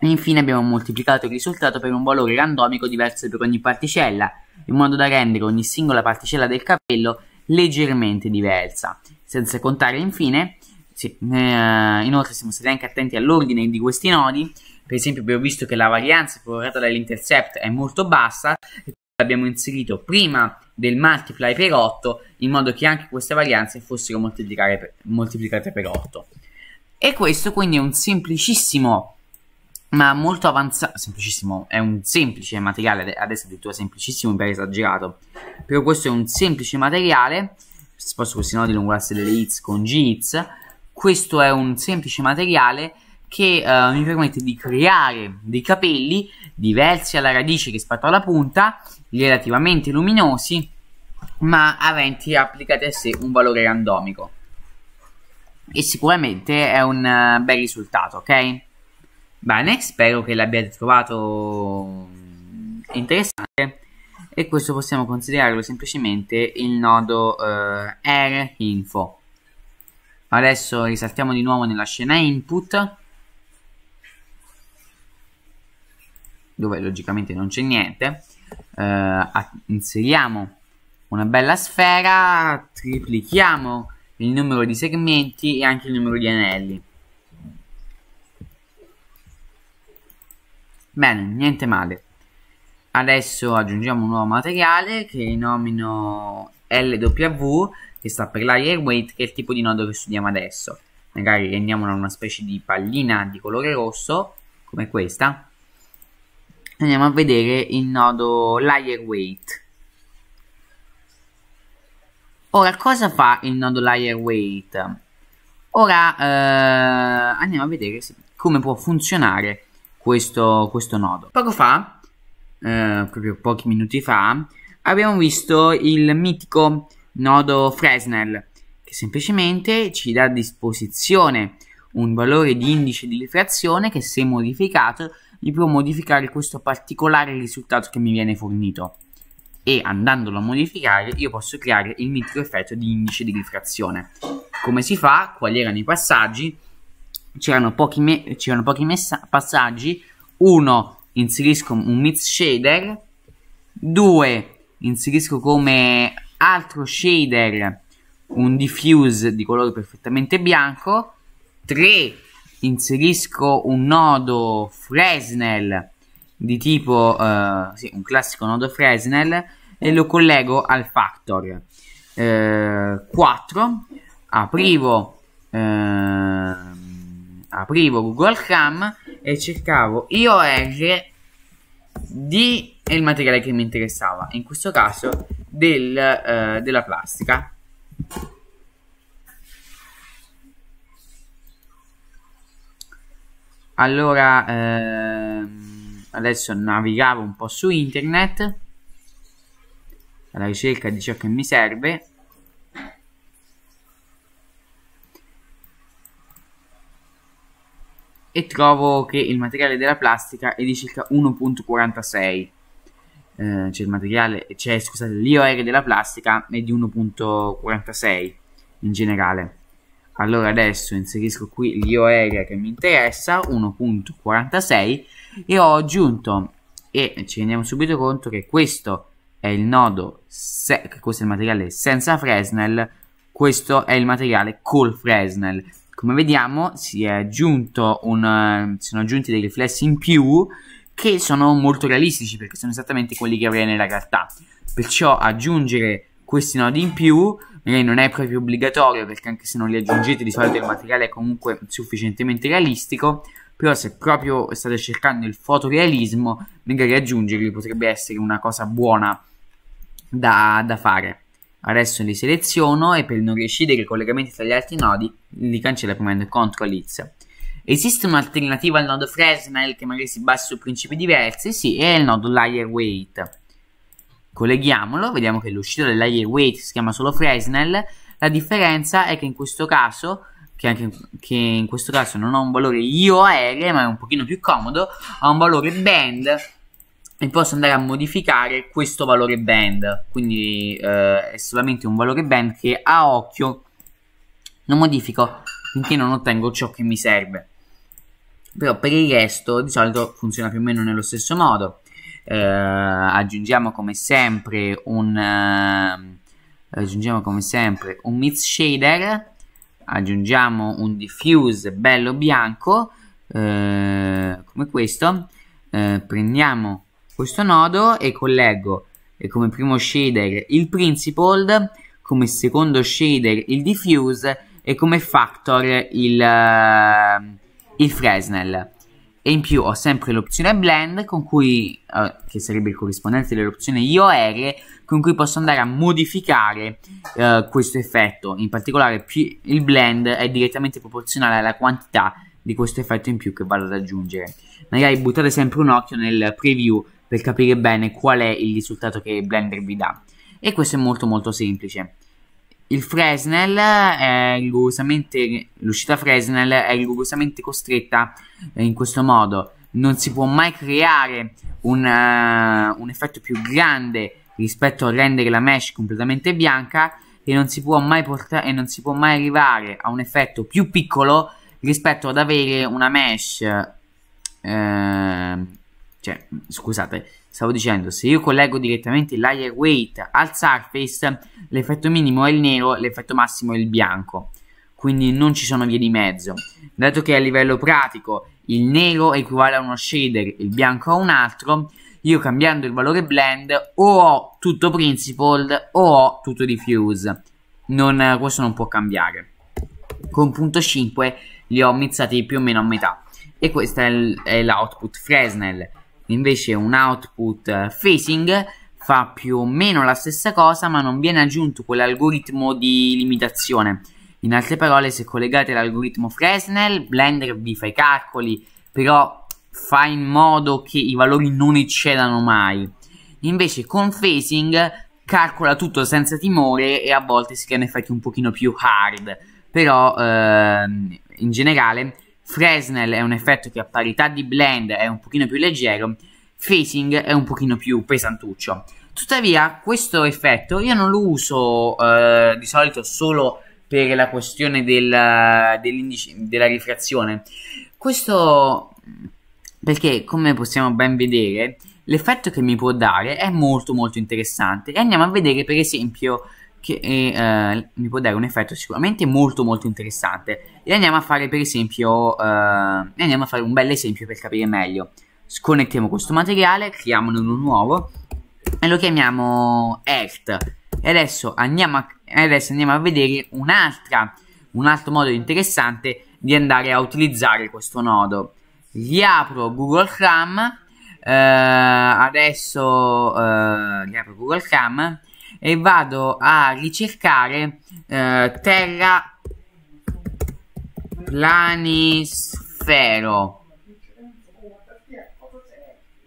E infine abbiamo moltiplicato il risultato per un valore randomico diverso per ogni particella, in modo da rendere ogni singola particella del capello leggermente diversa. Senza contare infine, sì, eh, inoltre siamo stati anche attenti all'ordine di questi nodi, per esempio abbiamo visto che la varianza provata dall'intercept è molto bassa, e l'abbiamo inserito prima del multiply per 8, in modo che anche queste varianze fossero moltiplicate per 8. E questo quindi è un semplicissimo ma molto avanzato, semplicissimo, è un semplice materiale, adesso addirittura semplicissimo per esagerato, però questo è un semplice materiale, sposto questi nodi lungo l'asse delle hits con G-Hits, questo è un semplice materiale che uh, mi permette di creare dei capelli diversi alla radice che spatta alla punta, relativamente luminosi, ma aventi applicati a sé un valore randomico e sicuramente è un eh, bel risultato, ok? Bene, spero che l'abbiate trovato mm, interessante e questo possiamo considerarlo semplicemente il nodo eh, R info. Adesso risaltiamo di nuovo nella scena input dove logicamente non c'è niente. Eh, inseriamo una bella sfera, triplichiamo il numero di segmenti e anche il numero di anelli. Bene, niente male. Adesso aggiungiamo un nuovo materiale che nomino LW che sta per layer weight che è il tipo di nodo che studiamo adesso. Magari rendiamola una specie di pallina di colore rosso come questa. Andiamo a vedere il nodo layer weight Ora, cosa fa il nodo layer weight? Ora eh, andiamo a vedere come può funzionare questo, questo nodo. Poco fa, eh, proprio pochi minuti fa, abbiamo visto il mitico nodo Fresnel che semplicemente ci dà a disposizione un valore di indice di rifrazione che se modificato gli può modificare questo particolare risultato che mi viene fornito e andandolo a modificare io posso creare il mitico effetto di indice di rifrazione. Come si fa? Quali erano i passaggi? C'erano pochi, c'erano pochi passaggi, uno inserisco un mix shader, due inserisco come altro shader un diffuse di colore perfettamente bianco, 3 inserisco un nodo Fresnel di tipo uh, sì, un classico nodo Fresnel e lo collego al factor eh, 4 aprivo eh, aprivo Google Cam e cercavo IOR di il materiale che mi interessava in questo caso del, eh, della plastica allora ehm adesso navigavo un po' su internet alla ricerca di ciò che mi serve e trovo che il materiale della plastica è di circa 1.46 eh, cioè il materiale cioè scusate l'IOR della plastica è di 1.46 in generale allora adesso inserisco qui l'IOR che mi interessa 1.46 e ho aggiunto e ci rendiamo subito conto che questo è il nodo se, questo è il materiale senza Fresnel questo è il materiale col Fresnel come vediamo si è aggiunto un, eh, sono aggiunti dei riflessi in più che sono molto realistici perché sono esattamente quelli che avrei nella realtà perciò aggiungere questi nodi in più magari non è proprio obbligatorio perché anche se non li aggiungete di solito il materiale è comunque sufficientemente realistico però se proprio state cercando il fotorealismo, magari aggiungerli potrebbe essere una cosa buona da, da fare. Adesso li seleziono e per non recidere i collegamenti tra gli altri nodi li cancello premendo CTRL X. Esiste un'alternativa al nodo Fresnel che magari si basa su principi diversi? Sì, è il nodo Layer Weight. Colleghiamolo, vediamo che l'uscita del Layer Weight si chiama solo Fresnel. La differenza è che in questo caso che anche in, che in questo caso non ha un valore IOR, ma è un pochino più comodo, ha un valore band e posso andare a modificare questo valore band, quindi eh, è solamente un valore band che a occhio non modifico finché non ottengo ciò che mi serve. Però per il resto di solito funziona più o meno nello stesso modo. Eh, aggiungiamo come sempre un eh, aggiungiamo come sempre un mid shader aggiungiamo un diffuse bello bianco eh, come questo eh, prendiamo questo nodo e collego e eh, come primo shader il principled come secondo shader il diffuse e come factor il, eh, il Fresnel e in più ho sempre l'opzione blend con cui eh, che sarebbe il corrispondente dell'opzione IOR con cui posso andare a modificare eh, questo effetto in particolare il blend è direttamente proporzionale alla quantità di questo effetto in più che vado ad aggiungere magari buttate sempre un occhio nel preview per capire bene qual è il risultato che Blender vi dà e questo è molto molto semplice il Fresnel è rigorosamente, l'uscita Fresnel è rigorosamente costretta eh, in questo modo. Non si può mai creare un, uh, un effetto più grande rispetto a rendere la mesh completamente bianca e non si può mai, portare, e non si può mai arrivare a un effetto più piccolo rispetto ad avere una mesh... Uh, cioè, scusate, stavo dicendo, se io collego direttamente l'higher weight al surface, l'effetto minimo è il nero, l'effetto massimo è il bianco. Quindi non ci sono vie di mezzo. Dato che a livello pratico il nero equivale a uno shader, il bianco a un altro, io cambiando il valore blend o ho tutto principled o ho tutto diffuse. Non, questo non può cambiare. Con punto 5 li ho mizzati più o meno a metà. E questo è l'output Fresnel invece un output facing eh, fa più o meno la stessa cosa ma non viene aggiunto quell'algoritmo di limitazione in altre parole se collegate l'algoritmo Fresnel Blender vi fa i calcoli però fa in modo che i valori non eccedano mai invece con facing calcola tutto senza timore e a volte si crea effetti un pochino più hard però ehm, in generale Fresnel è un effetto che a parità di blend è un pochino più leggero, Facing è un pochino più pesantuccio. Tuttavia questo effetto io non lo uso eh, di solito solo per la questione del, della rifrazione. Questo perché come possiamo ben vedere l'effetto che mi può dare è molto molto interessante e andiamo a vedere per esempio che eh, eh, mi può dare un effetto sicuramente molto molto interessante e andiamo a fare per esempio eh, andiamo a fare un bel esempio per capire meglio sconnettiamo questo materiale creiamone uno nuovo e lo chiamiamo Earth e adesso andiamo a, adesso andiamo a vedere un'altra un altro modo interessante di andare a utilizzare questo nodo riapro Google Chrome eh, adesso eh, riapro Google Chrome e vado a ricercare eh, terra planisfero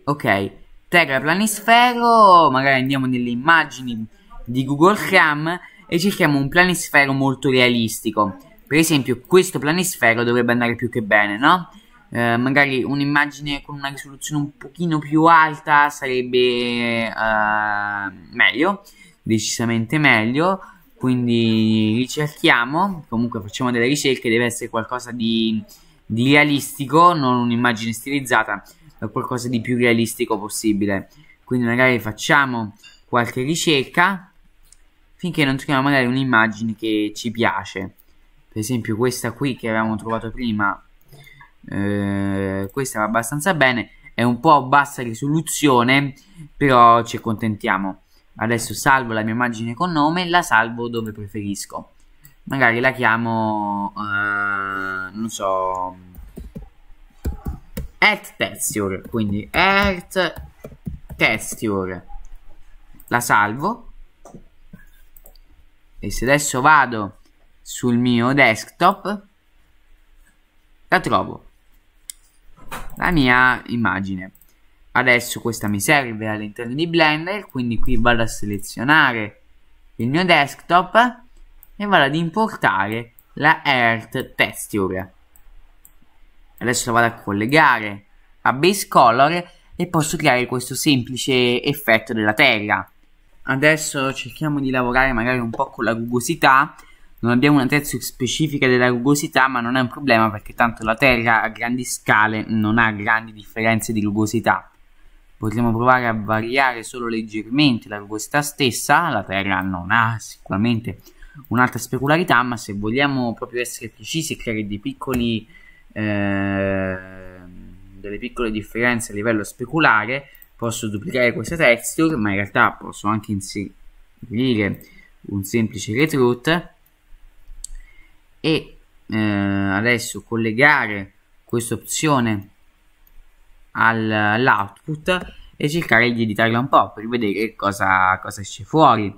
ok terra planisfero magari andiamo nelle immagini di google chrome e cerchiamo un planisfero molto realistico per esempio questo planisfero dovrebbe andare più che bene no? Eh, magari un'immagine con una risoluzione un pochino più alta sarebbe eh, meglio decisamente meglio quindi ricerchiamo comunque facciamo delle ricerche deve essere qualcosa di, di realistico non un'immagine stilizzata ma qualcosa di più realistico possibile quindi magari facciamo qualche ricerca finché non troviamo magari un'immagine che ci piace per esempio questa qui che avevamo trovato prima eh, questa va abbastanza bene è un po' bassa risoluzione però ci accontentiamo adesso salvo la mia immagine con nome la salvo dove preferisco magari la chiamo uh, non so at texture quindi at texture la salvo e se adesso vado sul mio desktop la trovo la mia immagine Adesso questa mi serve all'interno di Blender, quindi qui vado a selezionare il mio desktop e vado ad importare la Earth Texture. Adesso la vado a collegare a Base Color e posso creare questo semplice effetto della terra. Adesso cerchiamo di lavorare magari un po' con la rugosità. Non abbiamo una texture specifica della rugosità, ma non è un problema perché tanto la terra a grandi scale non ha grandi differenze di rugosità potremmo provare a variare solo leggermente la rugosità stessa, la Terra non ha sicuramente un'altra specularità, ma se vogliamo proprio essere precisi e creare dei piccoli, eh, delle piccole differenze a livello speculare, posso duplicare questa texture, ma in realtà posso anche inserire un semplice retroot e eh, adesso collegare questa opzione all'output e cercare di editarla un po' per vedere cosa, cosa esce fuori.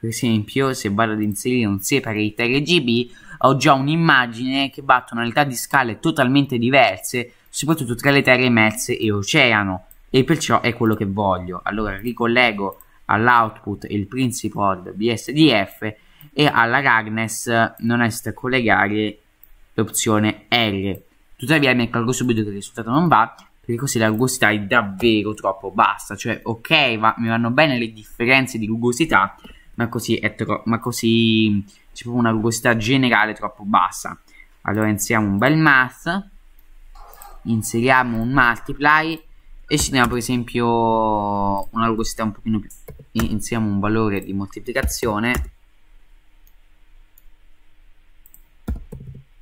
Per esempio, se vado ad inserire un separate RGB, ho già un'immagine che batte tonalità di scale totalmente diverse, soprattutto tra le terre emerse e oceano, e perciò è quello che voglio. Allora ricollego all'output il principal BSDF e alla Ragnes non è stato collegare l'opzione R. Tuttavia mi accorgo subito che il risultato non va perché così la rugosità è davvero troppo bassa. Cioè, ok, va, mi vanno bene le differenze di rugosità, ma così è tro- ma così c'è proprio una rugosità generale troppo bassa. Allora inseriamo un bel math, inseriamo un multiply e ci diamo per esempio una rugosità un pochino più... Inseriamo un valore di moltiplicazione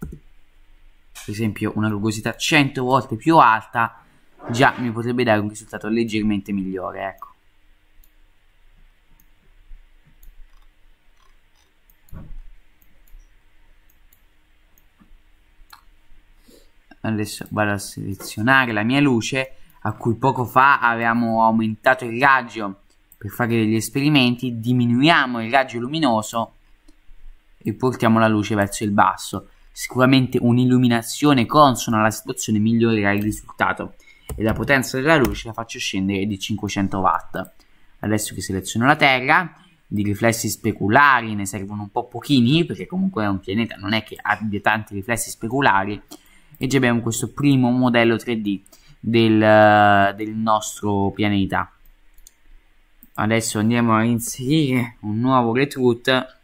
per esempio una rugosità 100 volte più alta già mi potrebbe dare un risultato leggermente migliore, ecco. Adesso vado a selezionare la mia luce a cui poco fa avevamo aumentato il raggio per fare degli esperimenti, diminuiamo il raggio luminoso e portiamo la luce verso il basso. Sicuramente un'illuminazione consona alla situazione migliorerà il risultato e la potenza della luce la faccio scendere di 500 watt. Adesso che seleziono la Terra, di riflessi speculari ne servono un po' pochini perché comunque è un pianeta, non è che abbia tanti riflessi speculari e già abbiamo questo primo modello 3D del, del nostro pianeta. Adesso andiamo a inserire un nuovo retroot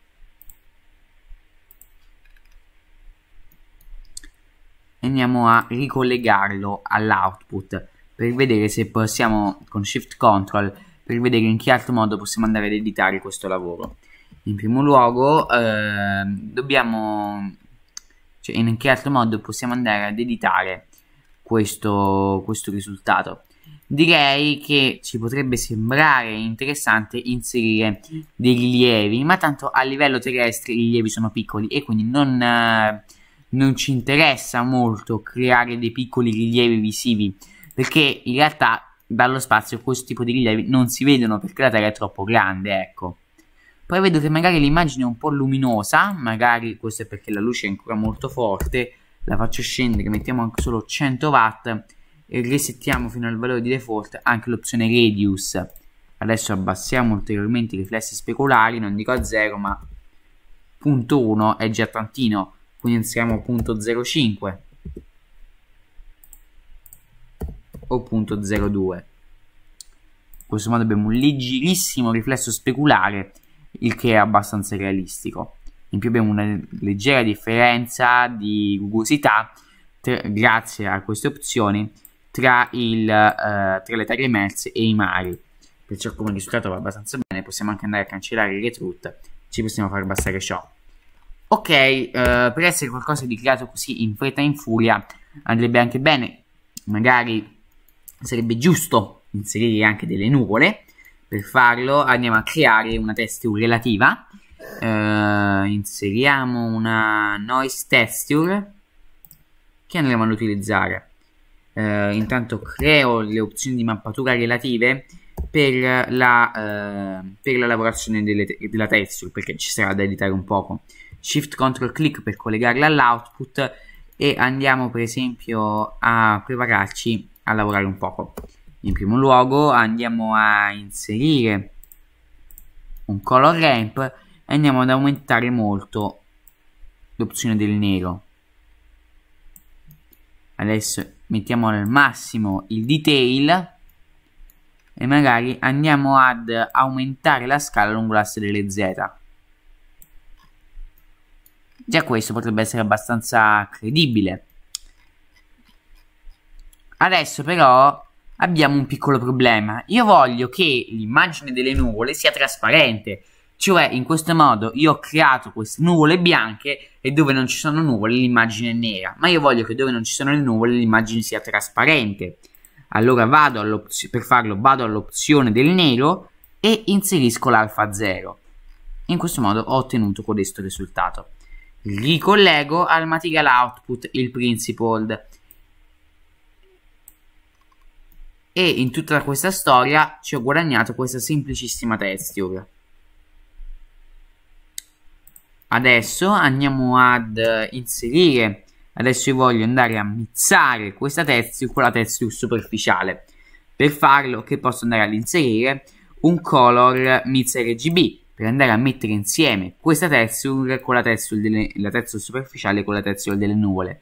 andiamo a ricollegarlo all'output per vedere se possiamo con Shift Control per vedere in che altro modo possiamo andare ad editare questo lavoro. In primo luogo eh, dobbiamo cioè in che altro modo possiamo andare ad editare questo, questo risultato. Direi che ci potrebbe sembrare interessante inserire dei rilievi, ma tanto a livello terrestre i rilievi sono piccoli e quindi non... Eh, non ci interessa molto creare dei piccoli rilievi visivi perché in realtà dallo spazio questo tipo di rilievi non si vedono perché la Terra è troppo grande, ecco. Poi vedo che magari l'immagine è un po' luminosa, magari questo è perché la luce è ancora molto forte, la faccio scendere, mettiamo anche solo 100 watt e resettiamo fino al valore di default anche l'opzione Radius. Adesso abbassiamo ulteriormente i riflessi speculari, non dico a 0 ma 0.1 è già tantino quindi inseriamo punto 0,5 o punto 0,2 in questo modo abbiamo un leggerissimo riflesso speculare il che è abbastanza realistico in più abbiamo una leggera differenza di rugosità grazie a queste opzioni tra, il, eh, tra le terre emerse e i mari perciò come risultato va abbastanza bene possiamo anche andare a cancellare le truth ci possiamo far bastare ciò Ok, eh, per essere qualcosa di creato così in fretta e in furia andrebbe anche bene, magari sarebbe giusto inserire anche delle nuvole. Per farlo andiamo a creare una texture relativa. Eh, inseriamo una noise texture che andremo ad utilizzare. Eh, intanto creo le opzioni di mappatura relative per la, eh, per la lavorazione delle, della texture perché ci sarà da editare un poco shift control click per collegarla all'output e andiamo per esempio a prepararci a lavorare un poco in primo luogo andiamo a inserire un color ramp e andiamo ad aumentare molto l'opzione del nero adesso mettiamo al massimo il detail e magari andiamo ad aumentare la scala lungo l'asse delle z Già questo potrebbe essere abbastanza credibile. Adesso però abbiamo un piccolo problema. Io voglio che l'immagine delle nuvole sia trasparente. Cioè, in questo modo io ho creato queste nuvole bianche e dove non ci sono nuvole l'immagine è nera. Ma io voglio che dove non ci sono le nuvole l'immagine sia trasparente. Allora vado per farlo vado all'opzione del nero e inserisco l'alfa 0. In questo modo ho ottenuto questo risultato. Li collego al material output, il principled. E in tutta questa storia ci ho guadagnato questa semplicissima texture. Adesso andiamo ad inserire Adesso io voglio andare a mizzare questa texture con la texture superficiale. Per farlo che posso andare ad inserire un color mix RGB per andare a mettere insieme questa texture con la texture, delle, la texture superficiale con la texture delle nuvole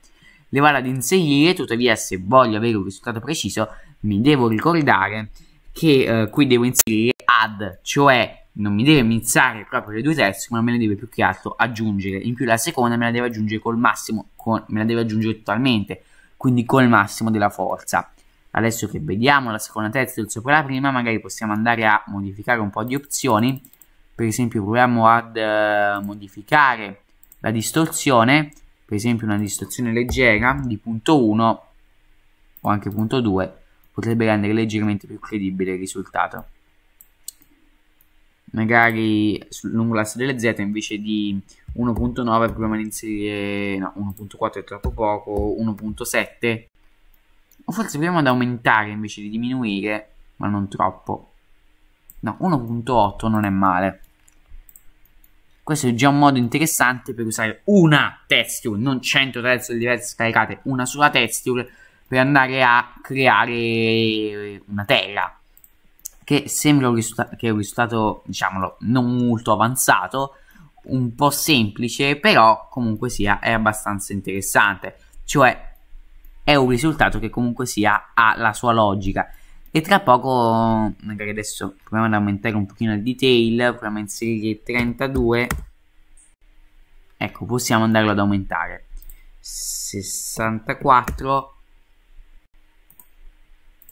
le vado ad inserire tuttavia se voglio avere un risultato preciso mi devo ricordare che eh, qui devo inserire add cioè non mi deve mizzare proprio le due terzi, ma me le deve più che altro aggiungere. In più la seconda me la deve aggiungere col massimo, con, me la deve aggiungere totalmente, quindi col massimo della forza. Adesso che vediamo la seconda terza sopra la prima, magari possiamo andare a modificare un po' di opzioni per esempio proviamo ad eh, modificare la distorsione per esempio una distorsione leggera di punto 1 o anche punto 2 potrebbe rendere leggermente più credibile il risultato magari lungo l'asse delle z invece di 1.9 proviamo ad inserire no 1.4 è troppo poco 1.7 o forse proviamo ad aumentare invece di diminuire ma non troppo no 1.8 non è male questo è già un modo interessante per usare una texture, non 100 texture diverse scaricate, una sola texture per andare a creare una terra. Che sembra un che è un risultato, diciamolo, non molto avanzato, un po' semplice, però comunque sia è abbastanza interessante. Cioè è un risultato che comunque sia ha la sua logica e tra poco, magari adesso proviamo ad aumentare un pochino il detail, proviamo a inserire 32. Ecco, possiamo andarlo ad aumentare. 64.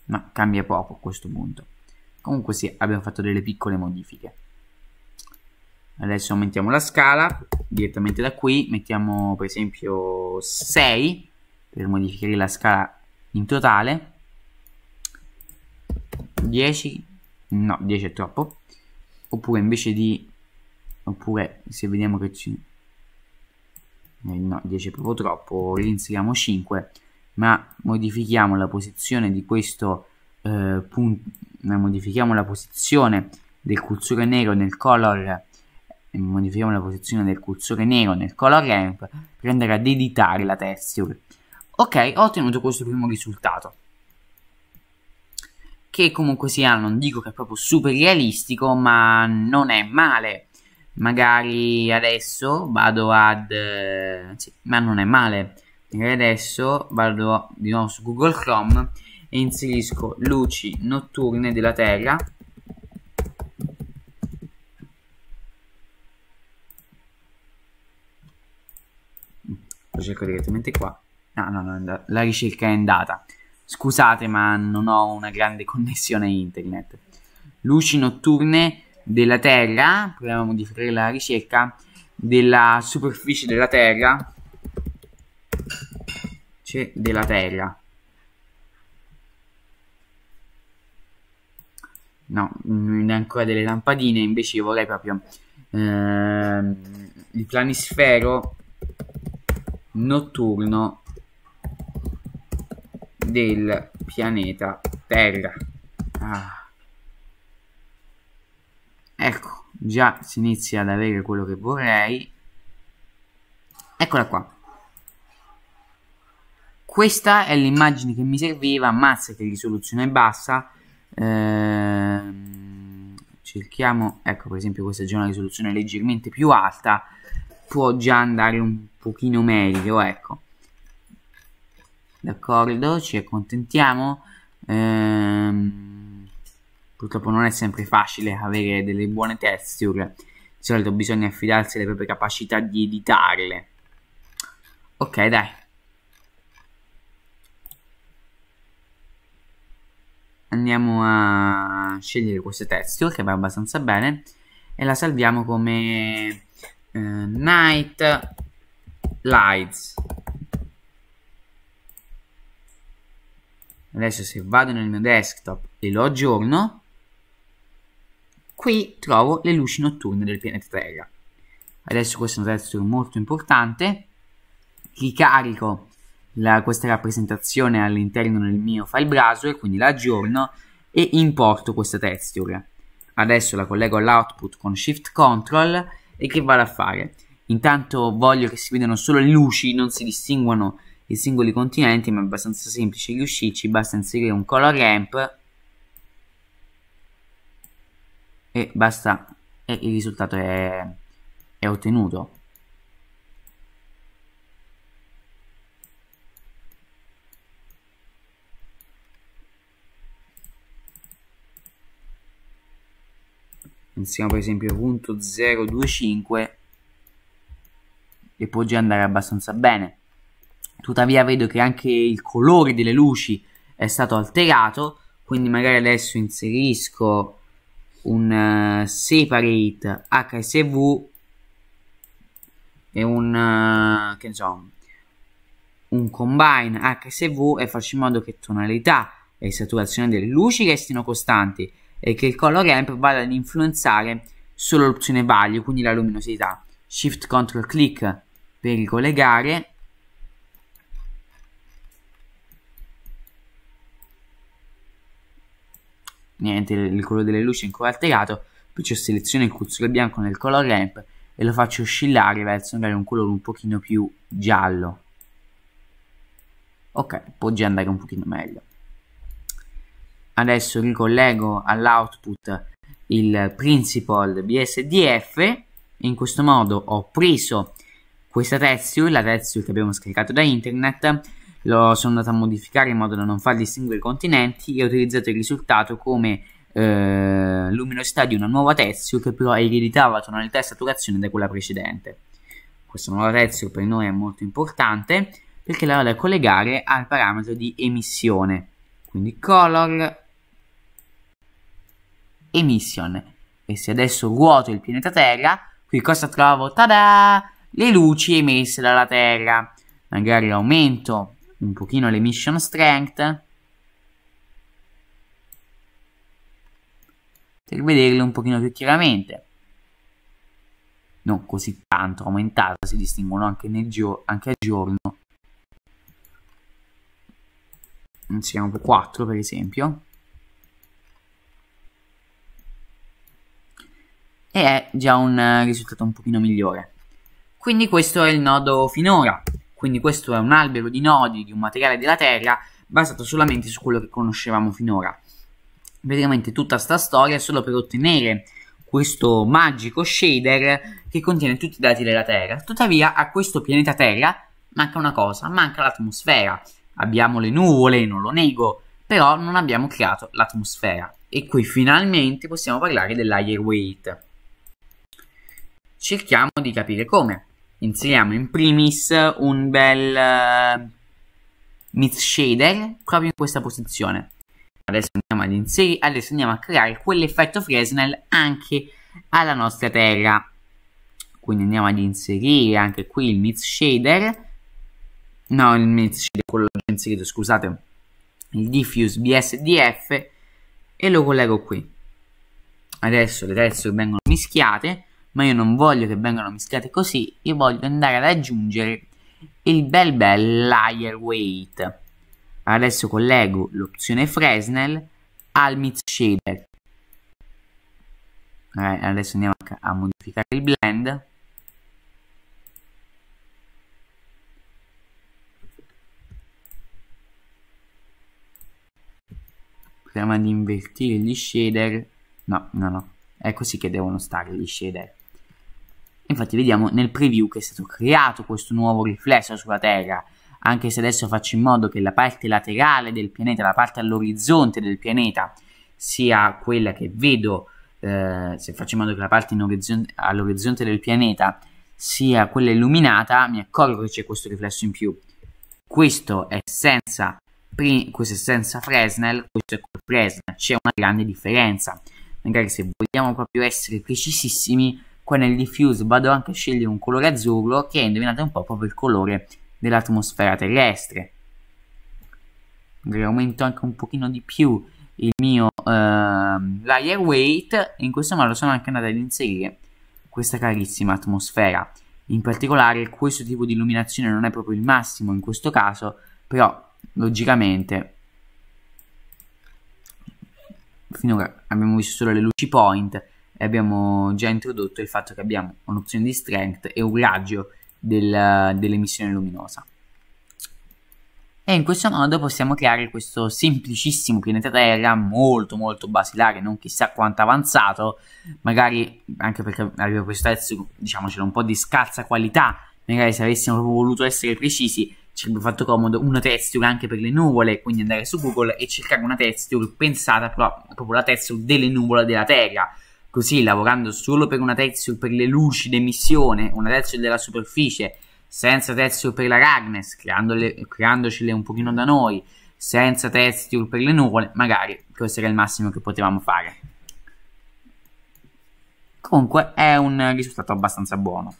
Ma cambia poco a questo punto. Comunque sì, abbiamo fatto delle piccole modifiche. Adesso aumentiamo la scala direttamente da qui, mettiamo per esempio 6 per modificare la scala in totale 10 no 10 è troppo oppure invece di oppure se vediamo che ci eh, no 10 è proprio troppo reinseriamo 5 ma modifichiamo la posizione di questo eh, punto modifichiamo la posizione del cursore nero nel color eh, modifichiamo la posizione del cursore nero nel color ramp per andare ad editare la texture ok ho ottenuto questo primo risultato che comunque sia, non dico che è proprio super realistico, ma non è male. Magari adesso vado ad... Eh, sì, ma non è male. E adesso vado di nuovo su Google Chrome e inserisco luci notturne della Terra. Lo cerco direttamente qua. No, no, no, la ricerca è andata. Scusate, ma non ho una grande connessione internet. Luci notturne della Terra, proviamo a modificare la ricerca, della superficie della Terra, cioè della Terra. No, non è ancora delle lampadine, invece io vorrei proprio ehm, il planisfero notturno del pianeta Terra. Ah. Ecco, già si inizia ad avere quello che vorrei. Eccola qua. Questa è l'immagine che mi serviva, mazza che risoluzione bassa. Ehm, cerchiamo, ecco per esempio questa è già una risoluzione leggermente più alta, può già andare un pochino meglio, ecco d'accordo ci accontentiamo ehm, purtroppo non è sempre facile avere delle buone texture di solito bisogna affidarsi alle proprie capacità di editarle ok dai andiamo a scegliere questa texture che va abbastanza bene e la salviamo come eh, night lights adesso se vado nel mio desktop e lo aggiorno qui trovo le luci notturne del pianeta Terra adesso questo è un texture molto importante ricarico la, questa rappresentazione all'interno del mio file browser quindi la aggiorno e importo questa texture adesso la collego all'output con shift control e che vado a fare intanto voglio che si vedano solo le luci non si distinguano i singoli continenti, ma è abbastanza semplice riuscirci, basta inserire un color ramp e basta e il risultato è, è ottenuto. Pensiamo per esempio punto 025 e può già andare abbastanza bene tuttavia vedo che anche il colore delle luci è stato alterato quindi magari adesso inserisco un uh, separate hsv e un uh, che insomma un combine hsv e faccio in modo che tonalità e saturazione delle luci restino costanti e che il color ramp vada ad influenzare solo l'opzione value quindi la luminosità shift ctrl click per ricollegare niente il colore delle luci è ancora alterato perciò seleziono il cursore bianco nel color ramp e lo faccio oscillare verso magari un colore un pochino più giallo ok può già andare un pochino meglio adesso ricollego all'output il principal bsdf in questo modo ho preso questa texture la texture che abbiamo scaricato da internet lo sono andato a modificare in modo da non far distinguere i continenti e ho utilizzato il risultato come eh, luminosità di una nuova Tezio che però ereditava tonalità e saturazione da quella precedente. Questa nuova Tezio per noi è molto importante perché la vado a collegare al parametro di emissione, quindi color emission. E se adesso ruoto il pianeta Terra, qui cosa trovo? Tada! Le luci emesse dalla Terra. Magari aumento un pochino le mission strength per vederle un pochino più chiaramente non così tanto aumentata si distinguono anche, nel gio- anche a giorno siamo 4 per esempio e è già un risultato un pochino migliore quindi questo è il nodo finora quindi questo è un albero di nodi di un materiale della Terra basato solamente su quello che conoscevamo finora. Praticamente tutta sta storia è solo per ottenere questo magico shader che contiene tutti i dati della Terra. Tuttavia a questo pianeta Terra manca una cosa, manca l'atmosfera. Abbiamo le nuvole, non lo nego, però non abbiamo creato l'atmosfera. E qui finalmente possiamo parlare dell'higher weight. Cerchiamo di capire come inseriamo in primis un bel uh, mid shader proprio in questa posizione adesso andiamo ad inserire adesso andiamo a creare quell'effetto Fresnel anche alla nostra terra quindi andiamo ad inserire anche qui il mid shader no il mid shader quello che ho inserito scusate il diffuse bsdf e lo collego qui adesso le texture vengono mischiate ma io non voglio che vengano mischiate così, io voglio andare ad aggiungere il bel bel layer weight. Adesso collego l'opzione Fresnel al mid shader. Eh, adesso andiamo a modificare il blend. Prima di invertire gli shader. No, no, no. È così che devono stare gli shader. Infatti vediamo nel preview che è stato creato questo nuovo riflesso sulla Terra, anche se adesso faccio in modo che la parte laterale del pianeta, la parte all'orizzonte del pianeta, sia quella che vedo, eh, se faccio in modo che la parte all'orizzonte del pianeta sia quella illuminata, mi accorgo che c'è questo riflesso in più. Questo è senza, questo è senza Fresnel, questo è col Fresnel, c'è una grande differenza. Magari se vogliamo proprio essere precisissimi, Qua nel diffuse vado anche a scegliere un colore azzurro che è, indovinate un po', proprio il colore dell'atmosfera terrestre. aumento anche un pochino di più il mio uh, layer weight in questo modo sono anche andato ad inserire questa carissima atmosfera. In particolare questo tipo di illuminazione non è proprio il massimo in questo caso, però logicamente finora abbiamo visto solo le luci point e abbiamo già introdotto il fatto che abbiamo un'opzione di strength e un raggio del, dell'emissione luminosa. E in questo modo possiamo creare questo semplicissimo pianeta Terra molto molto basilare, non chissà quanto avanzato, magari anche perché arriva questo pezzo, diciamocelo, un po' di scarsa qualità, magari se avessimo proprio voluto essere precisi ci sarebbe fatto comodo una texture anche per le nuvole, quindi andare su Google e cercare una texture pensata proprio, proprio la texture delle nuvole della Terra, Così, lavorando solo per una terzo per le luci d'emissione, una terzo della superficie, senza terzo per la Ragnes, creandocele un pochino da noi, senza terzo per le nuvole, magari questo era il massimo che potevamo fare. Comunque è un risultato abbastanza buono.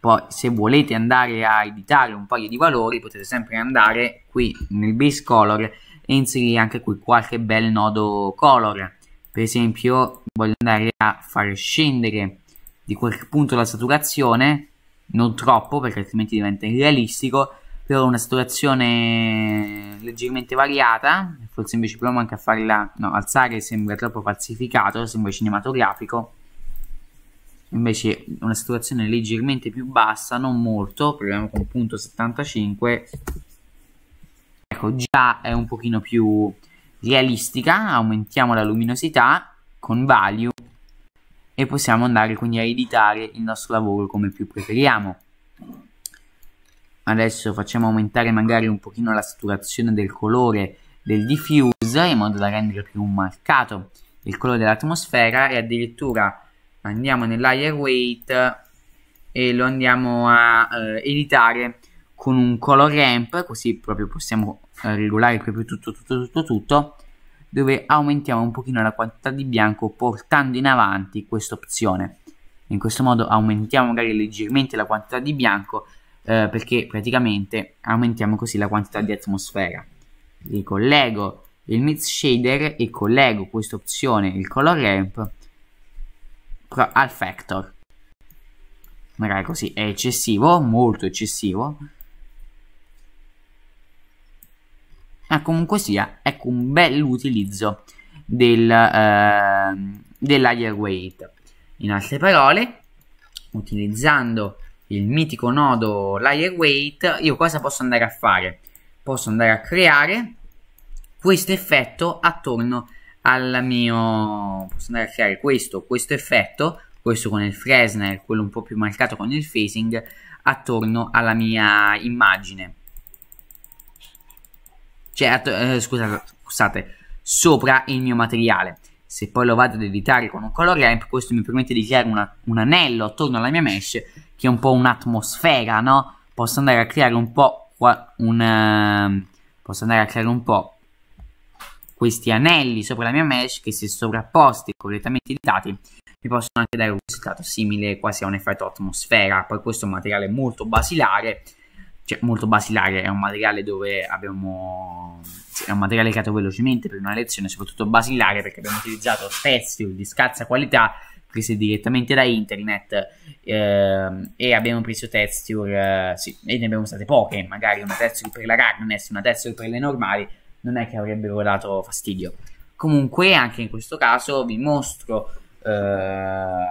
Poi se volete andare a editare un paio di valori potete sempre andare qui nel base color e inserire anche qui qualche bel nodo color per esempio voglio andare a far scendere di qualche punto la saturazione non troppo perché altrimenti diventa irrealistico però una saturazione leggermente variata forse invece proviamo anche a farla no alzare sembra troppo falsificato sembra cinematografico invece una saturazione leggermente più bassa non molto proviamo con punto 75 ecco già è un pochino più realistica, aumentiamo la luminosità con value e possiamo andare quindi a editare il nostro lavoro come più preferiamo. Adesso facciamo aumentare magari un pochino la saturazione del colore del diffuse in modo da rendere più marcato il colore dell'atmosfera e addirittura andiamo nell'higher weight e lo andiamo a eh, editare con un color ramp così proprio possiamo regolare proprio tutto tutto tutto tutto dove aumentiamo un pochino la quantità di bianco portando in avanti questa opzione in questo modo aumentiamo magari leggermente la quantità di bianco eh, perché praticamente aumentiamo così la quantità di atmosfera ricollego il mid shader e collego questa opzione il color ramp al factor magari così è eccessivo molto eccessivo ma comunque sia ecco un bel utilizzo del, eh, dell'higher weight in altre parole utilizzando il mitico nodo layer weight io cosa posso andare a fare posso andare a creare questo effetto attorno al mio posso andare a creare questo questo effetto questo con il Fresnel quello un po' più marcato con il facing attorno alla mia immagine cioè, eh, scusate, scusate, sopra il mio materiale. Se poi lo vado ad editare con un color ramp, questo mi permette di creare una, un anello attorno alla mia mesh, che è un po' un'atmosfera, no? Posso andare a creare un po' un... Ehm, posso andare a creare un po' questi anelli sopra la mia mesh che se sovrapposti correttamente editati mi possono anche dare un risultato simile quasi a un effetto atmosfera poi questo è un materiale molto basilare cioè, molto basilare, è un materiale dove abbiamo è un materiale creato velocemente per una lezione, soprattutto basilare perché abbiamo utilizzato testi di scarsa qualità prese direttamente da internet ehm, e abbiamo preso texture, eh, sì, e ne abbiamo usate poche, magari una texture per la Ragnest, una texture per le normali, non è che avrebbero dato fastidio. Comunque anche in questo caso vi mostro eh,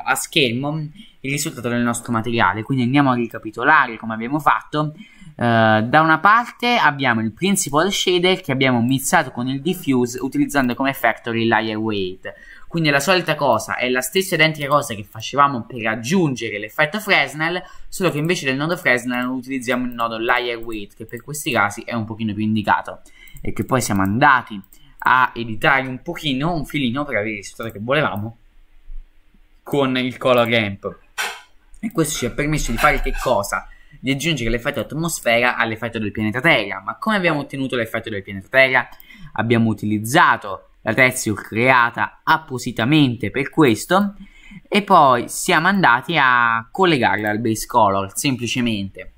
a schermo il risultato del nostro materiale, quindi andiamo a ricapitolare come abbiamo fatto. Eh, da una parte abbiamo il principal shader che abbiamo mixato con il diffuse utilizzando come factory layer weight quindi la solita cosa, è la stessa identica cosa che facevamo per aggiungere l'effetto Fresnel, solo che invece del nodo Fresnel utilizziamo il nodo Layer Weight, che per questi casi è un pochino più indicato, e che poi siamo andati a editare un pochino, un filino, per avere il risultato che volevamo, con il color ramp. E questo ci ha permesso di fare che cosa? di aggiungere l'effetto atmosfera all'effetto del pianeta Terra. Ma come abbiamo ottenuto l'effetto del pianeta Terra? Abbiamo utilizzato la Terziur creata appositamente per questo e poi siamo andati a collegarla al base color semplicemente.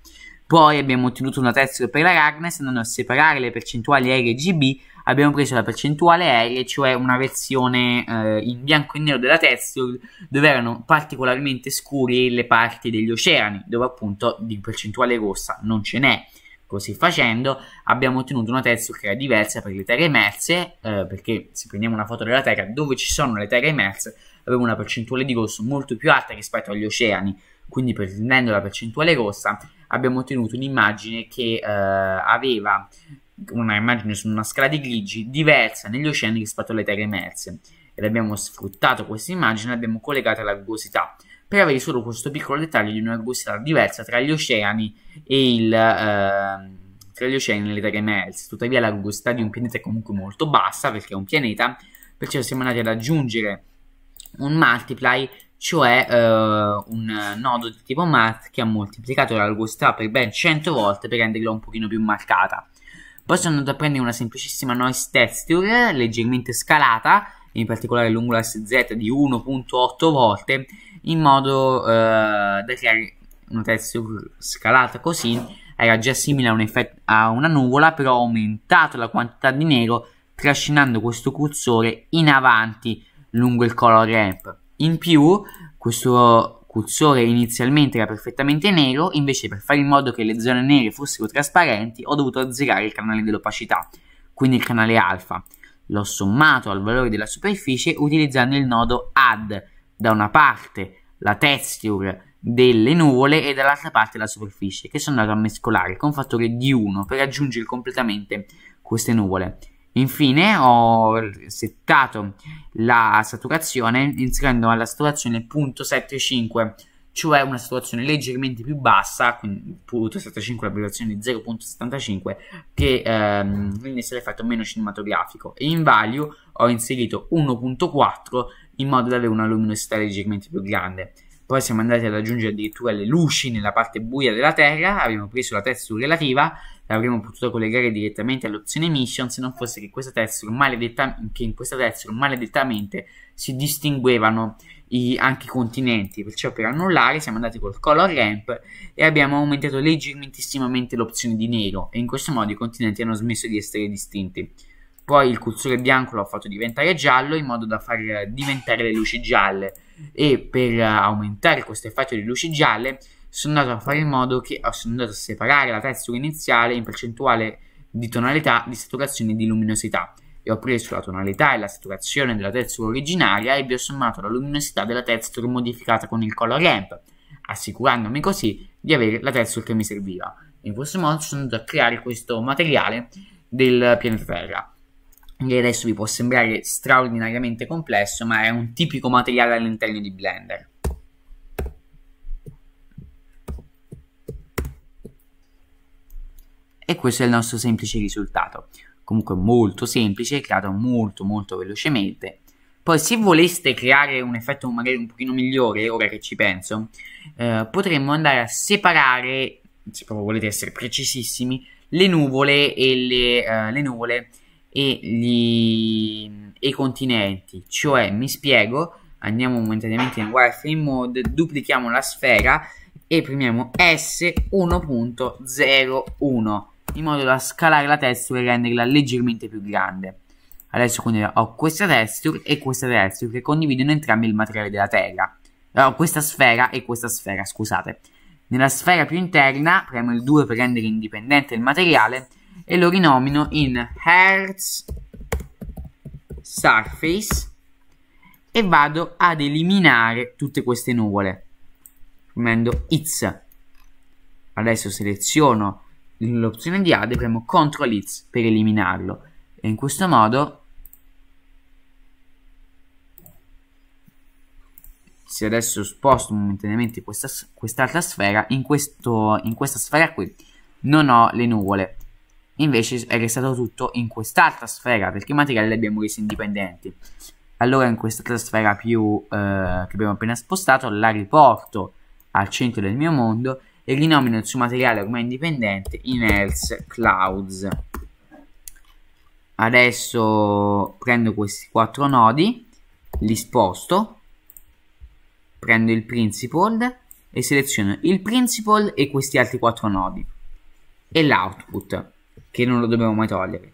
Poi abbiamo ottenuto una Terziur per la Ragnes andando a separare le percentuali RGB abbiamo preso la percentuale aerea, cioè una versione eh, in bianco e nero della texture dove erano particolarmente scuri le parti degli oceani, dove appunto di percentuale rossa non ce n'è. Così facendo abbiamo ottenuto una texture che era diversa per le terre emerse, eh, perché se prendiamo una foto della Terra dove ci sono le terre emerse abbiamo una percentuale di rosso molto più alta rispetto agli oceani, quindi prendendo la percentuale rossa abbiamo ottenuto un'immagine che eh, aveva una immagine su una scala di grigi diversa negli oceani rispetto alle terre emerse ed abbiamo sfruttato questa immagine e l'abbiamo collegata alla rugosità per avere solo questo piccolo dettaglio di una rugosità diversa tra gli oceani e il, eh, tra gli oceani e le terre emerse tuttavia la rugosità di un pianeta è comunque molto bassa perché è un pianeta perciò siamo andati ad aggiungere un multiply cioè eh, un nodo di tipo math che ha moltiplicato la rugosità per ben 100 volte per renderla un pochino più marcata poi sono andato a prendere una semplicissima noise texture, leggermente scalata, in particolare lungo la SZ di 1.8 volte, in modo eh, da creare una texture scalata così era già simile a, un effetto, a una nuvola, però ho aumentato la quantità di nero trascinando questo cursore in avanti lungo il color ramp. In più, questo cursore inizialmente era perfettamente nero, invece per fare in modo che le zone nere fossero trasparenti ho dovuto azzerare il canale dell'opacità, quindi il canale alfa. L'ho sommato al valore della superficie utilizzando il nodo add, da una parte la texture delle nuvole e dall'altra parte la superficie, che sono andato a mescolare con fattore di 1 per raggiungere completamente queste nuvole. Infine ho settato la saturazione inserendo alla saturazione 0.75 cioè una situazione leggermente più bassa, quindi 0.75 la abbreviazione di 0.75 che ehm, rendesse l'effetto meno cinematografico e in value ho inserito 1.4 in modo da avere una luminosità leggermente più grande. Poi siamo andati ad aggiungere addirittura le luci nella parte buia della Terra, abbiamo preso la texture relativa l'avremmo potuto collegare direttamente all'opzione mission se non fosse che, questa che in questa texture maledettamente si distinguevano i, anche i continenti. Perciò per annullare siamo andati col color ramp e abbiamo aumentato leggermentissimamente l'opzione di nero e in questo modo i continenti hanno smesso di essere distinti. Poi il cursore bianco l'ho fatto diventare giallo in modo da far diventare le luci gialle e per aumentare questo effetto di luci gialle sono andato a fare in modo che ah, sono andato a separare la texture iniziale in percentuale di tonalità, di saturazione e di luminosità e ho preso la tonalità e la saturazione della texture originaria e vi ho sommato la luminosità della texture modificata con il color ramp assicurandomi così di avere la texture che mi serviva in questo modo sono andato a creare questo materiale del pianeta Terra che adesso vi può sembrare straordinariamente complesso ma è un tipico materiale all'interno di Blender e questo è il nostro semplice risultato comunque molto semplice creato molto molto velocemente poi se voleste creare un effetto magari un pochino migliore ora che ci penso eh, potremmo andare a separare se proprio volete essere precisissimi le nuvole e le, uh, le nuvole e, gli, e i continenti cioè mi spiego andiamo momentaneamente in wireframe mode duplichiamo la sfera e premiamo S1.01 in modo da scalare la texture e renderla leggermente più grande. Adesso quindi ho questa texture e questa texture che condividono entrambi il materiale della terra. Allora, ho questa sfera e questa sfera, scusate. Nella sfera più interna premo il 2 per rendere indipendente il materiale e lo rinomino in Hertz Surface e vado ad eliminare tutte queste nuvole premendo It's. Adesso seleziono nell'opzione di AD premo CTRL X per eliminarlo e in questo modo se adesso sposto momentaneamente questa, quest'altra sfera in, questo, in questa sfera qui non ho le nuvole invece è restato tutto in quest'altra sfera perché i materiali li abbiamo resi indipendenti allora in quest'altra sfera più eh, che abbiamo appena spostato la riporto al centro del mio mondo e rinomina il suo materiale ormai indipendente in Else Clouds. Adesso prendo questi quattro nodi, li sposto, prendo il principal e seleziono il principal e questi altri quattro nodi e l'output che non lo dobbiamo mai togliere.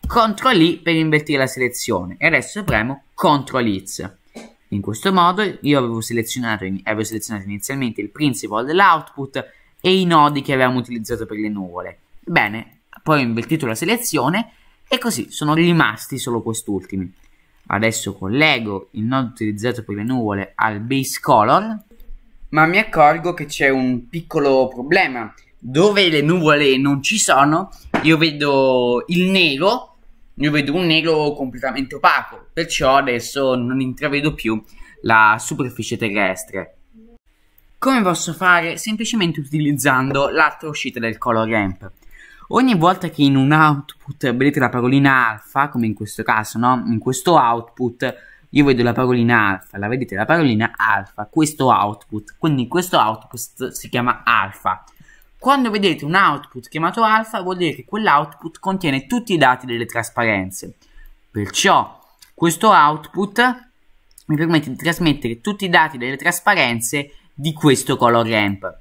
CTRL I per invertire la selezione e adesso premo CTRL X. In questo modo io avevo selezionato, avevo selezionato inizialmente il principal dell'output e i nodi che avevamo utilizzato per le nuvole. Bene, poi ho invertito la selezione e così sono rimasti solo quest'ultimi. Adesso collego il nodo utilizzato per le nuvole al base color, ma mi accorgo che c'è un piccolo problema. Dove le nuvole non ci sono, io vedo il nero io vedo un nero completamente opaco, perciò adesso non intravedo più la superficie terrestre. Come posso fare? Semplicemente utilizzando l'altra uscita del color ramp. Ogni volta che in un output vedete la parolina alfa, come in questo caso, no? In questo output io vedo la parolina alfa, la vedete la parolina alfa, questo output, quindi questo output si chiama alfa. Quando vedete un output chiamato alfa vuol dire che quell'output contiene tutti i dati delle trasparenze. Perciò questo output mi permette di trasmettere tutti i dati delle trasparenze di questo color ramp.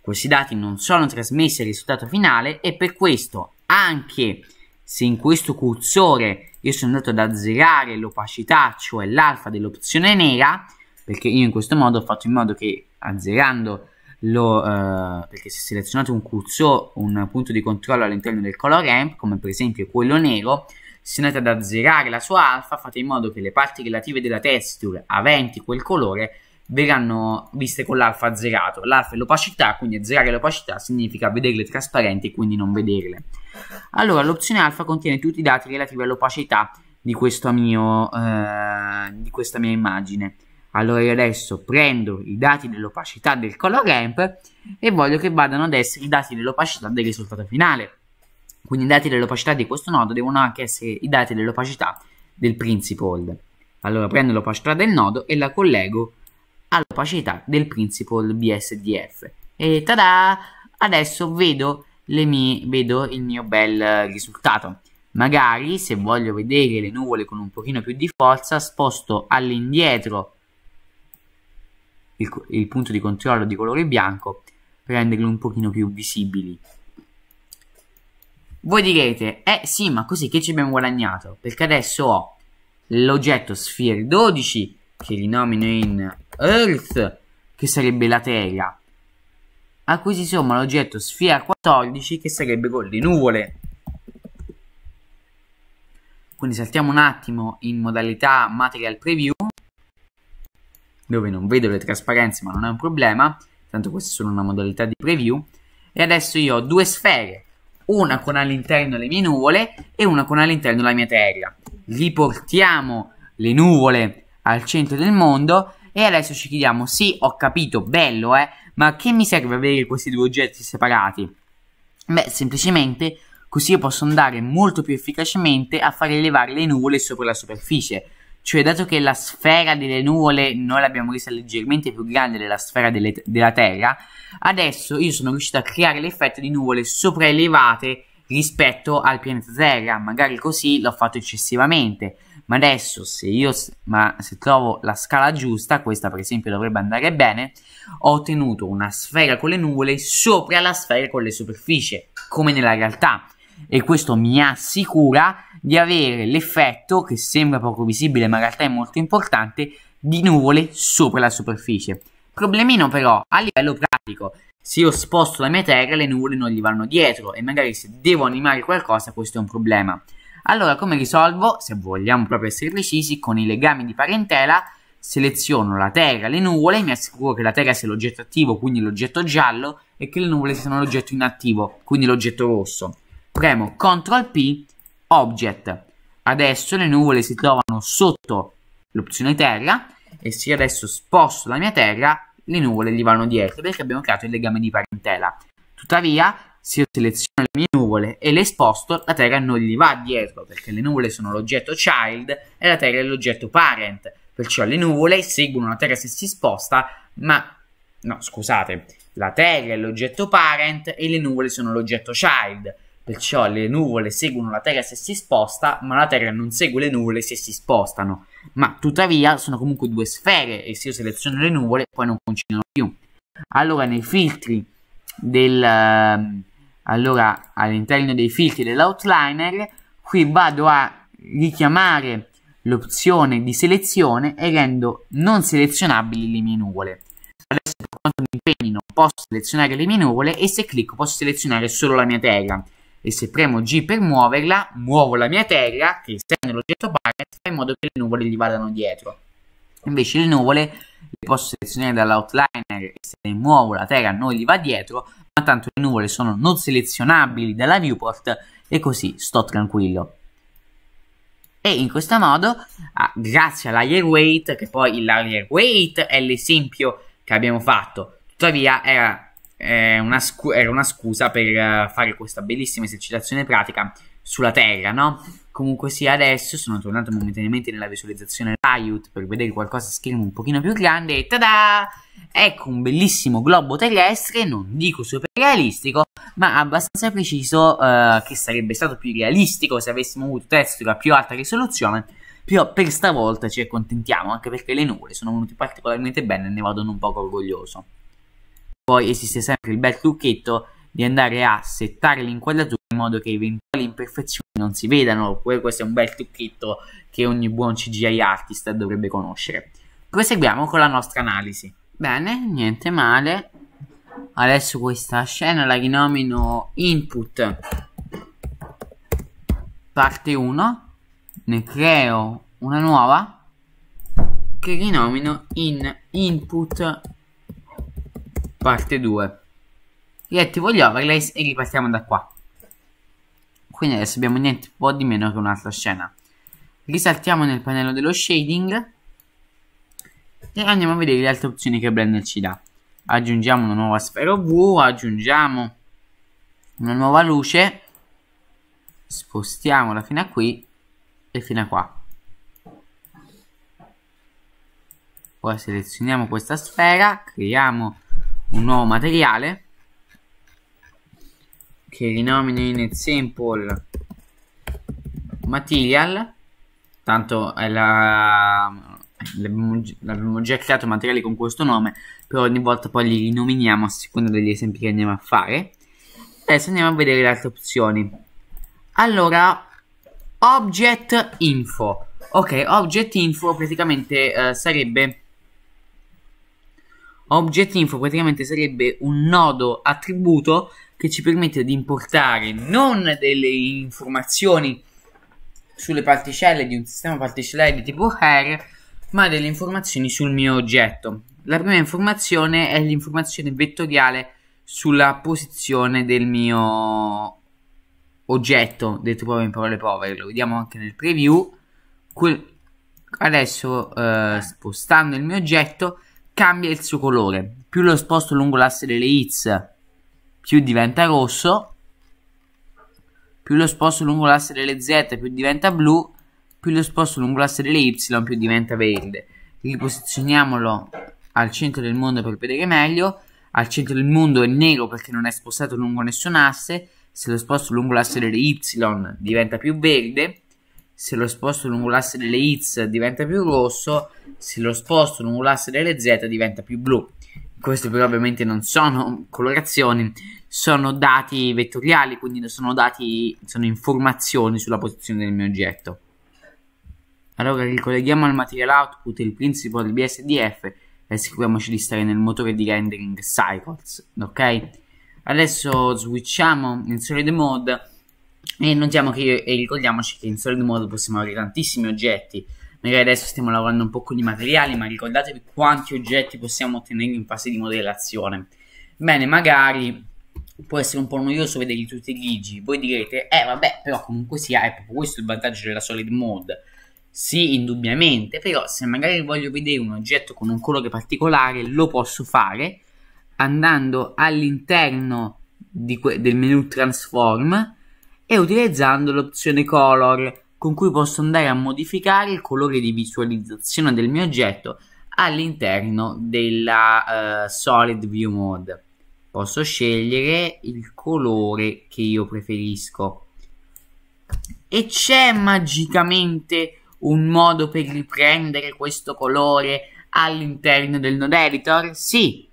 Questi dati non sono trasmessi al risultato finale e per questo anche se in questo cursore io sono andato ad azzerare l'opacità, cioè l'alfa dell'opzione nera, perché io in questo modo ho fatto in modo che azzerando lo, eh, perché se selezionate un cursore, un punto di controllo all'interno del color ramp, come per esempio quello nero, se andate ad azzerare la sua alfa, fate in modo che le parti relative della texture aventi quel colore verranno viste con l'alfa azzerato. L'alfa è l'opacità, quindi azzerare l'opacità significa vederle trasparenti e quindi non vederle. Allora, l'opzione alfa contiene tutti i dati relativi all'opacità di, mio, eh, di questa mia immagine. Allora io adesso prendo i dati dell'opacità del color ramp e voglio che vadano ad essere i dati dell'opacità del risultato finale. Quindi i dati dell'opacità di questo nodo devono anche essere i dati dell'opacità del principle. Allora prendo l'opacità del nodo e la collego all'opacità del principle BSDF. E tada! Adesso vedo, mie, vedo il mio bel risultato. Magari se voglio vedere le nuvole con un pochino più di forza sposto all'indietro il, il punto di controllo di colore bianco per renderli un pochino più visibili. Voi direte, eh sì, ma così che ci abbiamo guadagnato? Perché adesso ho l'oggetto Sphere 12, che rinomino in Earth, che sarebbe la Terra, a cui si somma l'oggetto Sphere 14, che sarebbe con le nuvole. Quindi saltiamo un attimo in modalità Material Preview dove non vedo le trasparenze ma non è un problema, tanto questa è solo una modalità di preview. E adesso io ho due sfere, una con all'interno le mie nuvole e una con all'interno la mia terra. Riportiamo le nuvole al centro del mondo e adesso ci chiediamo, sì ho capito, bello eh, ma che mi serve avere questi due oggetti separati? Beh, semplicemente così io posso andare molto più efficacemente a far elevare le nuvole sopra la superficie cioè, dato che la sfera delle nuvole noi l'abbiamo resa leggermente più grande della sfera delle, della Terra, adesso io sono riuscito a creare l'effetto di nuvole sopraelevate rispetto al pianeta Terra. Magari così l'ho fatto eccessivamente. Ma adesso, se io ma se trovo la scala giusta, questa per esempio dovrebbe andare bene, ho ottenuto una sfera con le nuvole sopra la sfera con le superfici, come nella realtà e questo mi assicura di avere l'effetto che sembra poco visibile ma in realtà è molto importante di nuvole sopra la superficie. Problemino però a livello pratico, se io sposto la mia terra le nuvole non gli vanno dietro e magari se devo animare qualcosa questo è un problema. Allora come risolvo? Se vogliamo proprio essere precisi con i legami di parentela seleziono la terra, le nuvole, mi assicuro che la terra sia l'oggetto attivo, quindi l'oggetto giallo, e che le nuvole siano l'oggetto inattivo, quindi l'oggetto rosso premo CTRL P, Object. Adesso le nuvole si trovano sotto l'opzione terra e se adesso sposto la mia terra, le nuvole gli vanno dietro perché abbiamo creato il legame di parentela. Tuttavia, se io seleziono le mie nuvole e le sposto, la terra non gli va dietro perché le nuvole sono l'oggetto child e la terra è l'oggetto parent. Perciò le nuvole seguono la terra se si sposta, ma no, scusate, la terra è l'oggetto parent e le nuvole sono l'oggetto child. Perciò le nuvole seguono la Terra se si sposta, ma la Terra non segue le nuvole se si spostano. Ma tuttavia sono comunque due sfere e se io seleziono le nuvole poi non coincidono più. Allora nei filtri del... Ehm, allora all'interno dei filtri dell'outliner qui vado a richiamare l'opzione di selezione e rendo non selezionabili le mie nuvole. Adesso per quanto mi impegnino posso selezionare le mie nuvole e se clicco posso selezionare solo la mia terra e se premo G per muoverla, muovo la mia terra, che sta nell'oggetto parent, fa in modo che le nuvole gli vadano dietro. Invece le nuvole le posso selezionare dall'outliner e se le muovo la terra non gli va dietro, ma tanto le nuvole sono non selezionabili dalla viewport e così sto tranquillo. E in questo modo, ah, grazie alla weight, che poi il weight è l'esempio che abbiamo fatto, tuttavia era una scu- era una scusa per eh, fare questa bellissima esercitazione pratica sulla Terra, no? Comunque sia, sì, adesso sono tornato momentaneamente nella visualizzazione Riot per vedere qualcosa a schermo un pochino più grande e tada! Ecco un bellissimo globo terrestre, non dico super realistico, ma abbastanza preciso eh, che sarebbe stato più realistico se avessimo avuto testo a più alta risoluzione, però per stavolta ci accontentiamo, anche perché le nuvole sono venute particolarmente bene e ne vado un poco orgoglioso. Poi esiste sempre il bel trucchetto di andare a settare l'inquadratura in modo che eventuali imperfezioni non si vedano, oppure questo è un bel trucchetto che ogni buon CGI artist dovrebbe conoscere. Proseguiamo con la nostra analisi. Bene, niente male. Adesso questa scena la rinomino input parte 1, ne creo una nuova che rinomino in input parte 2 riattivo gli overlays e ripartiamo da qua quindi adesso abbiamo niente po' di meno che un'altra scena risaltiamo nel pannello dello shading e andiamo a vedere le altre opzioni che Blender ci dà aggiungiamo una nuova sfera V aggiungiamo una nuova luce spostiamola fino a qui e fino a qua poi selezioniamo questa sfera creiamo un nuovo materiale che rinomino in example material tanto l'abbiamo già creato materiali con questo nome però ogni volta poi li rinominiamo a seconda degli esempi che andiamo a fare adesso andiamo a vedere le altre opzioni allora object info ok object info praticamente eh, sarebbe Object info praticamente sarebbe un nodo attributo che ci permette di importare non delle informazioni sulle particelle di un sistema particellare di tipo hair, ma delle informazioni sul mio oggetto. La prima informazione è l'informazione vettoriale sulla posizione del mio oggetto, detto proprio in parole povere, lo vediamo anche nel preview. Que adesso eh, spostando il mio oggetto cambia il suo colore. Più lo sposto lungo l'asse delle X, più diventa rosso. Più lo sposto lungo l'asse delle Z, più diventa blu. Più lo sposto lungo l'asse delle Y, più diventa verde. Riposizioniamolo al centro del mondo per vedere meglio. Al centro del mondo è nero perché non è spostato lungo nessun asse. Se lo sposto lungo l'asse delle Y diventa più verde. Se lo sposto lungo l'asse delle X diventa più rosso se lo sposto lungo un delle Z diventa più blu. Queste però ovviamente non sono colorazioni, sono dati vettoriali, quindi sono dati, sono informazioni sulla posizione del mio oggetto. Allora ricolleghiamo al material output il principle del BSDF e assicuriamoci di stare nel motore di rendering Cycles, ok? Adesso switchiamo in solid mode e notiamo che e ricordiamoci che in solid mode possiamo avere tantissimi oggetti Magari adesso stiamo lavorando un po' con i materiali, ma ricordatevi quanti oggetti possiamo ottenere in fase di modellazione. Bene, magari può essere un po' noioso vederli tutti grigi. Voi direte, eh vabbè, però comunque sia, è proprio questo il vantaggio della solid mode. Sì, indubbiamente, però se magari voglio vedere un oggetto con un colore particolare, lo posso fare andando all'interno del menu Transform e utilizzando l'opzione Color con cui posso andare a modificare il colore di visualizzazione del mio oggetto all'interno della uh, Solid View Mode. Posso scegliere il colore che io preferisco. E c'è magicamente un modo per riprendere questo colore all'interno del node editor? Sì,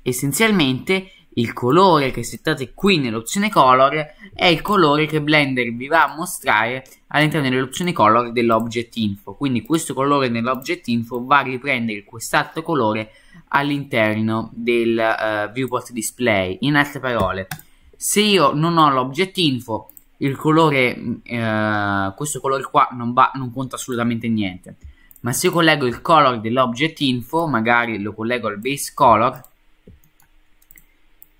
essenzialmente il colore che settate qui nell'opzione color è il colore che Blender vi va a mostrare all'interno dell'opzione color dell'object info quindi questo colore nell'object info va a riprendere quest'altro colore all'interno del uh, viewport display in altre parole se io non ho l'object info il colore uh, questo colore qua non, va, non conta assolutamente niente ma se io collego il color dell'object info magari lo collego al base color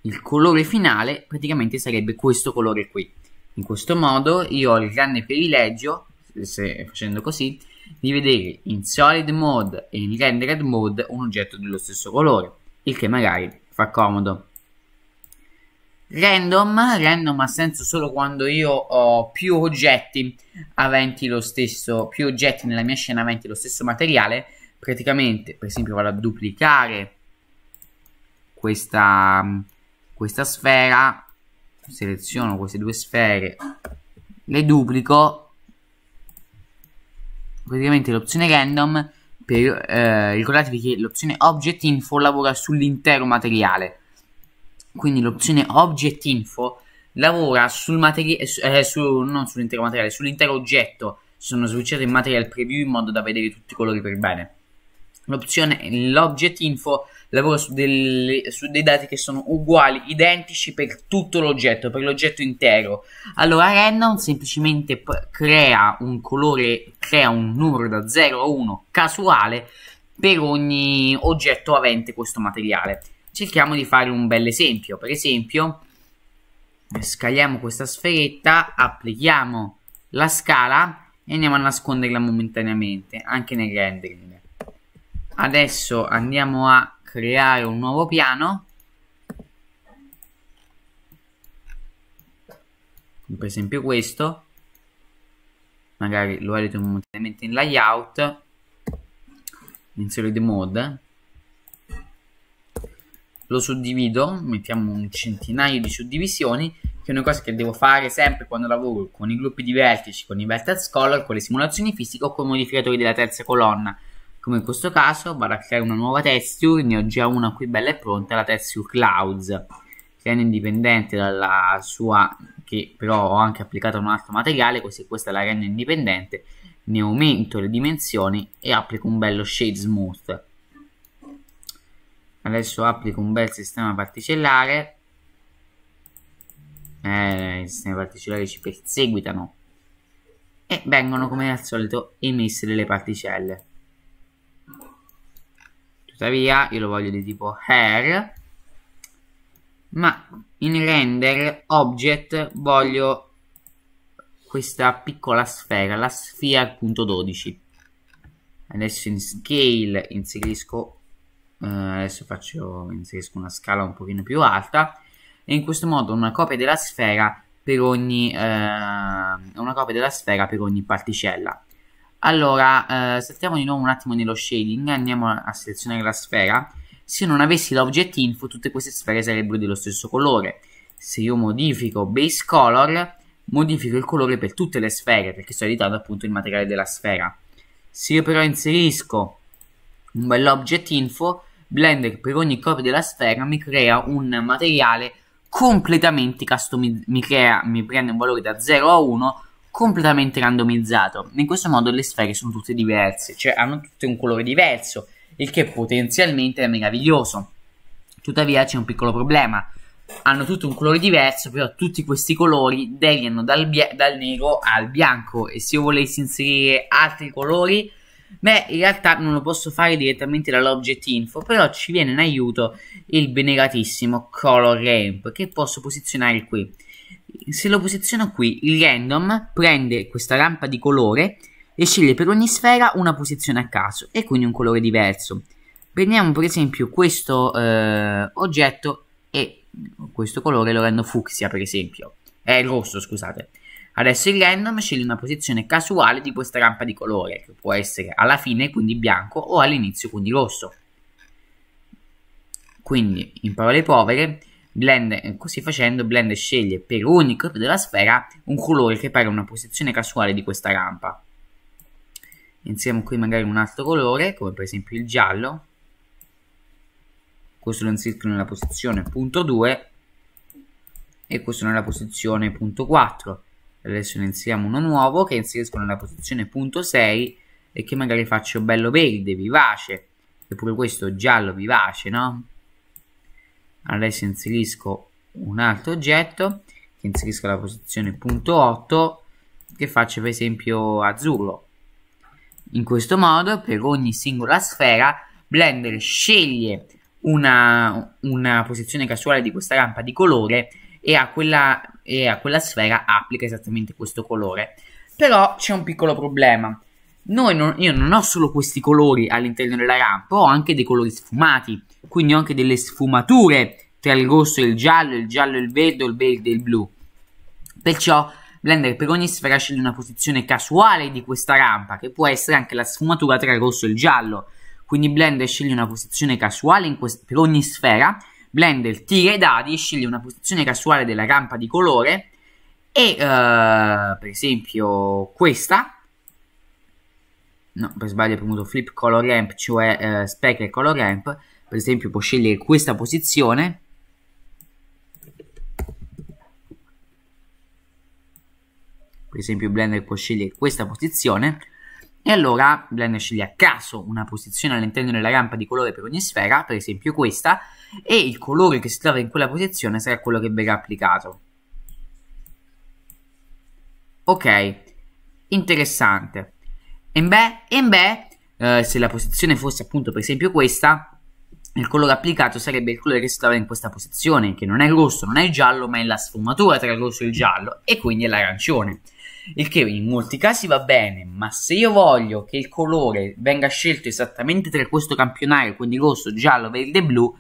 il colore finale praticamente sarebbe questo colore qui. In questo modo io ho il grande privilegio, se facendo così, di vedere in solid mode e in rendered mode un oggetto dello stesso colore, il che magari fa comodo. Random, random ha senso solo quando io ho più oggetti aventi lo stesso, più oggetti nella mia scena aventi lo stesso materiale, praticamente per esempio vado a duplicare questa, questa sfera seleziono queste due sfere le duplico praticamente l'opzione random per eh, ricordatevi che l'opzione object info lavora sull'intero materiale quindi l'opzione object info lavora sul materiale eh, eh, su, non sull'intero materiale sull'intero oggetto sono switchato in material preview in modo da vedere tutti i colori per bene l'opzione l'object info lavoro su, del, su dei dati che sono uguali, identici per tutto l'oggetto, per l'oggetto intero. Allora Random semplicemente p- crea un colore, crea un numero da 0 a 1 casuale per ogni oggetto avente questo materiale. Cerchiamo di fare un bel esempio, per esempio scagliamo questa sferetta, applichiamo la scala e andiamo a nasconderla momentaneamente anche nel rendering adesso andiamo a creare un nuovo piano per esempio questo magari lo edito momentaneamente in layout in solid mode lo suddivido mettiamo un centinaio di suddivisioni che è una cosa che devo fare sempre quando lavoro con i gruppi di vertici con i vertex color con le simulazioni fisiche o con i modificatori della terza colonna come in questo caso vado a creare una nuova texture ne ho già una qui bella e pronta la texture clouds che è indipendente dalla sua che però ho anche applicato un altro materiale così questa la rendo indipendente ne aumento le dimensioni e applico un bello shade smooth adesso applico un bel sistema particellare eh, i sistemi particellari ci perseguitano e vengono come al solito emesse delle particelle Tuttavia io lo voglio di tipo hair, ma in render object voglio questa piccola sfera, la sphere.12. Adesso in scale inserisco, eh, adesso faccio, inserisco una scala un pochino più alta e in questo modo una copia della sfera per ogni, eh, una copia della sfera per ogni particella. Allora, eh, saltiamo di nuovo un attimo nello shading, andiamo a, selezionare la sfera. Se non avessi l'object info, tutte queste sfere sarebbero dello stesso colore. Se io modifico base color, modifico il colore per tutte le sfere, perché sto editando appunto il materiale della sfera. Se io però inserisco un bell'object info, Blender per ogni copia della sfera mi crea un materiale completamente customizzato, mi, mi prende un valore da 0 a 1 completamente randomizzato. In questo modo le sfere sono tutte diverse, cioè hanno tutte un colore diverso, il che potenzialmente è meraviglioso. Tuttavia c'è un piccolo problema. Hanno tutti un colore diverso, però tutti questi colori deviano dal, dal nero al bianco e se io volessi inserire altri colori Beh, in realtà non lo posso fare direttamente dall'object info, però ci viene in aiuto il benegatissimo color ramp che posso posizionare qui se lo posiziono qui, il random prende questa rampa di colore e sceglie per ogni sfera una posizione a caso e quindi un colore diverso. Prendiamo per esempio questo eh, oggetto e questo colore lo rendo fucsia per esempio, è eh, rosso scusate. Adesso il random sceglie una posizione casuale di questa rampa di colore che può essere alla fine quindi bianco o all'inizio quindi rosso. Quindi in parole povere Blend, eh, così facendo Blend sceglie per ogni corpo della sfera un colore che pare una posizione casuale di questa rampa. Insieme qui magari un altro colore, come per esempio il giallo. Questo lo inserisco nella posizione punto 2 e questo nella posizione punto 4. Adesso ne inseriamo uno nuovo che inserisco nella posizione punto 6 e che magari faccio bello verde, vivace. Eppure questo giallo vivace, no? adesso inserisco un altro oggetto che inserisco la posizione punto 8 che faccio per esempio azzurro in questo modo per ogni singola sfera Blender sceglie una, una posizione casuale di questa rampa di colore e a quella, e a quella sfera applica esattamente questo colore però c'è un piccolo problema non, io non ho solo questi colori all'interno della rampa, ho anche dei colori sfumati, quindi ho anche delle sfumature tra il rosso e il giallo, il giallo e il verde, il verde e il blu. Perciò Blender per ogni sfera sceglie una posizione casuale di questa rampa, che può essere anche la sfumatura tra il rosso e il giallo. Quindi Blender sceglie una posizione casuale per ogni sfera, Blender tira i dadi e sceglie una posizione casuale della rampa di colore e uh, per esempio questa no per sbaglio ho premuto flip color ramp cioè eh, spec e color ramp per esempio può scegliere questa posizione per esempio Blender può scegliere questa posizione e allora Blender sceglie a caso una posizione all'interno della rampa di colore per ogni sfera, per esempio questa, e il colore che si trova in quella posizione sarà quello che verrà applicato. Ok, interessante. Embè, embè, eh, se la posizione fosse appunto per esempio questa, il colore applicato sarebbe il colore che si trova in questa posizione, che non è il rosso, non è il giallo, ma è la sfumatura tra il rosso e il giallo, e quindi è l'arancione. Il che in molti casi va bene, ma se io voglio che il colore venga scelto esattamente tra questo campionario, quindi rosso, giallo, verde e blu,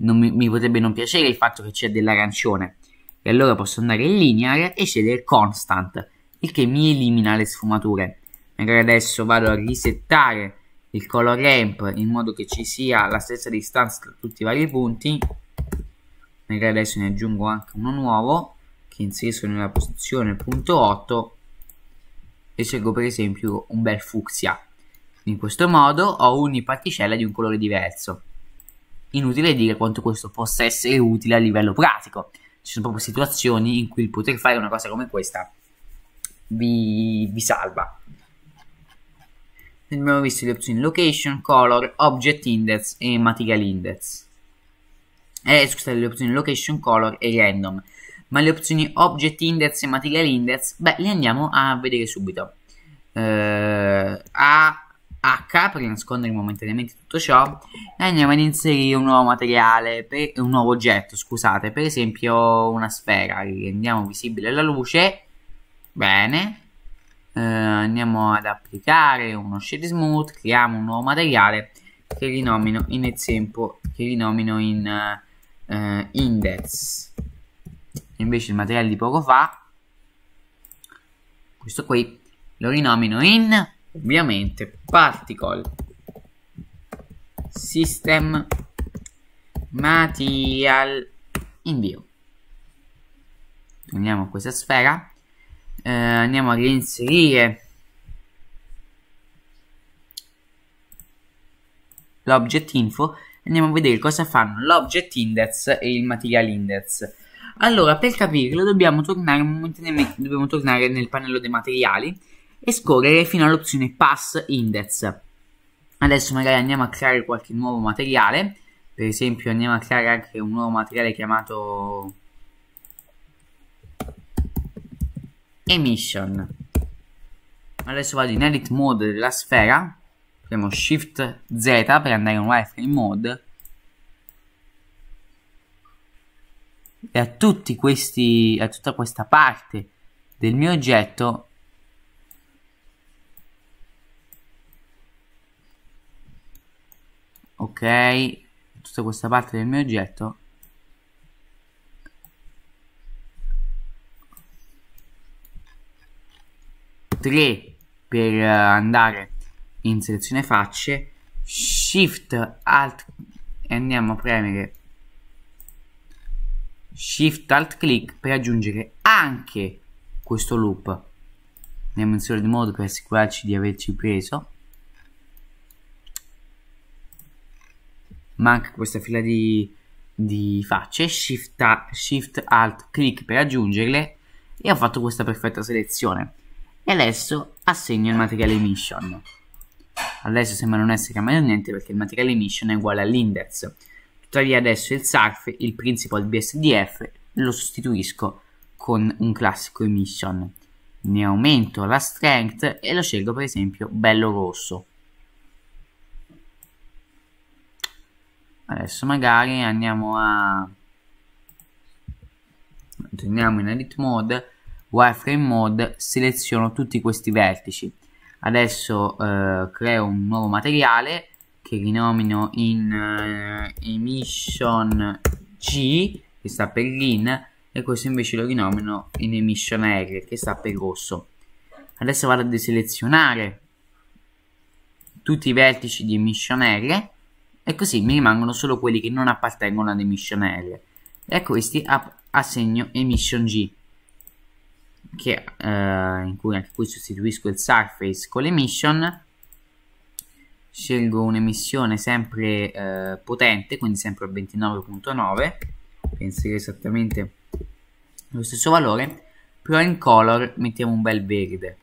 mi, mi, potrebbe non piacere il fatto che c'è dell'arancione. E allora posso andare in linear e scegliere constant, il che mi elimina le sfumature magari adesso vado a risettare il color ramp in modo che ci sia la stessa distanza tra tutti i vari punti magari adesso ne aggiungo anche uno nuovo che inserisco nella posizione punto 8 e scelgo per esempio un bel fucsia in questo modo ho ogni particella di un colore diverso inutile dire quanto questo possa essere utile a livello pratico ci sono proprio situazioni in cui il poter fare una cosa come questa vi, vi salva abbiamo visto le opzioni location, color, object index e material index. Eh, scusate, le opzioni location, color e random. Ma le opzioni object index e material index, beh, le andiamo a vedere subito. Eh, a H per nascondere momentaneamente tutto ciò e andiamo ad inserire un nuovo materiale, per, un nuovo oggetto, scusate, per esempio una sfera, rendiamo visibile la luce, bene, eh, andiamo ad applicare uno shade smooth creiamo un nuovo materiale che rinomino in esempio che rinomino in uh, index invece il materiale di poco fa questo qui lo rinomino in ovviamente particle system material invio torniamo a questa sfera eh, andiamo a reinserire l'object info andiamo a vedere cosa fanno l'object index e il material index allora per capirlo dobbiamo tornare, dobbiamo tornare nel pannello dei materiali e scorrere fino all'opzione pass index adesso magari andiamo a creare qualche nuovo materiale per esempio andiamo a creare anche un nuovo materiale chiamato emission adesso vado in edit mode della sfera premo shift z per andare in wireframe mode e a tutti questi a tutta questa parte del mio oggetto ok tutta questa parte del mio oggetto 3 per eh, andare in selezione facce, Shift Alt e andiamo a premere Shift Alt clic per aggiungere anche questo loop. Andiamo in solo di modo per assicurarci di averci preso. manca questa fila di, di facce, shift, shift, alt, clic per aggiungerle e ho fatto questa perfetta selezione e adesso assegno il materiale emission. Adesso sembra non essere cambiato niente perché il materiale emission è uguale all'index. Tuttavia adesso il SARF, il principal BSDF, lo sostituisco con un classico emission. Ne aumento la strength e lo scelgo per esempio bello rosso. Adesso magari andiamo a... Torniamo in edit mode wireframe mode seleziono tutti questi vertici adesso eh, creo un nuovo materiale che rinomino in eh, emission G che sta per green e questo invece lo rinomino in emission R che sta per rosso adesso vado a deselezionare tutti i vertici di emission R e così mi rimangono solo quelli che non appartengono ad emission R e a questi assegno emission G che, eh, in cui anche qui sostituisco il surface con l'emission scelgo un'emissione sempre eh, potente quindi sempre a 29.9 inserire esattamente lo stesso valore però in color mettiamo un bel verde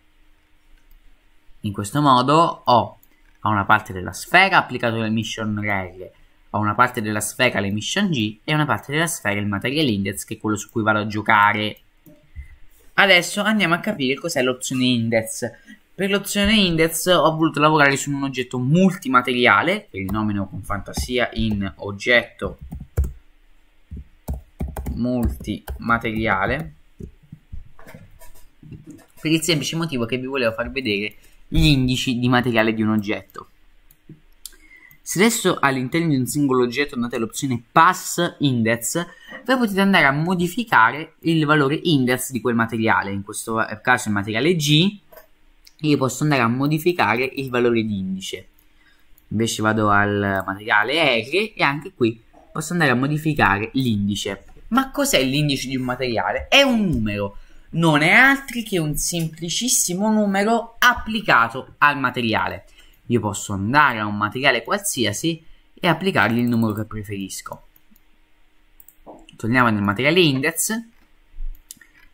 in questo modo ho a una parte della sfera applicato l'emission R a una parte della sfera l'emission G e a una parte della sfera il material index che è quello su cui vado a giocare Adesso andiamo a capire cos'è l'opzione index. Per l'opzione index ho voluto lavorare su un oggetto multimateriale, che rinomino con fantasia in oggetto multimateriale, per il semplice motivo che vi volevo far vedere gli indici di materiale di un oggetto. Se adesso all'interno di un singolo oggetto andate all'opzione Pass Index, voi potete andare a modificare il valore index di quel materiale, in questo caso il materiale G, io posso andare a modificare il valore di indice. Invece vado al materiale R e anche qui posso andare a modificare l'indice. Ma cos'è l'indice di un materiale? È un numero, non è altri che un semplicissimo numero applicato al materiale. Io posso andare a un materiale qualsiasi e applicargli il numero che preferisco. Torniamo nel materiale index.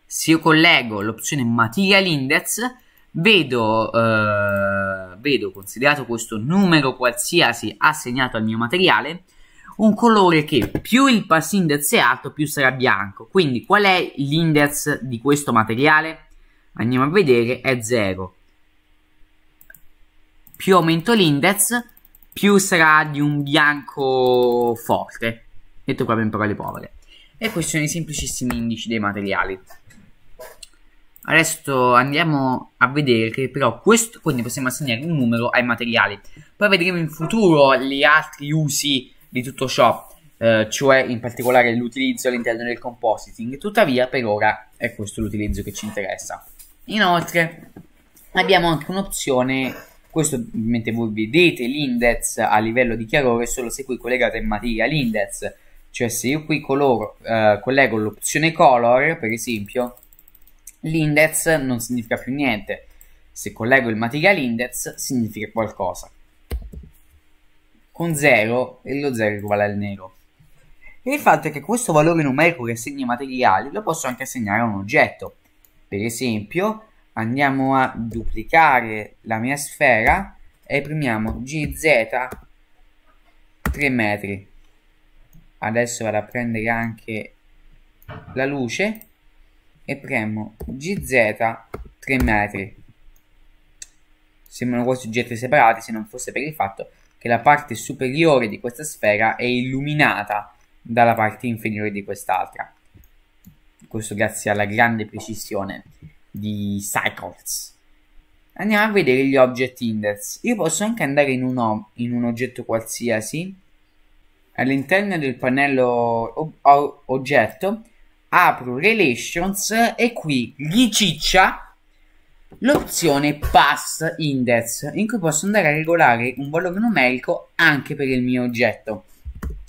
Se io collego l'opzione material index, vedo, eh, vedo considerato questo numero qualsiasi assegnato al mio materiale, un colore che più il pass index è alto più sarà bianco quindi qual è l'index di questo materiale? andiamo a vedere è 0 più aumento l'index, più sarà di un bianco forte. Detto proprio in parole povere. E questi sono i semplicissimi indici dei materiali. Adesso andiamo a vedere che però questo, quindi possiamo assegnare un numero ai materiali. Poi vedremo in futuro gli altri usi di tutto ciò, eh, cioè in particolare l'utilizzo all'interno del compositing. Tuttavia per ora è questo l'utilizzo che ci interessa. Inoltre abbiamo anche un'opzione questo ovviamente voi vedete l'index a livello di chiarore solo se qui collegate in materia l'index, cioè se io qui coloro, eh, collego l'opzione color per esempio, l'index non significa più niente, se collego il material index significa qualcosa. Con 0 e lo 0 è uguale al nero. E il fatto è che questo valore numerico che assegna i materiali lo posso anche assegnare a un oggetto. Per esempio, andiamo a duplicare la mia sfera e premiamo GZ 3 metri adesso vado a prendere anche la luce e premo GZ 3 metri sembrano quasi oggetti separati se non fosse per il fatto che la parte superiore di questa sfera è illuminata dalla parte inferiore di quest'altra questo grazie alla grande precisione di Cycles. Andiamo a vedere gli object index. Io posso anche andare in un, in un oggetto qualsiasi all'interno del pannello oggetto apro relations e qui gli ciccia l'opzione pass index in cui posso andare a regolare un valore numerico anche per il mio oggetto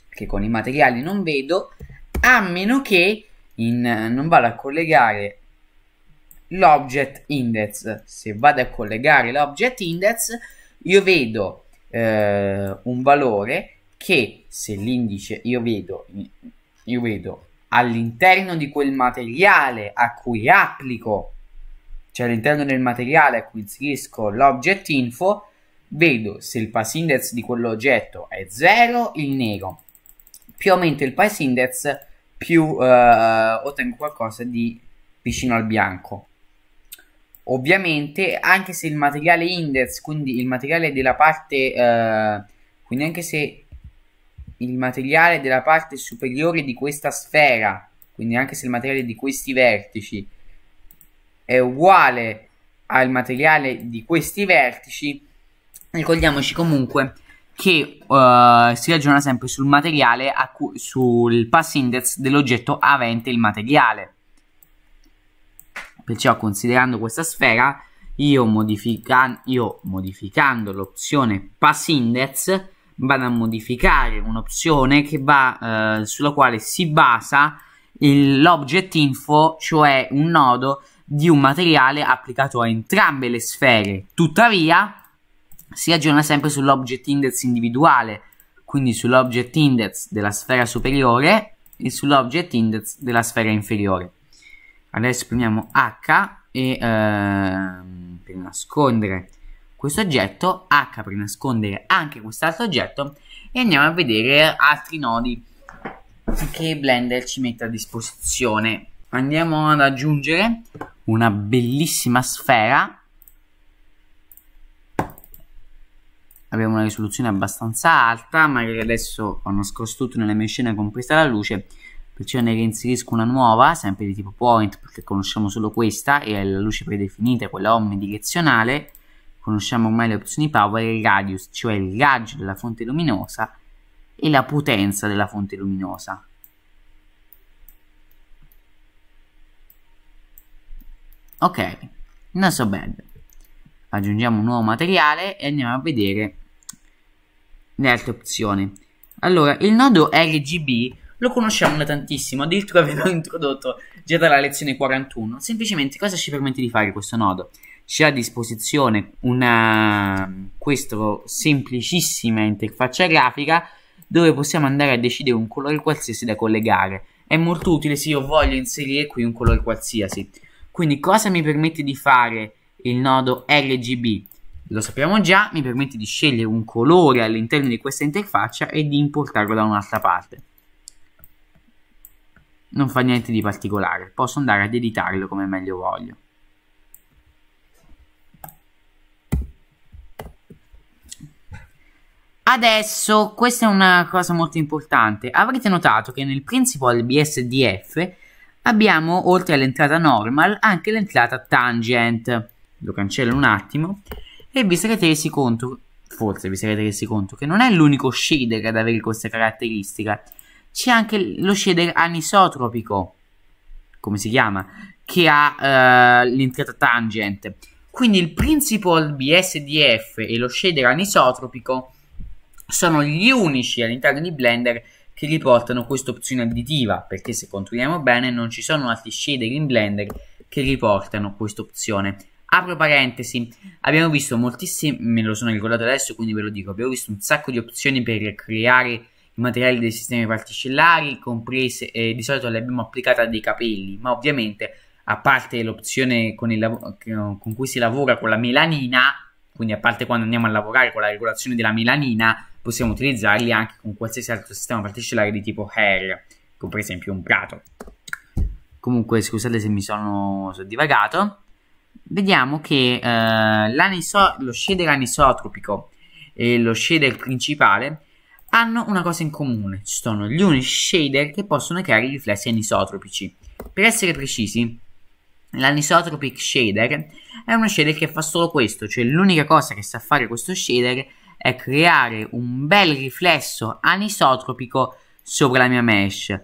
che con i materiali non vedo a meno che in, non vado a collegare l'object index. Se vado a collegare l'object index, io vedo eh, un valore che se l'indice io vedo, io vedo all'interno di quel materiale a cui applico, cioè all'interno del materiale a cui inserisco l'object info, vedo se il pass index di quell'oggetto è 0, il nero. Più aumento il pass index, più eh, ottengo qualcosa di vicino al bianco ovviamente anche se il materiale index quindi il materiale della parte eh, quindi anche se il materiale della parte superiore di questa sfera quindi anche se il materiale di questi vertici è uguale al materiale di questi vertici ricordiamoci comunque che uh, si ragiona sempre sul materiale sul pass index dell'oggetto avente il materiale perciò considerando questa sfera io, modifica io modificando l'opzione pass index vado a modificare un'opzione che va eh, sulla quale si basa l'object info cioè un nodo di un materiale applicato a entrambe le sfere tuttavia si ragiona sempre sull'object index individuale quindi sull'object index della sfera superiore e sull'object index della sfera inferiore adesso prendiamo H e ehm, per nascondere questo oggetto H per nascondere anche quest'altro oggetto e andiamo a vedere altri nodi che Blender ci mette a disposizione andiamo ad aggiungere una bellissima sfera abbiamo una risoluzione abbastanza alta magari adesso ho nascosto tutto nelle mie scene compresa la luce perciò ne reinserisco una nuova, sempre di tipo point, perché conosciamo solo questa, e la luce predefinita, quella omnidirezionale, conosciamo ormai le opzioni power, il radius, cioè il raggio della fonte luminosa, e la potenza della fonte luminosa. Ok, non so bad. Aggiungiamo un nuovo materiale e andiamo a vedere le altre opzioni. Allora, il nodo RGB lo conosciamo da tantissimo, addirittura ve l'ho introdotto già dalla lezione 41. Semplicemente cosa ci permette di fare questo nodo? C'è a disposizione una semplicissima interfaccia grafica dove possiamo andare a decidere un colore qualsiasi da collegare. È molto utile se io voglio inserire qui un colore qualsiasi. Quindi cosa mi permette di fare il nodo RGB? Lo sappiamo già, mi permette di scegliere un colore all'interno di questa interfaccia e di importarlo da un'altra parte non fa niente di particolare, posso andare ad editarlo come meglio voglio. Adesso, questa è una cosa molto importante, avrete notato che nel principal BSDF abbiamo, oltre all'entrata normal, anche l'entrata tangent. Lo cancello un attimo e vi sarete resi conto, forse vi sarete resi conto, che non è l'unico shader ad avere questa caratteristica c'è anche lo shader anisotropico, come si chiama, che ha eh, l'entrata tangent. Quindi il principal BSDF e lo shader anisotropico sono gli unici all'interno di Blender che riportano questa opzione additiva, perché se controlliamo bene non ci sono altri shader in Blender che riportano questa opzione. Apro parentesi, abbiamo visto moltissime, me lo sono ricordato adesso quindi ve lo dico, abbiamo visto un sacco di opzioni per creare materiali dei sistemi particellari, comprese eh, di solito le abbiamo applicate a dei capelli, ma ovviamente a parte l'opzione con, lav- con cui si lavora con la melanina, quindi a parte quando andiamo a lavorare con la regolazione della melanina, possiamo utilizzarli anche con qualsiasi altro sistema particellare di tipo hair, come per esempio un prato. Comunque, scusate se mi sono, sono divagato. Vediamo che eh, lo shader anisotropico e lo shader principale hanno una cosa in comune, ci sono gli unici shader che possono creare riflessi anisotropici. Per essere precisi, l'anisotropic shader è uno shader che fa solo questo, cioè l'unica cosa che sa fare questo shader è creare un bel riflesso anisotropico sopra la mia mesh,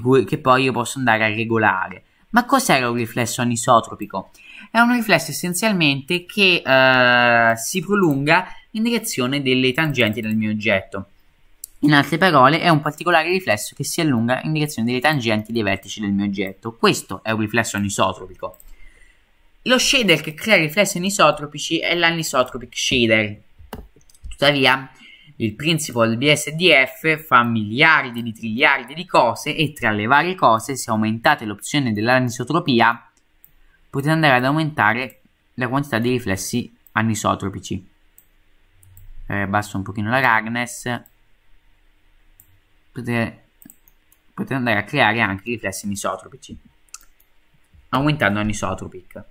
cui, che poi io posso andare a regolare. Ma cos'era un riflesso anisotropico? È un riflesso essenzialmente che eh, si prolunga in direzione delle tangenti del mio oggetto. In altre parole, è un particolare riflesso che si allunga in direzione delle tangenti dei vertici del mio oggetto. Questo è un riflesso anisotropico. Lo shader che crea riflessi anisotropici è l'anisotropic shader. Tuttavia, il principle BSDF fa miliardi di triliardi di cose e tra le varie cose, se aumentate l'opzione dell'anisotropia, potete andare ad aumentare la quantità di riflessi anisotropici. Eh, basso un pochino la Ragnes potete, potete andare a creare anche riflessi anisotropici, aumentando anisotropic.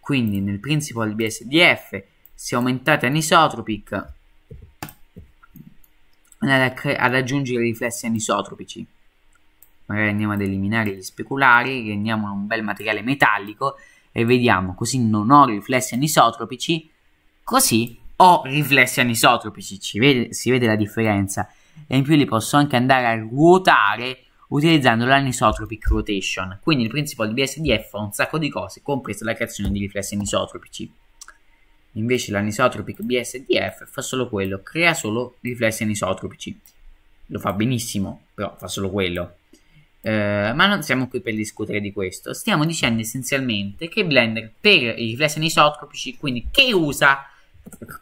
Quindi nel principal BSDF, se aumentate anisotropic, andate ad aggiungere riflessi anisotropici. Magari andiamo ad eliminare gli speculari, rendiamo un bel materiale metallico e vediamo, così non ho riflessi anisotropici, così ho riflessi anisotropici, vede, si vede la differenza e in più li posso anche andare a ruotare utilizzando l'anisotropic rotation. Quindi il principio di BSDF fa un sacco di cose, compresa la creazione di riflessi anisotropici. Invece l'anisotropic BSDF fa solo quello, crea solo riflessi anisotropici. Lo fa benissimo, però fa solo quello. Eh, ma non siamo qui per discutere di questo. Stiamo dicendo essenzialmente che Blender per i riflessi anisotropici, quindi che usa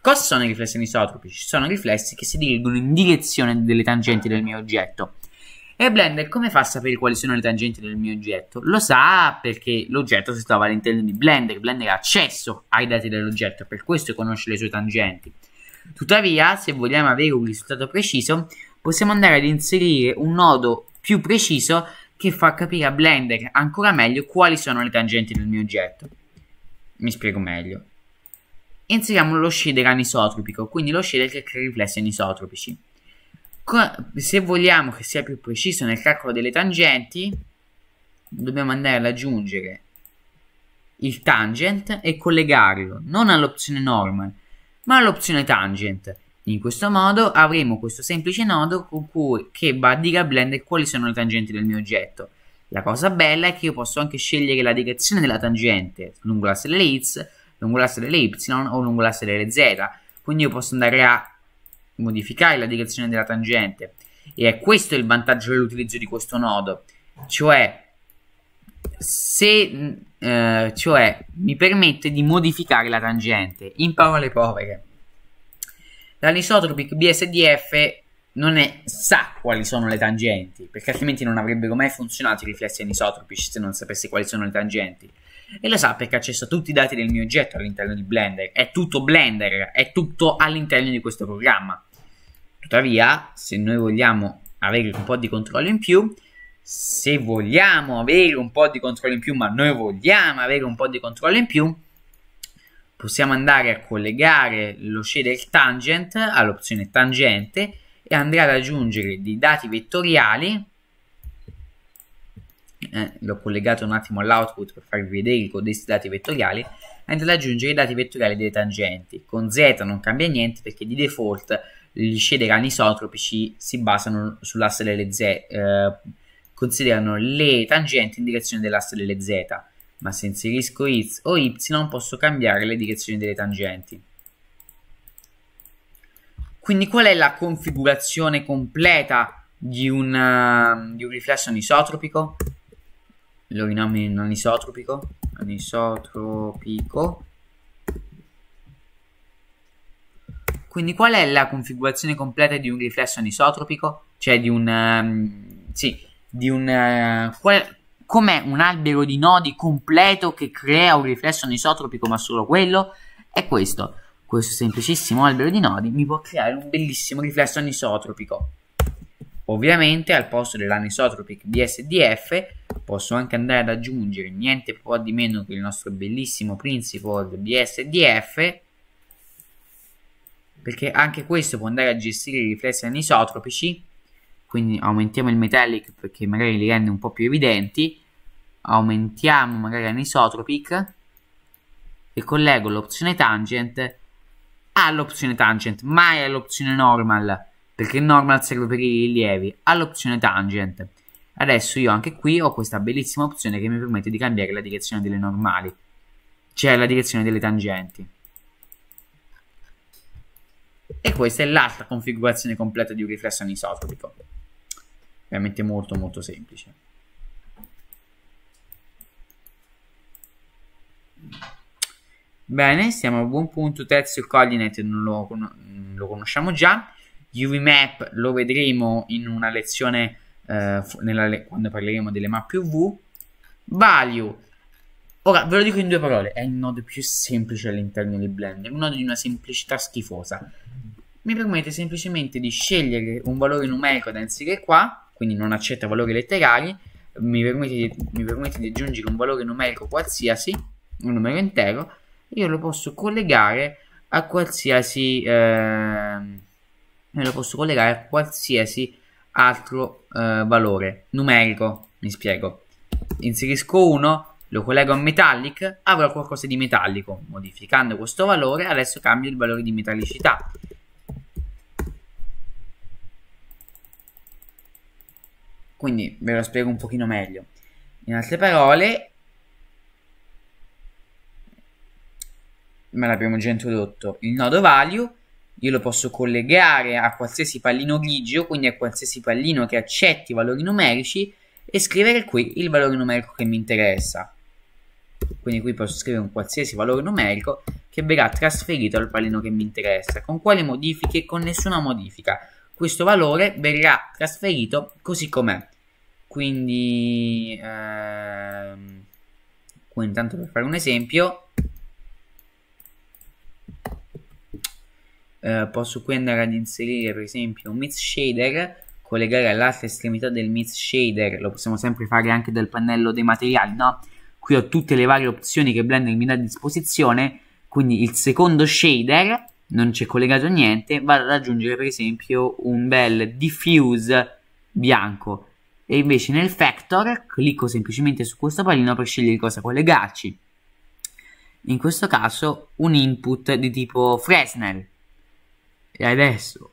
Cosa sono i riflessi anisotropici? Sono riflessi che si dirigono in direzione delle tangenti del mio oggetto. E Blender come fa a sapere quali sono le tangenti del mio oggetto? Lo sa perché l'oggetto si trova all'interno di Blender, Blender ha accesso ai dati dell'oggetto, per questo conosce le sue tangenti. Tuttavia, se vogliamo avere un risultato preciso, possiamo andare ad inserire un nodo più preciso che fa capire a Blender ancora meglio quali sono le tangenti del mio oggetto. Mi spiego meglio inseriamo lo shader anisotropico, quindi lo shader che crea riflessi anisotropici. Se vogliamo che sia più preciso nel calcolo delle tangenti, dobbiamo andare ad aggiungere il tangent e collegarlo non all'opzione normal, ma all'opzione tangent. In questo modo avremo questo semplice nodo con cui che va a dire a Blender quali sono le tangenti del mio oggetto. La cosa bella è che io posso anche scegliere la direzione della tangente lungo la stella X lungo l'asse delle y o lungo l'asse delle z. Quindi io posso andare a modificare la direzione della tangente. E è questo il vantaggio dell'utilizzo di questo nodo. Cioè, se, eh, cioè, mi permette di modificare la tangente. In parole povere, l'anisotropic BSDF non è, sa quali sono le tangenti, perché altrimenti non avrebbero mai funzionato i riflessi anisotropici se non sapesse quali sono le tangenti e la sa perché accessa tutti i dati del mio oggetto all'interno di Blender. È tutto Blender, è tutto all'interno di questo programma. Tuttavia, se noi vogliamo avere un po' di controllo in più, se vogliamo avere un po' di controllo in più, ma noi vogliamo avere un po' di controllo in più, possiamo andare a collegare lo shader tangent all'opzione tangente e andare ad aggiungere dei dati vettoriali eh, l'ho collegato un attimo all'output per farvi vedere i codesti dati vettoriali, andate ad aggiungere i dati vettoriali delle tangenti. Con Z non cambia niente perché di default gli scelerani anisotropici si basano sull'asse delle Z, eh, considerano le tangenti in direzione dell'asse delle Z, ma se inserisco X o Y posso cambiare le direzioni delle tangenti. Quindi qual è la configurazione completa di, una, eh, di un riflesso anisotropico? lo rinomino in anisotropico anisotropico quindi qual è la configurazione completa di un riflesso anisotropico cioè di un um, sì di un uh, com'è un albero di nodi completo che crea un riflesso anisotropico ma solo quello è questo questo semplicissimo albero di nodi mi può creare un bellissimo riflesso anisotropico Ovviamente al posto dell'anisotropic DSDF posso anche andare ad aggiungere niente po' di meno che il nostro bellissimo principle DSDF perché anche questo può andare a gestire i riflessi anisotropici quindi aumentiamo il metallic perché magari li rende un po' più evidenti aumentiamo magari anisotropic e collego l'opzione tangent all'opzione tangent mai all'opzione normal perché normal serve per i rilievi, all'opzione tangent. Adesso io anche qui ho questa bellissima opzione che mi permette di cambiare la direzione delle normali, cioè la direzione delle tangenti. E questa è l'altra configurazione completa di un riflesso anisotropico. Ovviamente molto molto semplice. Bene, siamo a buon punto, terzo il coordinate non lo, non lo conosciamo già. UV map lo vedremo in una lezione eh, le quando parleremo delle mappe UV. Value. Ora ve lo dico in due parole, è il nodo più semplice all'interno di Blender, un nodo di una semplicità schifosa. Mi permette semplicemente di scegliere un valore numerico da inserire qua, quindi non accetta valori letterali, mi permette, di, mi permette di aggiungere un valore numerico qualsiasi, un numero intero, io lo posso collegare a qualsiasi... Eh, me lo posso collegare a qualsiasi altro eh, valore numerico, mi spiego. Inserisco 1, lo collego a metallic, avrò qualcosa di metallico. Modificando questo valore, adesso cambio il valore di metallicità. Quindi ve lo spiego un pochino meglio. In altre parole, me l'abbiamo già introdotto, il nodo value io lo posso collegare a qualsiasi pallino grigio, quindi a qualsiasi pallino che accetti valori numerici e scrivere qui il valore numerico che mi interessa. Quindi qui posso scrivere un qualsiasi valore numerico che verrà trasferito al pallino che mi interessa. Con quali modifiche? Con nessuna modifica. Questo valore verrà trasferito così com'è. Quindi, ehm, intanto per fare un esempio, Eh, posso qui andare ad inserire per esempio un mid shader collegare all'altra estremità del mid shader lo possiamo sempre fare anche dal pannello dei materiali no? qui ho tutte le varie opzioni che Blender mi dà a disposizione quindi il secondo shader non c'è collegato a niente vado ad aggiungere per esempio un bel diffuse bianco e invece nel factor clicco semplicemente su questo pallino per scegliere cosa collegarci in questo caso un input di tipo Fresnel e adesso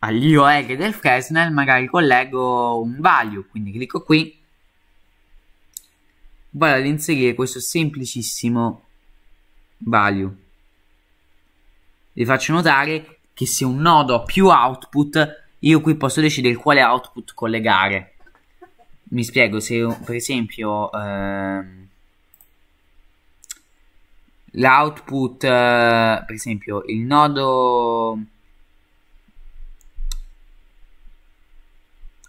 agli OEG del Fresnel magari collego un value, quindi clicco qui, vado ad inserire questo semplicissimo value. Vi faccio notare che se un nodo ha più output, io qui posso decidere quale output collegare. Mi spiego, se per esempio ehm, l'output, eh, per esempio il nodo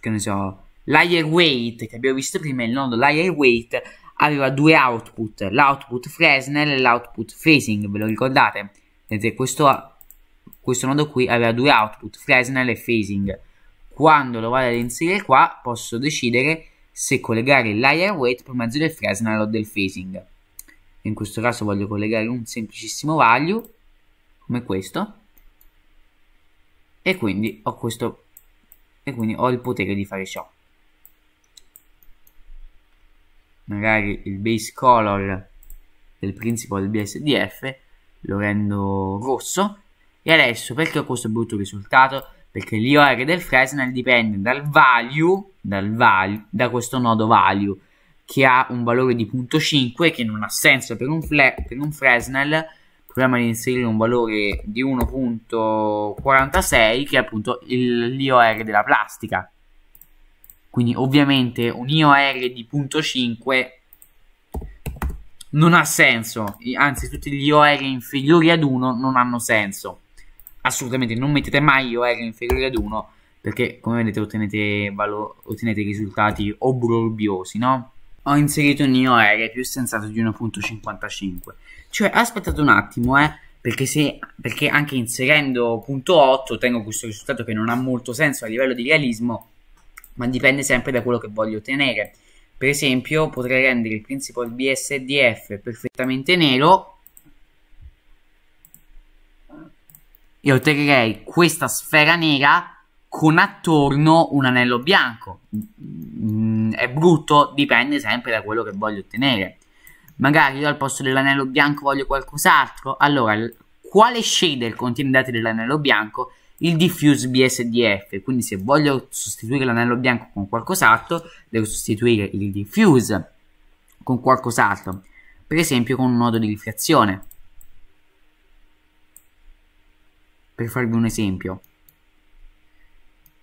che ne so, layer weight che abbiamo visto prima, il nodo layer weight aveva due output, l'output Fresnel e l'output Phasing, ve lo ricordate? Vedete, questo, questo nodo qui aveva due output, Fresnel e Phasing. Quando lo vado ad inserire qua, posso decidere se collegare il layer weight per mezzo del Fresnel o del Phasing. In questo caso voglio collegare un semplicissimo value, come questo, e quindi ho questo e quindi ho il potere di fare ciò magari il base color del principal BSDF lo rendo rosso e adesso perché ho questo brutto risultato? Perché l'IOR del Fresnel dipende dal value, dal value da questo nodo value che ha un valore di 0.5 che non ha senso per un, per un Fresnel proviamo ad inserire un valore di 1.46 che è appunto l'IOR della plastica quindi ovviamente un IOR di 0.5 non ha senso anzi tutti gli IOR inferiori ad 1 non hanno senso assolutamente non mettete mai IOR inferiori ad 1 perché come vedete ottenete, ottenete risultati obbrorbiosi no? ho inserito un IOR più sensato di 1.55 cioè, aspettate un attimo, eh. Perché, se, perché anche inserendo punto 8 ottengo questo risultato che non ha molto senso a livello di realismo, ma dipende sempre da quello che voglio ottenere. Per esempio, potrei rendere il principal BSDF perfettamente nero e otterrei questa sfera nera con attorno un anello bianco. Mm, è brutto, dipende sempre da quello che voglio ottenere magari io al posto dell'anello bianco voglio qualcos'altro, allora quale shader contiene i dati dell'anello bianco? Il diffuse BSDF, quindi se voglio sostituire l'anello bianco con qualcos'altro, devo sostituire il diffuse con qualcos'altro, per esempio con un nodo di rifrazione. Per farvi un esempio,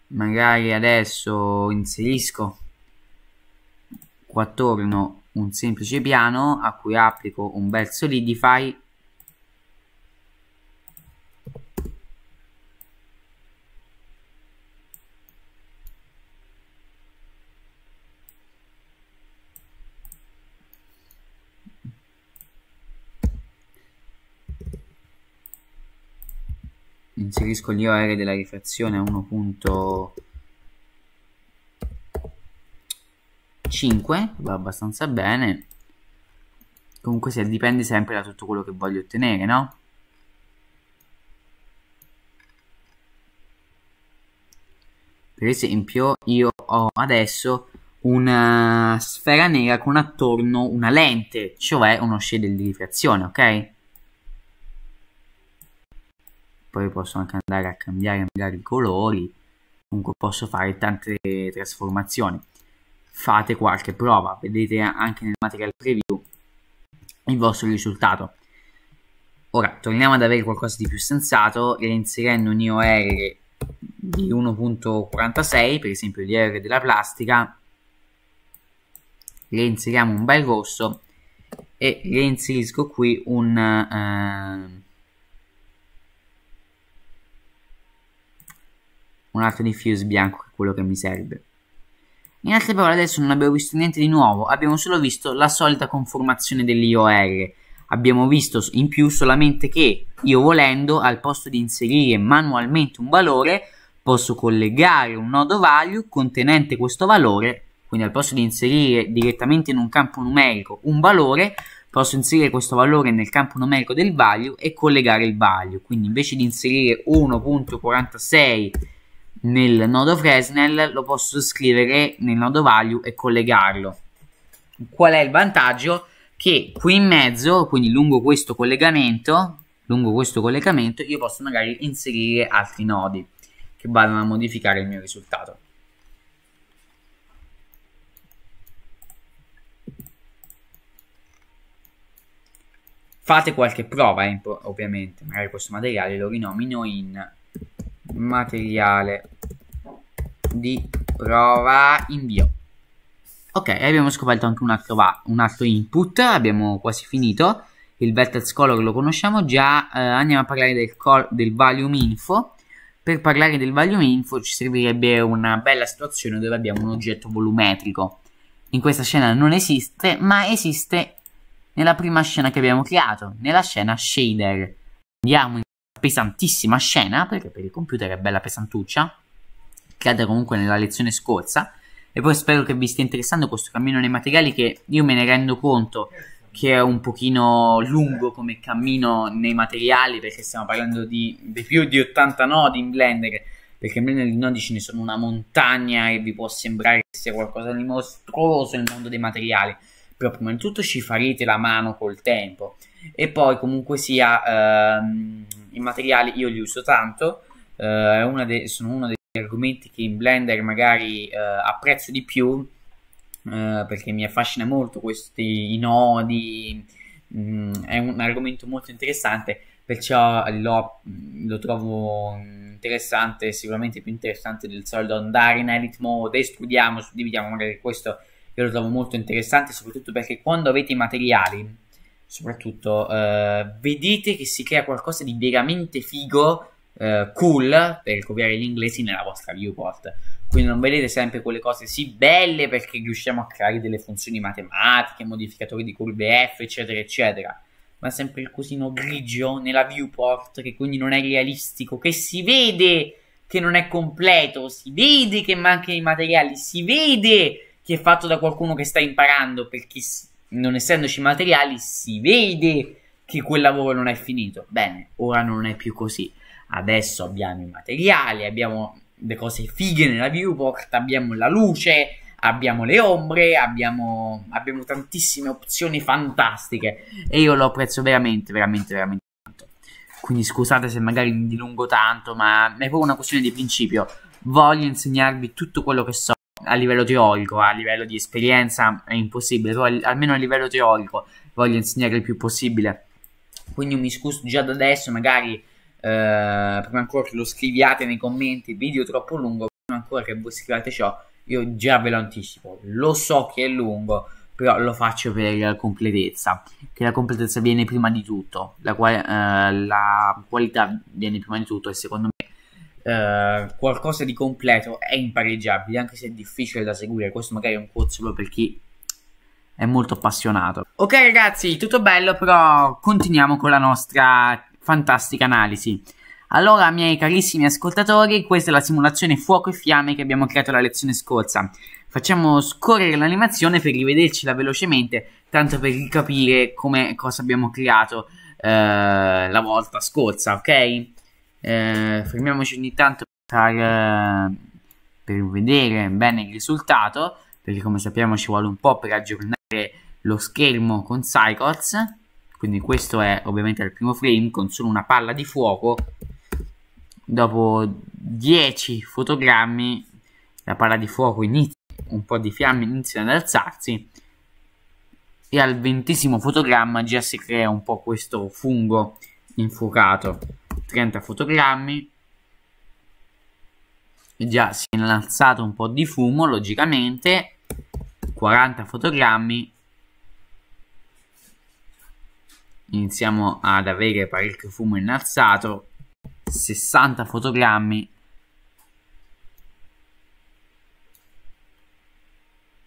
magari adesso inserisco quattorno un semplice piano a cui applico un bel solidify inserisco gli OR della rifrazione a 1.0 5 va abbastanza bene comunque se dipende sempre da tutto quello che voglio ottenere no? per esempio io ho adesso una sfera nera con attorno una lente cioè uno shader di rifrazione ok? poi posso anche andare a cambiare magari i colori comunque posso fare tante trasformazioni fate qualche prova, vedete anche nel material preview il vostro risultato. Ora, torniamo ad avere qualcosa di più sensato, reinserendo un IOR di 1.46, per esempio l'IOR della plastica, reinseriamo un bel rosso e reinserisco qui un... Eh, un altro diffuse bianco che è quello che mi serve in altre parole adesso non abbiamo visto niente di nuovo, abbiamo solo visto la solita conformazione dell'IOR. Abbiamo visto in più solamente che io volendo al posto di inserire manualmente un valore posso collegare un nodo value contenente questo valore, quindi al posto di inserire direttamente in un campo numerico un valore posso inserire questo valore nel campo numerico del value e collegare il value, quindi invece di inserire 1.46 nel nodo Fresnel lo posso scrivere nel nodo value e collegarlo. Qual è il vantaggio? Che qui in mezzo, quindi lungo questo collegamento, lungo questo collegamento io posso magari inserire altri nodi che vadano a modificare il mio risultato. Fate qualche prova, eh, ovviamente, magari questo materiale lo rinomino in materiale di prova invio ok abbiamo scoperto anche un altro, va, un altro input abbiamo quasi finito il vertex color lo conosciamo già eh, andiamo a parlare del, del volume info per parlare del volume info ci servirebbe una bella situazione dove abbiamo un oggetto volumetrico in questa scena non esiste ma esiste nella prima scena che abbiamo creato nella scena shader andiamo in pesantissima scena, perché per il computer è bella pesantuccia, cade comunque nella lezione scorsa. E poi spero che vi stia interessando questo cammino nei materiali che io me ne rendo conto che è un pochino lungo come cammino nei materiali perché stiamo parlando di, di più di 80 nodi in Blender perché almeno i nodi ce ne sono una montagna e vi può sembrare che sia qualcosa di mostruoso nel mondo dei materiali però prima di tutto ci farete la mano col tempo e poi comunque sia ehm, i materiali io li uso tanto, eh, de- sono uno degli argomenti che in Blender magari eh, apprezzo di più eh, perché mi affascina molto questi nodi, mh, mm, è un argomento molto interessante, perciò lo, lo trovo interessante, sicuramente più interessante del solito andare in edit mode e studiamo, suddividiamo magari questo, io lo trovo molto interessante soprattutto perché quando avete i materiali soprattutto eh, vedete che si crea qualcosa di veramente figo eh, cool per copiare gli inglesi nella vostra viewport quindi non vedete sempre quelle cose sì belle perché riusciamo a creare delle funzioni matematiche modificatori di curve f eccetera eccetera ma sempre il cosino grigio nella viewport che quindi non è realistico che si vede che non è completo si vede che mancano i materiali si vede che è fatto da qualcuno che sta imparando perché si non essendoci materiali, si vede che quel lavoro non è finito. Bene, ora non è più così. Adesso abbiamo i materiali, abbiamo le cose fighe nella viewport, abbiamo la luce, abbiamo le ombre, abbiamo, abbiamo tantissime opzioni fantastiche e io lo apprezzo veramente, veramente, veramente tanto. Quindi scusate se magari mi dilungo tanto, ma è proprio una questione di principio. Voglio insegnarvi tutto quello che so a livello teorico, a livello di esperienza è impossibile, però almeno a livello teorico voglio insegnare il più possibile. Quindi mi scuso già da adesso, magari eh, prima ancora che lo scriviate nei commenti, video troppo lungo, prima ancora che voi scrivate ciò, io già ve lo anticipo, lo so che è lungo, però lo faccio per completezza, che la completezza viene prima di tutto, la, qual- eh, la qualità viene prima di tutto e secondo me eh, qualcosa di completo è impareggiabile, anche se è difficile da seguire. Questo magari è un quote solo per chi è molto appassionato. Ok ragazzi, tutto bello, però continuiamo con la nostra fantastica analisi. Allora, miei carissimi ascoltatori, questa è la simulazione fuoco e fiamme che abbiamo creato la lezione scorsa. Facciamo scorrere l'animazione per rivedercela velocemente, tanto per capire come cosa abbiamo creato eh, la volta scorsa, ok? eh, fermiamoci ogni tanto per, eh, per vedere bene il risultato perché come sappiamo ci vuole un po' per aggiornare lo schermo con Cycles quindi questo è ovviamente il primo frame con solo una palla di fuoco dopo 10 fotogrammi la palla di fuoco inizia un po' di fiamme iniziano ad alzarsi e al ventesimo fotogramma già si crea un po' questo fungo infuocato 30 fotogrammi già si è innalzato un po' di fumo logicamente 40 fotogrammi iniziamo ad avere parecchio fumo innalzato 60 fotogrammi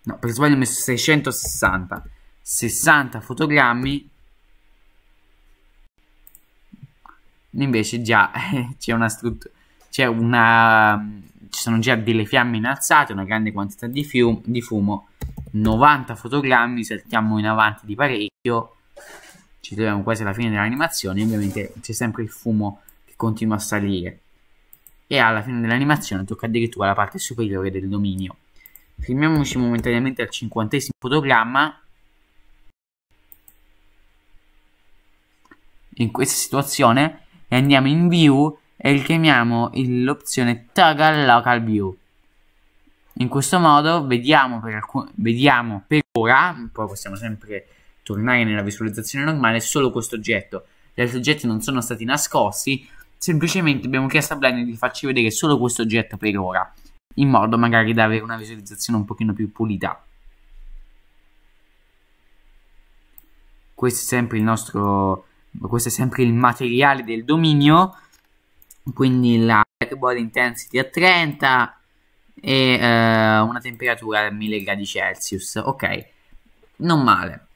no per sbaglio ho messo 660 60 fotogrammi invece già c'è una struttura, c'è una, ci sono già delle fiamme innalzate, una grande quantità di, fium, di fumo, 90 fotogrammi, saltiamo in avanti di parecchio, ci troviamo quasi alla fine dell'animazione, ovviamente c'è sempre il fumo che continua a salire e alla fine dell'animazione tocca addirittura la parte superiore del dominio. Fermiamoci momentaneamente al cinquantesimo fotogramma. In questa situazione e andiamo in view e chiamiamo l'opzione toggle local view in questo modo vediamo per, vediamo per ora poi possiamo sempre tornare nella visualizzazione normale solo questo oggetto gli altri oggetti non sono stati nascosti semplicemente abbiamo chiesto a Blender di farci vedere solo questo oggetto per ora in modo magari da avere una visualizzazione un pochino più pulita questo è sempre il nostro questo è sempre il materiale del dominio, quindi la backboard intensity a 30 e eh, una temperatura a 1000 gradi Celsius, ok, non male.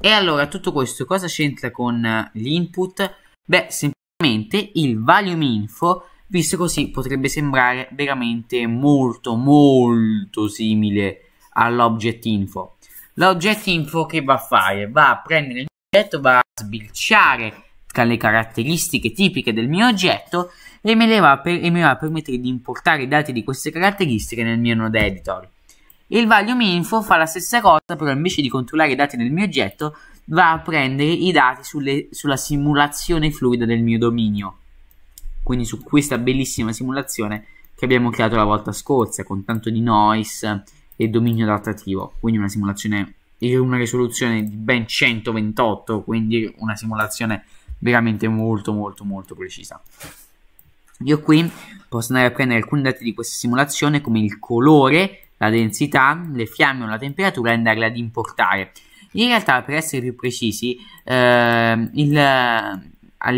E allora tutto questo cosa c'entra con eh, l'input Beh, semplicemente il volume info visto così potrebbe sembrare veramente molto molto simile all'object info l'object info che va a fare va a prendere il oggetto va a sbirciare tra le caratteristiche tipiche del mio oggetto e me, le va, per, e me va a permettere di importare i dati di queste caratteristiche nel mio node editor. Il value info fa la stessa cosa, però invece di controllare i dati del mio oggetto, va a prendere i dati sulle, sulla simulazione fluida del mio dominio. Quindi su questa bellissima simulazione che abbiamo creato la volta scorsa, con tanto di noise e dominio adattativo. Quindi una simulazione una risoluzione di ben 128, quindi una simulazione veramente molto molto molto precisa. Io qui posso andare a prendere alcuni dati di questa simulazione come il colore, la densità, le fiamme o la temperatura e andarle ad importare. In realtà per essere più precisi eh, il, la,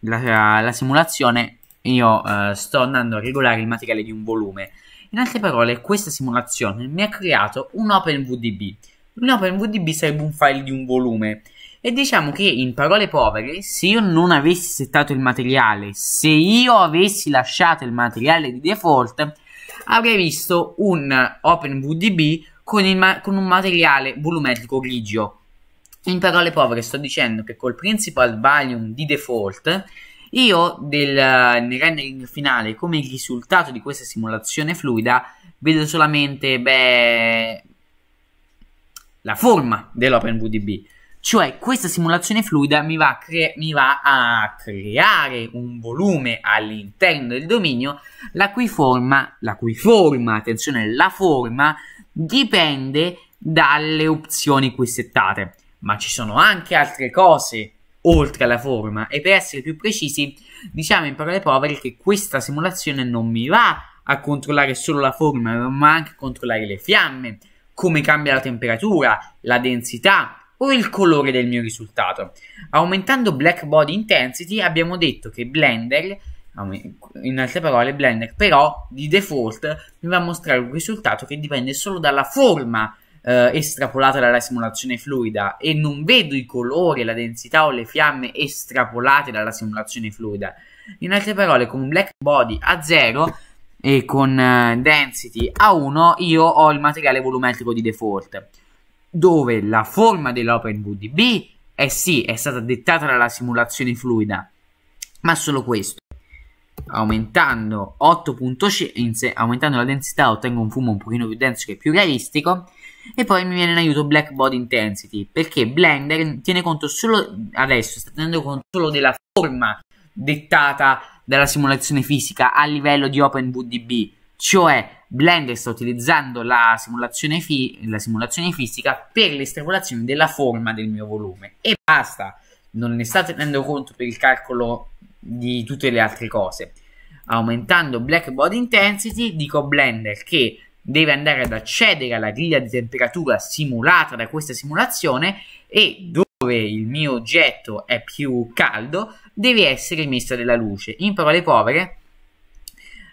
la, simulazione io eh, sto andando a regolare il materiale di un volume. In altre parole questa simulazione mi ha creato un OpenVDB No, per un VDB sarebbe un file di un volume. E diciamo che in parole povere, se io non avessi settato il materiale, se io avessi lasciato il materiale di default, avrei visto un OpenVDB con, con un materiale volumetrico grigio. In parole povere sto dicendo che col principal volume di default io del, nel rendering finale come risultato di questa simulazione fluida vedo solamente beh, la forma dell'OpenVDB. Cioè questa simulazione fluida mi va, cre- mi va a creare un volume all'interno del dominio la cui forma, la cui forma, attenzione, la forma dipende dalle opzioni qui settate. Ma ci sono anche altre cose oltre alla forma e per essere più precisi diciamo in parole povere che questa simulazione non mi va a controllare solo la forma ma anche controllare le fiamme come cambia la temperatura, la densità o il colore del mio risultato. Aumentando Black Body Intensity abbiamo detto che Blender, in altre parole Blender però di default mi va a mostrare un risultato che dipende solo dalla forma eh, estrapolata dalla simulazione fluida e non vedo i colori, la densità o le fiamme estrapolate dalla simulazione fluida. In altre parole con Black Body a zero e con eh, density a 1 io ho il materiale volumetrico di default dove la forma dell'OpenVDB è sì, è stata dettata dalla simulazione fluida ma solo questo aumentando 8.5 aumentando la densità ottengo un fumo un pochino più denso che più realistico e poi mi viene in aiuto Black Body Intensity perché Blender tiene conto solo adesso sta tenendo conto solo della forma dettata della simulazione fisica a livello di OpenVDB, cioè Blender sta utilizzando la simulazione, fi- la simulazione fisica per l'estrapolazione della forma del mio volume e basta, non ne sta tenendo conto per il calcolo di tutte le altre cose. Aumentando Black Body Intensity, dico Blender che deve andare ad accedere alla griglia di temperatura simulata da questa simulazione e dove il mio oggetto è più caldo deve essere il misto della luce. In parole povere,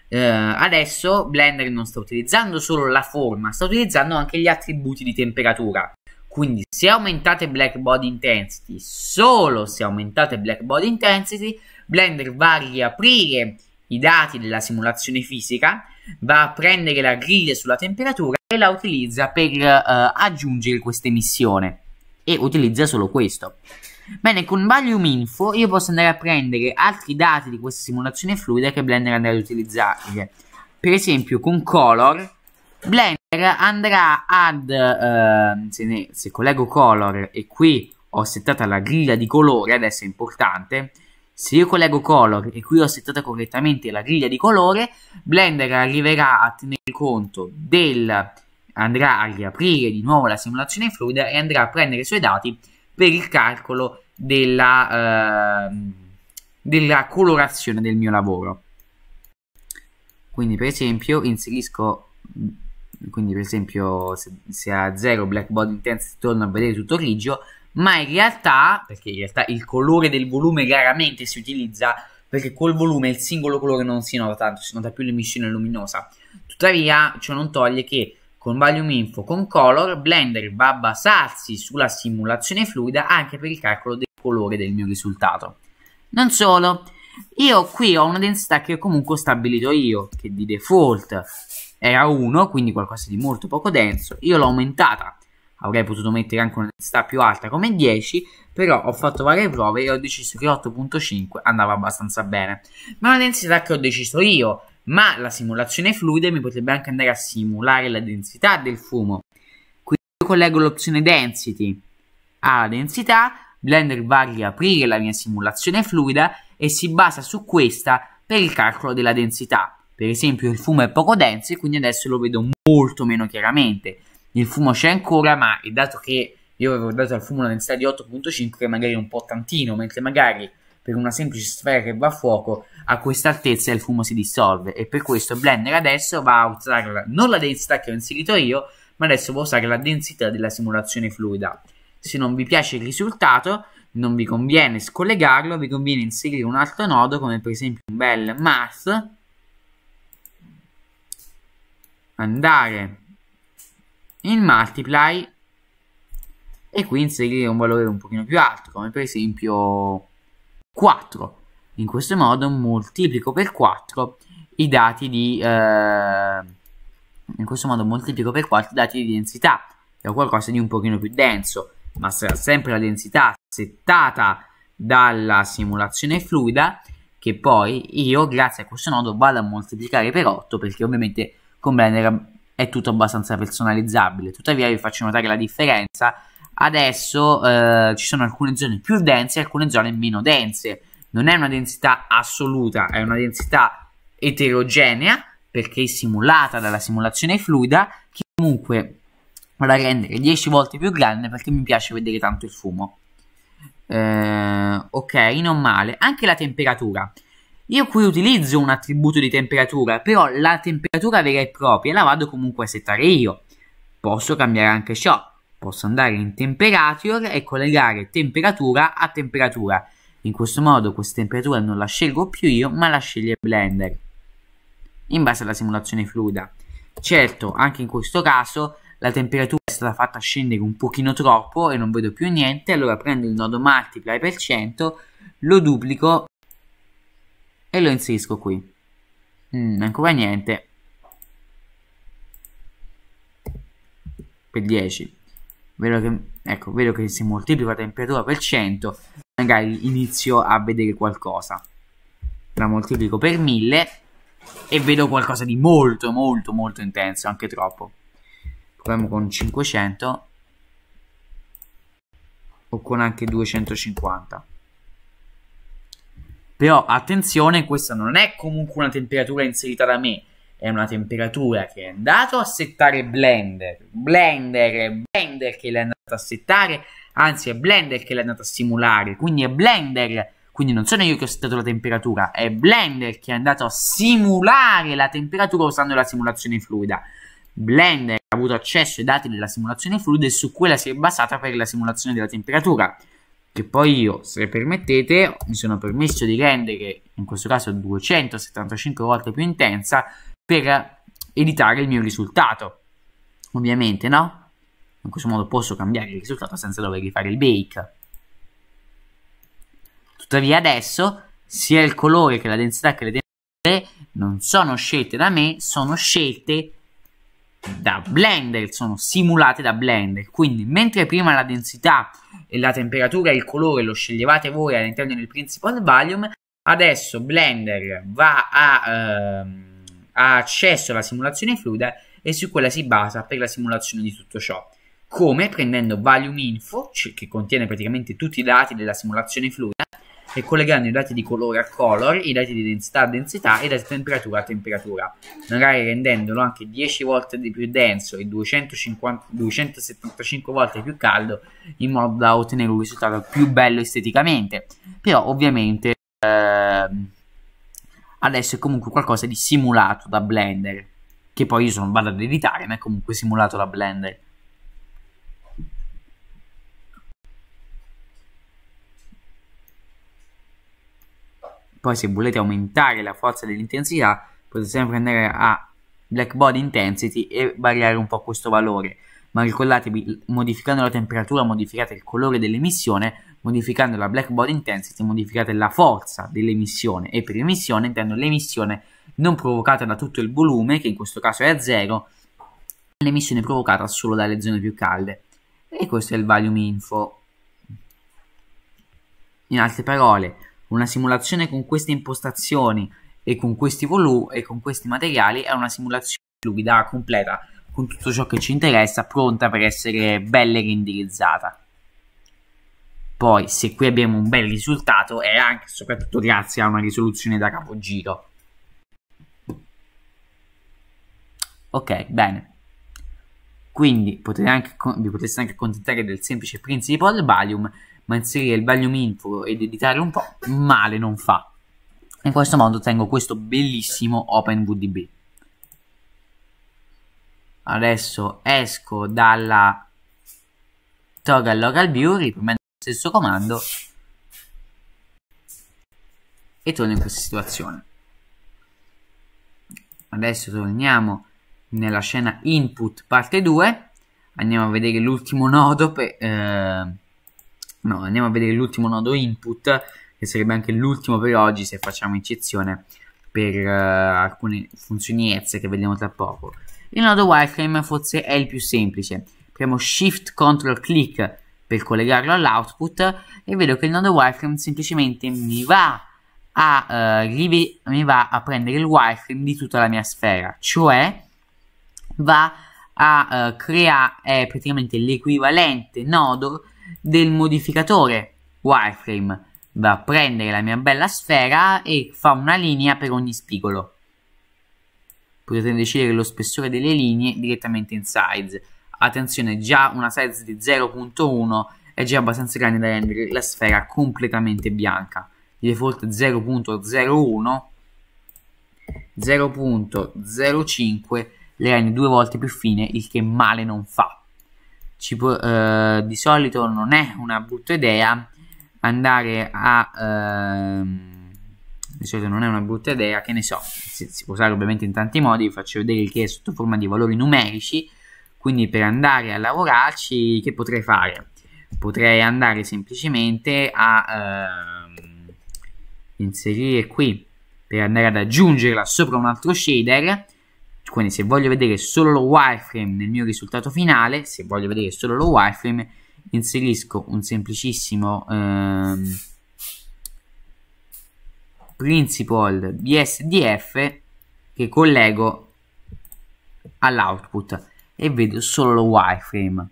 eh, adesso Blender non sta utilizzando solo la forma, sta utilizzando anche gli attributi di temperatura. Quindi se aumentate Black Body Intensity, solo se aumentate Black Body Intensity, Blender va a riaprire i dati della simulazione fisica, va a prendere la griglia sulla temperatura e la utilizza per eh, aggiungere questa emissione. E utilizza solo questo. Bene, con Valium Info io posso andare a prendere altri dati di questa simulazione fluida che Blender andrà ad utilizzare. Per esempio, con Color, Blender andrà ad... Eh, se, ne, se collego Color e qui ho settato la griglia di colore, adesso è importante, se io collego color e qui ho settato correttamente la griglia di colore, Blender arriverà a tenere conto del... andrà a riaprire di nuovo la simulazione fluida e andrà a prendere i suoi dati per il calcolo della, eh, della colorazione del mio lavoro. Quindi per esempio inserisco mm, quindi per esempio se, se a 0 black body intensity torno a vedere tutto grigio ma in realtà perché in realtà il colore del volume raramente si utilizza perché col volume il singolo colore non si nota tanto si nota più l'emissione luminosa tuttavia ciò non toglie che con Valium Info con Color Blender va a basarsi sulla simulazione fluida anche per il calcolo del colore del mio risultato. Non solo, io qui ho una densità che comunque ho stabilito io, che di default era 1, quindi qualcosa di molto poco denso, io l'ho aumentata. Avrei potuto mettere anche una densità più alta come 10, però ho fatto varie prove e ho deciso che 8.5 andava abbastanza bene. Ma è una densità che ho deciso io, ma la simulazione fluida mi potrebbe anche andare a simulare la densità del fumo. Quindi io collego l'opzione density alla densità, Blender va a riaprire la mia simulazione fluida e si basa su questa per il calcolo della densità. Per esempio il fumo è poco denso e quindi adesso lo vedo molto meno chiaramente. Il fumo c'è ancora, ma dato che io avevo dato al fumo una densità di 8.5 che magari è un po' tantino, mentre magari per una semplice sfera che va a fuoco, a questa altezza il fumo si dissolve e per questo Blender adesso va a usare non la densità che ho inserito io, ma adesso va a usare la densità della simulazione fluida. Se non vi piace il risultato, non vi conviene scollegarlo, vi conviene inserire un altro nodo come per esempio un bel math, andare in multiply e qui inserire un valore un pochino più alto come per esempio 4. In questo modo moltiplico per 4 i dati di... Eh, in questo modo moltiplico per 4 i dati di densità, che è qualcosa di un pochino più denso, ma sarà sempre la densità settata dalla simulazione fluida che poi io grazie a questo nodo vado a moltiplicare per 8 perché ovviamente con Blender è tutto abbastanza personalizzabile tuttavia vi faccio notare la differenza adesso eh, ci sono alcune zone più dense e alcune zone meno dense. Non è una densità assoluta, è una densità eterogenea perché è simulata dalla simulazione fluida che comunque la rendere 10 volte più grande perché mi piace vedere tanto il fumo. Eh, ok, non male. Anche la temperatura. Io qui utilizzo un attributo di temperatura, però la temperatura vera e propria la vado comunque a settare io. Posso cambiare anche ciò posso andare in temperature e collegare temperatura a temperatura. In questo modo questa temperatura non la scelgo più io, ma la sceglie Blender in base alla simulazione fluida. Certo, anche in questo caso la temperatura è stata fatta scendere un pochino troppo e non vedo più niente, allora prendo il nodo multiply per 100, lo duplico e lo inserisco qui. Mm, ancora niente. Per 10. Vedo che, ecco, vedo che se moltiplico la temperatura per 100, magari inizio a vedere qualcosa. La moltiplico per 1000 e vedo qualcosa di molto, molto, molto intenso, anche troppo. Proviamo con 500 o con anche 250. Però attenzione, questa non è comunque una temperatura inserita da me, è una temperatura che è andato a settare Blender. Blender è Blender che l'è andato a settare, anzi è Blender che l'è andato a simulare, quindi è Blender, quindi non sono io che ho settato la temperatura, è Blender che è andato a simulare la temperatura usando la simulazione fluida. Blender ha avuto accesso ai dati della simulazione fluida e su quella si è basata per la simulazione della temperatura. Che poi io, se permettete, mi sono permesso di rendere in questo caso 275 volte più intensa per editare il mio risultato. Ovviamente, no? In questo modo posso cambiare il risultato senza dover rifare il bake. Tuttavia adesso sia il colore che la densità che le densità non sono scelte da me, sono scelte da Blender, sono simulate da Blender. Quindi mentre prima la densità e la temperatura e il colore lo sceglievate voi all'interno del principal volume, adesso Blender va a... Ehm, ha accesso alla simulazione fluida e su quella si basa per la simulazione di tutto ciò. Come prendendo Valium Info, che contiene praticamente tutti i dati della simulazione fluida, e collegando i dati di colore a color, i dati di densità a densità e da temperatura a temperatura, magari rendendolo anche 10 volte di più denso e 250, 275 volte più caldo in modo da ottenere un risultato più bello esteticamente. Però ovviamente... Ehm, adesso è comunque qualcosa di simulato da Blender, che poi io non vado ad editare, ma è comunque simulato da Blender. Poi se volete aumentare la forza dell'intensità potete sempre andare a Black Body Intensity e variare un po' questo valore ma ricordatevi, modificando la temperatura modificate il colore dell'emissione, modificando la black body intensity modificate la forza dell'emissione e per emissione intendo l'emissione non provocata da tutto il volume, che in questo caso è a zero, l'emissione provocata solo dalle zone più calde. E questo è il volume info. In altre parole, una simulazione con queste impostazioni e con questi volumi e con questi materiali è una simulazione fluida completa con tutto ciò che ci interessa, pronta per essere bella e renderizzata. Poi, se qui abbiamo un bel risultato, è anche e soprattutto grazie a una risoluzione da capogiro. Ok, bene. Quindi potete anche, vi potreste anche accontentare del semplice principal Valium, ma inserire il Valium info ed editare un po' male non fa. In questo modo ottengo questo bellissimo OpenVDB adesso esco dalla toga local view riprendo lo stesso comando e torno in questa situazione adesso torniamo nella scena input parte 2 andiamo a vedere l'ultimo nodo per, eh, no andiamo a vedere l'ultimo nodo input che sarebbe anche l'ultimo per oggi se facciamo eccezione per eh, alcune funzioni EZ che vediamo tra poco il nodo wireframe forse è il più semplice. Premo Shift Ctrl Click per collegarlo all'output e vedo che il nodo wireframe semplicemente mi va a, uh, mi va a prendere il wireframe di tutta la mia sfera, cioè va a uh, creare eh, praticamente l'equivalente nodo del modificatore wireframe, va a prendere la mia bella sfera e fa una linea per ogni spigolo potete decidere lo spessore delle linee direttamente in size. Attenzione, già una size di 0.1 è già abbastanza grande da rendere la sfera completamente bianca. Di default 0.01, 0.05 le rende due volte più fine, il che male non fa. Può, eh, di solito non è una brutta idea andare a... Ehm, di solito non è una brutta idea, che ne so, si, si può usare ovviamente in tanti modi, vi faccio vedere che è sotto forma di valori numerici, quindi per andare a lavorarci che potrei fare? Potrei andare semplicemente a ehm, inserire qui per andare ad aggiungerla sopra un altro shader, quindi se voglio vedere solo lo wireframe nel mio risultato finale, se voglio vedere solo lo wireframe, inserisco un semplicissimo... Ehm, principal di sdf che collego all'output e vedo solo lo wireframe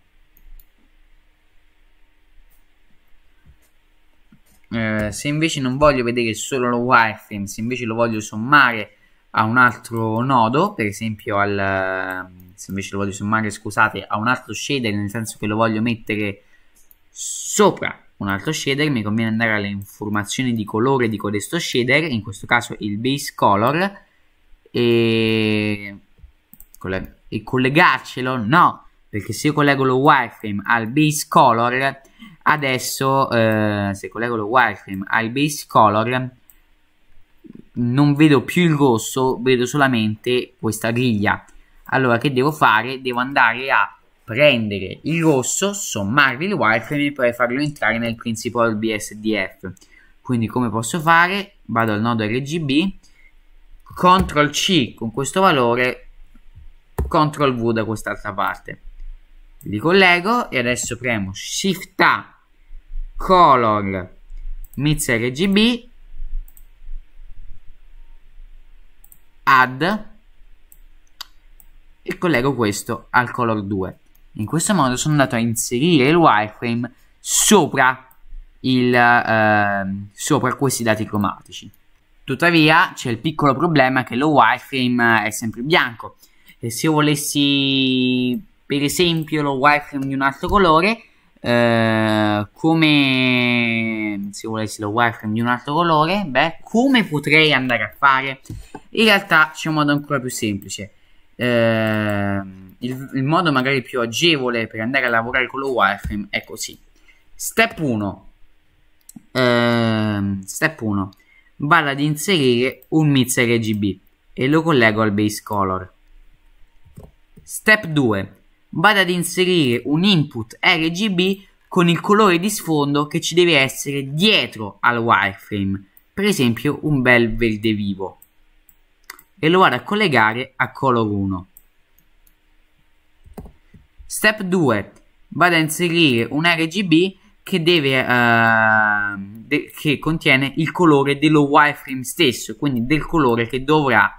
eh, se invece non voglio vedere solo lo wireframe se invece lo voglio sommare a un altro nodo per esempio al se invece lo voglio sommare scusate a un altro shader nel senso che lo voglio mettere sopra un altro shader mi conviene andare alle informazioni di colore di questo shader in questo caso il base color e, e collegarcelo no perché se io collego lo wireframe al base color adesso eh, se collego lo wireframe al base color non vedo più il rosso vedo solamente questa griglia allora che devo fare devo andare a prendere il rosso, sommarvi il wireframe e poi farlo entrare nel principal BSDF. Quindi come posso fare? Vado al nodo RGB, CTRL C con questo valore, CTRL V da quest'altra parte. Li collego e adesso premo Shift A, Color, Mix RGB, Add e collego questo al Color 2. In questo modo sono andato a inserire il wireframe sopra, il, eh, sopra questi dati cromatici. Tuttavia c'è il piccolo problema che lo wireframe eh, è sempre bianco e se volessi per esempio lo wireframe di un altro colore eh, come se volessi lo wireframe di un altro colore beh come potrei andare a fare in realtà c'è un modo ancora più semplice eh, il, il modo magari più agevole per andare a lavorare con lo wireframe è così. Step 1. Ehm, step 1. Vado ad inserire un mix RGB e lo collego al base color. Step 2. Vado ad inserire un input RGB con il colore di sfondo che ci deve essere dietro al wireframe, per esempio un bel verde vivo, e lo vado a collegare a color 1. Step 2. Vado a inserire un RGB che, deve, uh, de che contiene il colore dello wireframe stesso, quindi del colore che dovrà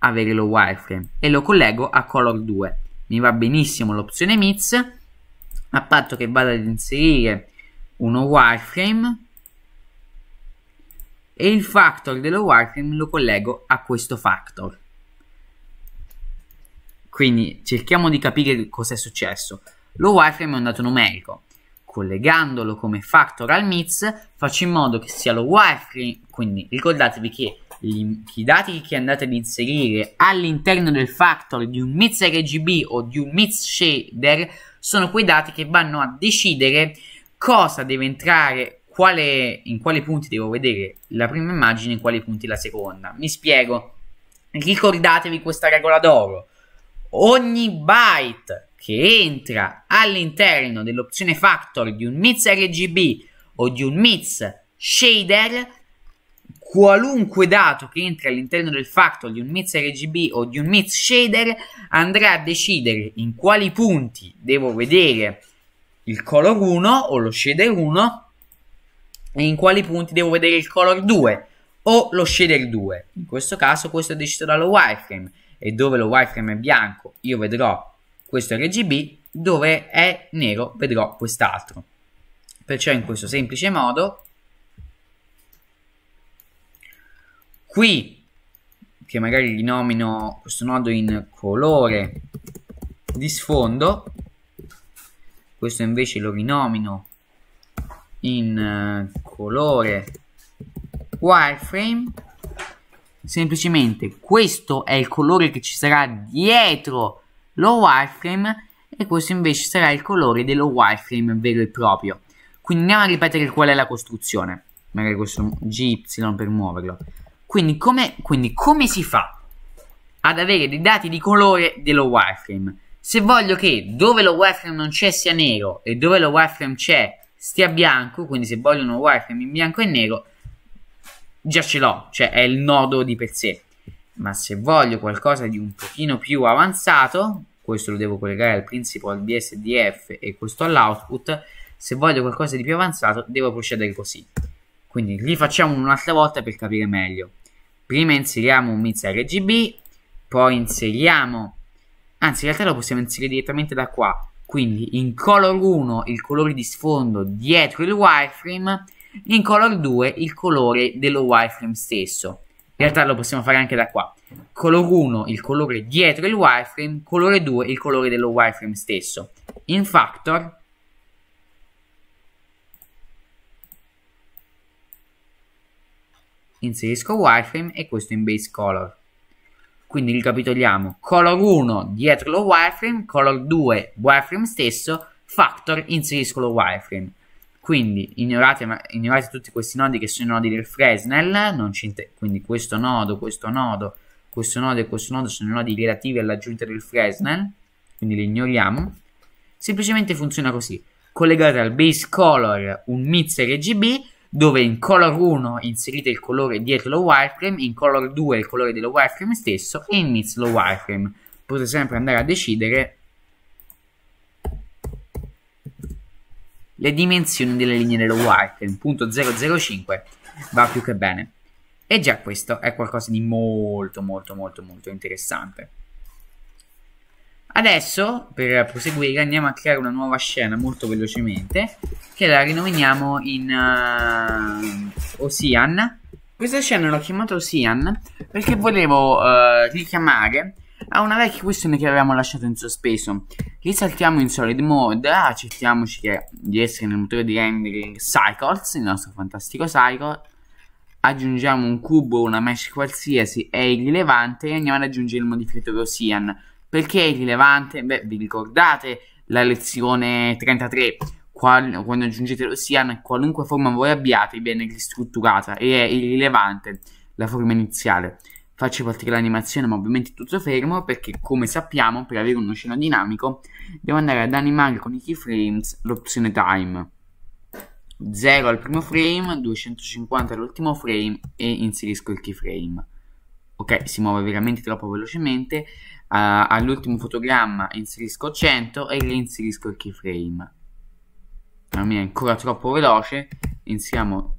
avere lo wireframe e lo collego a color 2. Mi va benissimo l'opzione mix a patto che vada ad inserire uno wireframe e il factor dello wireframe lo collego a questo factor. Quindi cerchiamo di capire cosa è successo. Lo wireframe è un dato numerico. Collegandolo come factor al mix, faccio in modo che sia lo wireframe, quindi ricordatevi che gli, i dati che andate ad inserire all'interno del factor di un mix RGB o di un mix shader sono quei dati che vanno a decidere cosa deve entrare, quale, in quali punti devo vedere la prima immagine e in quali punti la seconda. Mi spiego, ricordatevi questa regola d'oro ogni byte che entra all'interno dell'opzione factor di un mix RGB o di un mix shader qualunque dato che entra all'interno del factor di un mix RGB o di un mix shader andrà a decidere in quali punti devo vedere il color 1 o lo shader 1 e in quali punti devo vedere il color 2 o lo shader 2 in questo caso questo è deciso dallo wireframe e dove lo wireframe è bianco io vedrò questo RGB, dove è nero vedrò quest'altro. Perciò in questo semplice modo, qui, che magari gli nomino questo nodo in colore di sfondo, questo invece lo rinomino in eh, colore wireframe semplicemente questo è il colore che ci sarà dietro lo wireframe e questo invece sarà il colore dello wireframe vero e proprio quindi andiamo a ripetere qual è la costruzione magari questo GY per muoverlo quindi come, quindi come si fa ad avere dei dati di colore dello wireframe se voglio che dove lo wireframe non c'è sia nero e dove lo wireframe c'è stia bianco quindi se voglio uno wireframe in bianco e nero già ce l'ho, cioè è il nodo di per sé. Ma se voglio qualcosa di un pochino più avanzato, questo lo devo collegare al principal di SDF e questo all'output, se voglio qualcosa di più avanzato devo procedere così. Quindi rifacciamo un'altra volta per capire meglio. Prima inseriamo un mix RGB, poi inseriamo, anzi in realtà lo possiamo inserire direttamente da qua, quindi in color 1 il colore di sfondo dietro il wireframe in color 2 il colore dello wireframe stesso. In realtà lo possiamo fare anche da qua. Color 1 il colore dietro il wireframe, colore 2 il colore dello wireframe stesso. In factor inserisco wireframe e questo in base color. Quindi ricapitoliamo, color 1 dietro lo wireframe, color 2 wireframe stesso, factor inserisco lo wireframe. Quindi ignorate, ignorate tutti questi nodi che sono i nodi del Fresnel, inter- quindi questo nodo, questo nodo, questo nodo e questo nodo sono i nodi relativi all'aggiunta del Fresnel, quindi li ignoriamo. Semplicemente funziona così. Collegate al base color un mix RGB dove in color 1 inserite il colore dietro lo wireframe, in color 2 il colore dello wireframe stesso e in mix lo wireframe. Potete sempre andare a decidere le dimensioni delle linee dello wireframe, punto 005, va più che bene. E già questo è qualcosa di molto molto molto molto interessante. Adesso, per proseguire, andiamo a creare una nuova scena molto velocemente, che la rinominiamo in uh, Ocean. Questa scena l'ho chiamata Ocean perché volevo uh, richiamare a una vecchia questione che avevamo lasciato in sospeso. Risaltiamo in solid mode, accettiamoci che di essere nel motore di rendering Cycles, il nostro fantastico Cycle. Aggiungiamo un cubo, o una mesh qualsiasi, è irrilevante e andiamo ad aggiungere il modificatore Ocean. Perché è irrilevante? Beh, vi ricordate la lezione 33? Qual quando aggiungete l'Ocean, qualunque forma voi abbiate viene ristrutturata e è irrilevante la forma iniziale faccio partire l'animazione, ma ovviamente tutto fermo, perché come sappiamo, per avere uno dinamico devo andare ad animare con i keyframes l'opzione time. 0 al primo frame, 250 all'ultimo frame e inserisco il keyframe. Ok, si muove veramente troppo velocemente. Uh, all'ultimo fotogramma inserisco 100 e reinserisco il keyframe. Mamma mia, ancora troppo veloce. Inseriamo...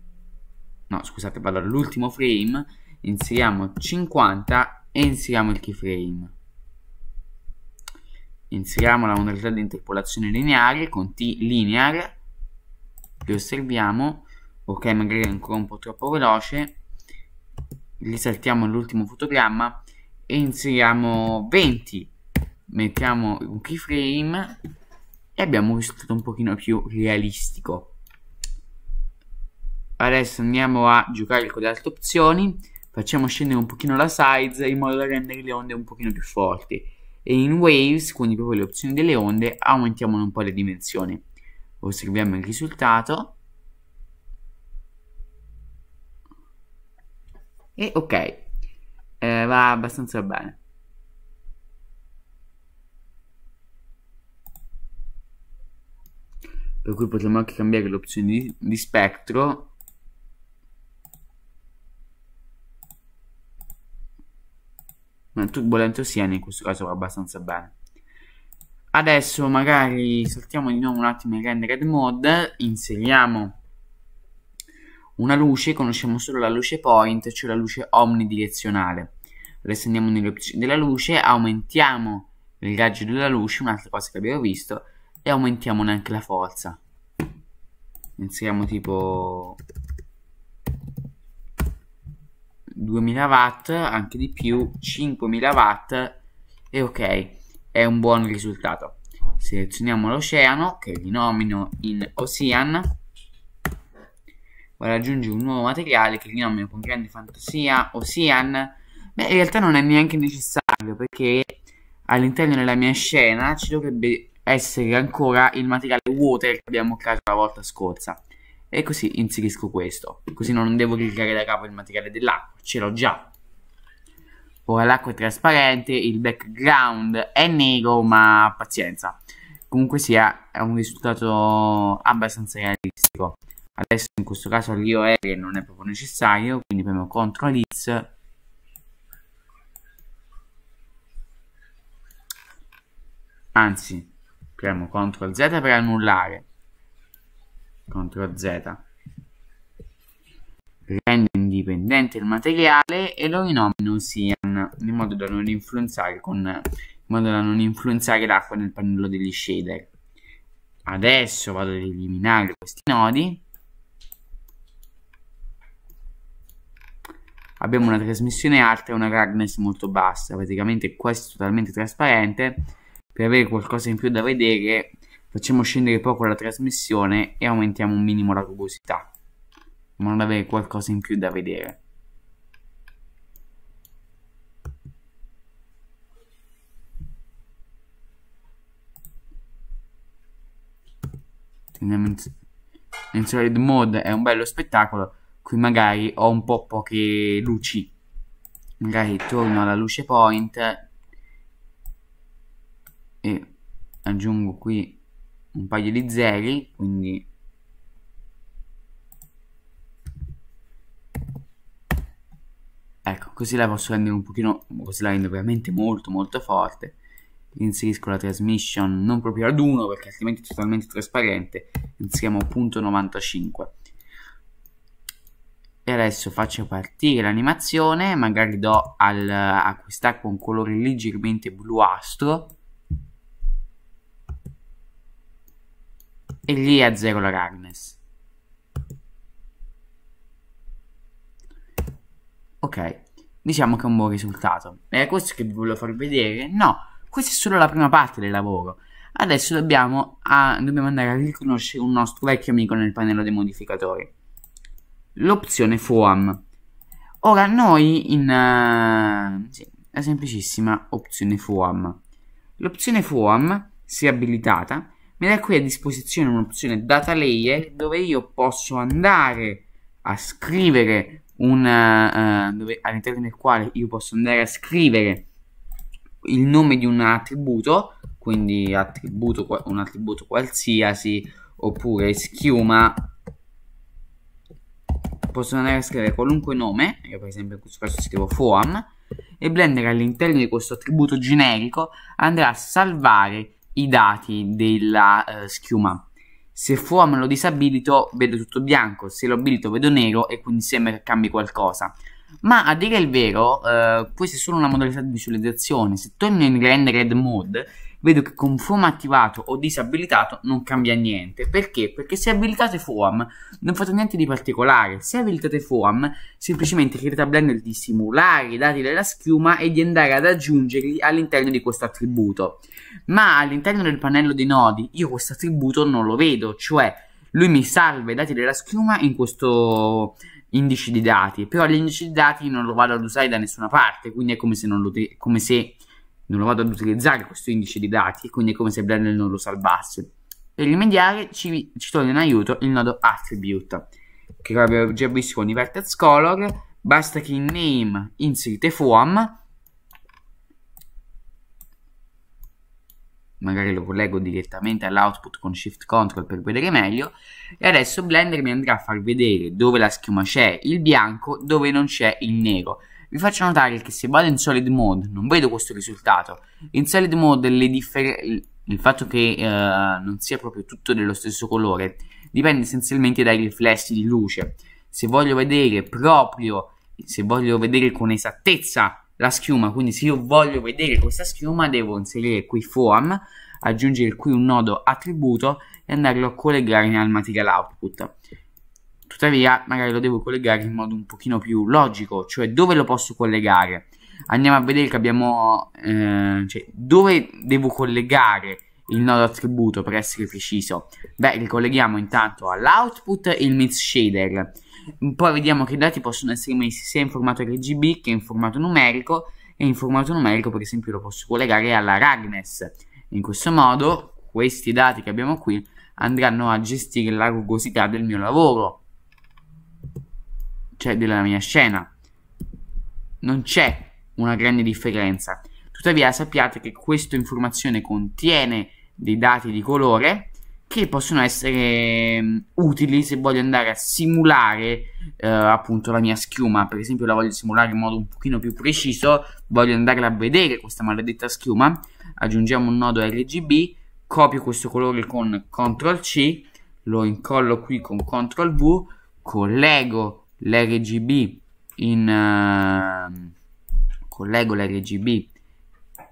No, scusate, vado all'ultimo frame inseriamo 50 e inseriamo il keyframe inseriamo la modalità di interpolazione lineare con t linear li osserviamo ok magari è ancora un po' troppo veloce risaltiamo l'ultimo fotogramma e inseriamo 20 mettiamo un keyframe e abbiamo un risultato un pochino più realistico adesso andiamo a giocare con le altre opzioni facciamo scendere un pochino la size in modo da rendere le onde un pochino più forti e in waves, quindi proprio le opzioni delle onde, aumentiamo un po' le dimensioni. Osserviamo il risultato. E ok, eh, va abbastanza bene. Per cui potremmo anche cambiare l'opzione di, di spettro volente ossia in questo caso va abbastanza bene adesso magari saltiamo di nuovo un attimo il rendered mode inseriamo una luce conosciamo solo la luce point cioè la luce omnidirezionale adesso andiamo nelle opzioni della luce aumentiamo il raggio della luce un'altra cosa che abbiamo visto e aumentiamo neanche la forza inseriamo tipo 2000 watt, anche di più, 5000 watt e ok, è un buon risultato. Selezioniamo l'oceano che rinomino in Ocean. Vado Ora aggiungere un nuovo materiale che rinomino con grande fantasia Ocean. Beh, in realtà non è neanche necessario perché all'interno della mia scena ci dovrebbe essere ancora il materiale water che abbiamo creato la volta scorsa e così inserisco questo. Così non devo cliccare da capo il materiale dell'acqua, ce l'ho già. Ora l'acqua è trasparente, il background è nero, ma pazienza. Comunque sia, è un risultato abbastanza realistico. Adesso in questo caso l'io area non è proprio necessario, quindi premo CTRL X. Anzi, premo CTRL Z per annullare CTRL Z rendo indipendente il materiale e lo rinomino Cyan in modo da non influenzare, con, non influenzare l'acqua nel pannello degli shader adesso vado ad eliminare questi nodi abbiamo una trasmissione alta e una brightness molto bassa praticamente questo è totalmente trasparente per avere qualcosa in più da vedere Facciamo scendere poco la trasmissione e aumentiamo un minimo la rugosità, in modo da avere qualcosa in più da vedere. in solid mode è un bello spettacolo qui magari ho un po' poche luci magari torno alla luce point e aggiungo qui un paio di zeri, quindi ecco, così la posso rendere un pochino, così la rendo veramente molto molto forte. Inserisco la transmission non proprio ad 1 perché altrimenti è totalmente trasparente, inseriamo 0.95. E adesso faccio partire l'animazione, magari do al, a quest'acqua un colore leggermente bluastro e lì a zero la Ragnes. Ok, diciamo che è un buon risultato. Era questo che vi volevo far vedere? No, questa è solo la prima parte del lavoro. Adesso dobbiamo, a, dobbiamo andare a riconoscere un nostro vecchio amico nel pannello dei modificatori. L'opzione FOAM. Ora noi in... Uh, sì, la semplicissima opzione FOAM. L'opzione FOAM, se abilitata, mi dà qui a disposizione un'opzione data layer dove io posso andare a scrivere un uh, all'interno del quale io posso andare a scrivere il nome di un attributo quindi attributo, un attributo qualsiasi oppure schiuma posso andare a scrivere qualunque nome io per esempio in questo caso scrivo foam e Blender all'interno di questo attributo generico andrà a salvare i dati della eh, schiuma. Se Fuom lo disabilito vedo tutto bianco, se lo abilito vedo nero e quindi sembra che cambi qualcosa. Ma a dire il vero, eh, questa è solo una modalità di visualizzazione. Se torno in rendered mode vedo che con FOAM attivato o disabilitato non cambia niente. Perché? Perché se abilitate FOAM non fate niente di particolare. Se abilitate FOAM, semplicemente chiedete a Blender di simulare i dati della schiuma e di andare ad aggiungerli all'interno di questo attributo. Ma all'interno del pannello dei nodi io questo attributo non lo vedo, cioè lui mi salva i dati della schiuma in questo indice di dati, però gli indici di dati non lo vado ad usare da nessuna parte, quindi è come se, non lo, come se non lo vado ad utilizzare questo indice di dati, quindi è come se Blender non lo salvasse. Per rimediare ci, ci torna in aiuto il nodo attribute, che abbiamo già visto con i vertex color, basta che in name inserite form, magari lo collego direttamente all'output con shift control per vedere meglio e adesso Blender mi andrà a far vedere dove la schiuma c'è il bianco dove non c'è il nero vi faccio notare che se vado in solid mode non vedo questo risultato. In solid mode il fatto che eh, non sia proprio tutto dello stesso colore dipende essenzialmente dai riflessi di luce. Se voglio vedere proprio, se voglio vedere con esattezza la schiuma, quindi se io voglio vedere questa schiuma devo inserire qui foam, aggiungere qui un nodo attributo e andarlo a collegare al material Output tuttavia magari lo devo collegare in modo un pochino più logico, cioè dove lo posso collegare? Andiamo a vedere che abbiamo, eh, cioè, dove devo collegare il nodo attributo per essere preciso? Beh, ricolleghiamo intanto all'output il mid shader, poi vediamo che i dati possono essere messi sia in formato RGB che in formato numerico, e in formato numerico per esempio lo posso collegare alla Ragnes. In questo modo questi dati che abbiamo qui andranno a gestire la rugosità del mio lavoro cioè della mia scena. Non c'è una grande differenza. Tuttavia sappiate che questa informazione contiene dei dati di colore che possono essere mm, utili se voglio andare a simulare eh, appunto la mia schiuma. Per esempio la voglio simulare in modo un pochino più preciso, voglio andare a vedere questa maledetta schiuma. Aggiungiamo un nodo RGB, copio questo colore con CTRL C, lo incollo qui con CTRL V, collego l'RGB in uh, collego l'RGB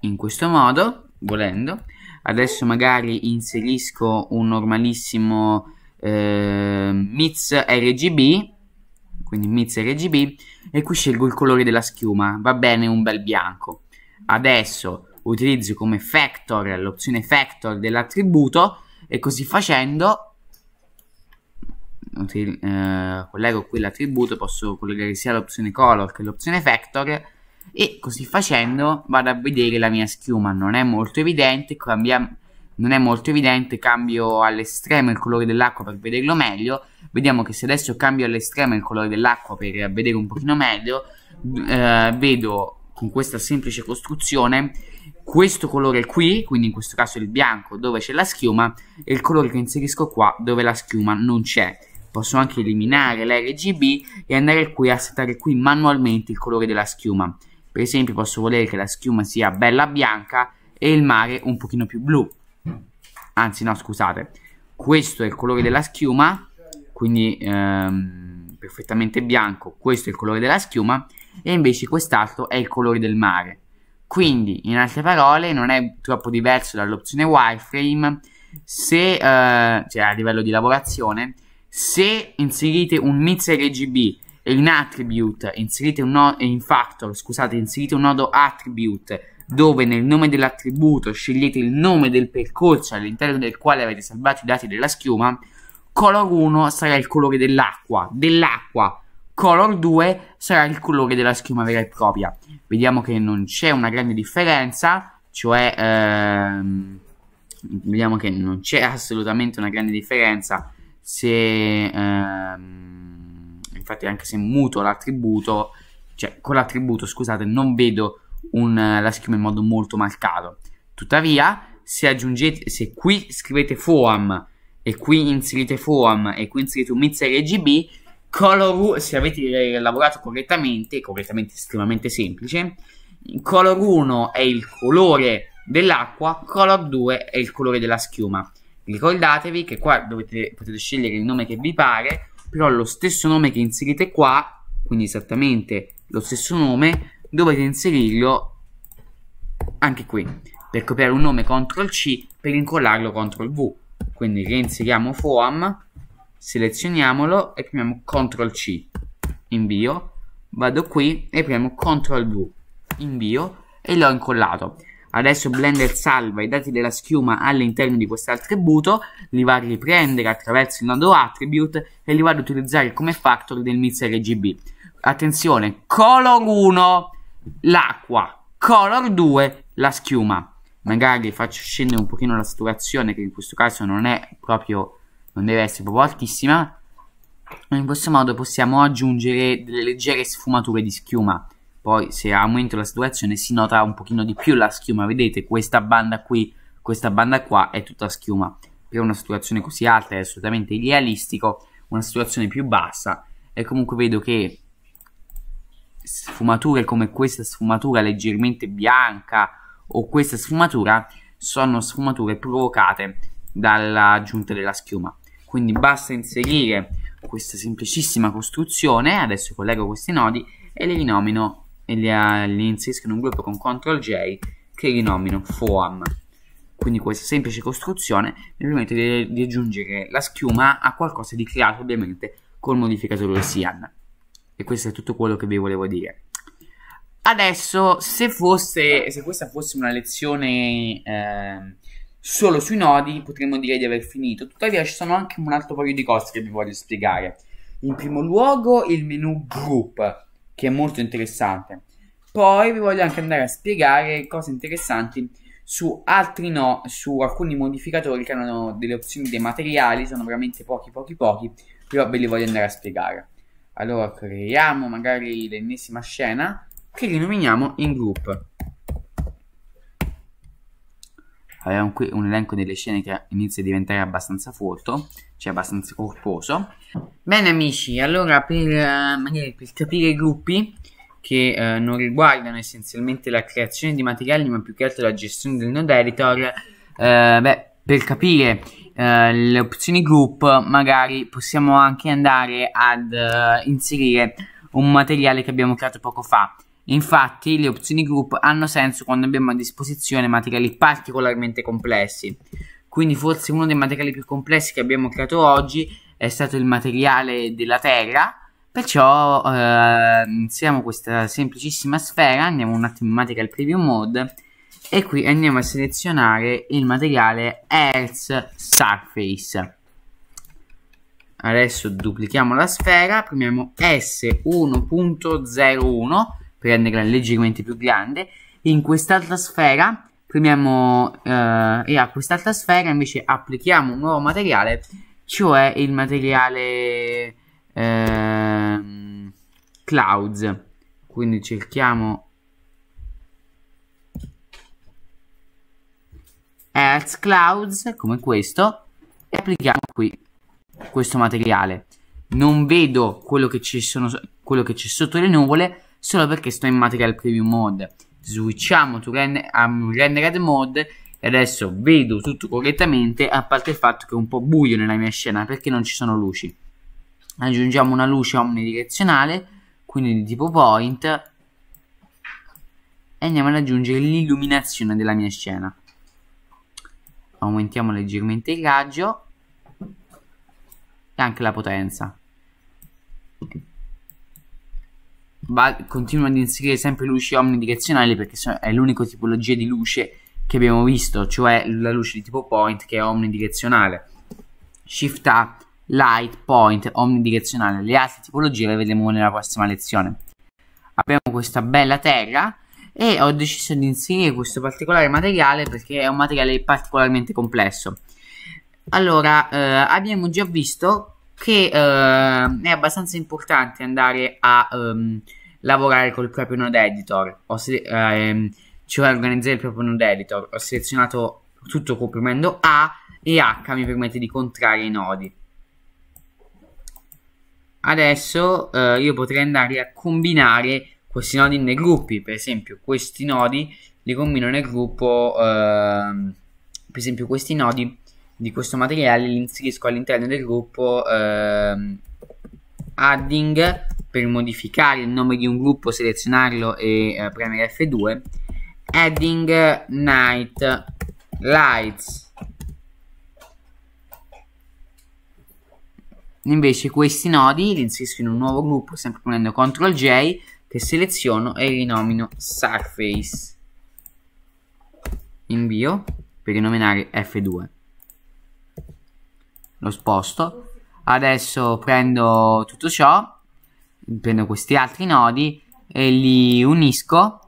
in questo modo volendo adesso magari inserisco un normalissimo eh, mix RGB quindi mix RGB e qui scelgo il colore della schiuma va bene un bel bianco adesso utilizzo come factor l'opzione factor dell'attributo e così facendo util, eh, collego qui l'attributo, posso collegare sia l'opzione color che l'opzione factor e così facendo vado a vedere la mia schiuma, non è molto evidente, cambia, non è molto evidente, cambio all'estremo il colore dell'acqua per vederlo meglio, vediamo che se adesso cambio all'estremo il colore dell'acqua per vedere un pochino meglio, eh, vedo con questa semplice costruzione questo colore qui, quindi in questo caso il bianco dove c'è la schiuma e il colore che inserisco qua dove la schiuma non c'è posso anche eliminare l'RGB e andare qui a settare qui manualmente il colore della schiuma. Per esempio posso volere che la schiuma sia bella bianca e il mare un pochino più blu. Anzi no, scusate, questo è il colore della schiuma, quindi ehm, perfettamente bianco, questo è il colore della schiuma e invece quest'altro è il colore del mare. Quindi, in altre parole, non è troppo diverso dall'opzione wireframe se, eh, cioè a livello di lavorazione, se inserite un mix RGB e in attribute, inserite un nodo, in factor, scusate, inserite un nodo attribute dove nel nome dell'attributo scegliete il nome del percorso all'interno del quale avete salvato i dati della schiuma, color 1 sarà il colore dell'acqua, dell'acqua, color 2 sarà il colore della schiuma vera e propria. Vediamo che non c'è una grande differenza, cioè ehm, vediamo che non c'è assolutamente una grande differenza se ehm, infatti anche se muto l'attributo cioè con l'attributo scusate non vedo un, la scrivo in modo molto marcato tuttavia se aggiungete se qui scrivete foam e qui inserite foam e qui inserite un mix RGB color se avete lavorato correttamente correttamente estremamente semplice color 1 è il colore dell'acqua color 2 è il colore della schiuma ricordatevi che qua dovete, potete scegliere il nome che vi pare però lo stesso nome che inserite qua quindi esattamente lo stesso nome dovete inserirlo anche qui per copiare un nome CTRL C per incollarlo CTRL V quindi reinseriamo FOAM selezioniamolo e premiamo CTRL C invio vado qui e premo CTRL V invio e l'ho incollato Adesso Blender salva i dati della schiuma all'interno di questo attributo, li va a riprendere attraverso il nodo attribute e li va ad utilizzare come factor del mix RGB. Attenzione, color 1 l'acqua, color 2 la schiuma. Magari faccio scendere un pochino la saturazione che in questo caso non è proprio, non deve essere proprio altissima. In questo modo possiamo aggiungere delle leggere sfumature di schiuma poi se aumento la situazione si nota un pochino di più la schiuma vedete questa banda qui questa banda qua è tutta schiuma per una situazione così alta è assolutamente idealistico una situazione più bassa e comunque vedo che sfumature come questa sfumatura leggermente bianca o questa sfumatura sono sfumature provocate dall'aggiunta della schiuma quindi basta inserire questa semplicissima costruzione adesso collego questi nodi e li rinomino e li, ha, li in un gruppo con CTRL J che rinomino FOAM. quindi questa semplice costruzione mi permette di, di, aggiungere la schiuma a qualcosa di creato ovviamente col modificatore Sian e questo è tutto quello che vi volevo dire adesso se, fosse, se questa fosse una lezione eh, solo sui nodi potremmo dire di aver finito tuttavia ci sono anche un altro paio di cose che vi voglio spiegare in primo luogo il menu group che è molto interessante. Poi vi voglio anche andare a spiegare cose interessanti su altri no, su alcuni modificatori che hanno delle opzioni dei materiali, sono veramente pochi pochi pochi, però ve li voglio andare a spiegare. Allora creiamo magari l'ennesima scena che rinominiamo in group. Abbiamo qui un elenco delle scene che inizia a diventare abbastanza vuoto, cioè abbastanza corposo. Bene amici, allora per, eh, magari per capire i gruppi che eh, non riguardano essenzialmente la creazione di materiali ma più che altro la gestione del node editor, eh, beh, per capire eh, le opzioni group magari possiamo anche andare ad eh, inserire un materiale che abbiamo creato poco fa Infatti le opzioni group hanno senso quando abbiamo a disposizione materiali particolarmente complessi. Quindi forse uno dei materiali più complessi che abbiamo creato oggi è stato il materiale della Terra. Perciò eh, iniziamo questa semplicissima sfera, andiamo un attimo in Material Preview Mode e qui andiamo a selezionare il materiale Earth Surface. Adesso duplichiamo la sfera, premiamo S1.01 per renderla leggermente più grande. In quest'altra sfera premiamo eh, e a quest'altra sfera invece applichiamo un nuovo materiale, cioè il materiale eh, clouds. Quindi cerchiamo Earth Clouds come questo e applichiamo qui questo materiale. Non vedo quello che ci, sono, quello che c'è sotto le nuvole, solo perché sto in material preview mode switchiamo rend a rendered mode e adesso vedo tutto correttamente a parte il fatto che è un po' buio nella mia scena perché non ci sono luci aggiungiamo una luce omnidirezionale quindi di tipo point e andiamo ad aggiungere l'illuminazione della mia scena aumentiamo leggermente il raggio e anche la potenza va, continua ad inserire sempre luci omnidirezionali perché so, è l'unica tipologia di luce che abbiamo visto, cioè la luce di tipo point che è omnidirezionale. Shift A, light, point, omnidirezionale. Le altre tipologie le vedremo nella prossima lezione. Abbiamo questa bella terra e ho deciso di inserire questo particolare materiale perché è un materiale particolarmente complesso. Allora, eh, abbiamo già visto che eh, è abbastanza importante andare a... Um, lavorare col proprio node editor, ho se- ehm, cioè organizzare il proprio node editor, ho selezionato tutto comprimendo A e H mi permette di contrarre i nodi. Adesso eh, io potrei andare a combinare questi nodi nei gruppi, per esempio questi nodi li combino nel gruppo, ehm, per esempio questi nodi di questo materiale li inserisco all'interno del gruppo ehm, adding per modificare il nome di un gruppo, selezionarlo e eh, premere F2 adding night lights invece questi nodi li inserisco in un nuovo gruppo sempre premendo CTRL J che seleziono e rinomino surface invio per rinominare F2 lo sposto adesso prendo tutto ciò prendo questi altri nodi e li unisco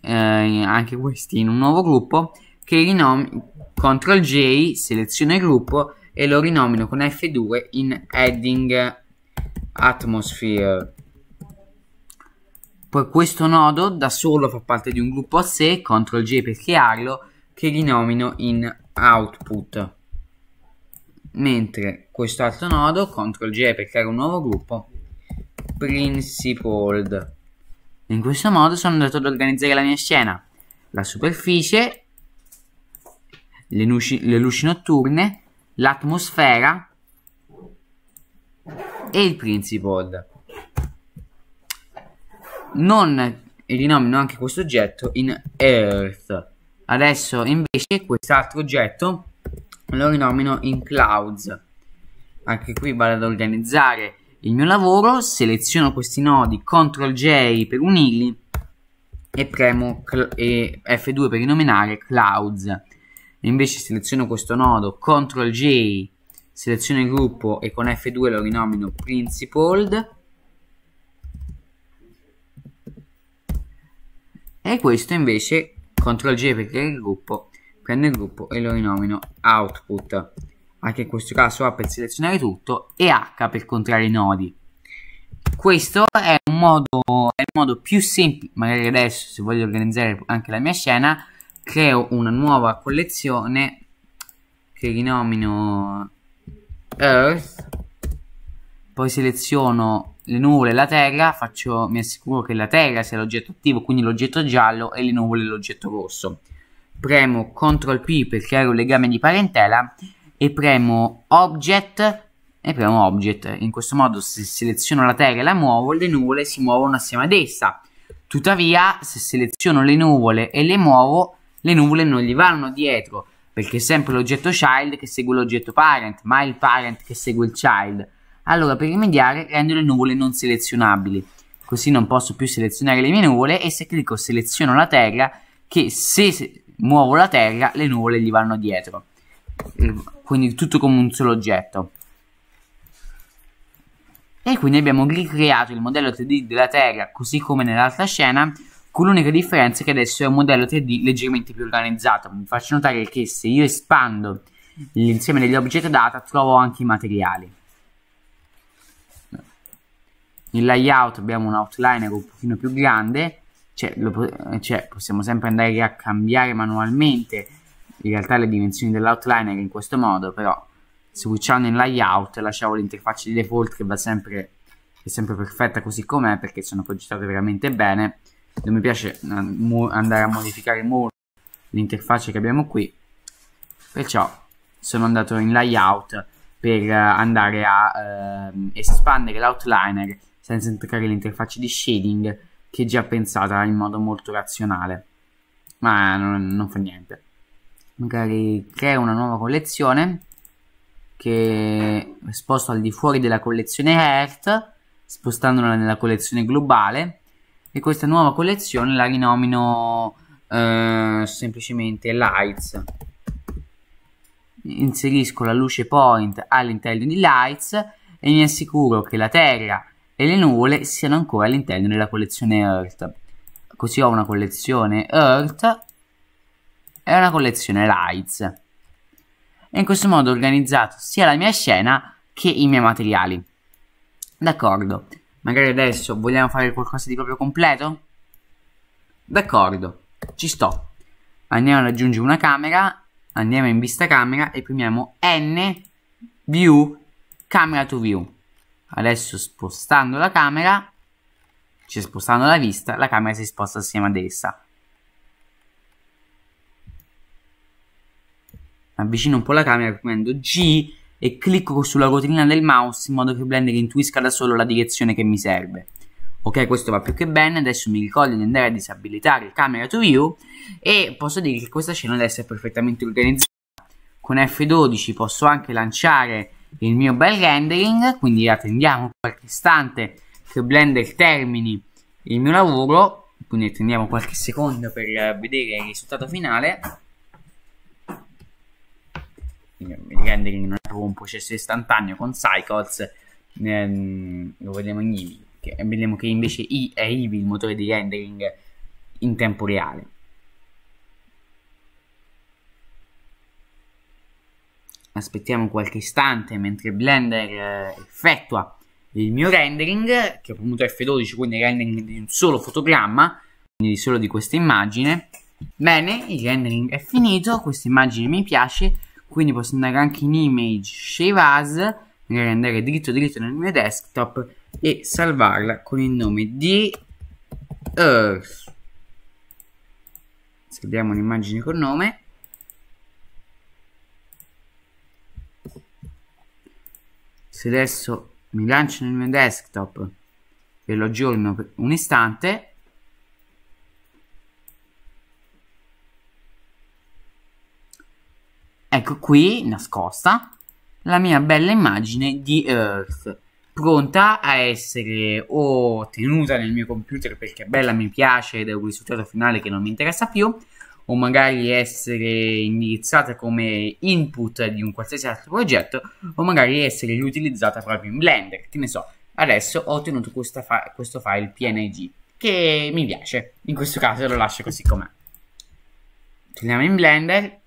eh, anche questi in un nuovo gruppo che rinomino CTRL J seleziono il gruppo e lo rinomino con F2 in heading atmosphere poi questo nodo da solo fa parte di un gruppo a sé CTRL J per crearlo che rinomino in output mentre questo altro nodo CTRL J per creare un nuovo gruppo principled. In questo modo sono andato ad organizzare la mia scena. La superficie, le luci, le luci notturne, l'atmosfera e il principled. Non rinomino anche questo oggetto in Earth. Adesso invece quest'altro oggetto lo rinomino in Clouds. Anche qui vado ad organizzare il mio lavoro, seleziono questi nodi, CTRL J per unirli e premo e F2 per rinominare Clouds. Invece seleziono questo nodo, CTRL J, seleziono il gruppo e con F2 lo rinomino Principled. E questo invece, CTRL J per creare il gruppo, prendo il gruppo e lo rinomino Output anche in questo caso A per selezionare tutto e H per contrarre i nodi. Questo è un modo, è il modo più semplice, magari adesso se voglio organizzare anche la mia scena, creo una nuova collezione che rinomino Earth, poi seleziono le nuvole e la terra, faccio, mi assicuro che la terra sia l'oggetto attivo, quindi l'oggetto giallo e le nuvole l'oggetto rosso. Premo CTRL P per creare un legame di parentela e premo Object e premo Object. In questo modo se seleziono la terra e la muovo, le nuvole si muovono assieme ad essa. Tuttavia, se seleziono le nuvole e le muovo, le nuvole non gli vanno dietro, perché è sempre l'oggetto child che segue l'oggetto parent, ma è il parent che segue il child. Allora, per rimediare, rendo le nuvole non selezionabili. Così non posso più selezionare le mie nuvole e se clicco seleziono la terra, che se muovo la terra, le nuvole gli vanno dietro quindi tutto come un solo oggetto. E quindi abbiamo ricreato il modello 3D della Terra così come nell'altra scena, con l'unica differenza che adesso è un modello 3D leggermente più organizzato. Vi faccio notare che se io espando l'insieme degli oggetti data trovo anche i materiali. Nel layout abbiamo un outliner un pochino più grande, cioè, lo, cioè possiamo sempre andare a cambiare manualmente in realtà le dimensioni dell'outliner in questo modo, però switchando in layout lasciavo l'interfaccia di default che va sempre, è sempre perfetta così com'è perché sono progettate veramente bene, non mi piace eh, andare a modificare molto l'interfaccia che abbiamo qui, perciò sono andato in layout per eh, andare a eh, espandere l'outliner senza toccare l'interfaccia di shading che è già pensata in modo molto razionale, ma non, non fa niente magari creo una nuova collezione che sposto al di fuori della collezione Earth spostandola nella collezione globale e questa nuova collezione la rinomino eh, semplicemente Lights inserisco la luce point all'interno di Lights e mi assicuro che la terra e le nuvole siano ancora all'interno della collezione Earth così ho una collezione Earth è una collezione lights. E in questo modo ho organizzato sia la mia scena che i miei materiali. D'accordo, magari adesso vogliamo fare qualcosa di proprio completo? D'accordo, ci sto. Andiamo ad aggiungere una camera, andiamo in vista camera e premiamo N view camera to view. Adesso spostando la camera, cioè spostando la vista, la camera si sposta assieme ad essa. avvicino un po' la camera premendo G e clicco sulla cotrina del mouse in modo che Blender intuisca da solo la direzione che mi serve. Ok, questo va più che bene, adesso mi ricordo di andare a disabilitare il camera to view e posso dire che questa scena adesso è perfettamente organizzata. Con F12 posso anche lanciare il mio bel rendering, quindi attendiamo qualche istante che Blender termini il mio lavoro, quindi attendiamo qualche secondo per vedere il risultato finale il rendering non è proprio un processo istantaneo con Cycles ehm, lo vediamo in Eevee che, vediamo che invece I è Eevee il motore di rendering in tempo reale aspettiamo qualche istante mentre Blender eh, effettua il mio rendering che è appunto F12 quindi rendering di un solo fotogramma quindi solo di questa immagine bene il rendering è finito questa immagine mi piace quindi posso andare anche in image save as magari andare dritto dritto nel mio desktop e salvarla con il nome di Earth salviamo un'immagine con nome se adesso mi lancio nel mio desktop e lo aggiorno per un istante Ecco qui, nascosta, la mia bella immagine di Earth, pronta a essere o tenuta nel mio computer perché è bella, mi piace ed è un risultato finale che non mi interessa più, o magari essere indirizzata come input di un qualsiasi altro progetto, o magari essere riutilizzata proprio in Blender, che ne so. Adesso ho ottenuto fi questo file PNG, che mi piace. In questo caso lo lascio così com'è. Torniamo in Blender,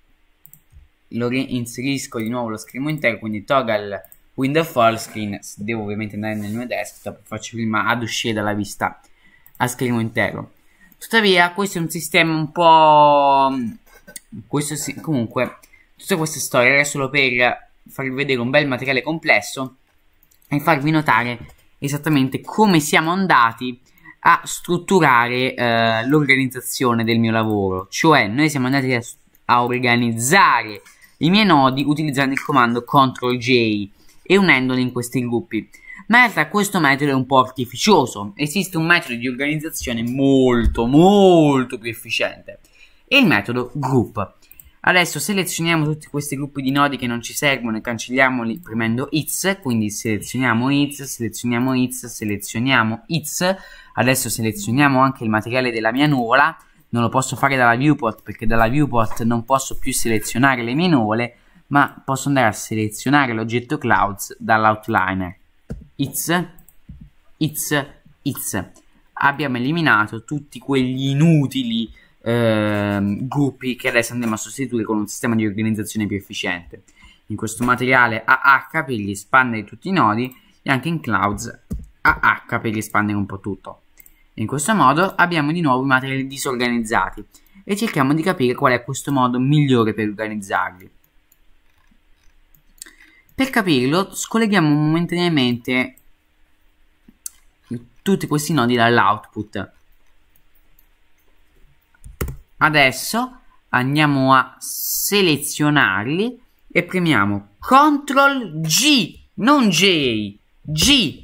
lo inserisco di nuovo lo schermo intero, quindi toggle window full screen, devo ovviamente andare nel mio desktop, faccio prima ad uscire dalla vista a schermo intero. Tuttavia questo è un sistema un po'... Questo si... comunque, tutta questa storia era solo per farvi vedere un bel materiale complesso e farvi notare esattamente come siamo andati a strutturare eh, l'organizzazione del mio lavoro. Cioè, noi siamo andati a, a organizzare i miei nodi utilizzando il comando CTRL-J e unendoli in questi gruppi. Ma in realtà questo metodo è un po' artificioso, esiste un metodo di organizzazione molto molto più efficiente, e il metodo group. Adesso selezioniamo tutti questi gruppi di nodi che non ci servono e cancelliamoli premendo ITS, quindi selezioniamo ITS, selezioniamo ITS, selezioniamo ITS, adesso selezioniamo anche il materiale della mia nuvola, non lo posso fare dalla viewport perché dalla viewport non posso più selezionare le mie nuvole ma posso andare a selezionare l'oggetto clouds dall'outliner it's it's it's abbiamo eliminato tutti quegli inutili eh, gruppi che adesso andiamo a sostituire con un sistema di organizzazione più efficiente in questo materiale AH per gli espandere tutti i nodi e anche in clouds AH per gli espandere un po' tutto in questo modo abbiamo di nuovo i materiali disorganizzati e cerchiamo di capire qual è questo modo migliore per organizzarli. Per capirlo scolleghiamo momentaneamente tutti questi nodi dall'output. Adesso andiamo a selezionarli e premiamo CTRL G, non J, G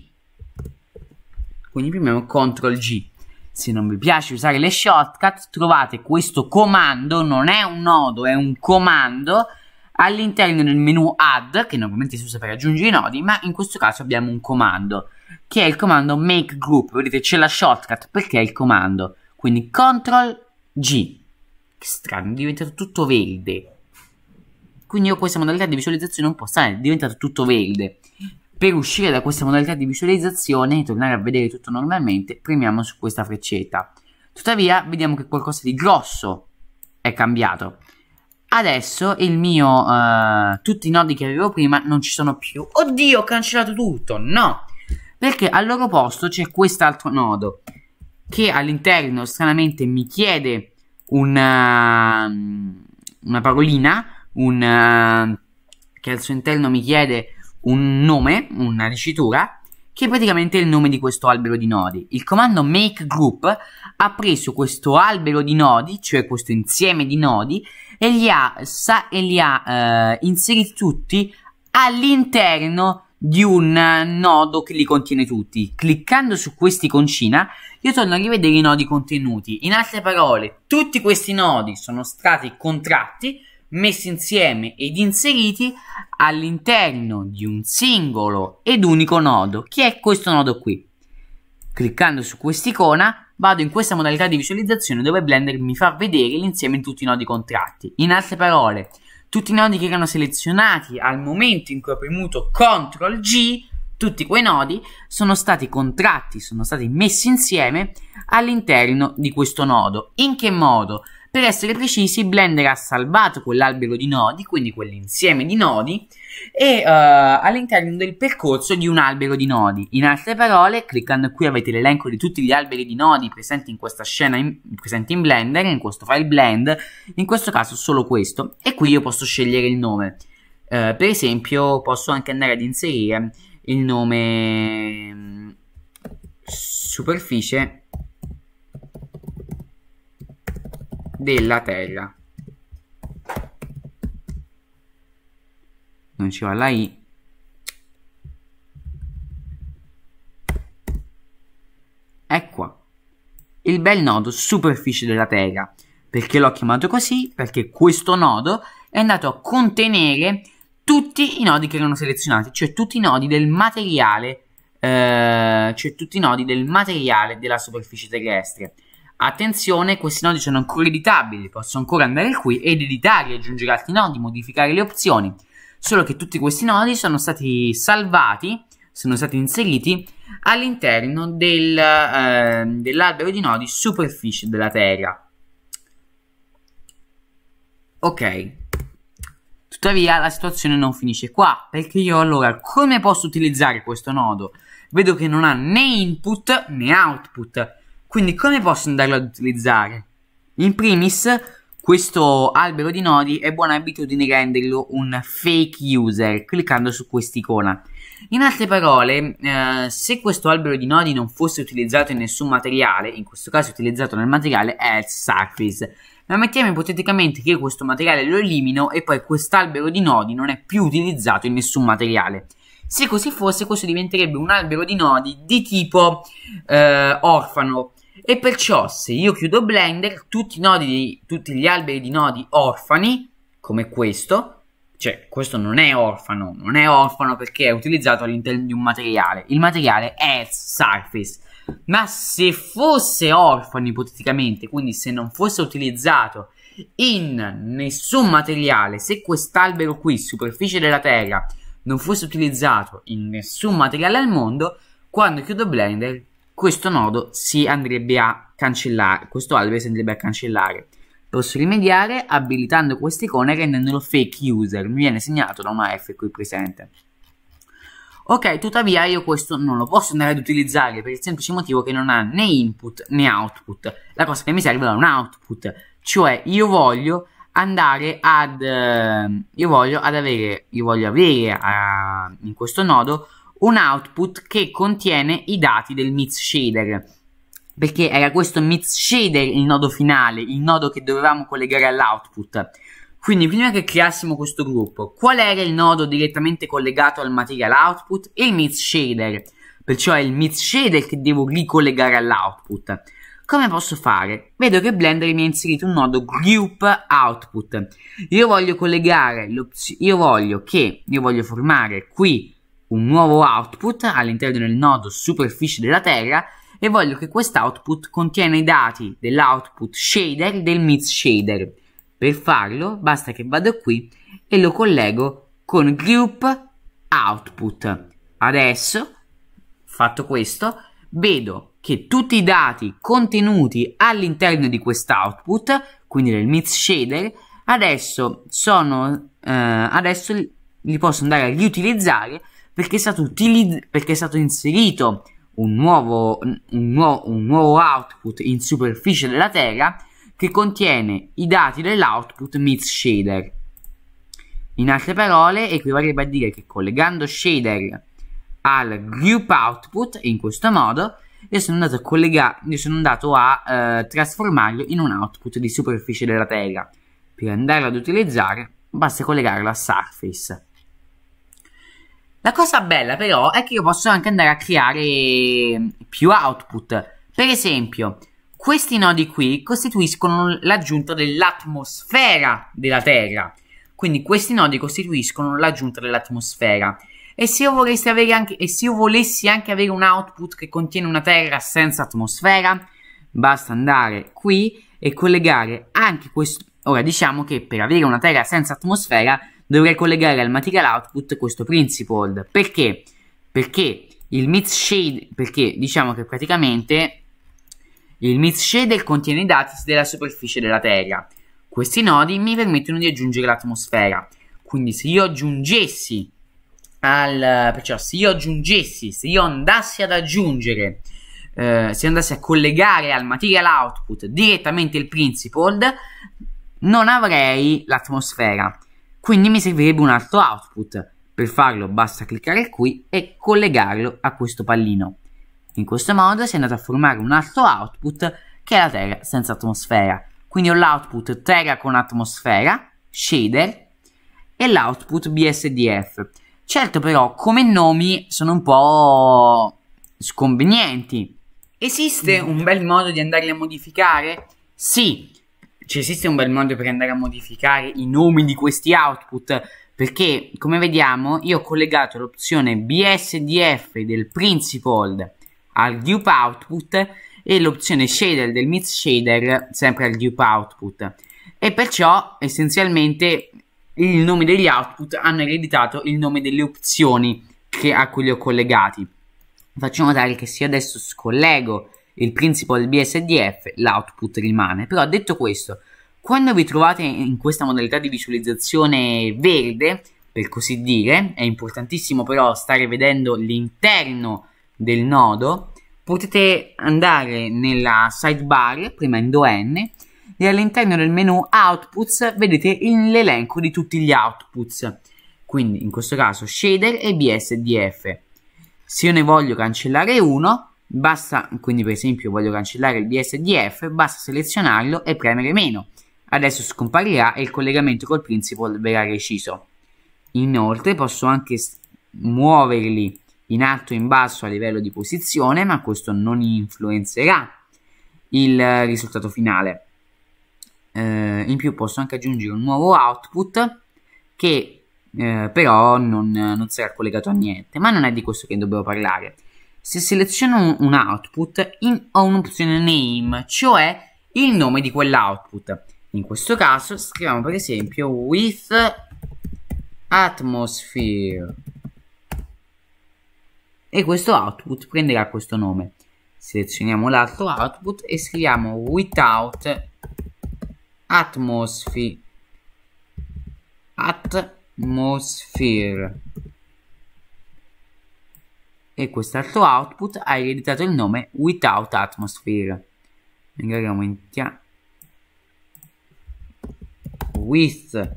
quindi premiamo CTRL G se non vi piace usare le shortcut trovate questo comando non è un nodo è un comando all'interno del menu add che normalmente si usa per aggiungere i nodi ma in questo caso abbiamo un comando che è il comando make group vedete c'è la shortcut perché è il comando quindi CTRL G che strano è diventato tutto verde quindi io questa modalità di visualizzazione un po' strana è diventato tutto verde per uscire da questa modalità di visualizzazione e tornare a vedere tutto normalmente, premiamo su questa freccetta. Tuttavia, vediamo che qualcosa di grosso è cambiato. Adesso il mio, uh, tutti i nodi che avevo prima non ci sono più. Oddio, ho cancellato tutto! No! Perché al loro posto c'è quest'altro nodo che all'interno stranamente mi chiede una, ehm, una parolina, un, uh, che al suo interno mi chiede un nome, una dicitura, che è praticamente il nome di questo albero di nodi. Il comando make group ha preso questo albero di nodi, cioè questo insieme di nodi, e li ha, sa, e li ha eh, inseriti tutti all'interno di un eh, nodo che li contiene tutti. Cliccando su questi concina, io torno a rivedere i nodi contenuti. In altre parole, tutti questi nodi sono stati contratti messi insieme ed inseriti all'interno di un singolo ed unico nodo, che è questo nodo qui. Cliccando su quest'icona vado in questa modalità di visualizzazione dove Blender mi fa vedere l'insieme di tutti i nodi contratti. In altre parole, tutti i nodi che erano selezionati al momento in cui ho premuto CTRL G, tutti quei nodi sono stati contratti, sono stati messi insieme all'interno di questo nodo. In che modo? Per essere precisi, Blender ha salvato quell'albero di nodi, quindi quell'insieme di nodi, e uh, all'interno del percorso di un albero di nodi. In altre parole, cliccando qui avete l'elenco di tutti gli alberi di nodi presenti in questa scena, in, presenti in Blender, in questo file blend, in questo caso solo questo, e qui io posso scegliere il nome. Uh, per esempio, posso anche andare ad inserire il nome mm, superficie della Terra. Non ci va la I. Ecco, Il bel nodo superficie della Terra. Perché l'ho chiamato così? Perché questo nodo è andato a contenere tutti i nodi che erano selezionati, cioè tutti i nodi del materiale, eh, cioè tutti i nodi del materiale della superficie terrestre. Attenzione, questi nodi sono ancora editabili, posso ancora andare qui ed editare, aggiungere altri nodi, modificare le opzioni, solo che tutti questi nodi sono stati salvati, sono stati inseriti all'interno del, eh, dell'albero di nodi superficie della Terra. Ok, tuttavia la situazione non finisce qua, perché io allora come posso utilizzare questo nodo? Vedo che non ha né input né output, quindi come posso andarlo ad utilizzare? In primis, questo albero di nodi è buona abitudine renderlo un fake user cliccando su quest'icona. In altre parole, eh, se questo albero di nodi non fosse utilizzato in nessun materiale, in questo caso utilizzato nel materiale Health Surface, ma mettiamo ipoteticamente che io questo materiale lo elimino e poi quest'albero di nodi non è più utilizzato in nessun materiale. Se così fosse, questo diventerebbe un albero di nodi di tipo eh, orfano, e perciò se io chiudo Blender, tutti, di, tutti gli alberi di nodi orfani, come questo, cioè questo non è orfano, non è orfano perché è utilizzato all'interno di un materiale, il materiale è surface, ma se fosse orfano ipoteticamente, quindi se non fosse utilizzato in nessun materiale, se quest'albero qui, superficie della terra, non fosse utilizzato in nessun materiale al mondo, quando chiudo Blender questo nodo si andrebbe a cancellare, questo albe si andrebbe a cancellare. Posso rimediare abilitando questa icona e rendendolo fake user, mi viene segnato da una F qui presente. Ok, tuttavia io questo non lo posso andare ad utilizzare per il semplice motivo che non ha né input né output. La cosa che mi serve è un output, cioè io voglio andare ad... Ehm, io voglio ad avere, io voglio avere a, ah, in questo nodo un output che contiene i dati del mix shader perché era questo mix shader il nodo finale, il nodo che dovevamo collegare all'output. Quindi prima che creassimo questo gruppo, qual era il nodo direttamente collegato al material output? Il mix shader, perciò è il mix shader che devo ricollegare all'output. Come posso fare? Vedo che Blender mi ha inserito un nodo group output. Io voglio collegare, io voglio che, io voglio formare qui un nuovo output all'interno del nodo superficie della Terra e voglio che quest'output contiene i dati dell'output shader del mid shader. Per farlo basta che vado qui e lo collego con group output. Adesso, fatto questo, vedo che tutti i dati contenuti all'interno di quest'output, quindi del mid shader, adesso, sono, eh, adesso li posso andare a riutilizzare perché è stato, utilizz- perché è stato inserito un nuovo, un, nuovo, un nuovo output in superficie della Terra che contiene i dati dell'output meets shader. In altre parole, equivarebbe a dire che collegando shader al group output, in questo modo, io sono andato a, collega- io sono andato a eh, trasformarlo in un output di superficie della Terra. Per andarlo ad utilizzare, basta collegarlo a Surface. La cosa bella però è che io posso anche andare a creare più output. Per esempio, questi nodi qui costituiscono l'aggiunta dell'atmosfera della Terra. Quindi questi nodi costituiscono l'aggiunta dell'atmosfera. E se io, anche, e se io volessi anche avere un output che contiene una Terra senza atmosfera, basta andare qui e collegare anche questo. Ora diciamo che per avere una Terra senza atmosfera dovrei collegare al material output questo principle. Perché? Perché il mid shade, perché diciamo che praticamente il mid shader contiene i dati della superficie della Terra. Questi nodi mi permettono di aggiungere l'atmosfera. Quindi se io aggiungessi al perciò se io aggiungessi, se io andassi ad aggiungere eh, se andassi a collegare al material output direttamente il principled non avrei l'atmosfera quindi mi servirebbe un altro output. Per farlo basta cliccare qui e collegarlo a questo pallino. In questo modo si è andato a formare un altro output che è la Terra senza atmosfera. Quindi ho l'output Terra con atmosfera, shader e l'output BSDF. Certo però come nomi sono un po' sconvenienti. Esiste un bel modo di andarli a modificare? Sì, ci esiste un bel modo per andare a modificare i nomi di questi output perché come vediamo io ho collegato l'opzione bsdf del principled al dupe output e l'opzione shader del mid shader sempre al dupe output e perciò essenzialmente il nome degli output hanno ereditato il nome delle opzioni che, a cui li ho collegati facciamo notare che se io adesso scollego il principal BSDF, l'output rimane. Però detto questo, quando vi trovate in questa modalità di visualizzazione verde, per così dire, è importantissimo però stare vedendo l'interno del nodo, potete andare nella sidebar, prima in do n, e all'interno del menu Outputs vedete l'elenco di tutti gli outputs. Quindi in questo caso shader e BSDF. Se io ne voglio cancellare uno, Basta, quindi per esempio voglio cancellare il DSDF, basta selezionarlo e premere meno. Adesso scomparirà e il collegamento col principal verrà reciso. Inoltre posso anche muoverli in alto e in basso a livello di posizione, ma questo non influenzerà il risultato finale. Eh, in più posso anche aggiungere un nuovo output che eh, però non, non sarà collegato a niente, ma non è di questo che dobbiamo parlare se seleziono un output in, ho un'opzione name, cioè il nome di quell'output. In questo caso scriviamo per esempio with atmosphere e questo output prenderà questo nome. Selezioniamo l'altro output e scriviamo without atmosphere atmosphere e quest'altro output ha ereditato il nome Without Atmosphere. Miglioriamo in Without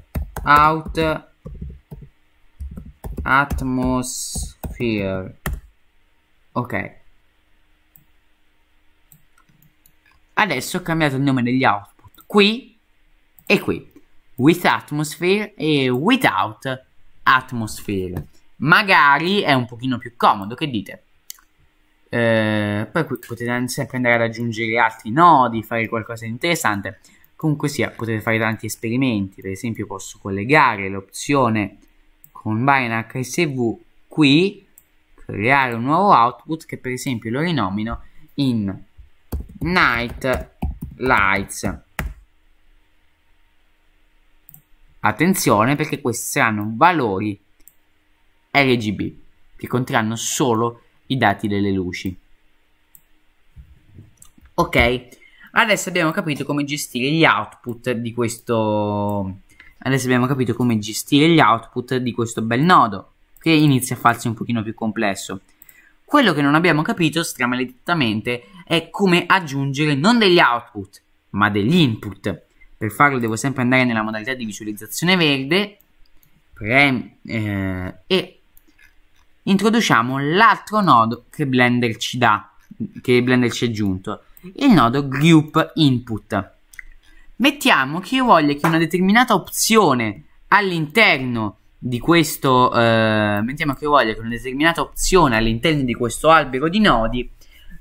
Atmosphere. Ok. Adesso ho cambiato il nome degli output qui e qui. With Atmosphere e Without Atmosphere magari è un pochino più comodo, che dite? Eh, poi potete sempre andare ad aggiungere altri nodi, fare qualcosa di interessante. Comunque sia, potete fare tanti esperimenti, per esempio posso collegare l'opzione Combine HSV qui, creare un nuovo output che per esempio lo rinomino in Night Lights. Attenzione perché questi saranno valori RGB, che conterranno solo i dati delle luci. Ok, adesso abbiamo capito come gestire gli output di questo... Adesso abbiamo capito come gestire gli output di questo bel nodo, che inizia a farsi un pochino più complesso. Quello che non abbiamo capito stramaledettamente è come aggiungere non degli output, ma degli input. Per farlo devo sempre andare nella modalità di visualizzazione verde pre, eh, e introduciamo l'altro nodo che Blender ci dà, che Blender ci ha aggiunto, il nodo Group Input. Mettiamo che io voglia che una determinata opzione all'interno di questo, eh, mettiamo che io voglio che una determinata opzione all'interno di questo albero di nodi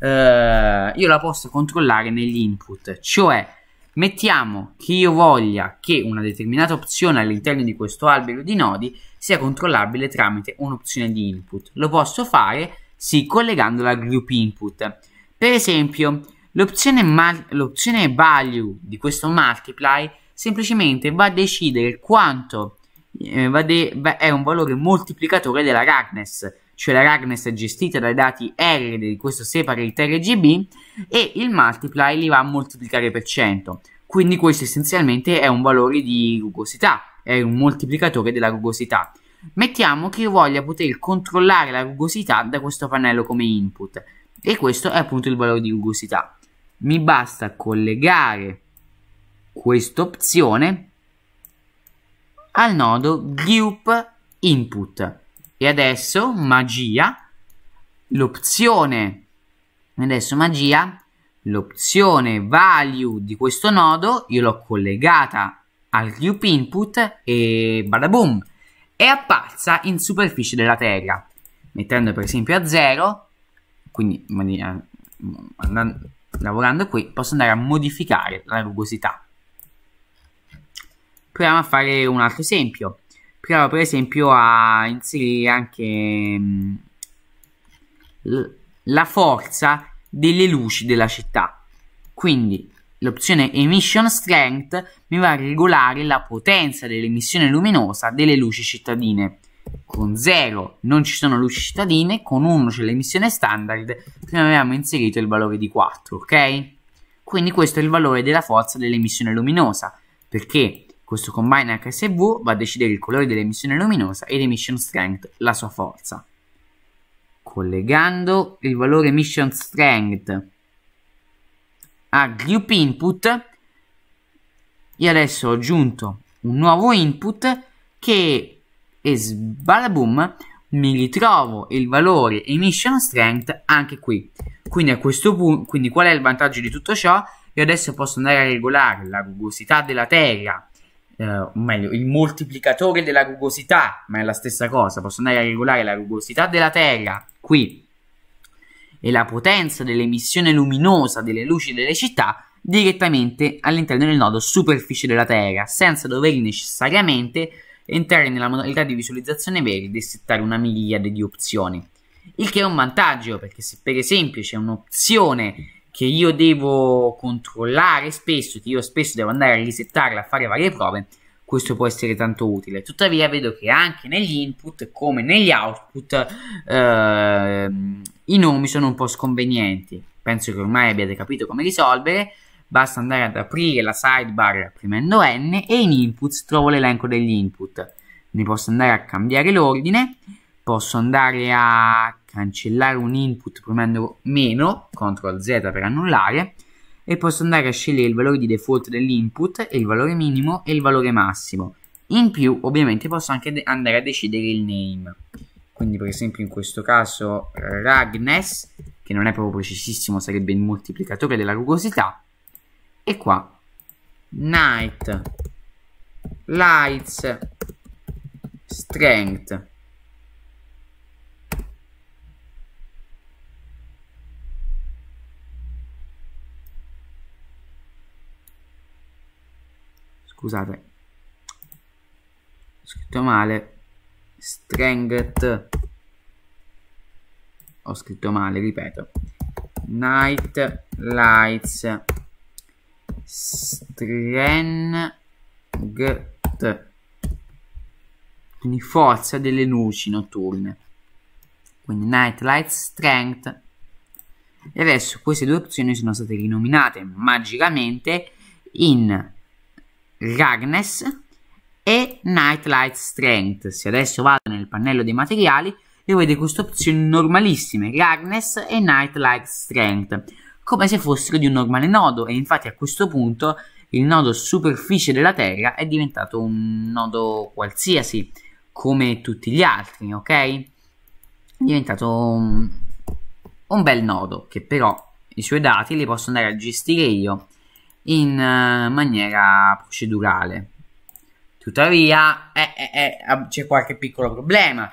eh, io la posso controllare negli input, cioè Mettiamo che io voglia che una determinata opzione all'interno di questo albero di nodi sia controllabile tramite un'opzione di input. Lo posso fare sì collegandola al group input. Per esempio, l'opzione, value di questo multiply semplicemente va a decidere quanto eh, va de è un valore moltiplicatore della ragnes cioè la Ragnes è gestita dai dati R di questo separate RGB e il multiply li va a moltiplicare per 100 quindi questo essenzialmente è un valore di rugosità è un moltiplicatore della rugosità mettiamo che io voglia poter controllare la rugosità da questo pannello come input e questo è appunto il valore di rugosità mi basta collegare questa opzione al nodo group input e adesso magia, l'opzione, adesso magia, l'opzione value di questo nodo io l'ho collegata al group input e bada boom, è apparsa in superficie della terra, mettendo per esempio a 0, quindi andando, lavorando qui posso andare a modificare la rugosità. Proviamo a fare un altro esempio. Prova per esempio a inserire anche mm, la forza delle luci della città. Quindi l'opzione Emission Strength mi va a regolare la potenza dell'emissione luminosa delle luci cittadine. Con 0 non ci sono luci cittadine, con 1 c'è l'emissione standard, prima avevamo inserito il valore di 4, ok? Quindi questo è il valore della forza dell'emissione luminosa, perché questo combine HSV va a decidere il colore dell'emissione luminosa e l'emission strength, la sua forza. Collegando il valore emission strength a group input, io adesso ho aggiunto un nuovo input che e sbalaboom mi ritrovo il valore emission strength anche qui. Quindi a questo punto, quindi qual è il vantaggio di tutto ciò? Io adesso posso andare a regolare la rugosità della terra eh, o meglio, il moltiplicatore della rugosità, ma è la stessa cosa, posso andare a regolare la rugosità della Terra qui e la potenza dell'emissione luminosa delle luci delle città direttamente all'interno del nodo superficie della Terra, senza dover necessariamente entrare nella modalità di visualizzazione verde e settare una miriade di opzioni. Il che è un vantaggio, perché se per esempio c'è un'opzione che io devo controllare spesso, che io spesso devo andare a risettarla, a fare varie prove, questo può essere tanto utile. Tuttavia vedo che anche negli input come negli output eh, i nomi sono un po' sconvenienti. Penso che ormai abbiate capito come risolvere. Basta andare ad aprire la sidebar premendo N e in inputs trovo l'elenco degli input. Ne posso andare a cambiare l'ordine, posso andare a cancellare un input premendo meno, CTRL Z per annullare, e posso andare a scegliere il valore di default dell'input, il valore minimo e il valore massimo. In più, ovviamente, posso anche andare a decidere il name. Quindi, per esempio, in questo caso Ragnes, che non è proprio precisissimo, sarebbe il moltiplicatore della rugosità. E qua, Night, Lights, Strength scusate ho scritto male strength ho scritto male ripeto night lights strength quindi forza delle luci notturne quindi night light strength e adesso queste due opzioni sono state rinominate magicamente in Ragness e Nightlight Strength. Se adesso vado nel pannello dei materiali, io vedo queste opzioni normalissime, Ragness e Nightlight Strength, come se fossero di un normale nodo e infatti a questo punto il nodo superficie della Terra è diventato un nodo qualsiasi, come tutti gli altri, ok? È diventato un, un bel nodo che però i suoi dati li posso andare a gestire io in eh, maniera procedurale. Tuttavia eh, eh, eh, c'è qualche piccolo problema.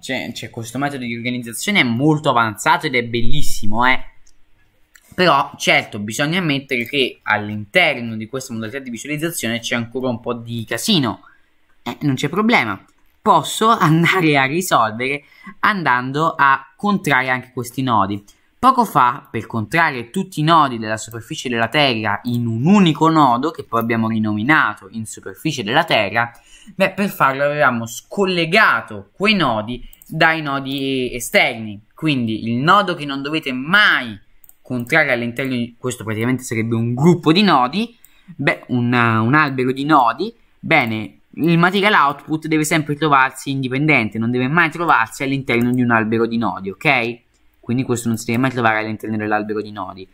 C'è, c'è, questo metodo di organizzazione molto avanzato ed è bellissimo, eh. Però certo bisogna ammettere che all'interno di questa modalità di visualizzazione c'è ancora un po' di casino. Eh, non c'è problema. Posso andare a risolvere andando a contrarre anche questi nodi. Poco fa, per contrarre tutti i nodi della superficie della Terra in un unico nodo, che poi abbiamo rinominato in superficie della Terra, beh, per farlo avevamo scollegato quei nodi dai nodi esterni. Quindi il nodo che non dovete mai contrarre all'interno di questo praticamente sarebbe un gruppo di nodi, beh, un, un albero di nodi, bene, il material output deve sempre trovarsi indipendente, non deve mai trovarsi all'interno di un albero di nodi, ok? quindi questo non si deve mai trovare all'interno dell'albero di nodi.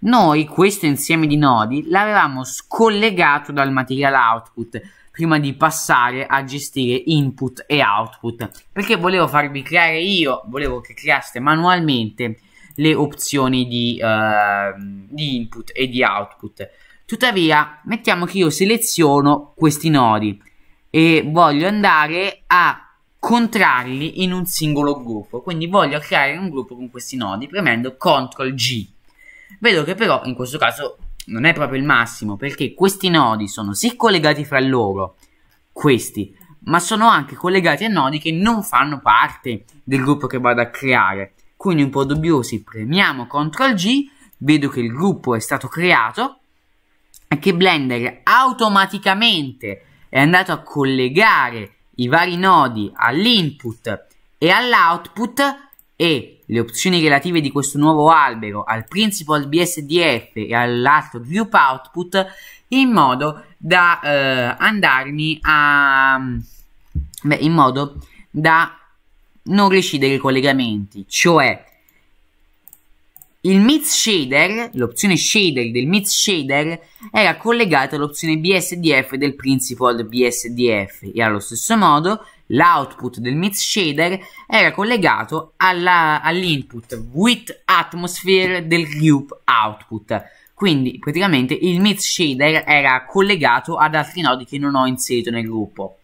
Noi questo insieme di nodi l'avevamo scollegato dal material output prima di passare a gestire input e output perché volevo farvi creare io, volevo che creaste manualmente le opzioni di, uh, di input e di output. Tuttavia, mettiamo che io seleziono questi nodi e voglio andare a contrarli in un singolo gruppo. Quindi voglio creare un gruppo con questi nodi premendo CTRL G. Vedo che però in questo caso non è proprio il massimo perché questi nodi sono sì collegati fra loro, questi, ma sono anche collegati a nodi che non fanno parte del gruppo che vado a creare. Quindi un po' dubbiosi, premiamo CTRL G, vedo che il gruppo è stato creato e che Blender automaticamente è andato a collegare i vari nodi all'input e all'output e le opzioni relative di questo nuovo albero al principal BSDF e all'altro group output in modo da eh, andarmi a beh, in modo da non recidere i collegamenti cioè il mid shader, l'opzione shader del mid shader era collegata all'opzione BSDF del principal BSDF e allo stesso modo l'output del mid shader era collegato alla, all'input with atmosphere del loop output. Quindi praticamente il mid shader era collegato ad altri nodi che non ho inserito nel gruppo.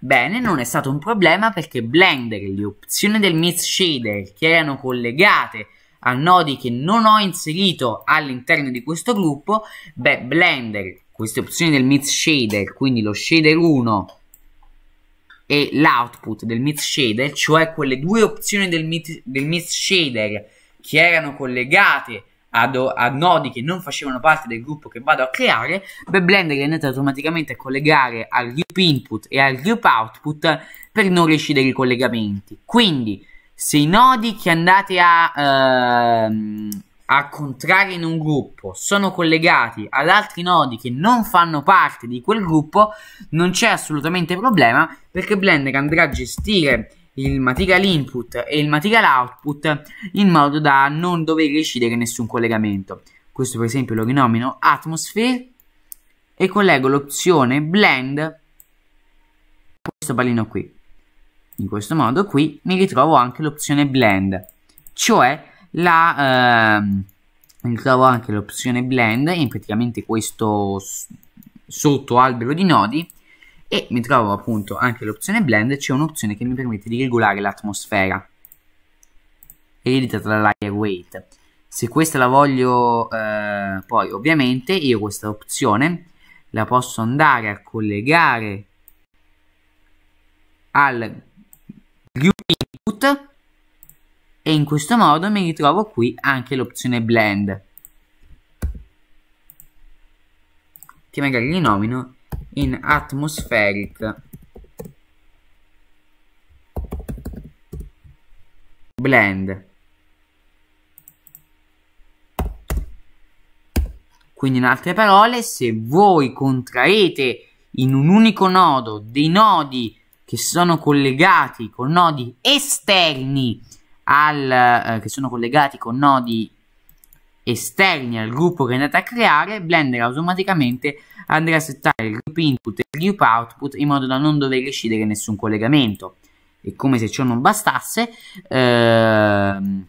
Bene, non è stato un problema perché Blender, le opzioni del mid shader che erano collegate a nodi che non ho inserito all'interno di questo gruppo, beh, Blender, queste opzioni del mix shader, quindi lo shader 1 e l'output del mix shader, cioè quelle due opzioni del mix, del mix shader che erano collegate ad, ad, nodi che non facevano parte del gruppo che vado a creare, beh, Blender è andato automaticamente a collegare al group input e al group output per non riuscire i collegamenti. Quindi se i nodi che andate a, ehm, a contrarre in un gruppo sono collegati ad altri nodi che non fanno parte di quel gruppo, non c'è assolutamente problema perché Blender andrà a gestire il material input e il material output in modo da non dover decidere nessun collegamento. Questo per esempio lo rinomino Atmosphere e collego l'opzione Blend a questo pallino qui in questo modo qui mi ritrovo anche l'opzione blend cioè la ehm, ritrovo anche l'opzione blend in praticamente questo sotto albero di nodi e mi trovo appunto anche l'opzione blend c'è un'opzione che mi permette di regolare l'atmosfera ereditata dalla layer weight se questa la voglio eh, poi ovviamente io questa opzione la posso andare a collegare al group input e in questo modo mi ritrovo qui anche l'opzione blend che magari rinomino in atmospheric blend quindi in altre parole se voi contraete in un unico nodo dei nodi che sono collegati con nodi esterni al, eh, che sono collegati con nodi esterni al gruppo che andate a creare, Blender automaticamente andrà a settare il group input e il group output in modo da non dover decidere nessun collegamento. E come se ciò non bastasse, ehm,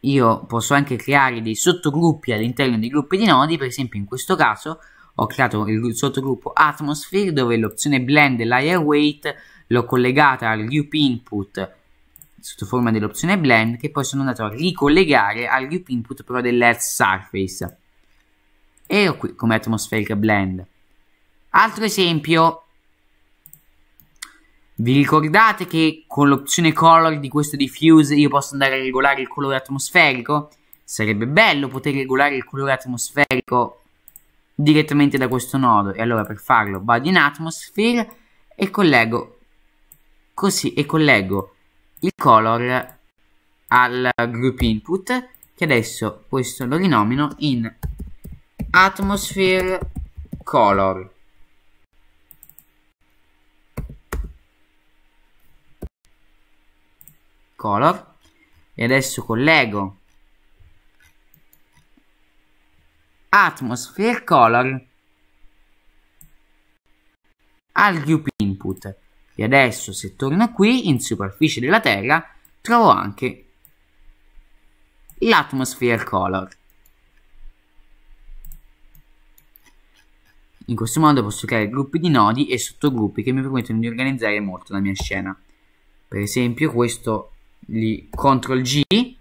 io posso anche creare dei sottogruppi all'interno dei gruppi di nodi, per esempio in questo caso ho creato il sottogruppo Atmosphere dove l'opzione Blend Layer Weight l'ho collegata al group input sotto forma dell'opzione Blend che poi sono andato a ricollegare al group input però dell'Earth Surface e ho qui come Atmospheric Blend altro esempio vi ricordate che con l'opzione color di questo diffuse io posso andare a regolare il colore atmosferico? Sarebbe bello poter regolare il colore atmosferico direttamente da questo nodo e allora per farlo vado in atmosphere e collego così e collego il color al group input che adesso questo lo rinomino in atmosphere color color e adesso collego Atmosphere Color al group input e adesso se torno qui in superficie della terra trovo anche l'atmosphere color in questo modo posso creare gruppi di nodi e sottogruppi che mi permettono di organizzare molto la mia scena per esempio questo li CTRL G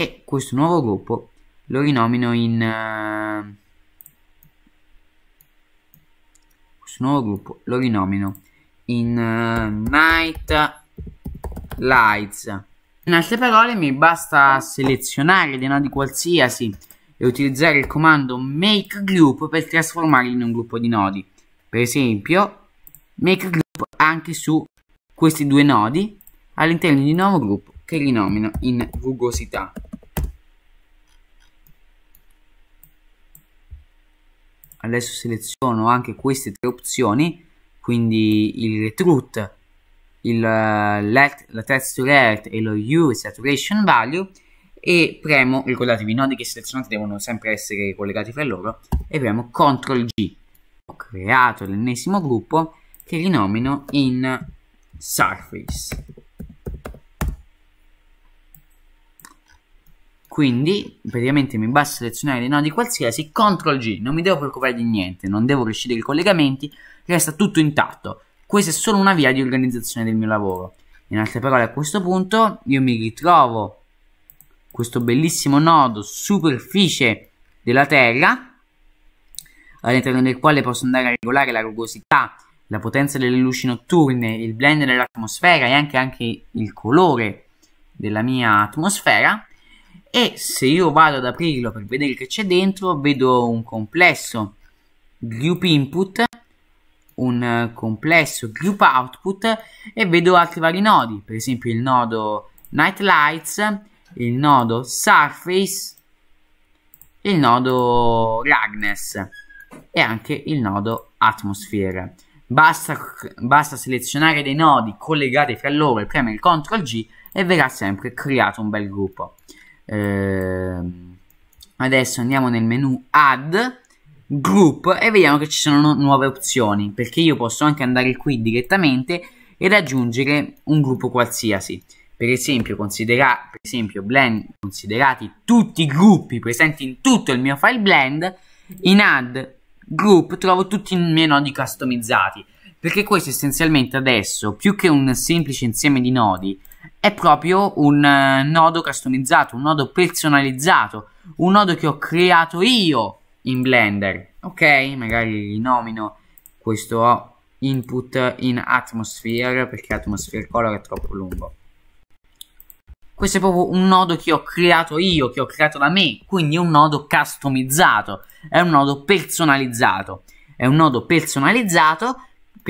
e questo nuovo gruppo lo rinomino in uh, questo nuovo gruppo lo rinomino in uh, night lights in altre parole mi basta selezionare dei nodi qualsiasi e utilizzare il comando make group per trasformarli in un gruppo di nodi per esempio make group anche su questi due nodi all'interno di un nuovo gruppo che rinomino in rugosità adesso seleziono anche queste tre opzioni quindi il retruth il eh, let, la texture alert e lo U saturation value e premo, ricordatevi i nodi che selezionate devono sempre essere collegati fra loro e premo CTRL G ho creato l'ennesimo gruppo che rinomino in Surface Quindi praticamente mi basta selezionare dei nodi qualsiasi, CTRL G, non mi devo preoccupare di niente, non devo riuscire i collegamenti, resta tutto intatto. Questa è solo una via di organizzazione del mio lavoro. In altre parole, a questo punto io mi ritrovo questo bellissimo nodo superficie della Terra, all'interno del quale posso andare a regolare la rugosità, la potenza delle luci notturne, il blend dell'atmosfera e anche, anche il colore della mia atmosfera e se io vado ad aprirlo per vedere che c'è dentro vedo un complesso group input un complesso group output e vedo altri vari nodi per esempio il nodo night lights il nodo surface il nodo Ragnes e anche il nodo Atmosphere. Basta, basta, selezionare dei nodi collegati fra loro e premere il CTRL G e verrà sempre creato un bel gruppo. Ehm, adesso andiamo nel menu Add, Group e vediamo che ci sono no nuove opzioni perché io posso anche andare qui direttamente ed aggiungere un gruppo qualsiasi. Per esempio, considera per esempio blend, considerati tutti i gruppi presenti in tutto il mio file blend, in Add, Group trovo tutti i miei nodi customizzati perché questo essenzialmente adesso più che un semplice insieme di nodi è proprio un eh, nodo customizzato, un nodo personalizzato, un nodo che ho creato io in Blender. Ok, magari gli nomino questo input in atmosphere perché atmosphere color è troppo lungo. Questo è proprio un nodo che ho creato io, che ho creato da me, quindi è un nodo customizzato, è un nodo personalizzato. È un nodo personalizzato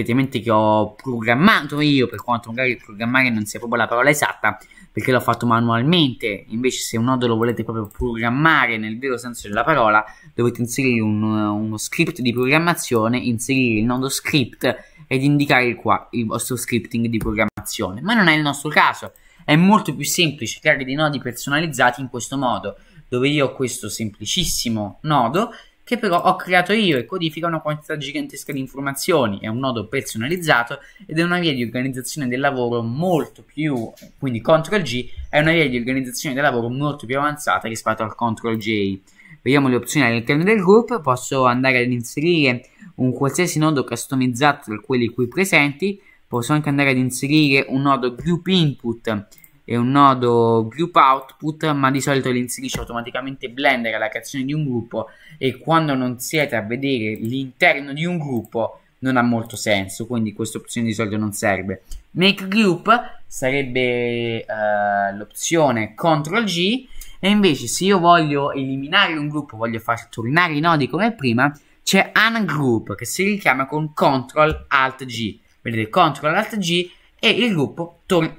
praticamente che ho programmato io, per quanto magari programmare non sia proprio la parola esatta, perché l'ho fatto manualmente. Invece, se un nodo lo volete proprio programmare nel vero senso della parola, dovete inserire un, uno script di programmazione, inserire il nodo script ed indicare qua il vostro scripting di programmazione. Ma non è il nostro caso. È molto più semplice creare dei nodi personalizzati in questo modo, dove io ho questo semplicissimo nodo che però ho creato io e codifica una quantità gigantesca di informazioni, è un nodo personalizzato ed è una via di organizzazione del lavoro molto più, quindi CTRL G è una via di organizzazione del lavoro molto più avanzata rispetto al CTRL J. Vediamo le opzioni all'interno del group, posso andare ad inserire un qualsiasi nodo customizzato tra quelli qui presenti, posso anche andare ad inserire un nodo group input e un nodo group output, ma di solito li inserisce automaticamente Blender alla creazione di un gruppo e quando non siete a vedere l'interno di un gruppo non ha molto senso, quindi questa opzione di solito non serve. Make group sarebbe uh, l'opzione CTRL G e invece se io voglio eliminare un gruppo, voglio far tornare i nodi come prima, c'è ungroup che si richiama con CTRL ALT G. Vedete CTRL ALT G e,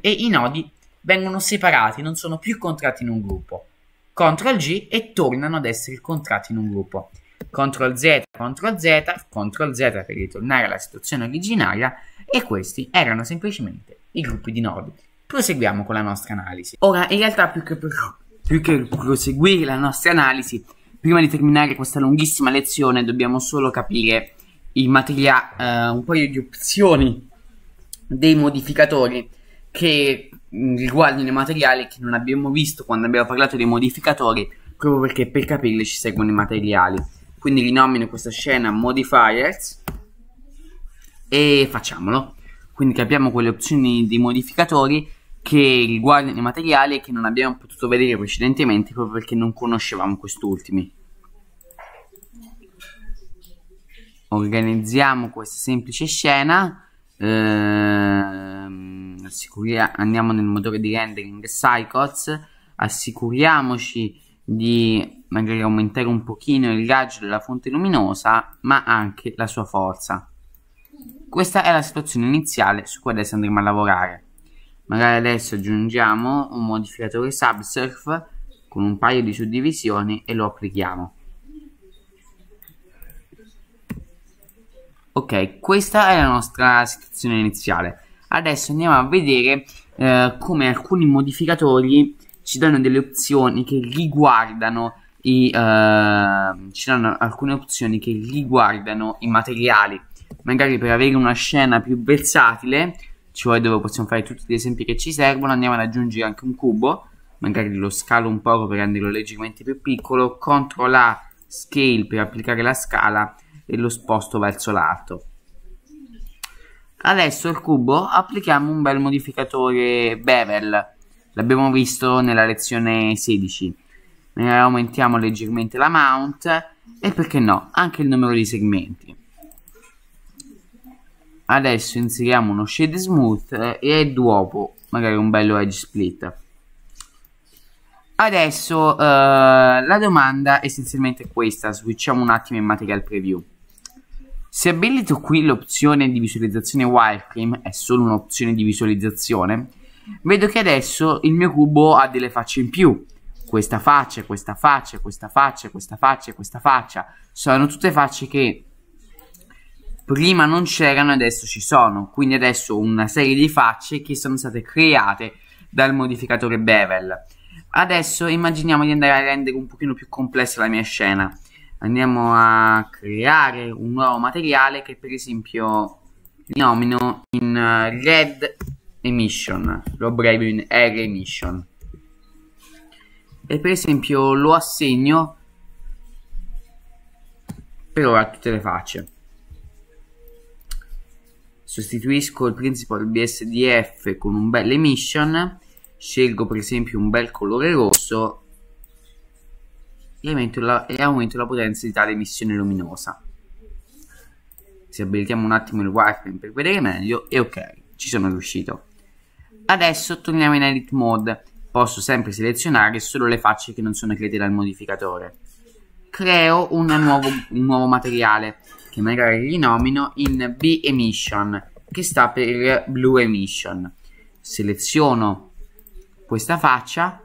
e i nodi vengono separati, non sono più contratti in un gruppo. CTRL G e tornano ad essere contratti in un gruppo. CTRL Z, CTRL Z, CTRL Z per ritornare alla situazione originaria e questi erano semplicemente i gruppi di nodi. Proseguiamo con la nostra analisi. Ora, in realtà più che, pro- più che proseguire la nostra analisi, prima di terminare questa lunghissima lezione dobbiamo solo capire in materia eh, un paio di opzioni dei modificatori che riguardo i materiali che non abbiamo visto quando abbiamo parlato dei modificatori, proprio perché per capirli ci seguono i materiali. Quindi rinomino questa scena modifiers e facciamolo. Quindi capiamo quelle opzioni di modificatori che riguardano i materiali che non abbiamo potuto vedere precedentemente proprio perché non conoscevamo quest'ultimi. Organizziamo questa semplice scena. Ehm assicuriamo, andiamo nel motore di rendering Cycles, assicuriamoci di magari aumentare un pochino il raggio della fonte luminosa, ma anche la sua forza. Questa è la situazione iniziale su cui adesso andremo a lavorare. Magari adesso aggiungiamo un modificatore subsurf con un paio di suddivisioni e lo applichiamo. Ok, questa è la nostra situazione iniziale. Adesso andiamo a vedere eh, come alcuni modificatori ci danno delle opzioni che riguardano i, eh, ci danno alcune opzioni che riguardano i materiali. Magari per avere una scena più versatile, cioè dove possiamo fare tutti gli esempi che ci servono, andiamo ad aggiungere anche un cubo, magari lo scalo un poco per renderlo leggermente più piccolo, CTRL A, Scale per applicare la scala e lo sposto verso l'alto. Adesso al cubo applichiamo un bel modificatore bevel, l'abbiamo visto nella lezione 16. aumentiamo leggermente la mount e perché no, anche il numero di segmenti. Adesso inseriamo uno shade smooth e dopo magari un bello edge split. Adesso eh, la domanda essenzialmente è questa, switchiamo un attimo in material preview. Se abilito qui l'opzione di visualizzazione wireframe, è solo un'opzione di visualizzazione, vedo che adesso il mio cubo ha delle facce in più. Questa faccia, questa faccia, questa faccia, questa faccia, questa faccia. Sono tutte facce che prima non c'erano e adesso ci sono. Quindi adesso una serie di facce che sono state create dal modificatore bevel. Adesso immaginiamo di andare a rendere un pochino più complessa la mia scena andiamo a creare un nuovo materiale che per esempio nomino in eh, red emission lo abbrevi in r emission e per esempio lo assegno per ora a tutte le facce sostituisco il principal bsdf con un bel emission scelgo per esempio un bel colore rosso e aumento la, e aumento la potenza di tale emissione luminosa se abilitiamo un attimo il wifi per vedere meglio e ok ci sono riuscito adesso torniamo in edit mode posso sempre selezionare solo le facce che non sono create dal modificatore creo nuovo, un nuovo materiale che magari rinomino in B emission che sta per blue emission seleziono questa faccia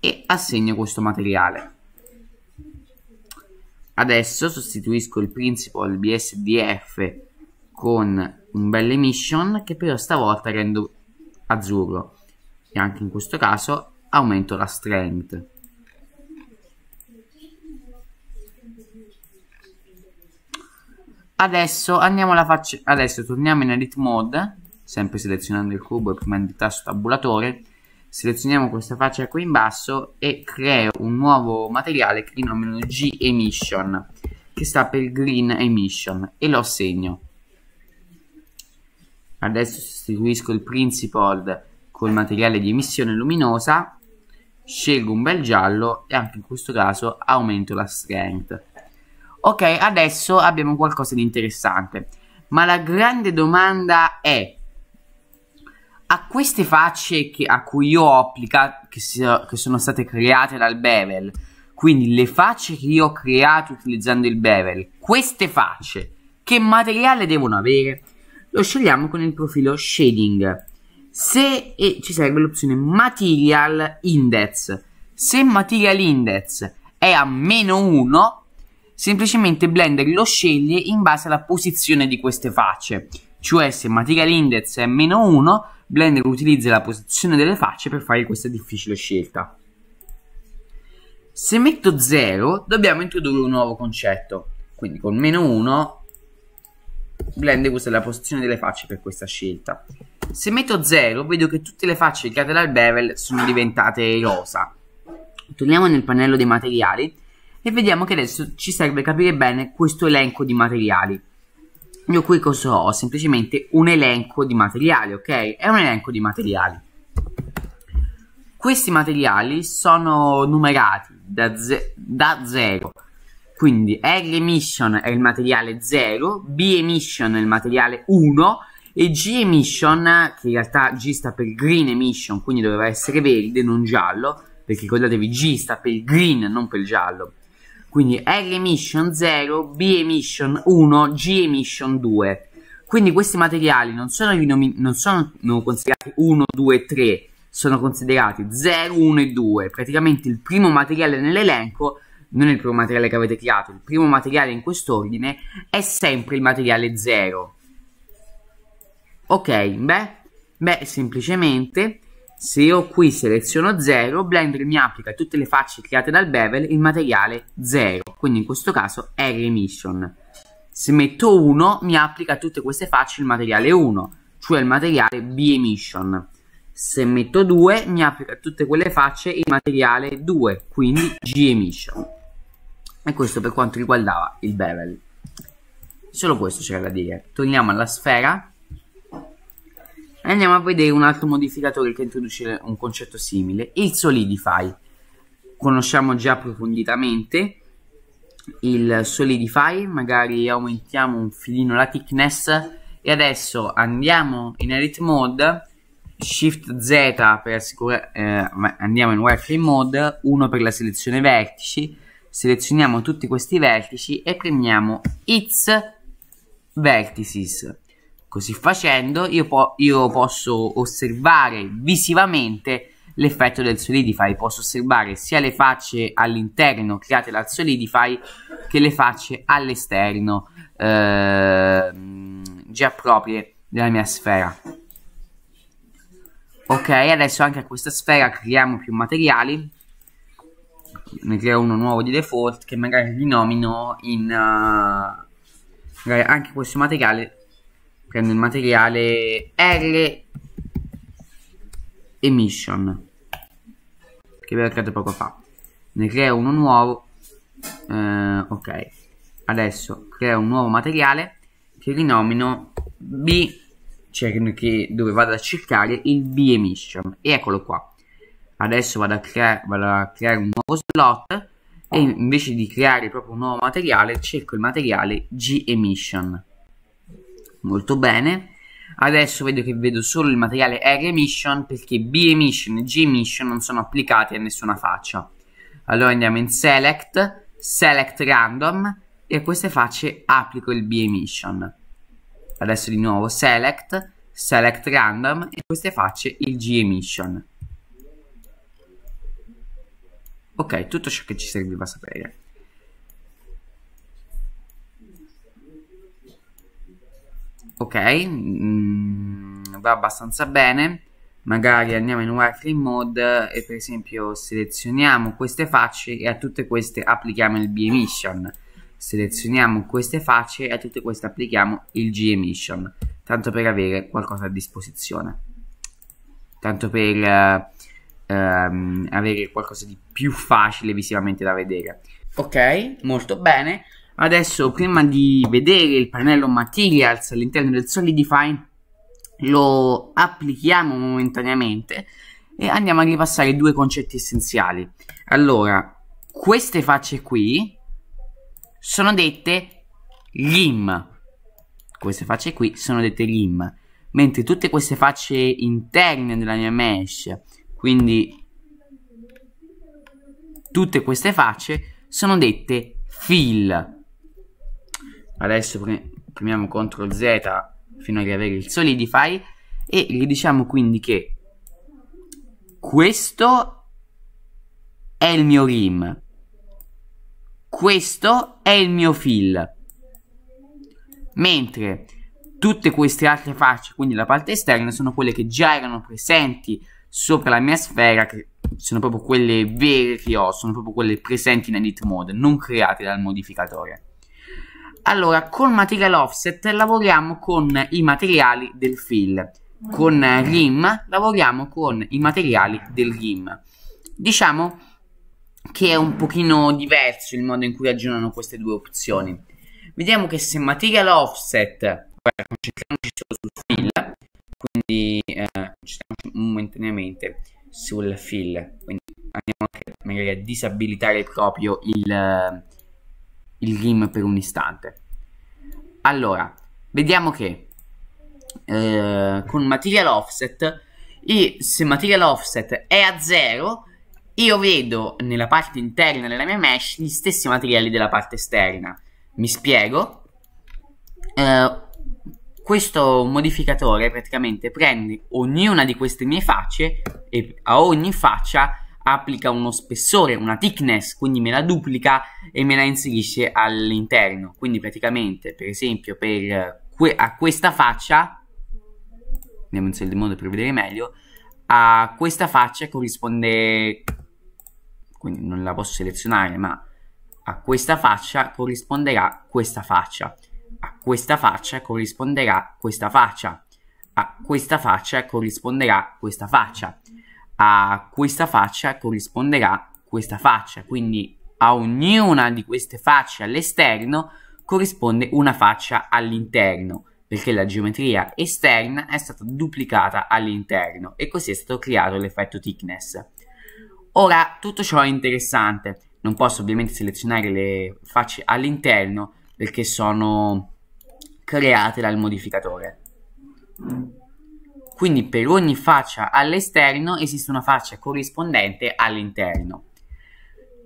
e assegno questo materiale Adesso sostituisco il principal BSDF con un belle emission che però stavolta rendo azzurro e anche in questo caso aumento la strength. Adesso andiamo alla faccia. Adesso torniamo in edit mode, sempre selezionando il cubo e premendo il tasto tabulatore selezioniamo questa faccia qui in basso e creo un nuovo materiale che rinomino G Emission che sta per Green Emission e lo segno adesso sostituisco il principal col materiale di emissione luminosa scelgo un bel giallo e anche in questo caso aumento la strength ok adesso abbiamo qualcosa di interessante ma la grande domanda è a queste facce che, a cui io ho applicato, che, sia, che sono state create dal bevel, quindi le facce che io ho creato utilizzando il bevel, queste facce, che materiale devono avere? Lo scegliamo con il profilo shading. Se e ci serve l'opzione material index, se material index è a meno 1, semplicemente Blender lo sceglie in base alla posizione di queste facce. Cioè se material index è meno 1, Blender utilizza la posizione delle facce per fare questa difficile scelta. Se metto 0 dobbiamo introdurre un nuovo concetto, quindi con meno 1 Blender usa la posizione delle facce per questa scelta. Se metto 0 vedo che tutte le facce ricate dal bevel sono diventate rosa. Torniamo nel pannello dei materiali e vediamo che adesso ci serve capire bene questo elenco di materiali io qui cosa ho? Semplicemente un elenco di materiali, ok? È un elenco di materiali. Questi materiali sono numerati da 0, quindi R emission è il materiale 0, B emission è il materiale 1 e G emission, che in realtà G sta per green emission, quindi doveva essere verde, non giallo, perché ricordatevi G sta per green, non per giallo. Quindi R emission 0, B emission 1, G emission 2. Quindi questi materiali non sono, non sono considerati 1, 2, 3, sono considerati 0, 1 e 2. Praticamente il primo materiale nell'elenco, non il primo materiale che avete creato, il primo materiale in quest'ordine è sempre il materiale 0. Ok, beh, beh semplicemente se io qui seleziono 0, Blender mi applica tutte le facce create dal bevel il materiale 0, quindi in questo caso è remission. Se metto 1, mi applica tutte queste facce il materiale 1, cioè il materiale B-emission. Se metto 2, mi applica tutte quelle facce il materiale 2, quindi G-emission. E questo per quanto riguardava il bevel. Solo questo c'era da dire. Torniamo alla sfera andiamo a vedere un altro modificatore che introduce un concetto simile, il Solidify. Conosciamo già approfonditamente il Solidify, magari aumentiamo un filino la thickness e adesso andiamo in edit mode, shift Z per assicurare, eh, andiamo in wireframe mode, 1 per la selezione vertici, selezioniamo tutti questi vertici e premiamo It's Vertices Così facendo io, po- io posso osservare visivamente l'effetto del Solidify, posso osservare sia le facce all'interno create dal Solidify che le facce all'esterno eh, già proprie della mia sfera. Ok, adesso anche a questa sfera creiamo più materiali. Ne creo uno nuovo di default che magari rinomino in... Uh, magari anche questo materiale prendo il materiale R Emission che vi ho creato poco fa ne creo uno nuovo eh, ok adesso creo un nuovo materiale che rinomino B cioè che, dove vado a cercare il B Emission e eccolo qua adesso vado a, vado a creare un nuovo slot e invece di creare proprio un nuovo materiale cerco il materiale G Emission molto bene adesso vedo che vedo solo il materiale R emission perché B emission e G emission non sono applicati a nessuna faccia allora andiamo in select select random e a queste facce applico il B emission adesso di nuovo select select random e a queste facce il G emission ok tutto ciò che ci serviva a sapere ok, mm, va abbastanza bene. Magari andiamo in wireframe mode e per esempio selezioniamo queste facce e a tutte queste applichiamo il B-Emission. Selezioniamo queste facce e a tutte queste applichiamo il G-Emission, tanto per avere qualcosa a disposizione. Tanto per ehm, avere qualcosa di più facile visivamente da vedere. Ok, molto bene. Adesso, prima di vedere il pannello Materials all'interno del Solidify, lo applichiamo momentaneamente e andiamo a ripassare due concetti essenziali. Allora, queste facce qui sono dette lim. Queste facce qui sono dette lim. Mentre tutte queste facce interne della mia mesh, quindi tutte queste facce, sono dette fill adesso pre- premiamo CTRL Z fino a riavere il solidify e gli diciamo quindi che questo è il mio rim questo è il mio fill mentre tutte queste altre facce quindi la parte esterna sono quelle che già erano presenti sopra la mia sfera che sono proprio quelle vere che ho sono proprio quelle presenti in edit mode non create dal modificatore allora, col material offset lavoriamo con i materiali del fill. Con rim lavoriamo con i materiali del rim. Diciamo che è un pochino diverso il modo in cui ragionano queste due opzioni. Vediamo che se material offset, guarda, concentriamoci solo sul fill, quindi eh, momentaneamente sul fill, quindi andiamo anche magari a disabilitare proprio il il game per un istante. Allora, vediamo che eh, con material offset, se material offset è a zero, io vedo nella parte interna della mia mesh gli stessi materiali della parte esterna. Mi spiego. Eh, questo modificatore praticamente prende ognuna di queste mie facce e a ogni faccia applica uno spessore, una thickness, quindi me la duplica e me la inserisce all'interno. Quindi praticamente, per esempio, per eh, que a questa faccia, andiamo a inserire il modo per vedere meglio, a questa faccia corrisponde, quindi non la posso selezionare, ma a questa faccia corrisponderà questa faccia, a questa faccia corrisponderà questa faccia, a questa faccia corrisponderà questa faccia a questa faccia corrisponderà questa faccia, quindi a ognuna di queste facce all'esterno corrisponde una faccia all'interno, perché la geometria esterna è stata duplicata all'interno e così è stato creato l'effetto thickness. Ora, tutto ciò è interessante, non posso ovviamente selezionare le facce all'interno perché sono create dal modificatore. Quindi per ogni faccia all'esterno esiste una faccia corrispondente all'interno.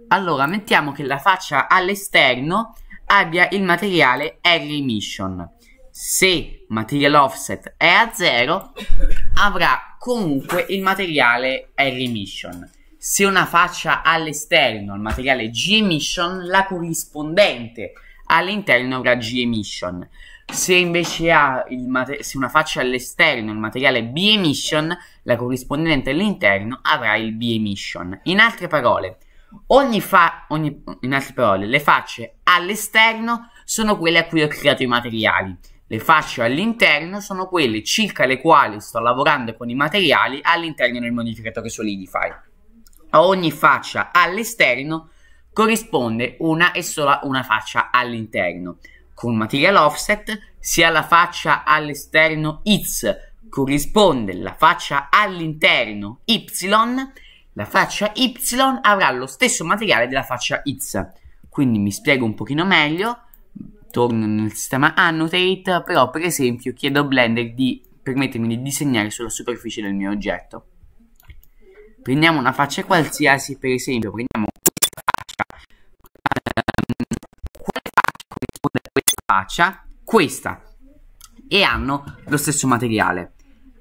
Allora, mettiamo che la faccia all'esterno abbia il materiale R emission. Se material offset è a 0, avrà comunque il materiale R emission. Se una faccia all'esterno, ha il materiale G emission, la corrispondente all'interno avrà G emission. Se invece ha mate- se una faccia all'esterno il materiale B-emission, la corrispondente all'interno avrà il B-emission. In altre parole, ogni fa- ogni, in altre parole, le facce all'esterno sono quelle a cui ho creato i materiali. Le facce all'interno sono quelle circa le quali sto lavorando con i materiali all'interno del modificatore Solidify. A ogni faccia all'esterno corrisponde una e sola una faccia all'interno con material offset, se alla faccia all'esterno X corrisponde la faccia all'interno Y, la faccia Y avrà lo stesso materiale della faccia X. Quindi mi spiego un pochino meglio, torno nel sistema Annotate, però per esempio chiedo a Blender di permettermi di disegnare sulla superficie del mio oggetto. Prendiamo una faccia qualsiasi, per esempio prendiamo faccia, questa, e hanno lo stesso materiale.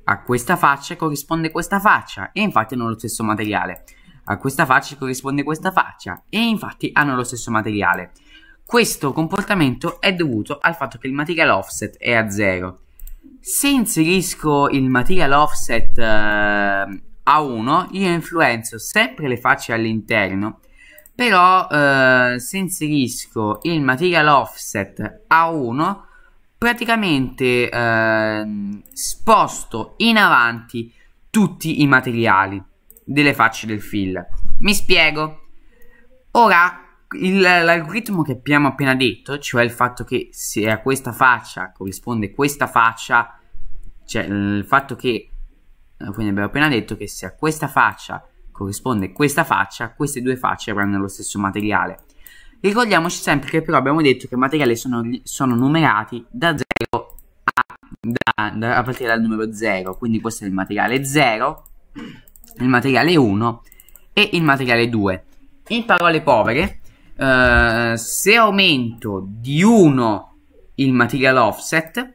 A questa faccia corrisponde questa faccia, e infatti hanno lo stesso materiale. A questa faccia corrisponde questa faccia, e infatti hanno lo stesso materiale. Questo comportamento è dovuto al fatto che il material offset è a zero. Se inserisco il material offset eh, a 1, io influenzo sempre le facce all'interno però eh, se inserisco il material offset a 1 praticamente eh, sposto in avanti tutti i materiali delle facce del fill mi spiego ora l'algoritmo che abbiamo appena detto cioè il fatto che se a questa faccia corrisponde questa faccia cioè il fatto che eh, quindi abbiamo appena detto che se a questa faccia corrisponde questa faccia, queste due facce avranno lo stesso materiale. Ricordiamoci sempre che però abbiamo detto che i materiali sono, sono numerati da 0 a, da, da, a partire dal numero 0, quindi questo è il materiale 0, il materiale 1 e il materiale 2. In parole povere, eh, se aumento di 1 il material offset,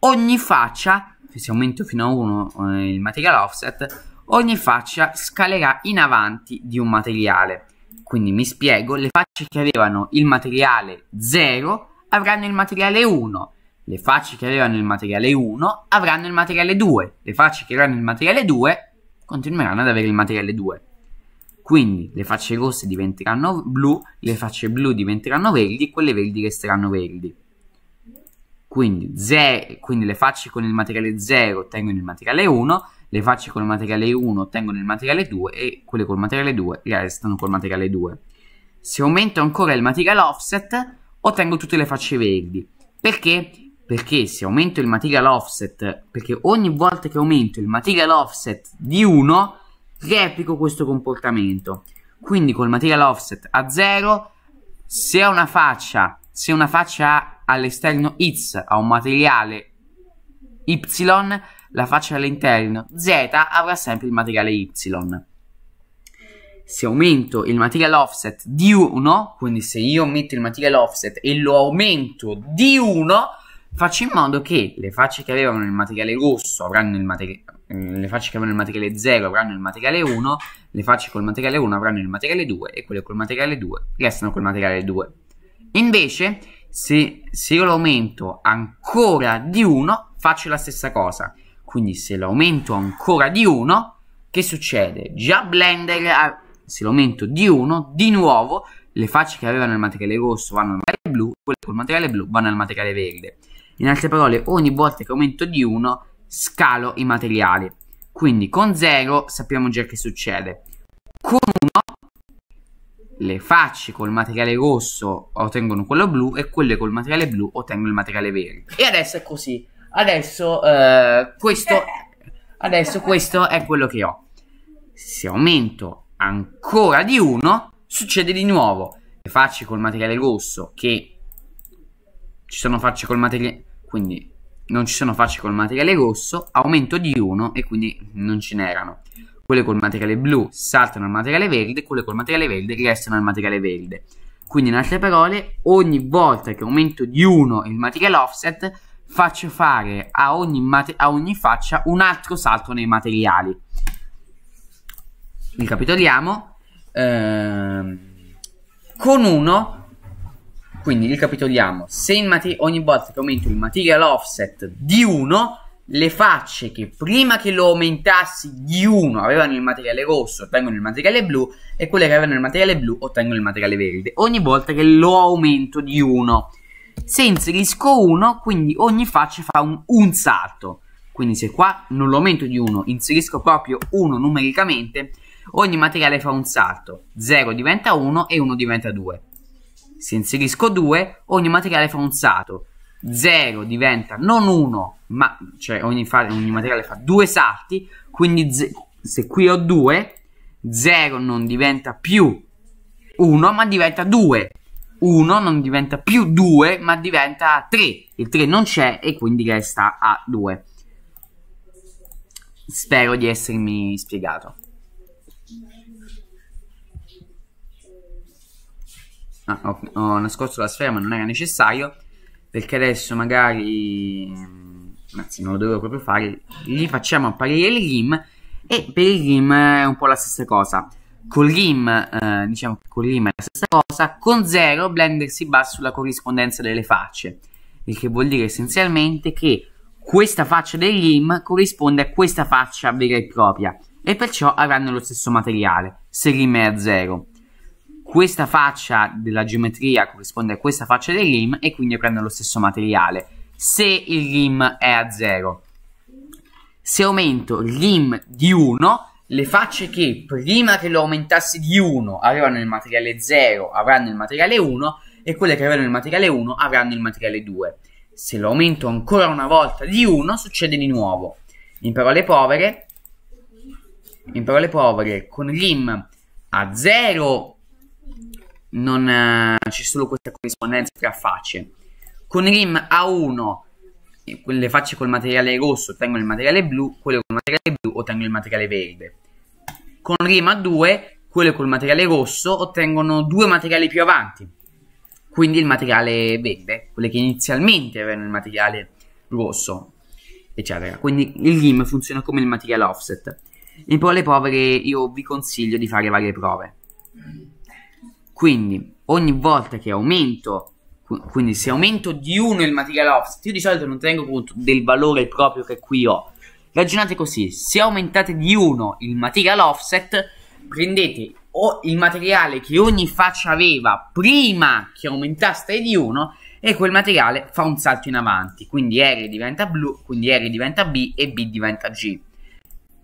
ogni faccia, se aumento fino a 1 eh, il material offset, ogni faccia scalerà in avanti di un materiale. Quindi mi spiego, le facce che avevano il materiale 0 avranno il materiale 1, le facce che avevano il materiale 1 avranno il materiale 2, le facce che avranno il materiale 2 continueranno ad avere il materiale 2. Quindi le facce rosse diventeranno blu, le facce blu diventeranno verdi e quelle verdi resteranno verdi. Quindi, quindi le facce con il materiale 0 ottengono il materiale 1, le facce con il materiale 1 ottengono il materiale 2 e quelle col materiale 2 restano col materiale 2. Se aumento ancora il material offset ottengo tutte le facce verdi. Perché? Perché se aumento il material offset, perché ogni volta che aumento il material offset di 1 replico questo comportamento. Quindi col material offset a 0 se una faccia, se una faccia all'esterno X ha un materiale Y la faccia all'interno Z avrà sempre il materiale Y. Se aumento il materiale offset di 1, quindi se io metto il materiale offset e lo aumento di 1, faccio in modo che le facce che avevano il materiale rosso avranno il materiale eh, le facce che avranno il materiale 0 avranno il materiale 1, le facce col materiale 1 avranno il materiale 2 e quelle col materiale 2 restano col materiale 2. Invece, se, se io lo aumento ancora di 1, faccio la stessa cosa. Quindi se lo aumento ancora di 1, che succede? Già Blender, se lo aumento di 1, di nuovo le facce che avevano il materiale rosso vanno al materiale blu, quelle col materiale blu vanno al materiale verde. In altre parole, ogni volta che aumento di 1, scalo i materiali. Quindi con 0 sappiamo già che succede. Con 1 le facce col materiale rosso ottengono quello blu e quelle col materiale blu ottengono il materiale verde. E adesso è così. Adesso, eh, questo, eh. adesso questo è quello che ho. Se aumento ancora di 1, succede di nuovo. Le facce col materiale rosso che ci sono facce col materiale... Quindi non ci sono facce col materiale rosso, aumento di 1 e quindi non ce n'erano. Quelle col materiale blu saltano al materiale verde, quelle col materiale verde restano al materiale verde. Quindi in altre parole, ogni volta che aumento di 1 il materiale offset faccio fare a ogni, a ogni faccia un altro salto nei materiali. Ricapitoliamo. Ehm, con uno quindi ricapitoliamo, se ogni volta che aumento il material offset di 1, le facce che prima che lo aumentassi di 1 avevano il materiale rosso ottengono il materiale blu e quelle che avevano il materiale blu ottengono il materiale verde ogni volta che lo aumento di 1. Senza risco 1, quindi ogni faccia fa un, un salto. Quindi se qua non lo aumento di 1, inserisco proprio 1 numericamente, ogni materiale fa un salto. 0 diventa 1 e 1 diventa 2. Se inserisco 2, ogni materiale fa un salto. 0 diventa non 1, ma cioè ogni, ogni, materiale fa due salti, quindi se qui ho 2, 0 non diventa più 1, ma diventa 2. 1 non diventa più 2 ma diventa 3. Il 3 non c'è e quindi resta a 2. Spero di essermi spiegato. Ah, ho, ho nascosto la sfera ma non era necessario perché adesso magari mm, anzi non lo dovevo proprio fare gli facciamo apparire il rim e per il rim è un po' la stessa cosa con l'IM, eh, diciamo che con Rim è la stessa cosa, con 0 Blender si basa sulla corrispondenza delle facce, il che vuol dire essenzialmente che questa faccia del Rim corrisponde a questa faccia vera e propria e perciò avranno lo stesso materiale, se l'IM è a 0. Questa faccia della geometria corrisponde a questa faccia del Rim e quindi avranno lo stesso materiale, se il Rim è a 0. Se aumento l'IM di 1 le facce che prima che lo aumentassi di 1 avevano il materiale 0 avranno il materiale 1 e quelle che avevano il materiale 1 avranno il materiale 2. Se lo aumento ancora una volta di 1 succede di nuovo. In parole povere, in parole povere con rim a 0 non eh, c'è solo questa corrispondenza tra facce. Con rim a 1 quelle facce col materiale rosso ottengono il materiale blu, quelle con il materiale blu ottengono il materiale verde. Con rima 2, quelle col materiale rosso ottengono due materiali più avanti, quindi il materiale verde, quelle che inizialmente avevano il materiale rosso, eccetera. Quindi il RIM funziona come il materiale offset. In prole povere io vi consiglio di fare varie prove. Quindi ogni volta che aumento quindi se aumento di 1 il material offset, io di solito non tengo conto del valore proprio che qui ho. Ragionate così, se aumentate di 1 il material offset, prendete o il materiale che ogni faccia aveva prima che aumentaste di 1 e quel materiale fa un salto in avanti, quindi R diventa blu, quindi R diventa B e B diventa G.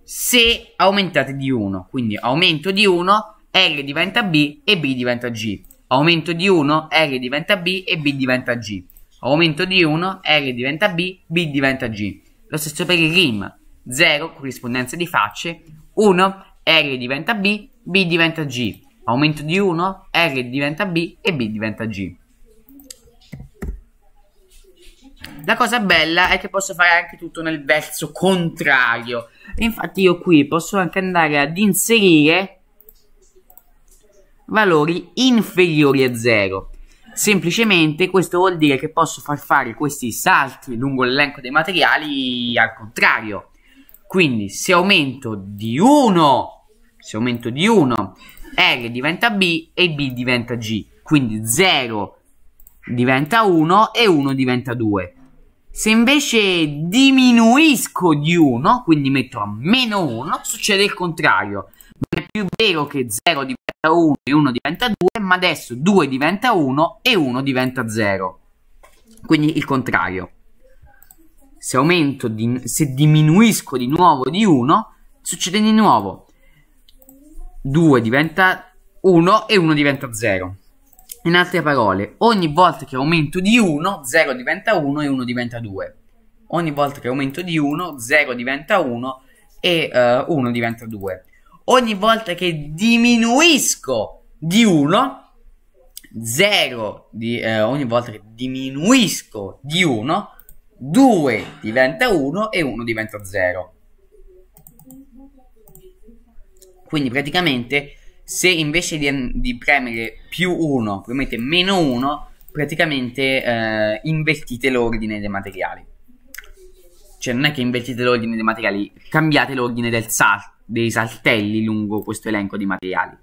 Se aumentate di 1, quindi aumento di 1, R diventa B e B diventa G. Aumento di 1, R diventa B e B diventa G. Aumento di 1, R diventa B, B diventa G. Lo stesso per il RIM. 0, corrispondenza di facce. 1, R diventa B, B diventa G. Aumento di 1, R diventa B e B diventa G. La cosa bella è che posso fare anche tutto nel verso contrario. Infatti io qui posso anche andare ad inserire valori inferiori a 0. Semplicemente questo vuol dire che posso far fare questi salti lungo l'elenco dei materiali al contrario. Quindi se aumento di 1, se aumento di 1, R diventa B e B diventa G. Quindi 0 diventa 1 e 1 diventa 2. Se invece diminuisco di 1, quindi metto a meno 1, succede il contrario. Non è più vero che 0 diventa 1 e 1 diventa 2, ma adesso 2 diventa 1 e 1 diventa 0. Quindi il contrario. Se aumento, di, se diminuisco di nuovo di 1, succede di nuovo. 2 diventa 1 e 1 diventa 0. In altre parole, ogni volta che aumento di 1, 0 diventa 1 e 1 diventa 2. Ogni volta che aumento di 1, 0 diventa 1 e uh, eh, 1 diventa 2 ogni volta che diminuisco di 1, 0 di, eh, ogni volta che diminuisco di 1, 2 diventa 1 e 1 diventa 0. Quindi praticamente se invece di, di premere più 1 premete meno 1, praticamente eh, invertite l'ordine dei materiali. Cioè non è che invertite l'ordine dei materiali, cambiate l'ordine del salto dei saltelli lungo questo elenco di materiali.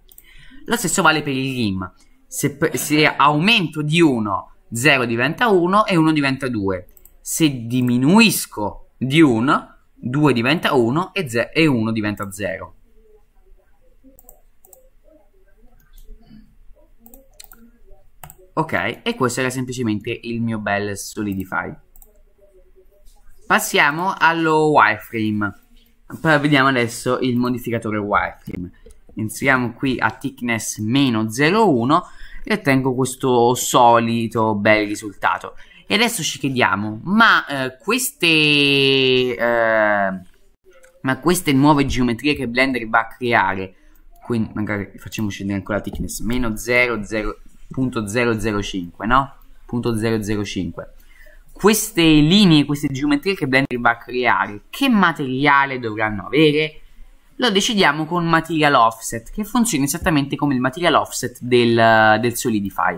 Lo stesso vale per il lim. Se, se aumento di 1, 0 diventa 1 e 1 diventa 2. Se diminuisco di 1, 2 diventa 1 e 1 diventa 0. Ok, e questo era semplicemente il mio bel Solidify. Passiamo allo wireframe. Poi vediamo adesso il modificatore wireframe. Inseriamo qui a thickness meno 0,1 e ottengo questo solito bel risultato. E adesso ci chiediamo, ma eh, queste... Eh, ma queste nuove geometrie che Blender va a creare, quindi magari facciamo scendere ancora la thickness, meno 0,005, no? 0,005 queste linee, queste geometrie che Blender va a creare, che materiale dovranno avere? Lo decidiamo con Material Offset, che funziona esattamente come il Material Offset del, del Solidify.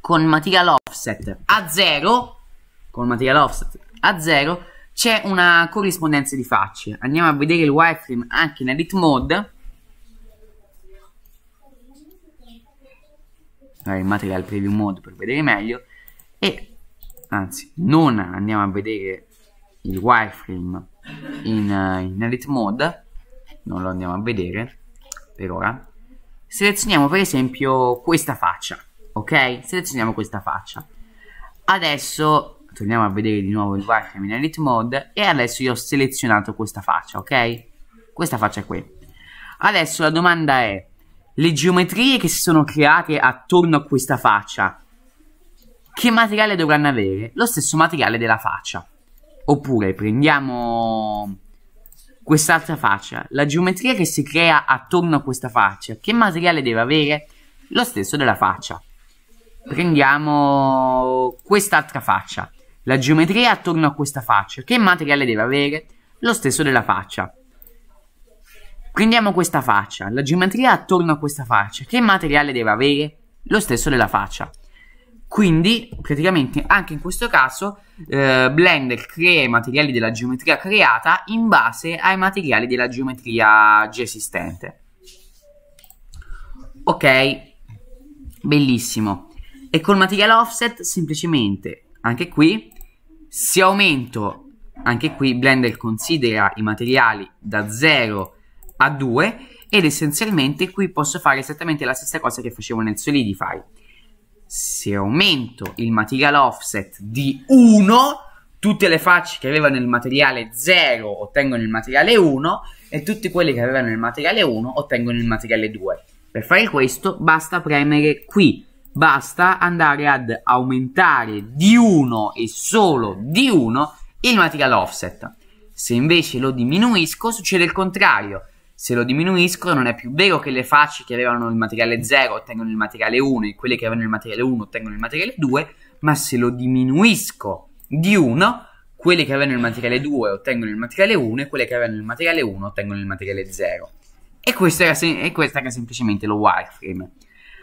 Con Material Offset a 0, con Material Offset a 0, c'è una corrispondenza di facce. Andiamo a vedere il wireframe anche in Edit Mode. Allora, in Material Preview Mode per vedere meglio. E anzi non andiamo a vedere il wireframe in, eh, in edit mode non lo andiamo a vedere per ora selezioniamo per esempio questa faccia ok selezioniamo questa faccia adesso torniamo a vedere di nuovo il wireframe in edit mode e adesso io ho selezionato questa faccia ok questa faccia qui adesso la domanda è le geometrie che si sono create attorno a questa faccia che materiale dovranno avere? Lo stesso materiale della faccia. Oppure prendiamo quest'altra faccia, la geometria che si crea attorno a questa faccia, che materiale deve avere? Lo stesso della faccia. Prendiamo quest'altra faccia, la geometria attorno a questa faccia, che materiale deve avere? Lo stesso della faccia. Prendiamo questa faccia, la geometria attorno a questa faccia, che materiale deve avere? Lo stesso della faccia. Quindi, praticamente, anche in questo caso, eh, Blender crea i materiali della geometria creata in base ai materiali della geometria già esistente. Ok, bellissimo. E col materiale offset, semplicemente, anche qui, se aumento, anche qui Blender considera i materiali da 0 a 2 ed essenzialmente qui posso fare esattamente la stessa cosa che facevo nel Solidify se aumento il material offset di 1, tutte le facce che avevano il materiale 0 ottengono il materiale 1 e tutte quelle che avevano il materiale 1 ottengono il materiale 2. Per fare questo basta premere qui, basta andare ad aumentare di 1 e solo di 1 il material offset. Se invece lo diminuisco succede il contrario, se lo diminuisco non è più vero che le facce che avevano il materiale 0 ottengono il materiale 1 e quelle che avevano il materiale 1 ottengono il materiale 2, ma se lo diminuisco di 1, quelle che avevano il materiale 2 ottengono il materiale 1 e quelle che avevano il materiale 1 ottengono il materiale 0. E questo era, sem- e questo era semplicemente lo wireframe.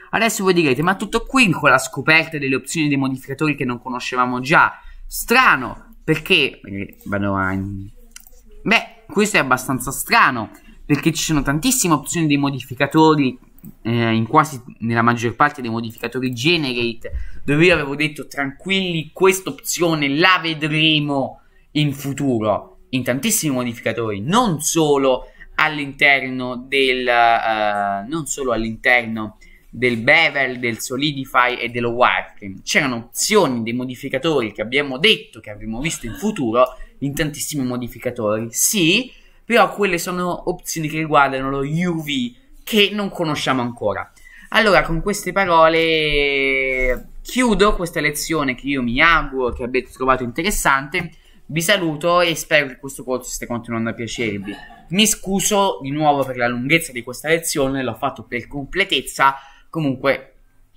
Adesso voi direte, ma tutto qui con la scoperta delle opzioni dei modificatori che non conoscevamo già, strano, perché... Eh, vado a... Beh, questo è abbastanza strano perché ci sono tantissime opzioni dei modificatori eh, in quasi nella maggior parte dei modificatori generate dove io avevo detto tranquilli questa opzione la vedremo in futuro in tantissimi modificatori non solo all'interno del uh, non solo all'interno del Bevel, del Solidify e dello wireframe c'erano opzioni dei modificatori che abbiamo detto che avremmo visto in futuro in tantissimi modificatori sì però quelle sono opzioni che riguardano lo UV, che non conosciamo ancora. Allora, con queste parole chiudo questa lezione che io mi auguro che abbiate trovato interessante. Vi saluto e spero che questo corso stia continuando a piacervi. Mi scuso di nuovo per la lunghezza di questa lezione, l'ho fatto per completezza. Comunque,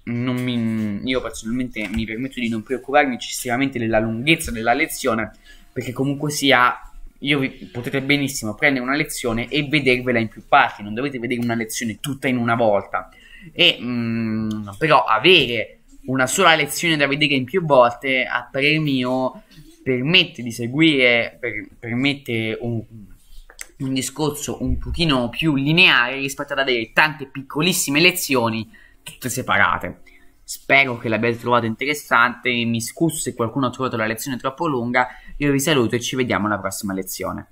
mi, io personalmente mi permetto di non preoccuparmi eccessivamente della lunghezza della lezione, perché comunque sia io vi, potete benissimo prendere una lezione e vedervela in più parti, non dovete vedere una lezione tutta in una volta. E, mh, mm, però avere una sola lezione da vedere in più volte, a parer mio, permette di seguire, per, permette un, un discorso un pochino più lineare rispetto ad avere tante piccolissime lezioni tutte separate. Spero che l'abbiate trovato interessante. Mi scusi se qualcuno ha trovato la lezione troppo lunga. Io vi saluto e ci vediamo alla prossima lezione.